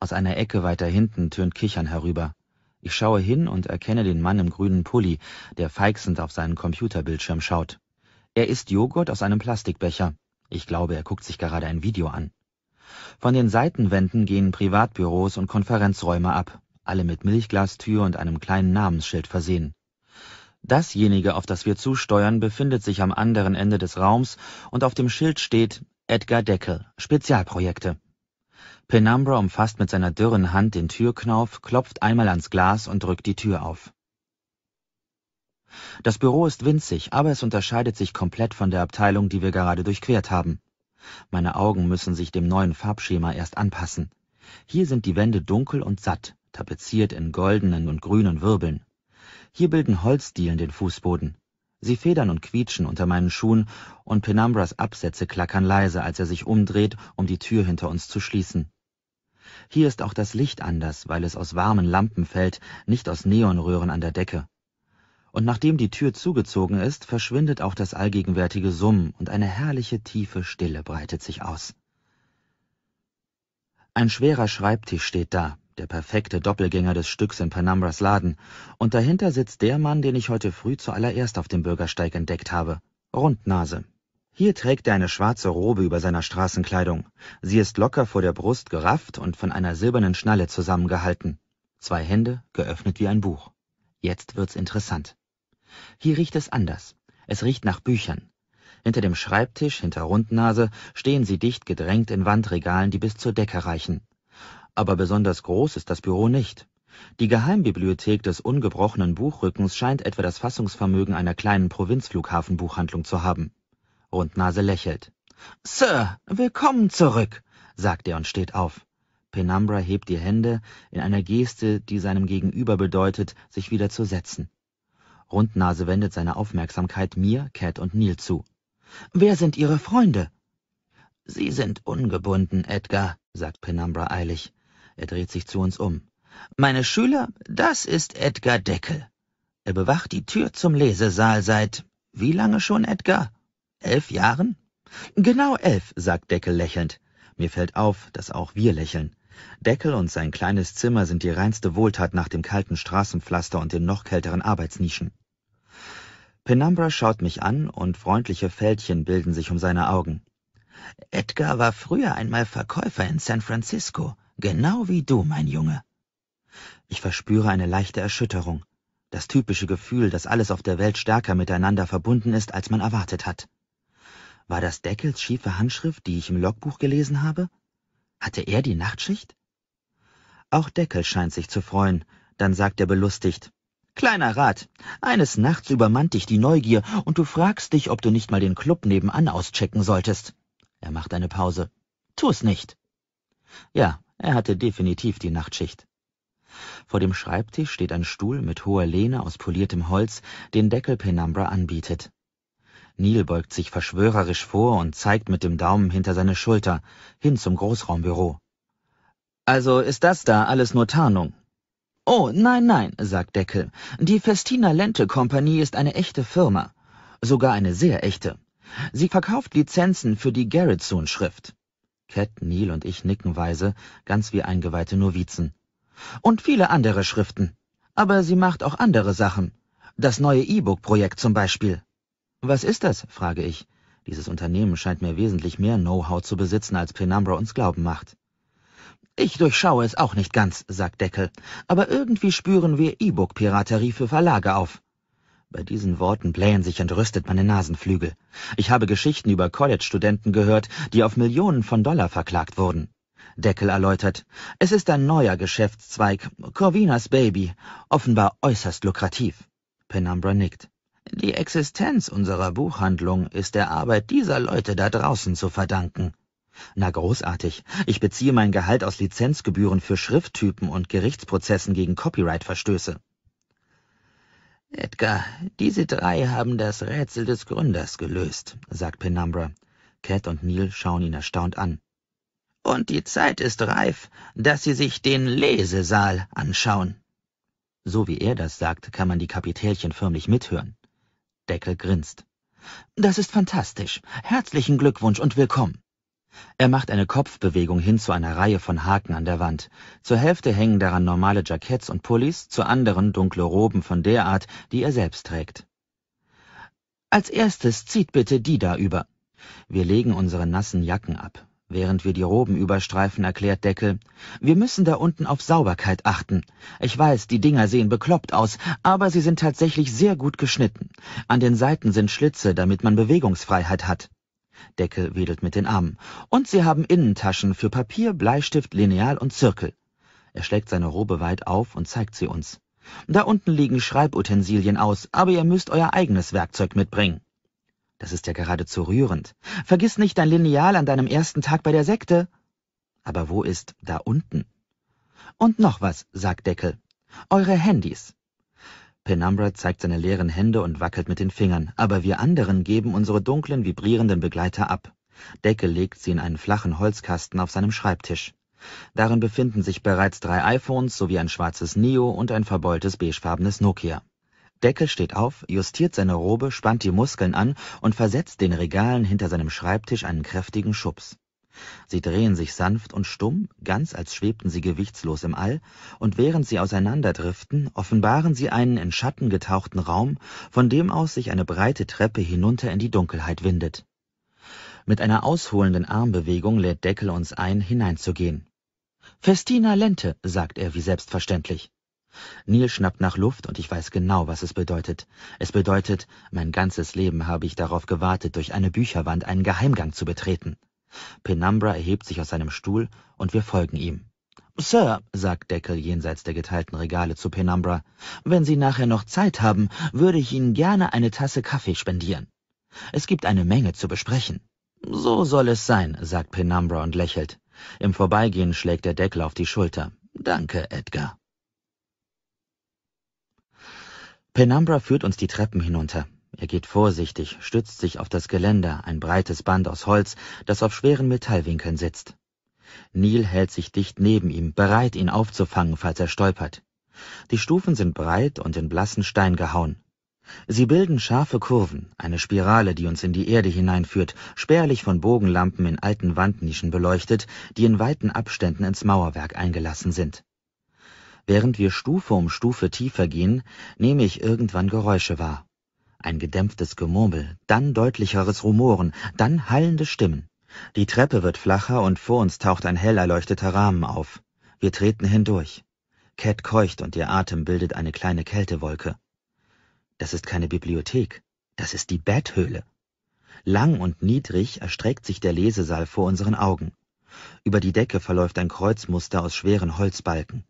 Aus einer Ecke weiter hinten tönt Kichern herüber. Ich schaue hin und erkenne den Mann im grünen Pulli, der feixend auf seinen Computerbildschirm schaut. Er isst Joghurt aus einem Plastikbecher. Ich glaube, er guckt sich gerade ein Video an. Von den Seitenwänden gehen Privatbüros und Konferenzräume ab, alle mit Milchglastür und einem kleinen Namensschild versehen. Dasjenige, auf das wir zusteuern, befindet sich am anderen Ende des Raums und auf dem Schild steht Edgar Deckel, Spezialprojekte. Penumbra umfasst mit seiner dürren Hand den Türknauf, klopft einmal ans Glas und drückt die Tür auf. Das Büro ist winzig, aber es unterscheidet sich komplett von der Abteilung, die wir gerade durchquert haben. Meine Augen müssen sich dem neuen Farbschema erst anpassen. Hier sind die Wände dunkel und satt, tapeziert in goldenen und grünen Wirbeln. Hier bilden Holzdielen den Fußboden. Sie federn und quietschen unter meinen Schuhen, und Penumbras Absätze klackern leise, als er sich umdreht, um die Tür hinter uns zu schließen. Hier ist auch das Licht anders, weil es aus warmen Lampen fällt, nicht aus Neonröhren an der Decke. Und nachdem die Tür zugezogen ist, verschwindet auch das allgegenwärtige Summen und eine herrliche tiefe Stille breitet sich aus. Ein schwerer Schreibtisch steht da, der perfekte Doppelgänger des Stücks in Penumbras Laden, und dahinter sitzt der Mann, den ich heute früh zuallererst auf dem Bürgersteig entdeckt habe, Rundnase, hier trägt er eine schwarze Robe über seiner Straßenkleidung. Sie ist locker vor der Brust gerafft und von einer silbernen Schnalle zusammengehalten. Zwei Hände, geöffnet wie ein Buch. Jetzt wird's interessant. Hier riecht es anders. Es riecht nach Büchern. Hinter dem Schreibtisch, hinter Rundnase, stehen sie dicht gedrängt in Wandregalen, die bis zur Decke reichen. Aber besonders groß ist das Büro nicht. Die Geheimbibliothek des ungebrochenen Buchrückens scheint etwa das Fassungsvermögen einer kleinen Provinzflughafenbuchhandlung zu haben. Rundnase lächelt. Sir, willkommen zurück, sagt er und steht auf. Penumbra hebt die Hände in einer Geste, die seinem Gegenüber bedeutet, sich wieder zu setzen. Rundnase wendet seine Aufmerksamkeit mir, Cat und Neil zu. Wer sind Ihre Freunde? Sie sind ungebunden, Edgar, sagt Penumbra eilig. Er dreht sich zu uns um. Meine Schüler, das ist Edgar Deckel. Er bewacht die Tür zum Lesesaal seit wie lange schon, Edgar? Elf Jahren? Genau elf, sagt Deckel lächelnd. Mir fällt auf, dass auch wir lächeln. Deckel und sein kleines Zimmer sind die reinste Wohltat nach dem kalten Straßenpflaster und den noch kälteren Arbeitsnischen. Penumbra schaut mich an und freundliche Fältchen bilden sich um seine Augen. Edgar war früher einmal Verkäufer in San Francisco, genau wie du, mein Junge. Ich verspüre eine leichte Erschütterung, das typische Gefühl, dass alles auf der Welt stärker miteinander verbunden ist, als man erwartet hat. War das Deckels schiefe Handschrift, die ich im Logbuch gelesen habe? Hatte er die Nachtschicht? Auch Deckel scheint sich zu freuen, dann sagt er belustigt, Kleiner Rat, eines Nachts übermannt dich die Neugier und du fragst dich, ob du nicht mal den Club nebenan auschecken solltest. Er macht eine Pause. Tu es nicht. Ja, er hatte definitiv die Nachtschicht. Vor dem Schreibtisch steht ein Stuhl mit hoher Lehne aus poliertem Holz, den Deckel Penumbra anbietet. Neil beugt sich verschwörerisch vor und zeigt mit dem Daumen hinter seine Schulter, hin zum Großraumbüro. Also ist das da alles nur Tarnung? Oh, nein, nein, sagt Deckel. Die Festina Lente Kompanie ist eine echte Firma. Sogar eine sehr echte. Sie verkauft Lizenzen für die Garrettson-Schrift. Cat, Neil und ich nicken weise, ganz wie eingeweihte Novizen. Und viele andere Schriften. Aber sie macht auch andere Sachen. Das neue E-Book-Projekt zum Beispiel. Was ist das? frage ich. Dieses Unternehmen scheint mir wesentlich mehr Know-how zu besitzen, als Penumbra uns glauben macht. Ich durchschaue es auch nicht ganz, sagt Deckel, aber irgendwie spüren wir E-Book-Piraterie für Verlage auf. Bei diesen Worten blähen sich entrüstet meine Nasenflügel. Ich habe Geschichten über College-Studenten gehört, die auf Millionen von Dollar verklagt wurden. Deckel erläutert, es ist ein neuer Geschäftszweig, Corvinas Baby, offenbar äußerst lukrativ. Penumbra nickt. Die Existenz unserer Buchhandlung ist der Arbeit dieser Leute da draußen zu verdanken. Na großartig, ich beziehe mein Gehalt aus Lizenzgebühren für Schrifttypen und Gerichtsprozessen gegen Copyright-Verstöße. Edgar, diese drei haben das Rätsel des Gründers gelöst, sagt Penumbra. Cat und Neil schauen ihn erstaunt an. Und die Zeit ist reif, dass sie sich den Lesesaal anschauen. So wie er das sagt, kann man die Kapitälchen förmlich mithören. Deckel grinst. Das ist fantastisch. Herzlichen Glückwunsch und willkommen. Er macht eine Kopfbewegung hin zu einer Reihe von Haken an der Wand. Zur Hälfte hängen daran normale Jacketts und Pullis, zur anderen dunkle Roben von der Art, die er selbst trägt. Als erstes zieht bitte die da über. Wir legen unsere nassen Jacken ab während wir die Roben überstreifen, erklärt Deckel. Wir müssen da unten auf Sauberkeit achten. Ich weiß, die Dinger sehen bekloppt aus, aber sie sind tatsächlich sehr gut geschnitten. An den Seiten sind Schlitze, damit man Bewegungsfreiheit hat. Deckel wedelt mit den Armen. Und sie haben Innentaschen für Papier, Bleistift, Lineal und Zirkel. Er schlägt seine Robe weit auf und zeigt sie uns. Da unten liegen Schreibutensilien aus, aber ihr müsst euer eigenes Werkzeug mitbringen. Das ist ja geradezu rührend. Vergiss nicht dein Lineal an deinem ersten Tag bei der Sekte. Aber wo ist da unten? Und noch was, sagt Deckel. Eure Handys. Penumbra zeigt seine leeren Hände und wackelt mit den Fingern, aber wir anderen geben unsere dunklen, vibrierenden Begleiter ab. Deckel legt sie in einen flachen Holzkasten auf seinem Schreibtisch. Darin befinden sich bereits drei iPhones sowie ein schwarzes Neo und ein verbeultes beigefarbenes Nokia. Deckel steht auf, justiert seine Robe, spannt die Muskeln an und versetzt den Regalen hinter seinem Schreibtisch einen kräftigen Schubs. Sie drehen sich sanft und stumm, ganz als schwebten sie gewichtslos im All, und während sie auseinanderdriften, offenbaren sie einen in Schatten getauchten Raum, von dem aus sich eine breite Treppe hinunter in die Dunkelheit windet. Mit einer ausholenden Armbewegung lädt Deckel uns ein, hineinzugehen. Festina Lente, sagt er wie selbstverständlich. Neil schnappt nach Luft und ich weiß genau, was es bedeutet. Es bedeutet, mein ganzes Leben habe ich darauf gewartet, durch eine Bücherwand einen Geheimgang zu betreten. Penumbra erhebt sich aus seinem Stuhl und wir folgen ihm. Sir, sagt Deckel jenseits der geteilten Regale zu Penumbra, wenn Sie nachher noch Zeit haben, würde ich Ihnen gerne eine Tasse Kaffee spendieren. Es gibt eine Menge zu besprechen. So soll es sein, sagt Penumbra und lächelt. Im Vorbeigehen schlägt der Deckel auf die Schulter. Danke, Edgar. Penumbra führt uns die Treppen hinunter. Er geht vorsichtig, stützt sich auf das Geländer, ein breites Band aus Holz, das auf schweren Metallwinkeln sitzt. Neil hält sich dicht neben ihm, bereit, ihn aufzufangen, falls er stolpert. Die Stufen sind breit und in blassen Stein gehauen. Sie bilden scharfe Kurven, eine Spirale, die uns in die Erde hineinführt, spärlich von Bogenlampen in alten Wandnischen beleuchtet, die in weiten Abständen ins Mauerwerk eingelassen sind. Während wir Stufe um Stufe tiefer gehen, nehme ich irgendwann Geräusche wahr. Ein gedämpftes Gemurmel, dann deutlicheres Rumoren, dann hallende Stimmen. Die Treppe wird flacher und vor uns taucht ein hell erleuchteter Rahmen auf. Wir treten hindurch. Cat keucht und ihr Atem bildet eine kleine Kältewolke. Das ist keine Bibliothek, das ist die Betthöhle. Lang und niedrig erstreckt sich der Lesesaal vor unseren Augen. Über die Decke verläuft ein Kreuzmuster aus schweren Holzbalken.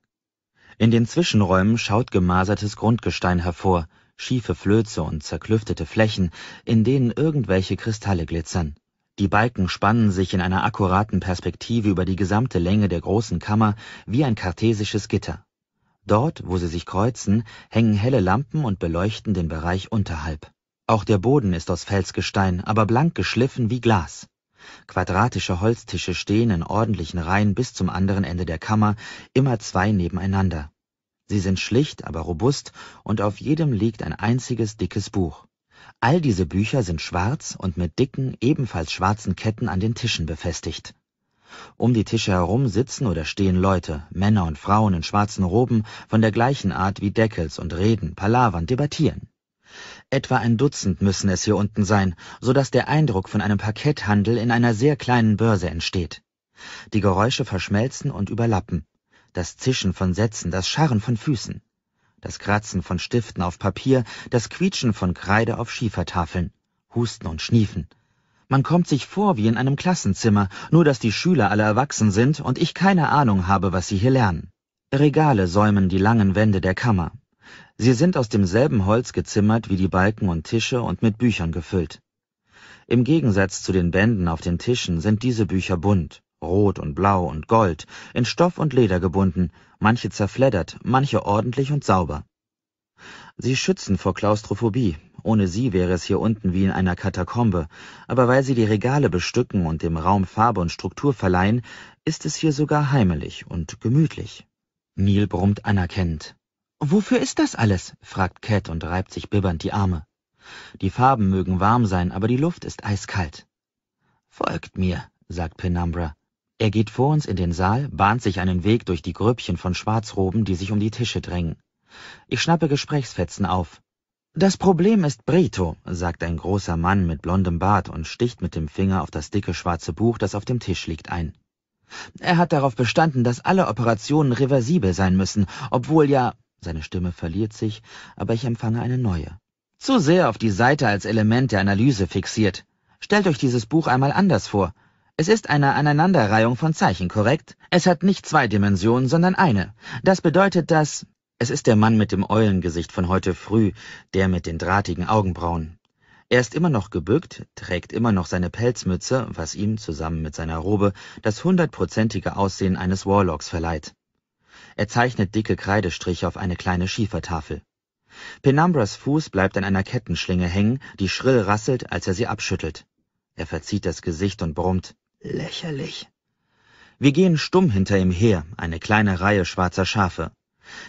In den Zwischenräumen schaut gemasertes Grundgestein hervor, schiefe Flöze und zerklüftete Flächen, in denen irgendwelche Kristalle glitzern. Die Balken spannen sich in einer akkuraten Perspektive über die gesamte Länge der großen Kammer wie ein kartesisches Gitter. Dort, wo sie sich kreuzen, hängen helle Lampen und beleuchten den Bereich unterhalb. Auch der Boden ist aus Felsgestein, aber blank geschliffen wie Glas. Quadratische Holztische stehen in ordentlichen Reihen bis zum anderen Ende der Kammer, immer zwei nebeneinander. Sie sind schlicht, aber robust, und auf jedem liegt ein einziges dickes Buch. All diese Bücher sind schwarz und mit dicken, ebenfalls schwarzen Ketten an den Tischen befestigt. Um die Tische herum sitzen oder stehen Leute, Männer und Frauen in schwarzen Roben von der gleichen Art wie Deckels und reden, palavern, debattieren. Etwa ein Dutzend müssen es hier unten sein, so dass der Eindruck von einem Parketthandel in einer sehr kleinen Börse entsteht. Die Geräusche verschmelzen und überlappen. Das Zischen von Sätzen, das Scharren von Füßen, das Kratzen von Stiften auf Papier, das Quietschen von Kreide auf Schiefertafeln, Husten und Schniefen. Man kommt sich vor wie in einem Klassenzimmer, nur dass die Schüler alle erwachsen sind und ich keine Ahnung habe, was sie hier lernen. Regale säumen die langen Wände der Kammer. Sie sind aus demselben Holz gezimmert wie die Balken und Tische und mit Büchern gefüllt. Im Gegensatz zu den Bänden auf den Tischen sind diese Bücher bunt, rot und blau und gold, in Stoff und Leder gebunden, manche zerfleddert, manche ordentlich und sauber. Sie schützen vor Klaustrophobie, ohne sie wäre es hier unten wie in einer Katakombe, aber weil sie die Regale bestücken und dem Raum Farbe und Struktur verleihen, ist es hier sogar heimelig und gemütlich. Neil brummt anerkennend. Wofür ist das alles? fragt Cat und reibt sich bibbernd die Arme. Die Farben mögen warm sein, aber die Luft ist eiskalt. Folgt mir, sagt Penumbra. Er geht vor uns in den Saal, bahnt sich einen Weg durch die Grüppchen von Schwarzroben, die sich um die Tische drängen. Ich schnappe Gesprächsfetzen auf. Das Problem ist Brito, sagt ein großer Mann mit blondem Bart und sticht mit dem Finger auf das dicke schwarze Buch, das auf dem Tisch liegt, ein. Er hat darauf bestanden, dass alle Operationen reversibel sein müssen, obwohl ja seine Stimme verliert sich, aber ich empfange eine neue. Zu sehr auf die Seite als Element der Analyse fixiert. Stellt euch dieses Buch einmal anders vor. Es ist eine Aneinanderreihung von Zeichen, korrekt? Es hat nicht zwei Dimensionen, sondern eine. Das bedeutet, dass... Es ist der Mann mit dem Eulengesicht von heute früh, der mit den drahtigen Augenbrauen. Er ist immer noch gebückt, trägt immer noch seine Pelzmütze, was ihm zusammen mit seiner Robe das hundertprozentige Aussehen eines Warlocks verleiht. Er zeichnet dicke Kreidestriche auf eine kleine Schiefertafel. Penumbras Fuß bleibt an einer Kettenschlinge hängen, die schrill rasselt, als er sie abschüttelt. Er verzieht das Gesicht und brummt. Lächerlich. Wir gehen stumm hinter ihm her, eine kleine Reihe schwarzer Schafe.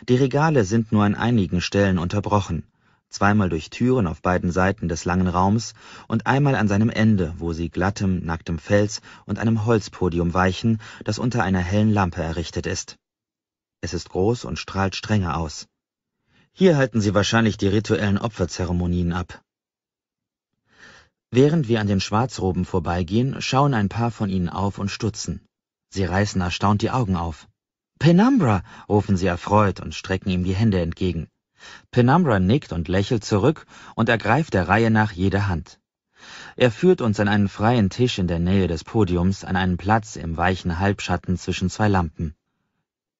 Die Regale sind nur an einigen Stellen unterbrochen, zweimal durch Türen auf beiden Seiten des langen Raums und einmal an seinem Ende, wo sie glattem, nacktem Fels und einem Holzpodium weichen, das unter einer hellen Lampe errichtet ist. Es ist groß und strahlt Strenge aus. Hier halten sie wahrscheinlich die rituellen Opferzeremonien ab. Während wir an den Schwarzroben vorbeigehen, schauen ein paar von ihnen auf und stutzen. Sie reißen erstaunt die Augen auf. Penumbra! rufen sie erfreut und strecken ihm die Hände entgegen. Penumbra nickt und lächelt zurück und ergreift der Reihe nach jede Hand. Er führt uns an einen freien Tisch in der Nähe des Podiums, an einen Platz im weichen Halbschatten zwischen zwei Lampen.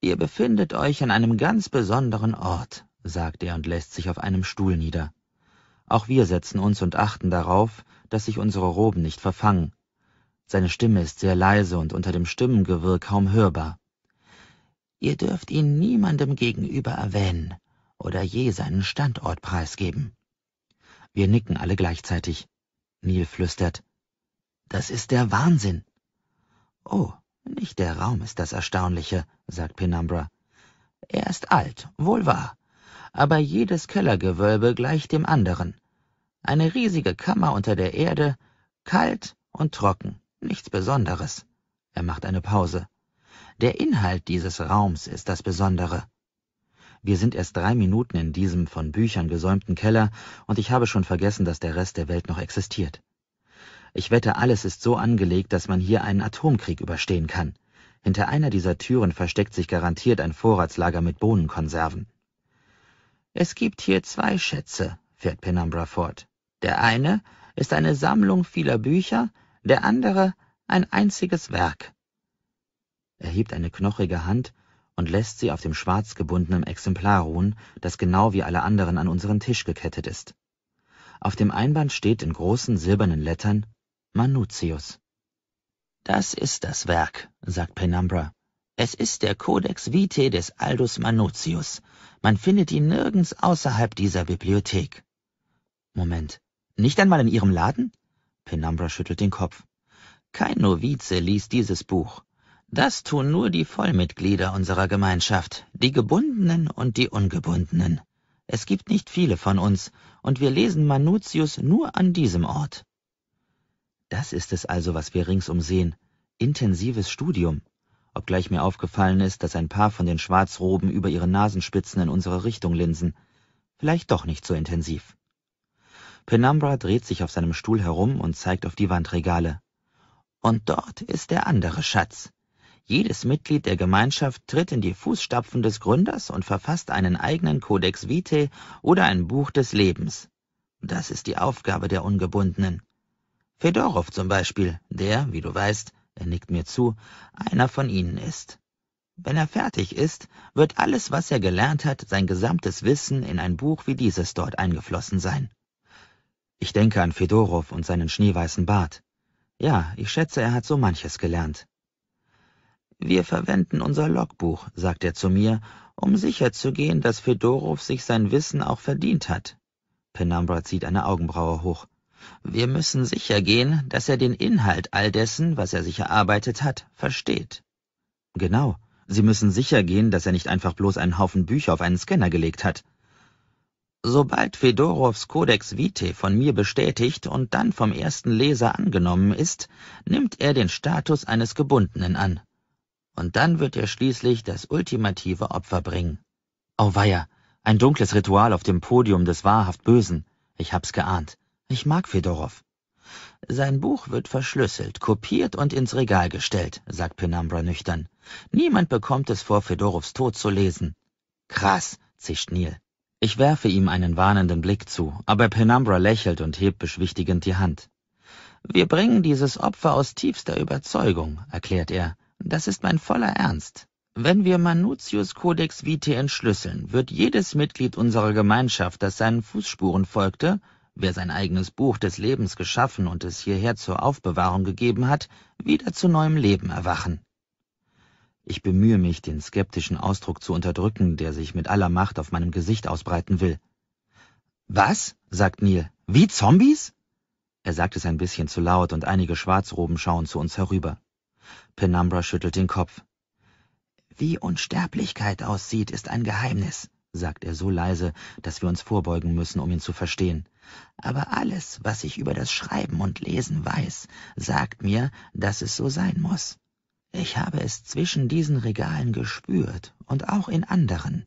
Ihr befindet euch an einem ganz besonderen Ort, sagt er und lässt sich auf einem Stuhl nieder. Auch wir setzen uns und achten darauf, dass sich unsere Roben nicht verfangen. Seine Stimme ist sehr leise und unter dem Stimmengewirr kaum hörbar. Ihr dürft ihn niemandem gegenüber erwähnen oder je seinen Standort preisgeben. Wir nicken alle gleichzeitig. Neil flüstert. Das ist der Wahnsinn. Oh, nicht der Raum ist das Erstaunliche, sagt Penumbra. Er ist alt, wohl wahr, aber jedes Kellergewölbe gleicht dem anderen. Eine riesige Kammer unter der Erde, kalt und trocken, nichts Besonderes. Er macht eine Pause. Der Inhalt dieses Raums ist das Besondere. Wir sind erst drei Minuten in diesem von Büchern gesäumten Keller, und ich habe schon vergessen, dass der Rest der Welt noch existiert. Ich wette, alles ist so angelegt, dass man hier einen Atomkrieg überstehen kann. Hinter einer dieser Türen versteckt sich garantiert ein Vorratslager mit Bohnenkonserven. Es gibt hier zwei Schätze, fährt Penumbra fort. Der eine ist eine Sammlung vieler Bücher, der andere ein einziges Werk. Er hebt eine knochige Hand und lässt sie auf dem schwarz gebundenen Exemplar ruhen, das genau wie alle anderen an unseren Tisch gekettet ist. Auf dem Einband steht in großen silbernen Lettern Manutius. Das ist das Werk, sagt Penumbra. Es ist der Codex Vitae des Aldus Manutius. Man findet ihn nirgends außerhalb dieser Bibliothek. Moment, nicht einmal in Ihrem Laden? Penumbra schüttelt den Kopf. Kein Novize liest dieses Buch. Das tun nur die Vollmitglieder unserer Gemeinschaft, die Gebundenen und die Ungebundenen. Es gibt nicht viele von uns, und wir lesen Manutius nur an diesem Ort. Das ist es also, was wir ringsum sehen. Intensives Studium. Obgleich mir aufgefallen ist, dass ein paar von den Schwarzroben über ihre Nasenspitzen in unsere Richtung linsen. Vielleicht doch nicht so intensiv. Penumbra dreht sich auf seinem Stuhl herum und zeigt auf die Wandregale. Und dort ist der andere Schatz. Jedes Mitglied der Gemeinschaft tritt in die Fußstapfen des Gründers und verfasst einen eigenen Codex Vitae oder ein Buch des Lebens. Das ist die Aufgabe der Ungebundenen. Fedorow zum Beispiel, der, wie du weißt, er nickt mir zu, einer von ihnen ist. Wenn er fertig ist, wird alles, was er gelernt hat, sein gesamtes Wissen in ein Buch wie dieses dort eingeflossen sein. Ich denke an Fedorow und seinen schneeweißen Bart. Ja, ich schätze, er hat so manches gelernt. Wir verwenden unser Logbuch, sagt er zu mir, um sicherzugehen, dass Fedorow sich sein Wissen auch verdient hat. Penumbra zieht eine Augenbraue hoch. Wir müssen sicher gehen, dass er den Inhalt all dessen, was er sich erarbeitet hat, versteht. Genau. Sie müssen sicher gehen, dass er nicht einfach bloß einen Haufen Bücher auf einen Scanner gelegt hat. Sobald Fedorows Codex Vitae von mir bestätigt und dann vom ersten Leser angenommen ist, nimmt er den Status eines Gebundenen an. Und dann wird er schließlich das ultimative Opfer bringen. Auweia, ein dunkles Ritual auf dem Podium des wahrhaft Bösen. Ich hab's geahnt. Ich mag Fedorow. Sein Buch wird verschlüsselt, kopiert und ins Regal gestellt, sagt Penumbra nüchtern. Niemand bekommt es vor, Fedorows Tod zu lesen. Krass, zischt Neil. Ich werfe ihm einen warnenden Blick zu, aber Penumbra lächelt und hebt beschwichtigend die Hand. Wir bringen dieses Opfer aus tiefster Überzeugung, erklärt er. Das ist mein voller Ernst. Wenn wir Manutius Codex Vitae entschlüsseln, wird jedes Mitglied unserer Gemeinschaft, das seinen Fußspuren folgte, wer sein eigenes Buch des Lebens geschaffen und es hierher zur Aufbewahrung gegeben hat, wieder zu neuem Leben erwachen. Ich bemühe mich, den skeptischen Ausdruck zu unterdrücken, der sich mit aller Macht auf meinem Gesicht ausbreiten will. Was? sagt Neil. Wie Zombies? Er sagt es ein bisschen zu laut und einige Schwarzroben schauen zu uns herüber. Penumbra schüttelt den Kopf. Wie Unsterblichkeit aussieht, ist ein Geheimnis sagt er so leise, dass wir uns vorbeugen müssen, um ihn zu verstehen. Aber alles, was ich über das Schreiben und Lesen weiß, sagt mir, dass es so sein muss. Ich habe es zwischen diesen Regalen gespürt und auch in anderen.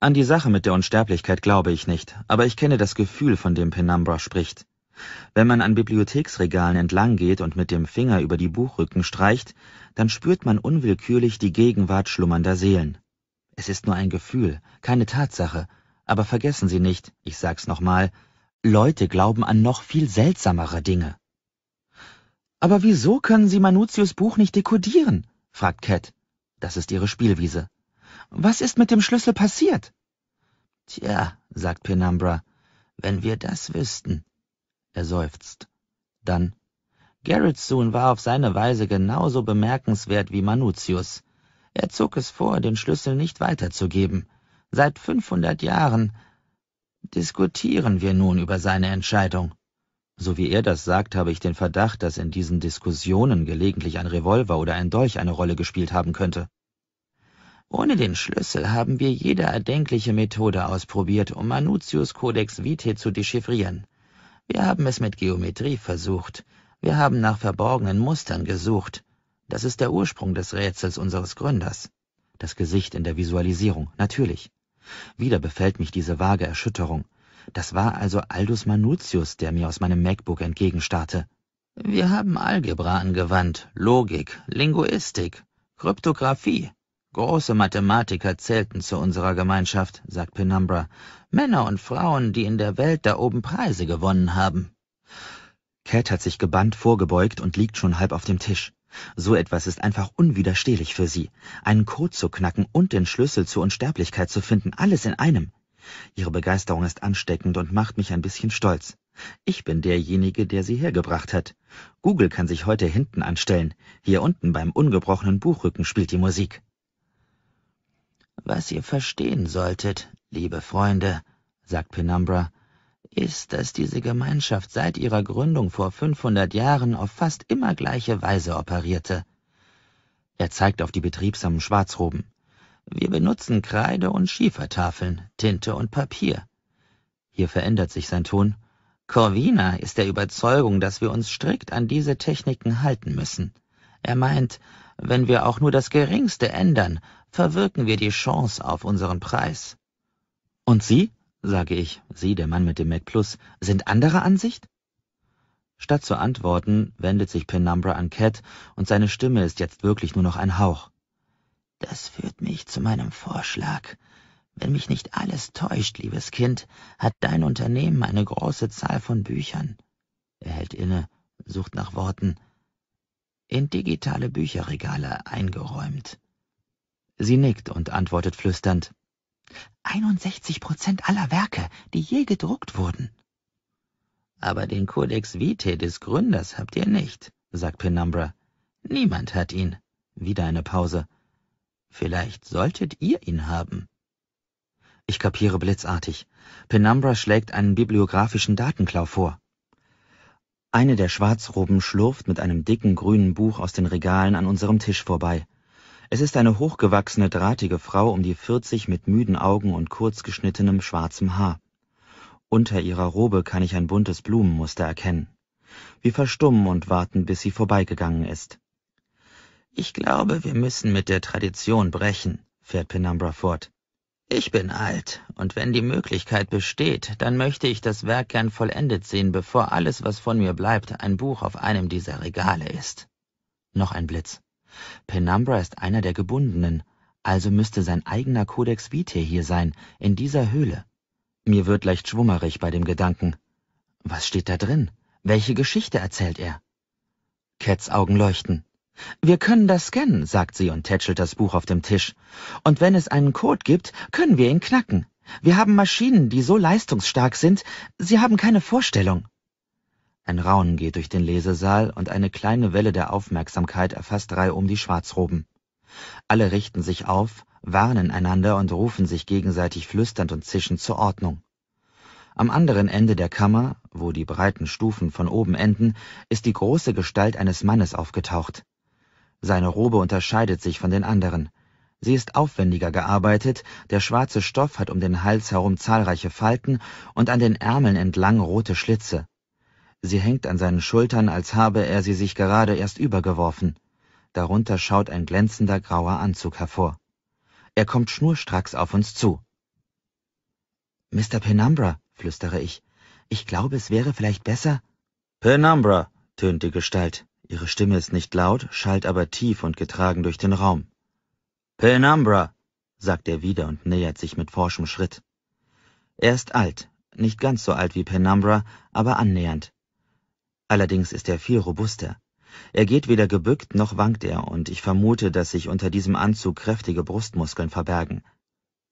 An die Sache mit der Unsterblichkeit glaube ich nicht, aber ich kenne das Gefühl, von dem Penumbra spricht. Wenn man an Bibliotheksregalen entlang geht und mit dem Finger über die Buchrücken streicht, dann spürt man unwillkürlich die Gegenwart schlummernder Seelen. Es ist nur ein Gefühl, keine Tatsache. Aber vergessen Sie nicht, ich sag's nochmal, Leute glauben an noch viel seltsamere Dinge. Aber wieso können Sie Manutius Buch nicht dekodieren? fragt Cat. Das ist ihre Spielwiese. Was ist mit dem Schlüssel passiert? Tja, sagt Penumbra, wenn wir das wüssten. Er seufzt. Dann. Garrets Sohn war auf seine Weise genauso bemerkenswert wie Manutius. Er zog es vor, den Schlüssel nicht weiterzugeben. Seit fünfhundert Jahren diskutieren wir nun über seine Entscheidung. So wie er das sagt, habe ich den Verdacht, dass in diesen Diskussionen gelegentlich ein Revolver oder ein Dolch eine Rolle gespielt haben könnte. Ohne den Schlüssel haben wir jede erdenkliche Methode ausprobiert, um Manutius Codex Vitae zu dechiffrieren. Wir haben es mit Geometrie versucht. Wir haben nach verborgenen Mustern gesucht. Das ist der Ursprung des Rätsels unseres Gründers. Das Gesicht in der Visualisierung, natürlich. Wieder befällt mich diese vage Erschütterung. Das war also Aldus Manutius, der mir aus meinem MacBook entgegenstarrte. Wir haben Algebra angewandt, Logik, Linguistik, Kryptographie. Große Mathematiker zählten zu unserer Gemeinschaft, sagt Penumbra. Männer und Frauen, die in der Welt da oben Preise gewonnen haben. Cat hat sich gebannt vorgebeugt und liegt schon halb auf dem Tisch. So etwas ist einfach unwiderstehlich für sie. Einen Code zu knacken und den Schlüssel zur Unsterblichkeit zu finden, alles in einem. Ihre Begeisterung ist ansteckend und macht mich ein bisschen stolz. Ich bin derjenige, der sie hergebracht hat. Google kann sich heute hinten anstellen. Hier unten beim ungebrochenen Buchrücken spielt die Musik. Was ihr verstehen solltet, liebe Freunde, sagt Penumbra, ist, dass diese Gemeinschaft seit ihrer Gründung vor 500 Jahren auf fast immer gleiche Weise operierte. Er zeigt auf die betriebsamen Schwarzroben. Wir benutzen Kreide und Schiefertafeln, Tinte und Papier. Hier verändert sich sein Ton. Corvina ist der Überzeugung, dass wir uns strikt an diese Techniken halten müssen. Er meint, wenn wir auch nur das Geringste ändern, verwirken wir die Chance auf unseren Preis. Und Sie? sage ich, Sie, der Mann mit dem Mac Plus, sind anderer Ansicht? Statt zu antworten, wendet sich Penumbra an Cat und seine Stimme ist jetzt wirklich nur noch ein Hauch. Das führt mich zu meinem Vorschlag. Wenn mich nicht alles täuscht, liebes Kind, hat dein Unternehmen eine große Zahl von Büchern. Er hält inne, sucht nach Worten. In digitale Bücherregale eingeräumt. Sie nickt und antwortet flüsternd. 61 Prozent aller Werke, die je gedruckt wurden. Aber den Codex Vitae des Gründers habt ihr nicht, sagt Penumbra. Niemand hat ihn. Wieder eine Pause. Vielleicht solltet ihr ihn haben. Ich kapiere blitzartig. Penumbra schlägt einen bibliografischen Datenklau vor. Eine der Schwarzroben schlurft mit einem dicken grünen Buch aus den Regalen an unserem Tisch vorbei. Es ist eine hochgewachsene, drahtige Frau um die 40 mit müden Augen und kurz geschnittenem schwarzem Haar. Unter ihrer Robe kann ich ein buntes Blumenmuster erkennen. Wir verstummen und warten, bis sie vorbeigegangen ist. Ich glaube, wir müssen mit der Tradition brechen, fährt Penumbra fort. Ich bin alt, und wenn die Möglichkeit besteht, dann möchte ich das Werk gern vollendet sehen, bevor alles, was von mir bleibt, ein Buch auf einem dieser Regale ist. Noch ein Blitz. Penumbra ist einer der Gebundenen, also müsste sein eigener Codex Vitae hier sein, in dieser Höhle. Mir wird leicht schwummerig bei dem Gedanken. Was steht da drin? Welche Geschichte erzählt er? Cats Augen leuchten. Wir können das scannen, sagt sie und tätschelt das Buch auf dem Tisch. Und wenn es einen Code gibt, können wir ihn knacken. Wir haben Maschinen, die so leistungsstark sind, Sie haben keine Vorstellung. Ein Raunen geht durch den Lesesaal und eine kleine Welle der Aufmerksamkeit erfasst reihum die Schwarzroben. Alle richten sich auf, warnen einander und rufen sich gegenseitig flüsternd und zischend zur Ordnung. Am anderen Ende der Kammer, wo die breiten Stufen von oben enden, ist die große Gestalt eines Mannes aufgetaucht. Seine Robe unterscheidet sich von den anderen. Sie ist aufwendiger gearbeitet, der schwarze Stoff hat um den Hals herum zahlreiche Falten und an den Ärmeln entlang rote Schlitze. Sie hängt an seinen Schultern, als habe er sie sich gerade erst übergeworfen. Darunter schaut ein glänzender grauer Anzug hervor. Er kommt schnurstracks auf uns zu. Mr. Penumbra, flüstere ich, ich glaube, es wäre vielleicht besser. Penumbra, tönt die Gestalt. Ihre Stimme ist nicht laut, schallt aber tief und getragen durch den Raum. Penumbra, sagt er wieder und nähert sich mit forschem Schritt. Er ist alt, nicht ganz so alt wie Penumbra, aber annähernd. Allerdings ist er viel robuster. Er geht weder gebückt noch wankt er, und ich vermute, dass sich unter diesem Anzug kräftige Brustmuskeln verbergen.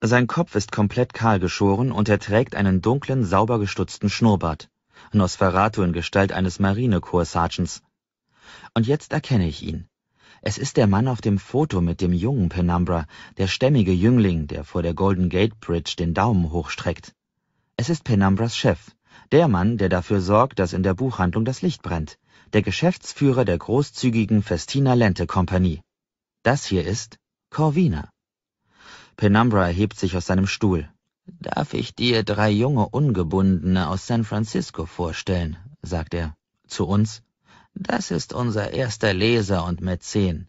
Sein Kopf ist komplett kahl geschoren und er trägt einen dunklen, sauber gestutzten Schnurrbart. Nosferatu in Gestalt eines Marinekorps-Sergeants. Und jetzt erkenne ich ihn. Es ist der Mann auf dem Foto mit dem jungen Penumbra, der stämmige Jüngling, der vor der Golden Gate Bridge den Daumen hochstreckt. Es ist Penumbras Chef, der Mann, der dafür sorgt, dass in der Buchhandlung das Licht brennt, der Geschäftsführer der großzügigen Festina Lente Kompanie. Das hier ist Corvina. Penumbra erhebt sich aus seinem Stuhl. Darf ich dir drei junge Ungebundene aus San Francisco vorstellen, sagt er. Zu uns? Das ist unser erster Leser und Mäzen.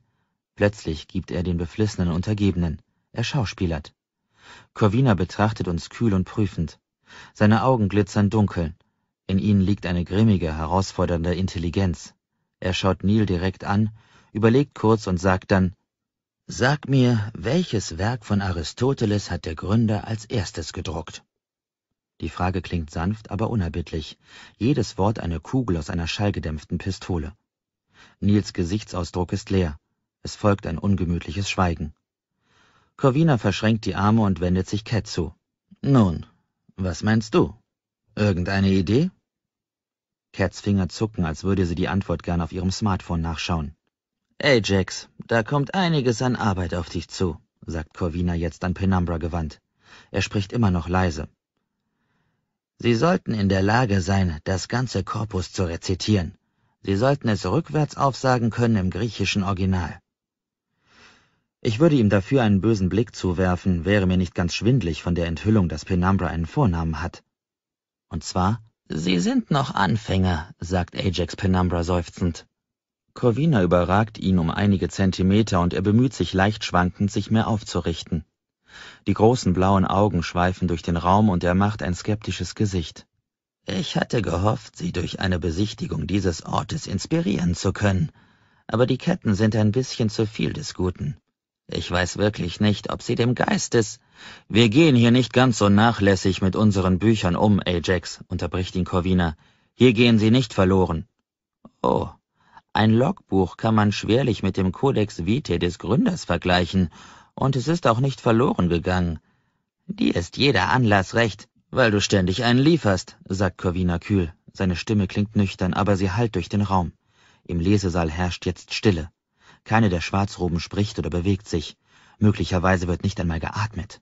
Plötzlich gibt er den beflissenen Untergebenen. Er schauspielert. Corvina betrachtet uns kühl und prüfend. Seine Augen glitzern dunkel. In ihnen liegt eine grimmige, herausfordernde Intelligenz. Er schaut Neil direkt an, überlegt kurz und sagt dann, Sag mir, welches Werk von Aristoteles hat der Gründer als erstes gedruckt? Die Frage klingt sanft, aber unerbittlich. Jedes Wort eine Kugel aus einer schallgedämpften Pistole. Nils Gesichtsausdruck ist leer. Es folgt ein ungemütliches Schweigen. Corvina verschränkt die Arme und wendet sich Cat zu. Nun, was meinst du? Irgendeine Idee? Cats Finger zucken, als würde sie die Antwort gern auf ihrem Smartphone nachschauen. Ajax, da kommt einiges an Arbeit auf dich zu, sagt Corvina jetzt an Penumbra gewandt. Er spricht immer noch leise. Sie sollten in der Lage sein, das ganze Korpus zu rezitieren. Sie sollten es rückwärts aufsagen können im griechischen Original. Ich würde ihm dafür einen bösen Blick zuwerfen, wäre mir nicht ganz schwindlig von der Enthüllung, dass Penumbra einen Vornamen hat. Und zwar, Sie sind noch Anfänger, sagt Ajax Penumbra seufzend. Corvina überragt ihn um einige Zentimeter und er bemüht sich leicht schwankend, sich mehr aufzurichten. Die großen blauen Augen schweifen durch den Raum und er macht ein skeptisches Gesicht. Ich hatte gehofft, Sie durch eine Besichtigung dieses Ortes inspirieren zu können, aber die Ketten sind ein bisschen zu viel des Guten. Ich weiß wirklich nicht, ob sie dem Geist ist. Wir gehen hier nicht ganz so nachlässig mit unseren Büchern um, Ajax, unterbricht ihn Corvina. Hier gehen sie nicht verloren. Oh, ein Logbuch kann man schwerlich mit dem Codex Vitae des Gründers vergleichen, und es ist auch nicht verloren gegangen. Dir ist jeder Anlass recht, weil du ständig einen lieferst, sagt Corvina kühl. Seine Stimme klingt nüchtern, aber sie hallt durch den Raum. Im Lesesaal herrscht jetzt Stille. Keine der Schwarzroben spricht oder bewegt sich. Möglicherweise wird nicht einmal geatmet.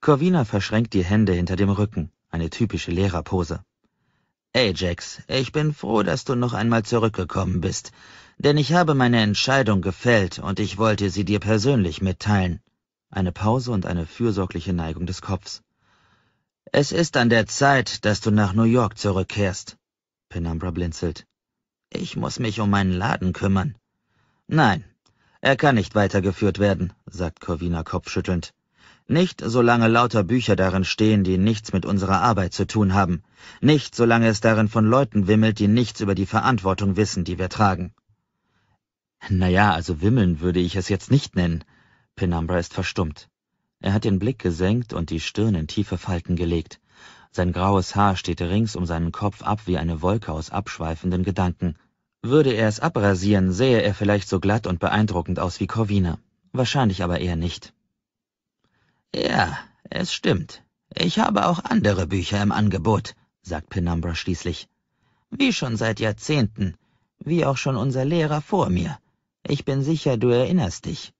Corvina verschränkt die Hände hinter dem Rücken, eine typische Lehrerpose. Ajax, ich bin froh, dass du noch einmal zurückgekommen bist, denn ich habe meine Entscheidung gefällt und ich wollte sie dir persönlich mitteilen. Eine Pause und eine fürsorgliche Neigung des Kopfs. Es ist an der Zeit, dass du nach New York zurückkehrst. Penumbra blinzelt. Ich muss mich um meinen Laden kümmern. Nein, er kann nicht weitergeführt werden, sagt Corvina kopfschüttelnd. Nicht, solange lauter Bücher darin stehen, die nichts mit unserer Arbeit zu tun haben. Nicht, solange es darin von Leuten wimmelt, die nichts über die Verantwortung wissen, die wir tragen. Naja, also wimmeln würde ich es jetzt nicht nennen. Penumbra ist verstummt. Er hat den Blick gesenkt und die Stirn in tiefe Falten gelegt. Sein graues Haar steht rings um seinen Kopf ab wie eine Wolke aus abschweifenden Gedanken. Würde er es abrasieren, sähe er vielleicht so glatt und beeindruckend aus wie Corvina. Wahrscheinlich aber eher nicht. Ja, es stimmt. Ich habe auch andere Bücher im Angebot, sagt Penumbra schließlich. Wie schon seit Jahrzehnten, wie auch schon unser Lehrer vor mir. Ich bin sicher, du erinnerst dich.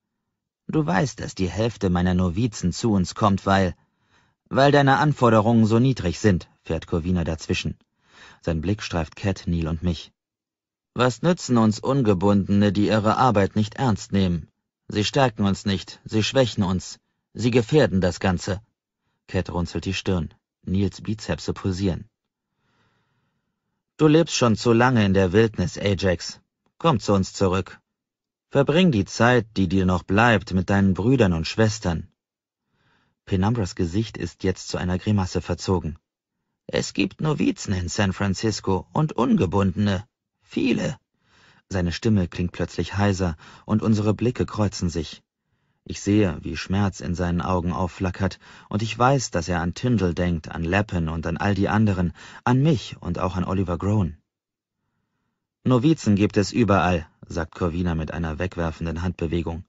Du weißt, dass die Hälfte meiner Novizen zu uns kommt, weil... Weil deine Anforderungen so niedrig sind, fährt Corvina dazwischen. Sein Blick streift Cat, Neil und mich. Was nützen uns Ungebundene, die ihre Arbeit nicht ernst nehmen? Sie stärken uns nicht, sie schwächen uns, sie gefährden das Ganze. Cat runzelt die Stirn. Nils Bizepse pulsieren. Du lebst schon zu lange in der Wildnis, Ajax. Komm zu uns zurück. Verbring die Zeit, die dir noch bleibt, mit deinen Brüdern und Schwestern. Penumbras Gesicht ist jetzt zu einer Grimasse verzogen. Es gibt Novizen in San Francisco und Ungebundene. Viele. Seine Stimme klingt plötzlich heiser, und unsere Blicke kreuzen sich. Ich sehe, wie Schmerz in seinen Augen aufflackert, und ich weiß, dass er an Tyndall denkt, an Lappin und an all die anderen, an mich und auch an Oliver Groan. Novizen gibt es überall, sagt Corvina mit einer wegwerfenden Handbewegung.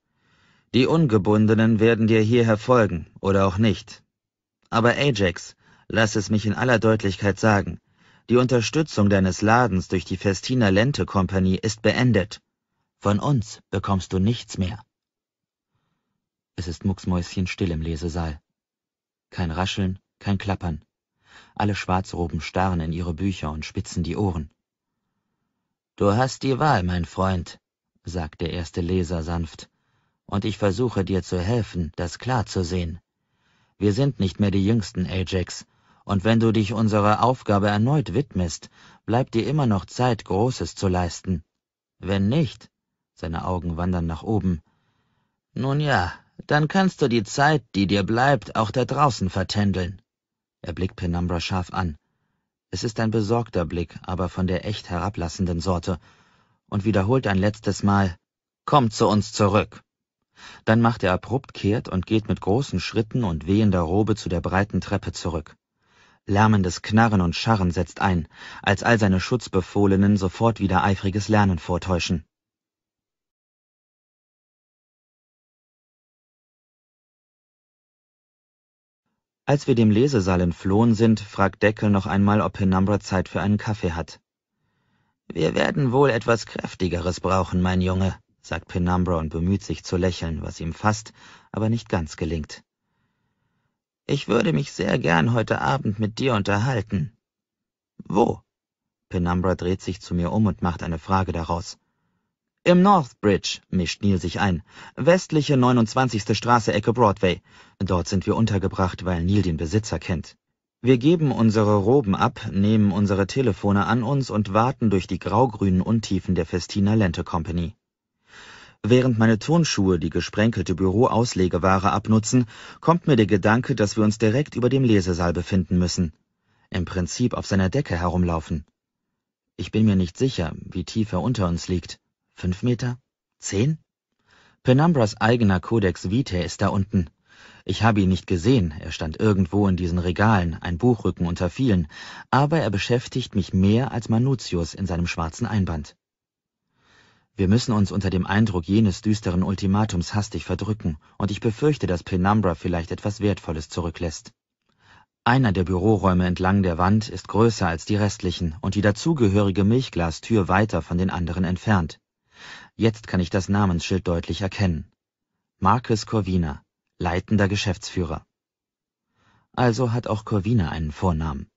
Die Ungebundenen werden dir hierher folgen, oder auch nicht. Aber Ajax, lass es mich in aller Deutlichkeit sagen, die Unterstützung deines Ladens durch die Festina Lente Company ist beendet. Von uns bekommst du nichts mehr. Es ist mucksmäuschenstill im Lesesaal. Kein Rascheln, kein Klappern. Alle Schwarzroben starren in ihre Bücher und spitzen die Ohren. Du hast die Wahl, mein Freund, sagt der erste Leser sanft, und ich versuche dir zu helfen, das klar zu sehen. Wir sind nicht mehr die jüngsten Ajax, und wenn du dich unserer Aufgabe erneut widmest, bleibt dir immer noch Zeit, Großes zu leisten. Wenn nicht, seine Augen wandern nach oben. Nun ja, dann kannst du die Zeit, die dir bleibt, auch da draußen vertändeln. Er blickt Penumbra scharf an. Es ist ein besorgter Blick, aber von der echt herablassenden Sorte, und wiederholt ein letztes Mal Komm zu uns zurück. Dann macht er abrupt kehrt und geht mit großen Schritten und wehender Robe zu der breiten Treppe zurück. Lärmendes Knarren und Scharren setzt ein, als all seine Schutzbefohlenen sofort wieder eifriges Lernen vortäuschen. Als wir dem Lesesaal entflohen sind, fragt Deckel noch einmal, ob Penumbra Zeit für einen Kaffee hat. Wir werden wohl etwas Kräftigeres brauchen, mein Junge, sagt Penumbra und bemüht sich zu lächeln, was ihm fast, aber nicht ganz gelingt. Ich würde mich sehr gern heute Abend mit dir unterhalten. Wo? Penumbra dreht sich zu mir um und macht eine Frage daraus. Im Northbridge, mischt Neil sich ein. Westliche 29. Straße Ecke Broadway. Dort sind wir untergebracht, weil Neil den Besitzer kennt. Wir geben unsere Roben ab, nehmen unsere Telefone an uns und warten durch die graugrünen Untiefen der Festina Lente Company. Während meine Turnschuhe die gesprenkelte Büroauslegeware abnutzen, kommt mir der Gedanke, dass wir uns direkt über dem Lesesaal befinden müssen. Im Prinzip auf seiner Decke herumlaufen. Ich bin mir nicht sicher, wie tief er unter uns liegt. Fünf Meter? Zehn? Penumbras eigener Codex Vitae ist da unten. Ich habe ihn nicht gesehen, er stand irgendwo in diesen Regalen, ein Buchrücken unter vielen, aber er beschäftigt mich mehr als Manutius in seinem schwarzen Einband. Wir müssen uns unter dem Eindruck jenes düsteren Ultimatums hastig verdrücken, und ich befürchte, dass Penumbra vielleicht etwas Wertvolles zurücklässt. Einer der Büroräume entlang der Wand ist größer als die restlichen und die dazugehörige Milchglastür weiter von den anderen entfernt. Jetzt kann ich das Namensschild deutlich erkennen. Marcus Corvina, leitender Geschäftsführer. Also hat auch Corvina einen Vornamen.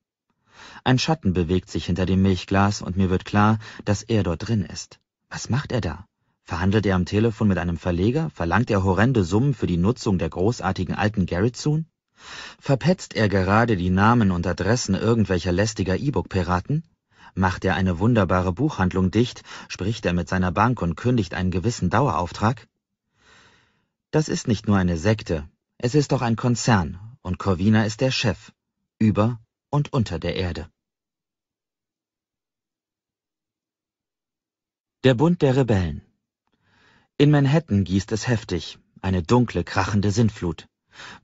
Ein Schatten bewegt sich hinter dem Milchglas und mir wird klar, dass er dort drin ist. Was macht er da? Verhandelt er am Telefon mit einem Verleger? Verlangt er horrende Summen für die Nutzung der großartigen alten garrett Verpetzt er gerade die Namen und Adressen irgendwelcher lästiger E-Book-Piraten? Macht er eine wunderbare Buchhandlung dicht? Spricht er mit seiner Bank und kündigt einen gewissen Dauerauftrag? Das ist nicht nur eine Sekte, es ist auch ein Konzern, und Corvina ist der Chef, über und unter der Erde. Der Bund der Rebellen. In Manhattan gießt es heftig, eine dunkle, krachende Sintflut.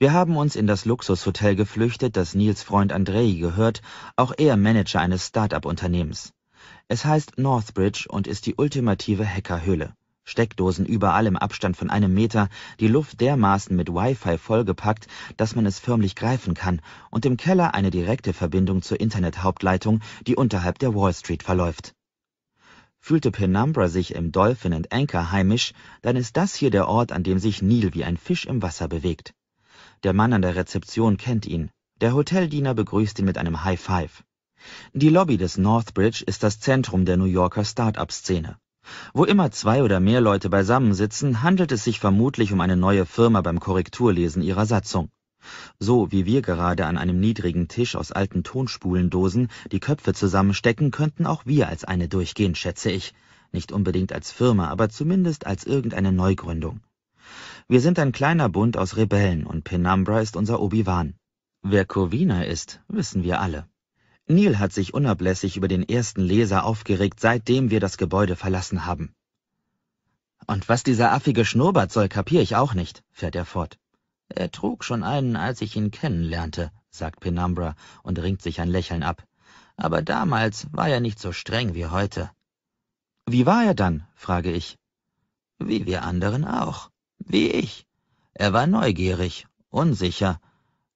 Wir haben uns in das Luxushotel geflüchtet, das Nils Freund Andrei gehört, auch er Manager eines Start-up-Unternehmens. Es heißt Northbridge und ist die ultimative Hackerhöhle. Steckdosen überall im Abstand von einem Meter, die Luft dermaßen mit Wi-Fi vollgepackt, dass man es förmlich greifen kann, und im Keller eine direkte Verbindung zur Internet-Hauptleitung, die unterhalb der Wall Street verläuft. Fühlte Penumbra sich im Dolphin and Anchor heimisch, dann ist das hier der Ort, an dem sich Neil wie ein Fisch im Wasser bewegt. Der Mann an der Rezeption kennt ihn. Der Hoteldiener begrüßt ihn mit einem High Five. Die Lobby des Northbridge ist das Zentrum der New Yorker Start-up-Szene. Wo immer zwei oder mehr Leute beisammensitzen, handelt es sich vermutlich um eine neue Firma beim Korrekturlesen ihrer Satzung. So wie wir gerade an einem niedrigen Tisch aus alten Tonspulendosen die Köpfe zusammenstecken, könnten auch wir als eine durchgehen, schätze ich. Nicht unbedingt als Firma, aber zumindest als irgendeine Neugründung. Wir sind ein kleiner Bund aus Rebellen und Penumbra ist unser Obi-Wan. Wer Corvina ist, wissen wir alle. Neil hat sich unablässig über den ersten Leser aufgeregt, seitdem wir das Gebäude verlassen haben. Und was dieser affige Schnurrbart soll, kapier ich auch nicht, fährt er fort. Er trug schon einen, als ich ihn kennenlernte, sagt Penumbra und ringt sich ein Lächeln ab. Aber damals war er nicht so streng wie heute. Wie war er dann? frage ich. Wie wir anderen auch. Wie ich. Er war neugierig, unsicher.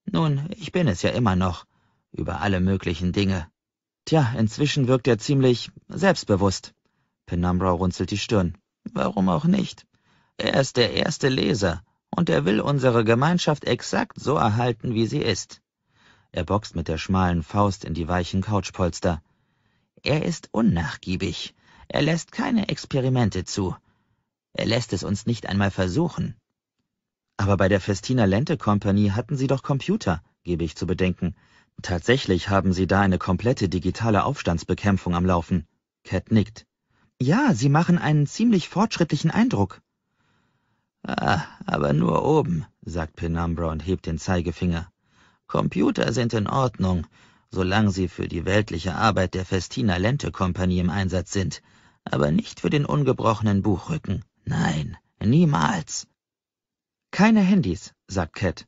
Nun, ich bin es ja immer noch. Über alle möglichen Dinge. Tja, inzwischen wirkt er ziemlich selbstbewusst. Penumbra runzelt die Stirn. Warum auch nicht? Er ist der erste Leser, und er will unsere Gemeinschaft exakt so erhalten, wie sie ist. Er boxt mit der schmalen Faust in die weichen Couchpolster. Er ist unnachgiebig. Er lässt keine Experimente zu. Er lässt es uns nicht einmal versuchen. Aber bei der Festina Lente Company hatten sie doch Computer, gebe ich zu bedenken. Tatsächlich haben sie da eine komplette digitale Aufstandsbekämpfung am Laufen. Cat nickt. Ja, sie machen einen ziemlich fortschrittlichen Eindruck. Ah, aber nur oben, sagt Penumbra und hebt den Zeigefinger. Computer sind in Ordnung, solange sie für die weltliche Arbeit der Festina Lente Kompanie im Einsatz sind, aber nicht für den ungebrochenen Buchrücken. Nein, niemals. Keine Handys, sagt Cat.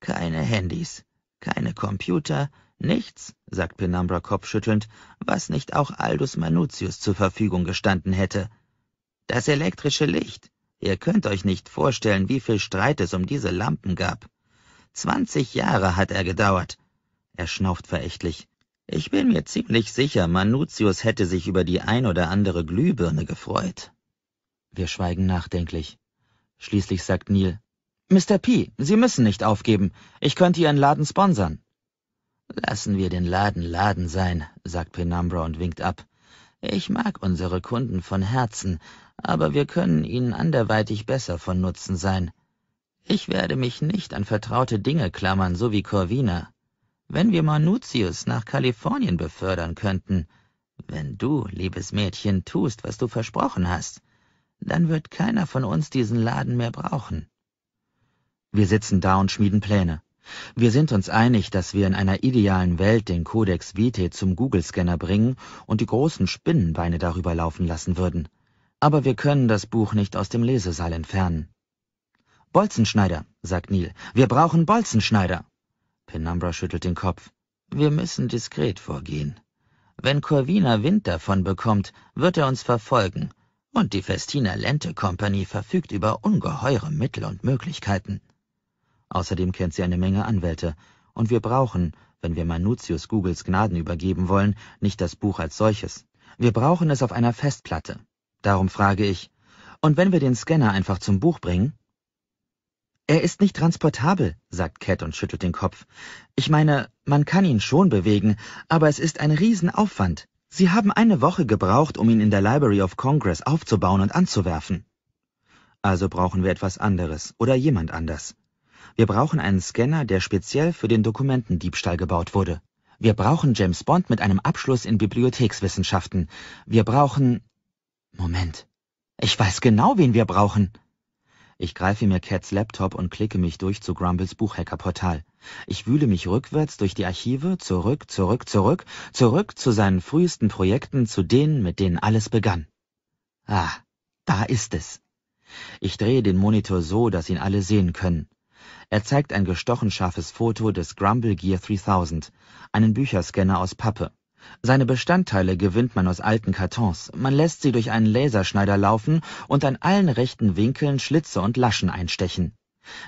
Keine Handys, keine Computer, nichts, sagt Penumbra kopfschüttelnd, was nicht auch Aldus Manutius zur Verfügung gestanden hätte. Das elektrische Licht, Ihr könnt euch nicht vorstellen, wie viel Streit es um diese Lampen gab. Zwanzig Jahre hat er gedauert. Er schnauft verächtlich. Ich bin mir ziemlich sicher, Manutius hätte sich über die ein oder andere Glühbirne gefreut. Wir schweigen nachdenklich. Schließlich sagt Neil, Mr. P., Sie müssen nicht aufgeben. Ich könnte Ihren Laden sponsern. Lassen wir den Laden Laden sein, sagt Penumbra und winkt ab. Ich mag unsere Kunden von Herzen, aber wir können ihnen anderweitig besser von Nutzen sein. Ich werde mich nicht an vertraute Dinge klammern, so wie Corvina. Wenn wir Manutius nach Kalifornien befördern könnten, wenn du, liebes Mädchen, tust, was du versprochen hast, dann wird keiner von uns diesen Laden mehr brauchen. Wir sitzen da und schmieden Pläne, wir sind uns einig, dass wir in einer idealen Welt den Codex Vitae zum Google-Scanner bringen und die großen Spinnenbeine darüber laufen lassen würden. Aber wir können das Buch nicht aus dem Lesesaal entfernen. Bolzenschneider, sagt Neil. Wir brauchen Bolzenschneider. Penumbra schüttelt den Kopf. Wir müssen diskret vorgehen. Wenn Corvina Wind davon bekommt, wird er uns verfolgen. Und die Festina Lente Company verfügt über ungeheure Mittel und Möglichkeiten. Außerdem kennt sie eine Menge Anwälte. Und wir brauchen, wenn wir Manutius Googles Gnaden übergeben wollen, nicht das Buch als solches. Wir brauchen es auf einer Festplatte. Darum frage ich, und wenn wir den Scanner einfach zum Buch bringen? Er ist nicht transportabel, sagt Cat und schüttelt den Kopf. Ich meine, man kann ihn schon bewegen, aber es ist ein Riesenaufwand. Sie haben eine Woche gebraucht, um ihn in der Library of Congress aufzubauen und anzuwerfen. Also brauchen wir etwas anderes oder jemand anders. Wir brauchen einen Scanner, der speziell für den Dokumentendiebstahl gebaut wurde. Wir brauchen James Bond mit einem Abschluss in Bibliothekswissenschaften. Wir brauchen... Moment. Ich weiß genau, wen wir brauchen. Ich greife mir Cats Laptop und klicke mich durch zu Grumbles Buchhackerportal. Ich wühle mich rückwärts durch die Archive, zurück, zurück, zurück, zurück zu seinen frühesten Projekten, zu denen, mit denen alles begann. Ah, da ist es. Ich drehe den Monitor so, dass ihn alle sehen können. Er zeigt ein gestochen scharfes Foto des Grumble Gear 3000, einen Bücherscanner aus Pappe. Seine Bestandteile gewinnt man aus alten Kartons. Man lässt sie durch einen Laserschneider laufen und an allen rechten Winkeln Schlitze und Laschen einstechen.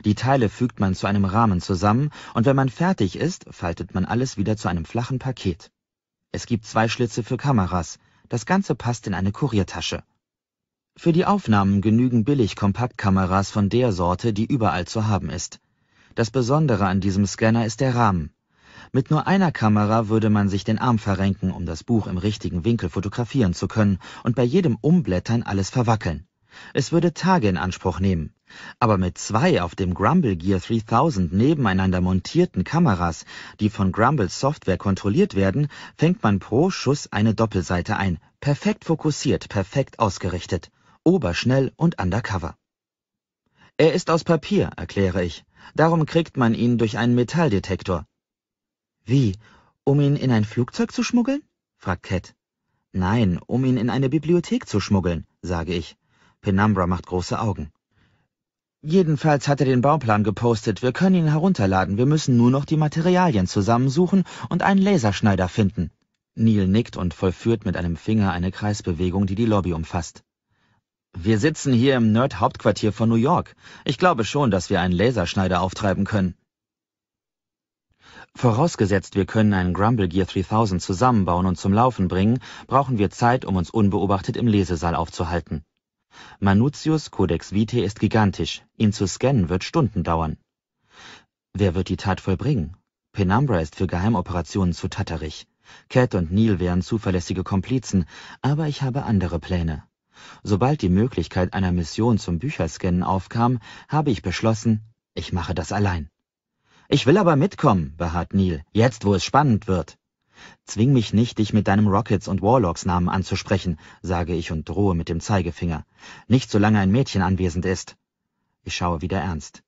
Die Teile fügt man zu einem Rahmen zusammen und wenn man fertig ist, faltet man alles wieder zu einem flachen Paket. Es gibt zwei Schlitze für Kameras. Das Ganze passt in eine Kuriertasche. Für die Aufnahmen genügen billig Kompaktkameras von der Sorte, die überall zu haben ist. Das Besondere an diesem Scanner ist der Rahmen. Mit nur einer Kamera würde man sich den Arm verrenken, um das Buch im richtigen Winkel fotografieren zu können und bei jedem Umblättern alles verwackeln. Es würde Tage in Anspruch nehmen. Aber mit zwei auf dem Grumble Gear 3000 nebeneinander montierten Kameras, die von Grumbles Software kontrolliert werden, fängt man pro Schuss eine Doppelseite ein. Perfekt fokussiert, perfekt ausgerichtet. Oberschnell und undercover. Er ist aus Papier, erkläre ich. Darum kriegt man ihn durch einen Metalldetektor. Wie? Um ihn in ein Flugzeug zu schmuggeln? fragt Cat. Nein, um ihn in eine Bibliothek zu schmuggeln, sage ich. Penumbra macht große Augen. Jedenfalls hat er den Bauplan gepostet. Wir können ihn herunterladen. Wir müssen nur noch die Materialien zusammensuchen und einen Laserschneider finden. Neil nickt und vollführt mit einem Finger eine Kreisbewegung, die die Lobby umfasst. Wir sitzen hier im Nerd-Hauptquartier von New York. Ich glaube schon, dass wir einen Laserschneider auftreiben können. Vorausgesetzt, wir können einen Grumble Gear 3000 zusammenbauen und zum Laufen bringen, brauchen wir Zeit, um uns unbeobachtet im Lesesaal aufzuhalten. Manutius Codex Vitae ist gigantisch. Ihn zu scannen wird Stunden dauern. Wer wird die Tat vollbringen? Penumbra ist für Geheimoperationen zu tatterig. Cat und Neil wären zuverlässige Komplizen, aber ich habe andere Pläne. Sobald die Möglichkeit einer Mission zum Bücherscannen aufkam, habe ich beschlossen, ich mache das allein. Ich will aber mitkommen, beharrt Neil, jetzt wo es spannend wird. Zwing mich nicht, dich mit deinem Rockets- und Warlocks-Namen anzusprechen, sage ich und drohe mit dem Zeigefinger. Nicht solange ein Mädchen anwesend ist. Ich schaue wieder ernst.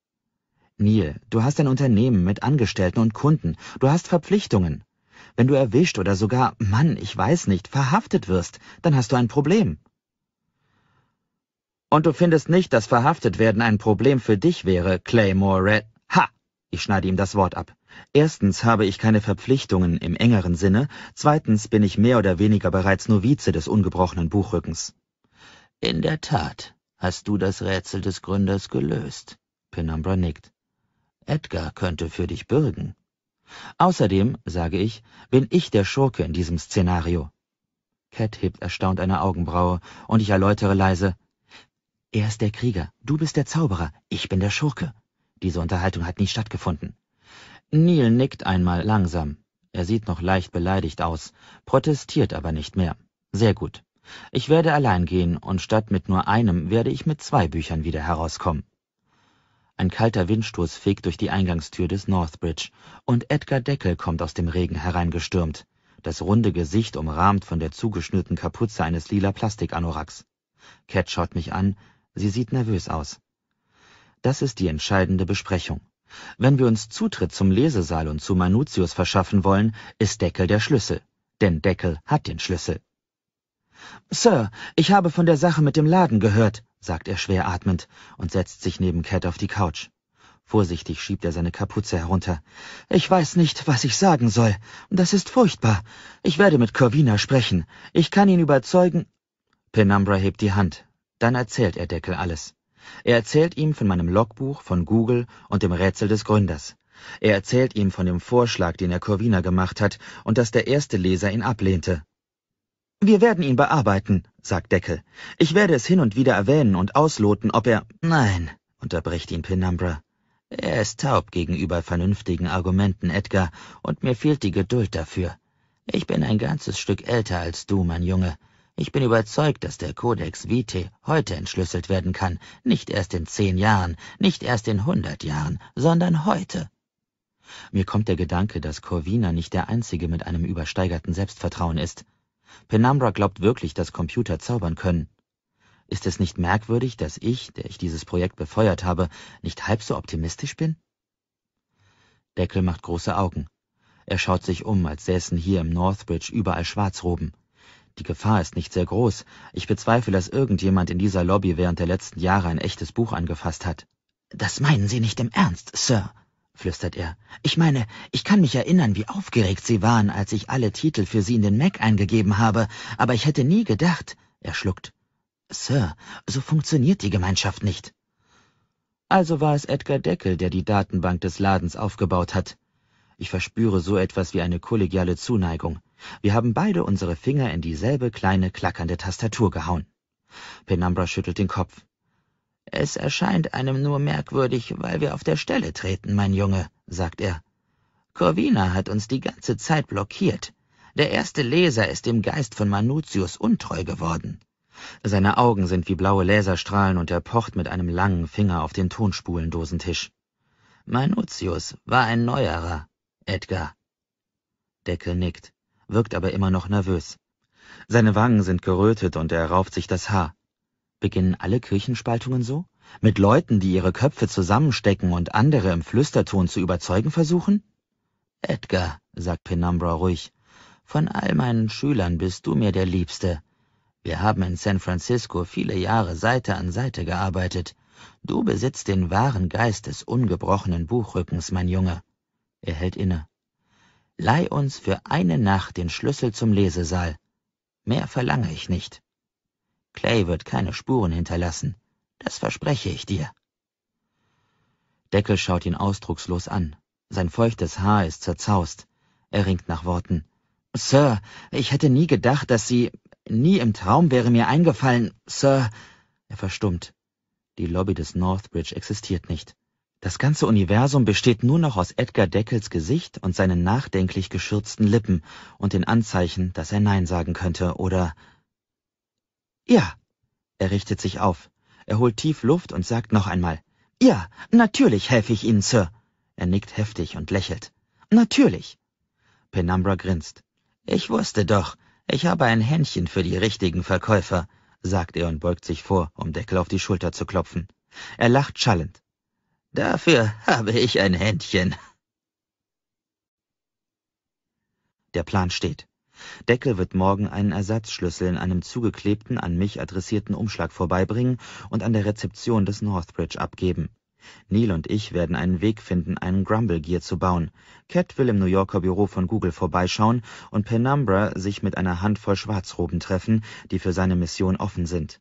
Neil, du hast ein Unternehmen mit Angestellten und Kunden. Du hast Verpflichtungen. Wenn du erwischt oder sogar, Mann, ich weiß nicht, verhaftet wirst, dann hast du ein Problem. Und du findest nicht, dass verhaftet werden ein Problem für dich wäre, Claymore Red. Ha! Ich schneide ihm das Wort ab. Erstens habe ich keine Verpflichtungen im engeren Sinne, zweitens bin ich mehr oder weniger bereits Novize des ungebrochenen Buchrückens. In der Tat, hast du das Rätsel des Gründers gelöst. Penumbra nickt. Edgar könnte für dich bürgen. Außerdem, sage ich, bin ich der Schurke in diesem Szenario. Cat hebt erstaunt eine Augenbraue, und ich erläutere leise, er ist der Krieger, du bist der Zauberer, ich bin der Schurke. Diese Unterhaltung hat nie stattgefunden. Neil nickt einmal langsam. Er sieht noch leicht beleidigt aus, protestiert aber nicht mehr. Sehr gut. Ich werde allein gehen und statt mit nur einem werde ich mit zwei Büchern wieder herauskommen. Ein kalter Windstoß fegt durch die Eingangstür des Northbridge und Edgar Deckel kommt aus dem Regen hereingestürmt, das runde Gesicht umrahmt von der zugeschnürten Kapuze eines lila Plastikanoraks. Cat schaut mich an, Sie sieht nervös aus. Das ist die entscheidende Besprechung. Wenn wir uns Zutritt zum Lesesaal und zu Manutius verschaffen wollen, ist Deckel der Schlüssel. Denn Deckel hat den Schlüssel. Sir, ich habe von der Sache mit dem Laden gehört, sagt er schwer atmend und setzt sich neben Cat auf die Couch. Vorsichtig schiebt er seine Kapuze herunter. Ich weiß nicht, was ich sagen soll. Das ist furchtbar. Ich werde mit Corvina sprechen. Ich kann ihn überzeugen. Penumbra hebt die Hand, dann erzählt er Deckel alles. Er erzählt ihm von meinem Logbuch, von Google und dem Rätsel des Gründers. Er erzählt ihm von dem Vorschlag, den er Corvina gemacht hat und dass der erste Leser ihn ablehnte. Wir werden ihn bearbeiten, sagt Deckel. Ich werde es hin und wieder erwähnen und ausloten, ob er... Nein, unterbricht ihn Penumbra. Er ist taub gegenüber vernünftigen Argumenten, Edgar, und mir fehlt die Geduld dafür. Ich bin ein ganzes Stück älter als du, mein Junge. Ich bin überzeugt, dass der Codex Vitae heute entschlüsselt werden kann, nicht erst in zehn Jahren, nicht erst in hundert Jahren, sondern heute. Mir kommt der Gedanke, dass Corvina nicht der Einzige mit einem übersteigerten Selbstvertrauen ist. Penumbra glaubt wirklich, dass Computer zaubern können. Ist es nicht merkwürdig, dass ich, der ich dieses Projekt befeuert habe, nicht halb so optimistisch bin? Deckel macht große Augen. Er schaut sich um, als säßen hier im Northbridge überall Schwarzroben. Die Gefahr ist nicht sehr groß. Ich bezweifle, dass irgendjemand in dieser Lobby während der letzten Jahre ein echtes Buch angefasst hat. Das meinen Sie nicht im Ernst, Sir, flüstert er. Ich meine, ich kann mich erinnern, wie aufgeregt Sie waren, als ich alle Titel für Sie in den Mac eingegeben habe, aber ich hätte nie gedacht. Er schluckt. Sir, so funktioniert die Gemeinschaft nicht. Also war es Edgar Deckel, der die Datenbank des Ladens aufgebaut hat. Ich verspüre so etwas wie eine kollegiale Zuneigung. Wir haben beide unsere Finger in dieselbe kleine klackernde Tastatur gehauen. Penumbra schüttelt den Kopf. Es erscheint einem nur merkwürdig, weil wir auf der Stelle treten, mein Junge, sagt er. Corvina hat uns die ganze Zeit blockiert. Der erste Leser ist dem Geist von Manutius untreu geworden. Seine Augen sind wie blaue Laserstrahlen und er pocht mit einem langen Finger auf den Tonspulendosentisch. Manutius war ein neuerer, Edgar. Deckel nickt wirkt aber immer noch nervös. Seine Wangen sind gerötet und er rauft sich das Haar. Beginnen alle Kirchenspaltungen so? Mit Leuten, die ihre Köpfe zusammenstecken und andere im Flüsterton zu überzeugen versuchen? Edgar, sagt Penumbra ruhig, von all meinen Schülern bist du mir der Liebste. Wir haben in San Francisco viele Jahre Seite an Seite gearbeitet. Du besitzt den wahren Geist des ungebrochenen Buchrückens, mein Junge. Er hält inne. Leih uns für eine Nacht den Schlüssel zum Lesesaal. Mehr verlange ich nicht. Clay wird keine Spuren hinterlassen, das verspreche ich dir. Deckel schaut ihn ausdruckslos an. Sein feuchtes Haar ist zerzaust. Er ringt nach Worten. Sir, ich hätte nie gedacht, dass Sie. Nie im Traum wäre mir eingefallen, Sir. Er verstummt. Die Lobby des Northbridge existiert nicht. Das ganze Universum besteht nur noch aus Edgar Deckels Gesicht und seinen nachdenklich geschürzten Lippen und den Anzeichen, dass er Nein sagen könnte oder... Ja. Er richtet sich auf. Er holt tief Luft und sagt noch einmal. Ja, natürlich helfe ich Ihnen, Sir. Er nickt heftig und lächelt. Natürlich. Penumbra grinst. Ich wusste doch. Ich habe ein Händchen für die richtigen Verkäufer, sagt er und beugt sich vor, um Deckel auf die Schulter zu klopfen. Er lacht schallend. Dafür habe ich ein Händchen. Der Plan steht. Deckel wird morgen einen Ersatzschlüssel in einem zugeklebten, an mich adressierten Umschlag vorbeibringen und an der Rezeption des Northbridge abgeben. Neil und ich werden einen Weg finden, einen Grumble Gear zu bauen. Cat will im New Yorker Büro von Google vorbeischauen und Penumbra sich mit einer Handvoll Schwarzroben treffen, die für seine Mission offen sind.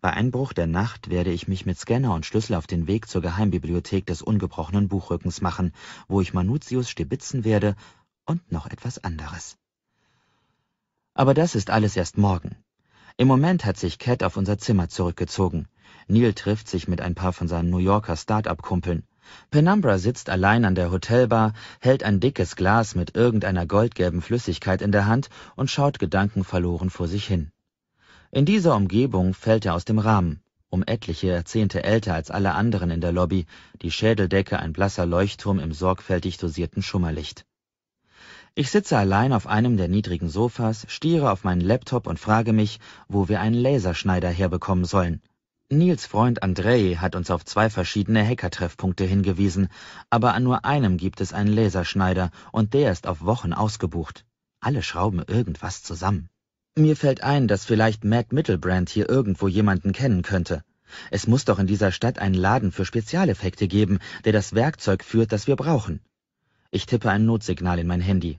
Bei Einbruch der Nacht werde ich mich mit Scanner und Schlüssel auf den Weg zur Geheimbibliothek des ungebrochenen Buchrückens machen, wo ich Manutius stibitzen werde und noch etwas anderes. Aber das ist alles erst morgen. Im Moment hat sich Cat auf unser Zimmer zurückgezogen. Neil trifft sich mit ein paar von seinen New Yorker Start-up-Kumpeln. Penumbra sitzt allein an der Hotelbar, hält ein dickes Glas mit irgendeiner goldgelben Flüssigkeit in der Hand und schaut gedankenverloren vor sich hin. In dieser Umgebung fällt er aus dem Rahmen, um etliche Jahrzehnte älter als alle anderen in der Lobby, die Schädeldecke ein blasser Leuchtturm im sorgfältig dosierten Schummerlicht. Ich sitze allein auf einem der niedrigen Sofas, stiere auf meinen Laptop und frage mich, wo wir einen Laserschneider herbekommen sollen. Nils Freund Andrei hat uns auf zwei verschiedene Hackertreffpunkte hingewiesen, aber an nur einem gibt es einen Laserschneider und der ist auf Wochen ausgebucht. Alle schrauben irgendwas zusammen. Mir fällt ein, dass vielleicht Matt Middlebrand hier irgendwo jemanden kennen könnte. Es muss doch in dieser Stadt einen Laden für Spezialeffekte geben, der das Werkzeug führt, das wir brauchen. Ich tippe ein Notsignal in mein Handy.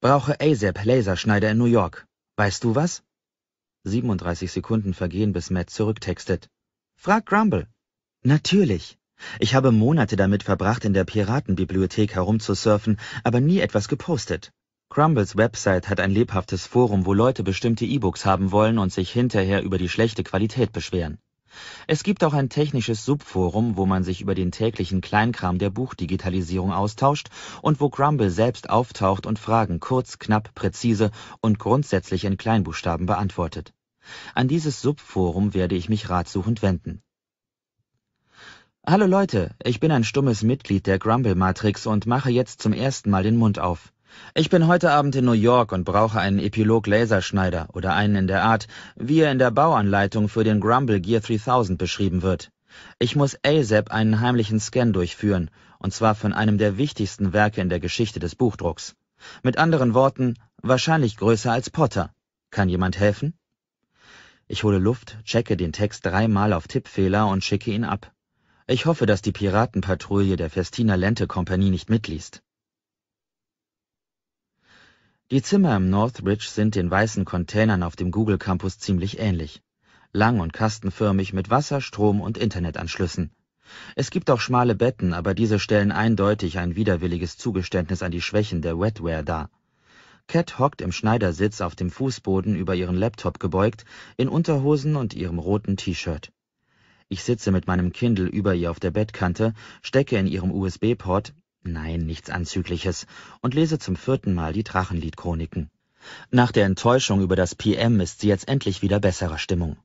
Brauche ASAP Laserschneider in New York. Weißt du was? 37 Sekunden vergehen, bis Matt zurücktextet. Frag Grumble. Natürlich. Ich habe Monate damit verbracht, in der Piratenbibliothek herumzusurfen, aber nie etwas gepostet. Crumbles Website hat ein lebhaftes Forum, wo Leute bestimmte E-Books haben wollen und sich hinterher über die schlechte Qualität beschweren. Es gibt auch ein technisches Subforum, wo man sich über den täglichen Kleinkram der Buchdigitalisierung austauscht und wo Crumble selbst auftaucht und Fragen kurz, knapp, präzise und grundsätzlich in Kleinbuchstaben beantwortet. An dieses Subforum werde ich mich ratsuchend wenden. Hallo Leute, ich bin ein stummes Mitglied der Grumble Matrix und mache jetzt zum ersten Mal den Mund auf. Ich bin heute Abend in New York und brauche einen Epilog-Laserschneider oder einen in der Art, wie er in der Bauanleitung für den Grumble Gear 3000 beschrieben wird. Ich muss ASAP einen heimlichen Scan durchführen, und zwar von einem der wichtigsten Werke in der Geschichte des Buchdrucks. Mit anderen Worten, wahrscheinlich größer als Potter. Kann jemand helfen? Ich hole Luft, checke den Text dreimal auf Tippfehler und schicke ihn ab. Ich hoffe, dass die Piratenpatrouille der Festina Lente Kompanie nicht mitliest. Die Zimmer im Northridge sind den weißen Containern auf dem Google Campus ziemlich ähnlich. Lang und kastenförmig mit Wasser, Strom und Internetanschlüssen. Es gibt auch schmale Betten, aber diese stellen eindeutig ein widerwilliges Zugeständnis an die Schwächen der Wetware dar. Cat hockt im Schneidersitz auf dem Fußboden über ihren Laptop gebeugt, in Unterhosen und ihrem roten T-Shirt. Ich sitze mit meinem Kindle über ihr auf der Bettkante, stecke in ihrem USB-Port, Nein, nichts Anzügliches und lese zum vierten Mal die Drachenlied-Chroniken. Nach der Enttäuschung über das PM ist sie jetzt endlich wieder besserer Stimmung.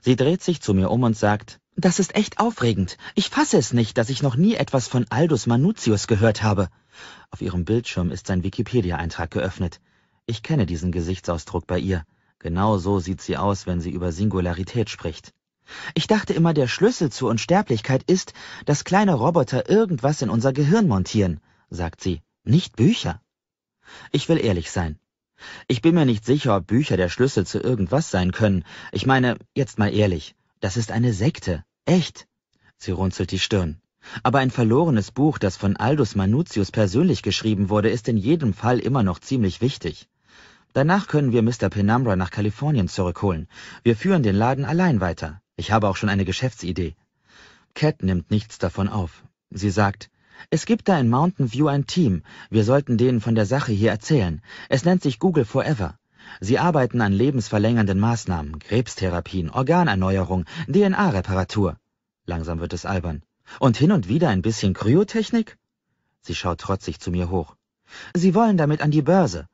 Sie dreht sich zu mir um und sagt, das ist echt aufregend. Ich fasse es nicht, dass ich noch nie etwas von Aldus Manutius gehört habe. Auf ihrem Bildschirm ist sein Wikipedia-Eintrag geöffnet. Ich kenne diesen Gesichtsausdruck bei ihr. Genau so sieht sie aus, wenn sie über Singularität spricht. Ich dachte immer, der Schlüssel zur Unsterblichkeit ist, dass kleine Roboter irgendwas in unser Gehirn montieren, sagt sie, nicht Bücher. Ich will ehrlich sein. Ich bin mir nicht sicher, ob Bücher der Schlüssel zu irgendwas sein können. Ich meine, jetzt mal ehrlich, das ist eine Sekte, echt. Sie runzelt die Stirn. Aber ein verlorenes Buch, das von Aldus Manutius persönlich geschrieben wurde, ist in jedem Fall immer noch ziemlich wichtig. Danach können wir Mr. Penumbra nach Kalifornien zurückholen. Wir führen den Laden allein weiter. Ich habe auch schon eine Geschäftsidee. Cat nimmt nichts davon auf. Sie sagt, es gibt da in Mountain View ein Team. Wir sollten denen von der Sache hier erzählen. Es nennt sich Google Forever. Sie arbeiten an lebensverlängernden Maßnahmen, Krebstherapien, Organerneuerung, DNA-Reparatur. Langsam wird es albern. Und hin und wieder ein bisschen Kryotechnik? Sie schaut trotzig zu mir hoch. Sie wollen damit an die Börse.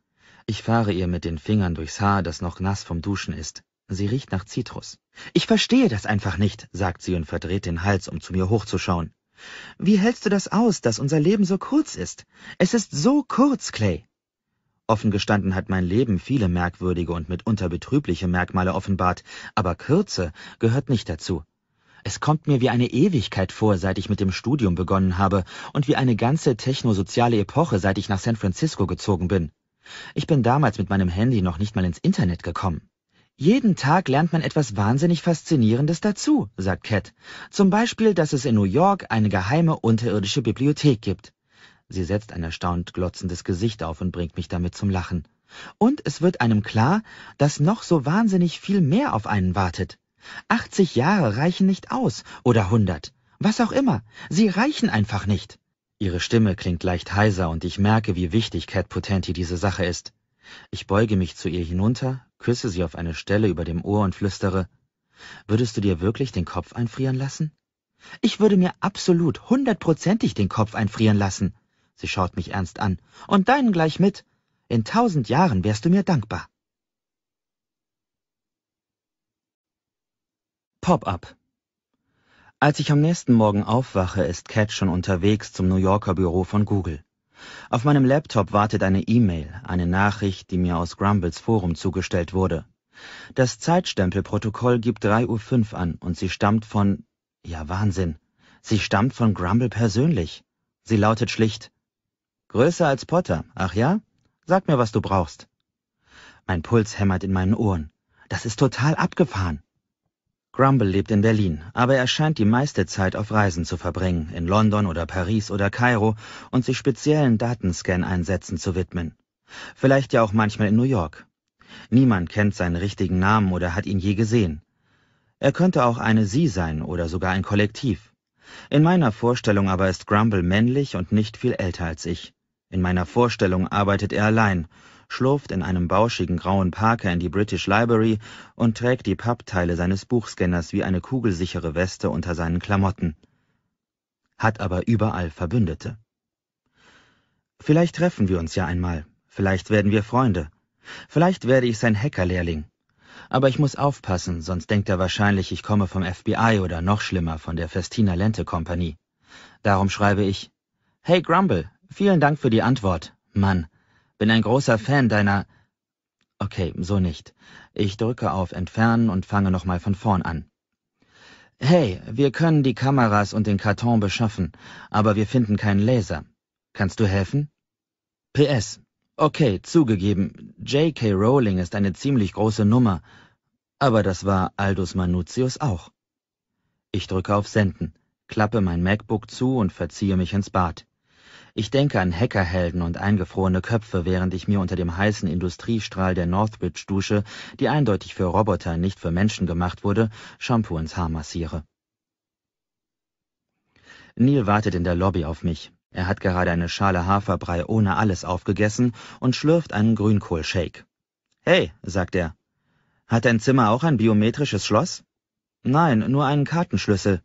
Ich fahre ihr mit den Fingern durchs Haar, das noch nass vom Duschen ist. Sie riecht nach Zitrus. Ich verstehe das einfach nicht, sagt sie und verdreht den Hals, um zu mir hochzuschauen. Wie hältst du das aus, dass unser Leben so kurz ist? Es ist so kurz, Clay. Offen gestanden hat mein Leben viele merkwürdige und mitunter betrübliche Merkmale offenbart, aber Kürze gehört nicht dazu. Es kommt mir wie eine Ewigkeit vor, seit ich mit dem Studium begonnen habe, und wie eine ganze technosoziale Epoche, seit ich nach San Francisco gezogen bin. Ich bin damals mit meinem Handy noch nicht mal ins Internet gekommen. Jeden Tag lernt man etwas wahnsinnig Faszinierendes dazu, sagt Cat. Zum Beispiel, dass es in New York eine geheime unterirdische Bibliothek gibt. Sie setzt ein erstaunt glotzendes Gesicht auf und bringt mich damit zum Lachen. Und es wird einem klar, dass noch so wahnsinnig viel mehr auf einen wartet. 80 Jahre reichen nicht aus oder 100. Was auch immer. Sie reichen einfach nicht. Ihre Stimme klingt leicht heiser und ich merke, wie wichtig Cat Potenti diese Sache ist. Ich beuge mich zu ihr hinunter, küsse sie auf eine Stelle über dem Ohr und flüstere, würdest du dir wirklich den Kopf einfrieren lassen? Ich würde mir absolut hundertprozentig den Kopf einfrieren lassen. Sie schaut mich ernst an. Und deinen gleich mit. In tausend Jahren wärst du mir dankbar. Pop-up. Als ich am nächsten Morgen aufwache, ist Cat schon unterwegs zum New Yorker Büro von Google. Auf meinem Laptop wartet eine E-Mail, eine Nachricht, die mir aus Grumbles Forum zugestellt wurde. Das Zeitstempelprotokoll gibt 3.05 Uhr an und sie stammt von... Ja, Wahnsinn. Sie stammt von Grumble persönlich. Sie lautet schlicht. Größer als Potter, ach ja? Sag mir, was du brauchst. Mein Puls hämmert in meinen Ohren. Das ist total abgefahren. Grumble lebt in Berlin, aber er scheint die meiste Zeit auf Reisen zu verbringen, in London oder Paris oder Kairo und sich speziellen Datenscan-Einsätzen zu widmen. Vielleicht ja auch manchmal in New York. Niemand kennt seinen richtigen Namen oder hat ihn je gesehen. Er könnte auch eine Sie sein oder sogar ein Kollektiv. In meiner Vorstellung aber ist Grumble männlich und nicht viel älter als ich. In meiner Vorstellung arbeitet er allein, schlurft in einem bauschigen grauen Parker in die British Library und trägt die Pappteile seines Buchscanners wie eine kugelsichere Weste unter seinen Klamotten. Hat aber überall Verbündete. Vielleicht treffen wir uns ja einmal. Vielleicht werden wir Freunde. Vielleicht werde ich sein Hackerlehrling. Aber ich muss aufpassen, sonst denkt er wahrscheinlich, ich komme vom FBI oder noch schlimmer von der Festina Lente Kompanie. Darum schreibe ich, Hey Grumble, vielen Dank für die Antwort. Mann, bin ein großer Fan deiner... Okay, so nicht. Ich drücke auf Entfernen und fange nochmal von vorn an. Hey, wir können die Kameras und den Karton beschaffen, aber wir finden keinen Laser. Kannst du helfen? PS. Okay, zugegeben, J.K. Rowling ist eine ziemlich große Nummer, aber das war Aldus Manutius auch. Ich drücke auf Senden, klappe mein MacBook zu und verziehe mich ins Bad. Ich denke an Hackerhelden und eingefrorene Köpfe, während ich mir unter dem heißen Industriestrahl der Northbridge-Dusche, die eindeutig für Roboter, nicht für Menschen gemacht wurde, Shampoo ins Haar massiere. Neil wartet in der Lobby auf mich. Er hat gerade eine Schale Haferbrei ohne alles aufgegessen und schlürft einen Grünkohlshake. Hey, sagt er. Hat dein Zimmer auch ein biometrisches Schloss? Nein, nur einen Kartenschlüssel.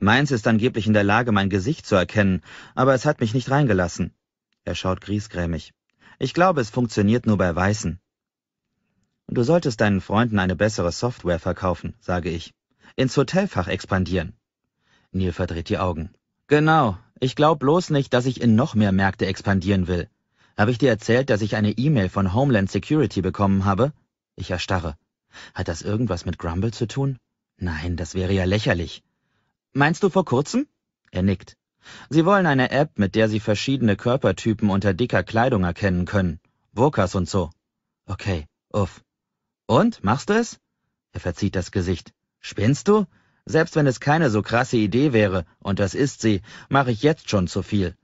Meins ist angeblich in der Lage, mein Gesicht zu erkennen, aber es hat mich nicht reingelassen. Er schaut griesgrämig. Ich glaube, es funktioniert nur bei Weißen. Du solltest deinen Freunden eine bessere Software verkaufen, sage ich. Ins Hotelfach expandieren. Neil verdreht die Augen. Genau. Ich glaube bloß nicht, dass ich in noch mehr Märkte expandieren will. Habe ich dir erzählt, dass ich eine E-Mail von Homeland Security bekommen habe? Ich erstarre. Hat das irgendwas mit Grumble zu tun? Nein, das wäre ja lächerlich. Meinst du vor kurzem? Er nickt. Sie wollen eine App, mit der sie verschiedene Körpertypen unter dicker Kleidung erkennen können. Burkas und so. Okay, uff. Und, machst du es? Er verzieht das Gesicht. Spinnst du? Selbst wenn es keine so krasse Idee wäre, und das ist sie, mache ich jetzt schon zu viel.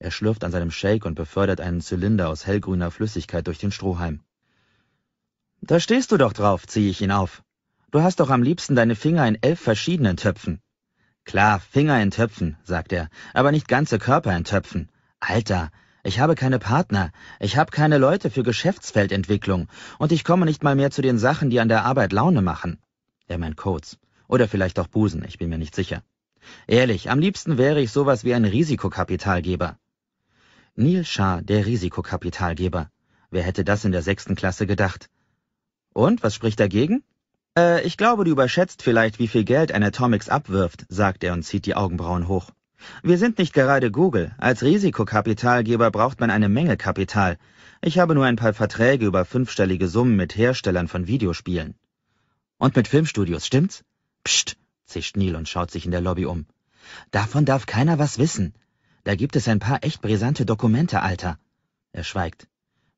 Er schlürft an seinem Shake und befördert einen Zylinder aus hellgrüner Flüssigkeit durch den Strohhalm. Da stehst du doch drauf, ziehe ich ihn auf. Du hast doch am liebsten deine Finger in elf verschiedenen Töpfen. Klar, Finger in Töpfen, sagt er, aber nicht ganze Körper in Töpfen. Alter, ich habe keine Partner, ich habe keine Leute für Geschäftsfeldentwicklung und ich komme nicht mal mehr zu den Sachen, die an der Arbeit Laune machen. Er meint Codes. Oder vielleicht auch Busen, ich bin mir nicht sicher. Ehrlich, am liebsten wäre ich sowas wie ein Risikokapitalgeber. Neil Shah, der Risikokapitalgeber. Wer hätte das in der sechsten Klasse gedacht? Und, was spricht dagegen? Äh, ich glaube, du überschätzt vielleicht, wie viel Geld ein Atomics abwirft, sagt er und zieht die Augenbrauen hoch. Wir sind nicht gerade Google. Als Risikokapitalgeber braucht man eine Menge Kapital. Ich habe nur ein paar Verträge über fünfstellige Summen mit Herstellern von Videospielen. Und mit Filmstudios, stimmt's? Psst, zischt Neil und schaut sich in der Lobby um. Davon darf keiner was wissen. Da gibt es ein paar echt brisante Dokumente, Alter. Er schweigt.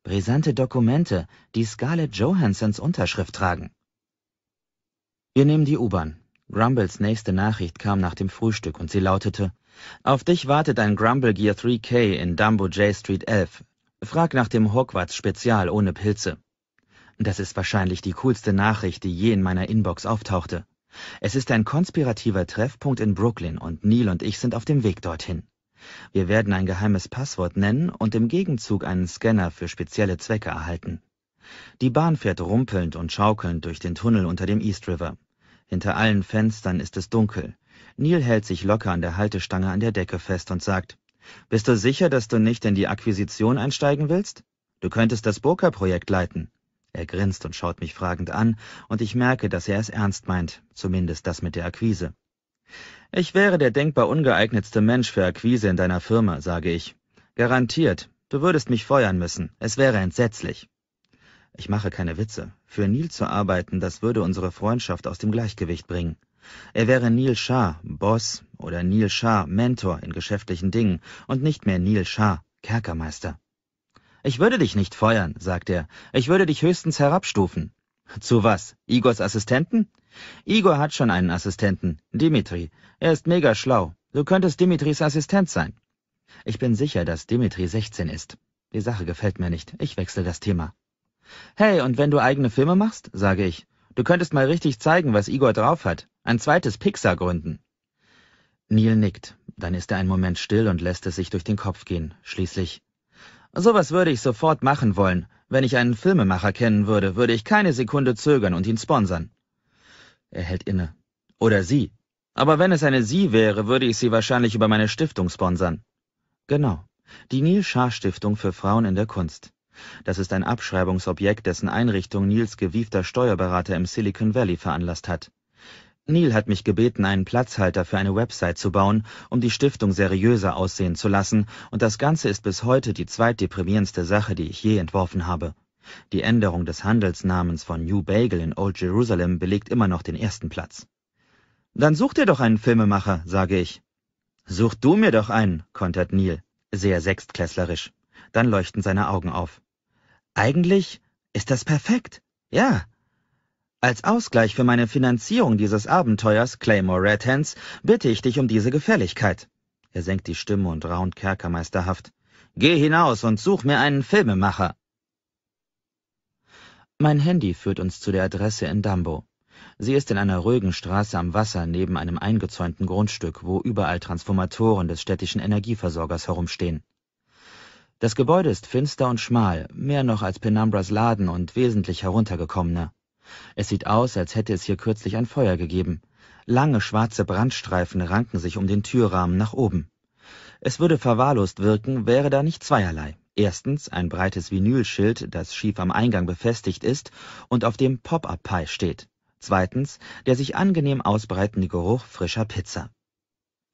Brisante Dokumente, die Scarlett Johansons Unterschrift tragen. Wir nehmen die U-Bahn. Grumbles nächste Nachricht kam nach dem Frühstück und sie lautete, auf dich wartet ein Grumble Gear 3K in Dumbo J Street 11. Frag nach dem Hogwarts Spezial ohne Pilze. Das ist wahrscheinlich die coolste Nachricht, die je in meiner Inbox auftauchte. Es ist ein konspirativer Treffpunkt in Brooklyn und Neil und ich sind auf dem Weg dorthin. Wir werden ein geheimes Passwort nennen und im Gegenzug einen Scanner für spezielle Zwecke erhalten. Die Bahn fährt rumpelnd und schaukelnd durch den Tunnel unter dem East River. Hinter allen Fenstern ist es dunkel. Neil hält sich locker an der Haltestange an der Decke fest und sagt, Bist du sicher, dass du nicht in die Akquisition einsteigen willst? Du könntest das Burka-Projekt leiten. Er grinst und schaut mich fragend an, und ich merke, dass er es ernst meint, zumindest das mit der Akquise. Ich wäre der denkbar ungeeignetste Mensch für Akquise in deiner Firma, sage ich. Garantiert, du würdest mich feuern müssen, es wäre entsetzlich. Ich mache keine Witze. Für Neil zu arbeiten, das würde unsere Freundschaft aus dem Gleichgewicht bringen. Er wäre Neil Shah, Boss, oder Neil Shah, Mentor in geschäftlichen Dingen und nicht mehr Neil Shah, Kerkermeister. Ich würde dich nicht feuern, sagt er. Ich würde dich höchstens herabstufen. Zu was? Igors Assistenten? Igor hat schon einen Assistenten, Dimitri. Er ist mega schlau. Du könntest Dimitris Assistent sein. Ich bin sicher, dass Dimitri 16 ist. Die Sache gefällt mir nicht. Ich wechsle das Thema. Hey, und wenn du eigene Filme machst, sage ich, du könntest mal richtig zeigen, was Igor drauf hat. Ein zweites Pixar gründen. Neil nickt. Dann ist er einen Moment still und lässt es sich durch den Kopf gehen. Schließlich. Sowas würde ich sofort machen wollen. Wenn ich einen Filmemacher kennen würde, würde ich keine Sekunde zögern und ihn sponsern. Er hält inne. Oder sie. Aber wenn es eine sie wäre, würde ich sie wahrscheinlich über meine Stiftung sponsern. Genau. Die Neil Schaar Stiftung für Frauen in der Kunst. Das ist ein Abschreibungsobjekt, dessen Einrichtung Nils gewiefter Steuerberater im Silicon Valley veranlasst hat. Neil hat mich gebeten, einen Platzhalter für eine Website zu bauen, um die Stiftung seriöser aussehen zu lassen, und das Ganze ist bis heute die zweitdeprimierendste Sache, die ich je entworfen habe. Die Änderung des Handelsnamens von New Bagel in Old Jerusalem belegt immer noch den ersten Platz. Dann such dir doch einen Filmemacher, sage ich. Such du mir doch einen, kontert Neil, sehr sechstklässlerisch. Dann leuchten seine Augen auf. Eigentlich ist das perfekt, ja. Als Ausgleich für meine Finanzierung dieses Abenteuers, Claymore Redhands, bitte ich dich um diese Gefälligkeit. Er senkt die Stimme und raunt kerkermeisterhaft. Geh hinaus und such mir einen Filmemacher. Mein Handy führt uns zu der Adresse in Dumbo. Sie ist in einer ruhigen Straße am Wasser neben einem eingezäunten Grundstück, wo überall Transformatoren des städtischen Energieversorgers herumstehen. Das Gebäude ist finster und schmal, mehr noch als Penumbras Laden und wesentlich heruntergekommener. Es sieht aus, als hätte es hier kürzlich ein Feuer gegeben. Lange schwarze Brandstreifen ranken sich um den Türrahmen nach oben. Es würde verwahrlost wirken, wäre da nicht zweierlei. Erstens ein breites Vinylschild, das schief am Eingang befestigt ist und auf dem Pop-up-Pie steht. Zweitens der sich angenehm ausbreitende Geruch frischer Pizza.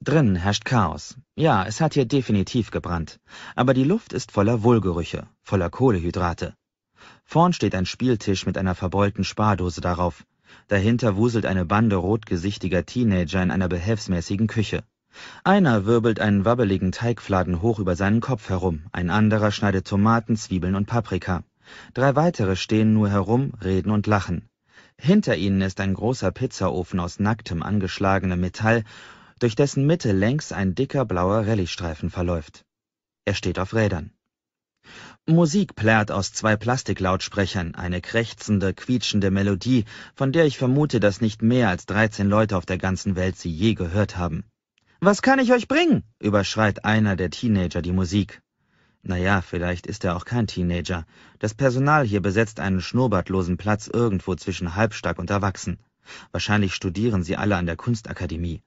Drinnen herrscht Chaos. Ja, es hat hier definitiv gebrannt. Aber die Luft ist voller Wohlgerüche, voller Kohlehydrate. Vorn steht ein Spieltisch mit einer verbeulten Spardose darauf. Dahinter wuselt eine Bande rotgesichtiger Teenager in einer behelfsmäßigen Küche. Einer wirbelt einen wabbeligen Teigfladen hoch über seinen Kopf herum, ein anderer schneidet Tomaten, Zwiebeln und Paprika. Drei weitere stehen nur herum, reden und lachen. Hinter ihnen ist ein großer Pizzaofen aus nacktem angeschlagenem Metall durch dessen Mitte längs ein dicker blauer Rallye-Streifen verläuft. Er steht auf Rädern. Musik plärt aus zwei Plastiklautsprechern, eine krächzende, quietschende Melodie, von der ich vermute, dass nicht mehr als 13 Leute auf der ganzen Welt sie je gehört haben. Was kann ich euch bringen? überschreit einer der Teenager die Musik. Naja, vielleicht ist er auch kein Teenager. Das Personal hier besetzt einen schnurrbartlosen Platz irgendwo zwischen halbstark und erwachsen. Wahrscheinlich studieren sie alle an der Kunstakademie.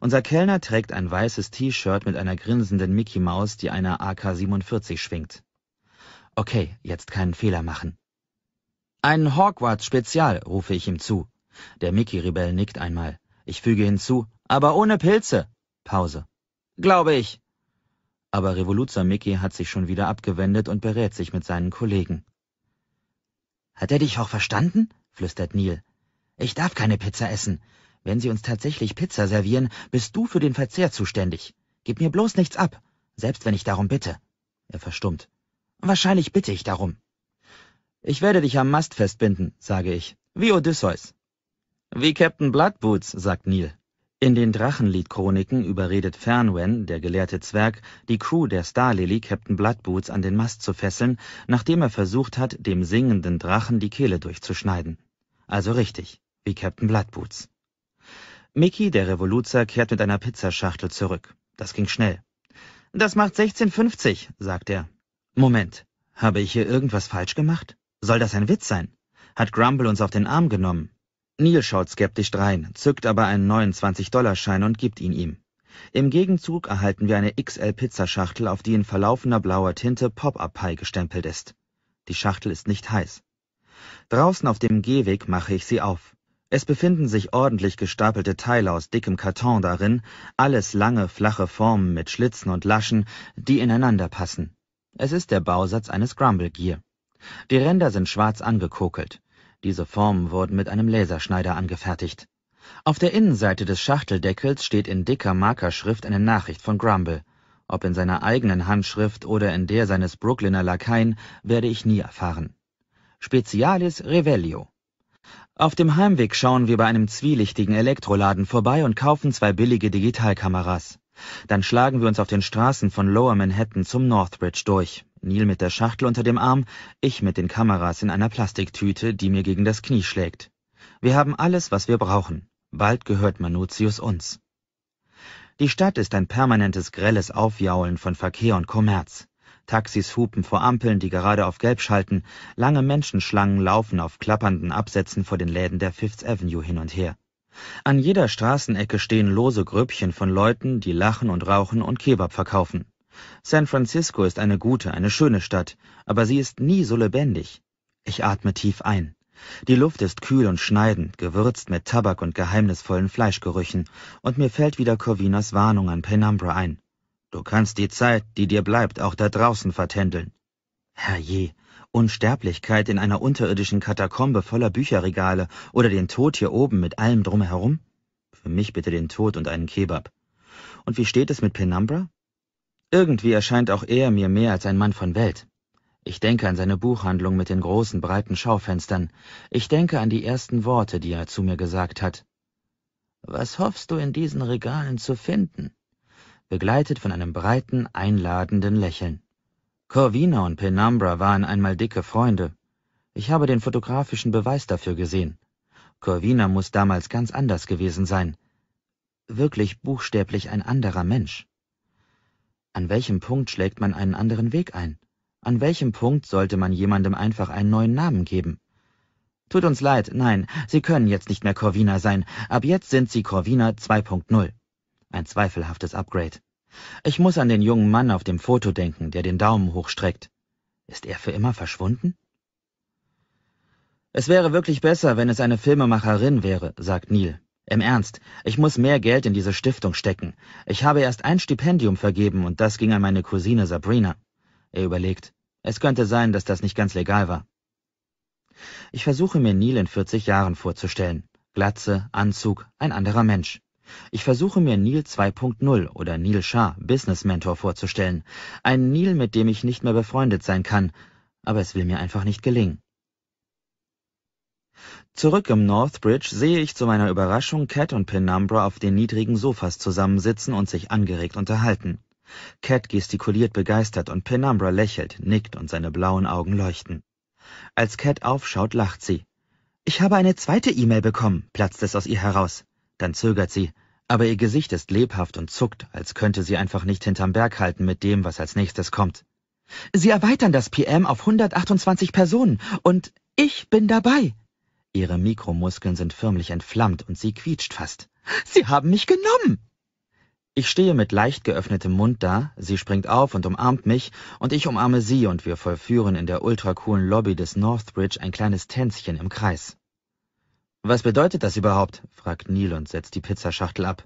Unser Kellner trägt ein weißes T-Shirt mit einer grinsenden Mickey-Maus, die eine AK-47 schwingt. Okay, jetzt keinen Fehler machen. Ein Hogwarts-Spezial, rufe ich ihm zu. Der Mickey-Rebell nickt einmal. Ich füge hinzu, aber ohne Pilze. Pause. Glaube ich. Aber Revoluzer Mickey hat sich schon wieder abgewendet und berät sich mit seinen Kollegen. Hat er dich auch verstanden? flüstert Neil. Ich darf keine Pizza essen. Wenn sie uns tatsächlich Pizza servieren, bist du für den Verzehr zuständig. Gib mir bloß nichts ab, selbst wenn ich darum bitte. Er verstummt. Wahrscheinlich bitte ich darum. Ich werde dich am Mast festbinden, sage ich, wie Odysseus. Wie Captain Bloodboots, sagt Neil. In den Drachenliedchroniken überredet Fernwen, der gelehrte Zwerg, die Crew der Starlily, Captain Bloodboots, an den Mast zu fesseln, nachdem er versucht hat, dem singenden Drachen die Kehle durchzuschneiden. Also richtig, wie Captain Bloodboots. Mickey, der Revoluzer, kehrt mit einer Pizzaschachtel zurück. Das ging schnell. Das macht 16,50, sagt er. Moment, habe ich hier irgendwas falsch gemacht? Soll das ein Witz sein? Hat Grumble uns auf den Arm genommen? Neil schaut skeptisch drein, zückt aber einen 29-Dollar-Schein und gibt ihn ihm. Im Gegenzug erhalten wir eine XL-Pizzaschachtel, auf die in verlaufener blauer Tinte Pop-Up-Pie gestempelt ist. Die Schachtel ist nicht heiß. Draußen auf dem Gehweg mache ich sie auf. Es befinden sich ordentlich gestapelte Teile aus dickem Karton darin, alles lange, flache Formen mit Schlitzen und Laschen, die ineinander passen. Es ist der Bausatz eines Grumble Gear. Die Ränder sind schwarz angekokelt. Diese Formen wurden mit einem Laserschneider angefertigt. Auf der Innenseite des Schachteldeckels steht in dicker Markerschrift eine Nachricht von Grumble. Ob in seiner eigenen Handschrift oder in der seines Brooklyner Lakaien, werde ich nie erfahren. Spezialis Revelio. Auf dem Heimweg schauen wir bei einem zwielichtigen Elektroladen vorbei und kaufen zwei billige Digitalkameras. Dann schlagen wir uns auf den Straßen von Lower Manhattan zum Northbridge durch. Neil mit der Schachtel unter dem Arm, ich mit den Kameras in einer Plastiktüte, die mir gegen das Knie schlägt. Wir haben alles, was wir brauchen. Bald gehört Manutius uns. Die Stadt ist ein permanentes grelles Aufjaulen von Verkehr und Kommerz. Taxis hupen vor Ampeln, die gerade auf Gelb schalten, lange Menschenschlangen laufen auf klappernden Absätzen vor den Läden der Fifth Avenue hin und her. An jeder Straßenecke stehen lose Grüppchen von Leuten, die lachen und rauchen und Kebab verkaufen. San Francisco ist eine gute, eine schöne Stadt, aber sie ist nie so lebendig. Ich atme tief ein. Die Luft ist kühl und schneidend, gewürzt mit Tabak und geheimnisvollen Fleischgerüchen, und mir fällt wieder Corvinas Warnung an Penumbra ein. Du kannst die Zeit, die dir bleibt, auch da draußen vertändeln. Herrje, Unsterblichkeit in einer unterirdischen Katakombe voller Bücherregale oder den Tod hier oben mit allem drumherum? Für mich bitte den Tod und einen Kebab. Und wie steht es mit Penumbra? Irgendwie erscheint auch er mir mehr als ein Mann von Welt. Ich denke an seine Buchhandlung mit den großen, breiten Schaufenstern. Ich denke an die ersten Worte, die er zu mir gesagt hat. Was hoffst du in diesen Regalen zu finden? begleitet von einem breiten, einladenden Lächeln. Corvina und Penumbra waren einmal dicke Freunde. Ich habe den fotografischen Beweis dafür gesehen. Corvina muss damals ganz anders gewesen sein. Wirklich buchstäblich ein anderer Mensch. An welchem Punkt schlägt man einen anderen Weg ein? An welchem Punkt sollte man jemandem einfach einen neuen Namen geben? Tut uns leid, nein, Sie können jetzt nicht mehr Corvina sein. Ab jetzt sind Sie Corvina 2.0. Ein zweifelhaftes Upgrade. Ich muss an den jungen Mann auf dem Foto denken, der den Daumen hochstreckt. Ist er für immer verschwunden? Es wäre wirklich besser, wenn es eine Filmemacherin wäre, sagt Neil. Im Ernst, ich muss mehr Geld in diese Stiftung stecken. Ich habe erst ein Stipendium vergeben und das ging an meine Cousine Sabrina. Er überlegt. Es könnte sein, dass das nicht ganz legal war. Ich versuche mir Neil in 40 Jahren vorzustellen. Glatze, Anzug, ein anderer Mensch. Ich versuche mir Neil 2.0 oder Neil Shah, Business Mentor, vorzustellen. Einen Neil, mit dem ich nicht mehr befreundet sein kann, aber es will mir einfach nicht gelingen. Zurück im Northbridge sehe ich zu meiner Überraschung Cat und Penumbra auf den niedrigen Sofas zusammensitzen und sich angeregt unterhalten. Cat gestikuliert begeistert und Penumbra lächelt, nickt und seine blauen Augen leuchten. Als Cat aufschaut, lacht sie. Ich habe eine zweite E-Mail bekommen, platzt es aus ihr heraus. Dann zögert sie, aber ihr Gesicht ist lebhaft und zuckt, als könnte sie einfach nicht hinterm Berg halten mit dem, was als nächstes kommt. Sie erweitern das PM auf 128 Personen und ich bin dabei. Ihre Mikromuskeln sind förmlich entflammt und sie quietscht fast. Sie haben mich genommen! Ich stehe mit leicht geöffnetem Mund da, sie springt auf und umarmt mich, und ich umarme sie und wir vollführen in der ultracoolen Lobby des Northbridge ein kleines Tänzchen im Kreis. Was bedeutet das überhaupt? fragt Neil und setzt die Pizzaschachtel ab.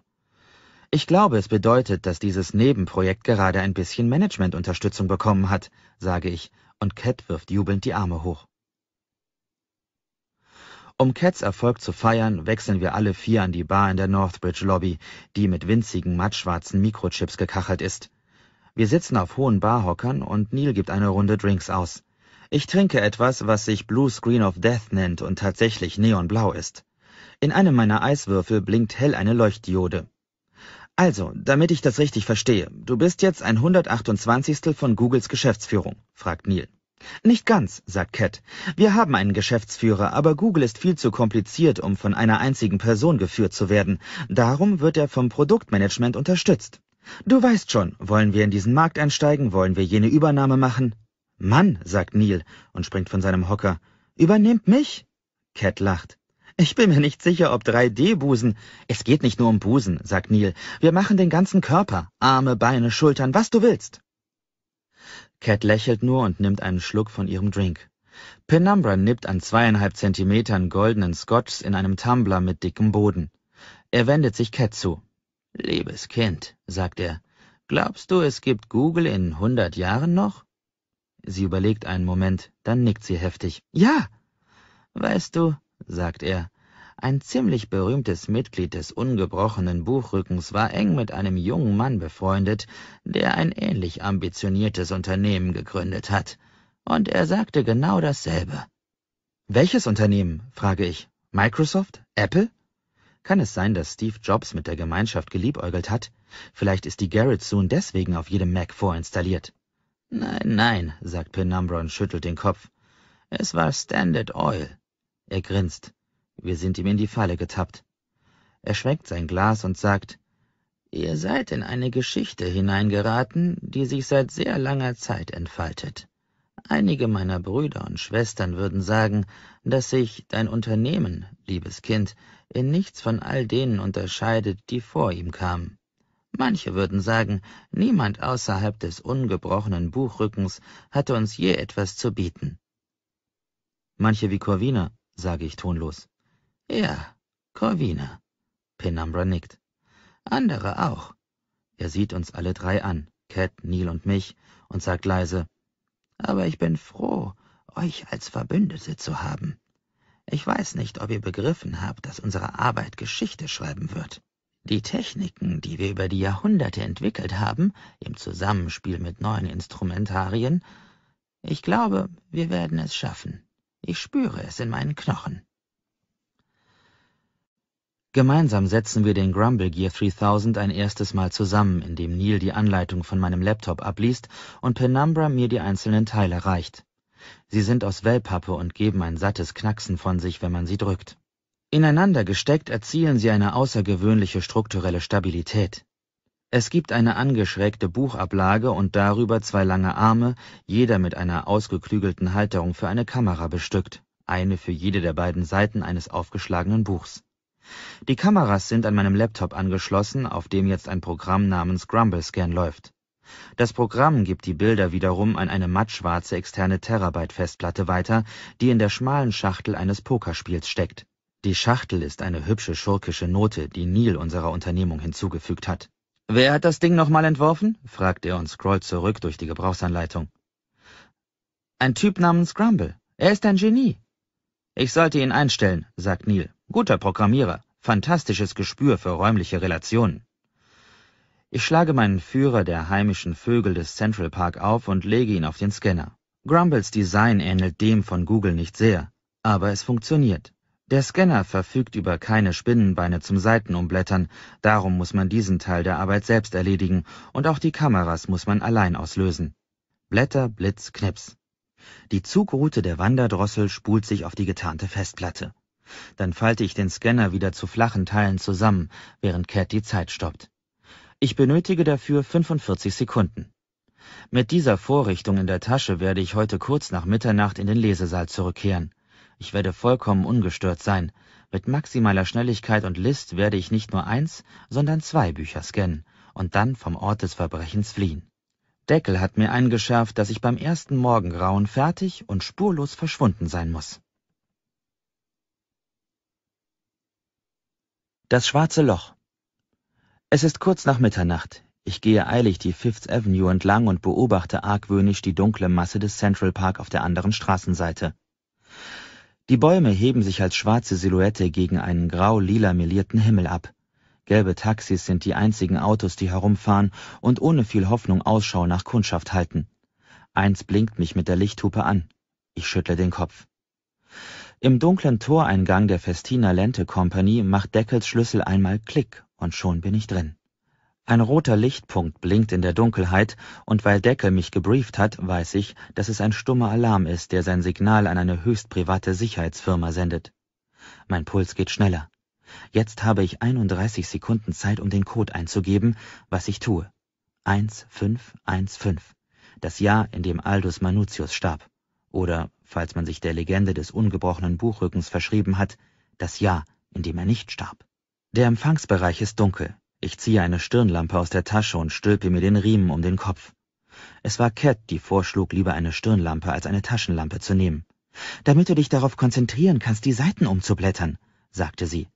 Ich glaube, es bedeutet, dass dieses Nebenprojekt gerade ein bisschen Managementunterstützung bekommen hat, sage ich, und Cat wirft jubelnd die Arme hoch. Um Cats Erfolg zu feiern, wechseln wir alle vier an die Bar in der Northbridge Lobby, die mit winzigen mattschwarzen Mikrochips gekachelt ist. Wir sitzen auf hohen Barhockern und Neil gibt eine Runde Drinks aus. Ich trinke etwas, was sich Blue Screen of Death nennt und tatsächlich neonblau ist. In einem meiner Eiswürfel blinkt hell eine Leuchtdiode. Also, damit ich das richtig verstehe, du bist jetzt ein 128. von Googles Geschäftsführung, fragt Neil. Nicht ganz, sagt Cat. Wir haben einen Geschäftsführer, aber Google ist viel zu kompliziert, um von einer einzigen Person geführt zu werden. Darum wird er vom Produktmanagement unterstützt. Du weißt schon, wollen wir in diesen Markt einsteigen, wollen wir jene Übernahme machen? Mann, sagt Neil und springt von seinem Hocker. Übernehmt mich? Cat lacht. Ich bin mir nicht sicher, ob 3D-Busen. Es geht nicht nur um Busen, sagt Neil. Wir machen den ganzen Körper. Arme, Beine, Schultern, was du willst. Cat lächelt nur und nimmt einen Schluck von ihrem Drink. Penumbra nippt an zweieinhalb Zentimetern goldenen Scotchs in einem Tumbler mit dickem Boden. Er wendet sich Cat zu. Liebes Kind, sagt er, glaubst du, es gibt Google in hundert Jahren noch? Sie überlegt einen Moment, dann nickt sie heftig. Ja. Weißt du, sagt er, ein ziemlich berühmtes Mitglied des ungebrochenen Buchrückens war eng mit einem jungen Mann befreundet, der ein ähnlich ambitioniertes Unternehmen gegründet hat. Und er sagte genau dasselbe. Welches Unternehmen? frage ich. Microsoft? Apple? Kann es sein, dass Steve Jobs mit der Gemeinschaft geliebäugelt hat? Vielleicht ist die Garrett Soon deswegen auf jedem Mac vorinstalliert. Nein, nein, sagt Penumbra und schüttelt den Kopf. Es war Standard Oil. Er grinst. Wir sind ihm in die Falle getappt. Er schwenkt sein Glas und sagt, Ihr seid in eine Geschichte hineingeraten, die sich seit sehr langer Zeit entfaltet. Einige meiner Brüder und Schwestern würden sagen, dass sich dein Unternehmen, liebes Kind, in nichts von all denen unterscheidet, die vor ihm kamen. Manche würden sagen, niemand außerhalb des ungebrochenen Buchrückens hatte uns je etwas zu bieten. Manche wie Corvina, sage ich tonlos. Ja, Corvina. Penumbra nickt. Andere auch. Er sieht uns alle drei an, Cat, Neil und mich, und sagt leise, aber ich bin froh, euch als Verbündete zu haben. Ich weiß nicht, ob ihr begriffen habt, dass unsere Arbeit Geschichte schreiben wird. Die Techniken, die wir über die Jahrhunderte entwickelt haben, im Zusammenspiel mit neuen Instrumentarien, ich glaube, wir werden es schaffen. Ich spüre es in meinen Knochen. Gemeinsam setzen wir den Grumble Gear 3000 ein erstes Mal zusammen, indem Neil die Anleitung von meinem Laptop abliest und Penumbra mir die einzelnen Teile reicht. Sie sind aus Wellpappe und geben ein sattes Knacksen von sich, wenn man sie drückt. Ineinander gesteckt erzielen sie eine außergewöhnliche strukturelle Stabilität. Es gibt eine angeschrägte Buchablage und darüber zwei lange Arme, jeder mit einer ausgeklügelten Halterung für eine Kamera bestückt, eine für jede der beiden Seiten eines aufgeschlagenen Buchs. Die Kameras sind an meinem Laptop angeschlossen, auf dem jetzt ein Programm namens GrumbleScan läuft. Das Programm gibt die Bilder wiederum an eine mattschwarze externe Terabyte-Festplatte weiter, die in der schmalen Schachtel eines Pokerspiels steckt die Schachtel ist eine hübsche schurkische Note, die Neil unserer Unternehmung hinzugefügt hat. Wer hat das Ding nochmal entworfen? fragt er und scrollt zurück durch die Gebrauchsanleitung. Ein Typ namens Grumble. Er ist ein Genie. Ich sollte ihn einstellen, sagt Neil. Guter Programmierer. Fantastisches Gespür für räumliche Relationen. Ich schlage meinen Führer der heimischen Vögel des Central Park auf und lege ihn auf den Scanner. Grumbles Design ähnelt dem von Google nicht sehr, aber es funktioniert. Der Scanner verfügt über keine Spinnenbeine zum Seitenumblättern, darum muss man diesen Teil der Arbeit selbst erledigen und auch die Kameras muss man allein auslösen. Blätter, Blitz, Knips. Die Zugroute der Wanderdrossel spult sich auf die getarnte Festplatte. Dann falte ich den Scanner wieder zu flachen Teilen zusammen, während Cat die Zeit stoppt. Ich benötige dafür 45 Sekunden. Mit dieser Vorrichtung in der Tasche werde ich heute kurz nach Mitternacht in den Lesesaal zurückkehren. Ich werde vollkommen ungestört sein. Mit maximaler Schnelligkeit und List werde ich nicht nur eins, sondern zwei Bücher scannen und dann vom Ort des Verbrechens fliehen. Deckel hat mir eingeschärft, dass ich beim ersten Morgengrauen fertig und spurlos verschwunden sein muss. Das schwarze Loch. Es ist kurz nach Mitternacht. Ich gehe eilig die Fifth Avenue entlang und beobachte argwöhnisch die dunkle Masse des Central Park auf der anderen Straßenseite. Die Bäume heben sich als schwarze Silhouette gegen einen grau-lila melierten Himmel ab. Gelbe Taxis sind die einzigen Autos, die herumfahren und ohne viel Hoffnung Ausschau nach Kundschaft halten. Eins blinkt mich mit der Lichthupe an. Ich schüttle den Kopf. Im dunklen Toreingang der Festina Lente Company macht Deckels Schlüssel einmal Klick und schon bin ich drin. Ein roter Lichtpunkt blinkt in der Dunkelheit, und weil Deckel mich gebrieft hat, weiß ich, dass es ein stummer Alarm ist, der sein Signal an eine höchst private Sicherheitsfirma sendet. Mein Puls geht schneller. Jetzt habe ich 31 Sekunden Zeit, um den Code einzugeben, was ich tue. 1515. Das Jahr, in dem Aldus Manutius starb. Oder, falls man sich der Legende des ungebrochenen Buchrückens verschrieben hat, das Jahr, in dem er nicht starb. Der Empfangsbereich ist dunkel. Ich ziehe eine Stirnlampe aus der Tasche und stülpe mir den Riemen um den Kopf. Es war Cat, die vorschlug, lieber eine Stirnlampe als eine Taschenlampe zu nehmen. Damit du dich darauf konzentrieren kannst, die Seiten umzublättern, sagte sie.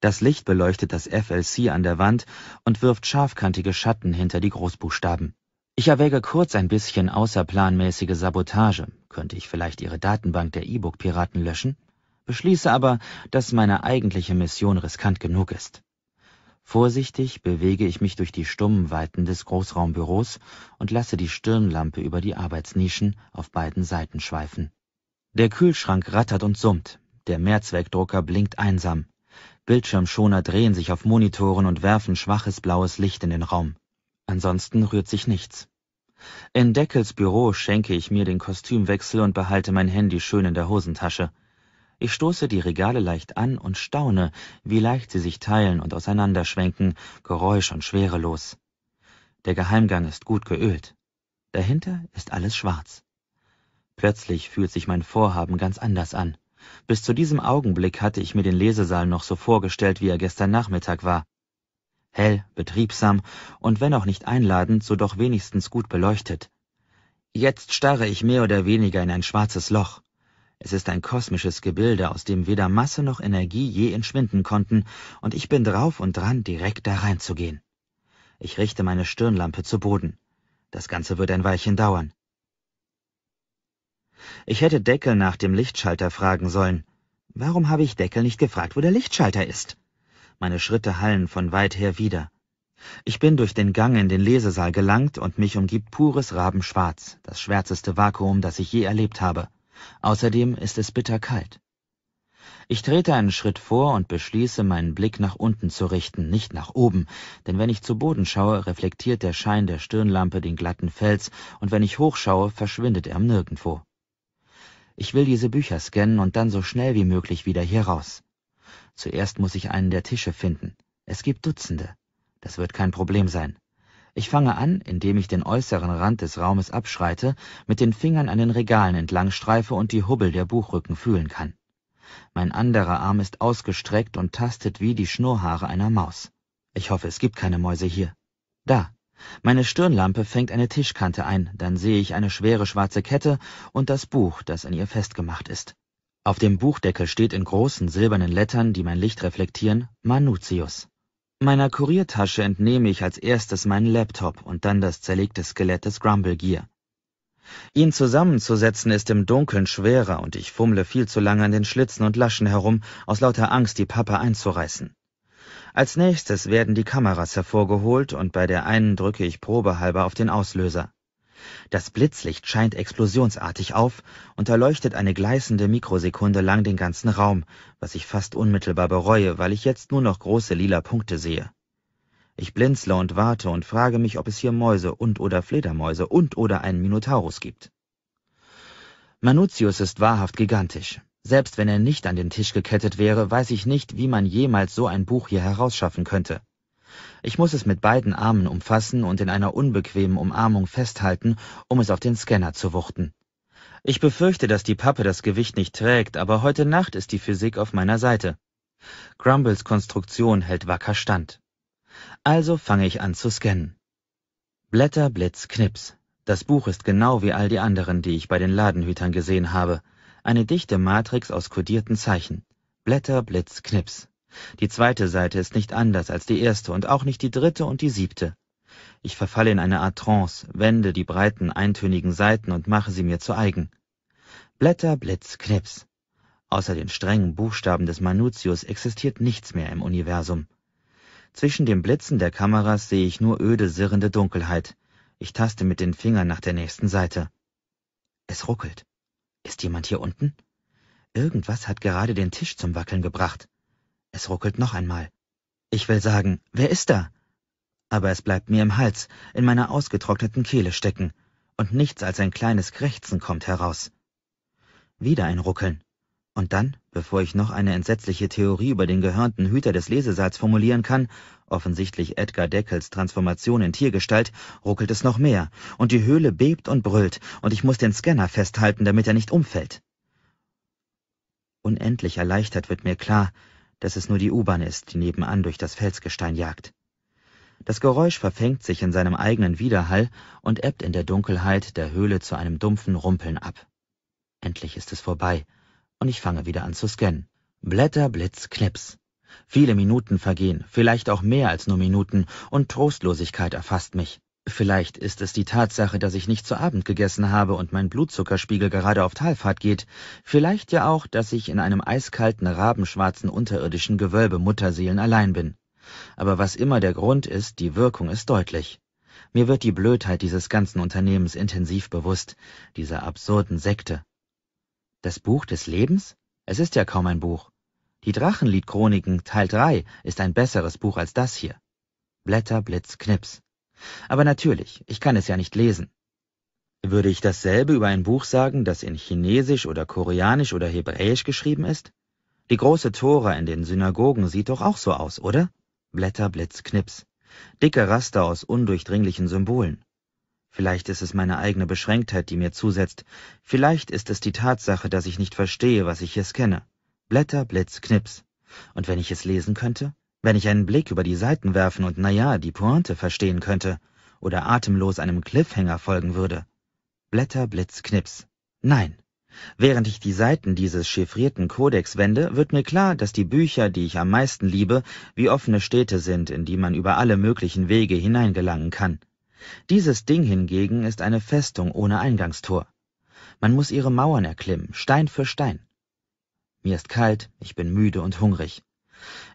Das Licht beleuchtet das FLC an der Wand und wirft scharfkantige Schatten hinter die Großbuchstaben. Ich erwäge kurz ein bisschen außerplanmäßige Sabotage, könnte ich vielleicht ihre Datenbank der E-Book-Piraten löschen, beschließe aber, dass meine eigentliche Mission riskant genug ist. Vorsichtig bewege ich mich durch die stummen Weiten des Großraumbüros und lasse die Stirnlampe über die Arbeitsnischen auf beiden Seiten schweifen. Der Kühlschrank rattert und summt, der Mehrzweckdrucker blinkt einsam, Bildschirmschoner drehen sich auf Monitoren und werfen schwaches blaues Licht in den Raum. Ansonsten rührt sich nichts. In Deckels Büro schenke ich mir den Kostümwechsel und behalte mein Handy schön in der Hosentasche. Ich stoße die Regale leicht an und staune, wie leicht sie sich teilen und auseinanderschwenken, geräusch- und schwerelos. Der Geheimgang ist gut geölt. Dahinter ist alles schwarz. Plötzlich fühlt sich mein Vorhaben ganz anders an. Bis zu diesem Augenblick hatte ich mir den Lesesaal noch so vorgestellt, wie er gestern Nachmittag war. Hell, betriebsam und wenn auch nicht einladend, so doch wenigstens gut beleuchtet. Jetzt starre ich mehr oder weniger in ein schwarzes Loch. Es ist ein kosmisches Gebilde, aus dem weder Masse noch Energie je entschwinden konnten, und ich bin drauf und dran, direkt da reinzugehen. Ich richte meine Stirnlampe zu Boden. Das Ganze wird ein Weilchen dauern. Ich hätte Deckel nach dem Lichtschalter fragen sollen. Warum habe ich Deckel nicht gefragt, wo der Lichtschalter ist? Meine Schritte hallen von weit her wieder. Ich bin durch den Gang in den Lesesaal gelangt und mich umgibt pures Rabenschwarz, das schwärzeste Vakuum, das ich je erlebt habe. Außerdem ist es bitterkalt. Ich trete einen Schritt vor und beschließe, meinen Blick nach unten zu richten, nicht nach oben, denn wenn ich zu Boden schaue, reflektiert der Schein der Stirnlampe den glatten Fels, und wenn ich hochschaue, verschwindet er nirgendwo. Ich will diese Bücher scannen und dann so schnell wie möglich wieder hier raus. Zuerst muss ich einen der Tische finden. Es gibt Dutzende. Das wird kein Problem sein. Ich fange an, indem ich den äußeren Rand des Raumes abschreite, mit den Fingern an den Regalen entlang streife und die Hubbel der Buchrücken fühlen kann. Mein anderer Arm ist ausgestreckt und tastet wie die Schnurrhaare einer Maus. Ich hoffe, es gibt keine Mäuse hier. Da. Meine Stirnlampe fängt eine Tischkante ein, dann sehe ich eine schwere schwarze Kette und das Buch, das an ihr festgemacht ist. Auf dem Buchdeckel steht in großen silbernen Lettern, die mein Licht reflektieren, Manutius. Meiner Kuriertasche entnehme ich als Erstes meinen Laptop und dann das zerlegte Skelett des Grumble Gear. Ihn zusammenzusetzen ist im Dunkeln schwerer und ich fummle viel zu lange an den Schlitzen und Laschen herum, aus lauter Angst, die Pappe einzureißen. Als nächstes werden die Kameras hervorgeholt und bei der einen drücke ich probehalber auf den Auslöser. Das Blitzlicht scheint explosionsartig auf und erleuchtet eine gleißende Mikrosekunde lang den ganzen Raum, was ich fast unmittelbar bereue, weil ich jetzt nur noch große lila Punkte sehe. Ich blinzle und warte und frage mich, ob es hier Mäuse und oder Fledermäuse und oder einen Minotaurus gibt. Manutius ist wahrhaft gigantisch. Selbst wenn er nicht an den Tisch gekettet wäre, weiß ich nicht, wie man jemals so ein Buch hier herausschaffen könnte. Ich muss es mit beiden Armen umfassen und in einer unbequemen Umarmung festhalten, um es auf den Scanner zu wuchten. Ich befürchte, dass die Pappe das Gewicht nicht trägt, aber heute Nacht ist die Physik auf meiner Seite. Grumbles Konstruktion hält wacker stand. Also fange ich an zu scannen. Blätter, Blitz, Knips. Das Buch ist genau wie all die anderen, die ich bei den Ladenhütern gesehen habe. Eine dichte Matrix aus kodierten Zeichen. Blätter, Blitz, Knips. Die zweite Seite ist nicht anders als die erste und auch nicht die dritte und die siebte. Ich verfalle in eine Art Trance, wende die breiten, eintönigen Seiten und mache sie mir zu eigen. Blätter, Blitz, Knips. Außer den strengen Buchstaben des Manutius existiert nichts mehr im Universum. Zwischen den Blitzen der Kameras sehe ich nur öde, sirrende Dunkelheit. Ich taste mit den Fingern nach der nächsten Seite. Es ruckelt. Ist jemand hier unten? Irgendwas hat gerade den Tisch zum Wackeln gebracht. Es ruckelt noch einmal. Ich will sagen, wer ist da? Aber es bleibt mir im Hals, in meiner ausgetrockneten Kehle stecken, und nichts als ein kleines Krächzen kommt heraus. Wieder ein Ruckeln. Und dann, bevor ich noch eine entsetzliche Theorie über den gehörnten Hüter des Lesesaals formulieren kann, offensichtlich Edgar Deckels Transformation in Tiergestalt, ruckelt es noch mehr, und die Höhle bebt und brüllt, und ich muss den Scanner festhalten, damit er nicht umfällt. Unendlich erleichtert wird mir klar, dass es nur die U-Bahn ist, die nebenan durch das Felsgestein jagt. Das Geräusch verfängt sich in seinem eigenen Widerhall und ebbt in der Dunkelheit der Höhle zu einem dumpfen Rumpeln ab. Endlich ist es vorbei, und ich fange wieder an zu scannen. Blätter, Blitz, Knips. Viele Minuten vergehen, vielleicht auch mehr als nur Minuten, und Trostlosigkeit erfasst mich. Vielleicht ist es die Tatsache, dass ich nicht zu Abend gegessen habe und mein Blutzuckerspiegel gerade auf Talfahrt geht, vielleicht ja auch, dass ich in einem eiskalten, rabenschwarzen unterirdischen Gewölbe Mutterseelen allein bin. Aber was immer der Grund ist, die Wirkung ist deutlich. Mir wird die Blödheit dieses ganzen Unternehmens intensiv bewusst, dieser absurden Sekte. Das Buch des Lebens? Es ist ja kaum ein Buch. Die Drachenliedchroniken Teil 3 ist ein besseres Buch als das hier. Blätter, Blitz, Knips. Aber natürlich, ich kann es ja nicht lesen. Würde ich dasselbe über ein Buch sagen, das in Chinesisch oder Koreanisch oder Hebräisch geschrieben ist? Die große Tora in den Synagogen sieht doch auch so aus, oder? Blätter, Blitz, Knips. Dicke Raster aus undurchdringlichen Symbolen. Vielleicht ist es meine eigene Beschränktheit, die mir zusetzt. Vielleicht ist es die Tatsache, dass ich nicht verstehe, was ich hier scanne. Blätter, Blitz, Knips. Und wenn ich es lesen könnte? Wenn ich einen Blick über die Seiten werfen und naja, die Pointe verstehen könnte oder atemlos einem Cliffhanger folgen würde. Blätter, Blitz, Knips. Nein. Während ich die Seiten dieses chiffrierten Kodex wende, wird mir klar, dass die Bücher, die ich am meisten liebe, wie offene Städte sind, in die man über alle möglichen Wege hineingelangen kann. Dieses Ding hingegen ist eine Festung ohne Eingangstor. Man muss ihre Mauern erklimmen, Stein für Stein. Mir ist kalt, ich bin müde und hungrig.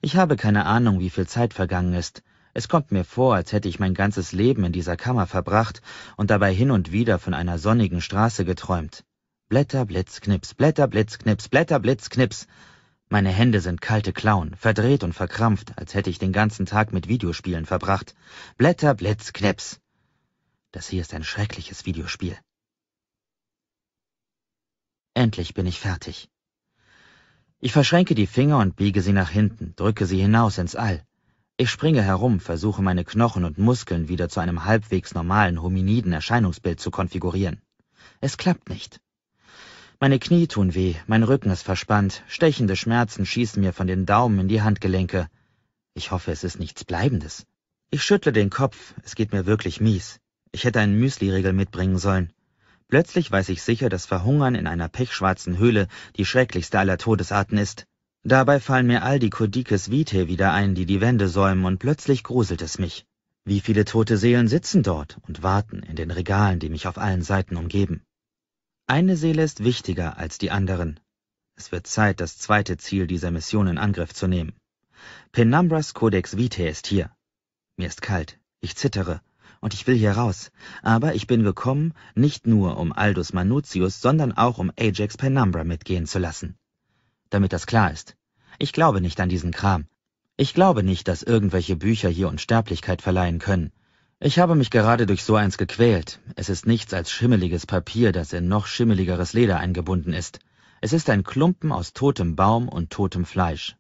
Ich habe keine Ahnung, wie viel Zeit vergangen ist. Es kommt mir vor, als hätte ich mein ganzes Leben in dieser Kammer verbracht und dabei hin und wieder von einer sonnigen Straße geträumt. Blätter, Blitz, Knips, Blätter, Blitz, Knips, Blätter, Blitz, Knips. Meine Hände sind kalte Klauen, verdreht und verkrampft, als hätte ich den ganzen Tag mit Videospielen verbracht. Blätter, Blitz, Knips. Das hier ist ein schreckliches Videospiel. Endlich bin ich fertig. Ich verschränke die Finger und biege sie nach hinten, drücke sie hinaus ins All. Ich springe herum, versuche meine Knochen und Muskeln wieder zu einem halbwegs normalen hominiden Erscheinungsbild zu konfigurieren. Es klappt nicht. Meine Knie tun weh, mein Rücken ist verspannt, stechende Schmerzen schießen mir von den Daumen in die Handgelenke. Ich hoffe, es ist nichts Bleibendes. Ich schüttle den Kopf, es geht mir wirklich mies. Ich hätte einen müsli Müsliriegel mitbringen sollen. Plötzlich weiß ich sicher, dass Verhungern in einer pechschwarzen Höhle die schrecklichste aller Todesarten ist. Dabei fallen mir all die Kodikes Vitae wieder ein, die die Wände säumen, und plötzlich gruselt es mich. Wie viele tote Seelen sitzen dort und warten in den Regalen, die mich auf allen Seiten umgeben. Eine Seele ist wichtiger als die anderen. Es wird Zeit, das zweite Ziel dieser Mission in Angriff zu nehmen. Penumbras Codex Vitae ist hier. Mir ist kalt, ich zittere, und ich will hier raus. Aber ich bin gekommen, nicht nur um Aldus Manutius, sondern auch um Ajax Penumbra mitgehen zu lassen. Damit das klar ist. Ich glaube nicht an diesen Kram. Ich glaube nicht, dass irgendwelche Bücher hier Unsterblichkeit verleihen können. Ich habe mich gerade durch so eins gequält. Es ist nichts als schimmeliges Papier, das in noch schimmeligeres Leder eingebunden ist. Es ist ein Klumpen aus totem Baum und totem Fleisch.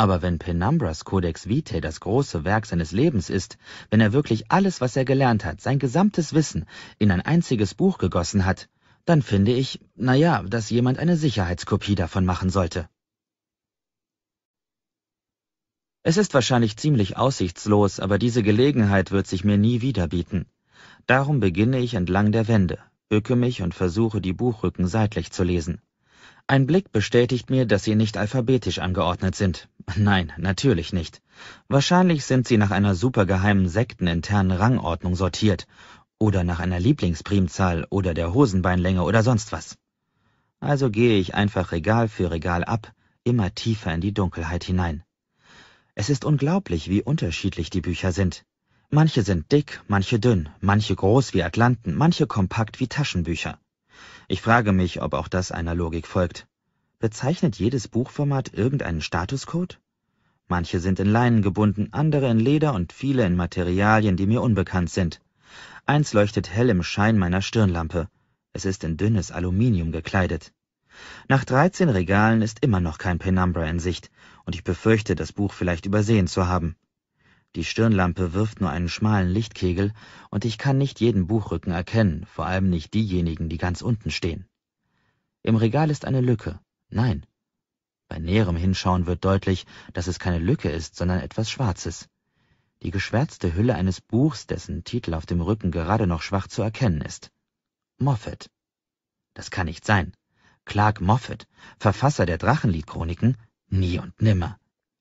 Aber wenn Penumbras Codex Vitae das große Werk seines Lebens ist, wenn er wirklich alles, was er gelernt hat, sein gesamtes Wissen, in ein einziges Buch gegossen hat, dann finde ich, na ja, dass jemand eine Sicherheitskopie davon machen sollte. Es ist wahrscheinlich ziemlich aussichtslos, aber diese Gelegenheit wird sich mir nie wieder bieten. Darum beginne ich entlang der Wände, bücke mich und versuche, die Buchrücken seitlich zu lesen. Ein Blick bestätigt mir, dass sie nicht alphabetisch angeordnet sind. Nein, natürlich nicht. Wahrscheinlich sind sie nach einer supergeheimen sekteninternen Rangordnung sortiert. Oder nach einer Lieblingsprimzahl oder der Hosenbeinlänge oder sonst was. Also gehe ich einfach Regal für Regal ab, immer tiefer in die Dunkelheit hinein. Es ist unglaublich, wie unterschiedlich die Bücher sind. Manche sind dick, manche dünn, manche groß wie Atlanten, manche kompakt wie Taschenbücher. Ich frage mich, ob auch das einer Logik folgt. Bezeichnet jedes Buchformat irgendeinen Statuscode? Manche sind in Leinen gebunden, andere in Leder und viele in Materialien, die mir unbekannt sind. Eins leuchtet hell im Schein meiner Stirnlampe. Es ist in dünnes Aluminium gekleidet. Nach dreizehn Regalen ist immer noch kein Penumbra in Sicht, und ich befürchte, das Buch vielleicht übersehen zu haben. Die Stirnlampe wirft nur einen schmalen Lichtkegel, und ich kann nicht jeden Buchrücken erkennen, vor allem nicht diejenigen, die ganz unten stehen. Im Regal ist eine Lücke. Nein. Bei näherem Hinschauen wird deutlich, dass es keine Lücke ist, sondern etwas Schwarzes. Die geschwärzte Hülle eines Buchs, dessen Titel auf dem Rücken gerade noch schwach zu erkennen ist. Moffat. Das kann nicht sein. Clark Moffat, Verfasser der Drachenliedchroniken, nie und nimmer.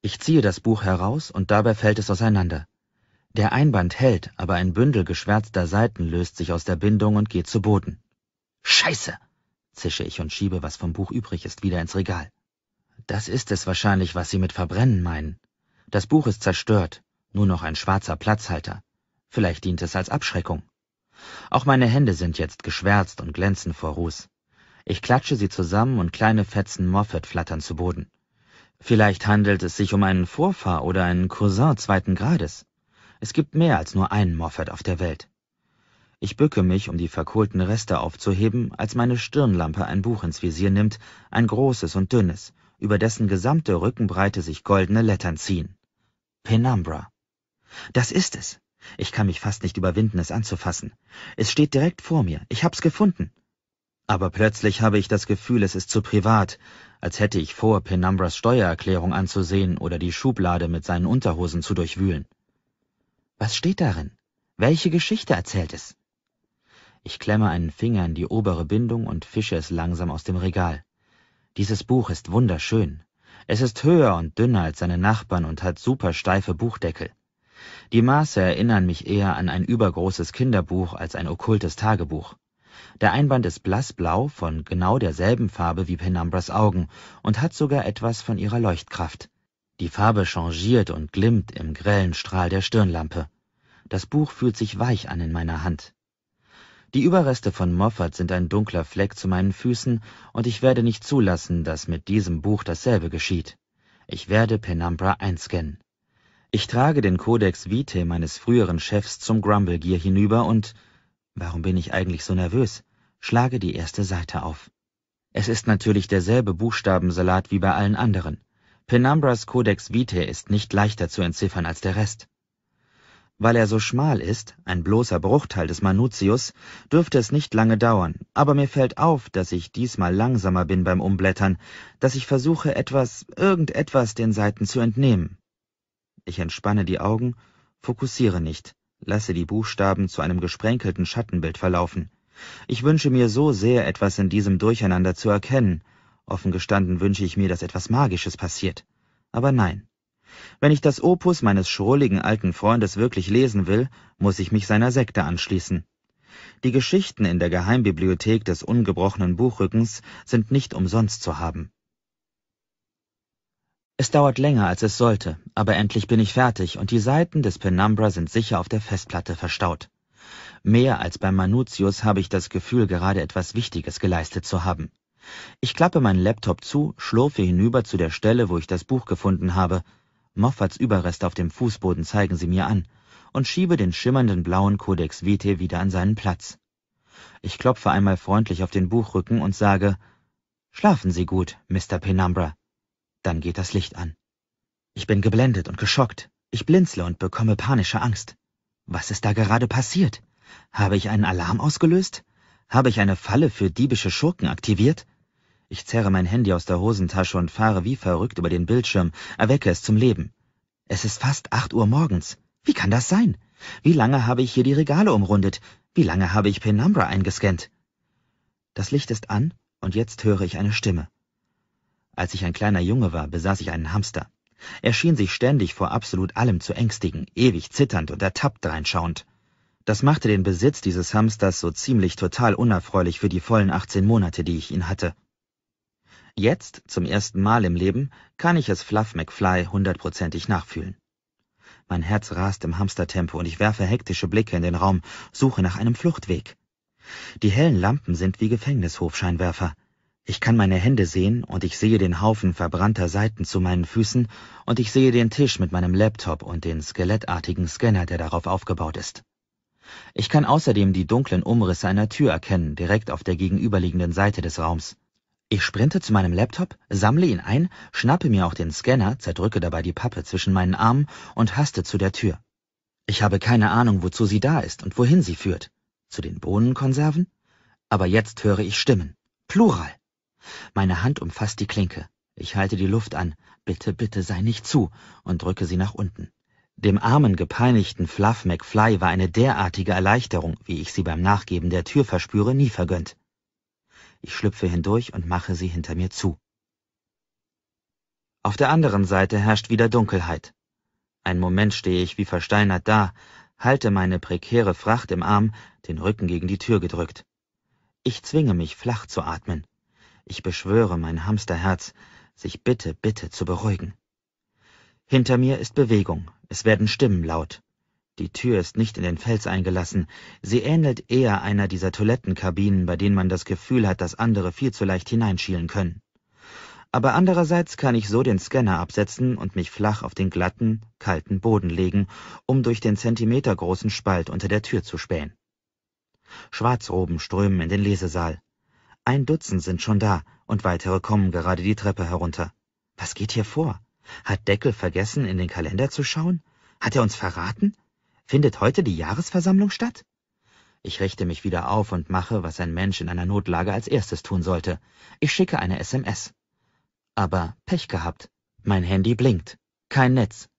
Ich ziehe das Buch heraus und dabei fällt es auseinander. Der Einband hält, aber ein Bündel geschwärzter Seiten löst sich aus der Bindung und geht zu Boden. Scheiße! zische ich und schiebe, was vom Buch übrig ist, wieder ins Regal. Das ist es wahrscheinlich, was Sie mit Verbrennen meinen. Das Buch ist zerstört, nur noch ein schwarzer Platzhalter. Vielleicht dient es als Abschreckung. Auch meine Hände sind jetzt geschwärzt und glänzen vor Ruß. Ich klatsche sie zusammen und kleine Fetzen Moffat flattern zu Boden. Vielleicht handelt es sich um einen Vorfahr oder einen Cousin zweiten Grades. Es gibt mehr als nur einen Moffat auf der Welt. Ich bücke mich, um die verkohlten Reste aufzuheben, als meine Stirnlampe ein Buch ins Visier nimmt, ein großes und dünnes, über dessen gesamte Rückenbreite sich goldene Lettern ziehen. Penumbra. Das ist es. Ich kann mich fast nicht überwinden, es anzufassen. Es steht direkt vor mir. Ich hab's gefunden. Aber plötzlich habe ich das Gefühl, es ist zu privat, als hätte ich vor, Penumbras Steuererklärung anzusehen oder die Schublade mit seinen Unterhosen zu durchwühlen. Was steht darin? Welche Geschichte erzählt es? Ich klemme einen Finger in die obere Bindung und fische es langsam aus dem Regal. Dieses Buch ist wunderschön. Es ist höher und dünner als seine Nachbarn und hat super steife Buchdeckel. Die Maße erinnern mich eher an ein übergroßes Kinderbuch als ein okkultes Tagebuch. Der Einband ist blassblau von genau derselben Farbe wie Penumbras Augen und hat sogar etwas von ihrer Leuchtkraft. Die Farbe changiert und glimmt im grellen Strahl der Stirnlampe. Das Buch fühlt sich weich an in meiner Hand. Die Überreste von Moffat sind ein dunkler Fleck zu meinen Füßen und ich werde nicht zulassen, dass mit diesem Buch dasselbe geschieht. Ich werde Penumbra einscannen. Ich trage den Codex Vitae meines früheren Chefs zum Grumblegear hinüber und Warum bin ich eigentlich so nervös? Schlage die erste Seite auf. Es ist natürlich derselbe Buchstabensalat wie bei allen anderen. Penambras Codex Vitae ist nicht leichter zu entziffern als der Rest. Weil er so schmal ist, ein bloßer Bruchteil des Manutius, dürfte es nicht lange dauern, aber mir fällt auf, dass ich diesmal langsamer bin beim Umblättern, dass ich versuche, etwas, irgendetwas den Seiten zu entnehmen. Ich entspanne die Augen, fokussiere nicht lasse die Buchstaben zu einem gesprenkelten Schattenbild verlaufen. Ich wünsche mir so sehr, etwas in diesem Durcheinander zu erkennen. Offen gestanden wünsche ich mir, dass etwas Magisches passiert. Aber nein. Wenn ich das Opus meines schrulligen alten Freundes wirklich lesen will, muss ich mich seiner Sekte anschließen. Die Geschichten in der Geheimbibliothek des ungebrochenen Buchrückens sind nicht umsonst zu haben. Es dauert länger, als es sollte, aber endlich bin ich fertig und die Seiten des Penumbra sind sicher auf der Festplatte verstaut. Mehr als beim Manutius habe ich das Gefühl, gerade etwas Wichtiges geleistet zu haben. Ich klappe meinen Laptop zu, schlurfe hinüber zu der Stelle, wo ich das Buch gefunden habe. Moffats Überreste auf dem Fußboden zeigen sie mir an und schiebe den schimmernden blauen Codex Vitae wieder an seinen Platz. Ich klopfe einmal freundlich auf den Buchrücken und sage, Schlafen Sie gut, Mr. Penumbra. Dann geht das Licht an. Ich bin geblendet und geschockt. Ich blinzle und bekomme panische Angst. Was ist da gerade passiert? Habe ich einen Alarm ausgelöst? Habe ich eine Falle für diebische Schurken aktiviert? Ich zerre mein Handy aus der Hosentasche und fahre wie verrückt über den Bildschirm, erwecke es zum Leben. Es ist fast acht Uhr morgens. Wie kann das sein? Wie lange habe ich hier die Regale umrundet? Wie lange habe ich Penumbra eingescannt? Das Licht ist an und jetzt höre ich eine Stimme. Als ich ein kleiner Junge war, besaß ich einen Hamster. Er schien sich ständig vor absolut allem zu ängstigen, ewig zitternd und ertappt dreinschauend. Das machte den Besitz dieses Hamsters so ziemlich total unerfreulich für die vollen 18 Monate, die ich ihn hatte. Jetzt, zum ersten Mal im Leben, kann ich es Fluff McFly hundertprozentig nachfühlen. Mein Herz rast im Hamstertempo und ich werfe hektische Blicke in den Raum, suche nach einem Fluchtweg. Die hellen Lampen sind wie Gefängnishofscheinwerfer. Ich kann meine Hände sehen und ich sehe den Haufen verbrannter Seiten zu meinen Füßen und ich sehe den Tisch mit meinem Laptop und den skelettartigen Scanner, der darauf aufgebaut ist. Ich kann außerdem die dunklen Umrisse einer Tür erkennen, direkt auf der gegenüberliegenden Seite des Raums. Ich sprinte zu meinem Laptop, sammle ihn ein, schnappe mir auch den Scanner, zerdrücke dabei die Pappe zwischen meinen Armen und haste zu der Tür. Ich habe keine Ahnung, wozu sie da ist und wohin sie führt. Zu den Bohnenkonserven? Aber jetzt höre ich Stimmen. Plural. Meine Hand umfasst die Klinke. Ich halte die Luft an. Bitte, bitte, sei nicht zu und drücke sie nach unten. Dem armen, gepeinigten Fluff McFly war eine derartige Erleichterung, wie ich sie beim Nachgeben der Tür verspüre, nie vergönnt. Ich schlüpfe hindurch und mache sie hinter mir zu. Auf der anderen Seite herrscht wieder Dunkelheit. Ein Moment stehe ich wie versteinert da, halte meine prekäre Fracht im Arm, den Rücken gegen die Tür gedrückt. Ich zwinge mich, flach zu atmen. Ich beschwöre mein Hamsterherz, sich bitte, bitte zu beruhigen. Hinter mir ist Bewegung, es werden Stimmen laut. Die Tür ist nicht in den Fels eingelassen, sie ähnelt eher einer dieser Toilettenkabinen, bei denen man das Gefühl hat, dass andere viel zu leicht hineinschielen können. Aber andererseits kann ich so den Scanner absetzen und mich flach auf den glatten, kalten Boden legen, um durch den zentimetergroßen Spalt unter der Tür zu spähen. Schwarzroben strömen in den Lesesaal. Ein Dutzend sind schon da und weitere kommen gerade die Treppe herunter. Was geht hier vor? Hat Deckel vergessen, in den Kalender zu schauen? Hat er uns verraten? Findet heute die Jahresversammlung statt? Ich richte mich wieder auf und mache, was ein Mensch in einer Notlage als erstes tun sollte. Ich schicke eine SMS. Aber Pech gehabt. Mein Handy blinkt. Kein Netz.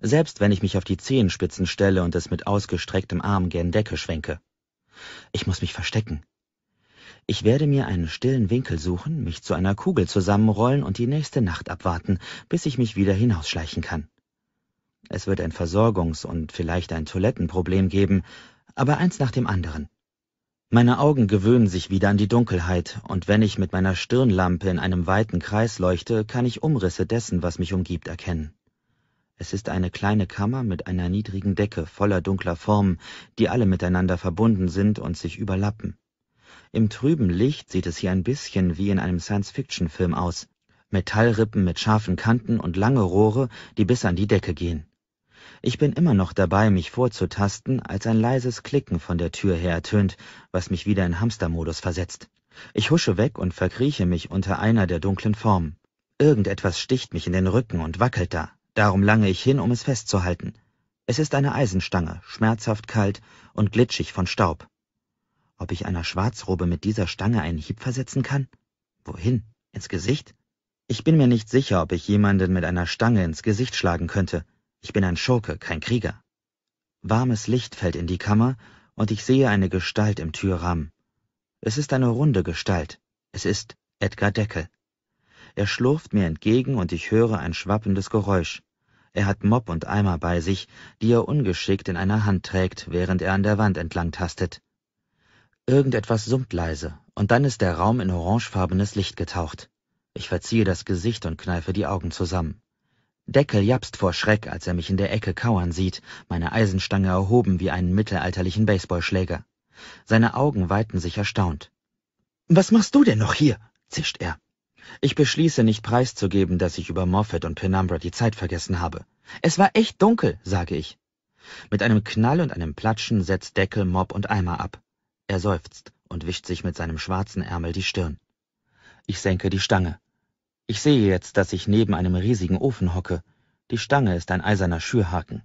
Selbst wenn ich mich auf die Zehenspitzen stelle und es mit ausgestrecktem Arm gen Decke schwenke. Ich muss mich verstecken. Ich werde mir einen stillen Winkel suchen, mich zu einer Kugel zusammenrollen und die nächste Nacht abwarten, bis ich mich wieder hinausschleichen kann. Es wird ein Versorgungs- und vielleicht ein Toilettenproblem geben, aber eins nach dem anderen. Meine Augen gewöhnen sich wieder an die Dunkelheit, und wenn ich mit meiner Stirnlampe in einem weiten Kreis leuchte, kann ich Umrisse dessen, was mich umgibt, erkennen. Es ist eine kleine Kammer mit einer niedrigen Decke voller dunkler Formen, die alle miteinander verbunden sind und sich überlappen. Im trüben Licht sieht es hier ein bisschen wie in einem Science-Fiction-Film aus. Metallrippen mit scharfen Kanten und lange Rohre, die bis an die Decke gehen. Ich bin immer noch dabei, mich vorzutasten, als ein leises Klicken von der Tür her ertönt, was mich wieder in Hamstermodus versetzt. Ich husche weg und verkrieche mich unter einer der dunklen Formen. Irgendetwas sticht mich in den Rücken und wackelt da. Darum lange ich hin, um es festzuhalten. Es ist eine Eisenstange, schmerzhaft kalt und glitschig von Staub ob ich einer Schwarzrobe mit dieser Stange einen Hieb versetzen kann? Wohin? Ins Gesicht? Ich bin mir nicht sicher, ob ich jemanden mit einer Stange ins Gesicht schlagen könnte. Ich bin ein Schurke, kein Krieger. Warmes Licht fällt in die Kammer, und ich sehe eine Gestalt im Türrahmen. Es ist eine runde Gestalt. Es ist Edgar Deckel. Er schlurft mir entgegen und ich höre ein schwappendes Geräusch. Er hat Mob und Eimer bei sich, die er ungeschickt in einer Hand trägt, während er an der Wand entlang tastet. Irgendetwas summt leise, und dann ist der Raum in orangefarbenes Licht getaucht. Ich verziehe das Gesicht und kneife die Augen zusammen. Deckel japst vor Schreck, als er mich in der Ecke kauern sieht, meine Eisenstange erhoben wie einen mittelalterlichen Baseballschläger. Seine Augen weiten sich erstaunt. Was machst du denn noch hier? zischt er. Ich beschließe nicht preiszugeben, dass ich über Moffat und Penumbra die Zeit vergessen habe. Es war echt dunkel, sage ich. Mit einem Knall und einem Platschen setzt Deckel Mob und Eimer ab. Er seufzt und wischt sich mit seinem schwarzen Ärmel die Stirn. Ich senke die Stange. Ich sehe jetzt, dass ich neben einem riesigen Ofen hocke. Die Stange ist ein eiserner Schürhaken.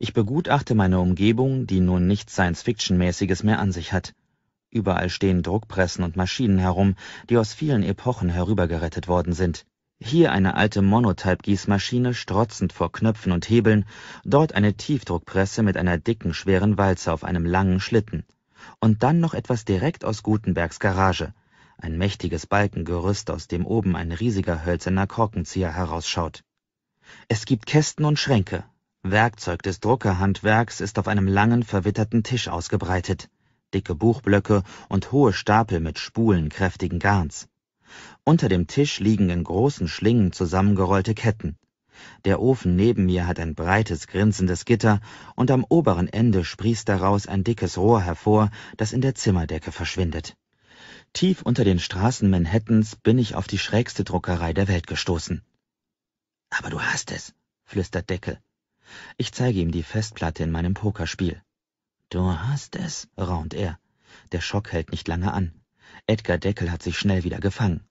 Ich begutachte meine Umgebung, die nun nichts Science-Fiction-mäßiges mehr an sich hat. Überall stehen Druckpressen und Maschinen herum, die aus vielen Epochen herübergerettet worden sind. Hier eine alte Monotype-Gießmaschine strotzend vor Knöpfen und Hebeln, dort eine Tiefdruckpresse mit einer dicken, schweren Walze auf einem langen Schlitten und dann noch etwas direkt aus Gutenbergs Garage, ein mächtiges Balkengerüst, aus dem oben ein riesiger hölzerner Korkenzieher herausschaut. Es gibt Kästen und Schränke. Werkzeug des Druckerhandwerks ist auf einem langen, verwitterten Tisch ausgebreitet, dicke Buchblöcke und hohe Stapel mit Spulen kräftigen Garns. Unter dem Tisch liegen in großen Schlingen zusammengerollte Ketten. Der Ofen neben mir hat ein breites, grinsendes Gitter, und am oberen Ende sprießt daraus ein dickes Rohr hervor, das in der Zimmerdecke verschwindet. Tief unter den Straßen Manhattans bin ich auf die schrägste Druckerei der Welt gestoßen. Aber du hast es, flüstert Deckel. Ich zeige ihm die Festplatte in meinem Pokerspiel. Du hast es, raunt er. Der Schock hält nicht lange an. Edgar Deckel hat sich schnell wieder gefangen.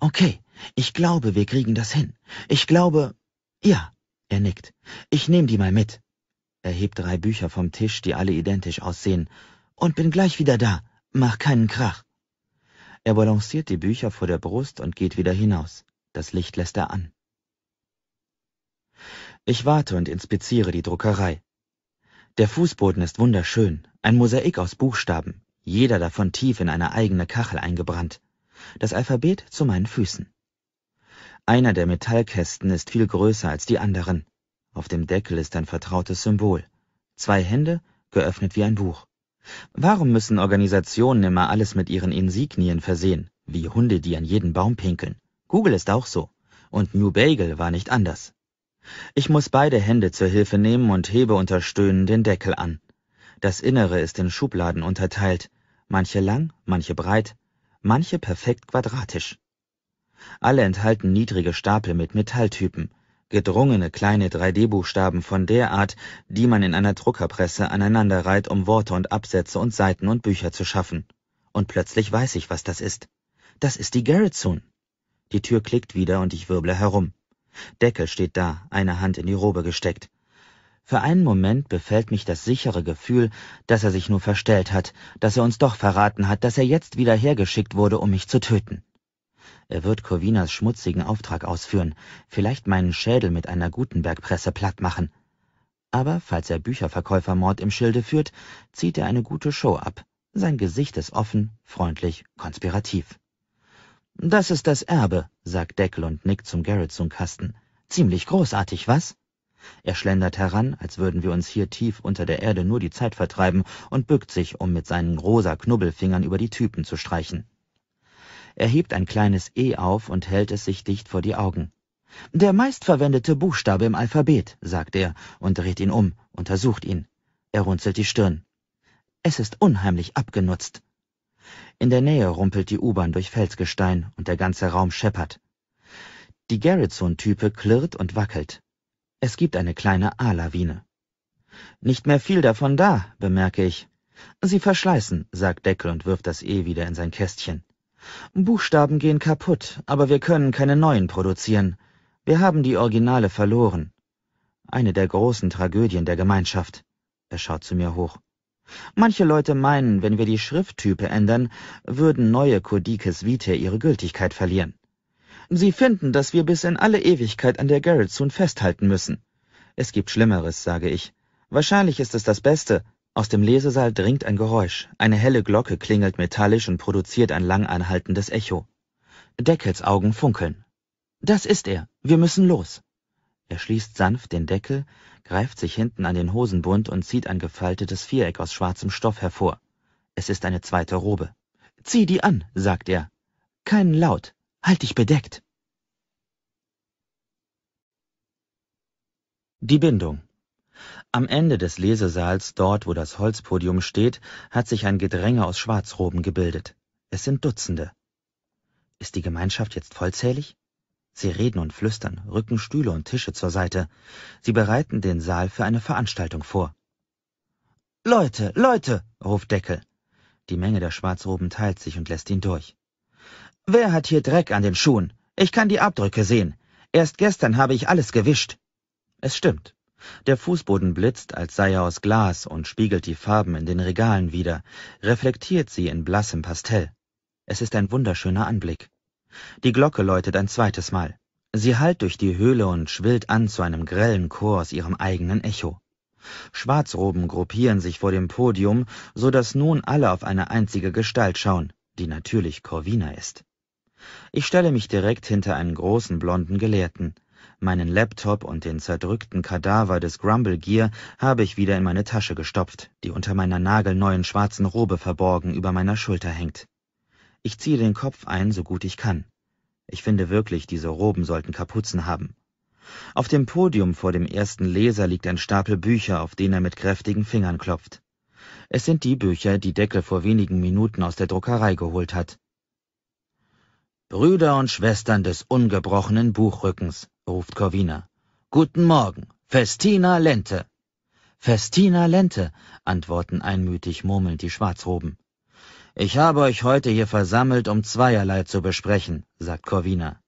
Okay, ich glaube, wir kriegen das hin. Ich glaube, ja, er nickt. Ich nehme die mal mit. Er hebt drei Bücher vom Tisch, die alle identisch aussehen, und bin gleich wieder da. Mach keinen Krach. Er balanciert die Bücher vor der Brust und geht wieder hinaus. Das Licht lässt er an. Ich warte und inspiziere die Druckerei. Der Fußboden ist wunderschön, ein Mosaik aus Buchstaben, jeder davon tief in eine eigene Kachel eingebrannt. Das Alphabet zu meinen Füßen. Einer der Metallkästen ist viel größer als die anderen. Auf dem Deckel ist ein vertrautes Symbol. Zwei Hände, geöffnet wie ein Buch. Warum müssen Organisationen immer alles mit ihren Insignien versehen, wie Hunde, die an jeden Baum pinkeln? Google ist auch so. Und New Bagel war nicht anders. Ich muss beide Hände zur Hilfe nehmen und hebe unter Stöhnen den Deckel an. Das Innere ist in Schubladen unterteilt, manche lang, manche breit, manche perfekt quadratisch. Alle enthalten niedrige Stapel mit Metalltypen, gedrungene kleine 3D-Buchstaben von der Art, die man in einer Druckerpresse aneinanderreiht, um Worte und Absätze und Seiten und Bücher zu schaffen. Und plötzlich weiß ich, was das ist. Das ist die Garrettsoon. Die Tür klickt wieder und ich wirble herum. Deckel steht da, eine Hand in die Robe gesteckt. Für einen Moment befällt mich das sichere Gefühl, dass er sich nur verstellt hat, dass er uns doch verraten hat, dass er jetzt wieder hergeschickt wurde, um mich zu töten. Er wird Corvinas schmutzigen Auftrag ausführen, vielleicht meinen Schädel mit einer Gutenberg-Presse platt machen. Aber falls er Bücherverkäufermord im Schilde führt, zieht er eine gute Show ab. Sein Gesicht ist offen, freundlich, konspirativ. Das ist das Erbe, sagt Deckel und nickt zum Garrettson-Kasten. Ziemlich großartig, was? Er schlendert heran, als würden wir uns hier tief unter der Erde nur die Zeit vertreiben, und bückt sich, um mit seinen rosa Knubbelfingern über die Typen zu streichen. Er hebt ein kleines E auf und hält es sich dicht vor die Augen. Der meistverwendete Buchstabe im Alphabet, sagt er und dreht ihn um, untersucht ihn. Er runzelt die Stirn. Es ist unheimlich abgenutzt. In der Nähe rumpelt die U-Bahn durch Felsgestein und der ganze Raum scheppert. Die Garrettson-Type klirrt und wackelt. Es gibt eine kleine A-Lawine. Nicht mehr viel davon da, bemerke ich. Sie verschleißen, sagt Deckel und wirft das E wieder in sein Kästchen. Buchstaben gehen kaputt, aber wir können keine neuen produzieren. Wir haben die Originale verloren. Eine der großen Tragödien der Gemeinschaft. Er schaut zu mir hoch. Manche Leute meinen, wenn wir die Schrifttype ändern, würden neue Codices Vitae ihre Gültigkeit verlieren. Sie finden, dass wir bis in alle Ewigkeit an der Geraldson festhalten müssen. Es gibt Schlimmeres, sage ich. Wahrscheinlich ist es das Beste, aus dem Lesesaal dringt ein Geräusch. Eine helle Glocke klingelt metallisch und produziert ein lang anhaltendes Echo. Deckels Augen funkeln. Das ist er. Wir müssen los. Er schließt sanft den Deckel, greift sich hinten an den Hosenbund und zieht ein gefaltetes Viereck aus schwarzem Stoff hervor. Es ist eine zweite Robe. Zieh die an, sagt er. Keinen Laut. Halt dich bedeckt. Die Bindung. Am Ende des Lesesaals, dort wo das Holzpodium steht, hat sich ein Gedränge aus Schwarzroben gebildet. Es sind Dutzende. Ist die Gemeinschaft jetzt vollzählig? Sie reden und flüstern, rücken Stühle und Tische zur Seite. Sie bereiten den Saal für eine Veranstaltung vor. Leute, Leute, ruft Deckel. Die Menge der Schwarzroben teilt sich und lässt ihn durch. Wer hat hier Dreck an den Schuhen? Ich kann die Abdrücke sehen. Erst gestern habe ich alles gewischt. Es stimmt. Der Fußboden blitzt, als sei er aus Glas und spiegelt die Farben in den Regalen wieder, reflektiert sie in blassem Pastell. Es ist ein wunderschöner Anblick. Die Glocke läutet ein zweites Mal. Sie hallt durch die Höhle und schwillt an zu einem grellen Chor aus ihrem eigenen Echo. Schwarzroben gruppieren sich vor dem Podium, so dass nun alle auf eine einzige Gestalt schauen, die natürlich Corvina ist. Ich stelle mich direkt hinter einen großen blonden Gelehrten. Meinen Laptop und den zerdrückten Kadaver des Grumble Gear habe ich wieder in meine Tasche gestopft, die unter meiner nagelneuen schwarzen Robe verborgen über meiner Schulter hängt. Ich ziehe den Kopf ein, so gut ich kann. Ich finde wirklich, diese Roben sollten Kapuzen haben. Auf dem Podium vor dem ersten Leser liegt ein Stapel Bücher, auf den er mit kräftigen Fingern klopft. Es sind die Bücher, die Deckel vor wenigen Minuten aus der Druckerei geholt hat. Brüder und Schwestern des ungebrochenen Buchrückens ruft Corvina. Guten Morgen, Festina Lente. Festina Lente, antworten einmütig murmelnd die Schwarzroben. Ich habe euch heute hier versammelt, um zweierlei zu besprechen, sagt Corvina.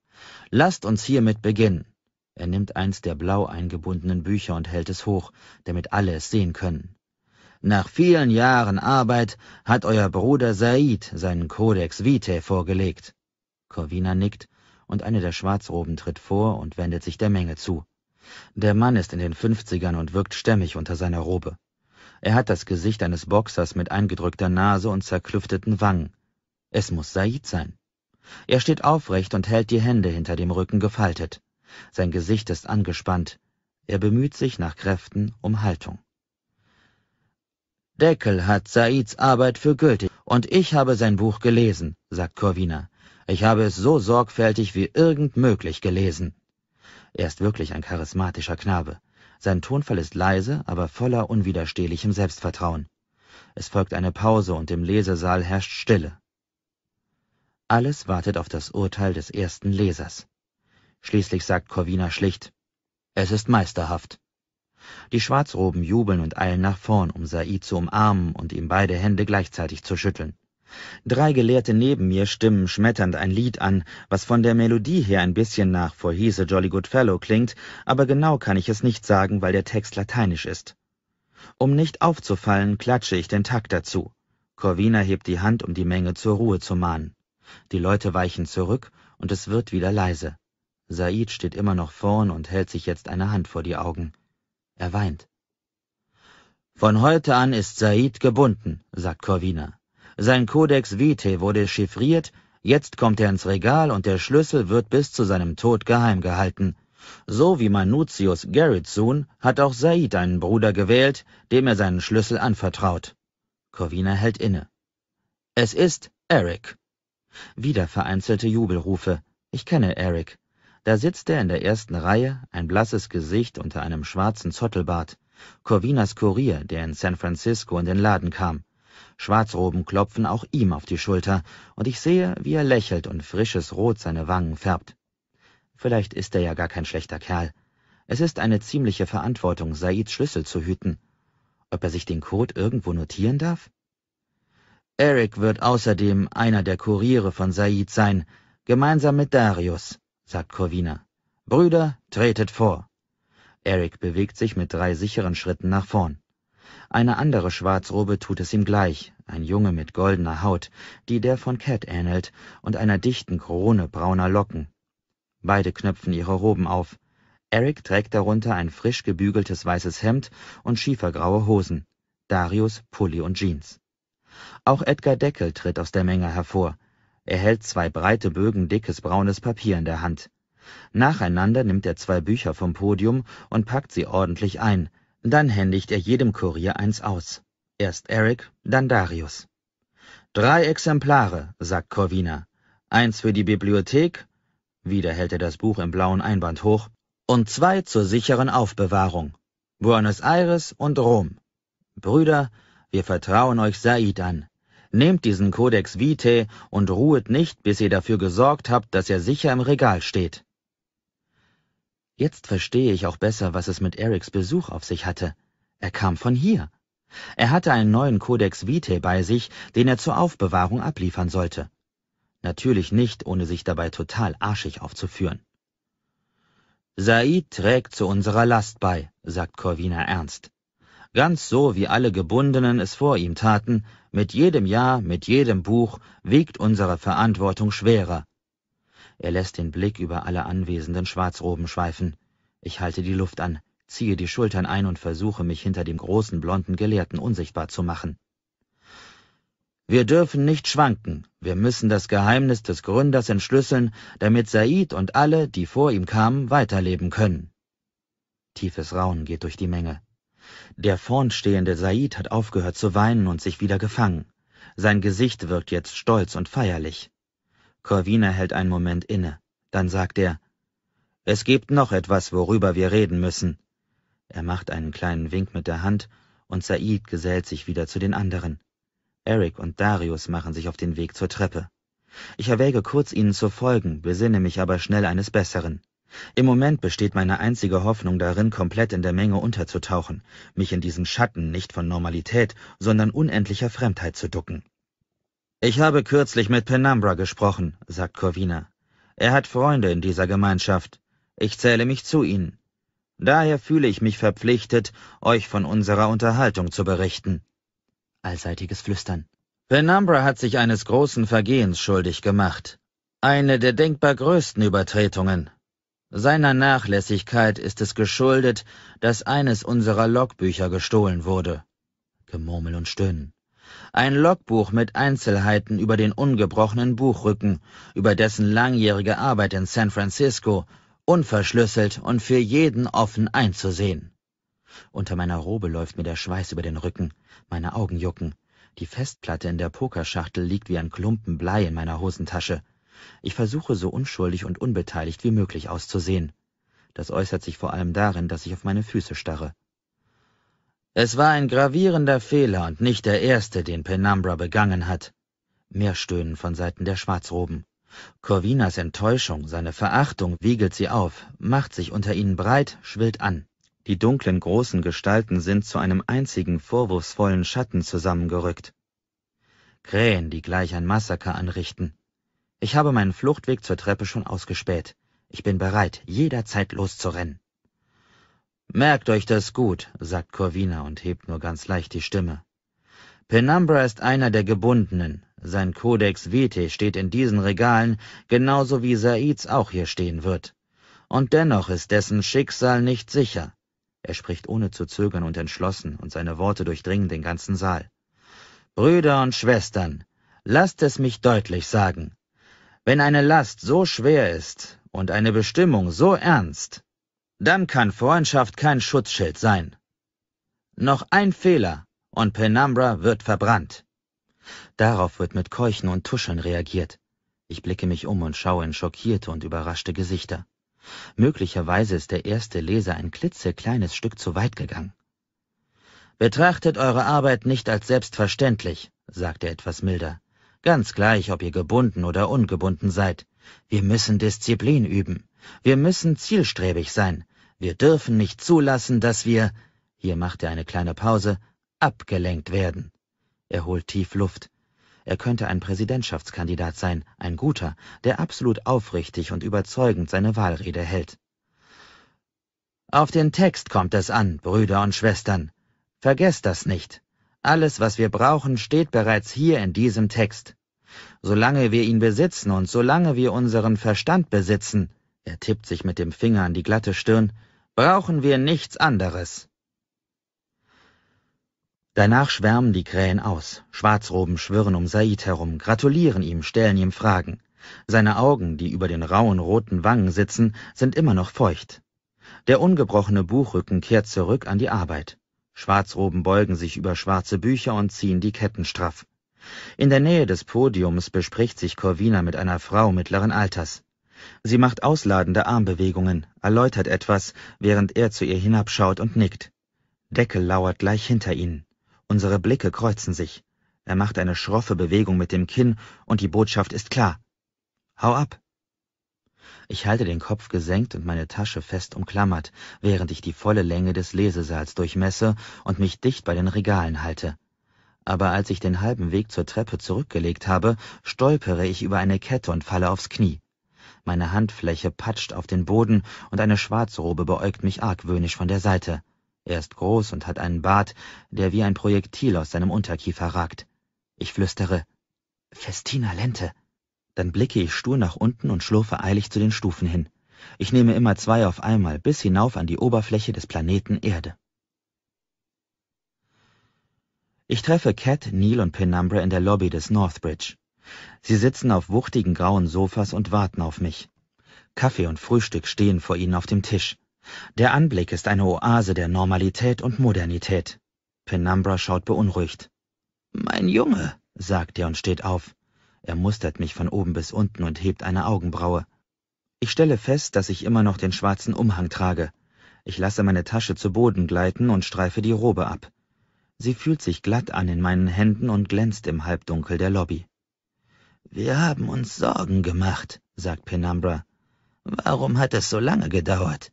Lasst uns hiermit beginnen. Er nimmt eins der blau eingebundenen Bücher und hält es hoch, damit alle es sehen können. Nach vielen Jahren Arbeit hat euer Bruder Said seinen Codex Vitae vorgelegt. Corvina nickt und eine der Schwarzroben tritt vor und wendet sich der Menge zu. Der Mann ist in den Fünfzigern und wirkt stämmig unter seiner Robe. Er hat das Gesicht eines Boxers mit eingedrückter Nase und zerklüfteten Wangen. Es muss Said sein. Er steht aufrecht und hält die Hände hinter dem Rücken gefaltet. Sein Gesicht ist angespannt. Er bemüht sich nach Kräften um Haltung. Deckel hat Saids Arbeit für gültig und ich habe sein Buch gelesen, sagt Corvina. Ich habe es so sorgfältig wie irgend möglich gelesen. Er ist wirklich ein charismatischer Knabe. Sein Tonfall ist leise, aber voller unwiderstehlichem Selbstvertrauen. Es folgt eine Pause und im Lesesaal herrscht Stille. Alles wartet auf das Urteil des ersten Lesers. Schließlich sagt Corvina schlicht, es ist meisterhaft. Die Schwarzroben jubeln und eilen nach vorn, um Said zu umarmen und ihm beide Hände gleichzeitig zu schütteln. Drei Gelehrte neben mir stimmen schmetternd ein Lied an, was von der Melodie her ein bisschen nach For He's a Jolly Good Fellow klingt, aber genau kann ich es nicht sagen, weil der Text lateinisch ist. Um nicht aufzufallen, klatsche ich den Takt dazu. Corvina hebt die Hand, um die Menge zur Ruhe zu mahnen. Die Leute weichen zurück und es wird wieder leise. Said steht immer noch vorn und hält sich jetzt eine Hand vor die Augen. Er weint. Von heute an ist Said gebunden, sagt Corvina. Sein Codex Vitae wurde chiffriert, jetzt kommt er ins Regal und der Schlüssel wird bis zu seinem Tod geheim gehalten. So wie Manutius Garretson hat auch Said einen Bruder gewählt, dem er seinen Schlüssel anvertraut. Corvina hält inne. Es ist Eric. Wieder vereinzelte Jubelrufe. Ich kenne Eric. Da sitzt er in der ersten Reihe, ein blasses Gesicht unter einem schwarzen Zottelbart. Corvinas Kurier, der in San Francisco in den Laden kam. Schwarzroben klopfen auch ihm auf die Schulter, und ich sehe, wie er lächelt und frisches Rot seine Wangen färbt. Vielleicht ist er ja gar kein schlechter Kerl. Es ist eine ziemliche Verantwortung, Saids Schlüssel zu hüten. Ob er sich den Code irgendwo notieren darf? Eric wird außerdem einer der Kuriere von Said sein, gemeinsam mit Darius, sagt Corvina. Brüder, tretet vor. Eric bewegt sich mit drei sicheren Schritten nach vorn. Eine andere Schwarzrobe tut es ihm gleich, ein Junge mit goldener Haut, die der von Cat ähnelt, und einer dichten Krone brauner Locken. Beide knöpfen ihre Roben auf. Eric trägt darunter ein frisch gebügeltes weißes Hemd und schiefergraue Hosen, Darius Pulli und Jeans. Auch Edgar Deckel tritt aus der Menge hervor. Er hält zwei breite Bögen dickes braunes Papier in der Hand. Nacheinander nimmt er zwei Bücher vom Podium und packt sie ordentlich ein, dann händigt er jedem Kurier eins aus. Erst Eric, dann Darius. Drei Exemplare, sagt Corvina. Eins für die Bibliothek, wieder hält er das Buch im blauen Einband hoch, und zwei zur sicheren Aufbewahrung. Buenos Aires und Rom. Brüder, wir vertrauen euch Said an. Nehmt diesen Codex Vitae und ruhet nicht, bis ihr dafür gesorgt habt, dass er sicher im Regal steht. Jetzt verstehe ich auch besser, was es mit Erics Besuch auf sich hatte. Er kam von hier. Er hatte einen neuen Codex Vitae bei sich, den er zur Aufbewahrung abliefern sollte. Natürlich nicht, ohne sich dabei total arschig aufzuführen. Said trägt zu unserer Last bei, sagt Corvina ernst. Ganz so, wie alle Gebundenen es vor ihm taten, mit jedem Jahr, mit jedem Buch wiegt unsere Verantwortung schwerer. Er lässt den Blick über alle anwesenden Schwarzroben schweifen. Ich halte die Luft an, ziehe die Schultern ein und versuche mich hinter dem großen blonden Gelehrten unsichtbar zu machen. Wir dürfen nicht schwanken, wir müssen das Geheimnis des Gründers entschlüsseln, damit Said und alle, die vor ihm kamen, weiterleben können. Tiefes Raunen geht durch die Menge. Der vorn stehende Said hat aufgehört zu weinen und sich wieder gefangen. Sein Gesicht wirkt jetzt stolz und feierlich. Corvina hält einen Moment inne. Dann sagt er, es gibt noch etwas, worüber wir reden müssen. Er macht einen kleinen Wink mit der Hand und Said gesellt sich wieder zu den anderen. Eric und Darius machen sich auf den Weg zur Treppe. Ich erwäge kurz, ihnen zu folgen, besinne mich aber schnell eines Besseren. Im Moment besteht meine einzige Hoffnung darin, komplett in der Menge unterzutauchen, mich in diesen Schatten nicht von Normalität, sondern unendlicher Fremdheit zu ducken. Ich habe kürzlich mit Penumbra gesprochen, sagt Corvina. Er hat Freunde in dieser Gemeinschaft. Ich zähle mich zu ihnen. Daher fühle ich mich verpflichtet, euch von unserer Unterhaltung zu berichten. Allseitiges Flüstern. Penumbra hat sich eines großen Vergehens schuldig gemacht. Eine der denkbar größten Übertretungen. Seiner Nachlässigkeit ist es geschuldet, dass eines unserer Logbücher gestohlen wurde. Gemurmel und Stöhnen. Ein Logbuch mit Einzelheiten über den ungebrochenen Buchrücken, über dessen langjährige Arbeit in San Francisco, unverschlüsselt und für jeden offen einzusehen. Unter meiner Robe läuft mir der Schweiß über den Rücken, meine Augen jucken. Die Festplatte in der Pokerschachtel liegt wie ein Klumpen Blei in meiner Hosentasche. Ich versuche so unschuldig und unbeteiligt wie möglich auszusehen. Das äußert sich vor allem darin, dass ich auf meine Füße starre. Es war ein gravierender Fehler und nicht der erste, den Penumbra begangen hat. Mehr Stöhnen von Seiten der Schwarzroben. Corvinas Enttäuschung, seine Verachtung wiegelt sie auf, macht sich unter ihnen breit, schwillt an. Die dunklen großen Gestalten sind zu einem einzigen vorwurfsvollen Schatten zusammengerückt. Krähen, die gleich ein Massaker anrichten. Ich habe meinen Fluchtweg zur Treppe schon ausgespäht. Ich bin bereit, jederzeit loszurennen. Merkt euch das gut, sagt Corvina und hebt nur ganz leicht die Stimme. Penumbra ist einer der Gebundenen. Sein Codex Vitae steht in diesen Regalen, genauso wie Saids auch hier stehen wird. Und dennoch ist dessen Schicksal nicht sicher. Er spricht ohne zu zögern und entschlossen, und seine Worte durchdringen den ganzen Saal. Brüder und Schwestern, lasst es mich deutlich sagen. Wenn eine Last so schwer ist und eine Bestimmung so ernst, dann kann Freundschaft kein Schutzschild sein. Noch ein Fehler und Penumbra wird verbrannt. Darauf wird mit Keuchen und Tuscheln reagiert. Ich blicke mich um und schaue in schockierte und überraschte Gesichter. Möglicherweise ist der erste Leser ein klitzekleines Stück zu weit gegangen. Betrachtet eure Arbeit nicht als selbstverständlich, sagt er etwas milder. Ganz gleich, ob ihr gebunden oder ungebunden seid. Wir müssen Disziplin üben. Wir müssen zielstrebig sein. Wir dürfen nicht zulassen, dass wir, hier macht er eine kleine Pause, abgelenkt werden. Er holt tief Luft. Er könnte ein Präsidentschaftskandidat sein, ein guter, der absolut aufrichtig und überzeugend seine Wahlrede hält. Auf den Text kommt es an, Brüder und Schwestern. Vergesst das nicht. Alles, was wir brauchen, steht bereits hier in diesem Text. Solange wir ihn besitzen und solange wir unseren Verstand besitzen, er tippt sich mit dem Finger an die glatte Stirn, brauchen wir nichts anderes. Danach schwärmen die Krähen aus. Schwarzroben schwirren um Said herum, gratulieren ihm, stellen ihm Fragen. Seine Augen, die über den rauen roten Wangen sitzen, sind immer noch feucht. Der ungebrochene Buchrücken kehrt zurück an die Arbeit. Schwarzroben beugen sich über schwarze Bücher und ziehen die Ketten straff. In der Nähe des Podiums bespricht sich Corvina mit einer Frau mittleren Alters. Sie macht ausladende Armbewegungen, erläutert etwas, während er zu ihr hinabschaut und nickt. Deckel lauert gleich hinter ihnen. Unsere Blicke kreuzen sich. Er macht eine schroffe Bewegung mit dem Kinn und die Botschaft ist klar. Hau ab! Ich halte den Kopf gesenkt und meine Tasche fest umklammert, während ich die volle Länge des Lesesaals durchmesse und mich dicht bei den Regalen halte. Aber als ich den halben Weg zur Treppe zurückgelegt habe, stolpere ich über eine Kette und falle aufs Knie meine Handfläche patscht auf den Boden und eine Schwarzrobe beäugt mich argwöhnisch von der Seite. Er ist groß und hat einen Bart, der wie ein Projektil aus seinem Unterkiefer ragt. Ich flüstere, Festina Lente. Dann blicke ich stur nach unten und schlurfe eilig zu den Stufen hin. Ich nehme immer zwei auf einmal bis hinauf an die Oberfläche des Planeten Erde. Ich treffe Cat, Neil und Penumbra in der Lobby des Northbridge. Sie sitzen auf wuchtigen grauen Sofas und warten auf mich. Kaffee und Frühstück stehen vor ihnen auf dem Tisch. Der Anblick ist eine Oase der Normalität und Modernität. Penumbra schaut beunruhigt. Mein Junge, sagt er und steht auf. Er mustert mich von oben bis unten und hebt eine Augenbraue. Ich stelle fest, dass ich immer noch den schwarzen Umhang trage. Ich lasse meine Tasche zu Boden gleiten und streife die Robe ab. Sie fühlt sich glatt an in meinen Händen und glänzt im Halbdunkel der Lobby. Wir haben uns Sorgen gemacht, sagt Penumbra. Warum hat es so lange gedauert?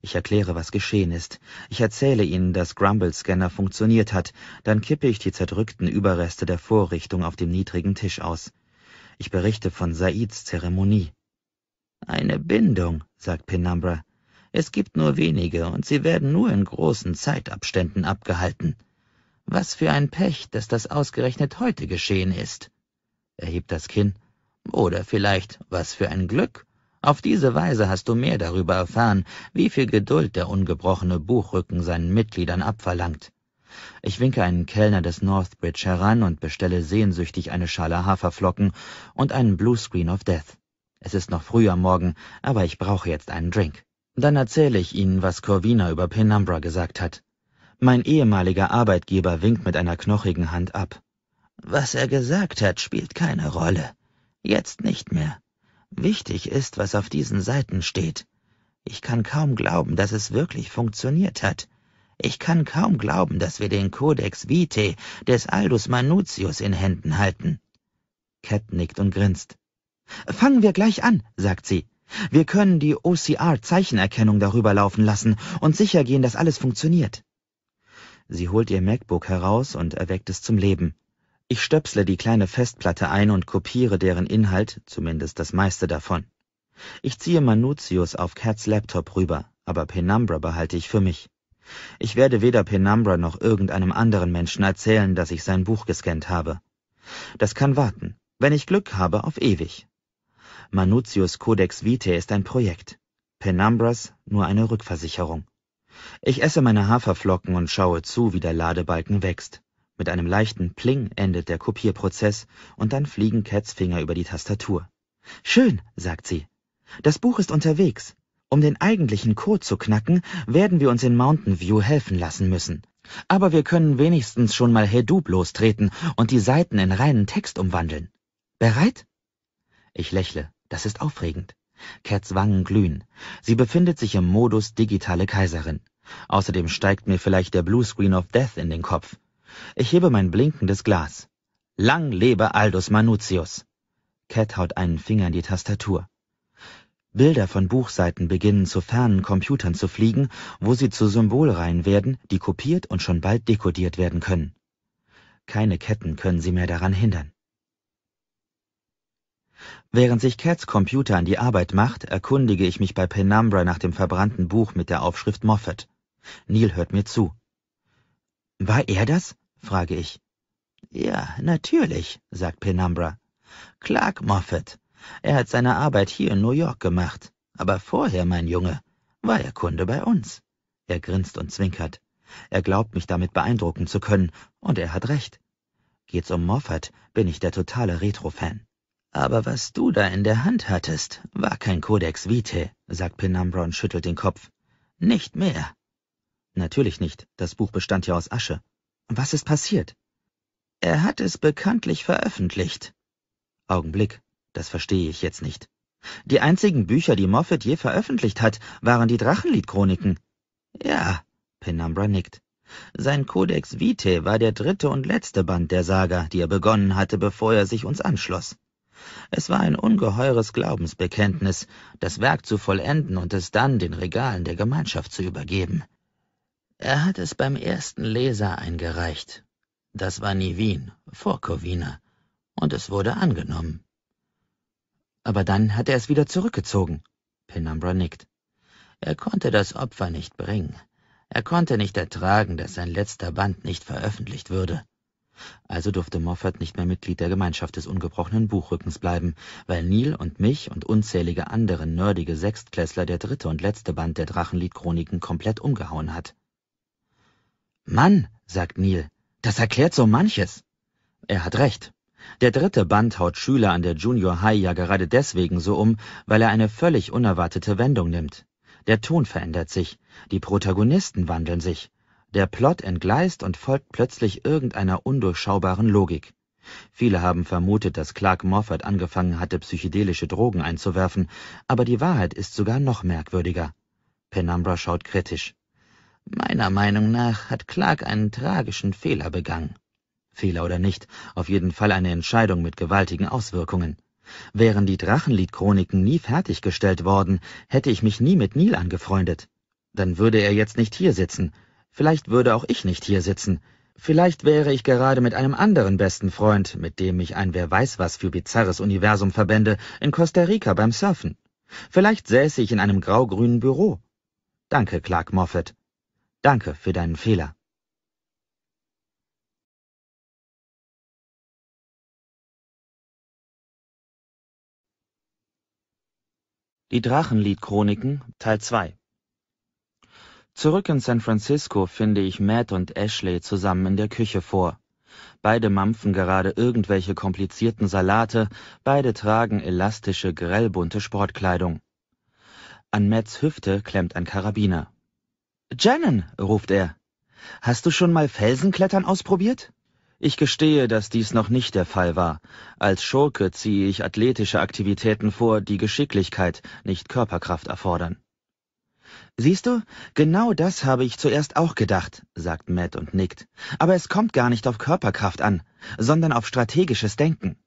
Ich erkläre, was geschehen ist. Ich erzähle ihnen, dass Grumble-Scanner funktioniert hat. Dann kippe ich die zerdrückten Überreste der Vorrichtung auf dem niedrigen Tisch aus. Ich berichte von Saids Zeremonie. Eine Bindung, sagt Penumbra. Es gibt nur wenige und sie werden nur in großen Zeitabständen abgehalten. Was für ein Pech, dass das ausgerechnet heute geschehen ist erhebt das Kinn. Oder vielleicht, was für ein Glück. Auf diese Weise hast du mehr darüber erfahren, wie viel Geduld der ungebrochene Buchrücken seinen Mitgliedern abverlangt. Ich winke einen Kellner des Northbridge heran und bestelle sehnsüchtig eine Schale Haferflocken und einen Blue Screen of Death. Es ist noch früh am Morgen, aber ich brauche jetzt einen Drink. Dann erzähle ich Ihnen, was Corvina über Penumbra gesagt hat. Mein ehemaliger Arbeitgeber winkt mit einer knochigen Hand ab. Was er gesagt hat, spielt keine Rolle. Jetzt nicht mehr. Wichtig ist, was auf diesen Seiten steht. Ich kann kaum glauben, dass es wirklich funktioniert hat. Ich kann kaum glauben, dass wir den Codex Vitae des Aldus Manutius in Händen halten. Cat nickt und grinst. Fangen wir gleich an, sagt sie. Wir können die OCR-Zeichenerkennung darüber laufen lassen und sicher gehen, dass alles funktioniert. Sie holt ihr MacBook heraus und erweckt es zum Leben. Ich stöpsle die kleine Festplatte ein und kopiere deren Inhalt, zumindest das meiste davon. Ich ziehe Manutius auf Cats Laptop rüber, aber Penumbra behalte ich für mich. Ich werde weder Penumbra noch irgendeinem anderen Menschen erzählen, dass ich sein Buch gescannt habe. Das kann warten, wenn ich Glück habe, auf ewig. Manutius Codex Vitae ist ein Projekt. Penumbras nur eine Rückversicherung. Ich esse meine Haferflocken und schaue zu, wie der Ladebalken wächst. Mit einem leichten Pling endet der Kopierprozess und dann fliegen Cats Finger über die Tastatur. Schön, sagt sie. Das Buch ist unterwegs. Um den eigentlichen Code zu knacken, werden wir uns in Mountain View helfen lassen müssen. Aber wir können wenigstens schon mal Hadoop lostreten und die Seiten in reinen Text umwandeln. Bereit? Ich lächle. Das ist aufregend. Cats Wangen glühen. Sie befindet sich im Modus digitale Kaiserin. Außerdem steigt mir vielleicht der Bluescreen of Death in den Kopf. Ich hebe mein blinkendes Glas. Lang lebe Aldus Manutius! Cat haut einen Finger in die Tastatur. Bilder von Buchseiten beginnen zu fernen Computern zu fliegen, wo sie zu Symbolreihen werden, die kopiert und schon bald dekodiert werden können. Keine Ketten können sie mehr daran hindern. Während sich Cats Computer an die Arbeit macht, erkundige ich mich bei Penumbra nach dem verbrannten Buch mit der Aufschrift Moffat. Neil hört mir zu. War er das? frage ich. Ja, natürlich, sagt Penumbra. Clark Moffat. Er hat seine Arbeit hier in New York gemacht. Aber vorher, mein Junge, war er Kunde bei uns. Er grinst und zwinkert. Er glaubt, mich damit beeindrucken zu können, und er hat recht. Geht's um Moffat, bin ich der totale Retro-Fan. Aber was du da in der Hand hattest, war kein Codex Vitae, sagt Penumbra und schüttelt den Kopf. Nicht mehr. Natürlich nicht, das Buch bestand ja aus Asche. Was ist passiert? Er hat es bekanntlich veröffentlicht. Augenblick, das verstehe ich jetzt nicht. Die einzigen Bücher, die Moffat je veröffentlicht hat, waren die Drachenliedchroniken. Ja, Penumbra nickt. Sein Codex Vitae war der dritte und letzte Band der Saga, die er begonnen hatte, bevor er sich uns anschloss. Es war ein ungeheures Glaubensbekenntnis, das Werk zu vollenden und es dann den Regalen der Gemeinschaft zu übergeben. Er hat es beim ersten Leser eingereicht. Das war Nivin, vor Covina, und es wurde angenommen. Aber dann hat er es wieder zurückgezogen. Penumbra nickt. Er konnte das Opfer nicht bringen. Er konnte nicht ertragen, dass sein letzter Band nicht veröffentlicht würde. Also durfte Moffat nicht mehr Mitglied der Gemeinschaft des ungebrochenen Buchrückens bleiben, weil Neil und mich und unzählige andere nerdige Sechstklässler der dritte und letzte Band der Drachenliedchroniken komplett umgehauen hat. Mann, sagt Neil, das erklärt so manches. Er hat recht. Der dritte Band haut Schüler an der Junior High ja gerade deswegen so um, weil er eine völlig unerwartete Wendung nimmt. Der Ton verändert sich, die Protagonisten wandeln sich, der Plot entgleist und folgt plötzlich irgendeiner undurchschaubaren Logik. Viele haben vermutet, dass Clark Moffat angefangen hatte, psychedelische Drogen einzuwerfen, aber die Wahrheit ist sogar noch merkwürdiger. Penumbra schaut kritisch. Meiner Meinung nach hat Clark einen tragischen Fehler begangen. Fehler oder nicht, auf jeden Fall eine Entscheidung mit gewaltigen Auswirkungen. Wären die Drachenlied-Chroniken nie fertiggestellt worden, hätte ich mich nie mit Neil angefreundet. Dann würde er jetzt nicht hier sitzen. Vielleicht würde auch ich nicht hier sitzen. Vielleicht wäre ich gerade mit einem anderen besten Freund, mit dem ich ein wer weiß was für bizarres Universum verbände, in Costa Rica beim Surfen. Vielleicht säße ich in einem graugrünen Büro. Danke, Clark Moffat. Danke für deinen Fehler. Die Drachenlied-Chroniken, Teil 2 Zurück in San Francisco finde ich Matt und Ashley zusammen in der Küche vor. Beide mampfen gerade irgendwelche komplizierten Salate, beide tragen elastische, grellbunte Sportkleidung. An Matts Hüfte klemmt ein Karabiner. Jannen, ruft er. Hast du schon mal Felsenklettern ausprobiert? Ich gestehe, dass dies noch nicht der Fall war. Als Schurke ziehe ich athletische Aktivitäten vor, die Geschicklichkeit, nicht Körperkraft erfordern. Siehst du, genau das habe ich zuerst auch gedacht, sagt Matt und nickt. Aber es kommt gar nicht auf Körperkraft an, sondern auf strategisches Denken.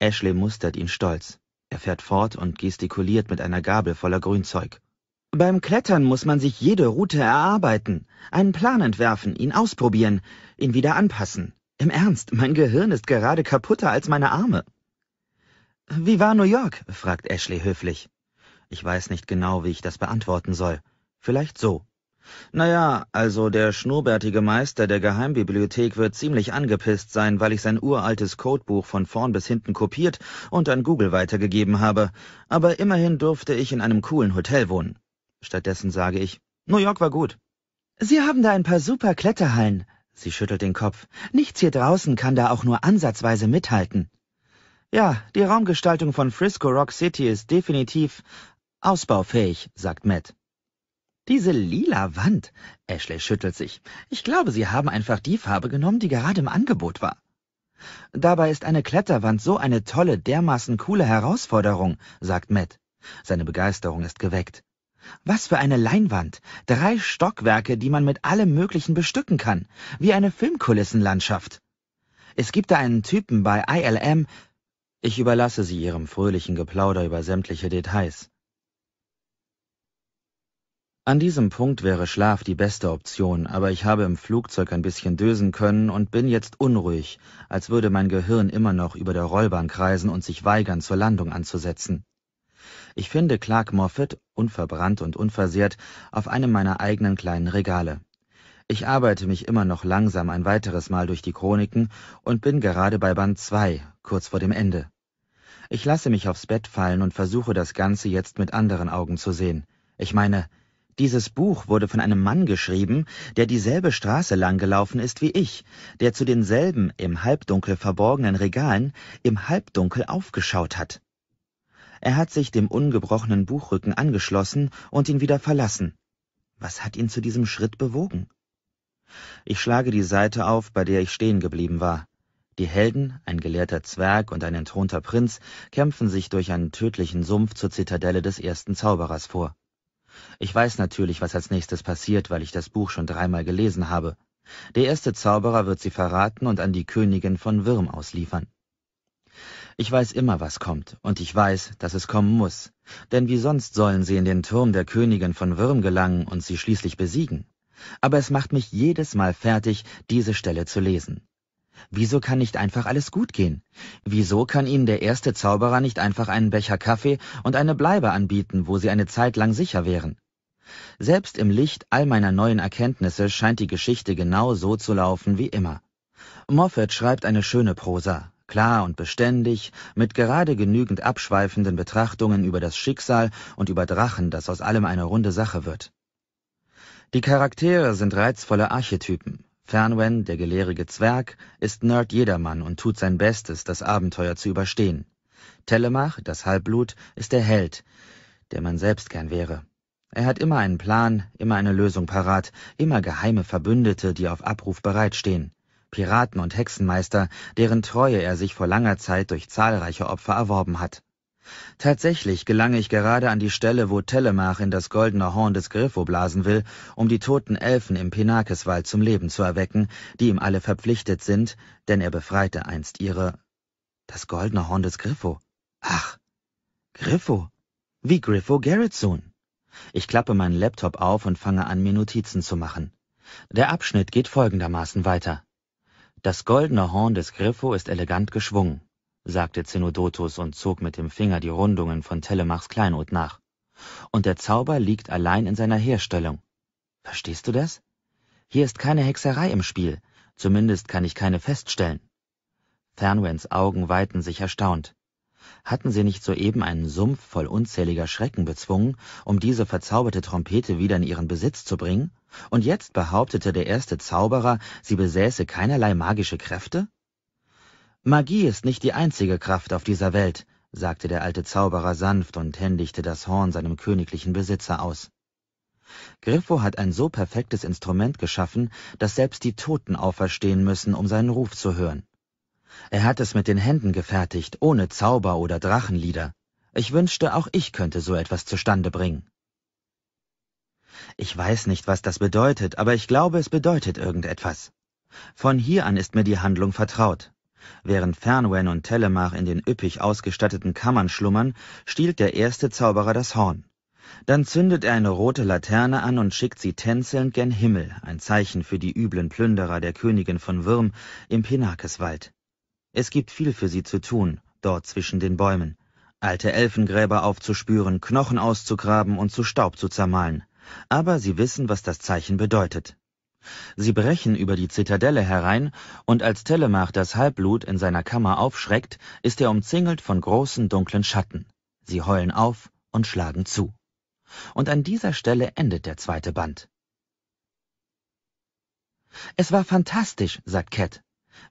Ashley mustert ihn stolz. Er fährt fort und gestikuliert mit einer Gabel voller Grünzeug. Beim Klettern muss man sich jede Route erarbeiten, einen Plan entwerfen, ihn ausprobieren, ihn wieder anpassen. Im Ernst, mein Gehirn ist gerade kaputter als meine Arme. Wie war New York? fragt Ashley höflich. Ich weiß nicht genau, wie ich das beantworten soll. Vielleicht so. Naja, also der schnurrbärtige Meister der Geheimbibliothek wird ziemlich angepisst sein, weil ich sein uraltes Codebuch von vorn bis hinten kopiert und an Google weitergegeben habe, aber immerhin durfte ich in einem coolen Hotel wohnen. Stattdessen sage ich, New York war gut. Sie haben da ein paar super Kletterhallen. Sie schüttelt den Kopf. Nichts hier draußen kann da auch nur ansatzweise mithalten. Ja, die Raumgestaltung von Frisco Rock City ist definitiv ausbaufähig, sagt Matt. Diese lila Wand. Ashley schüttelt sich. Ich glaube, sie haben einfach die Farbe genommen, die gerade im Angebot war. Dabei ist eine Kletterwand so eine tolle, dermaßen coole Herausforderung, sagt Matt. Seine Begeisterung ist geweckt. Was für eine Leinwand. Drei Stockwerke, die man mit allem Möglichen bestücken kann. Wie eine Filmkulissenlandschaft. Es gibt da einen Typen bei ILM. Ich überlasse Sie Ihrem fröhlichen Geplauder über sämtliche Details. An diesem Punkt wäre Schlaf die beste Option, aber ich habe im Flugzeug ein bisschen dösen können und bin jetzt unruhig, als würde mein Gehirn immer noch über der Rollbahn kreisen und sich weigern, zur Landung anzusetzen. Ich finde Clark Moffat, unverbrannt und unversehrt, auf einem meiner eigenen kleinen Regale. Ich arbeite mich immer noch langsam ein weiteres Mal durch die Chroniken und bin gerade bei Band 2, kurz vor dem Ende. Ich lasse mich aufs Bett fallen und versuche das Ganze jetzt mit anderen Augen zu sehen. Ich meine, dieses Buch wurde von einem Mann geschrieben, der dieselbe Straße lang gelaufen ist wie ich, der zu denselben im Halbdunkel verborgenen Regalen im Halbdunkel aufgeschaut hat. Er hat sich dem ungebrochenen Buchrücken angeschlossen und ihn wieder verlassen. Was hat ihn zu diesem Schritt bewogen? Ich schlage die Seite auf, bei der ich stehen geblieben war. Die Helden, ein gelehrter Zwerg und ein entthronter Prinz, kämpfen sich durch einen tödlichen Sumpf zur Zitadelle des ersten Zauberers vor. Ich weiß natürlich, was als nächstes passiert, weil ich das Buch schon dreimal gelesen habe. Der erste Zauberer wird sie verraten und an die Königin von Wirm ausliefern. Ich weiß immer, was kommt, und ich weiß, dass es kommen muss, denn wie sonst sollen sie in den Turm der Königin von Würm gelangen und sie schließlich besiegen. Aber es macht mich jedes Mal fertig, diese Stelle zu lesen. Wieso kann nicht einfach alles gut gehen? Wieso kann ihnen der erste Zauberer nicht einfach einen Becher Kaffee und eine Bleibe anbieten, wo sie eine Zeit lang sicher wären? Selbst im Licht all meiner neuen Erkenntnisse scheint die Geschichte genau so zu laufen wie immer. Moffat schreibt eine schöne Prosa, klar und beständig, mit gerade genügend abschweifenden Betrachtungen über das Schicksal und über Drachen, das aus allem eine runde Sache wird. Die Charaktere sind reizvolle Archetypen. Fernwen, der gelehrige Zwerg, ist Nerd jedermann und tut sein Bestes, das Abenteuer zu überstehen. Telemach, das Halbblut, ist der Held, der man selbst gern wäre. Er hat immer einen Plan, immer eine Lösung parat, immer geheime Verbündete, die auf Abruf bereitstehen. Piraten und Hexenmeister, deren Treue er sich vor langer Zeit durch zahlreiche Opfer erworben hat. Tatsächlich gelange ich gerade an die Stelle, wo Telemach in das goldene Horn des Griffo blasen will, um die toten Elfen im Pinakeswald zum Leben zu erwecken, die ihm alle verpflichtet sind, denn er befreite einst ihre... Das goldene Horn des Griffo? Ach, Griffo? Wie Griffo Garrettsoon. Ich klappe meinen Laptop auf und fange an, mir Notizen zu machen. Der Abschnitt geht folgendermaßen weiter. Das goldene Horn des Griffo ist elegant geschwungen, sagte Zenodotus und zog mit dem Finger die Rundungen von Telemachs Kleinod nach. Und der Zauber liegt allein in seiner Herstellung. Verstehst du das? Hier ist keine Hexerei im Spiel, zumindest kann ich keine feststellen. Fernwens Augen weiten sich erstaunt hatten sie nicht soeben einen Sumpf voll unzähliger Schrecken bezwungen, um diese verzauberte Trompete wieder in ihren Besitz zu bringen? Und jetzt behauptete der erste Zauberer, sie besäße keinerlei magische Kräfte? Magie ist nicht die einzige Kraft auf dieser Welt, sagte der alte Zauberer sanft und händigte das Horn seinem königlichen Besitzer aus. Griffo hat ein so perfektes Instrument geschaffen, dass selbst die Toten auferstehen müssen, um seinen Ruf zu hören. Er hat es mit den Händen gefertigt, ohne Zauber oder Drachenlieder. Ich wünschte, auch ich könnte so etwas zustande bringen. Ich weiß nicht, was das bedeutet, aber ich glaube, es bedeutet irgendetwas. Von hier an ist mir die Handlung vertraut. Während Fernwen und Telemach in den üppig ausgestatteten Kammern schlummern, stiehlt der erste Zauberer das Horn. Dann zündet er eine rote Laterne an und schickt sie tänzelnd gen Himmel, ein Zeichen für die üblen Plünderer der Königin von Würm im Pinakeswald. Es gibt viel für sie zu tun, dort zwischen den Bäumen. Alte Elfengräber aufzuspüren, Knochen auszugraben und zu Staub zu zermahlen. Aber sie wissen, was das Zeichen bedeutet. Sie brechen über die Zitadelle herein, und als Telemach das Halbblut in seiner Kammer aufschreckt, ist er umzingelt von großen dunklen Schatten. Sie heulen auf und schlagen zu. Und an dieser Stelle endet der zweite Band. Es war fantastisch, sagt Cat.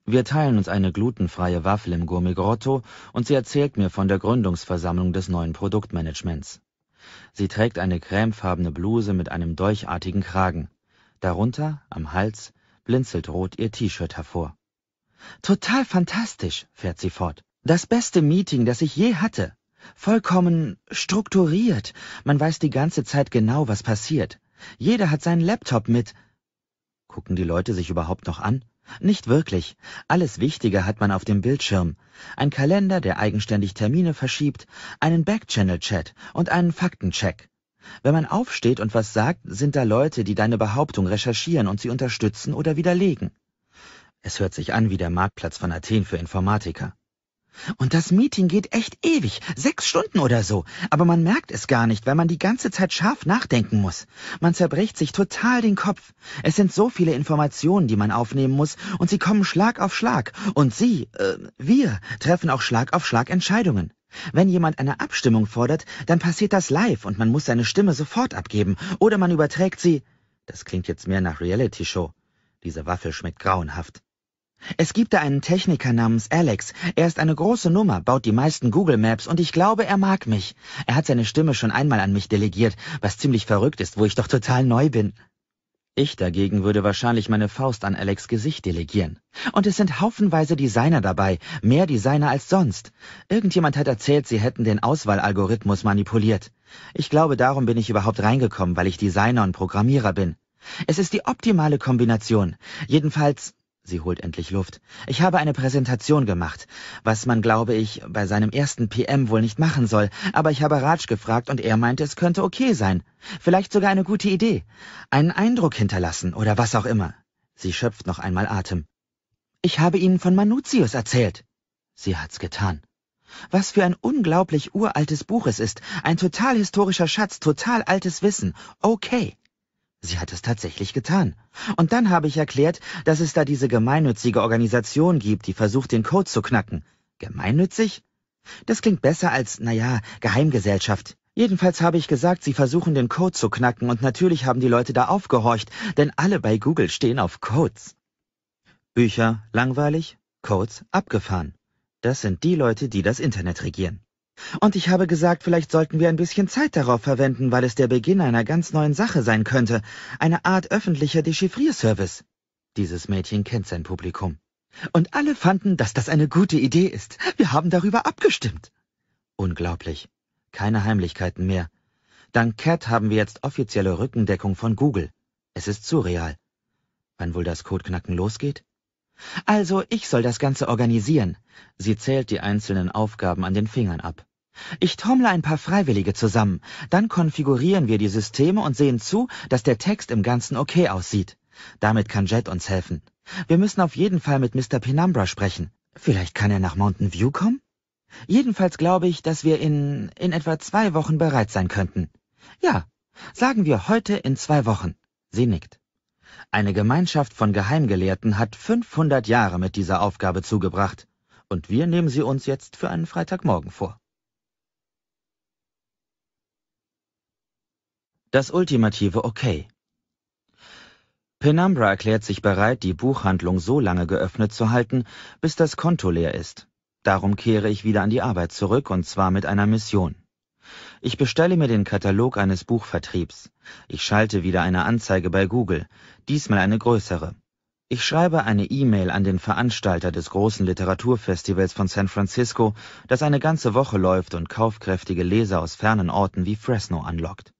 Wir teilen uns eine glutenfreie Waffel im Gourmet Grotto und sie erzählt mir von der Gründungsversammlung des neuen Produktmanagements. Sie trägt eine cremefarbene Bluse mit einem dolchartigen Kragen. Darunter, am Hals, blinzelt rot ihr T-Shirt hervor. Total fantastisch, fährt sie fort. Das beste Meeting, das ich je hatte. Vollkommen strukturiert. Man weiß die ganze Zeit genau, was passiert. Jeder hat seinen Laptop mit. Gucken die Leute sich überhaupt noch an? Nicht wirklich. Alles Wichtige hat man auf dem Bildschirm. Ein Kalender, der eigenständig Termine verschiebt, einen Backchannel-Chat und einen Faktencheck. Wenn man aufsteht und was sagt, sind da Leute, die deine Behauptung recherchieren und sie unterstützen oder widerlegen. Es hört sich an wie der Marktplatz von Athen für Informatiker. Und das Meeting geht echt ewig, sechs Stunden oder so. Aber man merkt es gar nicht, weil man die ganze Zeit scharf nachdenken muss. Man zerbricht sich total den Kopf. Es sind so viele Informationen, die man aufnehmen muss, und sie kommen Schlag auf Schlag. Und Sie, äh, wir, treffen auch Schlag auf Schlag Entscheidungen. Wenn jemand eine Abstimmung fordert, dann passiert das live und man muss seine Stimme sofort abgeben. Oder man überträgt sie. Das klingt jetzt mehr nach Reality-Show. Diese Waffel schmeckt grauenhaft. Es gibt da einen Techniker namens Alex. Er ist eine große Nummer, baut die meisten Google Maps und ich glaube, er mag mich. Er hat seine Stimme schon einmal an mich delegiert, was ziemlich verrückt ist, wo ich doch total neu bin. Ich dagegen würde wahrscheinlich meine Faust an Alex Gesicht delegieren. Und es sind haufenweise Designer dabei, mehr Designer als sonst. Irgendjemand hat erzählt, sie hätten den Auswahlalgorithmus manipuliert. Ich glaube, darum bin ich überhaupt reingekommen, weil ich Designer und Programmierer bin. Es ist die optimale Kombination. Jedenfalls Sie holt endlich Luft. Ich habe eine Präsentation gemacht, was man, glaube ich, bei seinem ersten PM wohl nicht machen soll, aber ich habe Raj gefragt und er meinte, es könnte okay sein. Vielleicht sogar eine gute Idee. Einen Eindruck hinterlassen oder was auch immer. Sie schöpft noch einmal Atem. Ich habe Ihnen von Manutius erzählt. Sie hat's getan. Was für ein unglaublich uraltes Buch es ist. Ein total historischer Schatz, total altes Wissen. Okay. Sie hat es tatsächlich getan. Und dann habe ich erklärt, dass es da diese gemeinnützige Organisation gibt, die versucht, den Code zu knacken. Gemeinnützig? Das klingt besser als, naja, Geheimgesellschaft. Jedenfalls habe ich gesagt, sie versuchen den Code zu knacken und natürlich haben die Leute da aufgehorcht, denn alle bei Google stehen auf Codes. Bücher langweilig, Codes abgefahren. Das sind die Leute, die das Internet regieren. Und ich habe gesagt, vielleicht sollten wir ein bisschen Zeit darauf verwenden, weil es der Beginn einer ganz neuen Sache sein könnte. Eine Art öffentlicher Dechiffrierservice. Dieses Mädchen kennt sein Publikum. Und alle fanden, dass das eine gute Idee ist. Wir haben darüber abgestimmt. Unglaublich. Keine Heimlichkeiten mehr. Dank Cat haben wir jetzt offizielle Rückendeckung von Google. Es ist surreal. Wann wohl das Codeknacken losgeht? Also, ich soll das Ganze organisieren. Sie zählt die einzelnen Aufgaben an den Fingern ab. Ich trommle ein paar Freiwillige zusammen, dann konfigurieren wir die Systeme und sehen zu, dass der Text im Ganzen okay aussieht. Damit kann Jet uns helfen. Wir müssen auf jeden Fall mit Mr. Penumbra sprechen. Vielleicht kann er nach Mountain View kommen? Jedenfalls glaube ich, dass wir in, in etwa zwei Wochen bereit sein könnten. Ja, sagen wir heute in zwei Wochen. Sie nickt. Eine Gemeinschaft von Geheimgelehrten hat 500 Jahre mit dieser Aufgabe zugebracht. Und wir nehmen sie uns jetzt für einen Freitagmorgen vor. das ultimative Okay. Penumbra erklärt sich bereit, die Buchhandlung so lange geöffnet zu halten, bis das Konto leer ist. Darum kehre ich wieder an die Arbeit zurück und zwar mit einer Mission. Ich bestelle mir den Katalog eines Buchvertriebs. Ich schalte wieder eine Anzeige bei Google, diesmal eine größere. Ich schreibe eine E-Mail an den Veranstalter des großen Literaturfestivals von San Francisco, das eine ganze Woche läuft und kaufkräftige Leser aus fernen Orten wie Fresno anlockt.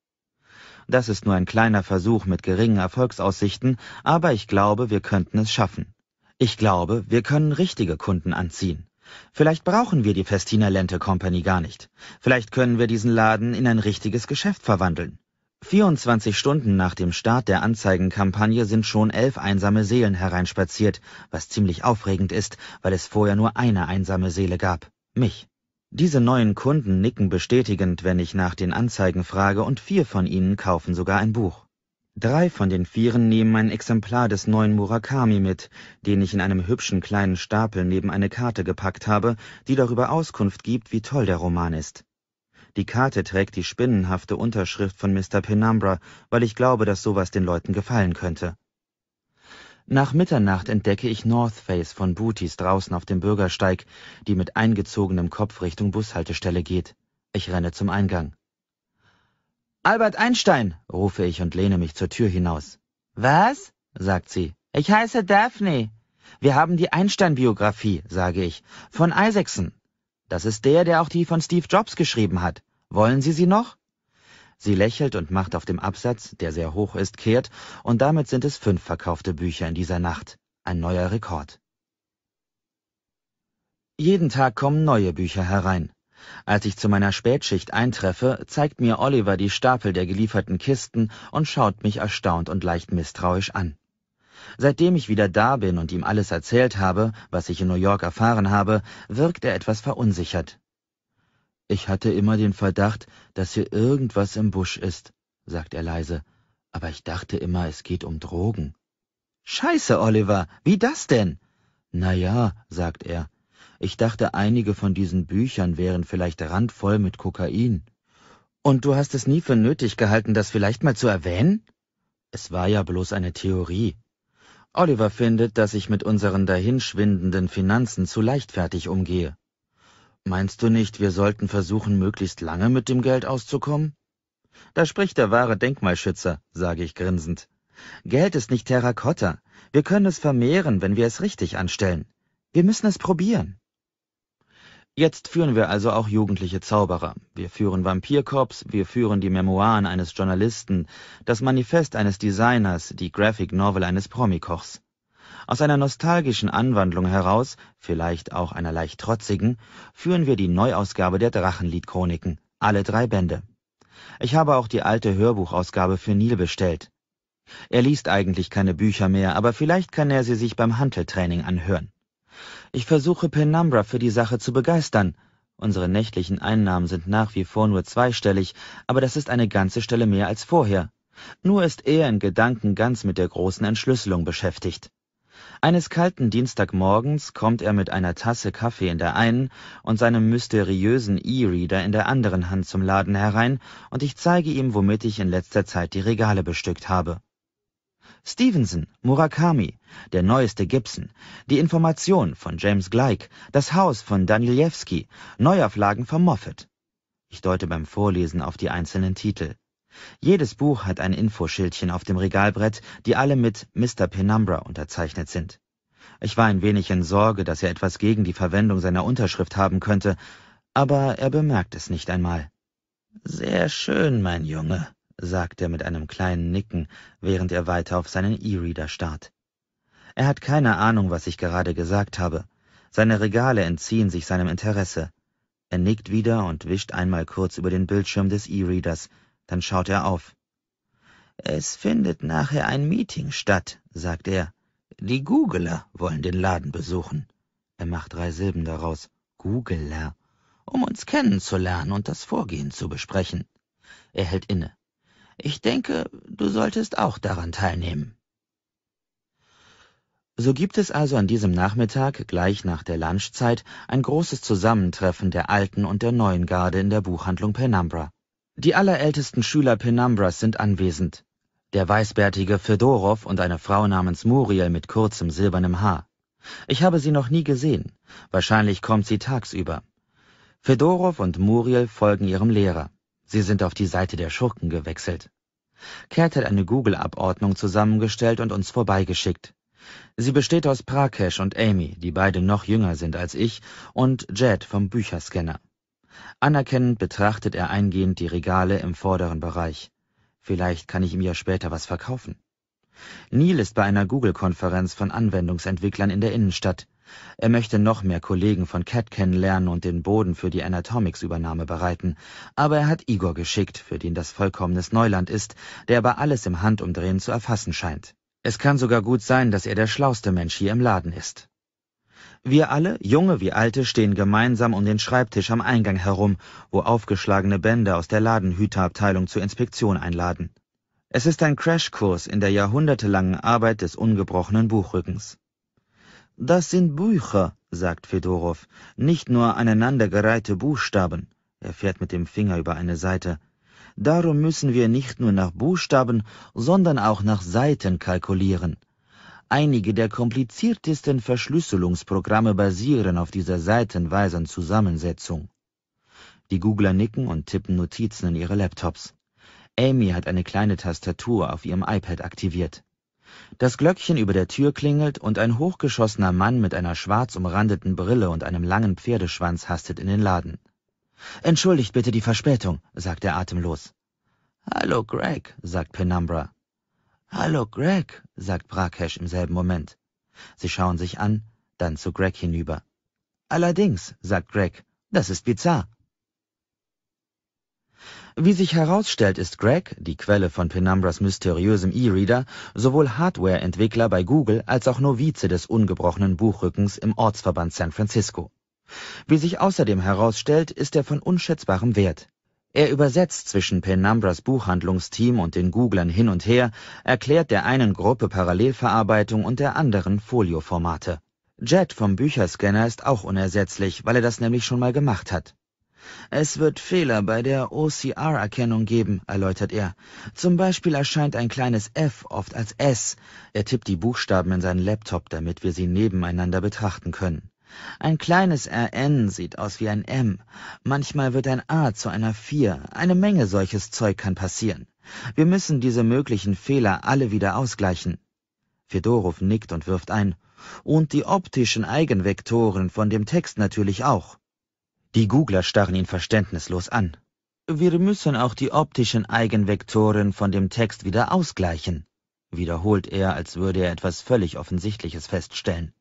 Das ist nur ein kleiner Versuch mit geringen Erfolgsaussichten, aber ich glaube, wir könnten es schaffen. Ich glaube, wir können richtige Kunden anziehen. Vielleicht brauchen wir die Festina Lente Company gar nicht. Vielleicht können wir diesen Laden in ein richtiges Geschäft verwandeln. 24 Stunden nach dem Start der Anzeigenkampagne sind schon elf einsame Seelen hereinspaziert, was ziemlich aufregend ist, weil es vorher nur eine einsame Seele gab, mich. Diese neuen Kunden nicken bestätigend, wenn ich nach den Anzeigen frage und vier von ihnen kaufen sogar ein Buch. Drei von den Vieren nehmen ein Exemplar des neuen Murakami mit, den ich in einem hübschen kleinen Stapel neben eine Karte gepackt habe, die darüber Auskunft gibt, wie toll der Roman ist. Die Karte trägt die spinnenhafte Unterschrift von Mr. Penumbra, weil ich glaube, dass sowas den Leuten gefallen könnte. Nach Mitternacht entdecke ich North Face von Booties draußen auf dem Bürgersteig, die mit eingezogenem Kopf Richtung Bushaltestelle geht. Ich renne zum Eingang. Albert Einstein, rufe ich und lehne mich zur Tür hinaus. Was? sagt sie. Ich heiße Daphne. Wir haben die Einstein-Biografie, sage ich, von Isaacson. Das ist der, der auch die von Steve Jobs geschrieben hat. Wollen Sie sie noch? Sie lächelt und macht auf dem Absatz, der sehr hoch ist, kehrt, und damit sind es fünf verkaufte Bücher in dieser Nacht. Ein neuer Rekord. Jeden Tag kommen neue Bücher herein. Als ich zu meiner Spätschicht eintreffe, zeigt mir Oliver die Stapel der gelieferten Kisten und schaut mich erstaunt und leicht misstrauisch an. Seitdem ich wieder da bin und ihm alles erzählt habe, was ich in New York erfahren habe, wirkt er etwas verunsichert. Ich hatte immer den Verdacht, dass hier irgendwas im Busch ist, sagt er leise, aber ich dachte immer, es geht um Drogen. Scheiße, Oliver, wie das denn? Na ja, sagt er. Ich dachte, einige von diesen Büchern wären vielleicht randvoll mit Kokain. Und du hast es nie für nötig gehalten, das vielleicht mal zu erwähnen? Es war ja bloß eine Theorie. Oliver findet, dass ich mit unseren dahinschwindenden Finanzen zu leichtfertig umgehe. Meinst du nicht, wir sollten versuchen, möglichst lange mit dem Geld auszukommen? Da spricht der wahre Denkmalschützer, sage ich grinsend. Geld ist nicht Terrakotta. Wir können es vermehren, wenn wir es richtig anstellen. Wir müssen es probieren. Jetzt führen wir also auch jugendliche Zauberer. Wir führen Vampirkorps, wir führen die Memoiren eines Journalisten, das Manifest eines Designers, die Graphic Novel eines Promikochs. Aus einer nostalgischen Anwandlung heraus, vielleicht auch einer leicht trotzigen, führen wir die Neuausgabe der Drachenliedchroniken, alle drei Bände. Ich habe auch die alte Hörbuchausgabe für Neil bestellt. Er liest eigentlich keine Bücher mehr, aber vielleicht kann er sie sich beim Hanteltraining anhören. Ich versuche Penumbra für die Sache zu begeistern. Unsere nächtlichen Einnahmen sind nach wie vor nur zweistellig, aber das ist eine ganze Stelle mehr als vorher. Nur ist er in Gedanken ganz mit der großen Entschlüsselung beschäftigt. Eines kalten Dienstagmorgens kommt er mit einer Tasse Kaffee in der einen und seinem mysteriösen E-Reader in der anderen Hand zum Laden herein und ich zeige ihm, womit ich in letzter Zeit die Regale bestückt habe. Stevenson, Murakami, der neueste Gibson, die Information von James Gleick, das Haus von Daniljewski, Neuauflagen von Moffat. Ich deute beim Vorlesen auf die einzelnen Titel. Jedes Buch hat ein Infoschildchen auf dem Regalbrett, die alle mit Mr. Penumbra unterzeichnet sind. Ich war ein wenig in Sorge, dass er etwas gegen die Verwendung seiner Unterschrift haben könnte, aber er bemerkt es nicht einmal. Sehr schön, mein Junge, sagt er mit einem kleinen Nicken, während er weiter auf seinen E-Reader starrt. Er hat keine Ahnung, was ich gerade gesagt habe. Seine Regale entziehen sich seinem Interesse. Er nickt wieder und wischt einmal kurz über den Bildschirm des E-Readers, dann schaut er auf. Es findet nachher ein Meeting statt, sagt er. Die Googler wollen den Laden besuchen. Er macht drei Silben daraus. Googler. Um uns kennenzulernen und das Vorgehen zu besprechen. Er hält inne. Ich denke, du solltest auch daran teilnehmen. So gibt es also an diesem Nachmittag, gleich nach der Lunchzeit, ein großes Zusammentreffen der alten und der neuen Garde in der Buchhandlung Penumbra. Die allerältesten Schüler Penumbras sind anwesend. Der weißbärtige Fedorow und eine Frau namens Muriel mit kurzem silbernem Haar. Ich habe sie noch nie gesehen. Wahrscheinlich kommt sie tagsüber. Fedorow und Muriel folgen ihrem Lehrer. Sie sind auf die Seite der Schurken gewechselt. Cat hat eine Google-Abordnung zusammengestellt und uns vorbeigeschickt. Sie besteht aus Prakash und Amy, die beide noch jünger sind als ich, und Jed vom Bücherscanner. Anerkennend betrachtet er eingehend die Regale im vorderen Bereich. Vielleicht kann ich ihm ja später was verkaufen. Neil ist bei einer Google-Konferenz von Anwendungsentwicklern in der Innenstadt. Er möchte noch mehr Kollegen von Cat kennenlernen und den Boden für die Anatomics-Übernahme bereiten, aber er hat Igor geschickt, für den das vollkommenes Neuland ist, der aber alles im Handumdrehen zu erfassen scheint. Es kann sogar gut sein, dass er der schlauste Mensch hier im Laden ist. Wir alle, junge wie alte, stehen gemeinsam um den Schreibtisch am Eingang herum, wo aufgeschlagene Bänder aus der Ladenhüterabteilung zur Inspektion einladen. Es ist ein Crashkurs in der jahrhundertelangen Arbeit des ungebrochenen Buchrückens. Das sind Bücher, sagt Fedorow, nicht nur aneinandergereihte Buchstaben. Er fährt mit dem Finger über eine Seite. Darum müssen wir nicht nur nach Buchstaben, sondern auch nach Seiten kalkulieren. Einige der kompliziertesten Verschlüsselungsprogramme basieren auf dieser seitenweisen Zusammensetzung. Die Googler nicken und tippen Notizen in ihre Laptops. Amy hat eine kleine Tastatur auf ihrem iPad aktiviert. Das Glöckchen über der Tür klingelt und ein hochgeschossener Mann mit einer schwarz umrandeten Brille und einem langen Pferdeschwanz hastet in den Laden. Entschuldigt bitte die Verspätung, sagt er atemlos. Hallo Greg, sagt Penumbra. Hallo Greg, sagt Prakash im selben Moment. Sie schauen sich an, dann zu Greg hinüber. Allerdings, sagt Greg, das ist bizarr. Wie sich herausstellt, ist Greg, die Quelle von Penumbras mysteriösem E-Reader, sowohl Hardware-Entwickler bei Google als auch Novize des ungebrochenen Buchrückens im Ortsverband San Francisco. Wie sich außerdem herausstellt, ist er von unschätzbarem Wert. Er übersetzt zwischen Penumbras Buchhandlungsteam und den Googlern hin und her, erklärt der einen Gruppe Parallelverarbeitung und der anderen Folioformate. Jet vom Bücherscanner ist auch unersetzlich, weil er das nämlich schon mal gemacht hat. Es wird Fehler bei der OCR-Erkennung geben, erläutert er. Zum Beispiel erscheint ein kleines F oft als S. Er tippt die Buchstaben in seinen Laptop, damit wir sie nebeneinander betrachten können. Ein kleines Rn sieht aus wie ein M. Manchmal wird ein A zu einer Vier. Eine Menge solches Zeug kann passieren. Wir müssen diese möglichen Fehler alle wieder ausgleichen. Fedorow nickt und wirft ein. Und die optischen Eigenvektoren von dem Text natürlich auch. Die Googler starren ihn verständnislos an. Wir müssen auch die optischen Eigenvektoren von dem Text wieder ausgleichen, wiederholt er, als würde er etwas völlig Offensichtliches feststellen.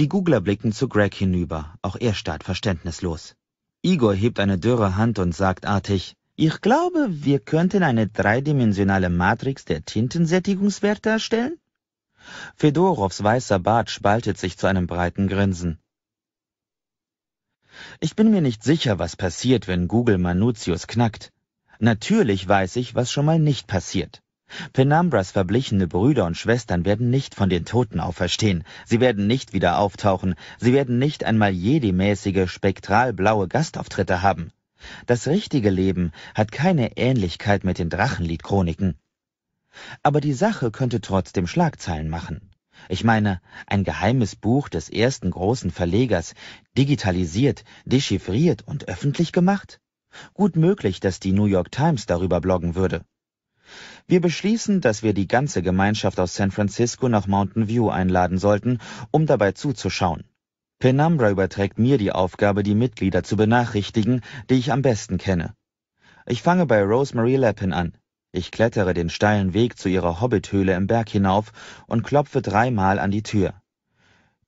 Die Googler blicken zu Greg hinüber, auch er starrt verständnislos. Igor hebt eine dürre Hand und sagt artig, ich glaube, wir könnten eine dreidimensionale Matrix der Tintensättigungswerte erstellen? Fedorows weißer Bart spaltet sich zu einem breiten Grinsen. Ich bin mir nicht sicher, was passiert, wenn Google Manutius knackt. Natürlich weiß ich, was schon mal nicht passiert. Penambras verblichene Brüder und Schwestern werden nicht von den Toten auferstehen, sie werden nicht wieder auftauchen, sie werden nicht einmal Jedi-mäßige, spektralblaue Gastauftritte haben. Das richtige Leben hat keine Ähnlichkeit mit den Drachenlied-Chroniken. Aber die Sache könnte trotzdem Schlagzeilen machen. Ich meine, ein geheimes Buch des ersten großen Verlegers, digitalisiert, dechiffriert und öffentlich gemacht? Gut möglich, dass die New York Times darüber bloggen würde. Wir beschließen, dass wir die ganze Gemeinschaft aus San Francisco nach Mountain View einladen sollten, um dabei zuzuschauen. Penumbra überträgt mir die Aufgabe, die Mitglieder zu benachrichtigen, die ich am besten kenne. Ich fange bei Rosemary Lappin an. Ich klettere den steilen Weg zu ihrer Hobbithöhle im Berg hinauf und klopfe dreimal an die Tür.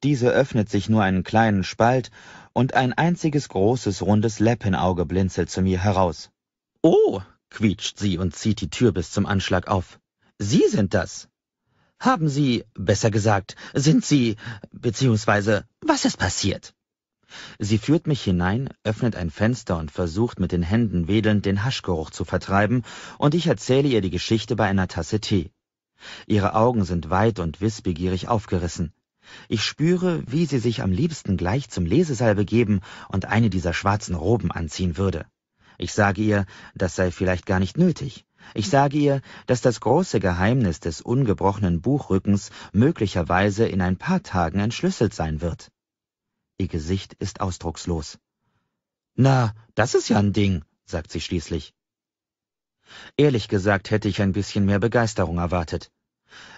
Diese öffnet sich nur einen kleinen Spalt und ein einziges großes rundes Lappenauge blinzelt zu mir heraus. Oh, quietscht sie und zieht die Tür bis zum Anschlag auf. Sie sind das. Haben Sie, besser gesagt, sind Sie, beziehungsweise, was ist passiert? Sie führt mich hinein, öffnet ein Fenster und versucht mit den Händen wedelnd den Haschgeruch zu vertreiben, und ich erzähle ihr die Geschichte bei einer Tasse Tee. Ihre Augen sind weit und wissbegierig aufgerissen. Ich spüre, wie sie sich am liebsten gleich zum Lesesaal begeben und eine dieser schwarzen Roben anziehen würde. Ich sage ihr, das sei vielleicht gar nicht nötig. Ich sage ihr, dass das große Geheimnis des ungebrochenen Buchrückens möglicherweise in ein paar Tagen entschlüsselt sein wird. Ihr Gesicht ist ausdruckslos. Na, das ist ja ein Ding, sagt sie schließlich. Ehrlich gesagt hätte ich ein bisschen mehr Begeisterung erwartet.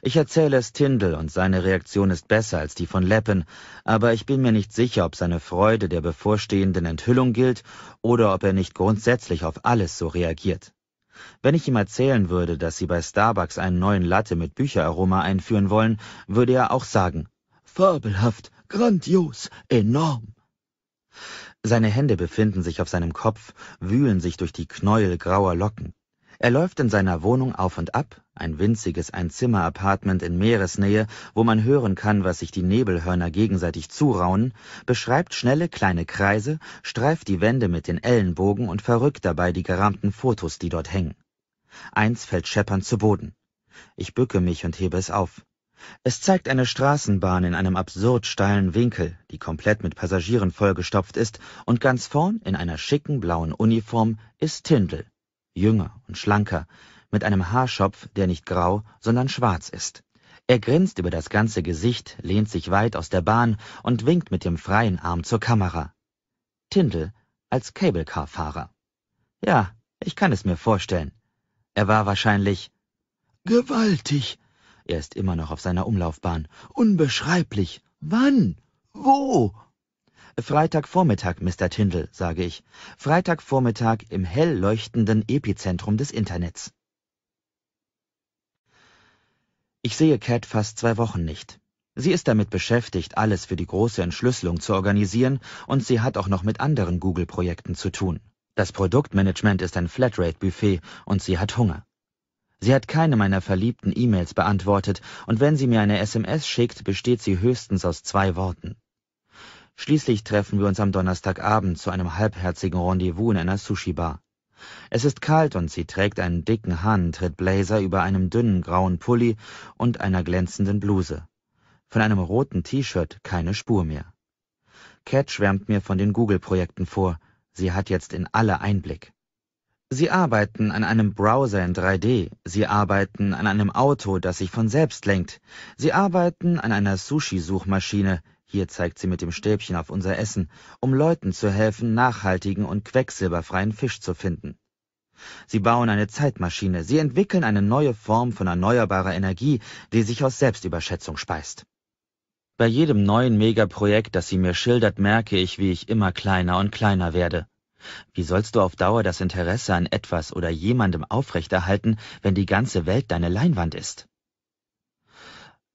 Ich erzähle es Tindel und seine Reaktion ist besser als die von Leppen, aber ich bin mir nicht sicher, ob seine Freude der bevorstehenden Enthüllung gilt oder ob er nicht grundsätzlich auf alles so reagiert. Wenn ich ihm erzählen würde, dass sie bei Starbucks einen neuen Latte mit Bücheraroma einführen wollen, würde er auch sagen, fabelhaft, grandios, enorm. Seine Hände befinden sich auf seinem Kopf, wühlen sich durch die Knäuel grauer Locken. Er läuft in seiner Wohnung auf und ab, ein winziges Einzimmer-Apartment in Meeresnähe, wo man hören kann, was sich die Nebelhörner gegenseitig zurauen, beschreibt schnelle kleine Kreise, streift die Wände mit den Ellenbogen und verrückt dabei die gerahmten Fotos, die dort hängen. Eins fällt scheppernd zu Boden. Ich bücke mich und hebe es auf. Es zeigt eine Straßenbahn in einem absurd steilen Winkel, die komplett mit Passagieren vollgestopft ist, und ganz vorn in einer schicken blauen Uniform ist Tindel jünger und schlanker, mit einem Haarschopf, der nicht grau, sondern schwarz ist. Er grinst über das ganze Gesicht, lehnt sich weit aus der Bahn und winkt mit dem freien Arm zur Kamera. Tindall als Cablecar-Fahrer. Ja, ich kann es mir vorstellen. Er war wahrscheinlich gewaltig. Er ist immer noch auf seiner Umlaufbahn. Unbeschreiblich. Wann? Wo? Freitagvormittag, Mr. Tindall, sage ich. Freitagvormittag im hell leuchtenden Epizentrum des Internets. Ich sehe Cat fast zwei Wochen nicht. Sie ist damit beschäftigt, alles für die große Entschlüsselung zu organisieren und sie hat auch noch mit anderen Google-Projekten zu tun. Das Produktmanagement ist ein Flatrate-Buffet und sie hat Hunger. Sie hat keine meiner verliebten E-Mails beantwortet und wenn sie mir eine SMS schickt, besteht sie höchstens aus zwei Worten. Schließlich treffen wir uns am Donnerstagabend zu einem halbherzigen Rendezvous in einer Sushi-Bar. Es ist kalt und sie trägt einen dicken Hahnentritt-Blazer über einem dünnen grauen Pulli und einer glänzenden Bluse. Von einem roten T-Shirt keine Spur mehr. Cat schwärmt mir von den Google-Projekten vor. Sie hat jetzt in alle Einblick. Sie arbeiten an einem Browser in 3D. Sie arbeiten an einem Auto, das sich von selbst lenkt. Sie arbeiten an einer Sushi-Suchmaschine. Hier zeigt sie mit dem Stäbchen auf unser Essen, um Leuten zu helfen, nachhaltigen und quecksilberfreien Fisch zu finden. Sie bauen eine Zeitmaschine, sie entwickeln eine neue Form von erneuerbarer Energie, die sich aus Selbstüberschätzung speist. Bei jedem neuen Megaprojekt, das sie mir schildert, merke ich, wie ich immer kleiner und kleiner werde. Wie sollst du auf Dauer das Interesse an etwas oder jemandem aufrechterhalten, wenn die ganze Welt deine Leinwand ist?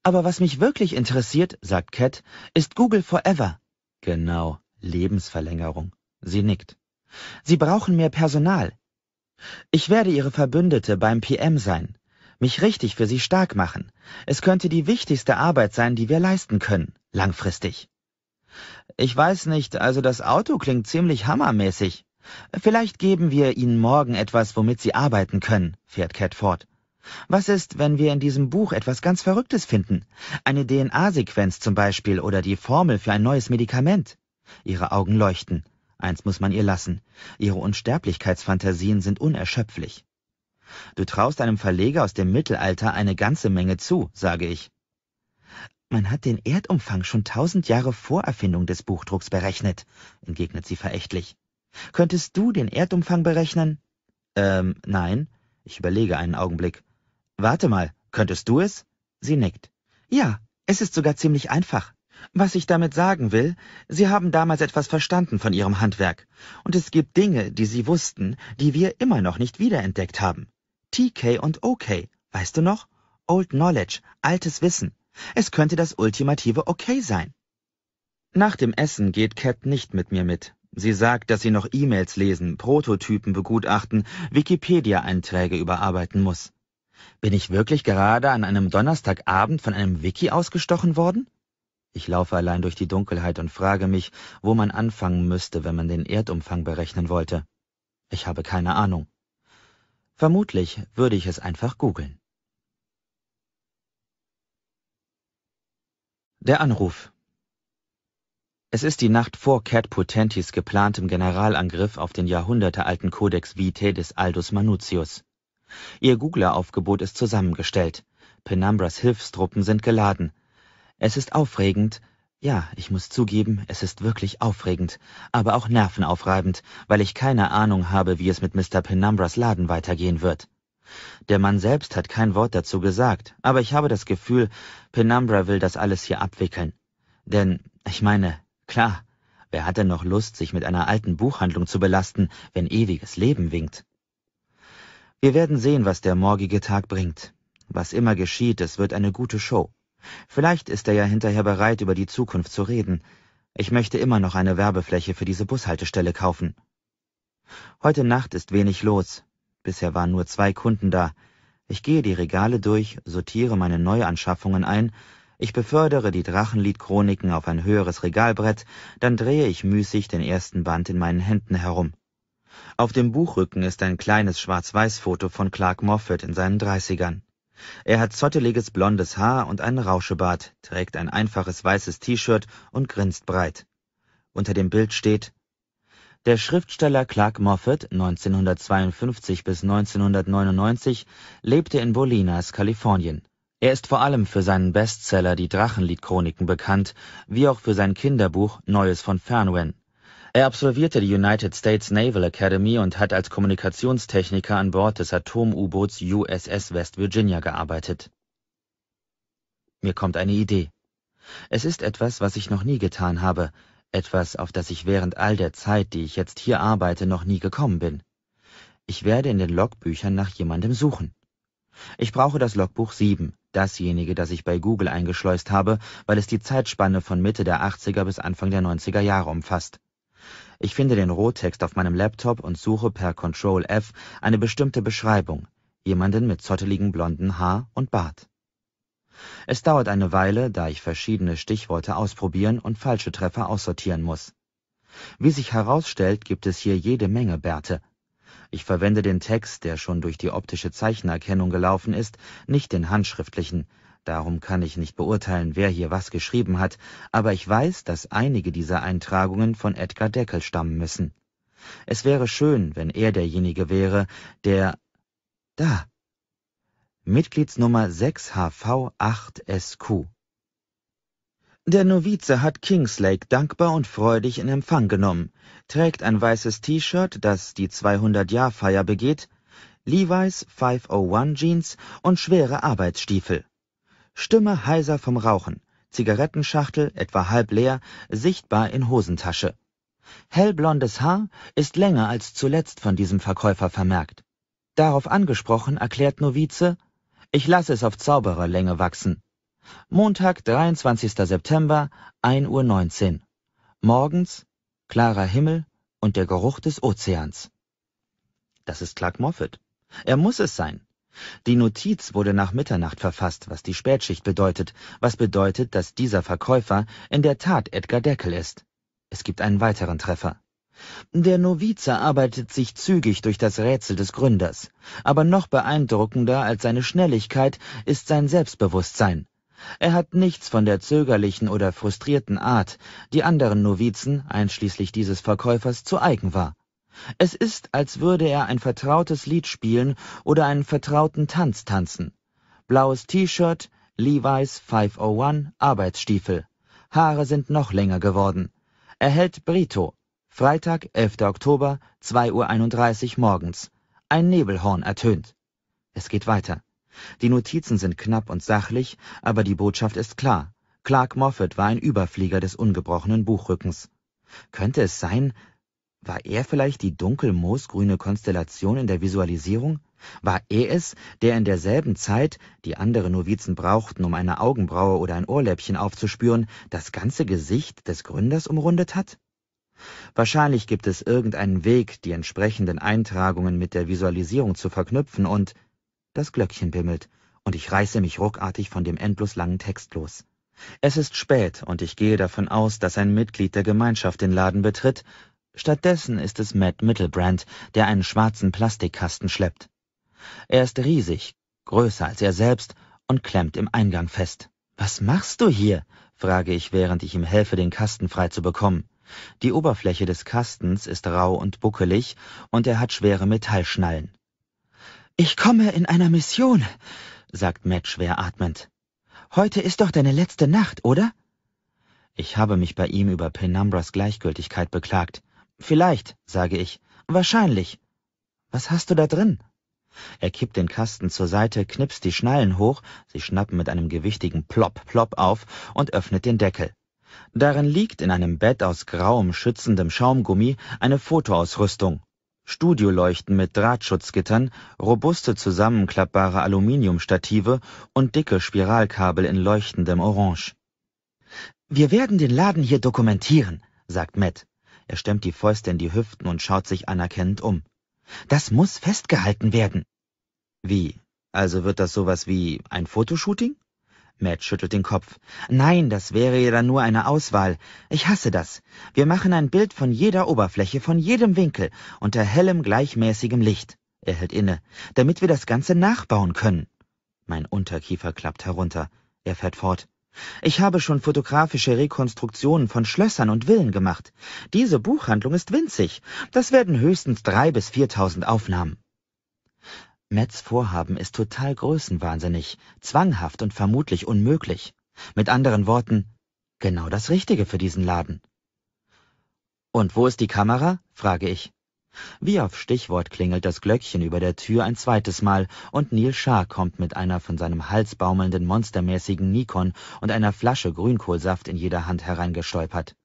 Aber was mich wirklich interessiert, sagt Cat, ist Google Forever. Genau, Lebensverlängerung. Sie nickt. Sie brauchen mehr Personal. Ich werde Ihre Verbündete beim PM sein, mich richtig für Sie stark machen. Es könnte die wichtigste Arbeit sein, die wir leisten können, langfristig. Ich weiß nicht, also das Auto klingt ziemlich hammermäßig. Vielleicht geben wir Ihnen morgen etwas, womit Sie arbeiten können, fährt Cat fort. Was ist, wenn wir in diesem Buch etwas ganz Verrücktes finden? Eine DNA-Sequenz zum Beispiel oder die Formel für ein neues Medikament? Ihre Augen leuchten. Eins muss man ihr lassen. Ihre Unsterblichkeitsfantasien sind unerschöpflich. Du traust einem Verleger aus dem Mittelalter eine ganze Menge zu, sage ich. Man hat den Erdumfang schon tausend Jahre vor Erfindung des Buchdrucks berechnet, entgegnet sie verächtlich. Könntest du den Erdumfang berechnen? Ähm, nein. Ich überlege einen Augenblick. Warte mal, könntest du es? Sie nickt. Ja, es ist sogar ziemlich einfach. Was ich damit sagen will, Sie haben damals etwas verstanden von Ihrem Handwerk. Und es gibt Dinge, die Sie wussten, die wir immer noch nicht wiederentdeckt haben. TK und OK, weißt du noch? Old Knowledge, altes Wissen. Es könnte das ultimative OK sein. Nach dem Essen geht Cat nicht mit mir mit. Sie sagt, dass sie noch E-Mails lesen, Prototypen begutachten, Wikipedia-Einträge überarbeiten muss. Bin ich wirklich gerade an einem Donnerstagabend von einem Wiki ausgestochen worden? Ich laufe allein durch die Dunkelheit und frage mich, wo man anfangen müsste, wenn man den Erdumfang berechnen wollte. Ich habe keine Ahnung. Vermutlich würde ich es einfach googeln. Der Anruf Es ist die Nacht vor Cat Potentis geplantem Generalangriff auf den jahrhundertealten Codex Vitae des Aldus Manutius. Ihr Googler-Aufgebot ist zusammengestellt. Penumbras Hilfstruppen sind geladen. Es ist aufregend. Ja, ich muss zugeben, es ist wirklich aufregend, aber auch nervenaufreibend, weil ich keine Ahnung habe, wie es mit Mr. Penumbras Laden weitergehen wird. Der Mann selbst hat kein Wort dazu gesagt, aber ich habe das Gefühl, Penumbra will das alles hier abwickeln. Denn, ich meine, klar, wer hat denn noch Lust, sich mit einer alten Buchhandlung zu belasten, wenn ewiges Leben winkt? Wir werden sehen, was der morgige Tag bringt. Was immer geschieht, es wird eine gute Show. Vielleicht ist er ja hinterher bereit, über die Zukunft zu reden. Ich möchte immer noch eine Werbefläche für diese Bushaltestelle kaufen. Heute Nacht ist wenig los. Bisher waren nur zwei Kunden da. Ich gehe die Regale durch, sortiere meine Neuanschaffungen ein, ich befördere die Drachenliedchroniken auf ein höheres Regalbrett, dann drehe ich müßig den ersten Band in meinen Händen herum. Auf dem Buchrücken ist ein kleines Schwarz-Weiß-Foto von Clark Moffat in seinen Dreißigern. Er hat zotteliges blondes Haar und einen Rauschebart, trägt ein einfaches weißes T-Shirt und grinst breit. Unter dem Bild steht der Schriftsteller Clark Moffat, 1952 bis 1999, lebte in Bolinas, Kalifornien. Er ist vor allem für seinen Bestseller Die Drachenliedchroniken bekannt, wie auch für sein Kinderbuch Neues von Fernwen. Er absolvierte die United States Naval Academy und hat als Kommunikationstechniker an Bord des Atom-U-Boots USS West Virginia gearbeitet. Mir kommt eine Idee. Es ist etwas, was ich noch nie getan habe, etwas, auf das ich während all der Zeit, die ich jetzt hier arbeite, noch nie gekommen bin. Ich werde in den Logbüchern nach jemandem suchen. Ich brauche das Logbuch 7, dasjenige, das ich bei Google eingeschleust habe, weil es die Zeitspanne von Mitte der 80er bis Anfang der 90er Jahre umfasst. Ich finde den Rohtext auf meinem Laptop und suche per Control F eine bestimmte Beschreibung, jemanden mit zotteligem blonden Haar und Bart. Es dauert eine Weile, da ich verschiedene Stichworte ausprobieren und falsche Treffer aussortieren muss. Wie sich herausstellt, gibt es hier jede Menge Bärte. Ich verwende den Text, der schon durch die optische Zeichenerkennung gelaufen ist, nicht den handschriftlichen, Darum kann ich nicht beurteilen, wer hier was geschrieben hat, aber ich weiß, dass einige dieser Eintragungen von Edgar Deckel stammen müssen. Es wäre schön, wenn er derjenige wäre, der... Da! Mitgliedsnummer 6HV8SQ. Der Novize hat Kingslake dankbar und freudig in Empfang genommen, trägt ein weißes T-Shirt, das die 200-Jahr-Feier begeht, Levi's 501 Jeans und schwere Arbeitsstiefel. Stimme heiser vom Rauchen, Zigarettenschachtel etwa halb leer, sichtbar in Hosentasche. Hellblondes Haar ist länger als zuletzt von diesem Verkäufer vermerkt. Darauf angesprochen erklärt Novize, ich lasse es auf zauberer Länge wachsen. Montag, 23. September, 1.19 Uhr. Morgens, klarer Himmel und der Geruch des Ozeans. Das ist Clark Moffat. Er muss es sein. Die Notiz wurde nach Mitternacht verfasst, was die Spätschicht bedeutet, was bedeutet, dass dieser Verkäufer in der Tat Edgar Deckel ist. Es gibt einen weiteren Treffer. Der Novize arbeitet sich zügig durch das Rätsel des Gründers, aber noch beeindruckender als seine Schnelligkeit ist sein Selbstbewusstsein. Er hat nichts von der zögerlichen oder frustrierten Art, die anderen Novizen, einschließlich dieses Verkäufers, zu eigen war. Es ist, als würde er ein vertrautes Lied spielen oder einen vertrauten Tanz tanzen. Blaues T-Shirt, Levi's 501 Arbeitsstiefel. Haare sind noch länger geworden. Er hält Brito. Freitag, 11. Oktober, 2.31 Uhr morgens. Ein Nebelhorn ertönt. Es geht weiter. Die Notizen sind knapp und sachlich, aber die Botschaft ist klar. Clark Moffat war ein Überflieger des ungebrochenen Buchrückens. Könnte es sein, war er vielleicht die dunkel-moosgrüne Konstellation in der Visualisierung? War er es, der in derselben Zeit, die andere Novizen brauchten, um eine Augenbraue oder ein Ohrläppchen aufzuspüren, das ganze Gesicht des Gründers umrundet hat? Wahrscheinlich gibt es irgendeinen Weg, die entsprechenden Eintragungen mit der Visualisierung zu verknüpfen und das Glöckchen bimmelt, und ich reiße mich ruckartig von dem endlos langen Text los. Es ist spät und ich gehe davon aus, dass ein Mitglied der Gemeinschaft den Laden betritt, Stattdessen ist es Matt Mittelbrand, der einen schwarzen Plastikkasten schleppt. Er ist riesig, größer als er selbst und klemmt im Eingang fest. Was machst du hier? frage ich, während ich ihm helfe, den Kasten frei zu bekommen. Die Oberfläche des Kastens ist rau und buckelig und er hat schwere Metallschnallen. Ich komme in einer Mission, sagt Matt schwer atmend. Heute ist doch deine letzte Nacht, oder? Ich habe mich bei ihm über Penumbras Gleichgültigkeit beklagt. Vielleicht, sage ich. Wahrscheinlich. Was hast du da drin? Er kippt den Kasten zur Seite, knipst die Schnallen hoch, sie schnappen mit einem gewichtigen Plopp, Plopp auf und öffnet den Deckel. Darin liegt in einem Bett aus grauem, schützendem Schaumgummi eine Fotoausrüstung. Studioleuchten mit Drahtschutzgittern, robuste zusammenklappbare Aluminiumstative und dicke Spiralkabel in leuchtendem Orange. Wir werden den Laden hier dokumentieren, sagt Matt. Er stemmt die Fäuste in die Hüften und schaut sich anerkennend um. Das muss festgehalten werden. Wie? Also wird das sowas wie ein Fotoshooting? Matt schüttelt den Kopf. Nein, das wäre ja dann nur eine Auswahl. Ich hasse das. Wir machen ein Bild von jeder Oberfläche, von jedem Winkel, unter hellem, gleichmäßigem Licht. Er hält inne, damit wir das Ganze nachbauen können. Mein Unterkiefer klappt herunter. Er fährt fort. Ich habe schon fotografische Rekonstruktionen von Schlössern und Villen gemacht. Diese Buchhandlung ist winzig. Das werden höchstens drei bis viertausend Aufnahmen. Metz Vorhaben ist total größenwahnsinnig, zwanghaft und vermutlich unmöglich. Mit anderen Worten, genau das Richtige für diesen Laden. Und wo ist die Kamera? frage ich. Wie auf Stichwort klingelt das Glöckchen über der Tür ein zweites Mal und Neil Shah kommt mit einer von seinem Hals baumelnden monstermäßigen Nikon und einer Flasche Grünkohlsaft in jeder Hand hereingestolpert.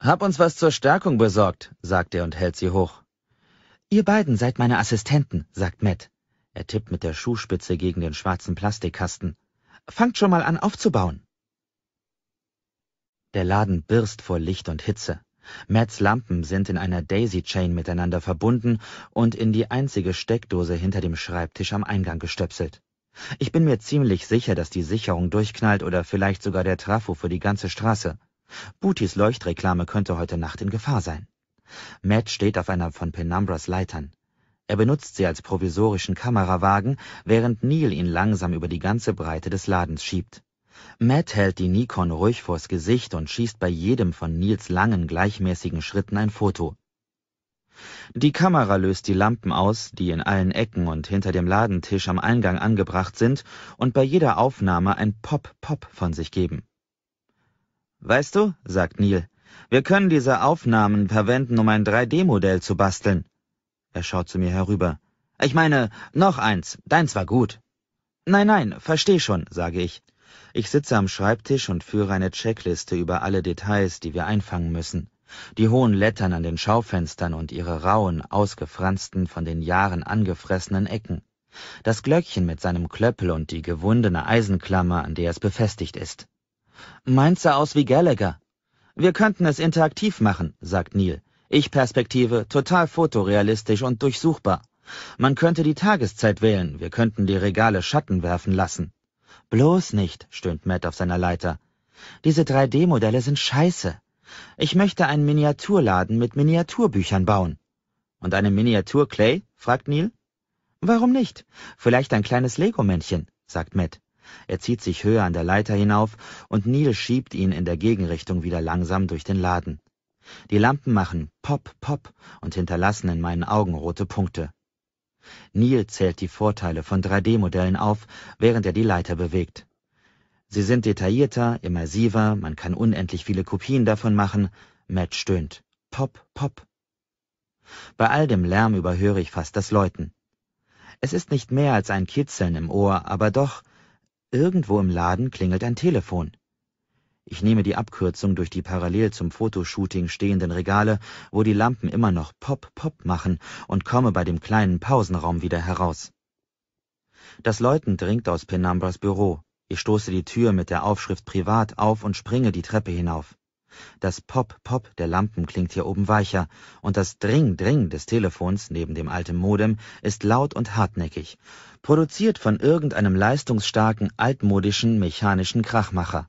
Hab uns was zur Stärkung besorgt, sagt er und hält sie hoch. Ihr beiden seid meine Assistenten, sagt Matt. Er tippt mit der Schuhspitze gegen den schwarzen Plastikkasten. Fangt schon mal an aufzubauen. Der Laden birst vor Licht und Hitze. Matts Lampen sind in einer Daisy-Chain miteinander verbunden und in die einzige Steckdose hinter dem Schreibtisch am Eingang gestöpselt. Ich bin mir ziemlich sicher, dass die Sicherung durchknallt oder vielleicht sogar der Trafo für die ganze Straße. Butis Leuchtreklame könnte heute Nacht in Gefahr sein. Matt steht auf einer von Penumbras Leitern. Er benutzt sie als provisorischen Kamerawagen, während Neil ihn langsam über die ganze Breite des Ladens schiebt. Matt hält die Nikon ruhig vors Gesicht und schießt bei jedem von Nils langen, gleichmäßigen Schritten ein Foto. Die Kamera löst die Lampen aus, die in allen Ecken und hinter dem Ladentisch am Eingang angebracht sind und bei jeder Aufnahme ein Pop-Pop von sich geben. Weißt du, sagt Neil, wir können diese Aufnahmen verwenden, um ein 3D-Modell zu basteln. Er schaut zu mir herüber. Ich meine, noch eins, deins war gut. Nein, nein, versteh schon, sage ich. Ich sitze am Schreibtisch und führe eine Checkliste über alle Details, die wir einfangen müssen. Die hohen Lettern an den Schaufenstern und ihre rauen, ausgefransten, von den Jahren angefressenen Ecken. Das Glöckchen mit seinem Klöppel und die gewundene Eisenklammer, an der es befestigt ist. Meins sah aus wie Gallagher. Wir könnten es interaktiv machen, sagt Neil. Ich-Perspektive, total fotorealistisch und durchsuchbar. Man könnte die Tageszeit wählen, wir könnten die Regale Schatten werfen lassen. Bloß nicht, stöhnt Matt auf seiner Leiter. Diese 3D-Modelle sind scheiße. Ich möchte einen Miniaturladen mit Miniaturbüchern bauen. Und eine Miniatur Clay? fragt Neil. Warum nicht? Vielleicht ein kleines Lego-Männchen, sagt Matt. Er zieht sich höher an der Leiter hinauf und Neil schiebt ihn in der Gegenrichtung wieder langsam durch den Laden. Die Lampen machen Pop, Pop und hinterlassen in meinen Augen rote Punkte. Neil zählt die Vorteile von 3D-Modellen auf, während er die Leiter bewegt. Sie sind detaillierter, immersiver, man kann unendlich viele Kopien davon machen. Matt stöhnt. Pop, pop. Bei all dem Lärm überhöre ich fast das Läuten. Es ist nicht mehr als ein Kitzeln im Ohr, aber doch, irgendwo im Laden klingelt ein Telefon. Ich nehme die Abkürzung durch die parallel zum Fotoshooting stehenden Regale, wo die Lampen immer noch Pop-Pop machen und komme bei dem kleinen Pausenraum wieder heraus. Das Läuten dringt aus Penumbras Büro. Ich stoße die Tür mit der Aufschrift Privat auf und springe die Treppe hinauf. Das Pop-Pop der Lampen klingt hier oben weicher und das Dring-Dring des Telefons neben dem alten Modem ist laut und hartnäckig, produziert von irgendeinem leistungsstarken, altmodischen, mechanischen Krachmacher.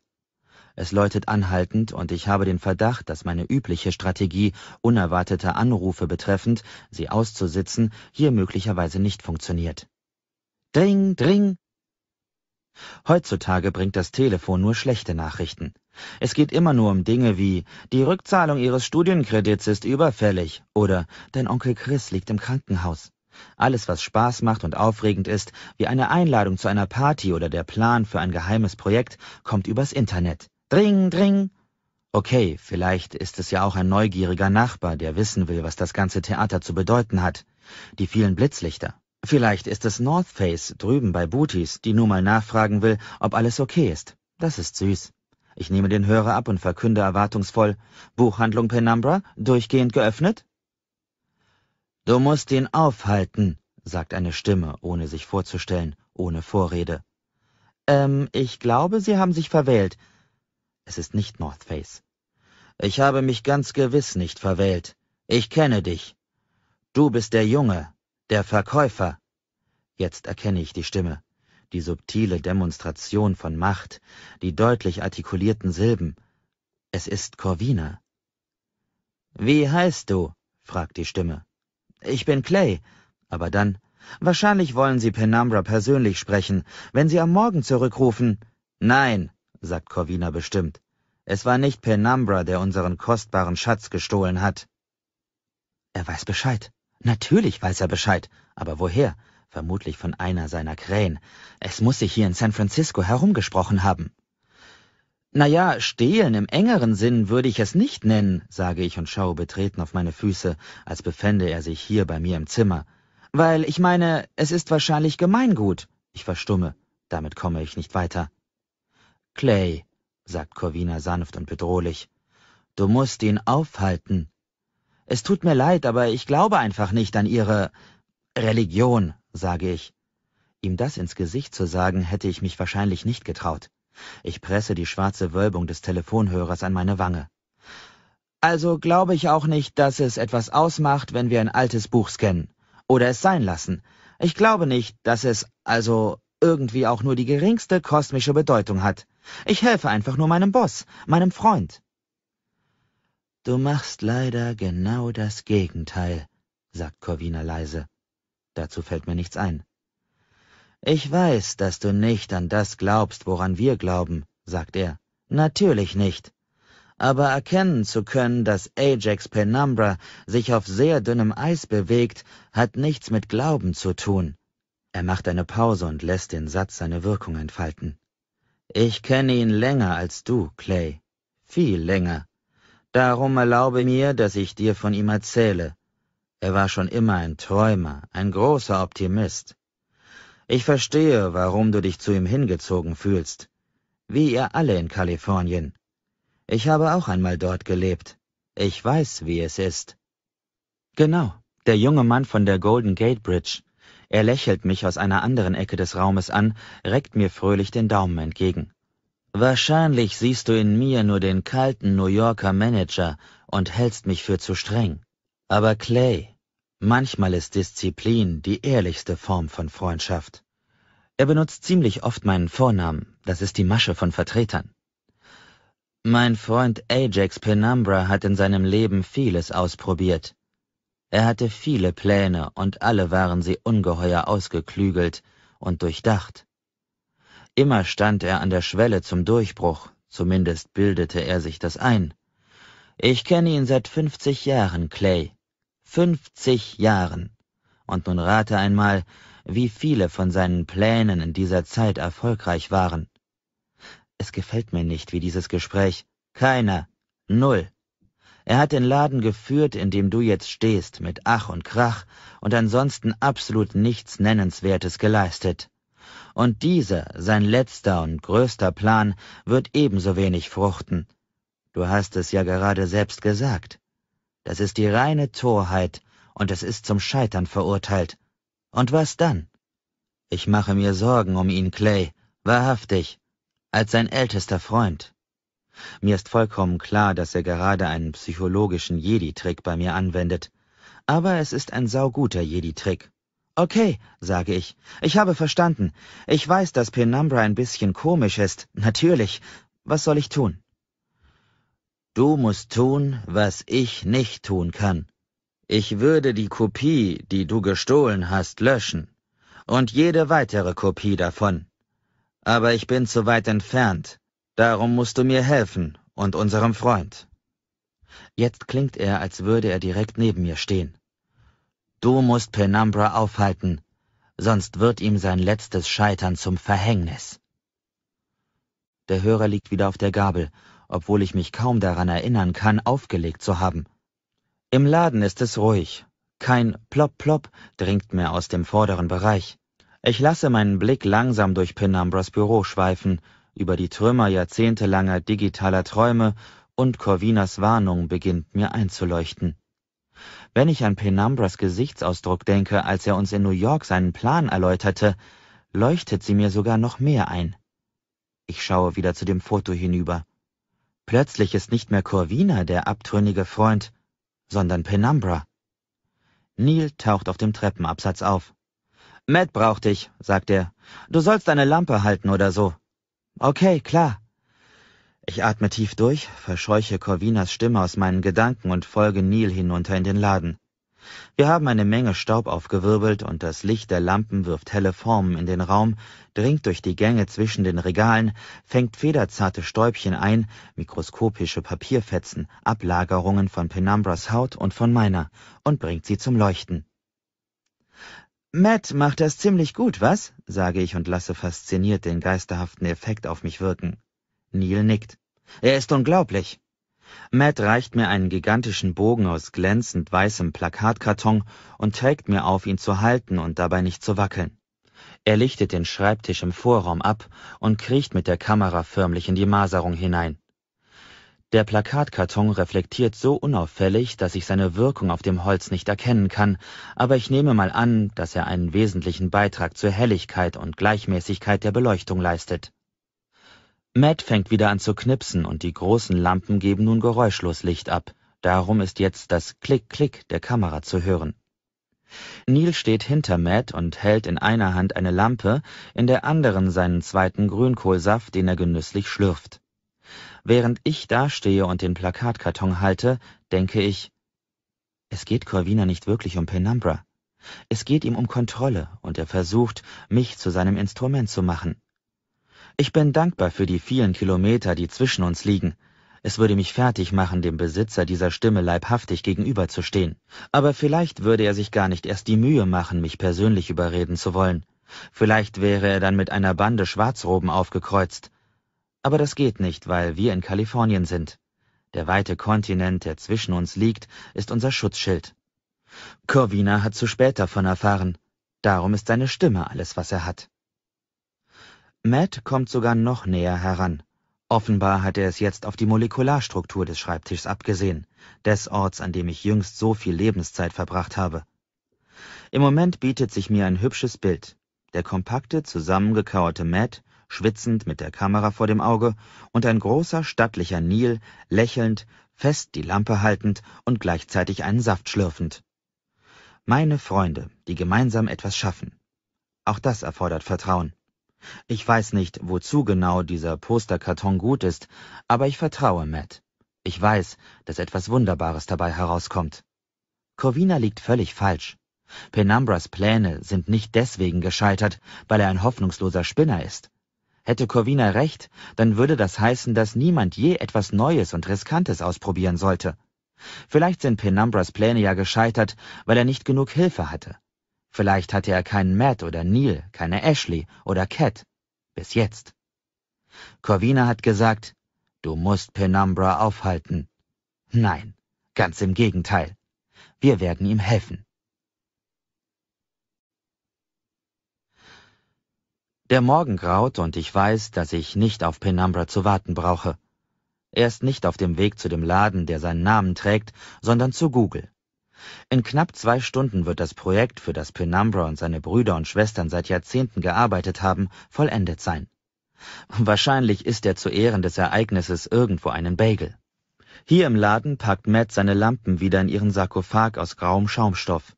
Es läutet anhaltend und ich habe den Verdacht, dass meine übliche Strategie, unerwarteter Anrufe betreffend, sie auszusitzen, hier möglicherweise nicht funktioniert. Dring, dring! Heutzutage bringt das Telefon nur schlechte Nachrichten. Es geht immer nur um Dinge wie die Rückzahlung Ihres Studienkredits ist überfällig oder dein Onkel Chris liegt im Krankenhaus. Alles, was Spaß macht und aufregend ist, wie eine Einladung zu einer Party oder der Plan für ein geheimes Projekt, kommt übers Internet. Dring, dring. Okay, vielleicht ist es ja auch ein neugieriger Nachbar, der wissen will, was das ganze Theater zu bedeuten hat. Die vielen Blitzlichter. Vielleicht ist es North Face drüben bei Booties, die nur mal nachfragen will, ob alles okay ist. Das ist süß. Ich nehme den Hörer ab und verkünde erwartungsvoll, Buchhandlung Penumbra, durchgehend geöffnet? Du musst ihn aufhalten, sagt eine Stimme, ohne sich vorzustellen, ohne Vorrede. Ähm, ich glaube, Sie haben sich verwählt. Es ist nicht North Face. Ich habe mich ganz gewiss nicht verwählt. Ich kenne dich. Du bist der Junge, der Verkäufer. Jetzt erkenne ich die Stimme, die subtile Demonstration von Macht, die deutlich artikulierten Silben. Es ist Corvina. Wie heißt du? fragt die Stimme. Ich bin Clay. Aber dann, wahrscheinlich wollen Sie Penumbra persönlich sprechen, wenn Sie am Morgen zurückrufen. Nein, sagt Corvina bestimmt. Es war nicht Penumbra, der unseren kostbaren Schatz gestohlen hat. Er weiß Bescheid. Natürlich weiß er Bescheid. Aber woher? Vermutlich von einer seiner Krähen. Es muss sich hier in San Francisco herumgesprochen haben. Na ja, stehlen im engeren Sinn würde ich es nicht nennen, sage ich und schaue betreten auf meine Füße, als befände er sich hier bei mir im Zimmer. Weil ich meine, es ist wahrscheinlich Gemeingut. Ich verstumme. Damit komme ich nicht weiter. Clay, sagt Corvina sanft und bedrohlich, du musst ihn aufhalten. Es tut mir leid, aber ich glaube einfach nicht an ihre Religion, sage ich. Ihm das ins Gesicht zu sagen, hätte ich mich wahrscheinlich nicht getraut. Ich presse die schwarze Wölbung des Telefonhörers an meine Wange. Also glaube ich auch nicht, dass es etwas ausmacht, wenn wir ein altes Buch scannen. Oder es sein lassen. Ich glaube nicht, dass es also irgendwie auch nur die geringste kosmische Bedeutung hat. Ich helfe einfach nur meinem Boss, meinem Freund. Du machst leider genau das Gegenteil, sagt Corvina leise. Dazu fällt mir nichts ein. Ich weiß, dass du nicht an das glaubst, woran wir glauben, sagt er. Natürlich nicht. Aber erkennen zu können, dass Ajax Penumbra sich auf sehr dünnem Eis bewegt, hat nichts mit Glauben zu tun. Er macht eine Pause und lässt den Satz seine Wirkung entfalten. Ich kenne ihn länger als du, Clay. Viel länger. Darum erlaube mir, dass ich dir von ihm erzähle. Er war schon immer ein Träumer, ein großer Optimist. Ich verstehe, warum du dich zu ihm hingezogen fühlst. Wie ihr alle in Kalifornien. Ich habe auch einmal dort gelebt. Ich weiß, wie es ist. Genau, der junge Mann von der Golden Gate Bridge. Er lächelt mich aus einer anderen Ecke des Raumes an, reckt mir fröhlich den Daumen entgegen. Wahrscheinlich siehst du in mir nur den kalten New Yorker Manager und hältst mich für zu streng. Aber Clay, manchmal ist Disziplin die ehrlichste Form von Freundschaft. Er benutzt ziemlich oft meinen Vornamen, das ist die Masche von Vertretern. Mein Freund Ajax Penumbra hat in seinem Leben vieles ausprobiert. Er hatte viele Pläne, und alle waren sie ungeheuer ausgeklügelt und durchdacht. Immer stand er an der Schwelle zum Durchbruch, zumindest bildete er sich das ein. Ich kenne ihn seit fünfzig Jahren, Clay. Fünfzig Jahren. Und nun rate einmal, wie viele von seinen Plänen in dieser Zeit erfolgreich waren. Es gefällt mir nicht, wie dieses Gespräch. Keiner. Null. Er hat den Laden geführt, in dem du jetzt stehst, mit Ach und Krach und ansonsten absolut nichts Nennenswertes geleistet. Und dieser, sein letzter und größter Plan, wird ebenso wenig fruchten. Du hast es ja gerade selbst gesagt. Das ist die reine Torheit und es ist zum Scheitern verurteilt. Und was dann? Ich mache mir Sorgen um ihn, Clay, wahrhaftig, als sein ältester Freund. Mir ist vollkommen klar, dass er gerade einen psychologischen Jedi-Trick bei mir anwendet. Aber es ist ein sauguter Jedi-Trick. Okay, sage ich. Ich habe verstanden. Ich weiß, dass Penumbra ein bisschen komisch ist. Natürlich. Was soll ich tun? Du musst tun, was ich nicht tun kann. Ich würde die Kopie, die du gestohlen hast, löschen. Und jede weitere Kopie davon. Aber ich bin zu weit entfernt, Darum musst du mir helfen und unserem Freund. Jetzt klingt er, als würde er direkt neben mir stehen. Du musst Penumbra aufhalten, sonst wird ihm sein letztes Scheitern zum Verhängnis. Der Hörer liegt wieder auf der Gabel, obwohl ich mich kaum daran erinnern kann, aufgelegt zu haben. Im Laden ist es ruhig. Kein Plop-Plop dringt mehr aus dem vorderen Bereich. Ich lasse meinen Blick langsam durch Penumbras Büro schweifen über die Trümmer jahrzehntelanger digitaler Träume und Corvinas Warnung beginnt mir einzuleuchten. Wenn ich an Penumbras Gesichtsausdruck denke, als er uns in New York seinen Plan erläuterte, leuchtet sie mir sogar noch mehr ein. Ich schaue wieder zu dem Foto hinüber. Plötzlich ist nicht mehr Corvina der abtrünnige Freund, sondern Penumbra. Neil taucht auf dem Treppenabsatz auf. Matt braucht dich, sagt er. Du sollst eine Lampe halten oder so. Okay, klar. Ich atme tief durch, verscheuche Corvinas Stimme aus meinen Gedanken und folge Neil hinunter in den Laden. Wir haben eine Menge Staub aufgewirbelt und das Licht der Lampen wirft helle Formen in den Raum, dringt durch die Gänge zwischen den Regalen, fängt federzarte Stäubchen ein, mikroskopische Papierfetzen, Ablagerungen von Penumbras Haut und von meiner und bringt sie zum Leuchten. Matt macht das ziemlich gut, was? sage ich und lasse fasziniert den geisterhaften Effekt auf mich wirken. Neil nickt. Er ist unglaublich. Matt reicht mir einen gigantischen Bogen aus glänzend weißem Plakatkarton und trägt mir auf, ihn zu halten und dabei nicht zu wackeln. Er lichtet den Schreibtisch im Vorraum ab und kriecht mit der Kamera förmlich in die Maserung hinein. Der Plakatkarton reflektiert so unauffällig, dass ich seine Wirkung auf dem Holz nicht erkennen kann, aber ich nehme mal an, dass er einen wesentlichen Beitrag zur Helligkeit und Gleichmäßigkeit der Beleuchtung leistet. Matt fängt wieder an zu knipsen und die großen Lampen geben nun geräuschlos Licht ab. Darum ist jetzt das Klick-Klick der Kamera zu hören. Neil steht hinter Matt und hält in einer Hand eine Lampe, in der anderen seinen zweiten Grünkohlsaft, den er genüsslich schlürft. Während ich dastehe und den Plakatkarton halte, denke ich, es geht Corvina nicht wirklich um Penumbra. Es geht ihm um Kontrolle und er versucht, mich zu seinem Instrument zu machen. Ich bin dankbar für die vielen Kilometer, die zwischen uns liegen. Es würde mich fertig machen, dem Besitzer dieser Stimme leibhaftig gegenüberzustehen. Aber vielleicht würde er sich gar nicht erst die Mühe machen, mich persönlich überreden zu wollen. Vielleicht wäre er dann mit einer Bande Schwarzroben aufgekreuzt. Aber das geht nicht, weil wir in Kalifornien sind. Der weite Kontinent, der zwischen uns liegt, ist unser Schutzschild. Corvina hat zu spät davon erfahren. Darum ist seine Stimme alles, was er hat. Matt kommt sogar noch näher heran. Offenbar hat er es jetzt auf die Molekularstruktur des Schreibtischs abgesehen, des Orts, an dem ich jüngst so viel Lebenszeit verbracht habe. Im Moment bietet sich mir ein hübsches Bild. Der kompakte, zusammengekauerte Matt, schwitzend mit der Kamera vor dem Auge, und ein großer, stattlicher Nil, lächelnd, fest die Lampe haltend und gleichzeitig einen Saft schlürfend. Meine Freunde, die gemeinsam etwas schaffen. Auch das erfordert Vertrauen. Ich weiß nicht, wozu genau dieser Posterkarton gut ist, aber ich vertraue Matt. Ich weiß, dass etwas Wunderbares dabei herauskommt. Corvina liegt völlig falsch. Penumbras Pläne sind nicht deswegen gescheitert, weil er ein hoffnungsloser Spinner ist. Hätte Corvina recht, dann würde das heißen, dass niemand je etwas Neues und Riskantes ausprobieren sollte. Vielleicht sind Penumbras Pläne ja gescheitert, weil er nicht genug Hilfe hatte. Vielleicht hatte er keinen Matt oder Neil, keine Ashley oder Cat. Bis jetzt. Corvina hat gesagt, du musst Penumbra aufhalten. Nein, ganz im Gegenteil. Wir werden ihm helfen. Der Morgen graut und ich weiß, dass ich nicht auf Penumbra zu warten brauche. Er ist nicht auf dem Weg zu dem Laden, der seinen Namen trägt, sondern zu Google. In knapp zwei Stunden wird das Projekt, für das Penumbra und seine Brüder und Schwestern seit Jahrzehnten gearbeitet haben, vollendet sein. Wahrscheinlich ist er zu Ehren des Ereignisses irgendwo einen Bagel. Hier im Laden packt Matt seine Lampen wieder in ihren Sarkophag aus grauem Schaumstoff.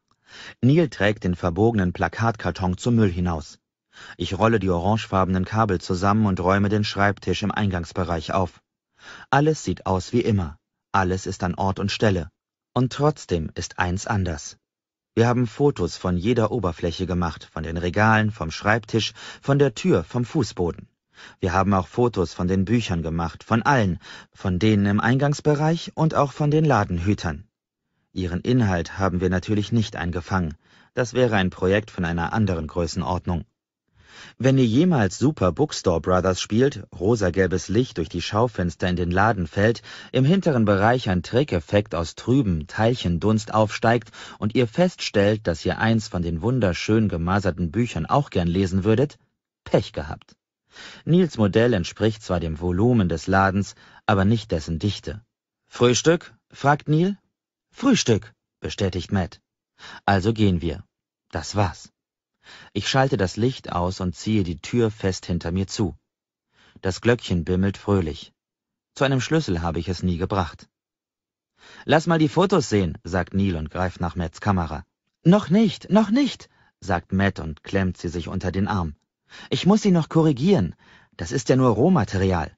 Neil trägt den verbogenen Plakatkarton zum Müll hinaus. Ich rolle die orangefarbenen Kabel zusammen und räume den Schreibtisch im Eingangsbereich auf. Alles sieht aus wie immer. Alles ist an Ort und Stelle. Und trotzdem ist eins anders. Wir haben Fotos von jeder Oberfläche gemacht, von den Regalen, vom Schreibtisch, von der Tür, vom Fußboden. Wir haben auch Fotos von den Büchern gemacht, von allen, von denen im Eingangsbereich und auch von den Ladenhütern. Ihren Inhalt haben wir natürlich nicht eingefangen. Das wäre ein Projekt von einer anderen Größenordnung. Wenn ihr jemals Super Bookstore Brothers spielt, rosagelbes Licht durch die Schaufenster in den Laden fällt, im hinteren Bereich ein Trickeffekt aus trübem Teilchendunst aufsteigt und ihr feststellt, dass ihr eins von den wunderschön gemaserten Büchern auch gern lesen würdet, Pech gehabt. Nils Modell entspricht zwar dem Volumen des Ladens, aber nicht dessen Dichte. Frühstück? fragt Nil. Frühstück, bestätigt Matt. Also gehen wir. Das war's. Ich schalte das Licht aus und ziehe die Tür fest hinter mir zu. Das Glöckchen bimmelt fröhlich. Zu einem Schlüssel habe ich es nie gebracht. Lass mal die Fotos sehen, sagt Neil und greift nach Matts Kamera. Noch nicht, noch nicht, sagt Matt und klemmt sie sich unter den Arm. Ich muss sie noch korrigieren. Das ist ja nur Rohmaterial.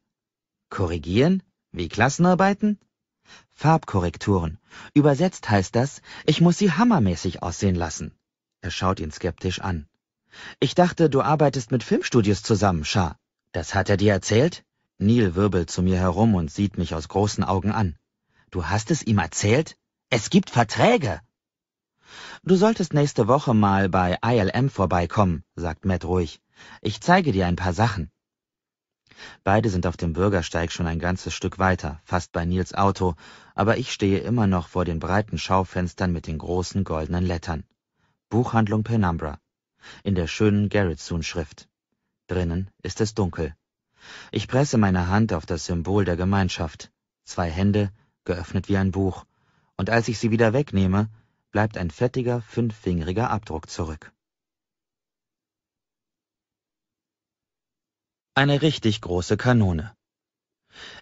Korrigieren? Wie Klassenarbeiten? Farbkorrekturen. Übersetzt heißt das, ich muss sie hammermäßig aussehen lassen. Er schaut ihn skeptisch an. Ich dachte, du arbeitest mit Filmstudios zusammen, Shah. Das hat er dir erzählt? Neil wirbelt zu mir herum und sieht mich aus großen Augen an. Du hast es ihm erzählt? Es gibt Verträge! Du solltest nächste Woche mal bei ILM vorbeikommen, sagt Matt ruhig. Ich zeige dir ein paar Sachen. Beide sind auf dem Bürgersteig schon ein ganzes Stück weiter, fast bei Nils Auto, aber ich stehe immer noch vor den breiten Schaufenstern mit den großen goldenen Lettern. Buchhandlung Penumbra. In der schönen Gerritsun-Schrift. Drinnen ist es dunkel. Ich presse meine Hand auf das Symbol der Gemeinschaft. Zwei Hände, geöffnet wie ein Buch. Und als ich sie wieder wegnehme, bleibt ein fettiger, fünffingeriger Abdruck zurück. Eine richtig große Kanone.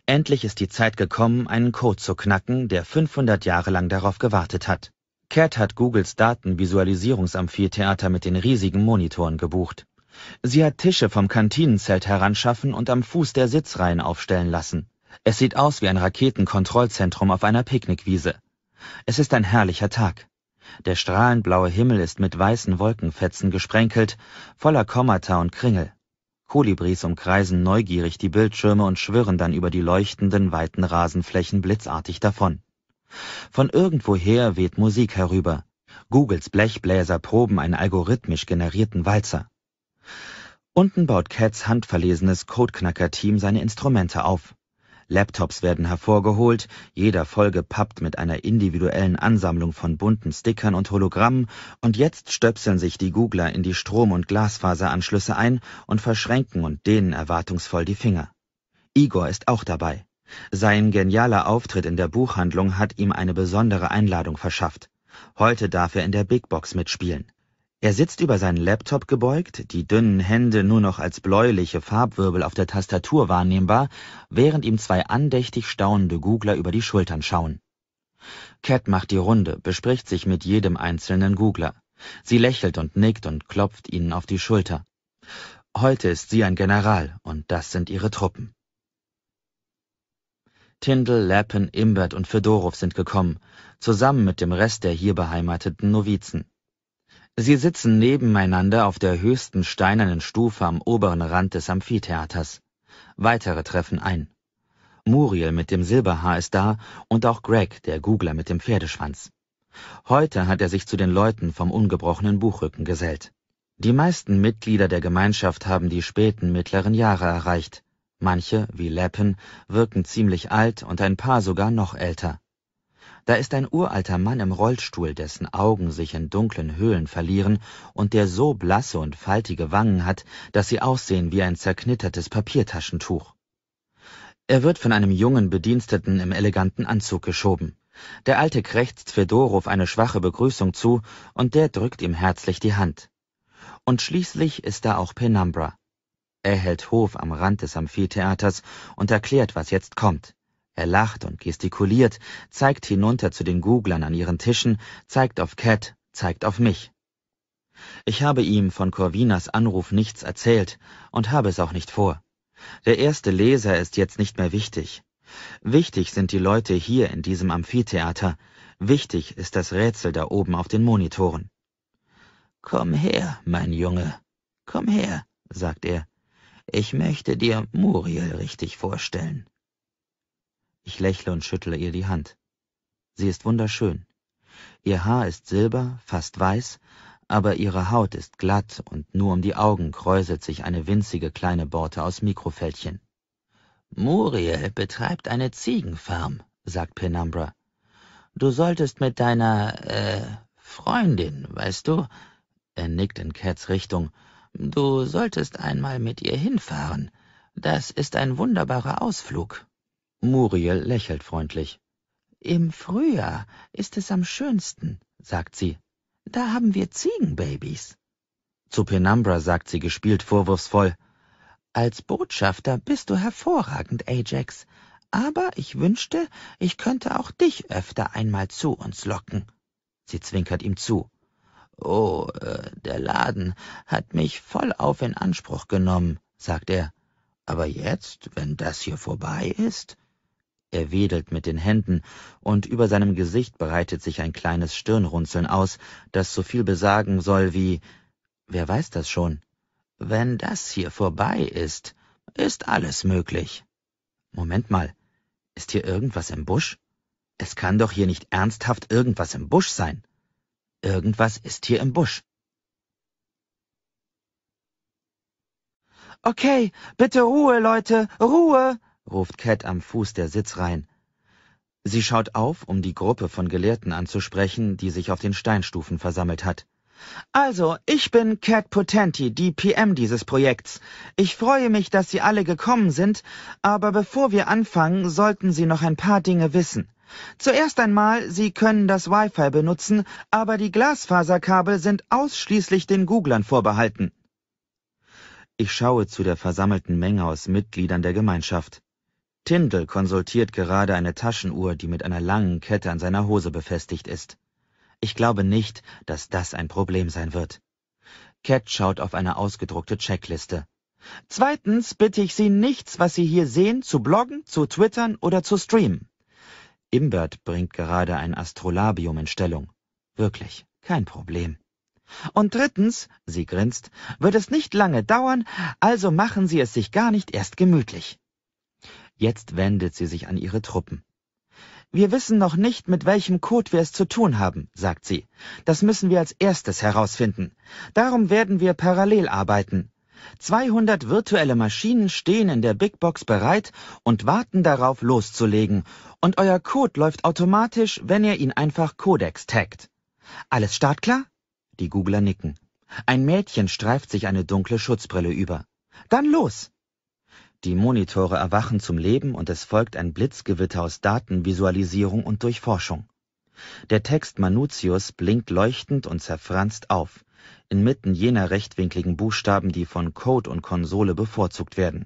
Endlich ist die Zeit gekommen, einen Code zu knacken, der 500 Jahre lang darauf gewartet hat. Cat hat Googles Datenvisualisierungsamphitheater mit den riesigen Monitoren gebucht. Sie hat Tische vom Kantinenzelt heranschaffen und am Fuß der Sitzreihen aufstellen lassen. Es sieht aus wie ein Raketenkontrollzentrum auf einer Picknickwiese. Es ist ein herrlicher Tag. Der strahlend blaue Himmel ist mit weißen Wolkenfetzen gesprenkelt, voller Kommata und Kringel. Kolibris umkreisen neugierig die Bildschirme und schwirren dann über die leuchtenden, weiten Rasenflächen blitzartig davon. Von irgendwoher weht Musik herüber. Googles Blechbläser proben einen algorithmisch generierten Walzer. Unten baut Cats handverlesenes Codeknacker-Team seine Instrumente auf. Laptops werden hervorgeholt, jeder vollgepappt mit einer individuellen Ansammlung von bunten Stickern und Hologrammen, und jetzt stöpseln sich die Googler in die Strom- und Glasfaseranschlüsse ein und verschränken und dehnen erwartungsvoll die Finger. Igor ist auch dabei. Sein genialer Auftritt in der Buchhandlung hat ihm eine besondere Einladung verschafft. Heute darf er in der Big Box mitspielen. Er sitzt über seinen Laptop gebeugt, die dünnen Hände nur noch als bläuliche Farbwirbel auf der Tastatur wahrnehmbar, während ihm zwei andächtig staunende Googler über die Schultern schauen. Cat macht die Runde, bespricht sich mit jedem einzelnen Googler. Sie lächelt und nickt und klopft ihnen auf die Schulter. Heute ist sie ein General und das sind ihre Truppen. Tindel, Lappen, Imbert und Fedorow sind gekommen, zusammen mit dem Rest der hier beheimateten Novizen. Sie sitzen nebeneinander auf der höchsten steinernen Stufe am oberen Rand des Amphitheaters. Weitere treffen ein. Muriel mit dem Silberhaar ist da und auch Greg, der Googler mit dem Pferdeschwanz. Heute hat er sich zu den Leuten vom ungebrochenen Buchrücken gesellt. Die meisten Mitglieder der Gemeinschaft haben die späten mittleren Jahre erreicht. Manche, wie Lappen, wirken ziemlich alt und ein paar sogar noch älter. Da ist ein uralter Mann im Rollstuhl, dessen Augen sich in dunklen Höhlen verlieren und der so blasse und faltige Wangen hat, dass sie aussehen wie ein zerknittertes Papiertaschentuch. Er wird von einem jungen Bediensteten im eleganten Anzug geschoben. Der Alte krächzt Fedorow eine schwache Begrüßung zu und der drückt ihm herzlich die Hand. Und schließlich ist da auch Penumbra. Er hält Hof am Rand des Amphitheaters und erklärt, was jetzt kommt. Er lacht und gestikuliert, zeigt hinunter zu den Googlern an ihren Tischen, zeigt auf Cat, zeigt auf mich. Ich habe ihm von Corvinas Anruf nichts erzählt und habe es auch nicht vor. Der erste Leser ist jetzt nicht mehr wichtig. Wichtig sind die Leute hier in diesem Amphitheater. Wichtig ist das Rätsel da oben auf den Monitoren. Komm her, mein Junge. Komm her, sagt er. Ich möchte dir Muriel richtig vorstellen. Ich lächle und schüttle ihr die Hand. Sie ist wunderschön. Ihr Haar ist silber, fast weiß, aber ihre Haut ist glatt und nur um die Augen kräuselt sich eine winzige kleine Borte aus Mikrofältchen. Muriel betreibt eine Ziegenfarm, sagt Penumbra. Du solltest mit deiner, äh, Freundin, weißt du? Er nickt in Cats Richtung Du solltest einmal mit ihr hinfahren. Das ist ein wunderbarer Ausflug. Muriel lächelt freundlich. Im Frühjahr ist es am schönsten, sagt sie. Da haben wir Ziegenbabys. Zu Penumbra sagt sie gespielt vorwurfsvoll. Als Botschafter bist du hervorragend, Ajax. Aber ich wünschte, ich könnte auch dich öfter einmal zu uns locken. Sie zwinkert ihm zu. Oh, äh, der Laden hat mich vollauf in Anspruch genommen, sagt er. Aber jetzt, wenn das hier vorbei ist? Er wedelt mit den Händen, und über seinem Gesicht breitet sich ein kleines Stirnrunzeln aus, das so viel besagen soll wie Wer weiß das schon? Wenn das hier vorbei ist, ist alles möglich. Moment mal, ist hier irgendwas im Busch? Es kann doch hier nicht ernsthaft irgendwas im Busch sein. Irgendwas ist hier im Busch. Okay, bitte Ruhe, Leute, Ruhe, ruft Cat am Fuß der Sitzreihen. Sie schaut auf, um die Gruppe von Gelehrten anzusprechen, die sich auf den Steinstufen versammelt hat. Also, ich bin Cat Potenti, die PM dieses Projekts. Ich freue mich, dass Sie alle gekommen sind, aber bevor wir anfangen, sollten Sie noch ein paar Dinge wissen. Zuerst einmal, Sie können das Wi-Fi benutzen, aber die Glasfaserkabel sind ausschließlich den Googlern vorbehalten. Ich schaue zu der versammelten Menge aus Mitgliedern der Gemeinschaft. Tindel konsultiert gerade eine Taschenuhr, die mit einer langen Kette an seiner Hose befestigt ist. Ich glaube nicht, dass das ein Problem sein wird. Cat schaut auf eine ausgedruckte Checkliste. Zweitens bitte ich Sie nichts, was Sie hier sehen, zu bloggen, zu twittern oder zu streamen. Imbert bringt gerade ein Astrolabium in Stellung. Wirklich, kein Problem. Und drittens, sie grinst, wird es nicht lange dauern, also machen Sie es sich gar nicht erst gemütlich. Jetzt wendet sie sich an ihre Truppen. Wir wissen noch nicht, mit welchem Code wir es zu tun haben, sagt sie. Das müssen wir als erstes herausfinden. Darum werden wir parallel arbeiten. 200 virtuelle Maschinen stehen in der Big Box bereit und warten darauf loszulegen und euer Code läuft automatisch, wenn ihr ihn einfach Codex taggt. Alles startklar? Die Googler nicken. Ein Mädchen streift sich eine dunkle Schutzbrille über. Dann los! Die Monitore erwachen zum Leben und es folgt ein Blitzgewitter aus Datenvisualisierung und Durchforschung. Der Text Manutius blinkt leuchtend und zerfranst auf inmitten jener rechtwinkligen Buchstaben, die von Code und Konsole bevorzugt werden.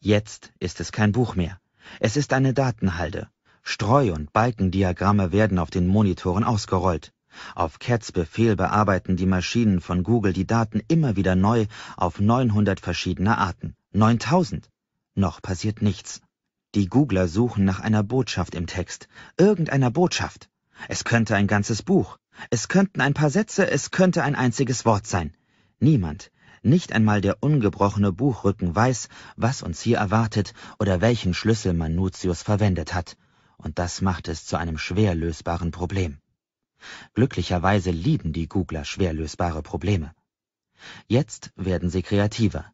Jetzt ist es kein Buch mehr. Es ist eine Datenhalde. Streu- und Balkendiagramme werden auf den Monitoren ausgerollt. Auf Cats Befehl bearbeiten die Maschinen von Google die Daten immer wieder neu auf 900 verschiedene Arten. 9000. Noch passiert nichts. Die Googler suchen nach einer Botschaft im Text. Irgendeiner Botschaft. Es könnte ein ganzes Buch, es könnten ein paar Sätze, es könnte ein einziges Wort sein. Niemand, nicht einmal der ungebrochene Buchrücken weiß, was uns hier erwartet oder welchen Schlüssel Manutius verwendet hat, und das macht es zu einem schwer lösbaren Problem. Glücklicherweise lieben die Googler schwer lösbare Probleme. Jetzt werden sie kreativer.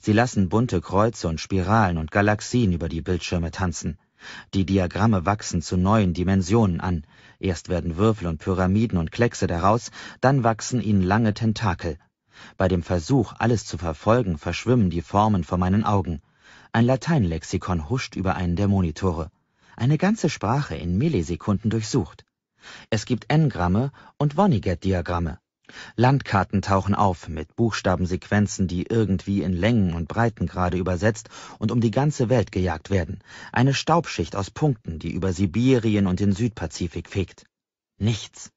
Sie lassen bunte Kreuze und Spiralen und Galaxien über die Bildschirme tanzen. Die Diagramme wachsen zu neuen Dimensionen an, Erst werden Würfel und Pyramiden und Kleckse daraus, dann wachsen ihnen lange Tentakel. Bei dem Versuch, alles zu verfolgen, verschwimmen die Formen vor meinen Augen. Ein Lateinlexikon huscht über einen der Monitore. Eine ganze Sprache in Millisekunden durchsucht. Es gibt N-Gramme und Vonnegut-Diagramme. Landkarten tauchen auf, mit Buchstabensequenzen, die irgendwie in Längen und Breitengrade übersetzt und um die ganze Welt gejagt werden. Eine Staubschicht aus Punkten, die über Sibirien und den Südpazifik fegt. Nichts.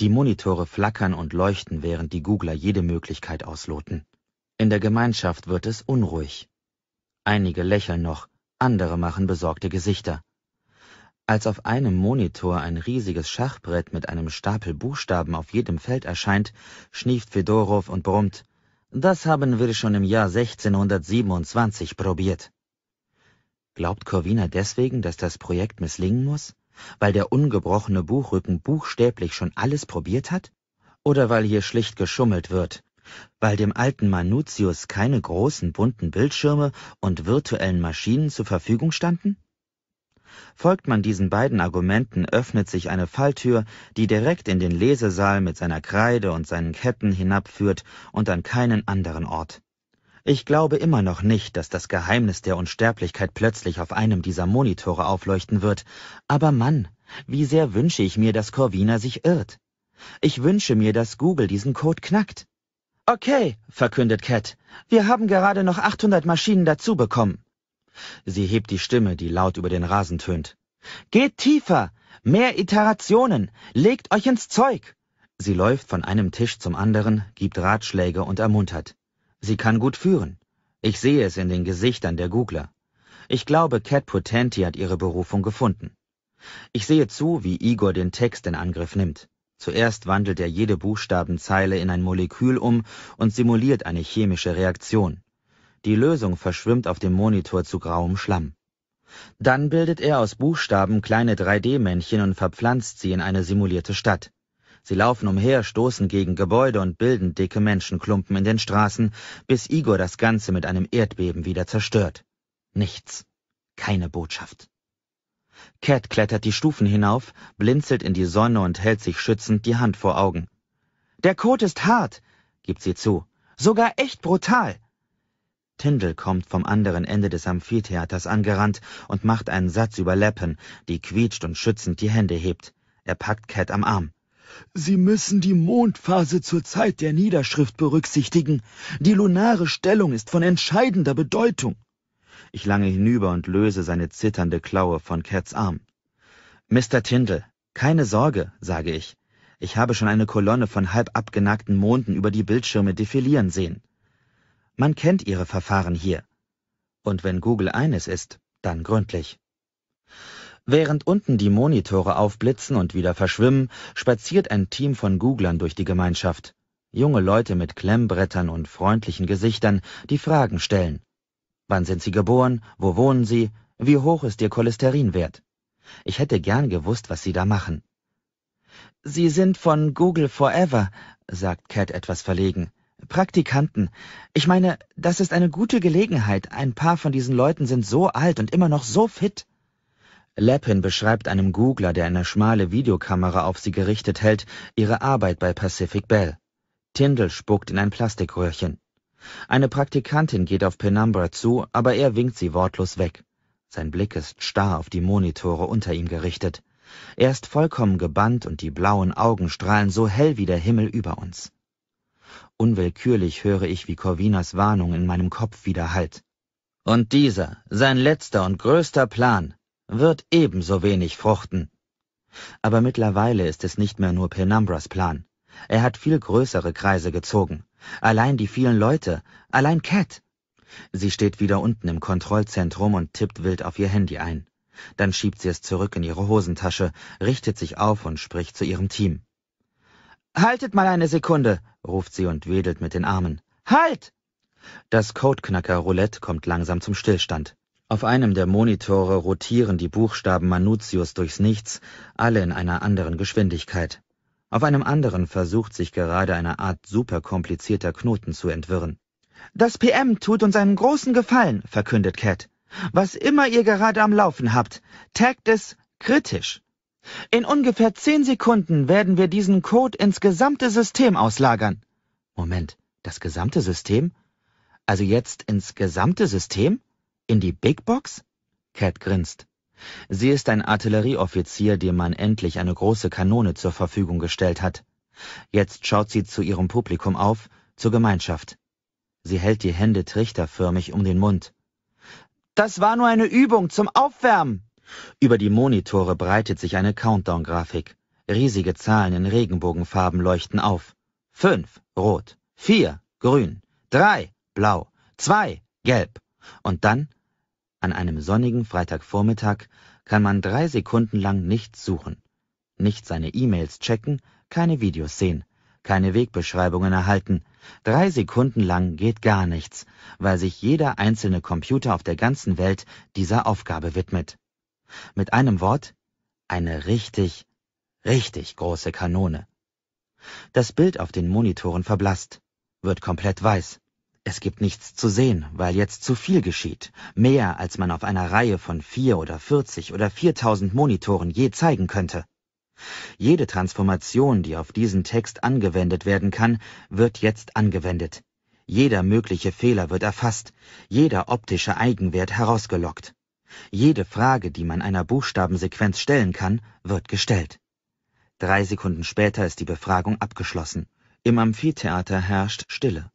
Die Monitore flackern und leuchten, während die Googler jede Möglichkeit ausloten. In der Gemeinschaft wird es unruhig. Einige lächeln noch, andere machen besorgte Gesichter. Als auf einem Monitor ein riesiges Schachbrett mit einem Stapel Buchstaben auf jedem Feld erscheint, schnieft Fedorow und brummt: Das haben wir schon im Jahr 1627 probiert. Glaubt Corvina deswegen, dass das Projekt misslingen muss? Weil der ungebrochene Buchrücken buchstäblich schon alles probiert hat? Oder weil hier schlicht geschummelt wird? Weil dem alten Manutius keine großen bunten Bildschirme und virtuellen Maschinen zur Verfügung standen? Folgt man diesen beiden Argumenten, öffnet sich eine Falltür, die direkt in den Lesesaal mit seiner Kreide und seinen Ketten hinabführt und an keinen anderen Ort. Ich glaube immer noch nicht, dass das Geheimnis der Unsterblichkeit plötzlich auf einem dieser Monitore aufleuchten wird, aber Mann, wie sehr wünsche ich mir, dass Corvina sich irrt. Ich wünsche mir, dass Google diesen Code knackt. Okay, verkündet Cat. Wir haben gerade noch 800 Maschinen dazu bekommen. Sie hebt die Stimme, die laut über den Rasen tönt. Geht tiefer! Mehr Iterationen! Legt euch ins Zeug! Sie läuft von einem Tisch zum anderen, gibt Ratschläge und ermuntert. Sie kann gut führen. Ich sehe es in den Gesichtern der Googler. Ich glaube, Cat Potenti hat ihre Berufung gefunden. Ich sehe zu, wie Igor den Text in Angriff nimmt. Zuerst wandelt er jede Buchstabenzeile in ein Molekül um und simuliert eine chemische Reaktion. Die Lösung verschwimmt auf dem Monitor zu grauem Schlamm. Dann bildet er aus Buchstaben kleine 3D-Männchen und verpflanzt sie in eine simulierte Stadt. Sie laufen umher, stoßen gegen Gebäude und bilden dicke Menschenklumpen in den Straßen, bis Igor das Ganze mit einem Erdbeben wieder zerstört. Nichts. Keine Botschaft. Cat klettert die Stufen hinauf, blinzelt in die Sonne und hält sich schützend die Hand vor Augen. Der Kot ist hart, gibt sie zu. Sogar echt brutal. Tindall kommt vom anderen Ende des Amphitheaters angerannt und macht einen Satz über Lappen, die quietscht und schützend die Hände hebt. Er packt Cat am Arm. Sie müssen die Mondphase zur Zeit der Niederschrift berücksichtigen. Die lunare Stellung ist von entscheidender Bedeutung. Ich lange hinüber und löse seine zitternde Klaue von Cats Arm. Mr. Tindall, keine Sorge, sage ich. Ich habe schon eine Kolonne von halb abgenagten Monden über die Bildschirme defilieren sehen. Man kennt ihre Verfahren hier. Und wenn Google eines ist, dann gründlich. Während unten die Monitore aufblitzen und wieder verschwimmen, spaziert ein Team von Googlern durch die Gemeinschaft. Junge Leute mit Klemmbrettern und freundlichen Gesichtern, die Fragen stellen. Wann sind sie geboren? Wo wohnen sie? Wie hoch ist ihr Cholesterinwert? Ich hätte gern gewusst, was sie da machen. Sie sind von Google Forever, sagt Cat etwas verlegen. Praktikanten. Ich meine, das ist eine gute Gelegenheit. Ein paar von diesen Leuten sind so alt und immer noch so fit. Lappin beschreibt einem Googler, der eine schmale Videokamera auf sie gerichtet hält, ihre Arbeit bei Pacific Bell. Tindall spuckt in ein Plastikröhrchen. Eine Praktikantin geht auf Penumbra zu, aber er winkt sie wortlos weg. Sein Blick ist starr auf die Monitore unter ihm gerichtet. Er ist vollkommen gebannt und die blauen Augen strahlen so hell wie der Himmel über uns. Unwillkürlich höre ich, wie Corvinas Warnung in meinem Kopf widerhallt. Und dieser, sein letzter und größter Plan, wird ebenso wenig fruchten. Aber mittlerweile ist es nicht mehr nur Penumbras Plan. Er hat viel größere Kreise gezogen. Allein die vielen Leute, allein Cat. Sie steht wieder unten im Kontrollzentrum und tippt wild auf ihr Handy ein. Dann schiebt sie es zurück in ihre Hosentasche, richtet sich auf und spricht zu ihrem Team. Haltet mal eine Sekunde, ruft sie und wedelt mit den Armen. Halt! Das Codeknacker-Roulette kommt langsam zum Stillstand. Auf einem der Monitore rotieren die Buchstaben Manutius durchs Nichts, alle in einer anderen Geschwindigkeit. Auf einem anderen versucht sich gerade eine Art superkomplizierter Knoten zu entwirren. Das PM tut uns einen großen Gefallen, verkündet Cat. Was immer ihr gerade am Laufen habt, tagt es kritisch. In ungefähr zehn Sekunden werden wir diesen Code ins gesamte System auslagern. Moment, das gesamte System? Also jetzt ins gesamte System? In die Big Box? Cat grinst. Sie ist ein Artillerieoffizier, dem man endlich eine große Kanone zur Verfügung gestellt hat. Jetzt schaut sie zu ihrem Publikum auf, zur Gemeinschaft. Sie hält die Hände trichterförmig um den Mund. Das war nur eine Übung zum Aufwärmen. Über die Monitore breitet sich eine Countdown-Grafik. Riesige Zahlen in Regenbogenfarben leuchten auf. Fünf, rot. Vier, grün. Drei, blau. Zwei, gelb. Und dann, an einem sonnigen Freitagvormittag, kann man drei Sekunden lang nichts suchen. Nicht seine E-Mails checken, keine Videos sehen, keine Wegbeschreibungen erhalten. Drei Sekunden lang geht gar nichts, weil sich jeder einzelne Computer auf der ganzen Welt dieser Aufgabe widmet. Mit einem Wort, eine richtig, richtig große Kanone. Das Bild auf den Monitoren verblasst, wird komplett weiß. Es gibt nichts zu sehen, weil jetzt zu viel geschieht, mehr als man auf einer Reihe von vier oder vierzig oder viertausend Monitoren je zeigen könnte. Jede Transformation, die auf diesen Text angewendet werden kann, wird jetzt angewendet. Jeder mögliche Fehler wird erfasst, jeder optische Eigenwert herausgelockt. Jede Frage, die man einer Buchstabensequenz stellen kann, wird gestellt. Drei Sekunden später ist die Befragung abgeschlossen. Im Amphitheater herrscht Stille.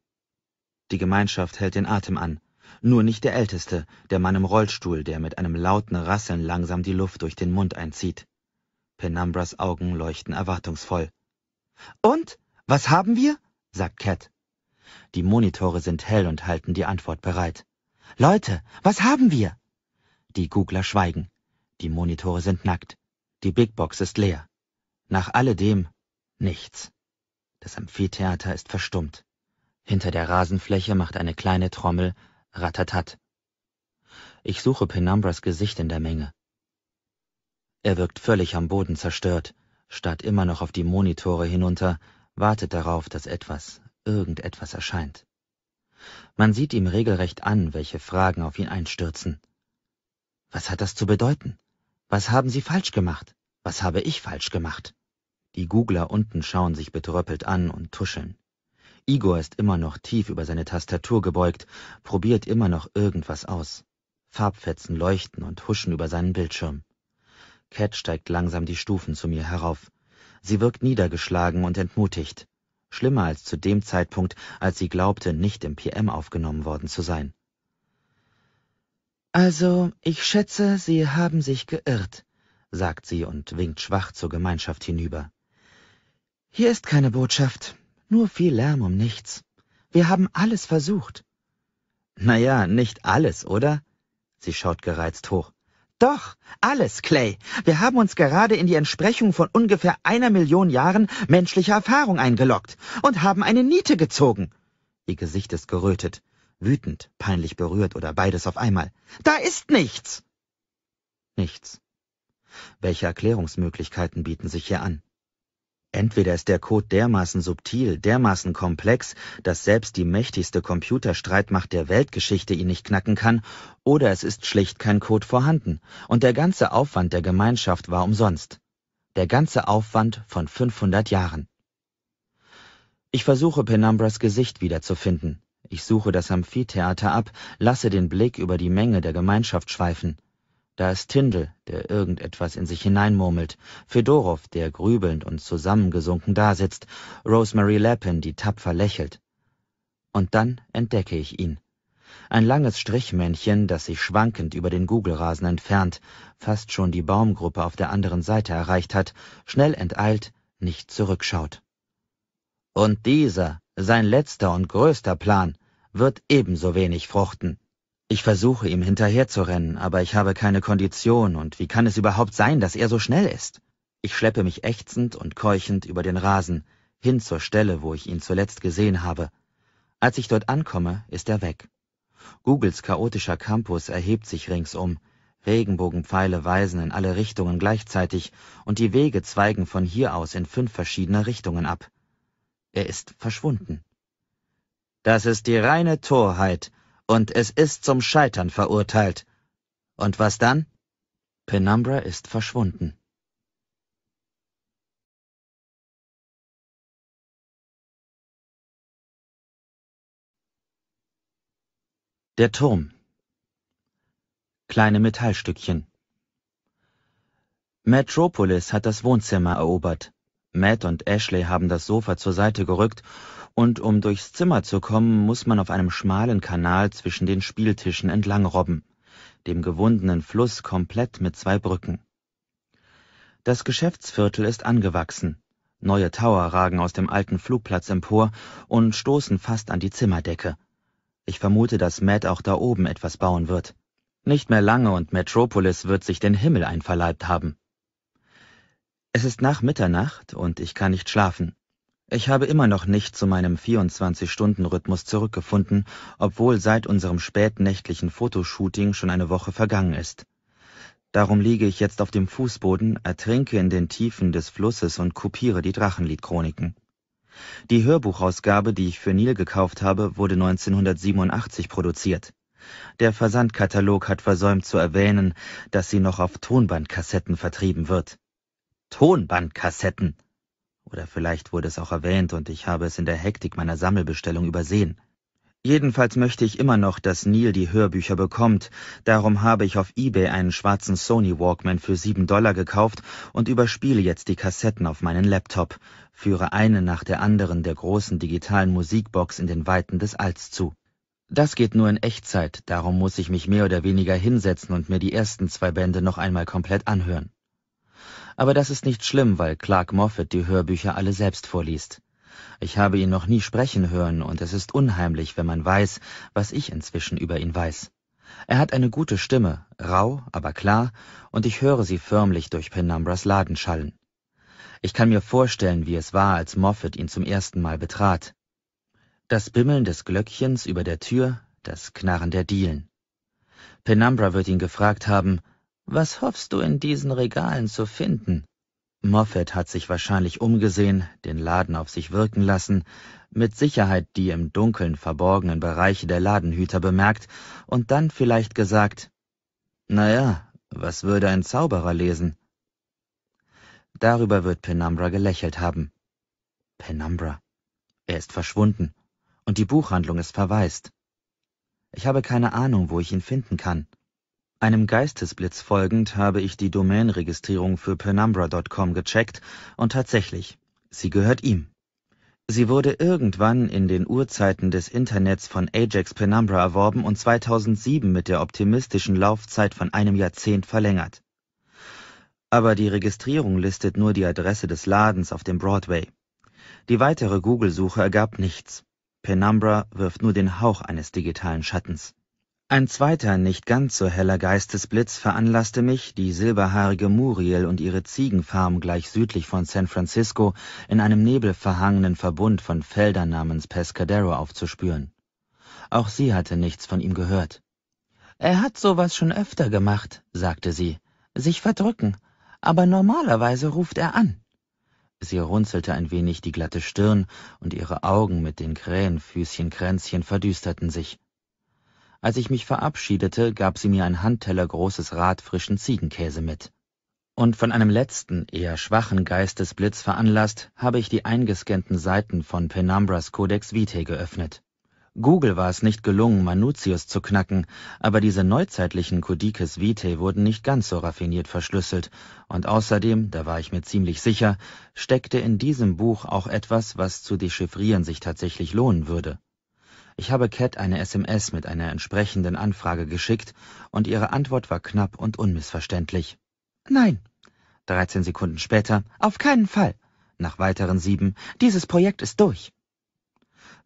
Die Gemeinschaft hält den Atem an. Nur nicht der Älteste, der Mann im Rollstuhl, der mit einem lauten Rasseln langsam die Luft durch den Mund einzieht. Penumbras Augen leuchten erwartungsvoll. Und? Was haben wir? sagt Cat. Die Monitore sind hell und halten die Antwort bereit. Leute, was haben wir? Die Googler schweigen. Die Monitore sind nackt. Die Big Box ist leer. Nach alledem nichts. Das Amphitheater ist verstummt. Hinter der Rasenfläche macht eine kleine Trommel Ratatat. Ich suche Penumbras Gesicht in der Menge. Er wirkt völlig am Boden zerstört, starrt immer noch auf die Monitore hinunter, wartet darauf, dass etwas, irgendetwas erscheint. Man sieht ihm regelrecht an, welche Fragen auf ihn einstürzen. Was hat das zu bedeuten? Was haben Sie falsch gemacht? Was habe ich falsch gemacht? Die Googler unten schauen sich betröppelt an und tuscheln. Igor ist immer noch tief über seine Tastatur gebeugt, probiert immer noch irgendwas aus. Farbfetzen leuchten und huschen über seinen Bildschirm. Cat steigt langsam die Stufen zu mir herauf. Sie wirkt niedergeschlagen und entmutigt. Schlimmer als zu dem Zeitpunkt, als sie glaubte, nicht im PM aufgenommen worden zu sein. Also, ich schätze, Sie haben sich geirrt, sagt sie und winkt schwach zur Gemeinschaft hinüber. Hier ist keine Botschaft, nur viel Lärm um nichts. Wir haben alles versucht. Na ja, nicht alles, oder? Sie schaut gereizt hoch. Doch, alles, Clay. Wir haben uns gerade in die Entsprechung von ungefähr einer Million Jahren menschlicher Erfahrung eingeloggt und haben eine Niete gezogen. Ihr Gesicht ist gerötet wütend, peinlich berührt oder beides auf einmal. Da ist nichts! Nichts. Welche Erklärungsmöglichkeiten bieten sich hier an? Entweder ist der Code dermaßen subtil, dermaßen komplex, dass selbst die mächtigste Computerstreitmacht der Weltgeschichte ihn nicht knacken kann, oder es ist schlicht kein Code vorhanden, und der ganze Aufwand der Gemeinschaft war umsonst. Der ganze Aufwand von 500 Jahren. Ich versuche Penumbras Gesicht wiederzufinden, ich suche das Amphitheater ab, lasse den Blick über die Menge der Gemeinschaft schweifen. Da ist Tindel, der irgendetwas in sich hineinmurmelt, Fedorow, der grübelnd und zusammengesunken dasitzt, Rosemary Lappin, die tapfer lächelt. Und dann entdecke ich ihn. Ein langes Strichmännchen, das sich schwankend über den Gugelrasen entfernt, fast schon die Baumgruppe auf der anderen Seite erreicht hat, schnell enteilt, nicht zurückschaut. Und dieser, sein letzter und größter Plan, wird ebenso wenig fruchten. Ich versuche ihm hinterherzurennen, aber ich habe keine Kondition und wie kann es überhaupt sein, dass er so schnell ist? Ich schleppe mich ächzend und keuchend über den Rasen, hin zur Stelle, wo ich ihn zuletzt gesehen habe. Als ich dort ankomme, ist er weg. Googles chaotischer Campus erhebt sich ringsum. Regenbogenpfeile weisen in alle Richtungen gleichzeitig und die Wege zweigen von hier aus in fünf verschiedene Richtungen ab. Er ist verschwunden. Das ist die reine Torheit, und es ist zum Scheitern verurteilt. Und was dann? Penumbra ist verschwunden. Der Turm. Kleine Metallstückchen. Metropolis hat das Wohnzimmer erobert. Matt und Ashley haben das Sofa zur Seite gerückt und um durchs Zimmer zu kommen, muss man auf einem schmalen Kanal zwischen den Spieltischen entlang robben, dem gewundenen Fluss komplett mit zwei Brücken. Das Geschäftsviertel ist angewachsen. Neue Tower ragen aus dem alten Flugplatz empor und stoßen fast an die Zimmerdecke. Ich vermute, dass Matt auch da oben etwas bauen wird. Nicht mehr lange und Metropolis wird sich den Himmel einverleibt haben. Es ist nach Mitternacht und ich kann nicht schlafen. Ich habe immer noch nicht zu meinem 24-Stunden-Rhythmus zurückgefunden, obwohl seit unserem spätnächtlichen Fotoshooting schon eine Woche vergangen ist. Darum liege ich jetzt auf dem Fußboden, ertrinke in den Tiefen des Flusses und kopiere die Drachenliedchroniken. Die Hörbuchausgabe, die ich für Neil gekauft habe, wurde 1987 produziert. Der Versandkatalog hat versäumt zu erwähnen, dass sie noch auf Tonbandkassetten vertrieben wird. Tonbandkassetten! Oder vielleicht wurde es auch erwähnt und ich habe es in der Hektik meiner Sammelbestellung übersehen. Jedenfalls möchte ich immer noch, dass Neil die Hörbücher bekommt. Darum habe ich auf eBay einen schwarzen Sony Walkman für sieben Dollar gekauft und überspiele jetzt die Kassetten auf meinen Laptop, führe eine nach der anderen der großen digitalen Musikbox in den Weiten des Alts zu. Das geht nur in Echtzeit, darum muss ich mich mehr oder weniger hinsetzen und mir die ersten zwei Bände noch einmal komplett anhören. Aber das ist nicht schlimm, weil Clark Moffat die Hörbücher alle selbst vorliest. Ich habe ihn noch nie sprechen hören und es ist unheimlich, wenn man weiß, was ich inzwischen über ihn weiß. Er hat eine gute Stimme, rau, aber klar, und ich höre sie förmlich durch Penumbras Laden schallen. Ich kann mir vorstellen, wie es war, als Moffat ihn zum ersten Mal betrat. Das Bimmeln des Glöckchens über der Tür, das Knarren der Dielen. Penumbra wird ihn gefragt haben, was hoffst du in diesen Regalen zu finden? Moffat hat sich wahrscheinlich umgesehen, den Laden auf sich wirken lassen, mit Sicherheit die im Dunkeln verborgenen Bereiche der Ladenhüter bemerkt und dann vielleicht gesagt, na ja, was würde ein Zauberer lesen? Darüber wird Penumbra gelächelt haben. Penumbra. Er ist verschwunden und die Buchhandlung ist verwaist. Ich habe keine Ahnung, wo ich ihn finden kann. Einem Geistesblitz folgend habe ich die Domainregistrierung für Penumbra.com gecheckt und tatsächlich, sie gehört ihm. Sie wurde irgendwann in den Urzeiten des Internets von Ajax Penumbra erworben und 2007 mit der optimistischen Laufzeit von einem Jahrzehnt verlängert. Aber die Registrierung listet nur die Adresse des Ladens auf dem Broadway. Die weitere Google-Suche ergab nichts. Penumbra wirft nur den Hauch eines digitalen Schattens. Ein zweiter, nicht ganz so heller Geistesblitz veranlasste mich, die silberhaarige Muriel und ihre Ziegenfarm gleich südlich von San Francisco in einem nebelverhangenen Verbund von Feldern namens Pescadero aufzuspüren. Auch sie hatte nichts von ihm gehört. Er hat sowas schon öfter gemacht, sagte sie, sich verdrücken, aber normalerweise ruft er an. Sie runzelte ein wenig die glatte Stirn, und ihre Augen mit den Krähenfüßchenkränzchen verdüsterten sich. Als ich mich verabschiedete, gab sie mir ein Handteller großes Rad frischen Ziegenkäse mit. Und von einem letzten, eher schwachen Geistesblitz veranlasst, habe ich die eingescannten Seiten von Penambras Codex Vitae geöffnet. Google war es nicht gelungen, Manutius zu knacken, aber diese neuzeitlichen Codices Vitae wurden nicht ganz so raffiniert verschlüsselt, und außerdem, da war ich mir ziemlich sicher, steckte in diesem Buch auch etwas, was zu dechiffrieren sich tatsächlich lohnen würde. Ich habe Cat eine SMS mit einer entsprechenden Anfrage geschickt und ihre Antwort war knapp und unmissverständlich. Nein. 13 Sekunden später, auf keinen Fall. Nach weiteren sieben, dieses Projekt ist durch.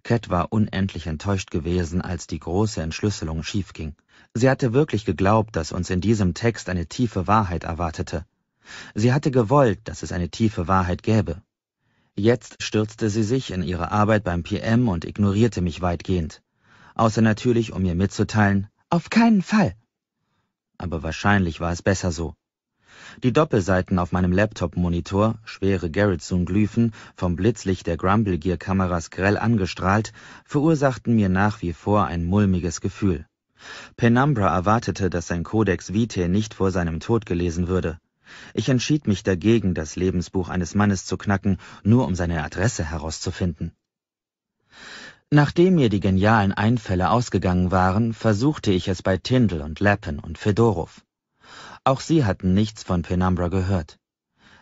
Cat war unendlich enttäuscht gewesen, als die große Entschlüsselung schiefging. Sie hatte wirklich geglaubt, dass uns in diesem Text eine tiefe Wahrheit erwartete. Sie hatte gewollt, dass es eine tiefe Wahrheit gäbe. Jetzt stürzte sie sich in ihre Arbeit beim PM und ignorierte mich weitgehend. Außer natürlich, um ihr mitzuteilen, auf keinen Fall. Aber wahrscheinlich war es besser so. Die Doppelseiten auf meinem Laptop-Monitor, schwere Gerritsun-Glyphen, vom Blitzlicht der Grumble-Gear-Kameras grell angestrahlt, verursachten mir nach wie vor ein mulmiges Gefühl. Penumbra erwartete, dass sein Codex Vitae nicht vor seinem Tod gelesen würde. Ich entschied mich dagegen, das Lebensbuch eines Mannes zu knacken, nur um seine Adresse herauszufinden. Nachdem mir die genialen Einfälle ausgegangen waren, versuchte ich es bei Tindall und Lappin und Fedorov. Auch sie hatten nichts von Penumbra gehört.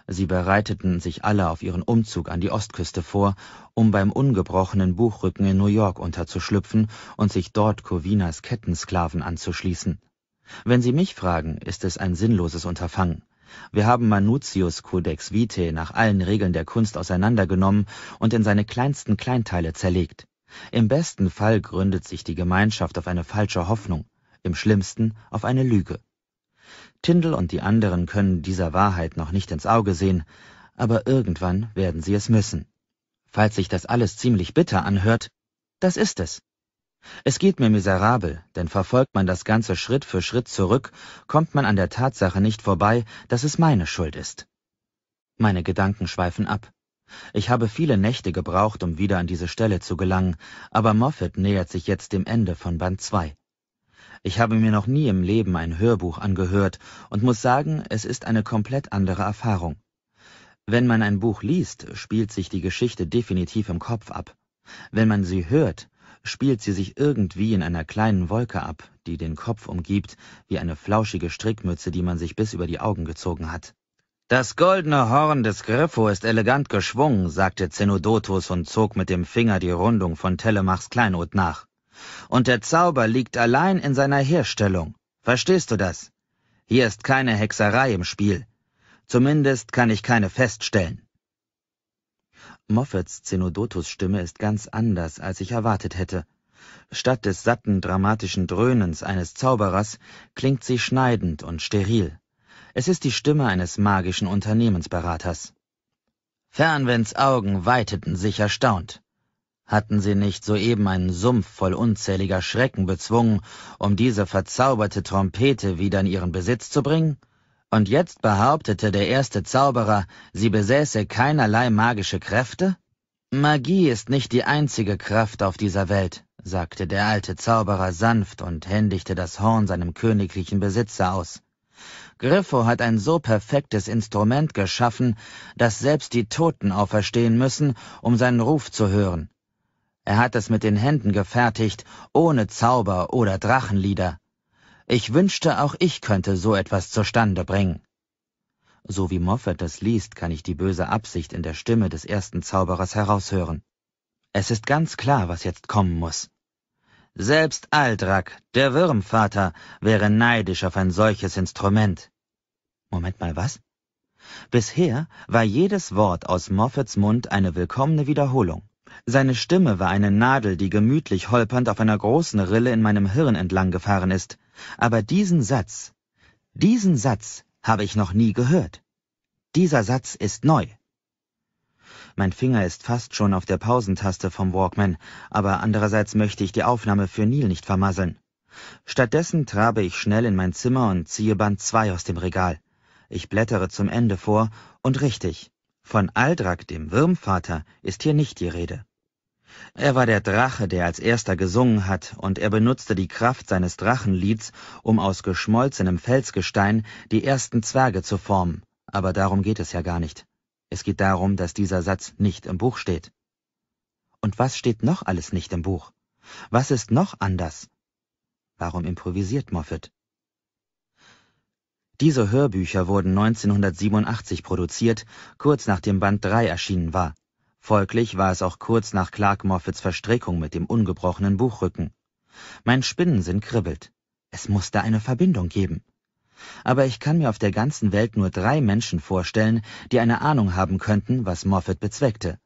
Sie bereiteten sich alle auf ihren Umzug an die Ostküste vor, um beim ungebrochenen Buchrücken in New York unterzuschlüpfen und sich dort Covinas Kettensklaven anzuschließen. Wenn Sie mich fragen, ist es ein sinnloses Unterfangen. Wir haben Manutius’ Codex vitae nach allen Regeln der Kunst auseinandergenommen und in seine kleinsten Kleinteile zerlegt. Im besten Fall gründet sich die Gemeinschaft auf eine falsche Hoffnung, im schlimmsten auf eine Lüge. Tyndall und die anderen können dieser Wahrheit noch nicht ins Auge sehen, aber irgendwann werden sie es müssen. Falls sich das alles ziemlich bitter anhört, das ist es. Es geht mir miserabel, denn verfolgt man das Ganze Schritt für Schritt zurück, kommt man an der Tatsache nicht vorbei, dass es meine Schuld ist. Meine Gedanken schweifen ab. Ich habe viele Nächte gebraucht, um wieder an diese Stelle zu gelangen, aber Moffat nähert sich jetzt dem Ende von Band 2. Ich habe mir noch nie im Leben ein Hörbuch angehört und muss sagen, es ist eine komplett andere Erfahrung. Wenn man ein Buch liest, spielt sich die Geschichte definitiv im Kopf ab. Wenn man sie hört, spielt sie sich irgendwie in einer kleinen Wolke ab, die den Kopf umgibt, wie eine flauschige Strickmütze, die man sich bis über die Augen gezogen hat. Das goldene Horn des Griffo ist elegant geschwungen, sagte Zenodotus und zog mit dem Finger die Rundung von Telemachs Kleinod nach. Und der Zauber liegt allein in seiner Herstellung. Verstehst du das? Hier ist keine Hexerei im Spiel. Zumindest kann ich keine feststellen. Moffats Zenodotus Stimme ist ganz anders, als ich erwartet hätte. Statt des satten, dramatischen Dröhnens eines Zauberers klingt sie schneidend und steril. Es ist die Stimme eines magischen Unternehmensberaters. Fernwends Augen weiteten sich erstaunt. Hatten sie nicht soeben einen Sumpf voll unzähliger Schrecken bezwungen, um diese verzauberte Trompete wieder in ihren Besitz zu bringen? und jetzt behauptete der erste Zauberer, sie besäße keinerlei magische Kräfte? Magie ist nicht die einzige Kraft auf dieser Welt, sagte der alte Zauberer sanft und händigte das Horn seinem königlichen Besitzer aus. Griffo hat ein so perfektes Instrument geschaffen, dass selbst die Toten auferstehen müssen, um seinen Ruf zu hören. Er hat es mit den Händen gefertigt, ohne Zauber oder Drachenlieder. Ich wünschte, auch ich könnte so etwas zustande bringen. So wie Moffat das liest, kann ich die böse Absicht in der Stimme des ersten Zauberers heraushören. Es ist ganz klar, was jetzt kommen muss. Selbst Aldrak, der Würmvater, wäre neidisch auf ein solches Instrument. Moment mal, was? Bisher war jedes Wort aus Moffats Mund eine willkommene Wiederholung. Seine Stimme war eine Nadel, die gemütlich holpernd auf einer großen Rille in meinem Hirn entlang gefahren ist. Aber diesen Satz, diesen Satz habe ich noch nie gehört. Dieser Satz ist neu. Mein Finger ist fast schon auf der Pausentaste vom Walkman, aber andererseits möchte ich die Aufnahme für Neil nicht vermasseln. Stattdessen trabe ich schnell in mein Zimmer und ziehe Band 2 aus dem Regal. Ich blättere zum Ende vor und richtig. Von Aldrak, dem Wirmvater, ist hier nicht die Rede. Er war der Drache, der als erster gesungen hat, und er benutzte die Kraft seines Drachenlieds, um aus geschmolzenem Felsgestein die ersten Zwerge zu formen. Aber darum geht es ja gar nicht. Es geht darum, dass dieser Satz nicht im Buch steht. Und was steht noch alles nicht im Buch? Was ist noch anders? Warum improvisiert Moffat? Diese Hörbücher wurden 1987 produziert, kurz nachdem Band 3 erschienen war. Folglich war es auch kurz nach Clark Moffitts Verstrickung mit dem ungebrochenen Buchrücken. Mein Spinnensinn kribbelt. Es muss da eine Verbindung geben. Aber ich kann mir auf der ganzen Welt nur drei Menschen vorstellen, die eine Ahnung haben könnten, was Moffat bezweckte.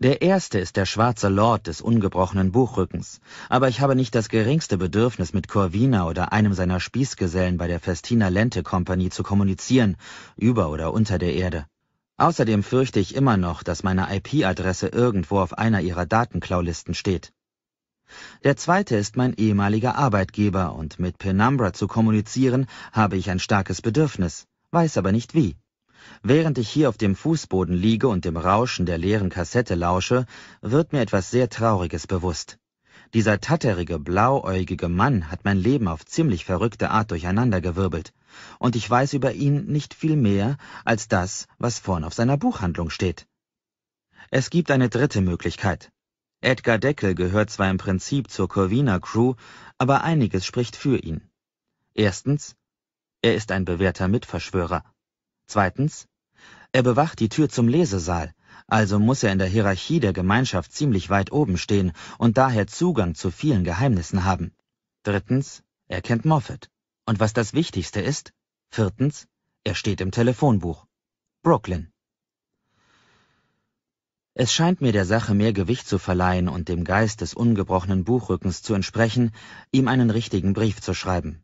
Der erste ist der schwarze Lord des ungebrochenen Buchrückens, aber ich habe nicht das geringste Bedürfnis, mit Corvina oder einem seiner Spießgesellen bei der Festina Lente Company zu kommunizieren, über oder unter der Erde. Außerdem fürchte ich immer noch, dass meine IP-Adresse irgendwo auf einer ihrer Datenklaulisten steht. Der zweite ist mein ehemaliger Arbeitgeber und mit Penumbra zu kommunizieren habe ich ein starkes Bedürfnis, weiß aber nicht wie. Während ich hier auf dem Fußboden liege und dem Rauschen der leeren Kassette lausche, wird mir etwas sehr Trauriges bewusst. Dieser tatterige, blauäugige Mann hat mein Leben auf ziemlich verrückte Art durcheinandergewirbelt und ich weiß über ihn nicht viel mehr als das, was vorn auf seiner Buchhandlung steht. Es gibt eine dritte Möglichkeit. Edgar Deckel gehört zwar im Prinzip zur Corvina Crew, aber einiges spricht für ihn. Erstens, er ist ein bewährter Mitverschwörer. Zweitens, er bewacht die Tür zum Lesesaal, also muss er in der Hierarchie der Gemeinschaft ziemlich weit oben stehen und daher Zugang zu vielen Geheimnissen haben. Drittens, er kennt Moffat. Und was das Wichtigste ist, viertens, er steht im Telefonbuch. Brooklyn. Es scheint mir der Sache mehr Gewicht zu verleihen und dem Geist des ungebrochenen Buchrückens zu entsprechen, ihm einen richtigen Brief zu schreiben.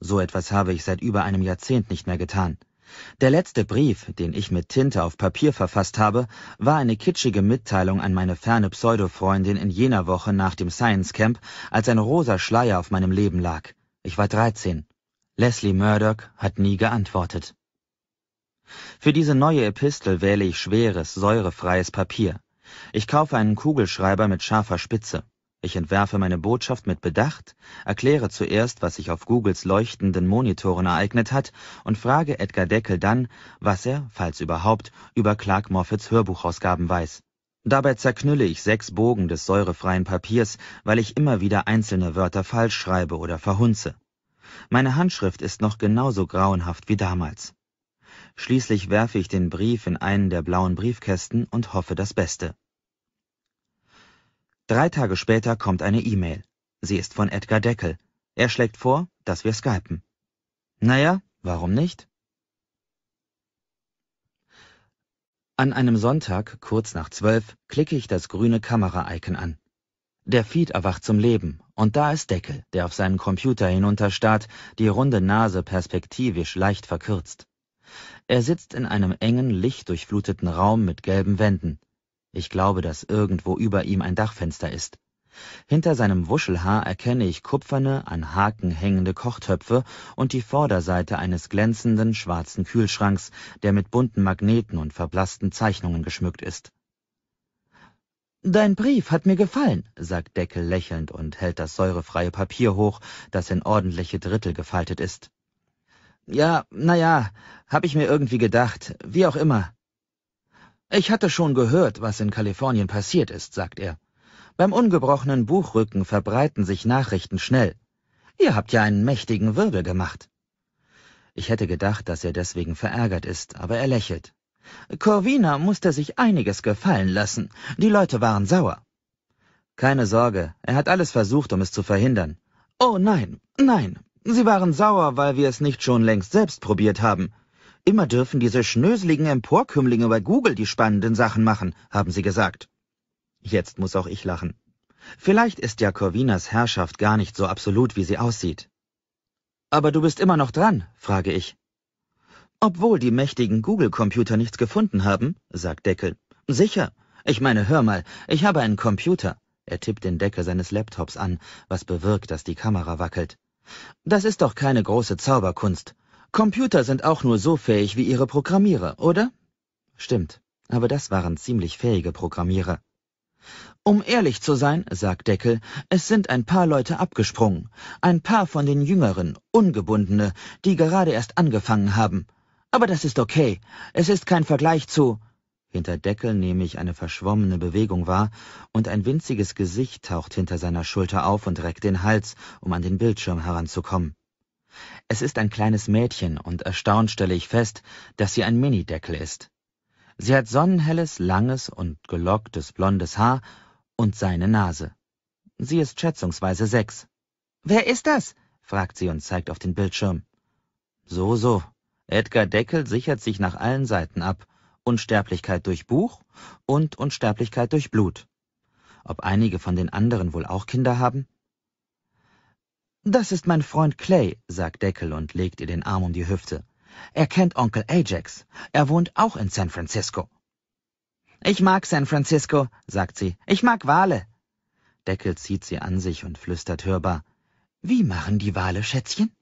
So etwas habe ich seit über einem Jahrzehnt nicht mehr getan. Der letzte Brief, den ich mit Tinte auf Papier verfasst habe, war eine kitschige Mitteilung an meine ferne Pseudo-Freundin in jener Woche nach dem Science Camp, als ein rosa Schleier auf meinem Leben lag. Ich war dreizehn. Leslie Murdoch hat nie geantwortet. Für diese neue Epistel wähle ich schweres, säurefreies Papier. Ich kaufe einen Kugelschreiber mit scharfer Spitze. Ich entwerfe meine Botschaft mit Bedacht, erkläre zuerst, was sich auf Googles leuchtenden Monitoren ereignet hat und frage Edgar Deckel dann, was er, falls überhaupt, über Clark Moffats Hörbuchausgaben weiß. Dabei zerknülle ich sechs Bogen des säurefreien Papiers, weil ich immer wieder einzelne Wörter falsch schreibe oder verhunze. Meine Handschrift ist noch genauso grauenhaft wie damals. Schließlich werfe ich den Brief in einen der blauen Briefkästen und hoffe das Beste. Drei Tage später kommt eine E-Mail. Sie ist von Edgar Deckel. Er schlägt vor, dass wir skypen. Naja, warum nicht? An einem Sonntag, kurz nach zwölf, klicke ich das grüne Kamera-Icon an. Der Feed erwacht zum Leben und da ist Deckel, der auf seinen Computer hinunterstarrt, die runde Nase perspektivisch leicht verkürzt. Er sitzt in einem engen, lichtdurchfluteten Raum mit gelben Wänden. Ich glaube, dass irgendwo über ihm ein Dachfenster ist. Hinter seinem Wuschelhaar erkenne ich kupferne, an Haken hängende Kochtöpfe und die Vorderseite eines glänzenden schwarzen Kühlschranks, der mit bunten Magneten und verblassten Zeichnungen geschmückt ist. Dein Brief hat mir gefallen, sagt Deckel lächelnd und hält das säurefreie Papier hoch, das in ordentliche Drittel gefaltet ist. Ja, na ja, hab ich mir irgendwie gedacht, wie auch immer. Ich hatte schon gehört, was in Kalifornien passiert ist, sagt er. Beim ungebrochenen Buchrücken verbreiten sich Nachrichten schnell. Ihr habt ja einen mächtigen Wirbel gemacht. Ich hätte gedacht, dass er deswegen verärgert ist, aber er lächelt. Corvina musste sich einiges gefallen lassen. Die Leute waren sauer. Keine Sorge, er hat alles versucht, um es zu verhindern. Oh nein, nein, sie waren sauer, weil wir es nicht schon längst selbst probiert haben. Immer dürfen diese schnöseligen Emporkümmlinge bei Google die spannenden Sachen machen, haben sie gesagt. Jetzt muss auch ich lachen. Vielleicht ist ja Corvinas Herrschaft gar nicht so absolut, wie sie aussieht. Aber du bist immer noch dran, frage ich. Obwohl die mächtigen Google-Computer nichts gefunden haben, sagt Deckel. Sicher. Ich meine, hör mal, ich habe einen Computer. Er tippt den Deckel seines Laptops an, was bewirkt, dass die Kamera wackelt. Das ist doch keine große Zauberkunst. Computer sind auch nur so fähig wie ihre Programmierer, oder? Stimmt, aber das waren ziemlich fähige Programmierer. Um ehrlich zu sein, sagt Deckel, es sind ein paar Leute abgesprungen, ein paar von den Jüngeren, Ungebundene, die gerade erst angefangen haben. Aber das ist okay. Es ist kein Vergleich zu. Hinter Deckel nehme ich eine verschwommene Bewegung wahr, und ein winziges Gesicht taucht hinter seiner Schulter auf und reckt den Hals, um an den Bildschirm heranzukommen. Es ist ein kleines Mädchen, und erstaunt stelle ich fest, dass sie ein Minideckel ist. Sie hat sonnenhelles, langes und gelocktes blondes Haar und seine Nase. Sie ist schätzungsweise sechs. Wer ist das? fragt sie und zeigt auf den Bildschirm. So, so, Edgar Deckel sichert sich nach allen Seiten ab. Unsterblichkeit durch Buch und Unsterblichkeit durch Blut. Ob einige von den anderen wohl auch Kinder haben? Das ist mein Freund Clay, sagt Deckel und legt ihr den Arm um die Hüfte. Er kennt Onkel Ajax. Er wohnt auch in San Francisco. Ich mag San Francisco, sagt sie. Ich mag Wale. Deckel zieht sie an sich und flüstert hörbar. Wie machen die Wale, Schätzchen?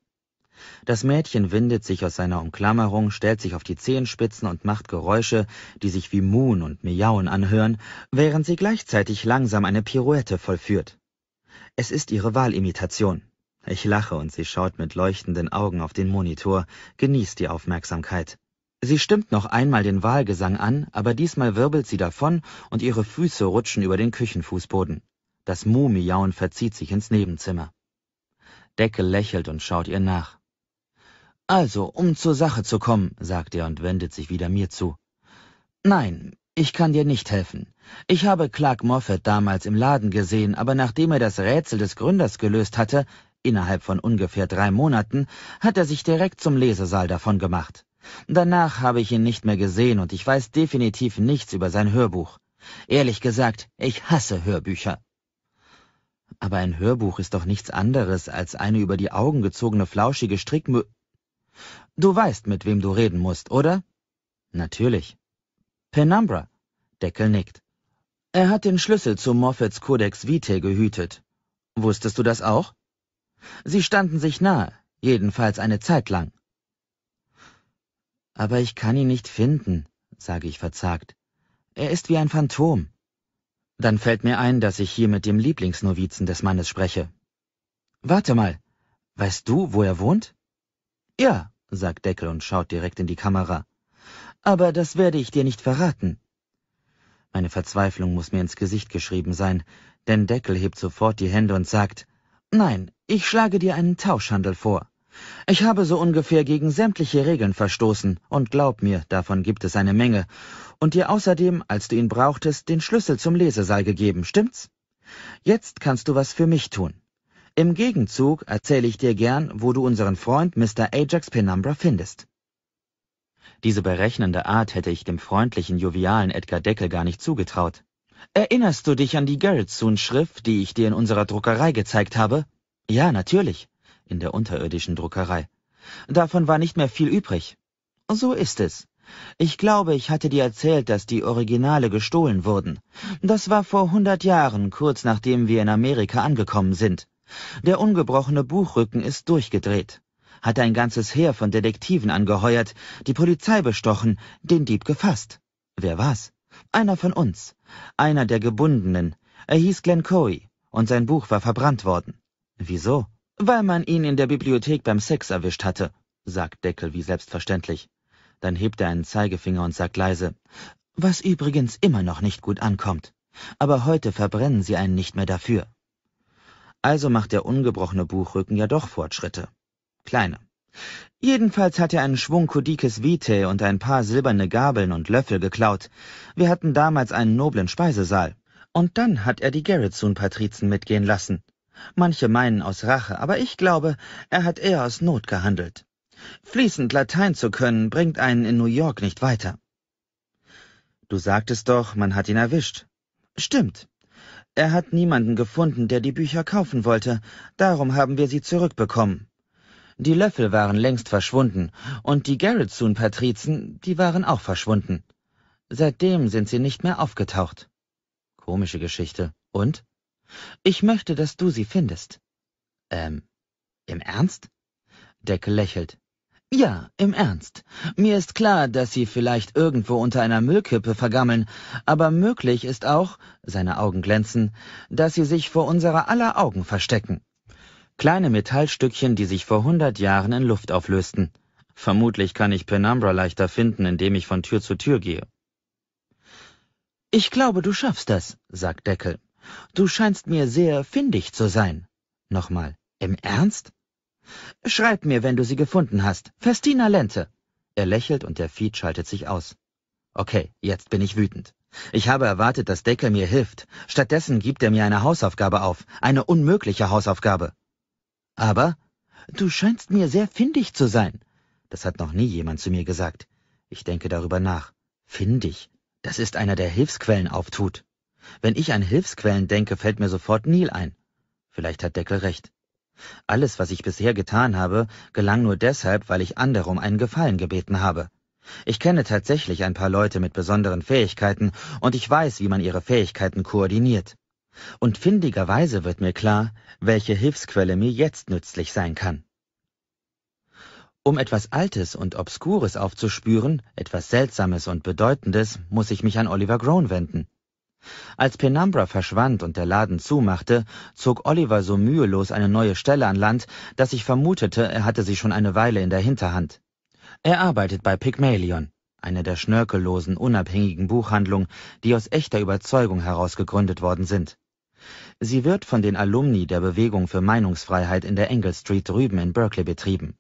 Das Mädchen windet sich aus seiner Umklammerung, stellt sich auf die Zehenspitzen und macht Geräusche, die sich wie Muhen und Miauen anhören, während sie gleichzeitig langsam eine Pirouette vollführt. Es ist ihre Wahlimitation. Ich lache und sie schaut mit leuchtenden Augen auf den Monitor, genießt die Aufmerksamkeit. Sie stimmt noch einmal den Wahlgesang an, aber diesmal wirbelt sie davon und ihre Füße rutschen über den Küchenfußboden. Das Mumiauen verzieht sich ins Nebenzimmer. Deckel lächelt und schaut ihr nach. Also, um zur Sache zu kommen, sagt er und wendet sich wieder mir zu. Nein, ich kann dir nicht helfen. Ich habe Clark Moffat damals im Laden gesehen, aber nachdem er das Rätsel des Gründers gelöst hatte, innerhalb von ungefähr drei Monaten, hat er sich direkt zum Lesesaal davon gemacht. Danach habe ich ihn nicht mehr gesehen und ich weiß definitiv nichts über sein Hörbuch. Ehrlich gesagt, ich hasse Hörbücher. Aber ein Hörbuch ist doch nichts anderes als eine über die Augen gezogene flauschige Strickmü... Du weißt, mit wem du reden musst, oder? Natürlich. Penumbra. Deckel nickt. Er hat den Schlüssel zu Moffats Codex Vitae gehütet. Wusstest du das auch? Sie standen sich nahe, jedenfalls eine Zeit lang. Aber ich kann ihn nicht finden, sage ich verzagt. Er ist wie ein Phantom. Dann fällt mir ein, dass ich hier mit dem Lieblingsnovizen des Mannes spreche. Warte mal, weißt du, wo er wohnt? Ja, sagt Deckel und schaut direkt in die Kamera. Aber das werde ich dir nicht verraten. Meine Verzweiflung muss mir ins Gesicht geschrieben sein, denn Deckel hebt sofort die Hände und sagt, Nein, ich schlage dir einen Tauschhandel vor. Ich habe so ungefähr gegen sämtliche Regeln verstoßen, und glaub mir, davon gibt es eine Menge, und dir außerdem, als du ihn brauchtest, den Schlüssel zum Lesesaal gegeben, stimmt's? Jetzt kannst du was für mich tun. Im Gegenzug erzähle ich dir gern, wo du unseren Freund Mr. Ajax Penumbra findest. Diese berechnende Art hätte ich dem freundlichen, jovialen Edgar Deckel gar nicht zugetraut. Erinnerst du dich an die Gerritsoon-Schrift, die ich dir in unserer Druckerei gezeigt habe? Ja, natürlich. In der unterirdischen Druckerei. Davon war nicht mehr viel übrig. So ist es. Ich glaube, ich hatte dir erzählt, dass die Originale gestohlen wurden. Das war vor hundert Jahren, kurz nachdem wir in Amerika angekommen sind. Der ungebrochene Buchrücken ist durchgedreht, hat ein ganzes Heer von Detektiven angeheuert, die Polizei bestochen, den Dieb gefasst. Wer war's? Einer von uns, einer der Gebundenen. Er hieß Glencoe und sein Buch war verbrannt worden. Wieso? Weil man ihn in der Bibliothek beim Sex erwischt hatte, sagt Deckel wie selbstverständlich. Dann hebt er einen Zeigefinger und sagt leise, was übrigens immer noch nicht gut ankommt. Aber heute verbrennen sie einen nicht mehr dafür. Also macht der ungebrochene Buchrücken ja doch Fortschritte. Kleine. Jedenfalls hat er einen Schwung Kodikes Vitae und ein paar silberne Gabeln und Löffel geklaut. Wir hatten damals einen noblen Speisesaal. Und dann hat er die Gerritsun-Patrizen mitgehen lassen. Manche meinen aus Rache, aber ich glaube, er hat eher aus Not gehandelt. Fließend Latein zu können, bringt einen in New York nicht weiter. Du sagtest doch, man hat ihn erwischt. Stimmt. Er hat niemanden gefunden, der die Bücher kaufen wollte, darum haben wir sie zurückbekommen. Die Löffel waren längst verschwunden, und die Garretsoon-Patrizen, die waren auch verschwunden. Seitdem sind sie nicht mehr aufgetaucht. Komische Geschichte. Und? Ich möchte, dass du sie findest. Ähm, im Ernst? Deckel lächelt. Ja, im Ernst. Mir ist klar, dass sie vielleicht irgendwo unter einer Müllkippe vergammeln, aber möglich ist auch, seine Augen glänzen, dass sie sich vor unserer aller Augen verstecken. Kleine Metallstückchen, die sich vor hundert Jahren in Luft auflösten. Vermutlich kann ich Penumbra leichter finden, indem ich von Tür zu Tür gehe. Ich glaube, du schaffst das, sagt Deckel. Du scheinst mir sehr findig zu sein. Nochmal, im Ernst? Schreib mir, wenn du sie gefunden hast. Festina Lente. Er lächelt und der Feed schaltet sich aus. Okay, jetzt bin ich wütend. Ich habe erwartet, dass Decker mir hilft. Stattdessen gibt er mir eine Hausaufgabe auf. Eine unmögliche Hausaufgabe. Aber du scheinst mir sehr findig zu sein. Das hat noch nie jemand zu mir gesagt. Ich denke darüber nach. Findig. Das ist einer, der Hilfsquellen auftut. Wenn ich an Hilfsquellen denke, fällt mir sofort Neil ein. Vielleicht hat Deckel recht. Alles, was ich bisher getan habe, gelang nur deshalb, weil ich andere um einen Gefallen gebeten habe. Ich kenne tatsächlich ein paar Leute mit besonderen Fähigkeiten und ich weiß, wie man ihre Fähigkeiten koordiniert. Und findigerweise wird mir klar, welche Hilfsquelle mir jetzt nützlich sein kann. Um etwas Altes und Obskures aufzuspüren, etwas Seltsames und Bedeutendes, muss ich mich an Oliver Groan wenden. Als Penumbra verschwand und der Laden zumachte, zog Oliver so mühelos eine neue Stelle an Land, dass ich vermutete, er hatte sie schon eine Weile in der Hinterhand. Er arbeitet bei Pygmalion, einer der schnörkellosen, unabhängigen Buchhandlungen, die aus echter Überzeugung heraus gegründet worden sind. Sie wird von den Alumni der Bewegung für Meinungsfreiheit in der Engel Street drüben in Berkeley betrieben.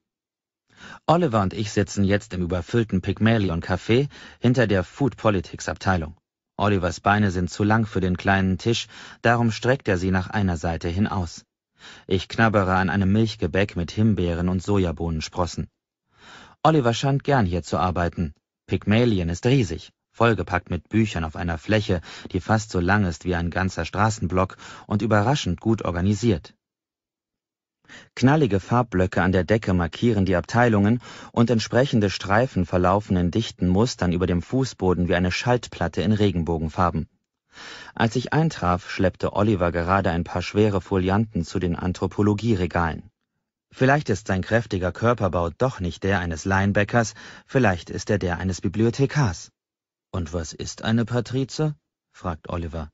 Oliver und ich sitzen jetzt im überfüllten Pygmalion Café hinter der Food Politics Abteilung. Olivers Beine sind zu lang für den kleinen Tisch, darum streckt er sie nach einer Seite hin aus. Ich knabbere an einem Milchgebäck mit Himbeeren und Sojabohnensprossen. Oliver scheint gern hier zu arbeiten. Pygmalien ist riesig, vollgepackt mit Büchern auf einer Fläche, die fast so lang ist wie ein ganzer Straßenblock und überraschend gut organisiert. Knallige Farbblöcke an der Decke markieren die Abteilungen und entsprechende Streifen verlaufen in dichten Mustern über dem Fußboden wie eine Schaltplatte in Regenbogenfarben. Als ich eintraf, schleppte Oliver gerade ein paar schwere Folianten zu den Anthropologieregalen. Vielleicht ist sein kräftiger Körperbau doch nicht der eines Leinbäckers, vielleicht ist er der eines Bibliothekars. Und was ist eine Patrize? fragt Oliver.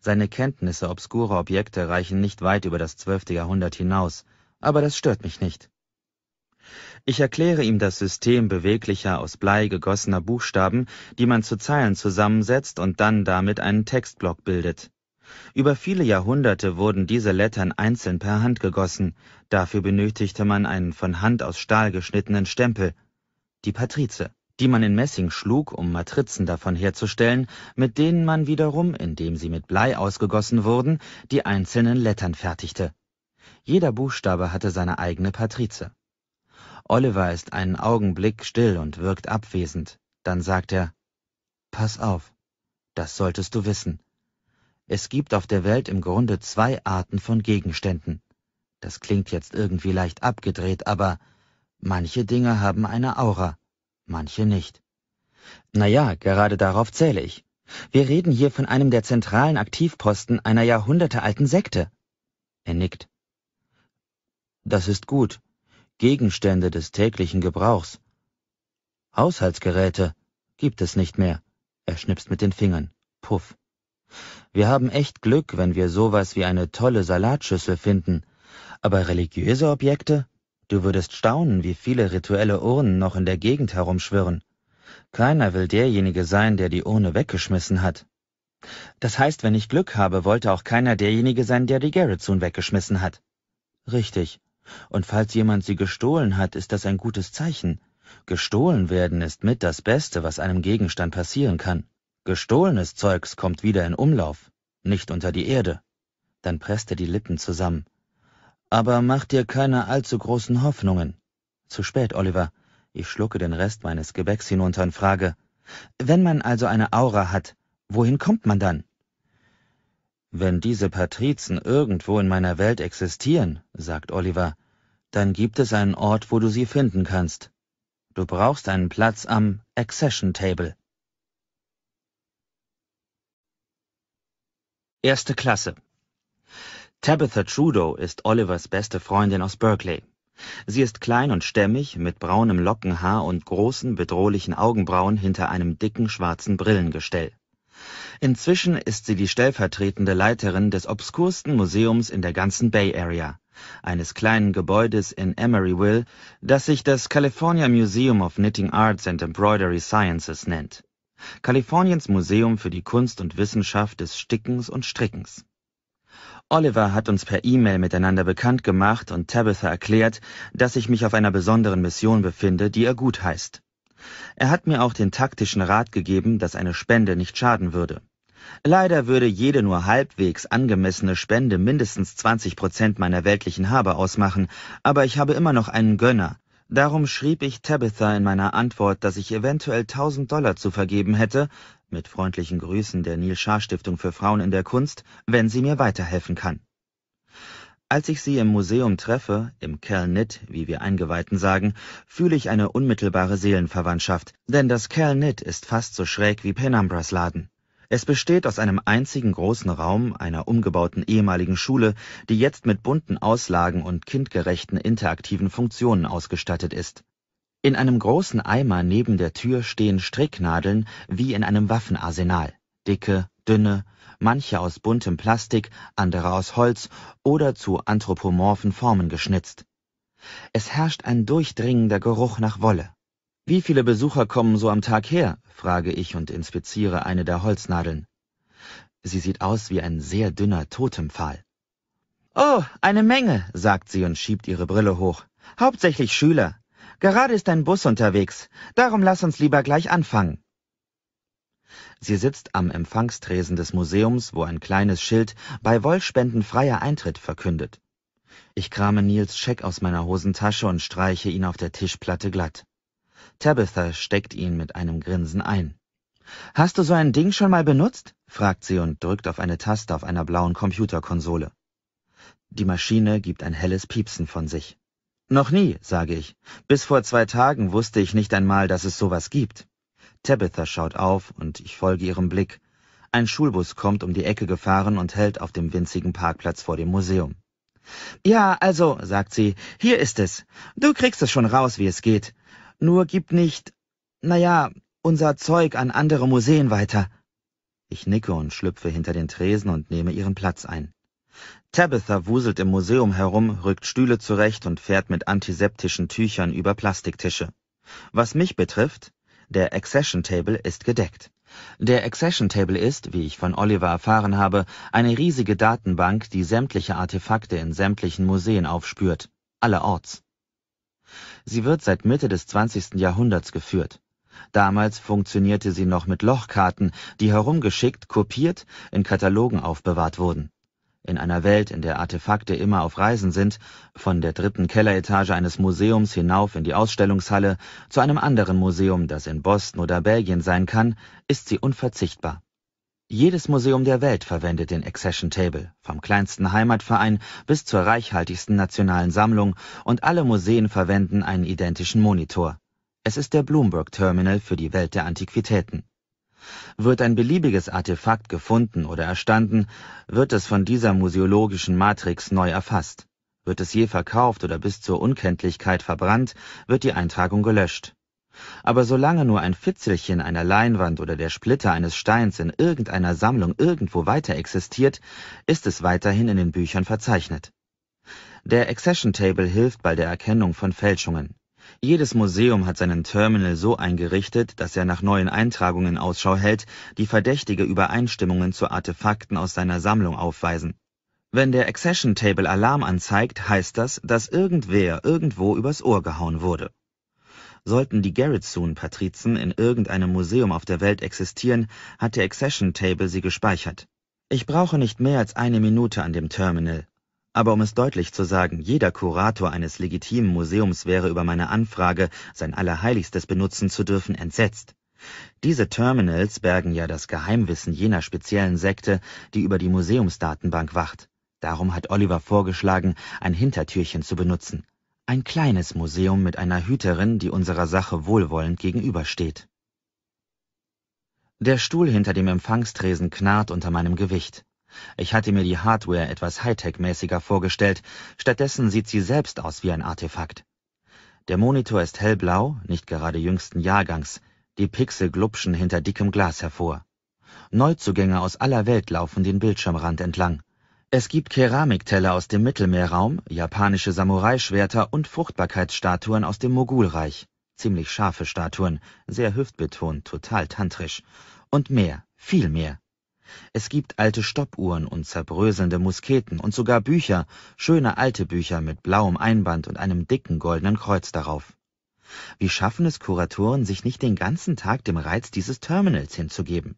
Seine Kenntnisse obskurer Objekte reichen nicht weit über das zwölfte Jahrhundert hinaus aber das stört mich nicht. Ich erkläre ihm das System beweglicher aus Blei gegossener Buchstaben, die man zu Zeilen zusammensetzt und dann damit einen Textblock bildet. Über viele Jahrhunderte wurden diese Lettern einzeln per Hand gegossen, dafür benötigte man einen von Hand aus Stahl geschnittenen Stempel, die Patrize, die man in Messing schlug, um Matrizen davon herzustellen, mit denen man wiederum, indem sie mit Blei ausgegossen wurden, die einzelnen Lettern fertigte. Jeder Buchstabe hatte seine eigene Patrize. Oliver ist einen Augenblick still und wirkt abwesend. Dann sagt er, Pass auf, das solltest du wissen. Es gibt auf der Welt im Grunde zwei Arten von Gegenständen. Das klingt jetzt irgendwie leicht abgedreht, aber manche Dinge haben eine Aura, manche nicht. Naja, gerade darauf zähle ich. Wir reden hier von einem der zentralen Aktivposten einer jahrhundertealten Sekte. Er nickt. Das ist gut. Gegenstände des täglichen Gebrauchs. Haushaltsgeräte gibt es nicht mehr. Er schnipst mit den Fingern. Puff. Wir haben echt Glück, wenn wir sowas wie eine tolle Salatschüssel finden. Aber religiöse Objekte? Du würdest staunen, wie viele rituelle Urnen noch in der Gegend herumschwirren. Keiner will derjenige sein, der die Urne weggeschmissen hat. Das heißt, wenn ich Glück habe, wollte auch keiner derjenige sein, der die Garrettsoon weggeschmissen hat. Richtig. Und falls jemand sie gestohlen hat, ist das ein gutes Zeichen. Gestohlen werden ist mit das Beste, was einem Gegenstand passieren kann. Gestohlenes Zeugs kommt wieder in Umlauf, nicht unter die Erde. Dann er die Lippen zusammen. Aber mach dir keine allzu großen Hoffnungen. Zu spät, Oliver. Ich schlucke den Rest meines Gebäcks hinunter und frage, wenn man also eine Aura hat, wohin kommt man dann? Wenn diese Patrizen irgendwo in meiner Welt existieren, sagt Oliver, dann gibt es einen Ort, wo du sie finden kannst. Du brauchst einen Platz am Accession Table. Erste Klasse. Tabitha Trudeau ist Olivers beste Freundin aus Berkeley. Sie ist klein und stämmig, mit braunem Lockenhaar und großen, bedrohlichen Augenbrauen hinter einem dicken schwarzen Brillengestell. Inzwischen ist sie die stellvertretende Leiterin des obskursten Museums in der ganzen Bay Area, eines kleinen Gebäudes in Emeryville, das sich das California Museum of Knitting Arts and Embroidery Sciences nennt, Kaliforniens Museum für die Kunst und Wissenschaft des Stickens und Strickens. Oliver hat uns per E-Mail miteinander bekannt gemacht und Tabitha erklärt, dass ich mich auf einer besonderen Mission befinde, die er gut heißt. Er hat mir auch den taktischen Rat gegeben, dass eine Spende nicht schaden würde. Leider würde jede nur halbwegs angemessene Spende mindestens 20 Prozent meiner weltlichen Habe ausmachen, aber ich habe immer noch einen Gönner. Darum schrieb ich Tabitha in meiner Antwort, dass ich eventuell 1000 Dollar zu vergeben hätte, mit freundlichen Grüßen der Neil Schaar Stiftung für Frauen in der Kunst, wenn sie mir weiterhelfen kann. Als ich sie im Museum treffe, im Kelnit, wie wir Eingeweihten sagen, fühle ich eine unmittelbare Seelenverwandtschaft, denn das Kelnit ist fast so schräg wie Penambras Laden. Es besteht aus einem einzigen großen Raum einer umgebauten ehemaligen Schule, die jetzt mit bunten Auslagen und kindgerechten interaktiven Funktionen ausgestattet ist. In einem großen Eimer neben der Tür stehen Stricknadeln wie in einem Waffenarsenal, dicke, dünne, manche aus buntem Plastik, andere aus Holz oder zu anthropomorphen Formen geschnitzt. Es herrscht ein durchdringender Geruch nach Wolle. Wie viele Besucher kommen so am Tag her? frage ich und inspiziere eine der Holznadeln. Sie sieht aus wie ein sehr dünner Totempfahl. Oh, eine Menge, sagt sie und schiebt ihre Brille hoch. Hauptsächlich Schüler. Gerade ist ein Bus unterwegs, darum lass uns lieber gleich anfangen. Sie sitzt am Empfangstresen des Museums, wo ein kleines Schild „Bei Wollspenden freier Eintritt“ verkündet. Ich krame Nils Scheck aus meiner Hosentasche und streiche ihn auf der Tischplatte glatt. Tabitha steckt ihn mit einem Grinsen ein. Hast du so ein Ding schon mal benutzt? fragt sie und drückt auf eine Taste auf einer blauen Computerkonsole. Die Maschine gibt ein helles Piepsen von sich. Noch nie, sage ich. Bis vor zwei Tagen wusste ich nicht einmal, dass es sowas gibt. Tabitha schaut auf und ich folge ihrem Blick. Ein Schulbus kommt um die Ecke gefahren und hält auf dem winzigen Parkplatz vor dem Museum. Ja, also, sagt sie, hier ist es. Du kriegst es schon raus, wie es geht. Nur gib nicht, naja, unser Zeug an andere Museen weiter. Ich nicke und schlüpfe hinter den Tresen und nehme ihren Platz ein. Tabitha wuselt im Museum herum, rückt Stühle zurecht und fährt mit antiseptischen Tüchern über Plastiktische. Was mich betrifft, der Accession Table ist gedeckt. Der Accession Table ist, wie ich von Oliver erfahren habe, eine riesige Datenbank, die sämtliche Artefakte in sämtlichen Museen aufspürt, allerorts. Sie wird seit Mitte des 20. Jahrhunderts geführt. Damals funktionierte sie noch mit Lochkarten, die herumgeschickt, kopiert, in Katalogen aufbewahrt wurden in einer Welt, in der Artefakte immer auf Reisen sind, von der dritten Kelleretage eines Museums hinauf in die Ausstellungshalle zu einem anderen Museum, das in Boston oder Belgien sein kann, ist sie unverzichtbar. Jedes Museum der Welt verwendet den Accession Table, vom kleinsten Heimatverein bis zur reichhaltigsten nationalen Sammlung, und alle Museen verwenden einen identischen Monitor. Es ist der Bloomberg Terminal für die Welt der Antiquitäten. Wird ein beliebiges Artefakt gefunden oder erstanden, wird es von dieser museologischen Matrix neu erfasst. Wird es je verkauft oder bis zur Unkenntlichkeit verbrannt, wird die Eintragung gelöscht. Aber solange nur ein Fitzelchen einer Leinwand oder der Splitter eines Steins in irgendeiner Sammlung irgendwo weiter existiert, ist es weiterhin in den Büchern verzeichnet. Der Accession Table hilft bei der Erkennung von Fälschungen. Jedes Museum hat seinen Terminal so eingerichtet, dass er nach neuen Eintragungen Ausschau hält, die verdächtige Übereinstimmungen zu Artefakten aus seiner Sammlung aufweisen. Wenn der Accession Table Alarm anzeigt, heißt das, dass irgendwer irgendwo übers Ohr gehauen wurde. Sollten die Garretsoon-Patrizen in irgendeinem Museum auf der Welt existieren, hat der Accession Table sie gespeichert. Ich brauche nicht mehr als eine Minute an dem Terminal, aber um es deutlich zu sagen, jeder Kurator eines legitimen Museums wäre über meine Anfrage, sein Allerheiligstes benutzen zu dürfen, entsetzt. Diese Terminals bergen ja das Geheimwissen jener speziellen Sekte, die über die Museumsdatenbank wacht. Darum hat Oliver vorgeschlagen, ein Hintertürchen zu benutzen. Ein kleines Museum mit einer Hüterin, die unserer Sache wohlwollend gegenübersteht. Der Stuhl hinter dem Empfangstresen knarrt unter meinem Gewicht. Ich hatte mir die Hardware etwas Hightech-mäßiger vorgestellt, stattdessen sieht sie selbst aus wie ein Artefakt. Der Monitor ist hellblau, nicht gerade jüngsten Jahrgangs, die Pixel glupschen hinter dickem Glas hervor. Neuzugänge aus aller Welt laufen den Bildschirmrand entlang. Es gibt Keramikteller aus dem Mittelmeerraum, japanische Samurai-Schwerter und Fruchtbarkeitsstatuen aus dem Mogulreich. Ziemlich scharfe Statuen, sehr hüftbetont, total tantrisch. Und mehr, viel mehr. Es gibt alte Stoppuhren und zerbröselnde Musketen und sogar Bücher, schöne alte Bücher mit blauem Einband und einem dicken goldenen Kreuz darauf. Wie schaffen es Kuratoren, sich nicht den ganzen Tag dem Reiz dieses Terminals hinzugeben?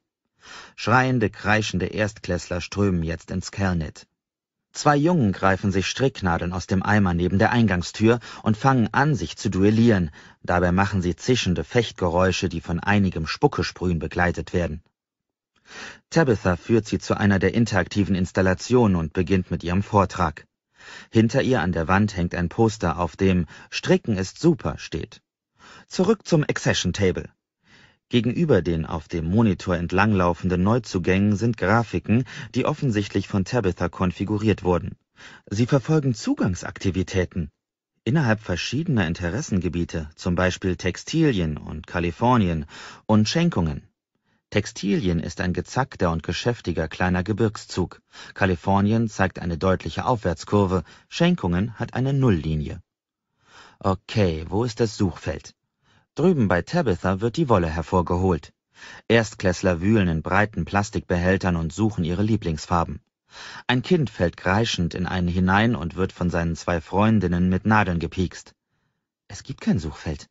Schreiende, kreischende Erstklässler strömen jetzt ins Kellnet. Zwei Jungen greifen sich Stricknadeln aus dem Eimer neben der Eingangstür und fangen an, sich zu duellieren. Dabei machen sie zischende Fechtgeräusche, die von einigem Spuckesprühen begleitet werden. Tabitha führt sie zu einer der interaktiven Installationen und beginnt mit ihrem Vortrag. Hinter ihr an der Wand hängt ein Poster, auf dem Stricken ist super steht. Zurück zum Accession Table. Gegenüber den auf dem Monitor entlanglaufenden Neuzugängen sind Grafiken, die offensichtlich von Tabitha konfiguriert wurden. Sie verfolgen Zugangsaktivitäten. Innerhalb verschiedener Interessengebiete, zum Beispiel Textilien und Kalifornien und Schenkungen. Textilien ist ein gezackter und geschäftiger kleiner Gebirgszug, Kalifornien zeigt eine deutliche Aufwärtskurve, Schenkungen hat eine Nulllinie. Okay, wo ist das Suchfeld? Drüben bei Tabitha wird die Wolle hervorgeholt. Erstklässler wühlen in breiten Plastikbehältern und suchen ihre Lieblingsfarben. Ein Kind fällt kreischend in einen hinein und wird von seinen zwei Freundinnen mit Nadeln gepiekst. Es gibt kein Suchfeld.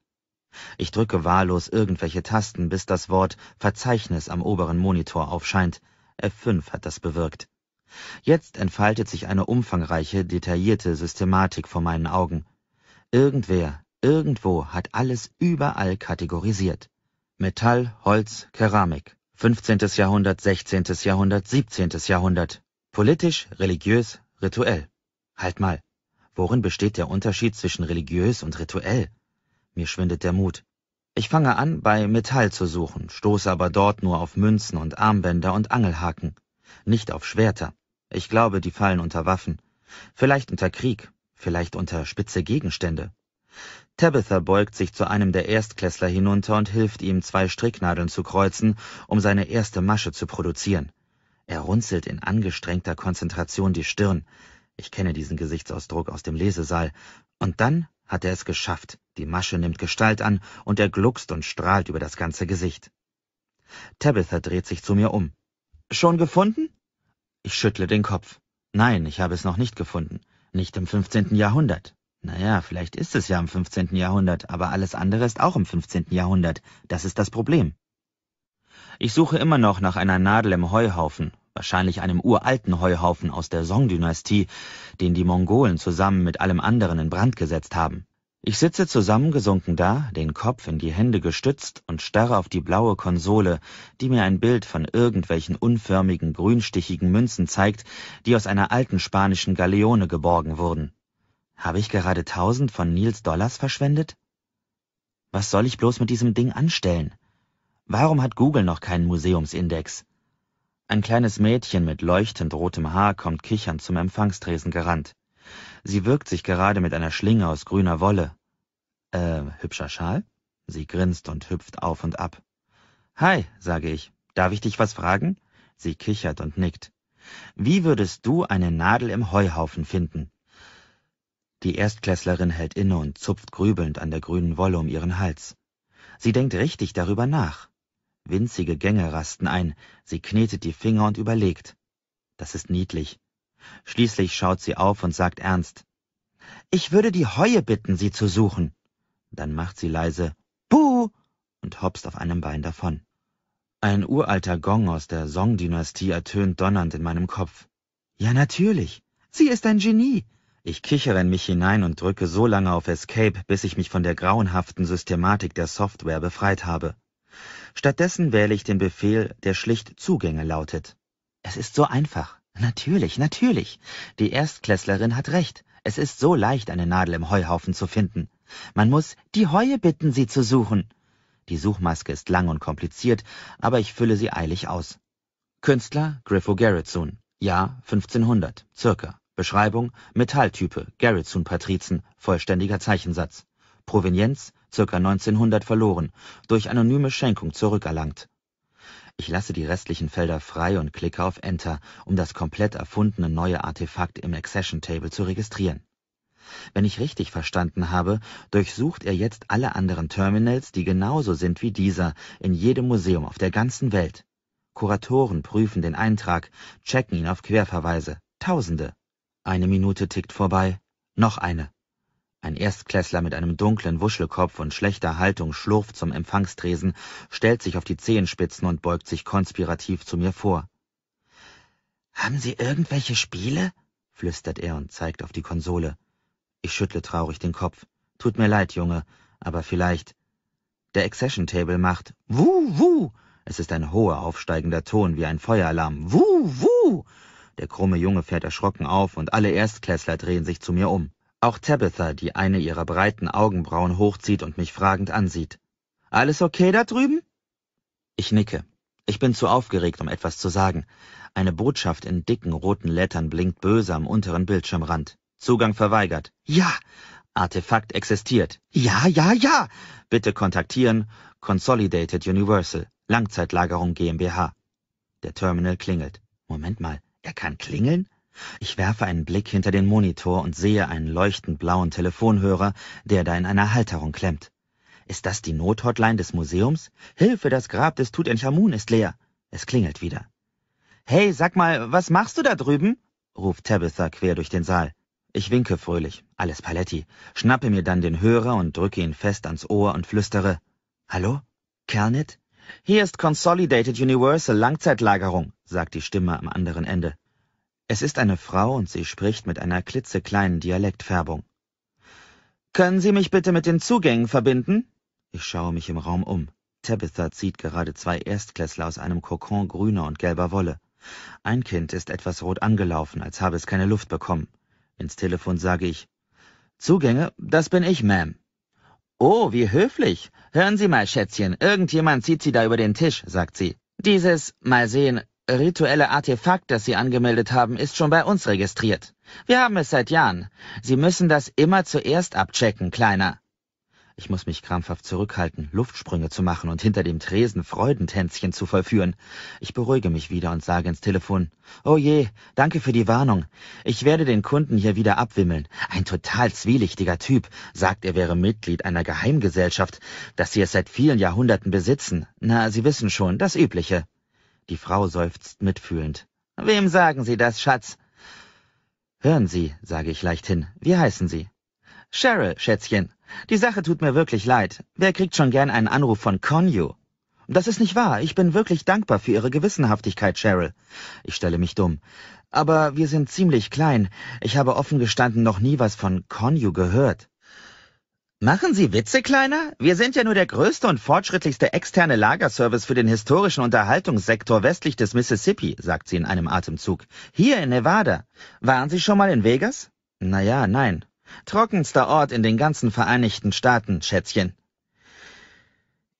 Ich drücke wahllos irgendwelche Tasten, bis das Wort Verzeichnis am oberen Monitor aufscheint. F5 hat das bewirkt. Jetzt entfaltet sich eine umfangreiche, detaillierte Systematik vor meinen Augen. Irgendwer, irgendwo hat alles überall kategorisiert. Metall, Holz, Keramik. 15. Jahrhundert, 16. Jahrhundert, 17. Jahrhundert. Politisch, religiös, rituell. Halt mal. Worin besteht der Unterschied zwischen religiös und rituell? Mir schwindet der Mut. Ich fange an, bei Metall zu suchen, stoße aber dort nur auf Münzen und Armbänder und Angelhaken, nicht auf Schwerter. Ich glaube, die fallen unter Waffen, vielleicht unter Krieg, vielleicht unter spitze Gegenstände. Tabitha beugt sich zu einem der Erstklässler hinunter und hilft ihm, zwei Stricknadeln zu kreuzen, um seine erste Masche zu produzieren. Er runzelt in angestrengter Konzentration die Stirn. Ich kenne diesen Gesichtsausdruck aus dem Lesesaal. Und dann hat er es geschafft, die Masche nimmt Gestalt an und er gluckst und strahlt über das ganze Gesicht. Tabitha dreht sich zu mir um. Schon gefunden? Ich schüttle den Kopf. Nein, ich habe es noch nicht gefunden. Nicht im 15. Jahrhundert. Naja, vielleicht ist es ja im 15. Jahrhundert, aber alles andere ist auch im 15. Jahrhundert. Das ist das Problem. Ich suche immer noch nach einer Nadel im Heuhaufen, wahrscheinlich einem uralten Heuhaufen aus der Song-Dynastie, den die Mongolen zusammen mit allem anderen in Brand gesetzt haben. Ich sitze zusammengesunken da, den Kopf in die Hände gestützt und starre auf die blaue Konsole, die mir ein Bild von irgendwelchen unförmigen, grünstichigen Münzen zeigt, die aus einer alten spanischen Galeone geborgen wurden. Habe ich gerade tausend von Nils Dollars verschwendet? Was soll ich bloß mit diesem Ding anstellen? Warum hat Google noch keinen Museumsindex? Ein kleines Mädchen mit leuchtend rotem Haar kommt kichernd zum Empfangstresen gerannt. Sie wirkt sich gerade mit einer Schlinge aus grüner Wolle. Äh, hübscher Schal? Sie grinst und hüpft auf und ab. Hi, sage ich. Darf ich dich was fragen? Sie kichert und nickt. Wie würdest du eine Nadel im Heuhaufen finden? Die Erstklässlerin hält inne und zupft grübelnd an der grünen Wolle um ihren Hals. Sie denkt richtig darüber nach. Winzige Gänge rasten ein, sie knetet die Finger und überlegt. Das ist niedlich. Schließlich schaut sie auf und sagt ernst. Ich würde die Heue bitten, sie zu suchen. Dann macht sie leise Buh und hopst auf einem Bein davon. Ein uralter Gong aus der Song-Dynastie ertönt donnernd in meinem Kopf. Ja, natürlich. Sie ist ein Genie. Ich kichere in mich hinein und drücke so lange auf Escape, bis ich mich von der grauenhaften Systematik der Software befreit habe. Stattdessen wähle ich den Befehl, der schlicht Zugänge lautet. Es ist so einfach. Natürlich, natürlich. Die Erstklässlerin hat recht. Es ist so leicht, eine Nadel im Heuhaufen zu finden. Man muss die Heue bitten, sie zu suchen. Die Suchmaske ist lang und kompliziert, aber ich fülle sie eilig aus. Künstler Griffo Garretson. Jahr 1500, circa. Beschreibung Metalltype Garretson-Patrizen, vollständiger Zeichensatz. Provenienz ca. 1900 verloren, durch anonyme Schenkung zurückerlangt. Ich lasse die restlichen Felder frei und klicke auf Enter, um das komplett erfundene neue Artefakt im Accession Table zu registrieren. Wenn ich richtig verstanden habe, durchsucht er jetzt alle anderen Terminals, die genauso sind wie dieser, in jedem Museum auf der ganzen Welt. Kuratoren prüfen den Eintrag, checken ihn auf Querverweise. Tausende. Eine Minute tickt vorbei. Noch eine. Ein Erstklässler mit einem dunklen Wuschelkopf und schlechter Haltung schlurft zum Empfangstresen, stellt sich auf die Zehenspitzen und beugt sich konspirativ zu mir vor. Haben Sie irgendwelche Spiele? flüstert er und zeigt auf die Konsole. Ich schüttle traurig den Kopf. Tut mir leid, Junge, aber vielleicht. Der Accession Table macht Wuh, wuh! Es ist ein hoher, aufsteigender Ton wie ein Feueralarm. Wuh, wuh! Der krumme Junge fährt erschrocken auf und alle Erstklässler drehen sich zu mir um. Auch Tabitha, die eine ihrer breiten Augenbrauen hochzieht und mich fragend ansieht. Alles okay da drüben? Ich nicke. Ich bin zu aufgeregt, um etwas zu sagen. Eine Botschaft in dicken roten Lettern blinkt böse am unteren Bildschirmrand. Zugang verweigert. Ja. Artefakt existiert. Ja, ja, ja. Bitte kontaktieren Consolidated Universal, Langzeitlagerung GmbH. Der Terminal klingelt. Moment mal, er kann klingeln? Ich werfe einen Blick hinter den Monitor und sehe einen leuchtend blauen Telefonhörer, der da in einer Halterung klemmt. Ist das die Nothotline des Museums? Hilfe, das Grab des Tutanchamun ist leer. Es klingelt wieder. Hey, sag mal, was machst du da drüben? ruft Tabitha quer durch den Saal. Ich winke fröhlich, alles Paletti, schnappe mir dann den Hörer und drücke ihn fest ans Ohr und flüstere. Hallo? Kernet? Hier ist Consolidated Universal Langzeitlagerung, sagt die Stimme am anderen Ende. Es ist eine Frau und sie spricht mit einer klitzekleinen Dialektfärbung. Können Sie mich bitte mit den Zugängen verbinden? Ich schaue mich im Raum um. Tabitha zieht gerade zwei Erstklässler aus einem Kokon grüner und gelber Wolle. Ein Kind ist etwas rot angelaufen, als habe es keine Luft bekommen. Ins Telefon sage ich, Zugänge, das bin ich, Ma'am. Oh, wie höflich. Hören Sie mal, Schätzchen, irgendjemand zieht Sie da über den Tisch, sagt sie. Dieses Mal sehen rituelle Artefakt, das Sie angemeldet haben, ist schon bei uns registriert. Wir haben es seit Jahren. Sie müssen das immer zuerst abchecken, Kleiner. Ich muss mich krampfhaft zurückhalten, Luftsprünge zu machen und hinter dem Tresen Freudentänzchen zu vollführen. Ich beruhige mich wieder und sage ins Telefon. Oh je, danke für die Warnung. Ich werde den Kunden hier wieder abwimmeln. Ein total zwielichtiger Typ. Sagt, er wäre Mitglied einer Geheimgesellschaft, dass sie es seit vielen Jahrhunderten besitzen. Na, Sie wissen schon, das Übliche. Die Frau seufzt mitfühlend. Wem sagen Sie das, Schatz? Hören Sie, sage ich leichthin, wie heißen Sie? Cheryl, Schätzchen. Die Sache tut mir wirklich leid. Wer kriegt schon gern einen Anruf von Conyo?« Das ist nicht wahr. Ich bin wirklich dankbar für Ihre Gewissenhaftigkeit, Cheryl. Ich stelle mich dumm. Aber wir sind ziemlich klein. Ich habe offen gestanden noch nie was von Conyo gehört. Machen Sie Witze, Kleiner? Wir sind ja nur der größte und fortschrittlichste externe Lagerservice für den historischen Unterhaltungssektor westlich des Mississippi, sagt sie in einem Atemzug. Hier in Nevada. Waren Sie schon mal in Vegas? Naja, nein. Trockenster Ort in den ganzen Vereinigten Staaten, Schätzchen.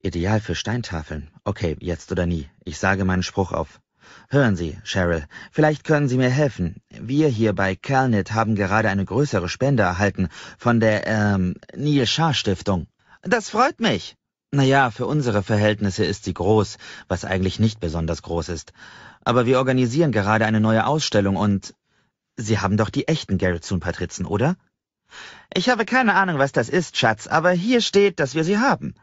Ideal für Steintafeln. Okay, jetzt oder nie. Ich sage meinen Spruch auf. Hören Sie, Cheryl, vielleicht können Sie mir helfen. Wir hier bei Calnet haben gerade eine größere Spende erhalten von der, ähm, Neil Shah Stiftung. Das freut mich. Naja, für unsere Verhältnisse ist sie groß, was eigentlich nicht besonders groß ist. Aber wir organisieren gerade eine neue Ausstellung und... Sie haben doch die echten Garretsoon-Patrizen, oder? Ich habe keine Ahnung, was das ist, Schatz, aber hier steht, dass wir sie haben.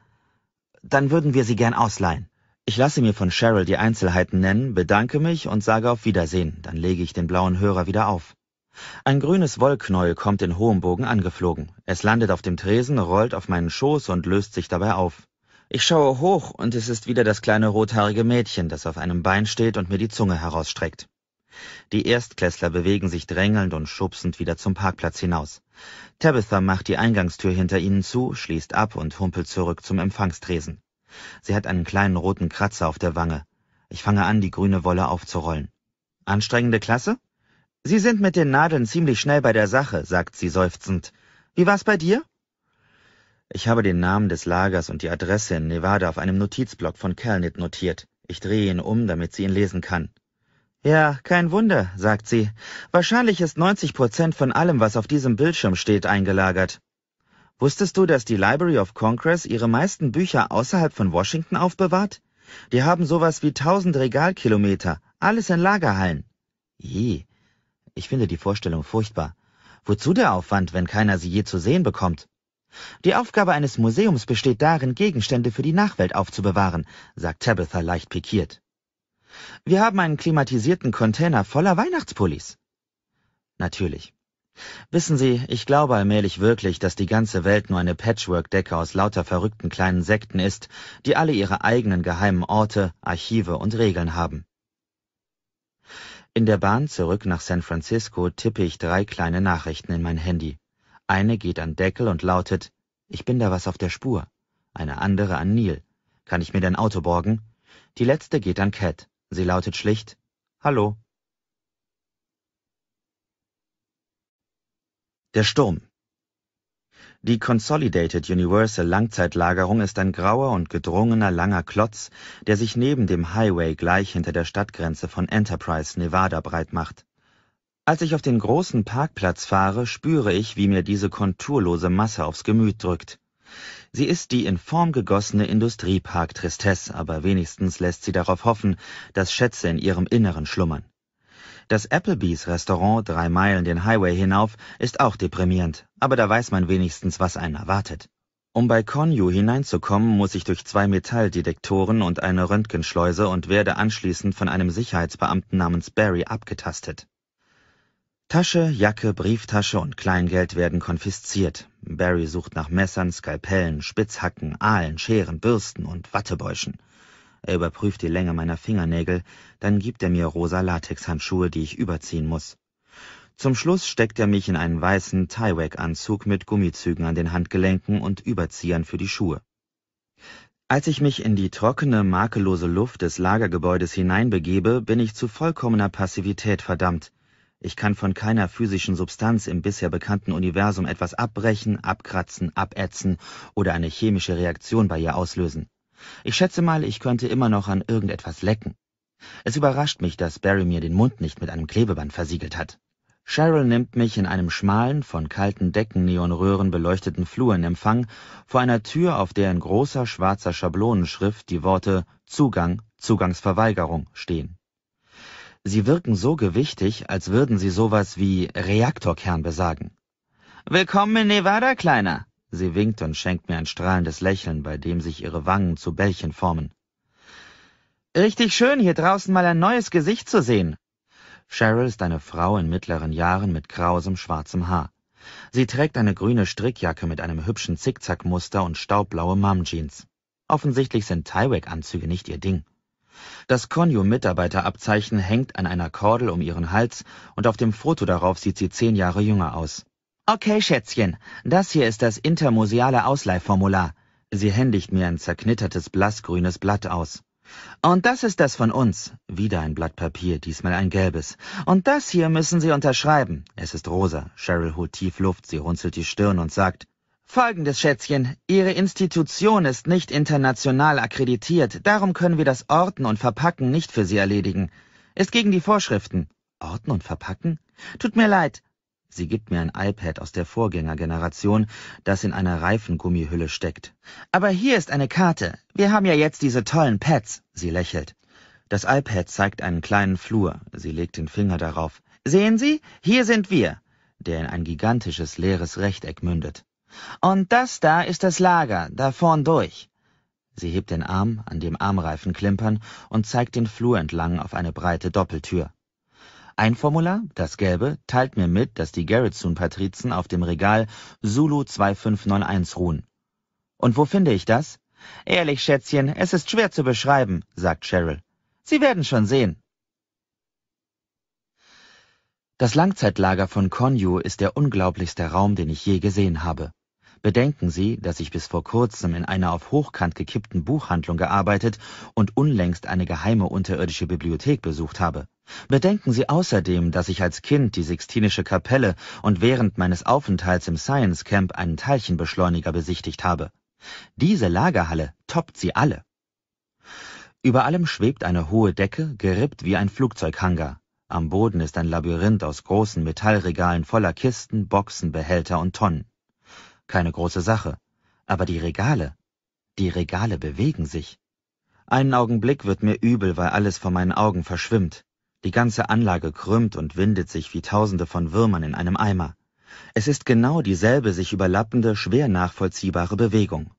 Dann würden wir sie gern ausleihen. Ich lasse mir von Cheryl die Einzelheiten nennen, bedanke mich und sage auf Wiedersehen, dann lege ich den blauen Hörer wieder auf. Ein grünes Wollknäuel kommt in hohem Bogen angeflogen. Es landet auf dem Tresen, rollt auf meinen Schoß und löst sich dabei auf. Ich schaue hoch und es ist wieder das kleine rothaarige Mädchen, das auf einem Bein steht und mir die Zunge herausstreckt. Die Erstklässler bewegen sich drängelnd und schubsend wieder zum Parkplatz hinaus. Tabitha macht die Eingangstür hinter ihnen zu, schließt ab und humpelt zurück zum Empfangstresen. Sie hat einen kleinen roten Kratzer auf der Wange. Ich fange an, die grüne Wolle aufzurollen. Anstrengende Klasse? Sie sind mit den Nadeln ziemlich schnell bei der Sache, sagt sie seufzend. Wie war's bei dir? Ich habe den Namen des Lagers und die Adresse in Nevada auf einem Notizblock von Calnit notiert. Ich drehe ihn um, damit sie ihn lesen kann. Ja, kein Wunder, sagt sie. Wahrscheinlich ist 90 Prozent von allem, was auf diesem Bildschirm steht, eingelagert. Wusstest du, dass die Library of Congress ihre meisten Bücher außerhalb von Washington aufbewahrt? Die haben sowas wie tausend Regalkilometer, alles in Lagerhallen. Je, ich finde die Vorstellung furchtbar. Wozu der Aufwand, wenn keiner sie je zu sehen bekommt? Die Aufgabe eines Museums besteht darin, Gegenstände für die Nachwelt aufzubewahren, sagt Tabitha leicht pikiert. Wir haben einen klimatisierten Container voller Weihnachtspullis. Natürlich. Wissen Sie, ich glaube allmählich wirklich, dass die ganze Welt nur eine Patchwork-Decke aus lauter verrückten kleinen Sekten ist, die alle ihre eigenen geheimen Orte, Archive und Regeln haben. In der Bahn zurück nach San Francisco tippe ich drei kleine Nachrichten in mein Handy. Eine geht an Deckel und lautet, ich bin da was auf der Spur. Eine andere an Neil. Kann ich mir dein Auto borgen? Die letzte geht an Cat. Sie lautet schlicht, Hallo, Der Sturm. Die Consolidated Universal Langzeitlagerung ist ein grauer und gedrungener langer Klotz, der sich neben dem Highway gleich hinter der Stadtgrenze von Enterprise, Nevada breitmacht. Als ich auf den großen Parkplatz fahre, spüre ich, wie mir diese konturlose Masse aufs Gemüt drückt. Sie ist die in Form gegossene Industriepark-Tristesse, aber wenigstens lässt sie darauf hoffen, dass Schätze in ihrem Inneren schlummern. Das Applebee's Restaurant drei Meilen den Highway hinauf ist auch deprimierend, aber da weiß man wenigstens, was einen erwartet. Um bei Conju hineinzukommen, muss ich durch zwei Metalldetektoren und eine Röntgenschleuse und werde anschließend von einem Sicherheitsbeamten namens Barry abgetastet. Tasche, Jacke, Brieftasche und Kleingeld werden konfisziert. Barry sucht nach Messern, Skalpellen, Spitzhacken, Aalen, Scheren, Bürsten und Wattebäuschen. Er überprüft die Länge meiner Fingernägel, dann gibt er mir rosa Latexhandschuhe, die ich überziehen muss. Zum Schluss steckt er mich in einen weißen tie anzug mit Gummizügen an den Handgelenken und Überziehern für die Schuhe. Als ich mich in die trockene, makellose Luft des Lagergebäudes hineinbegebe, bin ich zu vollkommener Passivität verdammt. Ich kann von keiner physischen Substanz im bisher bekannten Universum etwas abbrechen, abkratzen, abätzen oder eine chemische Reaktion bei ihr auslösen. Ich schätze mal, ich könnte immer noch an irgendetwas lecken. Es überrascht mich, dass Barry mir den Mund nicht mit einem Klebeband versiegelt hat. Cheryl nimmt mich in einem schmalen, von kalten Deckenneonröhren beleuchteten Flur in Empfang, vor einer Tür, auf der in großer schwarzer Schablonenschrift die Worte Zugang, Zugangsverweigerung stehen. Sie wirken so gewichtig, als würden sie sowas wie Reaktorkern besagen. Willkommen in Nevada, Kleiner, Sie winkt und schenkt mir ein strahlendes Lächeln, bei dem sich ihre Wangen zu Bällchen formen. Richtig schön, hier draußen mal ein neues Gesicht zu sehen. Cheryl ist eine Frau in mittleren Jahren mit krausem schwarzem Haar. Sie trägt eine grüne Strickjacke mit einem hübschen Zickzackmuster und staubblaue Mom-Jeans. Offensichtlich sind Tyvek-Anzüge nicht ihr Ding. Das Conju-Mitarbeiterabzeichen hängt an einer Kordel um ihren Hals und auf dem Foto darauf sieht sie zehn Jahre jünger aus. Okay, Schätzchen, das hier ist das intermuseale Ausleihformular. Sie händigt mir ein zerknittertes blassgrünes Blatt aus. Und das ist das von uns. Wieder ein Blatt Papier, diesmal ein gelbes. Und das hier müssen Sie unterschreiben. Es ist rosa. Cheryl holt tief Luft, sie runzelt die Stirn und sagt, Folgendes, Schätzchen. Ihre Institution ist nicht international akkreditiert, darum können wir das Orten und Verpacken nicht für Sie erledigen. Ist gegen die Vorschriften. Orten und Verpacken? Tut mir leid, Sie gibt mir ein iPad aus der Vorgängergeneration, das in einer Reifengummihülle steckt. Aber hier ist eine Karte. Wir haben ja jetzt diese tollen Pads. Sie lächelt. Das iPad zeigt einen kleinen Flur. Sie legt den Finger darauf. Sehen Sie? Hier sind wir. Der in ein gigantisches leeres Rechteck mündet. Und das da ist das Lager, da vorn durch. Sie hebt den Arm, an dem Armreifen klimpern, und zeigt den Flur entlang auf eine breite Doppeltür. Ein Formular, das gelbe, teilt mir mit, dass die Gerritsun-Patrizen auf dem Regal Zulu 2591 ruhen. Und wo finde ich das? Ehrlich, Schätzchen, es ist schwer zu beschreiben, sagt Cheryl. Sie werden schon sehen. Das Langzeitlager von Konyu ist der unglaublichste Raum, den ich je gesehen habe. Bedenken Sie, dass ich bis vor kurzem in einer auf Hochkant gekippten Buchhandlung gearbeitet und unlängst eine geheime unterirdische Bibliothek besucht habe. Bedenken Sie außerdem, dass ich als Kind die Sixtinische Kapelle und während meines Aufenthalts im Science Camp einen Teilchenbeschleuniger besichtigt habe. Diese Lagerhalle toppt sie alle. Über allem schwebt eine hohe Decke, gerippt wie ein Flugzeughangar. Am Boden ist ein Labyrinth aus großen Metallregalen voller Kisten, Boxen, Behälter und Tonnen. Keine große Sache. Aber die Regale, die Regale bewegen sich. Einen Augenblick wird mir übel, weil alles vor meinen Augen verschwimmt. Die ganze Anlage krümmt und windet sich wie Tausende von Würmern in einem Eimer. Es ist genau dieselbe sich überlappende, schwer nachvollziehbare Bewegung.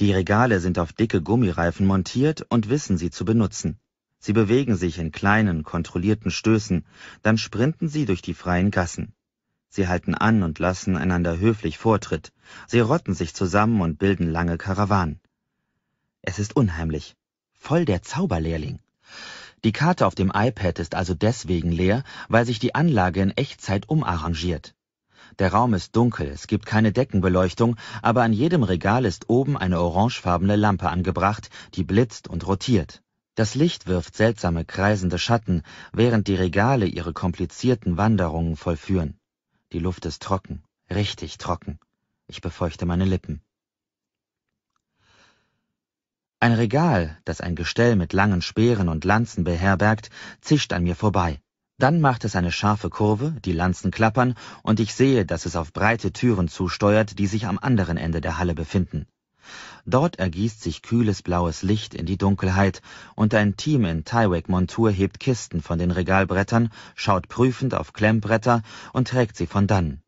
Die Regale sind auf dicke Gummireifen montiert und wissen sie zu benutzen. Sie bewegen sich in kleinen, kontrollierten Stößen, dann sprinten sie durch die freien Gassen. Sie halten an und lassen einander höflich Vortritt. Sie rotten sich zusammen und bilden lange Karawanen. Es ist unheimlich. Voll der Zauberlehrling. Die Karte auf dem iPad ist also deswegen leer, weil sich die Anlage in Echtzeit umarrangiert. Der Raum ist dunkel, es gibt keine Deckenbeleuchtung, aber an jedem Regal ist oben eine orangefarbene Lampe angebracht, die blitzt und rotiert. Das Licht wirft seltsame kreisende Schatten, während die Regale ihre komplizierten Wanderungen vollführen. Die Luft ist trocken, richtig trocken. Ich befeuchte meine Lippen. Ein Regal, das ein Gestell mit langen Speeren und Lanzen beherbergt, zischt an mir vorbei. Dann macht es eine scharfe Kurve, die Lanzen klappern, und ich sehe, dass es auf breite Türen zusteuert, die sich am anderen Ende der Halle befinden. Dort ergießt sich kühles blaues Licht in die Dunkelheit, und ein Team in Tywig-Montur hebt Kisten von den Regalbrettern, schaut prüfend auf Klemmbretter und trägt sie von dann.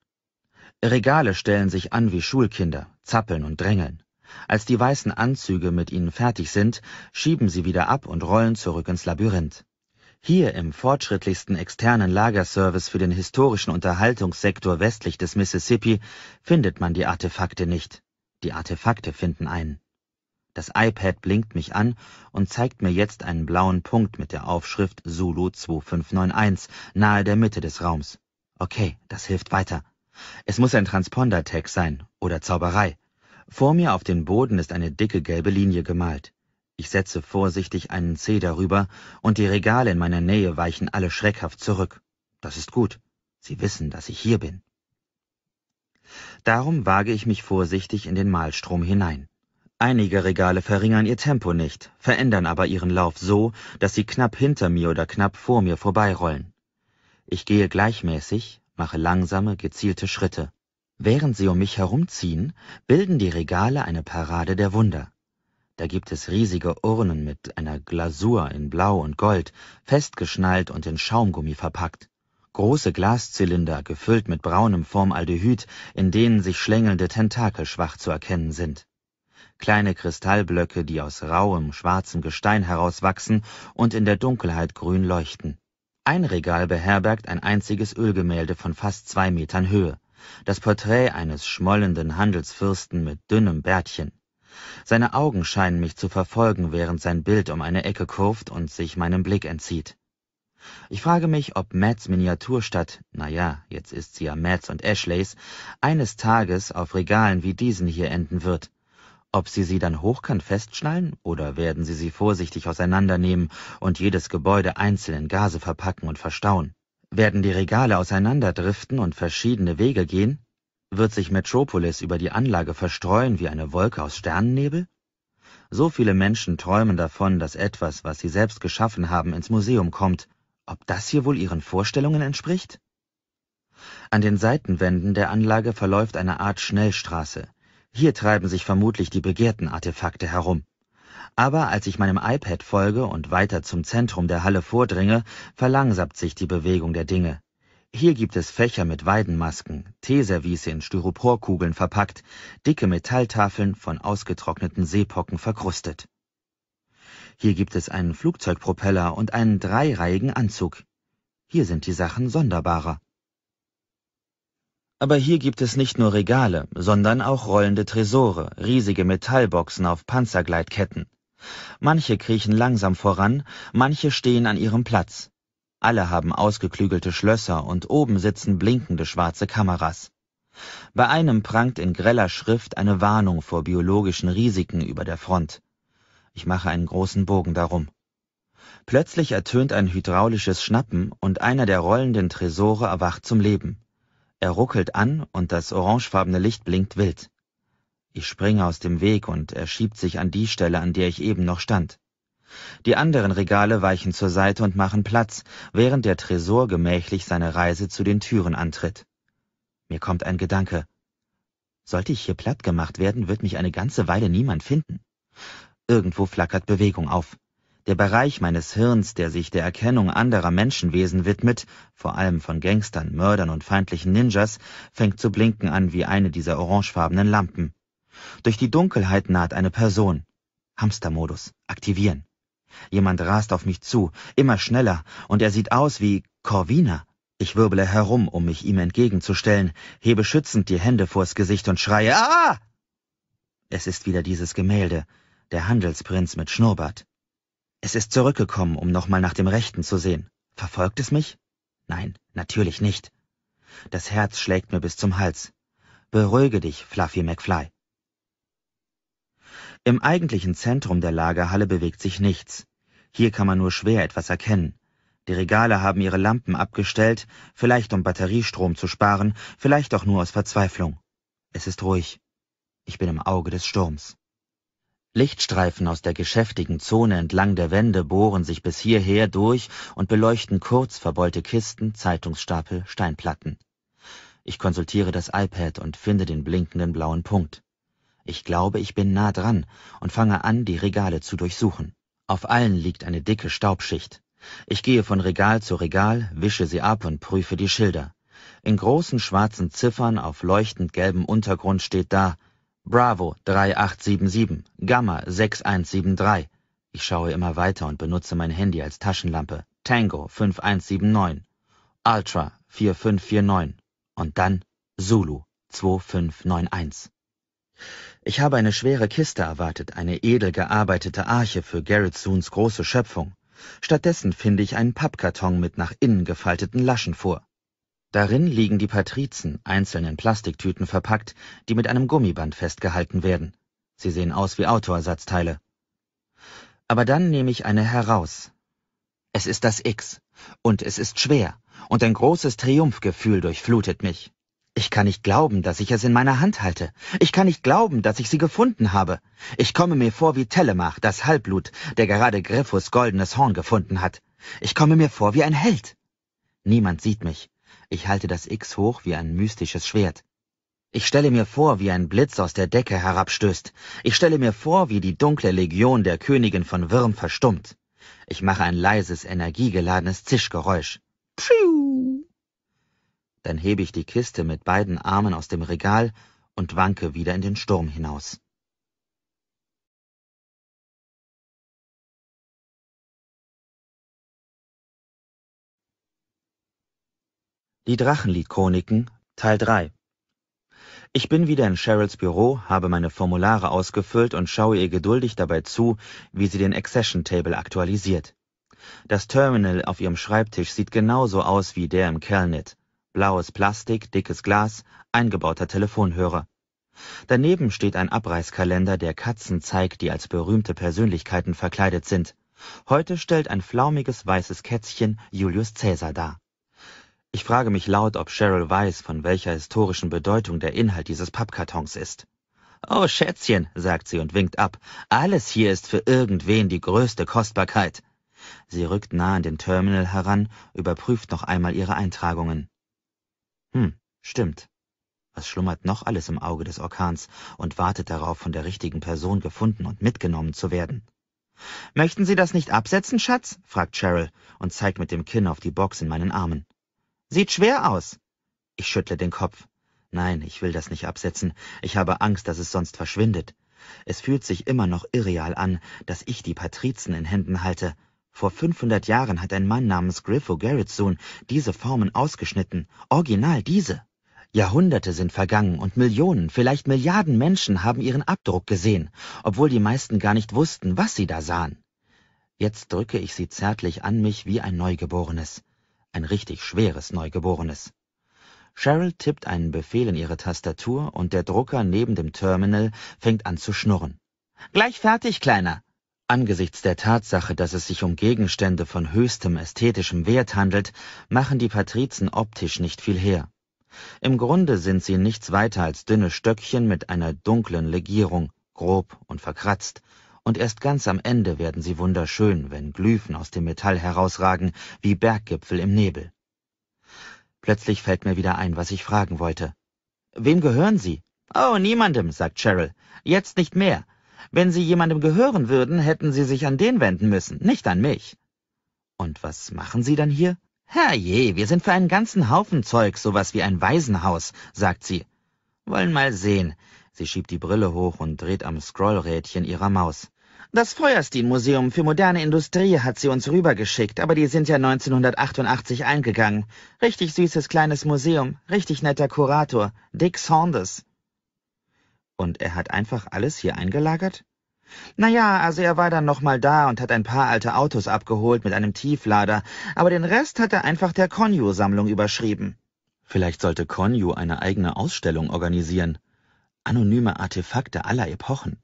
Regale stellen sich an wie Schulkinder, zappeln und drängeln. Als die weißen Anzüge mit ihnen fertig sind, schieben sie wieder ab und rollen zurück ins Labyrinth. Hier im fortschrittlichsten externen Lagerservice für den historischen Unterhaltungssektor westlich des Mississippi findet man die Artefakte nicht. Die Artefakte finden ein. Das iPad blinkt mich an und zeigt mir jetzt einen blauen Punkt mit der Aufschrift Zulu 2591 nahe der Mitte des Raums. Okay, das hilft weiter. Es muss ein Transponder-Tag sein oder Zauberei. Vor mir auf den Boden ist eine dicke gelbe Linie gemalt. Ich setze vorsichtig einen C darüber und die Regale in meiner Nähe weichen alle schreckhaft zurück. Das ist gut. Sie wissen, dass ich hier bin. Darum wage ich mich vorsichtig in den Malstrom hinein. Einige Regale verringern ihr Tempo nicht, verändern aber ihren Lauf so, dass sie knapp hinter mir oder knapp vor mir vorbeirollen. Ich gehe gleichmäßig, mache langsame, gezielte Schritte. Während sie um mich herumziehen, bilden die Regale eine Parade der Wunder. Da gibt es riesige Urnen mit einer Glasur in Blau und Gold, festgeschnallt und in Schaumgummi verpackt. Große Glaszylinder, gefüllt mit braunem Formaldehyd, in denen sich schlängelnde Tentakel schwach zu erkennen sind. Kleine Kristallblöcke, die aus rauem, schwarzem Gestein herauswachsen und in der Dunkelheit grün leuchten. Ein Regal beherbergt ein einziges Ölgemälde von fast zwei Metern Höhe das Porträt eines schmollenden Handelsfürsten mit dünnem Bärtchen. Seine Augen scheinen mich zu verfolgen, während sein Bild um eine Ecke kurvt und sich meinem Blick entzieht. Ich frage mich, ob Mads Miniaturstadt, naja, jetzt ist sie ja Mads und Ashleys, eines Tages auf Regalen wie diesen hier enden wird. Ob sie sie dann hochkant festschnallen oder werden sie sie vorsichtig auseinandernehmen und jedes Gebäude einzeln in Gase verpacken und verstauen? Werden die Regale auseinanderdriften und verschiedene Wege gehen? Wird sich Metropolis über die Anlage verstreuen wie eine Wolke aus Sternennebel? So viele Menschen träumen davon, dass etwas, was sie selbst geschaffen haben, ins Museum kommt. Ob das hier wohl ihren Vorstellungen entspricht? An den Seitenwänden der Anlage verläuft eine Art Schnellstraße. Hier treiben sich vermutlich die begehrten Artefakte herum. Aber als ich meinem iPad folge und weiter zum Zentrum der Halle vordringe, verlangsamt sich die Bewegung der Dinge. Hier gibt es Fächer mit Weidenmasken, Teeservice in Styroporkugeln verpackt, dicke Metalltafeln von ausgetrockneten Seepocken verkrustet. Hier gibt es einen Flugzeugpropeller und einen dreireihigen Anzug. Hier sind die Sachen sonderbarer. Aber hier gibt es nicht nur Regale, sondern auch rollende Tresore, riesige Metallboxen auf Panzergleitketten. Manche kriechen langsam voran, manche stehen an ihrem Platz. Alle haben ausgeklügelte Schlösser und oben sitzen blinkende schwarze Kameras. Bei einem prangt in greller Schrift eine Warnung vor biologischen Risiken über der Front. Ich mache einen großen Bogen darum. Plötzlich ertönt ein hydraulisches Schnappen und einer der rollenden Tresore erwacht zum Leben. Er ruckelt an und das orangefarbene Licht blinkt wild. Ich springe aus dem Weg und er schiebt sich an die Stelle, an der ich eben noch stand. Die anderen Regale weichen zur Seite und machen Platz, während der Tresor gemächlich seine Reise zu den Türen antritt. Mir kommt ein Gedanke. Sollte ich hier platt gemacht werden, wird mich eine ganze Weile niemand finden. Irgendwo flackert Bewegung auf. Der Bereich meines Hirns, der sich der Erkennung anderer Menschenwesen widmet, vor allem von Gangstern, Mördern und feindlichen Ninjas, fängt zu blinken an wie eine dieser orangefarbenen Lampen. Durch die Dunkelheit naht eine Person. Hamstermodus. Aktivieren. Jemand rast auf mich zu, immer schneller, und er sieht aus wie Corvina. Ich wirbele herum, um mich ihm entgegenzustellen, hebe schützend die Hände vors Gesicht und schreie Ah! Es ist wieder dieses Gemälde, der Handelsprinz mit Schnurrbart. Es ist zurückgekommen, um nochmal nach dem Rechten zu sehen. Verfolgt es mich? Nein, natürlich nicht. Das Herz schlägt mir bis zum Hals. Beruhige dich, Fluffy McFly. Im eigentlichen Zentrum der Lagerhalle bewegt sich nichts. Hier kann man nur schwer etwas erkennen. Die Regale haben ihre Lampen abgestellt, vielleicht um Batteriestrom zu sparen, vielleicht auch nur aus Verzweiflung. Es ist ruhig. Ich bin im Auge des Sturms. Lichtstreifen aus der geschäftigen Zone entlang der Wände bohren sich bis hierher durch und beleuchten kurz verbeulte Kisten, Zeitungsstapel, Steinplatten. Ich konsultiere das iPad und finde den blinkenden blauen Punkt. Ich glaube, ich bin nah dran und fange an, die Regale zu durchsuchen. Auf allen liegt eine dicke Staubschicht. Ich gehe von Regal zu Regal, wische sie ab und prüfe die Schilder. In großen schwarzen Ziffern auf leuchtend gelbem Untergrund steht da Bravo 3877, Gamma 6173. Ich schaue immer weiter und benutze mein Handy als Taschenlampe. Tango 5179, Ultra 4549 und dann Zulu 2591. Ich habe eine schwere Kiste erwartet, eine edel gearbeitete Arche für Garrett Soons große Schöpfung. Stattdessen finde ich einen Pappkarton mit nach innen gefalteten Laschen vor. Darin liegen die Patrizen, einzelnen Plastiktüten verpackt, die mit einem Gummiband festgehalten werden. Sie sehen aus wie Autoersatzteile. Aber dann nehme ich eine heraus. Es ist das X. Und es ist schwer. Und ein großes Triumphgefühl durchflutet mich. Ich kann nicht glauben, dass ich es in meiner Hand halte. Ich kann nicht glauben, dass ich sie gefunden habe. Ich komme mir vor wie Telemach, das Halbblut, der gerade Griffus goldenes Horn gefunden hat. Ich komme mir vor wie ein Held. Niemand sieht mich. Ich halte das X hoch wie ein mystisches Schwert. Ich stelle mir vor, wie ein Blitz aus der Decke herabstößt. Ich stelle mir vor, wie die dunkle Legion der Königin von Würm verstummt. Ich mache ein leises, energiegeladenes Zischgeräusch. Pschiu! Dann hebe ich die Kiste mit beiden Armen aus dem Regal und wanke wieder in den Sturm hinaus. Die Drachenlied-Chroniken, Teil 3 Ich bin wieder in Cheryls Büro, habe meine Formulare ausgefüllt und schaue ihr geduldig dabei zu, wie sie den Accession Table aktualisiert. Das Terminal auf ihrem Schreibtisch sieht genauso aus wie der im Kelnet blaues Plastik, dickes Glas, eingebauter Telefonhörer. Daneben steht ein Abreißkalender, der Katzen zeigt, die als berühmte Persönlichkeiten verkleidet sind. Heute stellt ein flaumiges weißes Kätzchen Julius Cäsar dar. Ich frage mich laut, ob Cheryl weiß, von welcher historischen Bedeutung der Inhalt dieses Pappkartons ist. Oh, Schätzchen, sagt sie und winkt ab. Alles hier ist für irgendwen die größte Kostbarkeit. Sie rückt nah an den Terminal heran, überprüft noch einmal ihre Eintragungen. Hm, stimmt. Was schlummert noch alles im Auge des Orkans und wartet darauf, von der richtigen Person gefunden und mitgenommen zu werden? Möchten Sie das nicht absetzen, Schatz? fragt Cheryl und zeigt mit dem Kinn auf die Box in meinen Armen. Sieht schwer aus. Ich schüttle den Kopf. Nein, ich will das nicht absetzen. Ich habe Angst, dass es sonst verschwindet. Es fühlt sich immer noch irreal an, dass ich die Patrizen in Händen halte vor 500 Jahren hat ein Mann namens Griffo Gerritsoon diese Formen ausgeschnitten, original diese. Jahrhunderte sind vergangen und Millionen, vielleicht Milliarden Menschen haben ihren Abdruck gesehen, obwohl die meisten gar nicht wussten, was sie da sahen. Jetzt drücke ich sie zärtlich an mich wie ein Neugeborenes. Ein richtig schweres Neugeborenes. Cheryl tippt einen Befehl in ihre Tastatur und der Drucker neben dem Terminal fängt an zu schnurren. Gleich fertig, Kleiner, Angesichts der Tatsache, dass es sich um Gegenstände von höchstem ästhetischem Wert handelt, machen die Patrizen optisch nicht viel her. Im Grunde sind sie nichts weiter als dünne Stöckchen mit einer dunklen Legierung, grob und verkratzt, und erst ganz am Ende werden sie wunderschön, wenn Glyphen aus dem Metall herausragen, wie Berggipfel im Nebel. Plötzlich fällt mir wieder ein, was ich fragen wollte. Wem gehören sie? Oh, niemandem, sagt Cheryl. Jetzt nicht mehr. Wenn Sie jemandem gehören würden, hätten Sie sich an den wenden müssen, nicht an mich. Und was machen Sie dann hier? Herrje, wir sind für einen ganzen Haufen Zeug, sowas wie ein Waisenhaus, sagt sie. Wollen mal sehen. Sie schiebt die Brille hoch und dreht am Scrollrädchen ihrer Maus. Das Feuerstein-Museum für moderne Industrie hat sie uns rübergeschickt, aber die sind ja 1988 eingegangen. Richtig süßes kleines Museum, richtig netter Kurator, Dick Saunders. Und er hat einfach alles hier eingelagert? Na ja, also er war dann nochmal da und hat ein paar alte Autos abgeholt mit einem Tieflader, aber den Rest hat er einfach der Konju-Sammlung überschrieben. Vielleicht sollte Konju eine eigene Ausstellung organisieren. Anonyme Artefakte aller Epochen.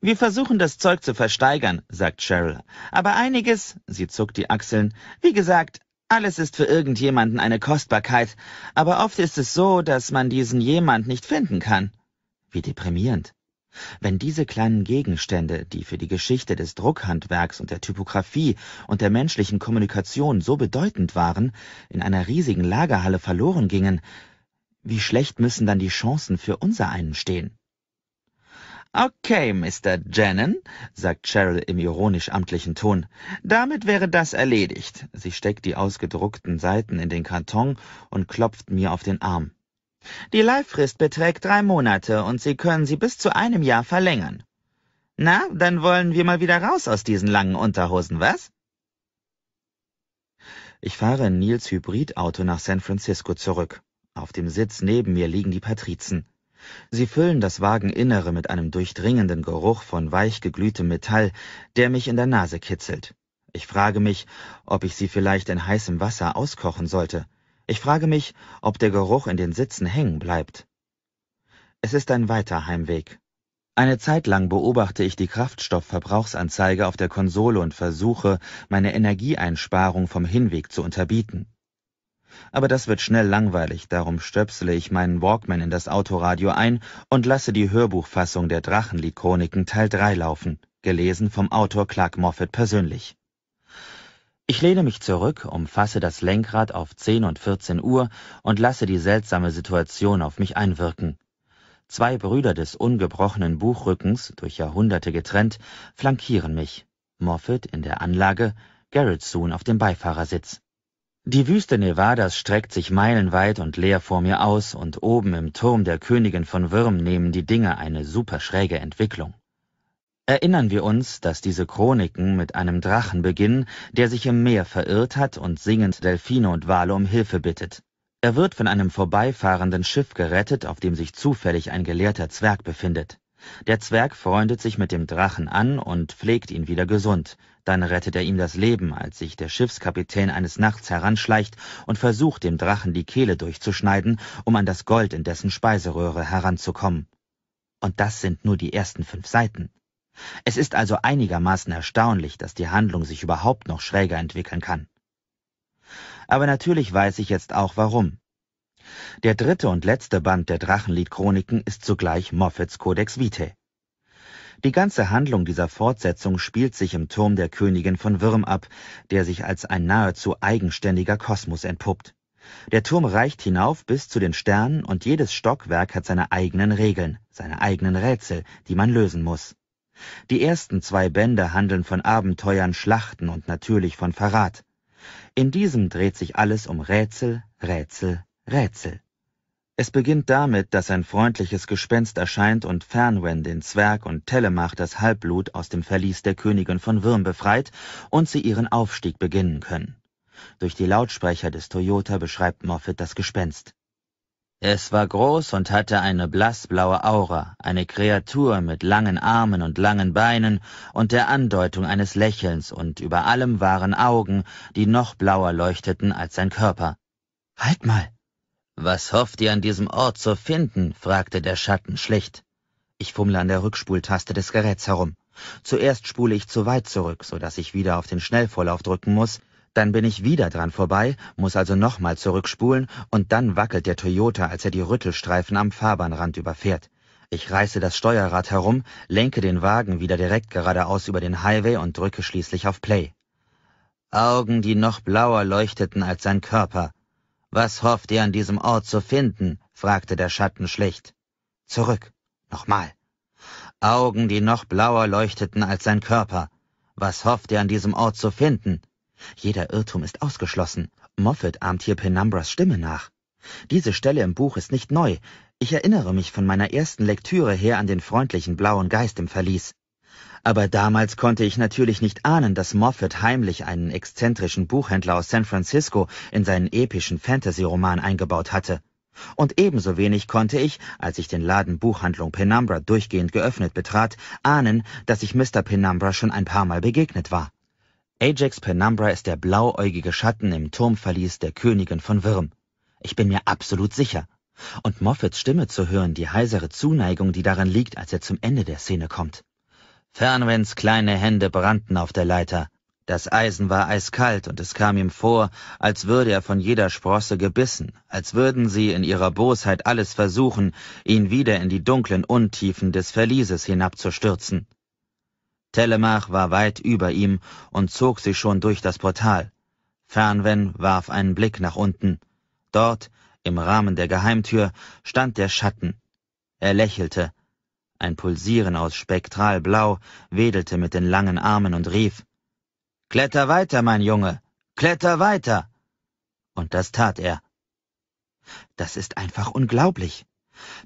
Wir versuchen das Zeug zu versteigern, sagt Cheryl. Aber einiges, sie zuckt die Achseln, wie gesagt, alles ist für irgendjemanden eine Kostbarkeit, aber oft ist es so, dass man diesen jemand nicht finden kann. Wie deprimierend. Wenn diese kleinen Gegenstände, die für die Geschichte des Druckhandwerks und der Typografie und der menschlichen Kommunikation so bedeutend waren, in einer riesigen Lagerhalle verloren gingen, wie schlecht müssen dann die Chancen für unser einen stehen? Okay, Mr. Jennen, sagt Cheryl im ironisch amtlichen Ton. Damit wäre das erledigt. Sie steckt die ausgedruckten Seiten in den Karton und klopft mir auf den Arm. Die Leihfrist beträgt drei Monate und Sie können sie bis zu einem Jahr verlängern. Na, dann wollen wir mal wieder raus aus diesen langen Unterhosen, was? Ich fahre in Nils Hybridauto nach San Francisco zurück. Auf dem Sitz neben mir liegen die Patrizen. Sie füllen das Wageninnere mit einem durchdringenden Geruch von weich geglühtem Metall, der mich in der Nase kitzelt. Ich frage mich, ob ich sie vielleicht in heißem Wasser auskochen sollte. Ich frage mich, ob der Geruch in den Sitzen hängen bleibt. Es ist ein weiter Heimweg. Eine Zeit lang beobachte ich die Kraftstoffverbrauchsanzeige auf der Konsole und versuche, meine Energieeinsparung vom Hinweg zu unterbieten. Aber das wird schnell langweilig, darum stöpsele ich meinen Walkman in das Autoradio ein und lasse die Hörbuchfassung der drachenlied Teil 3 laufen, gelesen vom Autor Clark Moffat persönlich. Ich lehne mich zurück, umfasse das Lenkrad auf 10 und 14 Uhr und lasse die seltsame Situation auf mich einwirken. Zwei Brüder des ungebrochenen Buchrückens, durch Jahrhunderte getrennt, flankieren mich. Moffat in der Anlage, Garrettsoon auf dem Beifahrersitz. Die Wüste Nevadas streckt sich meilenweit und leer vor mir aus und oben im Turm der Königin von Würm nehmen die Dinge eine superschräge Entwicklung. Erinnern wir uns, dass diese Chroniken mit einem Drachen beginnen, der sich im Meer verirrt hat und singend Delfine und Wale um Hilfe bittet. Er wird von einem vorbeifahrenden Schiff gerettet, auf dem sich zufällig ein gelehrter Zwerg befindet. Der Zwerg freundet sich mit dem Drachen an und pflegt ihn wieder gesund. Dann rettet er ihm das Leben, als sich der Schiffskapitän eines Nachts heranschleicht und versucht, dem Drachen die Kehle durchzuschneiden, um an das Gold in dessen Speiseröhre heranzukommen. Und das sind nur die ersten fünf Seiten. Es ist also einigermaßen erstaunlich, dass die Handlung sich überhaupt noch schräger entwickeln kann. Aber natürlich weiß ich jetzt auch warum. Der dritte und letzte Band der Drachenliedchroniken ist zugleich Moffats Codex Vitae. Die ganze Handlung dieser Fortsetzung spielt sich im Turm der Königin von Würm ab, der sich als ein nahezu eigenständiger Kosmos entpuppt. Der Turm reicht hinauf bis zu den Sternen und jedes Stockwerk hat seine eigenen Regeln, seine eigenen Rätsel, die man lösen muss. Die ersten zwei Bände handeln von Abenteuern, Schlachten und natürlich von Verrat. In diesem dreht sich alles um Rätsel, Rätsel, Rätsel. Es beginnt damit, dass ein freundliches Gespenst erscheint und Fernwen den Zwerg und Telemach das Halbblut aus dem Verlies der Königin von Würm befreit und sie ihren Aufstieg beginnen können. Durch die Lautsprecher des Toyota beschreibt Moffat das Gespenst. Es war groß und hatte eine blassblaue Aura, eine Kreatur mit langen Armen und langen Beinen und der Andeutung eines Lächelns, und über allem waren Augen, die noch blauer leuchteten als sein Körper. Halt mal. Was hofft ihr an diesem Ort zu finden? fragte der Schatten schlicht. Ich fummle an der Rückspultaste des Geräts herum. Zuerst spule ich zu weit zurück, so dass ich wieder auf den Schnellvorlauf drücken muss, dann bin ich wieder dran vorbei, muss also nochmal zurückspulen und dann wackelt der Toyota, als er die Rüttelstreifen am Fahrbahnrand überfährt. Ich reiße das Steuerrad herum, lenke den Wagen wieder direkt geradeaus über den Highway und drücke schließlich auf Play. Augen, die noch blauer leuchteten als sein Körper. Was hofft ihr an diesem Ort zu finden? fragte der Schatten schlicht. Zurück. Nochmal. Augen, die noch blauer leuchteten als sein Körper. Was hofft ihr an diesem Ort zu finden? Jeder Irrtum ist ausgeschlossen. Moffat ahmt hier Penumbras Stimme nach. Diese Stelle im Buch ist nicht neu. Ich erinnere mich von meiner ersten Lektüre her an den freundlichen blauen Geist im Verlies. Aber damals konnte ich natürlich nicht ahnen, dass Moffat heimlich einen exzentrischen Buchhändler aus San Francisco in seinen epischen Fantasy-Roman eingebaut hatte. Und ebenso wenig konnte ich, als ich den Laden Buchhandlung Penumbra durchgehend geöffnet betrat, ahnen, dass ich Mr. Penumbra schon ein paar Mal begegnet war. Ajax Penumbra ist der blauäugige Schatten im Turmverlies der Königin von Wirm. Ich bin mir absolut sicher. Und Moffats Stimme zu hören, die heisere Zuneigung, die daran liegt, als er zum Ende der Szene kommt. Fernwens kleine Hände brannten auf der Leiter. Das Eisen war eiskalt und es kam ihm vor, als würde er von jeder Sprosse gebissen, als würden sie in ihrer Bosheit alles versuchen, ihn wieder in die dunklen Untiefen des Verlieses hinabzustürzen. Telemach war weit über ihm und zog sich schon durch das Portal. Fernwen warf einen Blick nach unten. Dort, im Rahmen der Geheimtür, stand der Schatten. Er lächelte. Ein Pulsieren aus Spektralblau wedelte mit den langen Armen und rief Kletter weiter, mein Junge. Kletter weiter. Und das tat er. Das ist einfach unglaublich.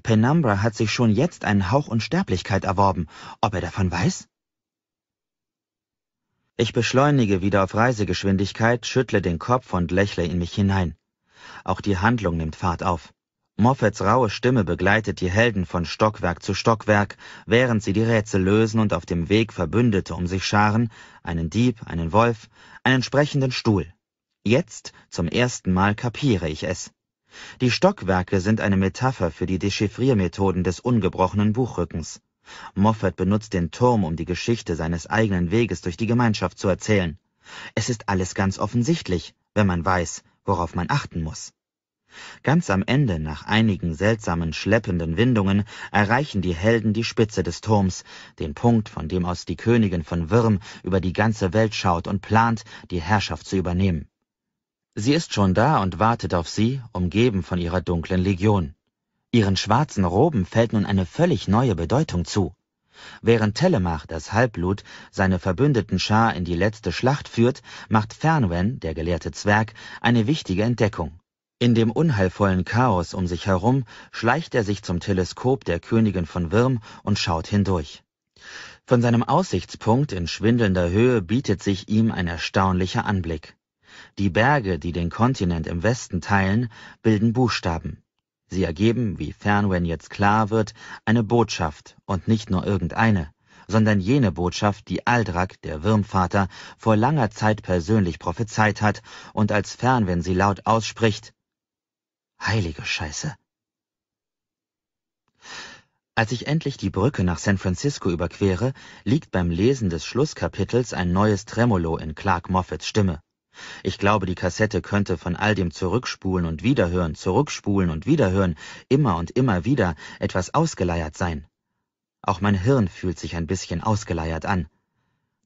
Penumbra hat sich schon jetzt einen Hauch Unsterblichkeit erworben. Ob er davon weiß? Ich beschleunige wieder auf Reisegeschwindigkeit, schüttle den Kopf und lächle in mich hinein. Auch die Handlung nimmt Fahrt auf. Moffats raue Stimme begleitet die Helden von Stockwerk zu Stockwerk, während sie die Rätsel lösen und auf dem Weg Verbündete um sich scharen, einen Dieb, einen Wolf, einen sprechenden Stuhl. Jetzt zum ersten Mal kapiere ich es. Die Stockwerke sind eine Metapher für die Dechiffriermethoden des ungebrochenen Buchrückens. Moffat benutzt den Turm, um die Geschichte seines eigenen Weges durch die Gemeinschaft zu erzählen. Es ist alles ganz offensichtlich, wenn man weiß, worauf man achten muss. Ganz am Ende, nach einigen seltsamen schleppenden Windungen, erreichen die Helden die Spitze des Turms, den Punkt, von dem aus die Königin von Würm über die ganze Welt schaut und plant, die Herrschaft zu übernehmen. Sie ist schon da und wartet auf sie, umgeben von ihrer dunklen Legion. Ihren schwarzen Roben fällt nun eine völlig neue Bedeutung zu. Während Telemach, das Halbblut, seine verbündeten Schar in die letzte Schlacht führt, macht Fernwen, der gelehrte Zwerg, eine wichtige Entdeckung. In dem unheilvollen Chaos um sich herum schleicht er sich zum Teleskop der Königin von Wirm und schaut hindurch. Von seinem Aussichtspunkt in schwindelnder Höhe bietet sich ihm ein erstaunlicher Anblick. Die Berge, die den Kontinent im Westen teilen, bilden Buchstaben. Sie ergeben, wie Fernwen jetzt klar wird, eine Botschaft und nicht nur irgendeine, sondern jene Botschaft, die Aldrak, der Wirmvater, vor langer Zeit persönlich prophezeit hat und als Fernwen sie laut ausspricht. Heilige Scheiße. Als ich endlich die Brücke nach San Francisco überquere, liegt beim Lesen des Schlusskapitels ein neues Tremolo in Clark Moffats Stimme. Ich glaube, die Kassette könnte von all dem Zurückspulen und Wiederhören, Zurückspulen und Wiederhören immer und immer wieder etwas ausgeleiert sein. Auch mein Hirn fühlt sich ein bisschen ausgeleiert an.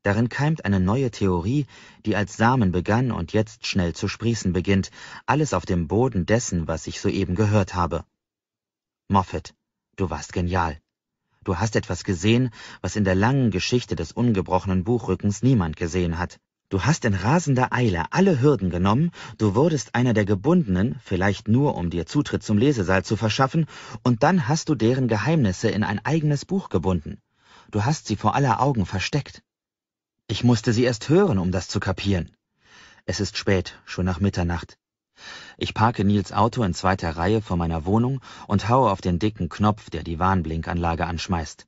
Darin keimt eine neue Theorie, die als Samen begann und jetzt schnell zu sprießen beginnt, alles auf dem Boden dessen, was ich soeben gehört habe. Moffat, du warst genial. Du hast etwas gesehen, was in der langen Geschichte des ungebrochenen Buchrückens niemand gesehen hat. Du hast in rasender Eile alle Hürden genommen, du wurdest einer der Gebundenen, vielleicht nur um dir Zutritt zum Lesesaal zu verschaffen, und dann hast du deren Geheimnisse in ein eigenes Buch gebunden. Du hast sie vor aller Augen versteckt. Ich musste sie erst hören, um das zu kapieren. Es ist spät, schon nach Mitternacht. Ich parke Nils Auto in zweiter Reihe vor meiner Wohnung und haue auf den dicken Knopf, der die Warnblinkanlage anschmeißt.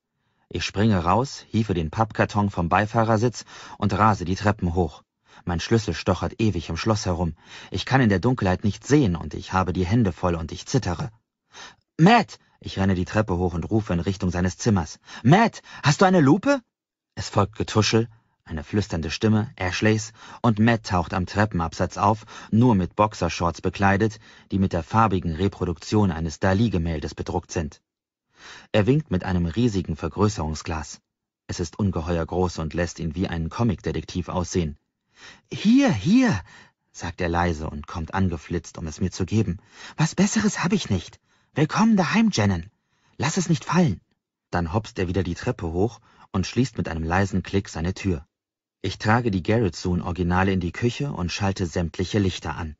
Ich springe raus, hiefe den Pappkarton vom Beifahrersitz und rase die Treppen hoch. Mein Schlüssel stochert ewig im Schloss herum. Ich kann in der Dunkelheit nichts sehen und ich habe die Hände voll und ich zittere. Matt! Ich renne die Treppe hoch und rufe in Richtung seines Zimmers. Matt, hast du eine Lupe? Es folgt Getuschel, eine flüsternde Stimme, Ashleys, und Matt taucht am Treppenabsatz auf, nur mit Boxershorts bekleidet, die mit der farbigen Reproduktion eines Dali-Gemäldes bedruckt sind. Er winkt mit einem riesigen Vergrößerungsglas. Es ist ungeheuer groß und lässt ihn wie einen Comicdetektiv aussehen. Hier, hier, sagt er leise und kommt angeflitzt, um es mir zu geben. Was Besseres habe ich nicht. Willkommen daheim, Jennen. Lass es nicht fallen. Dann hopst er wieder die Treppe hoch und schließt mit einem leisen Klick seine Tür. Ich trage die Garrett Soon Originale in die Küche und schalte sämtliche Lichter an.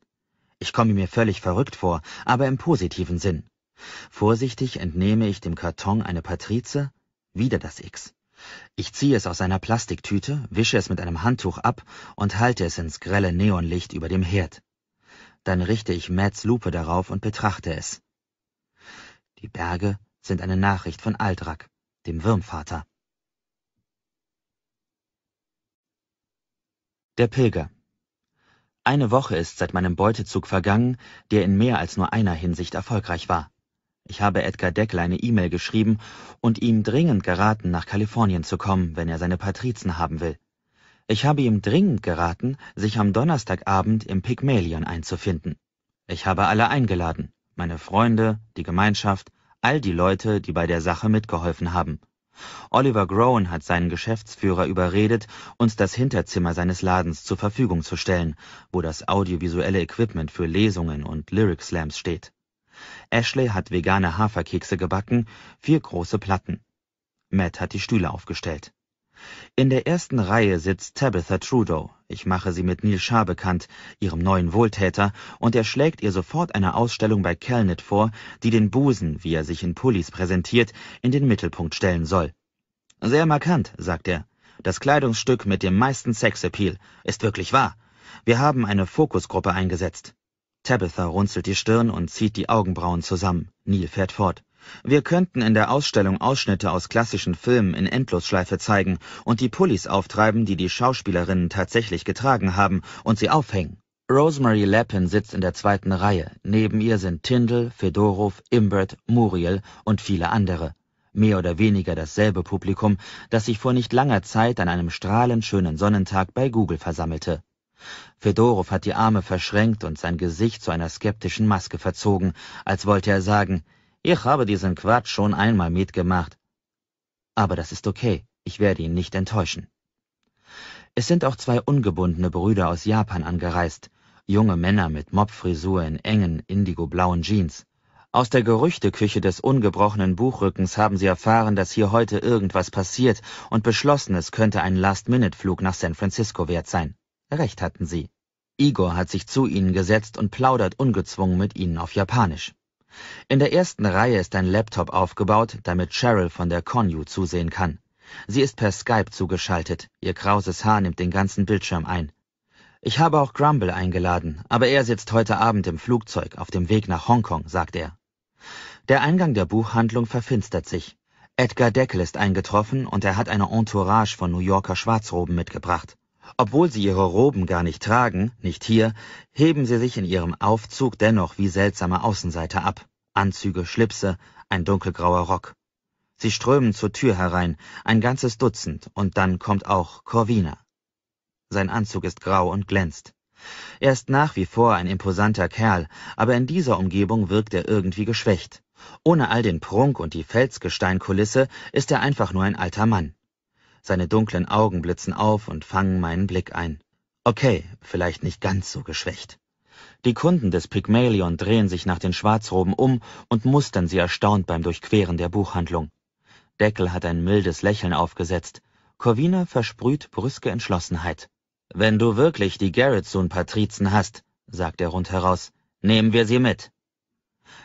Ich komme mir völlig verrückt vor, aber im positiven Sinn. Vorsichtig entnehme ich dem Karton eine Patrize, wieder das X. Ich ziehe es aus seiner Plastiktüte, wische es mit einem Handtuch ab und halte es ins grelle Neonlicht über dem Herd. Dann richte ich Mads Lupe darauf und betrachte es. Die Berge sind eine Nachricht von Aldrak, dem Würmvater. Der Pilger Eine Woche ist seit meinem Beutezug vergangen, der in mehr als nur einer Hinsicht erfolgreich war. Ich habe Edgar Deckel eine E-Mail geschrieben und ihm dringend geraten, nach Kalifornien zu kommen, wenn er seine Patrizen haben will. Ich habe ihm dringend geraten, sich am Donnerstagabend im Pygmalion einzufinden. Ich habe alle eingeladen, meine Freunde, die Gemeinschaft, all die Leute, die bei der Sache mitgeholfen haben. Oliver Groen hat seinen Geschäftsführer überredet, uns das Hinterzimmer seines Ladens zur Verfügung zu stellen, wo das audiovisuelle Equipment für Lesungen und Lyric Slams steht. Ashley hat vegane Haferkekse gebacken, vier große Platten. Matt hat die Stühle aufgestellt. In der ersten Reihe sitzt Tabitha Trudeau. Ich mache sie mit Neil Shah bekannt, ihrem neuen Wohltäter, und er schlägt ihr sofort eine Ausstellung bei Kelnet vor, die den Busen, wie er sich in Pullis präsentiert, in den Mittelpunkt stellen soll. Sehr markant, sagt er. Das Kleidungsstück mit dem meisten Sexappeal ist wirklich wahr. Wir haben eine Fokusgruppe eingesetzt. Tabitha runzelt die Stirn und zieht die Augenbrauen zusammen. Neil fährt fort. Wir könnten in der Ausstellung Ausschnitte aus klassischen Filmen in Endlosschleife zeigen und die Pullis auftreiben, die die Schauspielerinnen tatsächlich getragen haben, und sie aufhängen. Rosemary Lappin sitzt in der zweiten Reihe. Neben ihr sind Tyndall, Fedorov, Imbert, Muriel und viele andere. Mehr oder weniger dasselbe Publikum, das sich vor nicht langer Zeit an einem strahlend schönen Sonnentag bei Google versammelte. Fedorow hat die Arme verschränkt und sein Gesicht zu einer skeptischen Maske verzogen, als wollte er sagen, ich habe diesen Quatsch schon einmal mitgemacht. Aber das ist okay, ich werde ihn nicht enttäuschen. Es sind auch zwei ungebundene Brüder aus Japan angereist, junge Männer mit Mobfrisur in engen, indigoblauen Jeans. Aus der Gerüchteküche des ungebrochenen Buchrückens haben sie erfahren, dass hier heute irgendwas passiert und beschlossen, es könnte ein Last-Minute-Flug nach San Francisco wert sein. Recht hatten sie. Igor hat sich zu ihnen gesetzt und plaudert ungezwungen mit ihnen auf Japanisch. In der ersten Reihe ist ein Laptop aufgebaut, damit Cheryl von der Konju zusehen kann. Sie ist per Skype zugeschaltet. Ihr krauses Haar nimmt den ganzen Bildschirm ein. Ich habe auch Grumble eingeladen, aber er sitzt heute Abend im Flugzeug auf dem Weg nach Hongkong, sagt er. Der Eingang der Buchhandlung verfinstert sich. Edgar Deckel ist eingetroffen und er hat eine Entourage von New Yorker Schwarzroben mitgebracht. Obwohl sie ihre Roben gar nicht tragen, nicht hier, heben sie sich in ihrem Aufzug dennoch wie seltsame Außenseiter ab. Anzüge, Schlipse, ein dunkelgrauer Rock. Sie strömen zur Tür herein, ein ganzes Dutzend, und dann kommt auch Corvina. Sein Anzug ist grau und glänzt. Er ist nach wie vor ein imposanter Kerl, aber in dieser Umgebung wirkt er irgendwie geschwächt. Ohne all den Prunk und die Felsgesteinkulisse ist er einfach nur ein alter Mann. Seine dunklen Augen blitzen auf und fangen meinen Blick ein. Okay, vielleicht nicht ganz so geschwächt. Die Kunden des Pygmalion drehen sich nach den Schwarzroben um und mustern sie erstaunt beim Durchqueren der Buchhandlung. Deckel hat ein mildes Lächeln aufgesetzt. Corvina versprüht brüske Entschlossenheit. Wenn du wirklich die Garrettsohn-Patrizen hast, sagt er rundheraus, nehmen wir sie mit.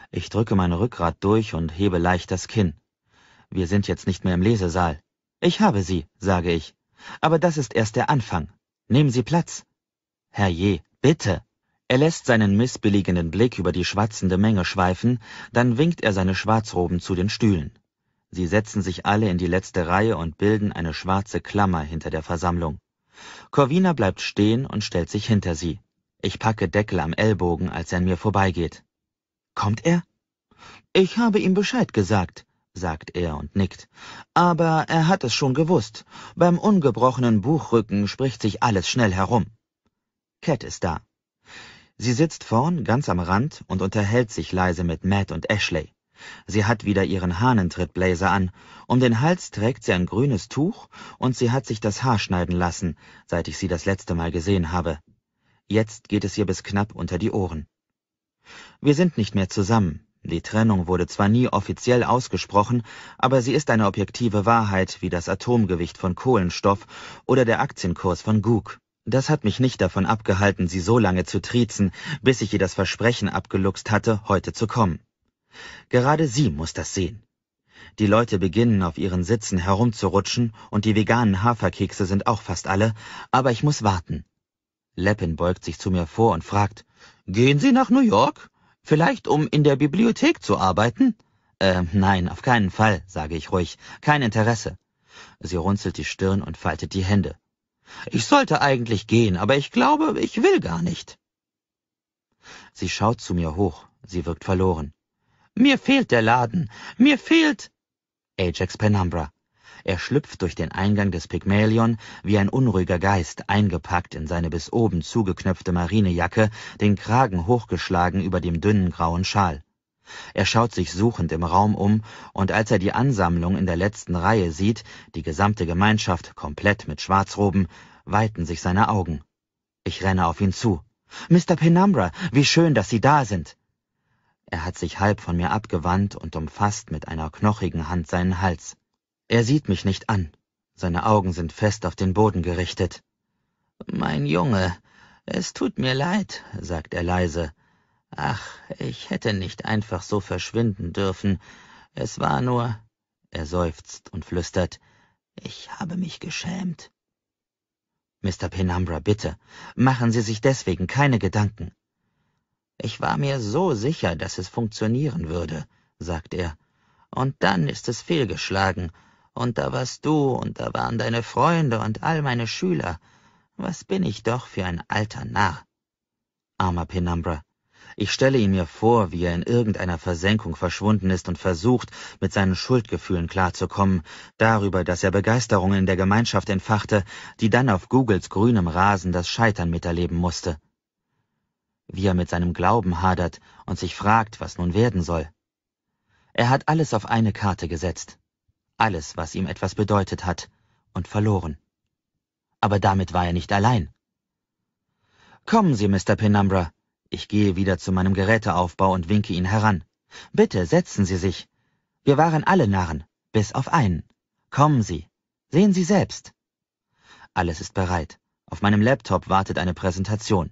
Ich drücke mein Rückgrat durch und hebe leicht das Kinn. Wir sind jetzt nicht mehr im Lesesaal. Ich habe sie, sage ich. Aber das ist erst der Anfang. Nehmen Sie Platz. Herr Herrje, bitte. Er lässt seinen missbilligenden Blick über die schwatzende Menge schweifen, dann winkt er seine Schwarzroben zu den Stühlen. Sie setzen sich alle in die letzte Reihe und bilden eine schwarze Klammer hinter der Versammlung. Corvina bleibt stehen und stellt sich hinter sie. Ich packe Deckel am Ellbogen, als er an mir vorbeigeht. Kommt er? Ich habe ihm Bescheid gesagt sagt er und nickt. Aber er hat es schon gewusst. Beim ungebrochenen Buchrücken spricht sich alles schnell herum. Cat ist da. Sie sitzt vorn, ganz am Rand, und unterhält sich leise mit Matt und Ashley. Sie hat wieder ihren Hahnentrittbläser an, um den Hals trägt sie ein grünes Tuch und sie hat sich das Haar schneiden lassen, seit ich sie das letzte Mal gesehen habe. Jetzt geht es ihr bis knapp unter die Ohren. Wir sind nicht mehr zusammen, die Trennung wurde zwar nie offiziell ausgesprochen, aber sie ist eine objektive Wahrheit wie das Atomgewicht von Kohlenstoff oder der Aktienkurs von Gug. Das hat mich nicht davon abgehalten, sie so lange zu triezen, bis ich ihr das Versprechen abgeluchst hatte, heute zu kommen. Gerade sie muss das sehen. Die Leute beginnen auf ihren Sitzen herumzurutschen und die veganen Haferkekse sind auch fast alle, aber ich muss warten. Leppin beugt sich zu mir vor und fragt, Gehen Sie nach New York? Vielleicht, um in der Bibliothek zu arbeiten? Äh, nein, auf keinen Fall, sage ich ruhig. Kein Interesse. Sie runzelt die Stirn und faltet die Hände. Ich sollte eigentlich gehen, aber ich glaube, ich will gar nicht. Sie schaut zu mir hoch. Sie wirkt verloren. Mir fehlt der Laden. Mir fehlt... Ajax Penumbra. Er schlüpft durch den Eingang des Pygmalion wie ein unruhiger Geist, eingepackt in seine bis oben zugeknöpfte Marinejacke, den Kragen hochgeschlagen über dem dünnen grauen Schal. Er schaut sich suchend im Raum um, und als er die Ansammlung in der letzten Reihe sieht, die gesamte Gemeinschaft komplett mit Schwarzroben, weiten sich seine Augen. Ich renne auf ihn zu. Mr. Penumbra, wie schön, dass Sie da sind. Er hat sich halb von mir abgewandt und umfasst mit einer knochigen Hand seinen Hals. Er sieht mich nicht an. Seine Augen sind fest auf den Boden gerichtet. Mein Junge, es tut mir leid, sagt er leise. Ach, ich hätte nicht einfach so verschwinden dürfen. Es war nur. Er seufzt und flüstert. Ich habe mich geschämt. Mr. Penumbra, bitte, machen Sie sich deswegen keine Gedanken. Ich war mir so sicher, dass es funktionieren würde, sagt er. Und dann ist es fehlgeschlagen, und da warst du, und da waren deine Freunde und all meine Schüler. Was bin ich doch für ein alter Narr. Armer Penumbra. Ich stelle ihn mir vor, wie er in irgendeiner Versenkung verschwunden ist und versucht, mit seinen Schuldgefühlen klarzukommen, darüber, dass er Begeisterung in der Gemeinschaft entfachte, die dann auf Googles grünem Rasen das Scheitern miterleben musste. Wie er mit seinem Glauben hadert und sich fragt, was nun werden soll. Er hat alles auf eine Karte gesetzt alles, was ihm etwas bedeutet hat, und verloren. Aber damit war er nicht allein. Kommen Sie, Mr. Penumbra. Ich gehe wieder zu meinem Geräteaufbau und winke ihn heran. Bitte setzen Sie sich. Wir waren alle Narren, bis auf einen. Kommen Sie. Sehen Sie selbst. Alles ist bereit. Auf meinem Laptop wartet eine Präsentation.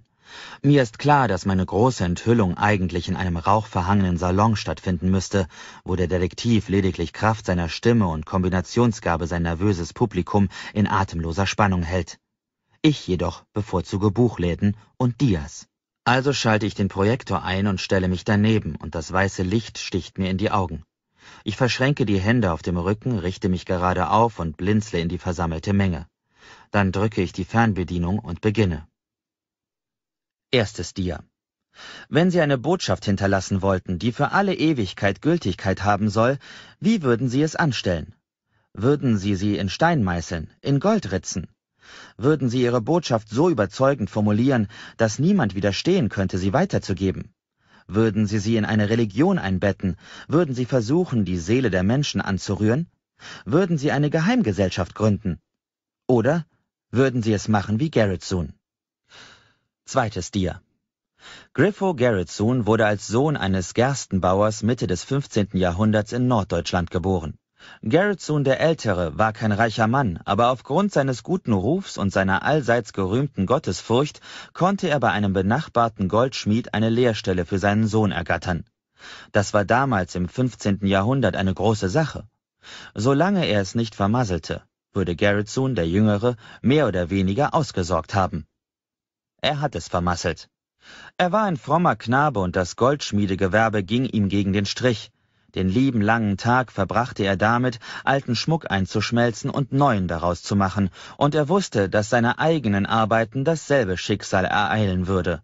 Mir ist klar, dass meine große Enthüllung eigentlich in einem rauchverhangenen Salon stattfinden müsste, wo der Detektiv lediglich Kraft seiner Stimme und Kombinationsgabe sein nervöses Publikum in atemloser Spannung hält. Ich jedoch bevorzuge Buchläden und Dias. Also schalte ich den Projektor ein und stelle mich daneben, und das weiße Licht sticht mir in die Augen. Ich verschränke die Hände auf dem Rücken, richte mich gerade auf und blinzle in die versammelte Menge. Dann drücke ich die Fernbedienung und beginne. Erstes Dia. Wenn Sie eine Botschaft hinterlassen wollten, die für alle Ewigkeit Gültigkeit haben soll, wie würden Sie es anstellen? Würden Sie sie in Stein meißeln, in Gold ritzen? Würden Sie Ihre Botschaft so überzeugend formulieren, dass niemand widerstehen könnte, sie weiterzugeben? Würden Sie sie in eine Religion einbetten? Würden Sie versuchen, die Seele der Menschen anzurühren? Würden Sie eine Geheimgesellschaft gründen? Oder würden Sie es machen wie Garrett Soon? Zweites Dia. Griffo Gerritsoon wurde als Sohn eines Gerstenbauers Mitte des 15. Jahrhunderts in Norddeutschland geboren. Gerritsoon der Ältere war kein reicher Mann, aber aufgrund seines guten Rufs und seiner allseits gerühmten Gottesfurcht konnte er bei einem benachbarten Goldschmied eine Lehrstelle für seinen Sohn ergattern. Das war damals im 15. Jahrhundert eine große Sache. Solange er es nicht vermasselte, würde Gerritsoon der Jüngere mehr oder weniger ausgesorgt haben. Er hat es vermasselt. Er war ein frommer Knabe und das Goldschmiedegewerbe ging ihm gegen den Strich. Den lieben langen Tag verbrachte er damit, alten Schmuck einzuschmelzen und neuen daraus zu machen, und er wusste, dass seine eigenen Arbeiten dasselbe Schicksal ereilen würde.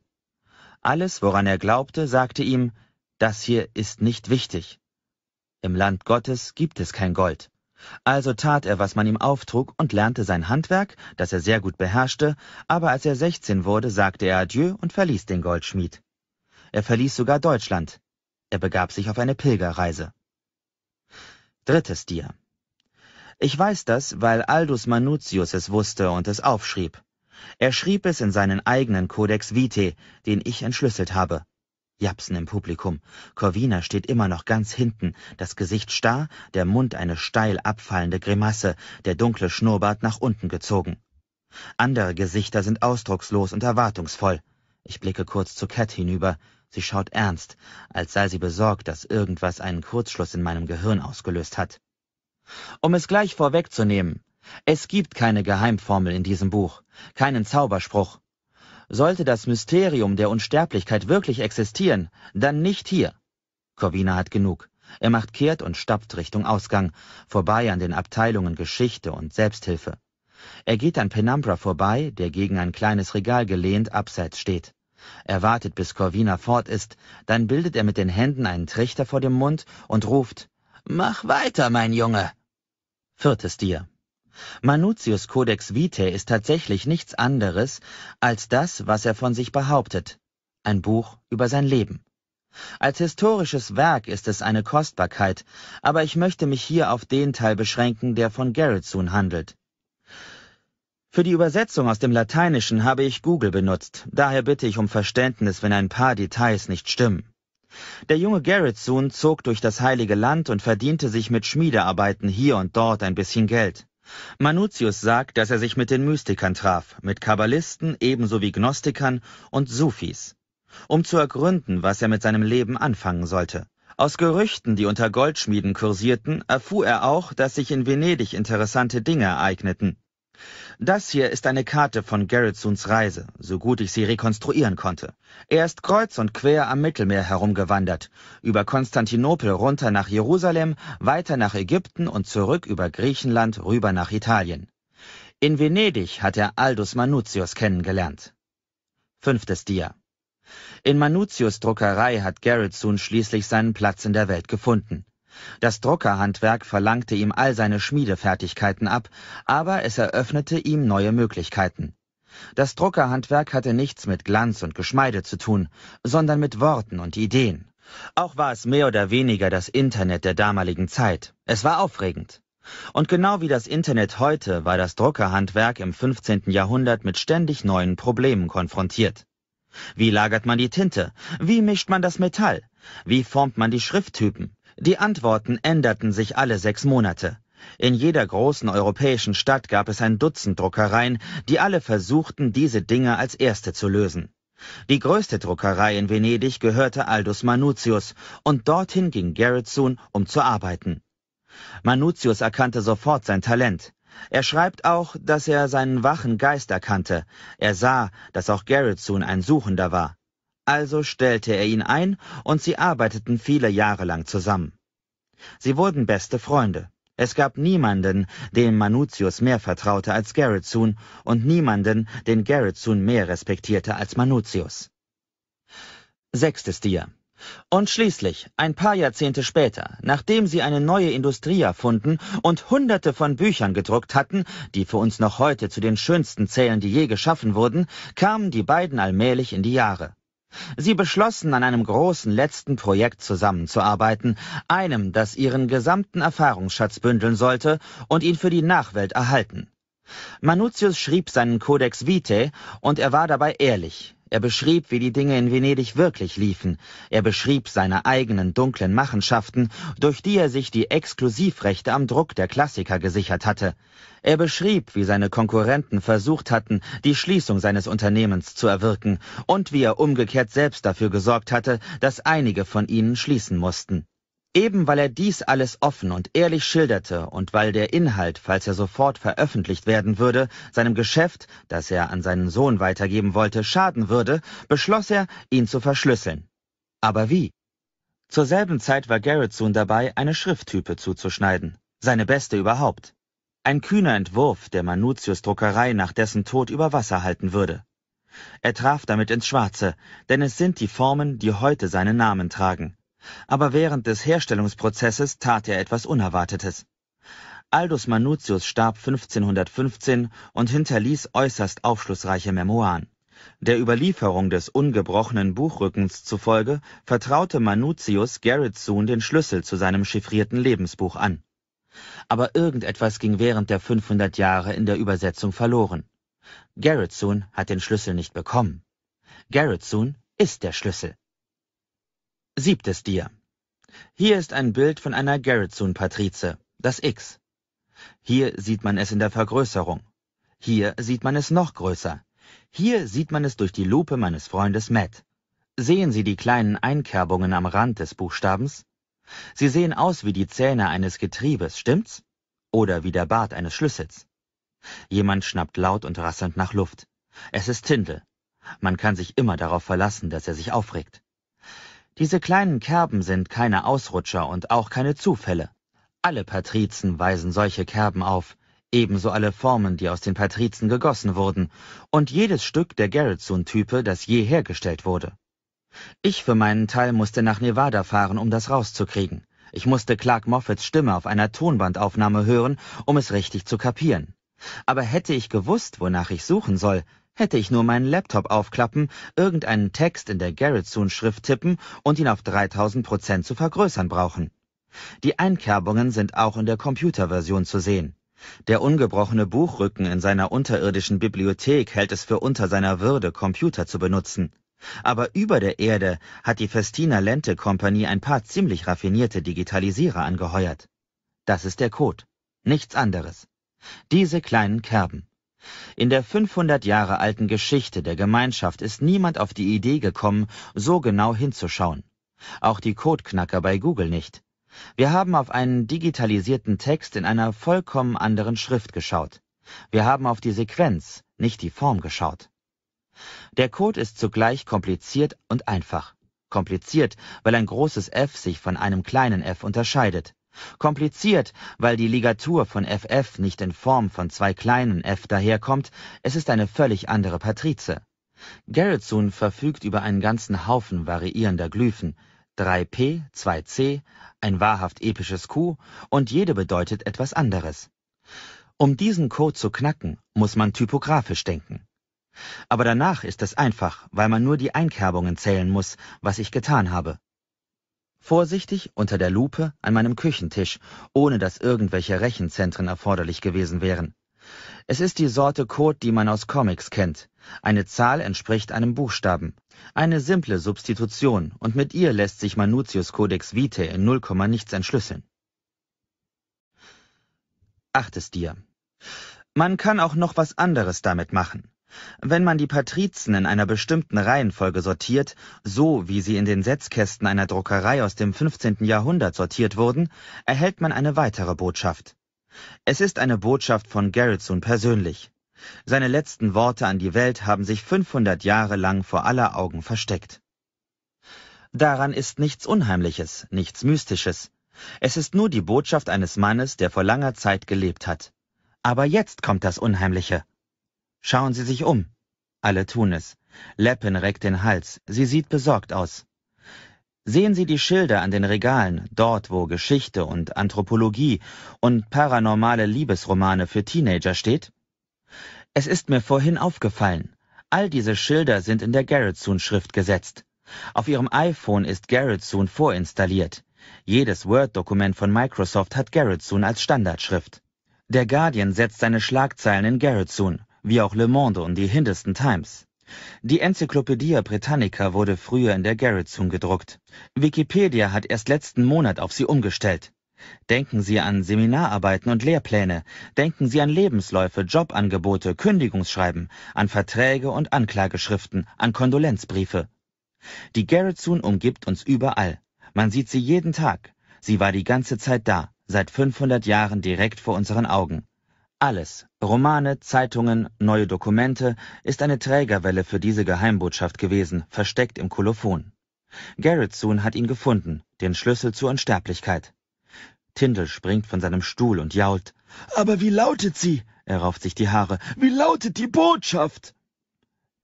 Alles, woran er glaubte, sagte ihm, das hier ist nicht wichtig. Im Land Gottes gibt es kein Gold. Also tat er, was man ihm auftrug und lernte sein Handwerk, das er sehr gut beherrschte, aber als er sechzehn wurde, sagte er Adieu und verließ den Goldschmied. Er verließ sogar Deutschland. Er begab sich auf eine Pilgerreise. Drittes Dir Ich weiß das, weil Aldus Manutius es wusste und es aufschrieb. Er schrieb es in seinen eigenen Codex Vitae, den ich entschlüsselt habe. Japsen im Publikum. Corvina steht immer noch ganz hinten, das Gesicht starr, der Mund eine steil abfallende Grimasse, der dunkle Schnurrbart nach unten gezogen. Andere Gesichter sind ausdruckslos und erwartungsvoll. Ich blicke kurz zu Cat hinüber. Sie schaut ernst, als sei sie besorgt, dass irgendwas einen Kurzschluss in meinem Gehirn ausgelöst hat. Um es gleich vorwegzunehmen, es gibt keine Geheimformel in diesem Buch, keinen Zauberspruch, sollte das Mysterium der Unsterblichkeit wirklich existieren, dann nicht hier. Corvina hat genug. Er macht kehrt und stapft Richtung Ausgang, vorbei an den Abteilungen Geschichte und Selbsthilfe. Er geht an Penumbra vorbei, der gegen ein kleines Regal gelehnt abseits steht. Er wartet, bis Corvina fort ist, dann bildet er mit den Händen einen Trichter vor dem Mund und ruft Mach weiter, mein Junge. Viertes Tier. Manutius’ Codex vitae ist tatsächlich nichts anderes als das, was er von sich behauptet: ein Buch über sein Leben. Als historisches Werk ist es eine Kostbarkeit, aber ich möchte mich hier auf den Teil beschränken, der von Gerritzoon handelt. Für die Übersetzung aus dem Lateinischen habe ich Google benutzt, daher bitte ich um Verständnis, wenn ein paar Details nicht stimmen. Der junge Gerritzoon zog durch das Heilige Land und verdiente sich mit Schmiedearbeiten hier und dort ein bisschen Geld. Manutius sagt, dass er sich mit den Mystikern traf, mit Kabbalisten ebenso wie Gnostikern und Sufis, um zu ergründen, was er mit seinem Leben anfangen sollte. Aus Gerüchten, die unter Goldschmieden kursierten, erfuhr er auch, dass sich in Venedig interessante Dinge ereigneten. Das hier ist eine Karte von Gerritsuns Reise, so gut ich sie rekonstruieren konnte. Er ist kreuz und quer am Mittelmeer herumgewandert, über Konstantinopel runter nach Jerusalem, weiter nach Ägypten und zurück über Griechenland rüber nach Italien. In Venedig hat er Aldus Manutius kennengelernt. Fünftes Dia. In Manutius Druckerei hat Gerritsun schließlich seinen Platz in der Welt gefunden. Das Druckerhandwerk verlangte ihm all seine Schmiedefertigkeiten ab, aber es eröffnete ihm neue Möglichkeiten. Das Druckerhandwerk hatte nichts mit Glanz und Geschmeide zu tun, sondern mit Worten und Ideen. Auch war es mehr oder weniger das Internet der damaligen Zeit. Es war aufregend. Und genau wie das Internet heute war das Druckerhandwerk im 15. Jahrhundert mit ständig neuen Problemen konfrontiert. Wie lagert man die Tinte? Wie mischt man das Metall? Wie formt man die Schrifttypen? Die Antworten änderten sich alle sechs Monate. In jeder großen europäischen Stadt gab es ein Dutzend Druckereien, die alle versuchten, diese Dinge als erste zu lösen. Die größte Druckerei in Venedig gehörte Aldus Manutius, und dorthin ging Gerritsun, um zu arbeiten. Manutius erkannte sofort sein Talent. Er schreibt auch, dass er seinen wachen Geist erkannte. Er sah, dass auch Gerritsun ein Suchender war. Also stellte er ihn ein und sie arbeiteten viele Jahre lang zusammen. Sie wurden beste Freunde. Es gab niemanden, dem Manutius mehr vertraute als Gerritsun und niemanden, den Gerritsun mehr respektierte als Manutius. Sechstes Dia. Und schließlich, ein paar Jahrzehnte später, nachdem sie eine neue Industrie erfunden und hunderte von Büchern gedruckt hatten, die für uns noch heute zu den schönsten zählen, die je geschaffen wurden, kamen die beiden allmählich in die Jahre. Sie beschlossen, an einem großen letzten Projekt zusammenzuarbeiten, einem, das ihren gesamten Erfahrungsschatz bündeln sollte und ihn für die Nachwelt erhalten. Manutius schrieb seinen Codex Vitae und er war dabei ehrlich. Er beschrieb, wie die Dinge in Venedig wirklich liefen. Er beschrieb seine eigenen dunklen Machenschaften, durch die er sich die Exklusivrechte am Druck der Klassiker gesichert hatte. Er beschrieb, wie seine Konkurrenten versucht hatten, die Schließung seines Unternehmens zu erwirken und wie er umgekehrt selbst dafür gesorgt hatte, dass einige von ihnen schließen mussten. Eben weil er dies alles offen und ehrlich schilderte und weil der Inhalt, falls er sofort veröffentlicht werden würde, seinem Geschäft, das er an seinen Sohn weitergeben wollte, schaden würde, beschloss er, ihn zu verschlüsseln. Aber wie? Zur selben Zeit war Garrettson dabei, eine Schrifttype zuzuschneiden, seine beste überhaupt. Ein kühner Entwurf, der Manutius Druckerei nach dessen Tod über Wasser halten würde. Er traf damit ins Schwarze, denn es sind die Formen, die heute seinen Namen tragen. Aber während des Herstellungsprozesses tat er etwas Unerwartetes. Aldus Manutius starb 1515 und hinterließ äußerst aufschlussreiche Memoiren. Der Überlieferung des ungebrochenen Buchrückens zufolge vertraute Manutius Gerritsoon den Schlüssel zu seinem chiffrierten Lebensbuch an. Aber irgendetwas ging während der 500 Jahre in der Übersetzung verloren. Gerritsoon hat den Schlüssel nicht bekommen. Gerritsoon ist der Schlüssel. Siebtes Dir. Hier ist ein Bild von einer Gerritzoon-Patrize, das X. Hier sieht man es in der Vergrößerung. Hier sieht man es noch größer. Hier sieht man es durch die Lupe meines Freundes Matt. Sehen Sie die kleinen Einkerbungen am Rand des Buchstabens? Sie sehen aus wie die Zähne eines Getriebes, stimmt's? Oder wie der Bart eines Schlüssels. Jemand schnappt laut und rasselnd nach Luft. Es ist Tindel. Man kann sich immer darauf verlassen, dass er sich aufregt. Diese kleinen Kerben sind keine Ausrutscher und auch keine Zufälle. Alle Patrizen weisen solche Kerben auf, ebenso alle Formen, die aus den Patrizen gegossen wurden, und jedes Stück der Gerritsun-Type, das je hergestellt wurde. Ich für meinen Teil musste nach Nevada fahren, um das rauszukriegen. Ich musste Clark Moffats Stimme auf einer Tonbandaufnahme hören, um es richtig zu kapieren. Aber hätte ich gewusst, wonach ich suchen soll, Hätte ich nur meinen Laptop aufklappen, irgendeinen Text in der Gerritsoon-Schrift tippen und ihn auf 3000 Prozent zu vergrößern brauchen. Die Einkerbungen sind auch in der Computerversion zu sehen. Der ungebrochene Buchrücken in seiner unterirdischen Bibliothek hält es für unter seiner Würde, Computer zu benutzen. Aber über der Erde hat die Festina Lente Kompanie ein paar ziemlich raffinierte Digitalisierer angeheuert. Das ist der Code. Nichts anderes. Diese kleinen Kerben. In der 500 Jahre alten Geschichte der Gemeinschaft ist niemand auf die Idee gekommen, so genau hinzuschauen. Auch die Codeknacker bei Google nicht. Wir haben auf einen digitalisierten Text in einer vollkommen anderen Schrift geschaut. Wir haben auf die Sequenz, nicht die Form geschaut. Der Code ist zugleich kompliziert und einfach. Kompliziert, weil ein großes F sich von einem kleinen f unterscheidet. Kompliziert, weil die Ligatur von ff nicht in Form von zwei kleinen f daherkommt, es ist eine völlig andere Patrize. Gerritsune verfügt über einen ganzen Haufen variierender Glyphen, 3p, 2c, ein wahrhaft episches Q und jede bedeutet etwas anderes. Um diesen Code zu knacken, muss man typografisch denken. Aber danach ist es einfach, weil man nur die Einkerbungen zählen muss, was ich getan habe. Vorsichtig unter der Lupe an meinem Küchentisch, ohne dass irgendwelche Rechenzentren erforderlich gewesen wären. Es ist die Sorte Code, die man aus Comics kennt. Eine Zahl entspricht einem Buchstaben. Eine simple Substitution und mit ihr lässt sich Manutius Codex Vitae in 0, nichts entschlüsseln. Achtes dir. Man kann auch noch was anderes damit machen. Wenn man die Patrizen in einer bestimmten Reihenfolge sortiert, so wie sie in den Setzkästen einer Druckerei aus dem 15. Jahrhundert sortiert wurden, erhält man eine weitere Botschaft. Es ist eine Botschaft von Gerritsen persönlich. Seine letzten Worte an die Welt haben sich 500 Jahre lang vor aller Augen versteckt. Daran ist nichts Unheimliches, nichts Mystisches. Es ist nur die Botschaft eines Mannes, der vor langer Zeit gelebt hat. Aber jetzt kommt das Unheimliche. Schauen Sie sich um. Alle tun es. Leppen reckt den Hals. Sie sieht besorgt aus. Sehen Sie die Schilder an den Regalen, dort wo Geschichte und Anthropologie und paranormale Liebesromane für Teenager steht? Es ist mir vorhin aufgefallen. All diese Schilder sind in der Garrettsoon-Schrift gesetzt. Auf Ihrem iPhone ist Garrettsoon vorinstalliert. Jedes Word-Dokument von Microsoft hat Garrettsoon als Standardschrift. Der Guardian setzt seine Schlagzeilen in Garrettsoon wie auch Le Monde und die Hinderson Times. Die Enzyklopädie Britannica wurde früher in der garrett gedruckt. Wikipedia hat erst letzten Monat auf sie umgestellt. Denken Sie an Seminararbeiten und Lehrpläne. Denken Sie an Lebensläufe, Jobangebote, Kündigungsschreiben, an Verträge und Anklageschriften, an Kondolenzbriefe. Die garrett umgibt uns überall. Man sieht sie jeden Tag. Sie war die ganze Zeit da, seit 500 Jahren direkt vor unseren Augen. Alles – Romane, Zeitungen, neue Dokumente – ist eine Trägerwelle für diese Geheimbotschaft gewesen, versteckt im Kolophon. Gerritzoon hat ihn gefunden, den Schlüssel zur Unsterblichkeit. Tindall springt von seinem Stuhl und jault. »Aber wie lautet sie?« Er rauft sich die Haare. »Wie lautet die Botschaft?«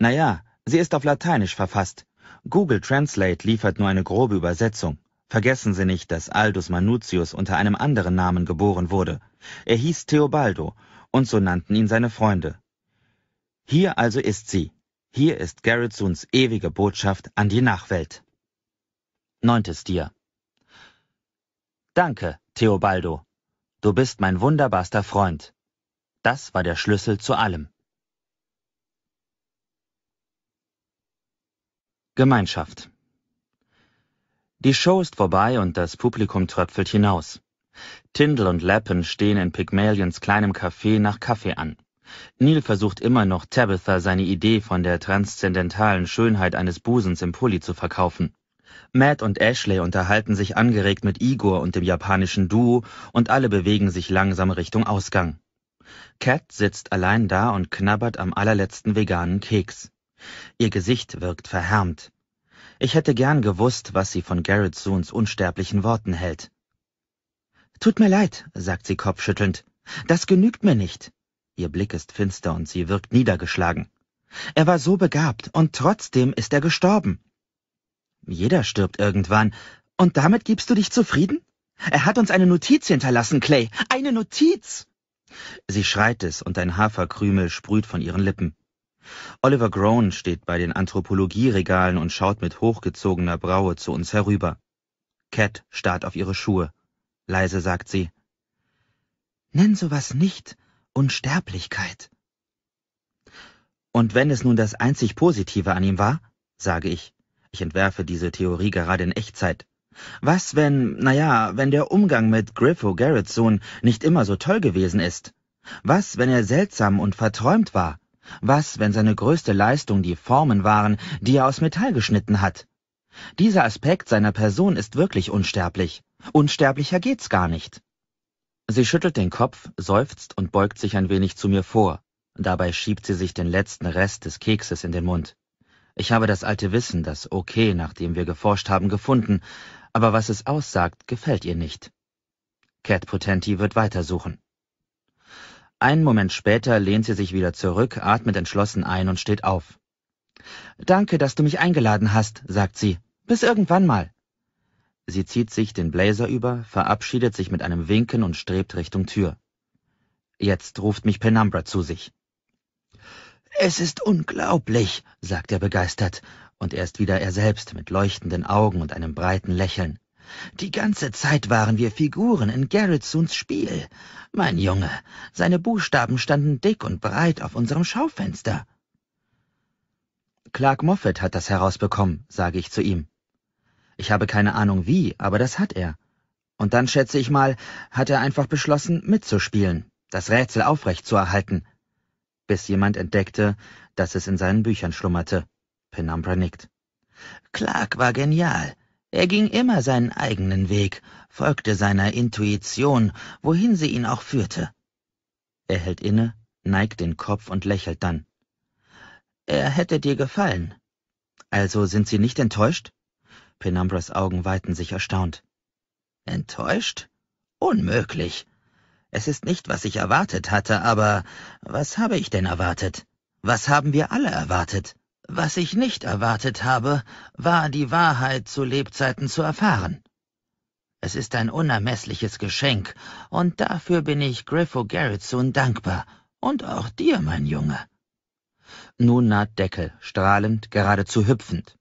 Na ja, sie ist auf Lateinisch verfasst. Google Translate liefert nur eine grobe Übersetzung. Vergessen Sie nicht, dass Aldus Manutius unter einem anderen Namen geboren wurde. Er hieß Theobaldo und so nannten ihn seine Freunde. Hier also ist sie. Hier ist Gerritsuns ewige Botschaft an die Nachwelt. Neuntes Tier. Danke, Theobaldo. Du bist mein wunderbarster Freund. Das war der Schlüssel zu allem. Gemeinschaft. Die Show ist vorbei und das Publikum tröpfelt hinaus. Tindall und Lappen stehen in Pygmalions kleinem Café nach Kaffee an. Neil versucht immer noch, Tabitha seine Idee von der transzendentalen Schönheit eines Busens im Pulli zu verkaufen. Matt und Ashley unterhalten sich angeregt mit Igor und dem japanischen Duo und alle bewegen sich langsam Richtung Ausgang. Cat sitzt allein da und knabbert am allerletzten veganen Keks. Ihr Gesicht wirkt verhärmt. Ich hätte gern gewusst, was sie von Garrett Soons unsterblichen Worten hält. Tut mir leid, sagt sie kopfschüttelnd. Das genügt mir nicht. Ihr Blick ist finster und sie wirkt niedergeschlagen. Er war so begabt und trotzdem ist er gestorben. Jeder stirbt irgendwann. Und damit gibst du dich zufrieden? Er hat uns eine Notiz hinterlassen, Clay. Eine Notiz! Sie schreit es und ein Haferkrümel sprüht von ihren Lippen. Oliver Groan steht bei den Anthropologieregalen und schaut mit hochgezogener Braue zu uns herüber. Cat starrt auf ihre Schuhe leise sagt sie. Nenn sowas nicht Unsterblichkeit. Und wenn es nun das einzig Positive an ihm war, sage ich, ich entwerfe diese Theorie gerade in Echtzeit. Was, wenn, naja, wenn der Umgang mit Griffo Garretts Sohn nicht immer so toll gewesen ist? Was, wenn er seltsam und verträumt war? Was, wenn seine größte Leistung die Formen waren, die er aus Metall geschnitten hat? Dieser Aspekt seiner Person ist wirklich unsterblich. Unsterblicher geht's gar nicht. Sie schüttelt den Kopf, seufzt und beugt sich ein wenig zu mir vor. Dabei schiebt sie sich den letzten Rest des Kekses in den Mund. Ich habe das alte Wissen, das Okay, nach dem wir geforscht haben, gefunden, aber was es aussagt, gefällt ihr nicht. Cat Potenti wird weitersuchen. Einen Moment später lehnt sie sich wieder zurück, atmet entschlossen ein und steht auf. Danke, dass du mich eingeladen hast, sagt sie. Bis irgendwann mal. Sie zieht sich den Blazer über, verabschiedet sich mit einem Winken und strebt Richtung Tür. Jetzt ruft mich Penumbra zu sich. Es ist unglaublich, sagt er begeistert, und er ist wieder er selbst mit leuchtenden Augen und einem breiten Lächeln. Die ganze Zeit waren wir Figuren in Gerritsuns Spiel. Mein Junge, seine Buchstaben standen dick und breit auf unserem Schaufenster. Clark Moffat hat das herausbekommen, sage ich zu ihm. Ich habe keine Ahnung wie, aber das hat er. Und dann schätze ich mal, hat er einfach beschlossen, mitzuspielen, das Rätsel aufrecht zu erhalten. Bis jemand entdeckte, dass es in seinen Büchern schlummerte. Penumbra nickt. Clark war genial. Er ging immer seinen eigenen Weg, folgte seiner Intuition, wohin sie ihn auch führte. Er hält inne, neigt den Kopf und lächelt dann. Er hätte dir gefallen. Also sind Sie nicht enttäuscht? Penumbras Augen weiten sich erstaunt. Enttäuscht? Unmöglich. Es ist nicht, was ich erwartet hatte, aber was habe ich denn erwartet? Was haben wir alle erwartet? Was ich nicht erwartet habe, war die Wahrheit zu Lebzeiten zu erfahren. Es ist ein unermessliches Geschenk, und dafür bin ich Griffo Garretson dankbar, und auch dir, mein Junge. Nun naht Deckel, strahlend, geradezu hüpfend.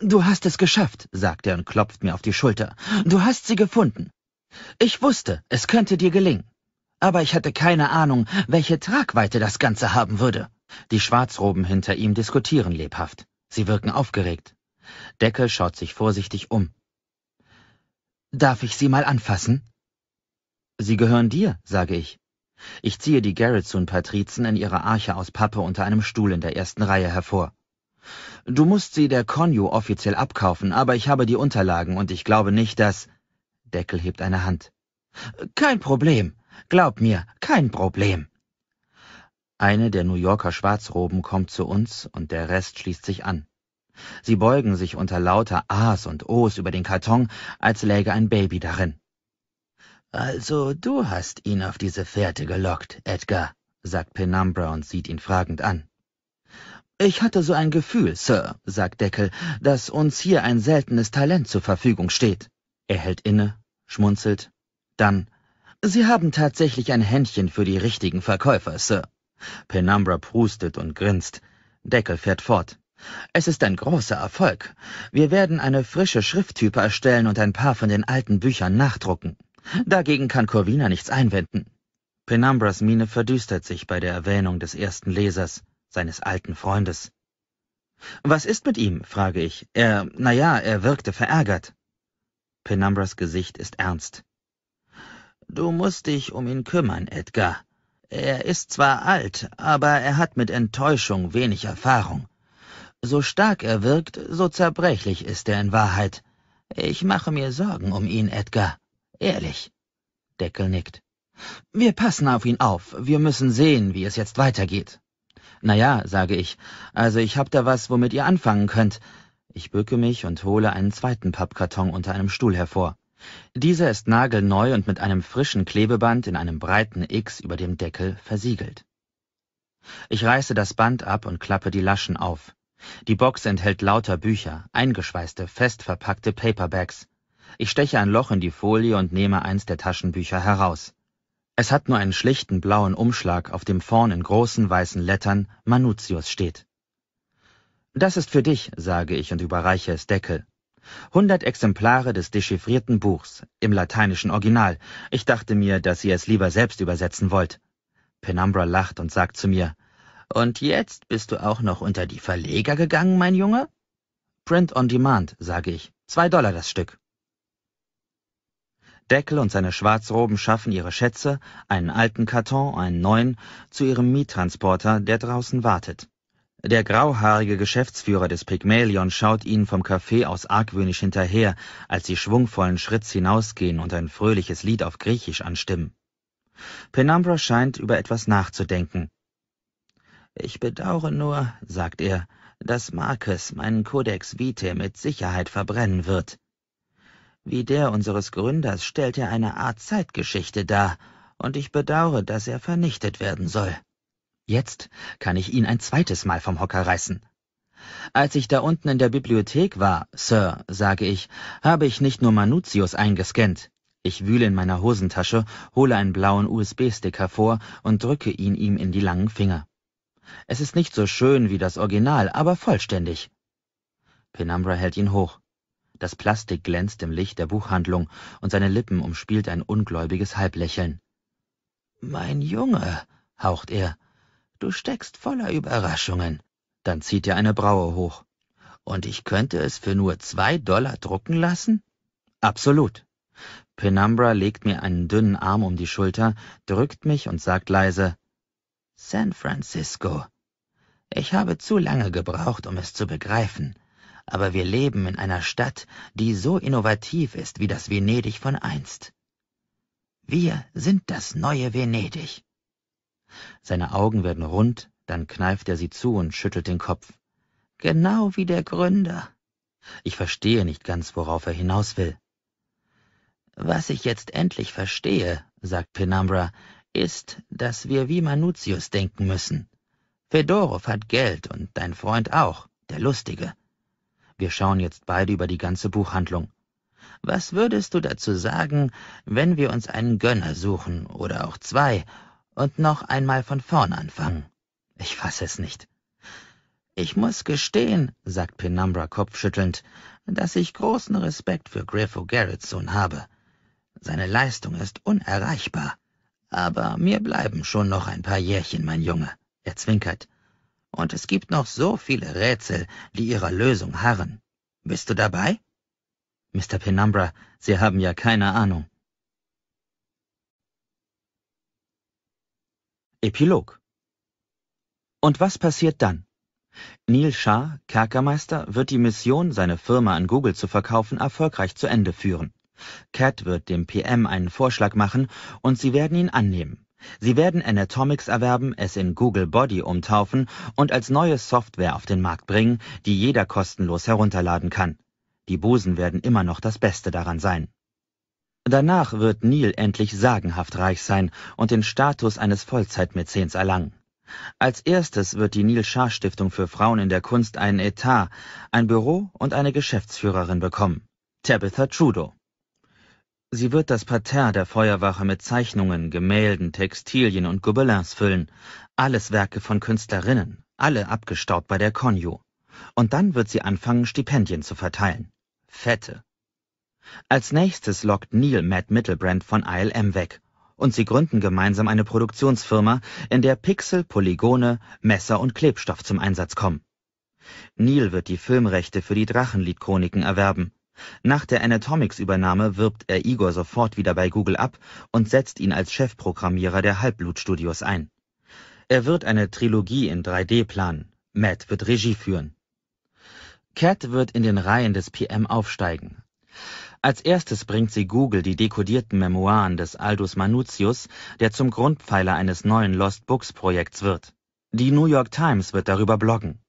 Du hast es geschafft, sagt er und klopft mir auf die Schulter. Du hast sie gefunden. Ich wusste, es könnte dir gelingen. Aber ich hatte keine Ahnung, welche Tragweite das Ganze haben würde. Die Schwarzroben hinter ihm diskutieren lebhaft. Sie wirken aufgeregt. Deckel schaut sich vorsichtig um. Darf ich sie mal anfassen? Sie gehören dir, sage ich. Ich ziehe die Garretsoon-Patrizen in ihrer Arche aus Pappe unter einem Stuhl in der ersten Reihe hervor. Du musst sie der Konju offiziell abkaufen, aber ich habe die Unterlagen und ich glaube nicht, dass... Deckel hebt eine Hand. Kein Problem. Glaub mir, kein Problem. Eine der New Yorker Schwarzroben kommt zu uns und der Rest schließt sich an. Sie beugen sich unter lauter A's und O's über den Karton, als läge ein Baby darin. Also du hast ihn auf diese Fährte gelockt, Edgar, sagt Penumbra und sieht ihn fragend an. Ich hatte so ein Gefühl, Sir, sagt Deckel, dass uns hier ein seltenes Talent zur Verfügung steht. Er hält inne, schmunzelt. Dann, Sie haben tatsächlich ein Händchen für die richtigen Verkäufer, Sir. Penumbra prustet und grinst. Deckel fährt fort. Es ist ein großer Erfolg. Wir werden eine frische Schrifttype erstellen und ein paar von den alten Büchern nachdrucken. Dagegen kann Corvina nichts einwenden. Penumbras Miene verdüstert sich bei der Erwähnung des ersten Lesers seines alten Freundes. Was ist mit ihm? frage ich. Er, na ja, er wirkte verärgert. Penumbras Gesicht ist ernst. Du musst dich um ihn kümmern, Edgar. Er ist zwar alt, aber er hat mit Enttäuschung wenig Erfahrung. So stark er wirkt, so zerbrechlich ist er in Wahrheit. Ich mache mir Sorgen um ihn, Edgar. Ehrlich. Deckel nickt. Wir passen auf ihn auf. Wir müssen sehen, wie es jetzt weitergeht. Na ja, sage ich, also ich hab da was, womit ihr anfangen könnt. Ich bücke mich und hole einen zweiten Pappkarton unter einem Stuhl hervor. Dieser ist nagelneu und mit einem frischen Klebeband in einem breiten X über dem Deckel versiegelt. Ich reiße das Band ab und klappe die Laschen auf. Die Box enthält lauter Bücher, eingeschweißte, fest verpackte Paperbacks. Ich steche ein Loch in die Folie und nehme eins der Taschenbücher heraus. Es hat nur einen schlichten blauen Umschlag, auf dem vorn in großen weißen Lettern Manutius steht. Das ist für dich, sage ich und überreiche es Deckel. Hundert Exemplare des dechiffrierten Buchs, im lateinischen Original. Ich dachte mir, dass ihr es lieber selbst übersetzen wollt. Penumbra lacht und sagt zu mir, Und jetzt bist du auch noch unter die Verleger gegangen, mein Junge? Print on Demand, sage ich. Zwei Dollar das Stück. Deckel und seine Schwarzroben schaffen ihre Schätze, einen alten Karton, einen neuen, zu ihrem Miettransporter, der draußen wartet. Der grauhaarige Geschäftsführer des Pygmalion schaut ihnen vom Café aus argwöhnisch hinterher, als sie schwungvollen Schritts hinausgehen und ein fröhliches Lied auf Griechisch anstimmen. Penumbra scheint über etwas nachzudenken. Ich bedaure nur, sagt er, dass Marcus meinen Codex Vitae mit Sicherheit verbrennen wird. Wie der unseres Gründers stellt er eine Art Zeitgeschichte dar, und ich bedaure, dass er vernichtet werden soll. Jetzt kann ich ihn ein zweites Mal vom Hocker reißen. Als ich da unten in der Bibliothek war, Sir, sage ich, habe ich nicht nur Manutius eingescannt. Ich wühle in meiner Hosentasche, hole einen blauen USB-Stick hervor und drücke ihn ihm in die langen Finger. Es ist nicht so schön wie das Original, aber vollständig. Penumbra hält ihn hoch. Das Plastik glänzt im Licht der Buchhandlung und seine Lippen umspielt ein ungläubiges Halblächeln. Mein Junge, haucht er, du steckst voller Überraschungen. Dann zieht er eine Braue hoch. Und ich könnte es für nur zwei Dollar drucken lassen? Absolut. Penumbra legt mir einen dünnen Arm um die Schulter, drückt mich und sagt leise San Francisco. Ich habe zu lange gebraucht, um es zu begreifen aber wir leben in einer Stadt, die so innovativ ist wie das Venedig von einst. Wir sind das neue Venedig. Seine Augen werden rund, dann kneift er sie zu und schüttelt den Kopf. Genau wie der Gründer. Ich verstehe nicht ganz, worauf er hinaus will. Was ich jetzt endlich verstehe, sagt Penumbra, ist, dass wir wie Manutius denken müssen. Fedorow hat Geld und dein Freund auch, der Lustige. Wir schauen jetzt beide über die ganze Buchhandlung. Was würdest du dazu sagen, wenn wir uns einen Gönner suchen oder auch zwei und noch einmal von vorn anfangen? Ich fasse es nicht. Ich muss gestehen, sagt Penumbra kopfschüttelnd, dass ich großen Respekt für Griffo Garrettson habe. Seine Leistung ist unerreichbar. Aber mir bleiben schon noch ein paar Jährchen, mein Junge. Er zwinkert. Und es gibt noch so viele Rätsel, die ihrer Lösung harren. Bist du dabei? Mr. Penumbra, Sie haben ja keine Ahnung. Epilog Und was passiert dann? Neil Shah, Kerkermeister, wird die Mission, seine Firma an Google zu verkaufen, erfolgreich zu Ende führen. Cat wird dem PM einen Vorschlag machen und sie werden ihn annehmen. Sie werden Anatomics erwerben, es in Google Body umtaufen und als neue Software auf den Markt bringen, die jeder kostenlos herunterladen kann. Die Busen werden immer noch das Beste daran sein. Danach wird Neil endlich sagenhaft reich sein und den Status eines Vollzeitmäzens erlangen. Als erstes wird die Neil Schar Stiftung für Frauen in der Kunst einen Etat, ein Büro und eine Geschäftsführerin bekommen. Tabitha Trudeau. Sie wird das Parterre der Feuerwache mit Zeichnungen, Gemälden, Textilien und Gobelins füllen. Alles Werke von Künstlerinnen, alle abgestaubt bei der Konju. Und dann wird sie anfangen, Stipendien zu verteilen. Fette. Als nächstes lockt Neil Matt Mittelbrand von ILM weg. Und sie gründen gemeinsam eine Produktionsfirma, in der Pixel, Polygone, Messer und Klebstoff zum Einsatz kommen. Neil wird die Filmrechte für die Drachenliedchroniken erwerben. Nach der Anatomics-Übernahme wirbt er Igor sofort wieder bei Google ab und setzt ihn als Chefprogrammierer der Halbblutstudios ein. Er wird eine Trilogie in 3D planen, Matt wird Regie führen. Cat wird in den Reihen des PM aufsteigen. Als erstes bringt sie Google die dekodierten Memoiren des Aldus Manutius, der zum Grundpfeiler eines neuen Lost Books Projekts wird. Die New York Times wird darüber bloggen.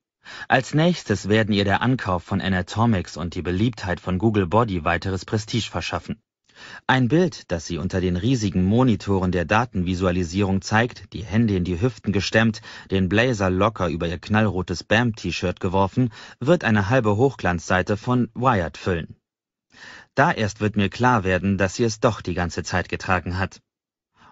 Als Nächstes werden ihr der Ankauf von Anatomics und die Beliebtheit von Google Body weiteres Prestige verschaffen. Ein Bild, das sie unter den riesigen Monitoren der Datenvisualisierung zeigt, die Hände in die Hüften gestemmt, den Blazer locker über ihr knallrotes BAM-T-Shirt geworfen, wird eine halbe Hochglanzseite von Wired füllen. Da erst wird mir klar werden, dass sie es doch die ganze Zeit getragen hat.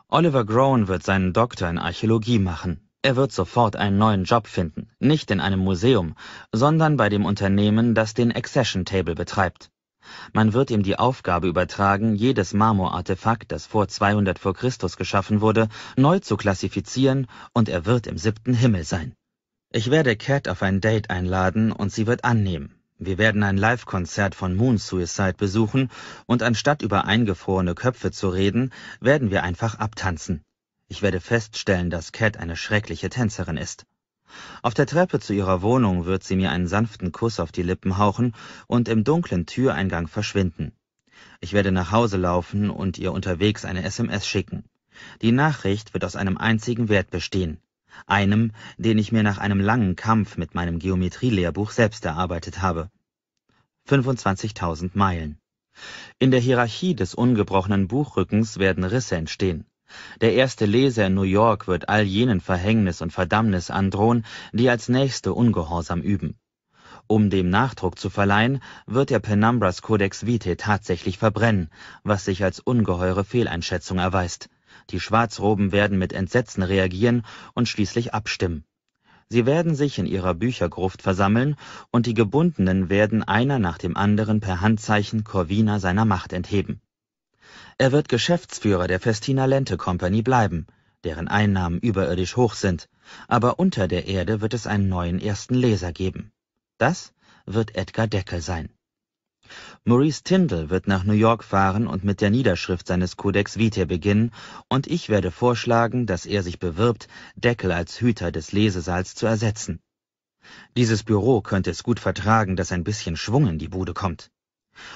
Oliver Groen wird seinen Doktor in Archäologie machen. Er wird sofort einen neuen Job finden, nicht in einem Museum, sondern bei dem Unternehmen, das den Accession Table betreibt. Man wird ihm die Aufgabe übertragen, jedes Marmorartefakt, das vor 200 vor Christus geschaffen wurde, neu zu klassifizieren und er wird im siebten Himmel sein. Ich werde Cat auf ein Date einladen und sie wird annehmen. Wir werden ein Live-Konzert von Moon Suicide besuchen und anstatt über eingefrorene Köpfe zu reden, werden wir einfach abtanzen. Ich werde feststellen, dass Cat eine schreckliche Tänzerin ist. Auf der Treppe zu ihrer Wohnung wird sie mir einen sanften Kuss auf die Lippen hauchen und im dunklen Türeingang verschwinden. Ich werde nach Hause laufen und ihr unterwegs eine SMS schicken. Die Nachricht wird aus einem einzigen Wert bestehen. Einem, den ich mir nach einem langen Kampf mit meinem Geometrielehrbuch selbst erarbeitet habe. 25.000 Meilen. In der Hierarchie des ungebrochenen Buchrückens werden Risse entstehen. Der erste Leser in New York wird all jenen Verhängnis und Verdammnis androhen, die als Nächste Ungehorsam üben. Um dem Nachdruck zu verleihen, wird der Penumbras Codex Vitae tatsächlich verbrennen, was sich als ungeheure Fehleinschätzung erweist. Die Schwarzroben werden mit Entsetzen reagieren und schließlich abstimmen. Sie werden sich in ihrer Büchergruft versammeln und die Gebundenen werden einer nach dem anderen per Handzeichen Corvina seiner Macht entheben er wird Geschäftsführer der Festina Lente Company bleiben, deren Einnahmen überirdisch hoch sind, aber unter der Erde wird es einen neuen ersten Leser geben. Das wird Edgar Deckel sein. Maurice Tyndall wird nach New York fahren und mit der Niederschrift seines Codex Vitae beginnen, und ich werde vorschlagen, dass er sich bewirbt, Deckel als Hüter des Lesesaals zu ersetzen. Dieses Büro könnte es gut vertragen, dass ein bisschen Schwung in die Bude kommt.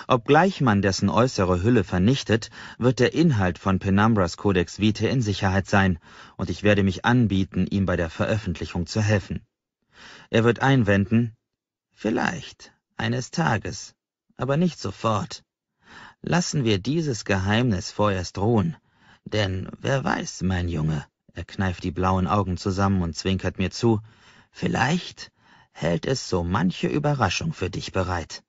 Obgleich man dessen äußere Hülle vernichtet, wird der Inhalt von Penambras Codex vitae in Sicherheit sein, und ich werde mich anbieten, ihm bei der Veröffentlichung zu helfen. Er wird einwenden, vielleicht, eines Tages, aber nicht sofort. Lassen wir dieses Geheimnis vorerst ruhen, denn wer weiß, mein Junge, er kneift die blauen Augen zusammen und zwinkert mir zu, vielleicht hält es so manche Überraschung für dich bereit.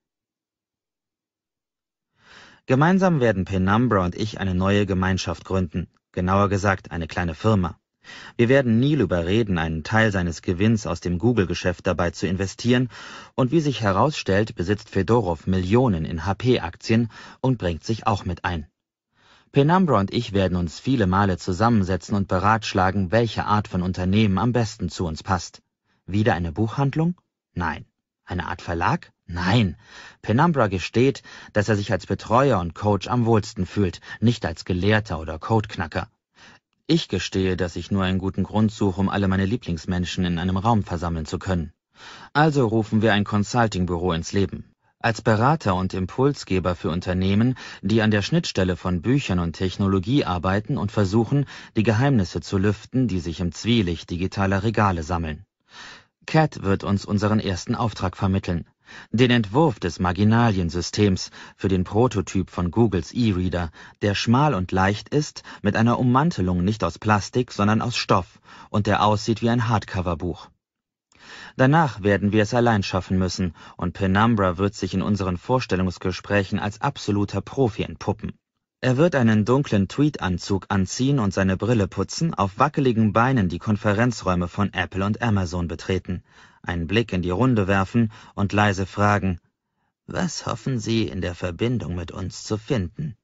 Gemeinsam werden Penumbra und ich eine neue Gemeinschaft gründen, genauer gesagt eine kleine Firma. Wir werden Neil überreden, einen Teil seines Gewinns aus dem Google-Geschäft dabei zu investieren und wie sich herausstellt, besitzt Fedorov Millionen in HP-Aktien und bringt sich auch mit ein. Penumbra und ich werden uns viele Male zusammensetzen und beratschlagen, welche Art von Unternehmen am besten zu uns passt. Wieder eine Buchhandlung? Nein. Eine Art Verlag? Nein, Penumbra gesteht, dass er sich als Betreuer und Coach am wohlsten fühlt, nicht als Gelehrter oder Codeknacker. Ich gestehe, dass ich nur einen guten Grund suche, um alle meine Lieblingsmenschen in einem Raum versammeln zu können. Also rufen wir ein Consulting-Büro ins Leben. Als Berater und Impulsgeber für Unternehmen, die an der Schnittstelle von Büchern und Technologie arbeiten und versuchen, die Geheimnisse zu lüften, die sich im Zwielicht digitaler Regale sammeln. Cat wird uns unseren ersten Auftrag vermitteln den Entwurf des Marginaliensystems für den Prototyp von Googles E-Reader, der schmal und leicht ist, mit einer Ummantelung nicht aus Plastik, sondern aus Stoff und der aussieht wie ein Hardcover-Buch. Danach werden wir es allein schaffen müssen, und Penumbra wird sich in unseren Vorstellungsgesprächen als absoluter Profi entpuppen. Er wird einen dunklen Tweedanzug anziehen und seine Brille putzen, auf wackeligen Beinen die Konferenzräume von Apple und Amazon betreten, einen Blick in die Runde werfen und leise fragen, was hoffen Sie in der Verbindung mit uns zu finden?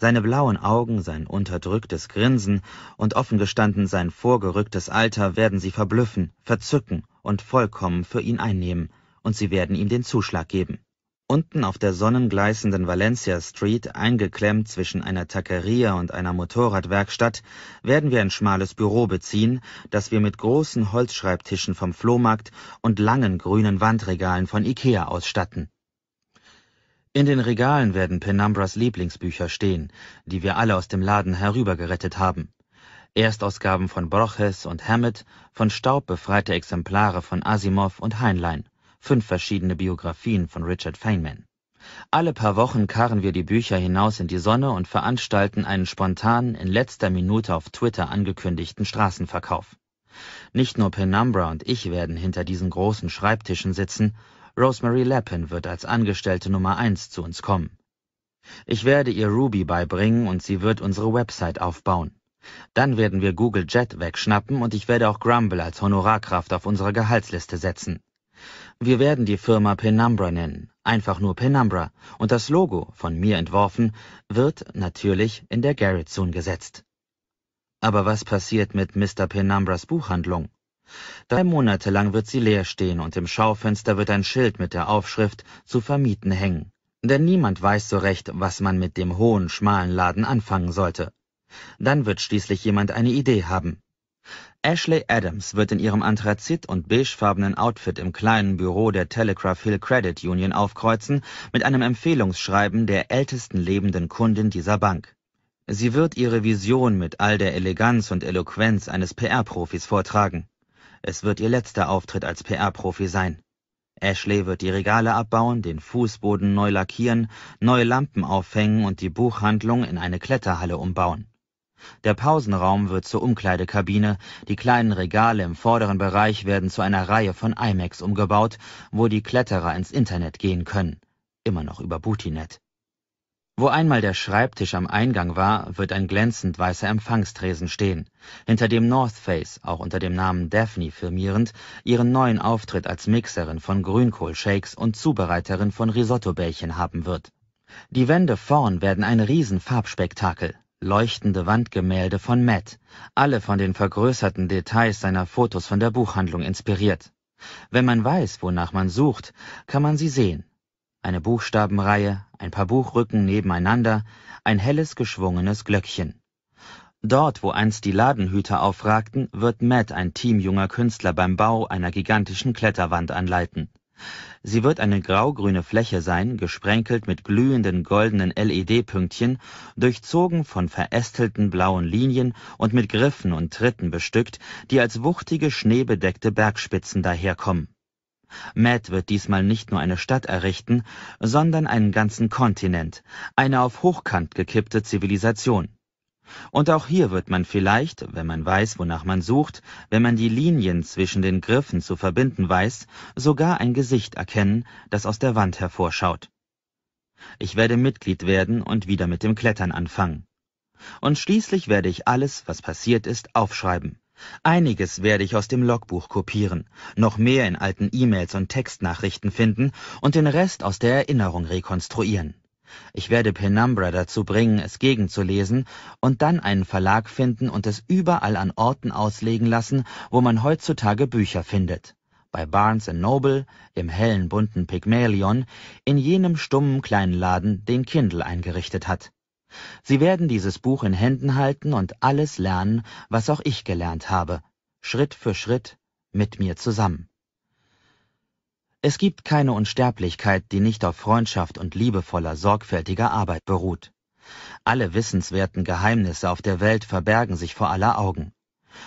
Seine blauen Augen, sein unterdrücktes Grinsen und offen gestanden sein vorgerücktes Alter werden sie verblüffen, verzücken und vollkommen für ihn einnehmen, und sie werden ihm den Zuschlag geben. Unten auf der sonnengleißenden Valencia Street, eingeklemmt zwischen einer Taqueria und einer Motorradwerkstatt, werden wir ein schmales Büro beziehen, das wir mit großen Holzschreibtischen vom Flohmarkt und langen grünen Wandregalen von Ikea ausstatten. In den Regalen werden Penumbras Lieblingsbücher stehen, die wir alle aus dem Laden herübergerettet haben. Erstausgaben von Borges und Hammett, von Staub befreite Exemplare von Asimov und Heinlein fünf verschiedene Biografien von Richard Feynman. Alle paar Wochen karren wir die Bücher hinaus in die Sonne und veranstalten einen spontanen, in letzter Minute auf Twitter angekündigten Straßenverkauf. Nicht nur Penumbra und ich werden hinter diesen großen Schreibtischen sitzen, Rosemary Lappin wird als Angestellte Nummer eins zu uns kommen. Ich werde ihr Ruby beibringen und sie wird unsere Website aufbauen. Dann werden wir Google Jet wegschnappen und ich werde auch Grumble als Honorarkraft auf unsere Gehaltsliste setzen. Wir werden die Firma Penumbra nennen, einfach nur Penumbra, und das Logo, von mir entworfen, wird, natürlich, in der Garrett Zone gesetzt. Aber was passiert mit Mr. Penumbras Buchhandlung? Drei Monate lang wird sie leer stehen und im Schaufenster wird ein Schild mit der Aufschrift zu vermieten hängen. Denn niemand weiß so recht, was man mit dem hohen, schmalen Laden anfangen sollte. Dann wird schließlich jemand eine Idee haben. Ashley Adams wird in ihrem anthrazit- und beigefarbenen Outfit im kleinen Büro der Telegraph Hill Credit Union aufkreuzen mit einem Empfehlungsschreiben der ältesten lebenden Kundin dieser Bank. Sie wird ihre Vision mit all der Eleganz und Eloquenz eines PR-Profis vortragen. Es wird ihr letzter Auftritt als PR-Profi sein. Ashley wird die Regale abbauen, den Fußboden neu lackieren, neue Lampen aufhängen und die Buchhandlung in eine Kletterhalle umbauen. Der Pausenraum wird zur Umkleidekabine, die kleinen Regale im vorderen Bereich werden zu einer Reihe von IMAX umgebaut, wo die Kletterer ins Internet gehen können, immer noch über Butinet. Wo einmal der Schreibtisch am Eingang war, wird ein glänzend weißer Empfangstresen stehen, hinter dem North Face, auch unter dem Namen Daphne firmierend, ihren neuen Auftritt als Mixerin von Grünkohlshakes und Zubereiterin von Risottobällchen haben wird. Die Wände vorn werden ein Riesenfarbspektakel leuchtende Wandgemälde von Matt, alle von den vergrößerten Details seiner Fotos von der Buchhandlung inspiriert. Wenn man weiß, wonach man sucht, kann man sie sehen. Eine Buchstabenreihe, ein paar Buchrücken nebeneinander, ein helles geschwungenes Glöckchen. Dort, wo einst die Ladenhüter aufragten, wird Matt ein Team junger Künstler beim Bau einer gigantischen Kletterwand anleiten. Sie wird eine graugrüne Fläche sein, gesprenkelt mit glühenden goldenen LED-Pünktchen, durchzogen von verästelten blauen Linien und mit Griffen und Tritten bestückt, die als wuchtige schneebedeckte Bergspitzen daherkommen. Matt wird diesmal nicht nur eine Stadt errichten, sondern einen ganzen Kontinent, eine auf Hochkant gekippte Zivilisation. Und auch hier wird man vielleicht, wenn man weiß, wonach man sucht, wenn man die Linien zwischen den Griffen zu verbinden weiß, sogar ein Gesicht erkennen, das aus der Wand hervorschaut. Ich werde Mitglied werden und wieder mit dem Klettern anfangen. Und schließlich werde ich alles, was passiert ist, aufschreiben. Einiges werde ich aus dem Logbuch kopieren, noch mehr in alten E-Mails und Textnachrichten finden und den Rest aus der Erinnerung rekonstruieren. Ich werde Penumbra dazu bringen, es gegenzulesen und dann einen Verlag finden und es überall an Orten auslegen lassen, wo man heutzutage Bücher findet. Bei Barnes Noble, im hellen bunten Pygmalion, in jenem stummen kleinen Laden, den Kindle eingerichtet hat. Sie werden dieses Buch in Händen halten und alles lernen, was auch ich gelernt habe, Schritt für Schritt mit mir zusammen. Es gibt keine Unsterblichkeit, die nicht auf Freundschaft und liebevoller, sorgfältiger Arbeit beruht. Alle wissenswerten Geheimnisse auf der Welt verbergen sich vor aller Augen.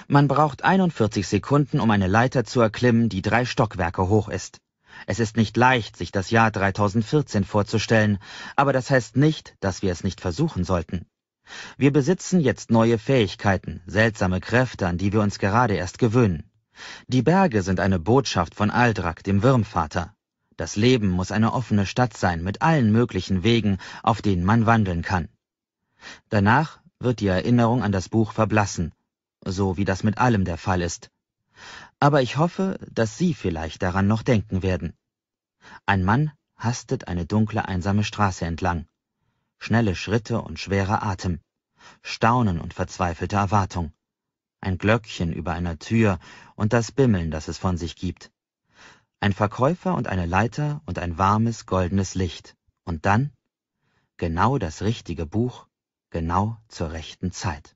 Man braucht 41 Sekunden, um eine Leiter zu erklimmen, die drei Stockwerke hoch ist. Es ist nicht leicht, sich das Jahr 2014 vorzustellen, aber das heißt nicht, dass wir es nicht versuchen sollten. Wir besitzen jetzt neue Fähigkeiten, seltsame Kräfte, an die wir uns gerade erst gewöhnen. Die Berge sind eine Botschaft von Aldrak, dem Würmvater. Das Leben muss eine offene Stadt sein mit allen möglichen Wegen, auf denen man wandeln kann. Danach wird die Erinnerung an das Buch verblassen, so wie das mit allem der Fall ist. Aber ich hoffe, dass Sie vielleicht daran noch denken werden. Ein Mann hastet eine dunkle, einsame Straße entlang. Schnelle Schritte und schwerer Atem. Staunen und verzweifelte Erwartung ein Glöckchen über einer Tür und das Bimmeln, das es von sich gibt. Ein Verkäufer und eine Leiter und ein warmes, goldenes Licht. Und dann genau das richtige Buch, genau zur rechten Zeit.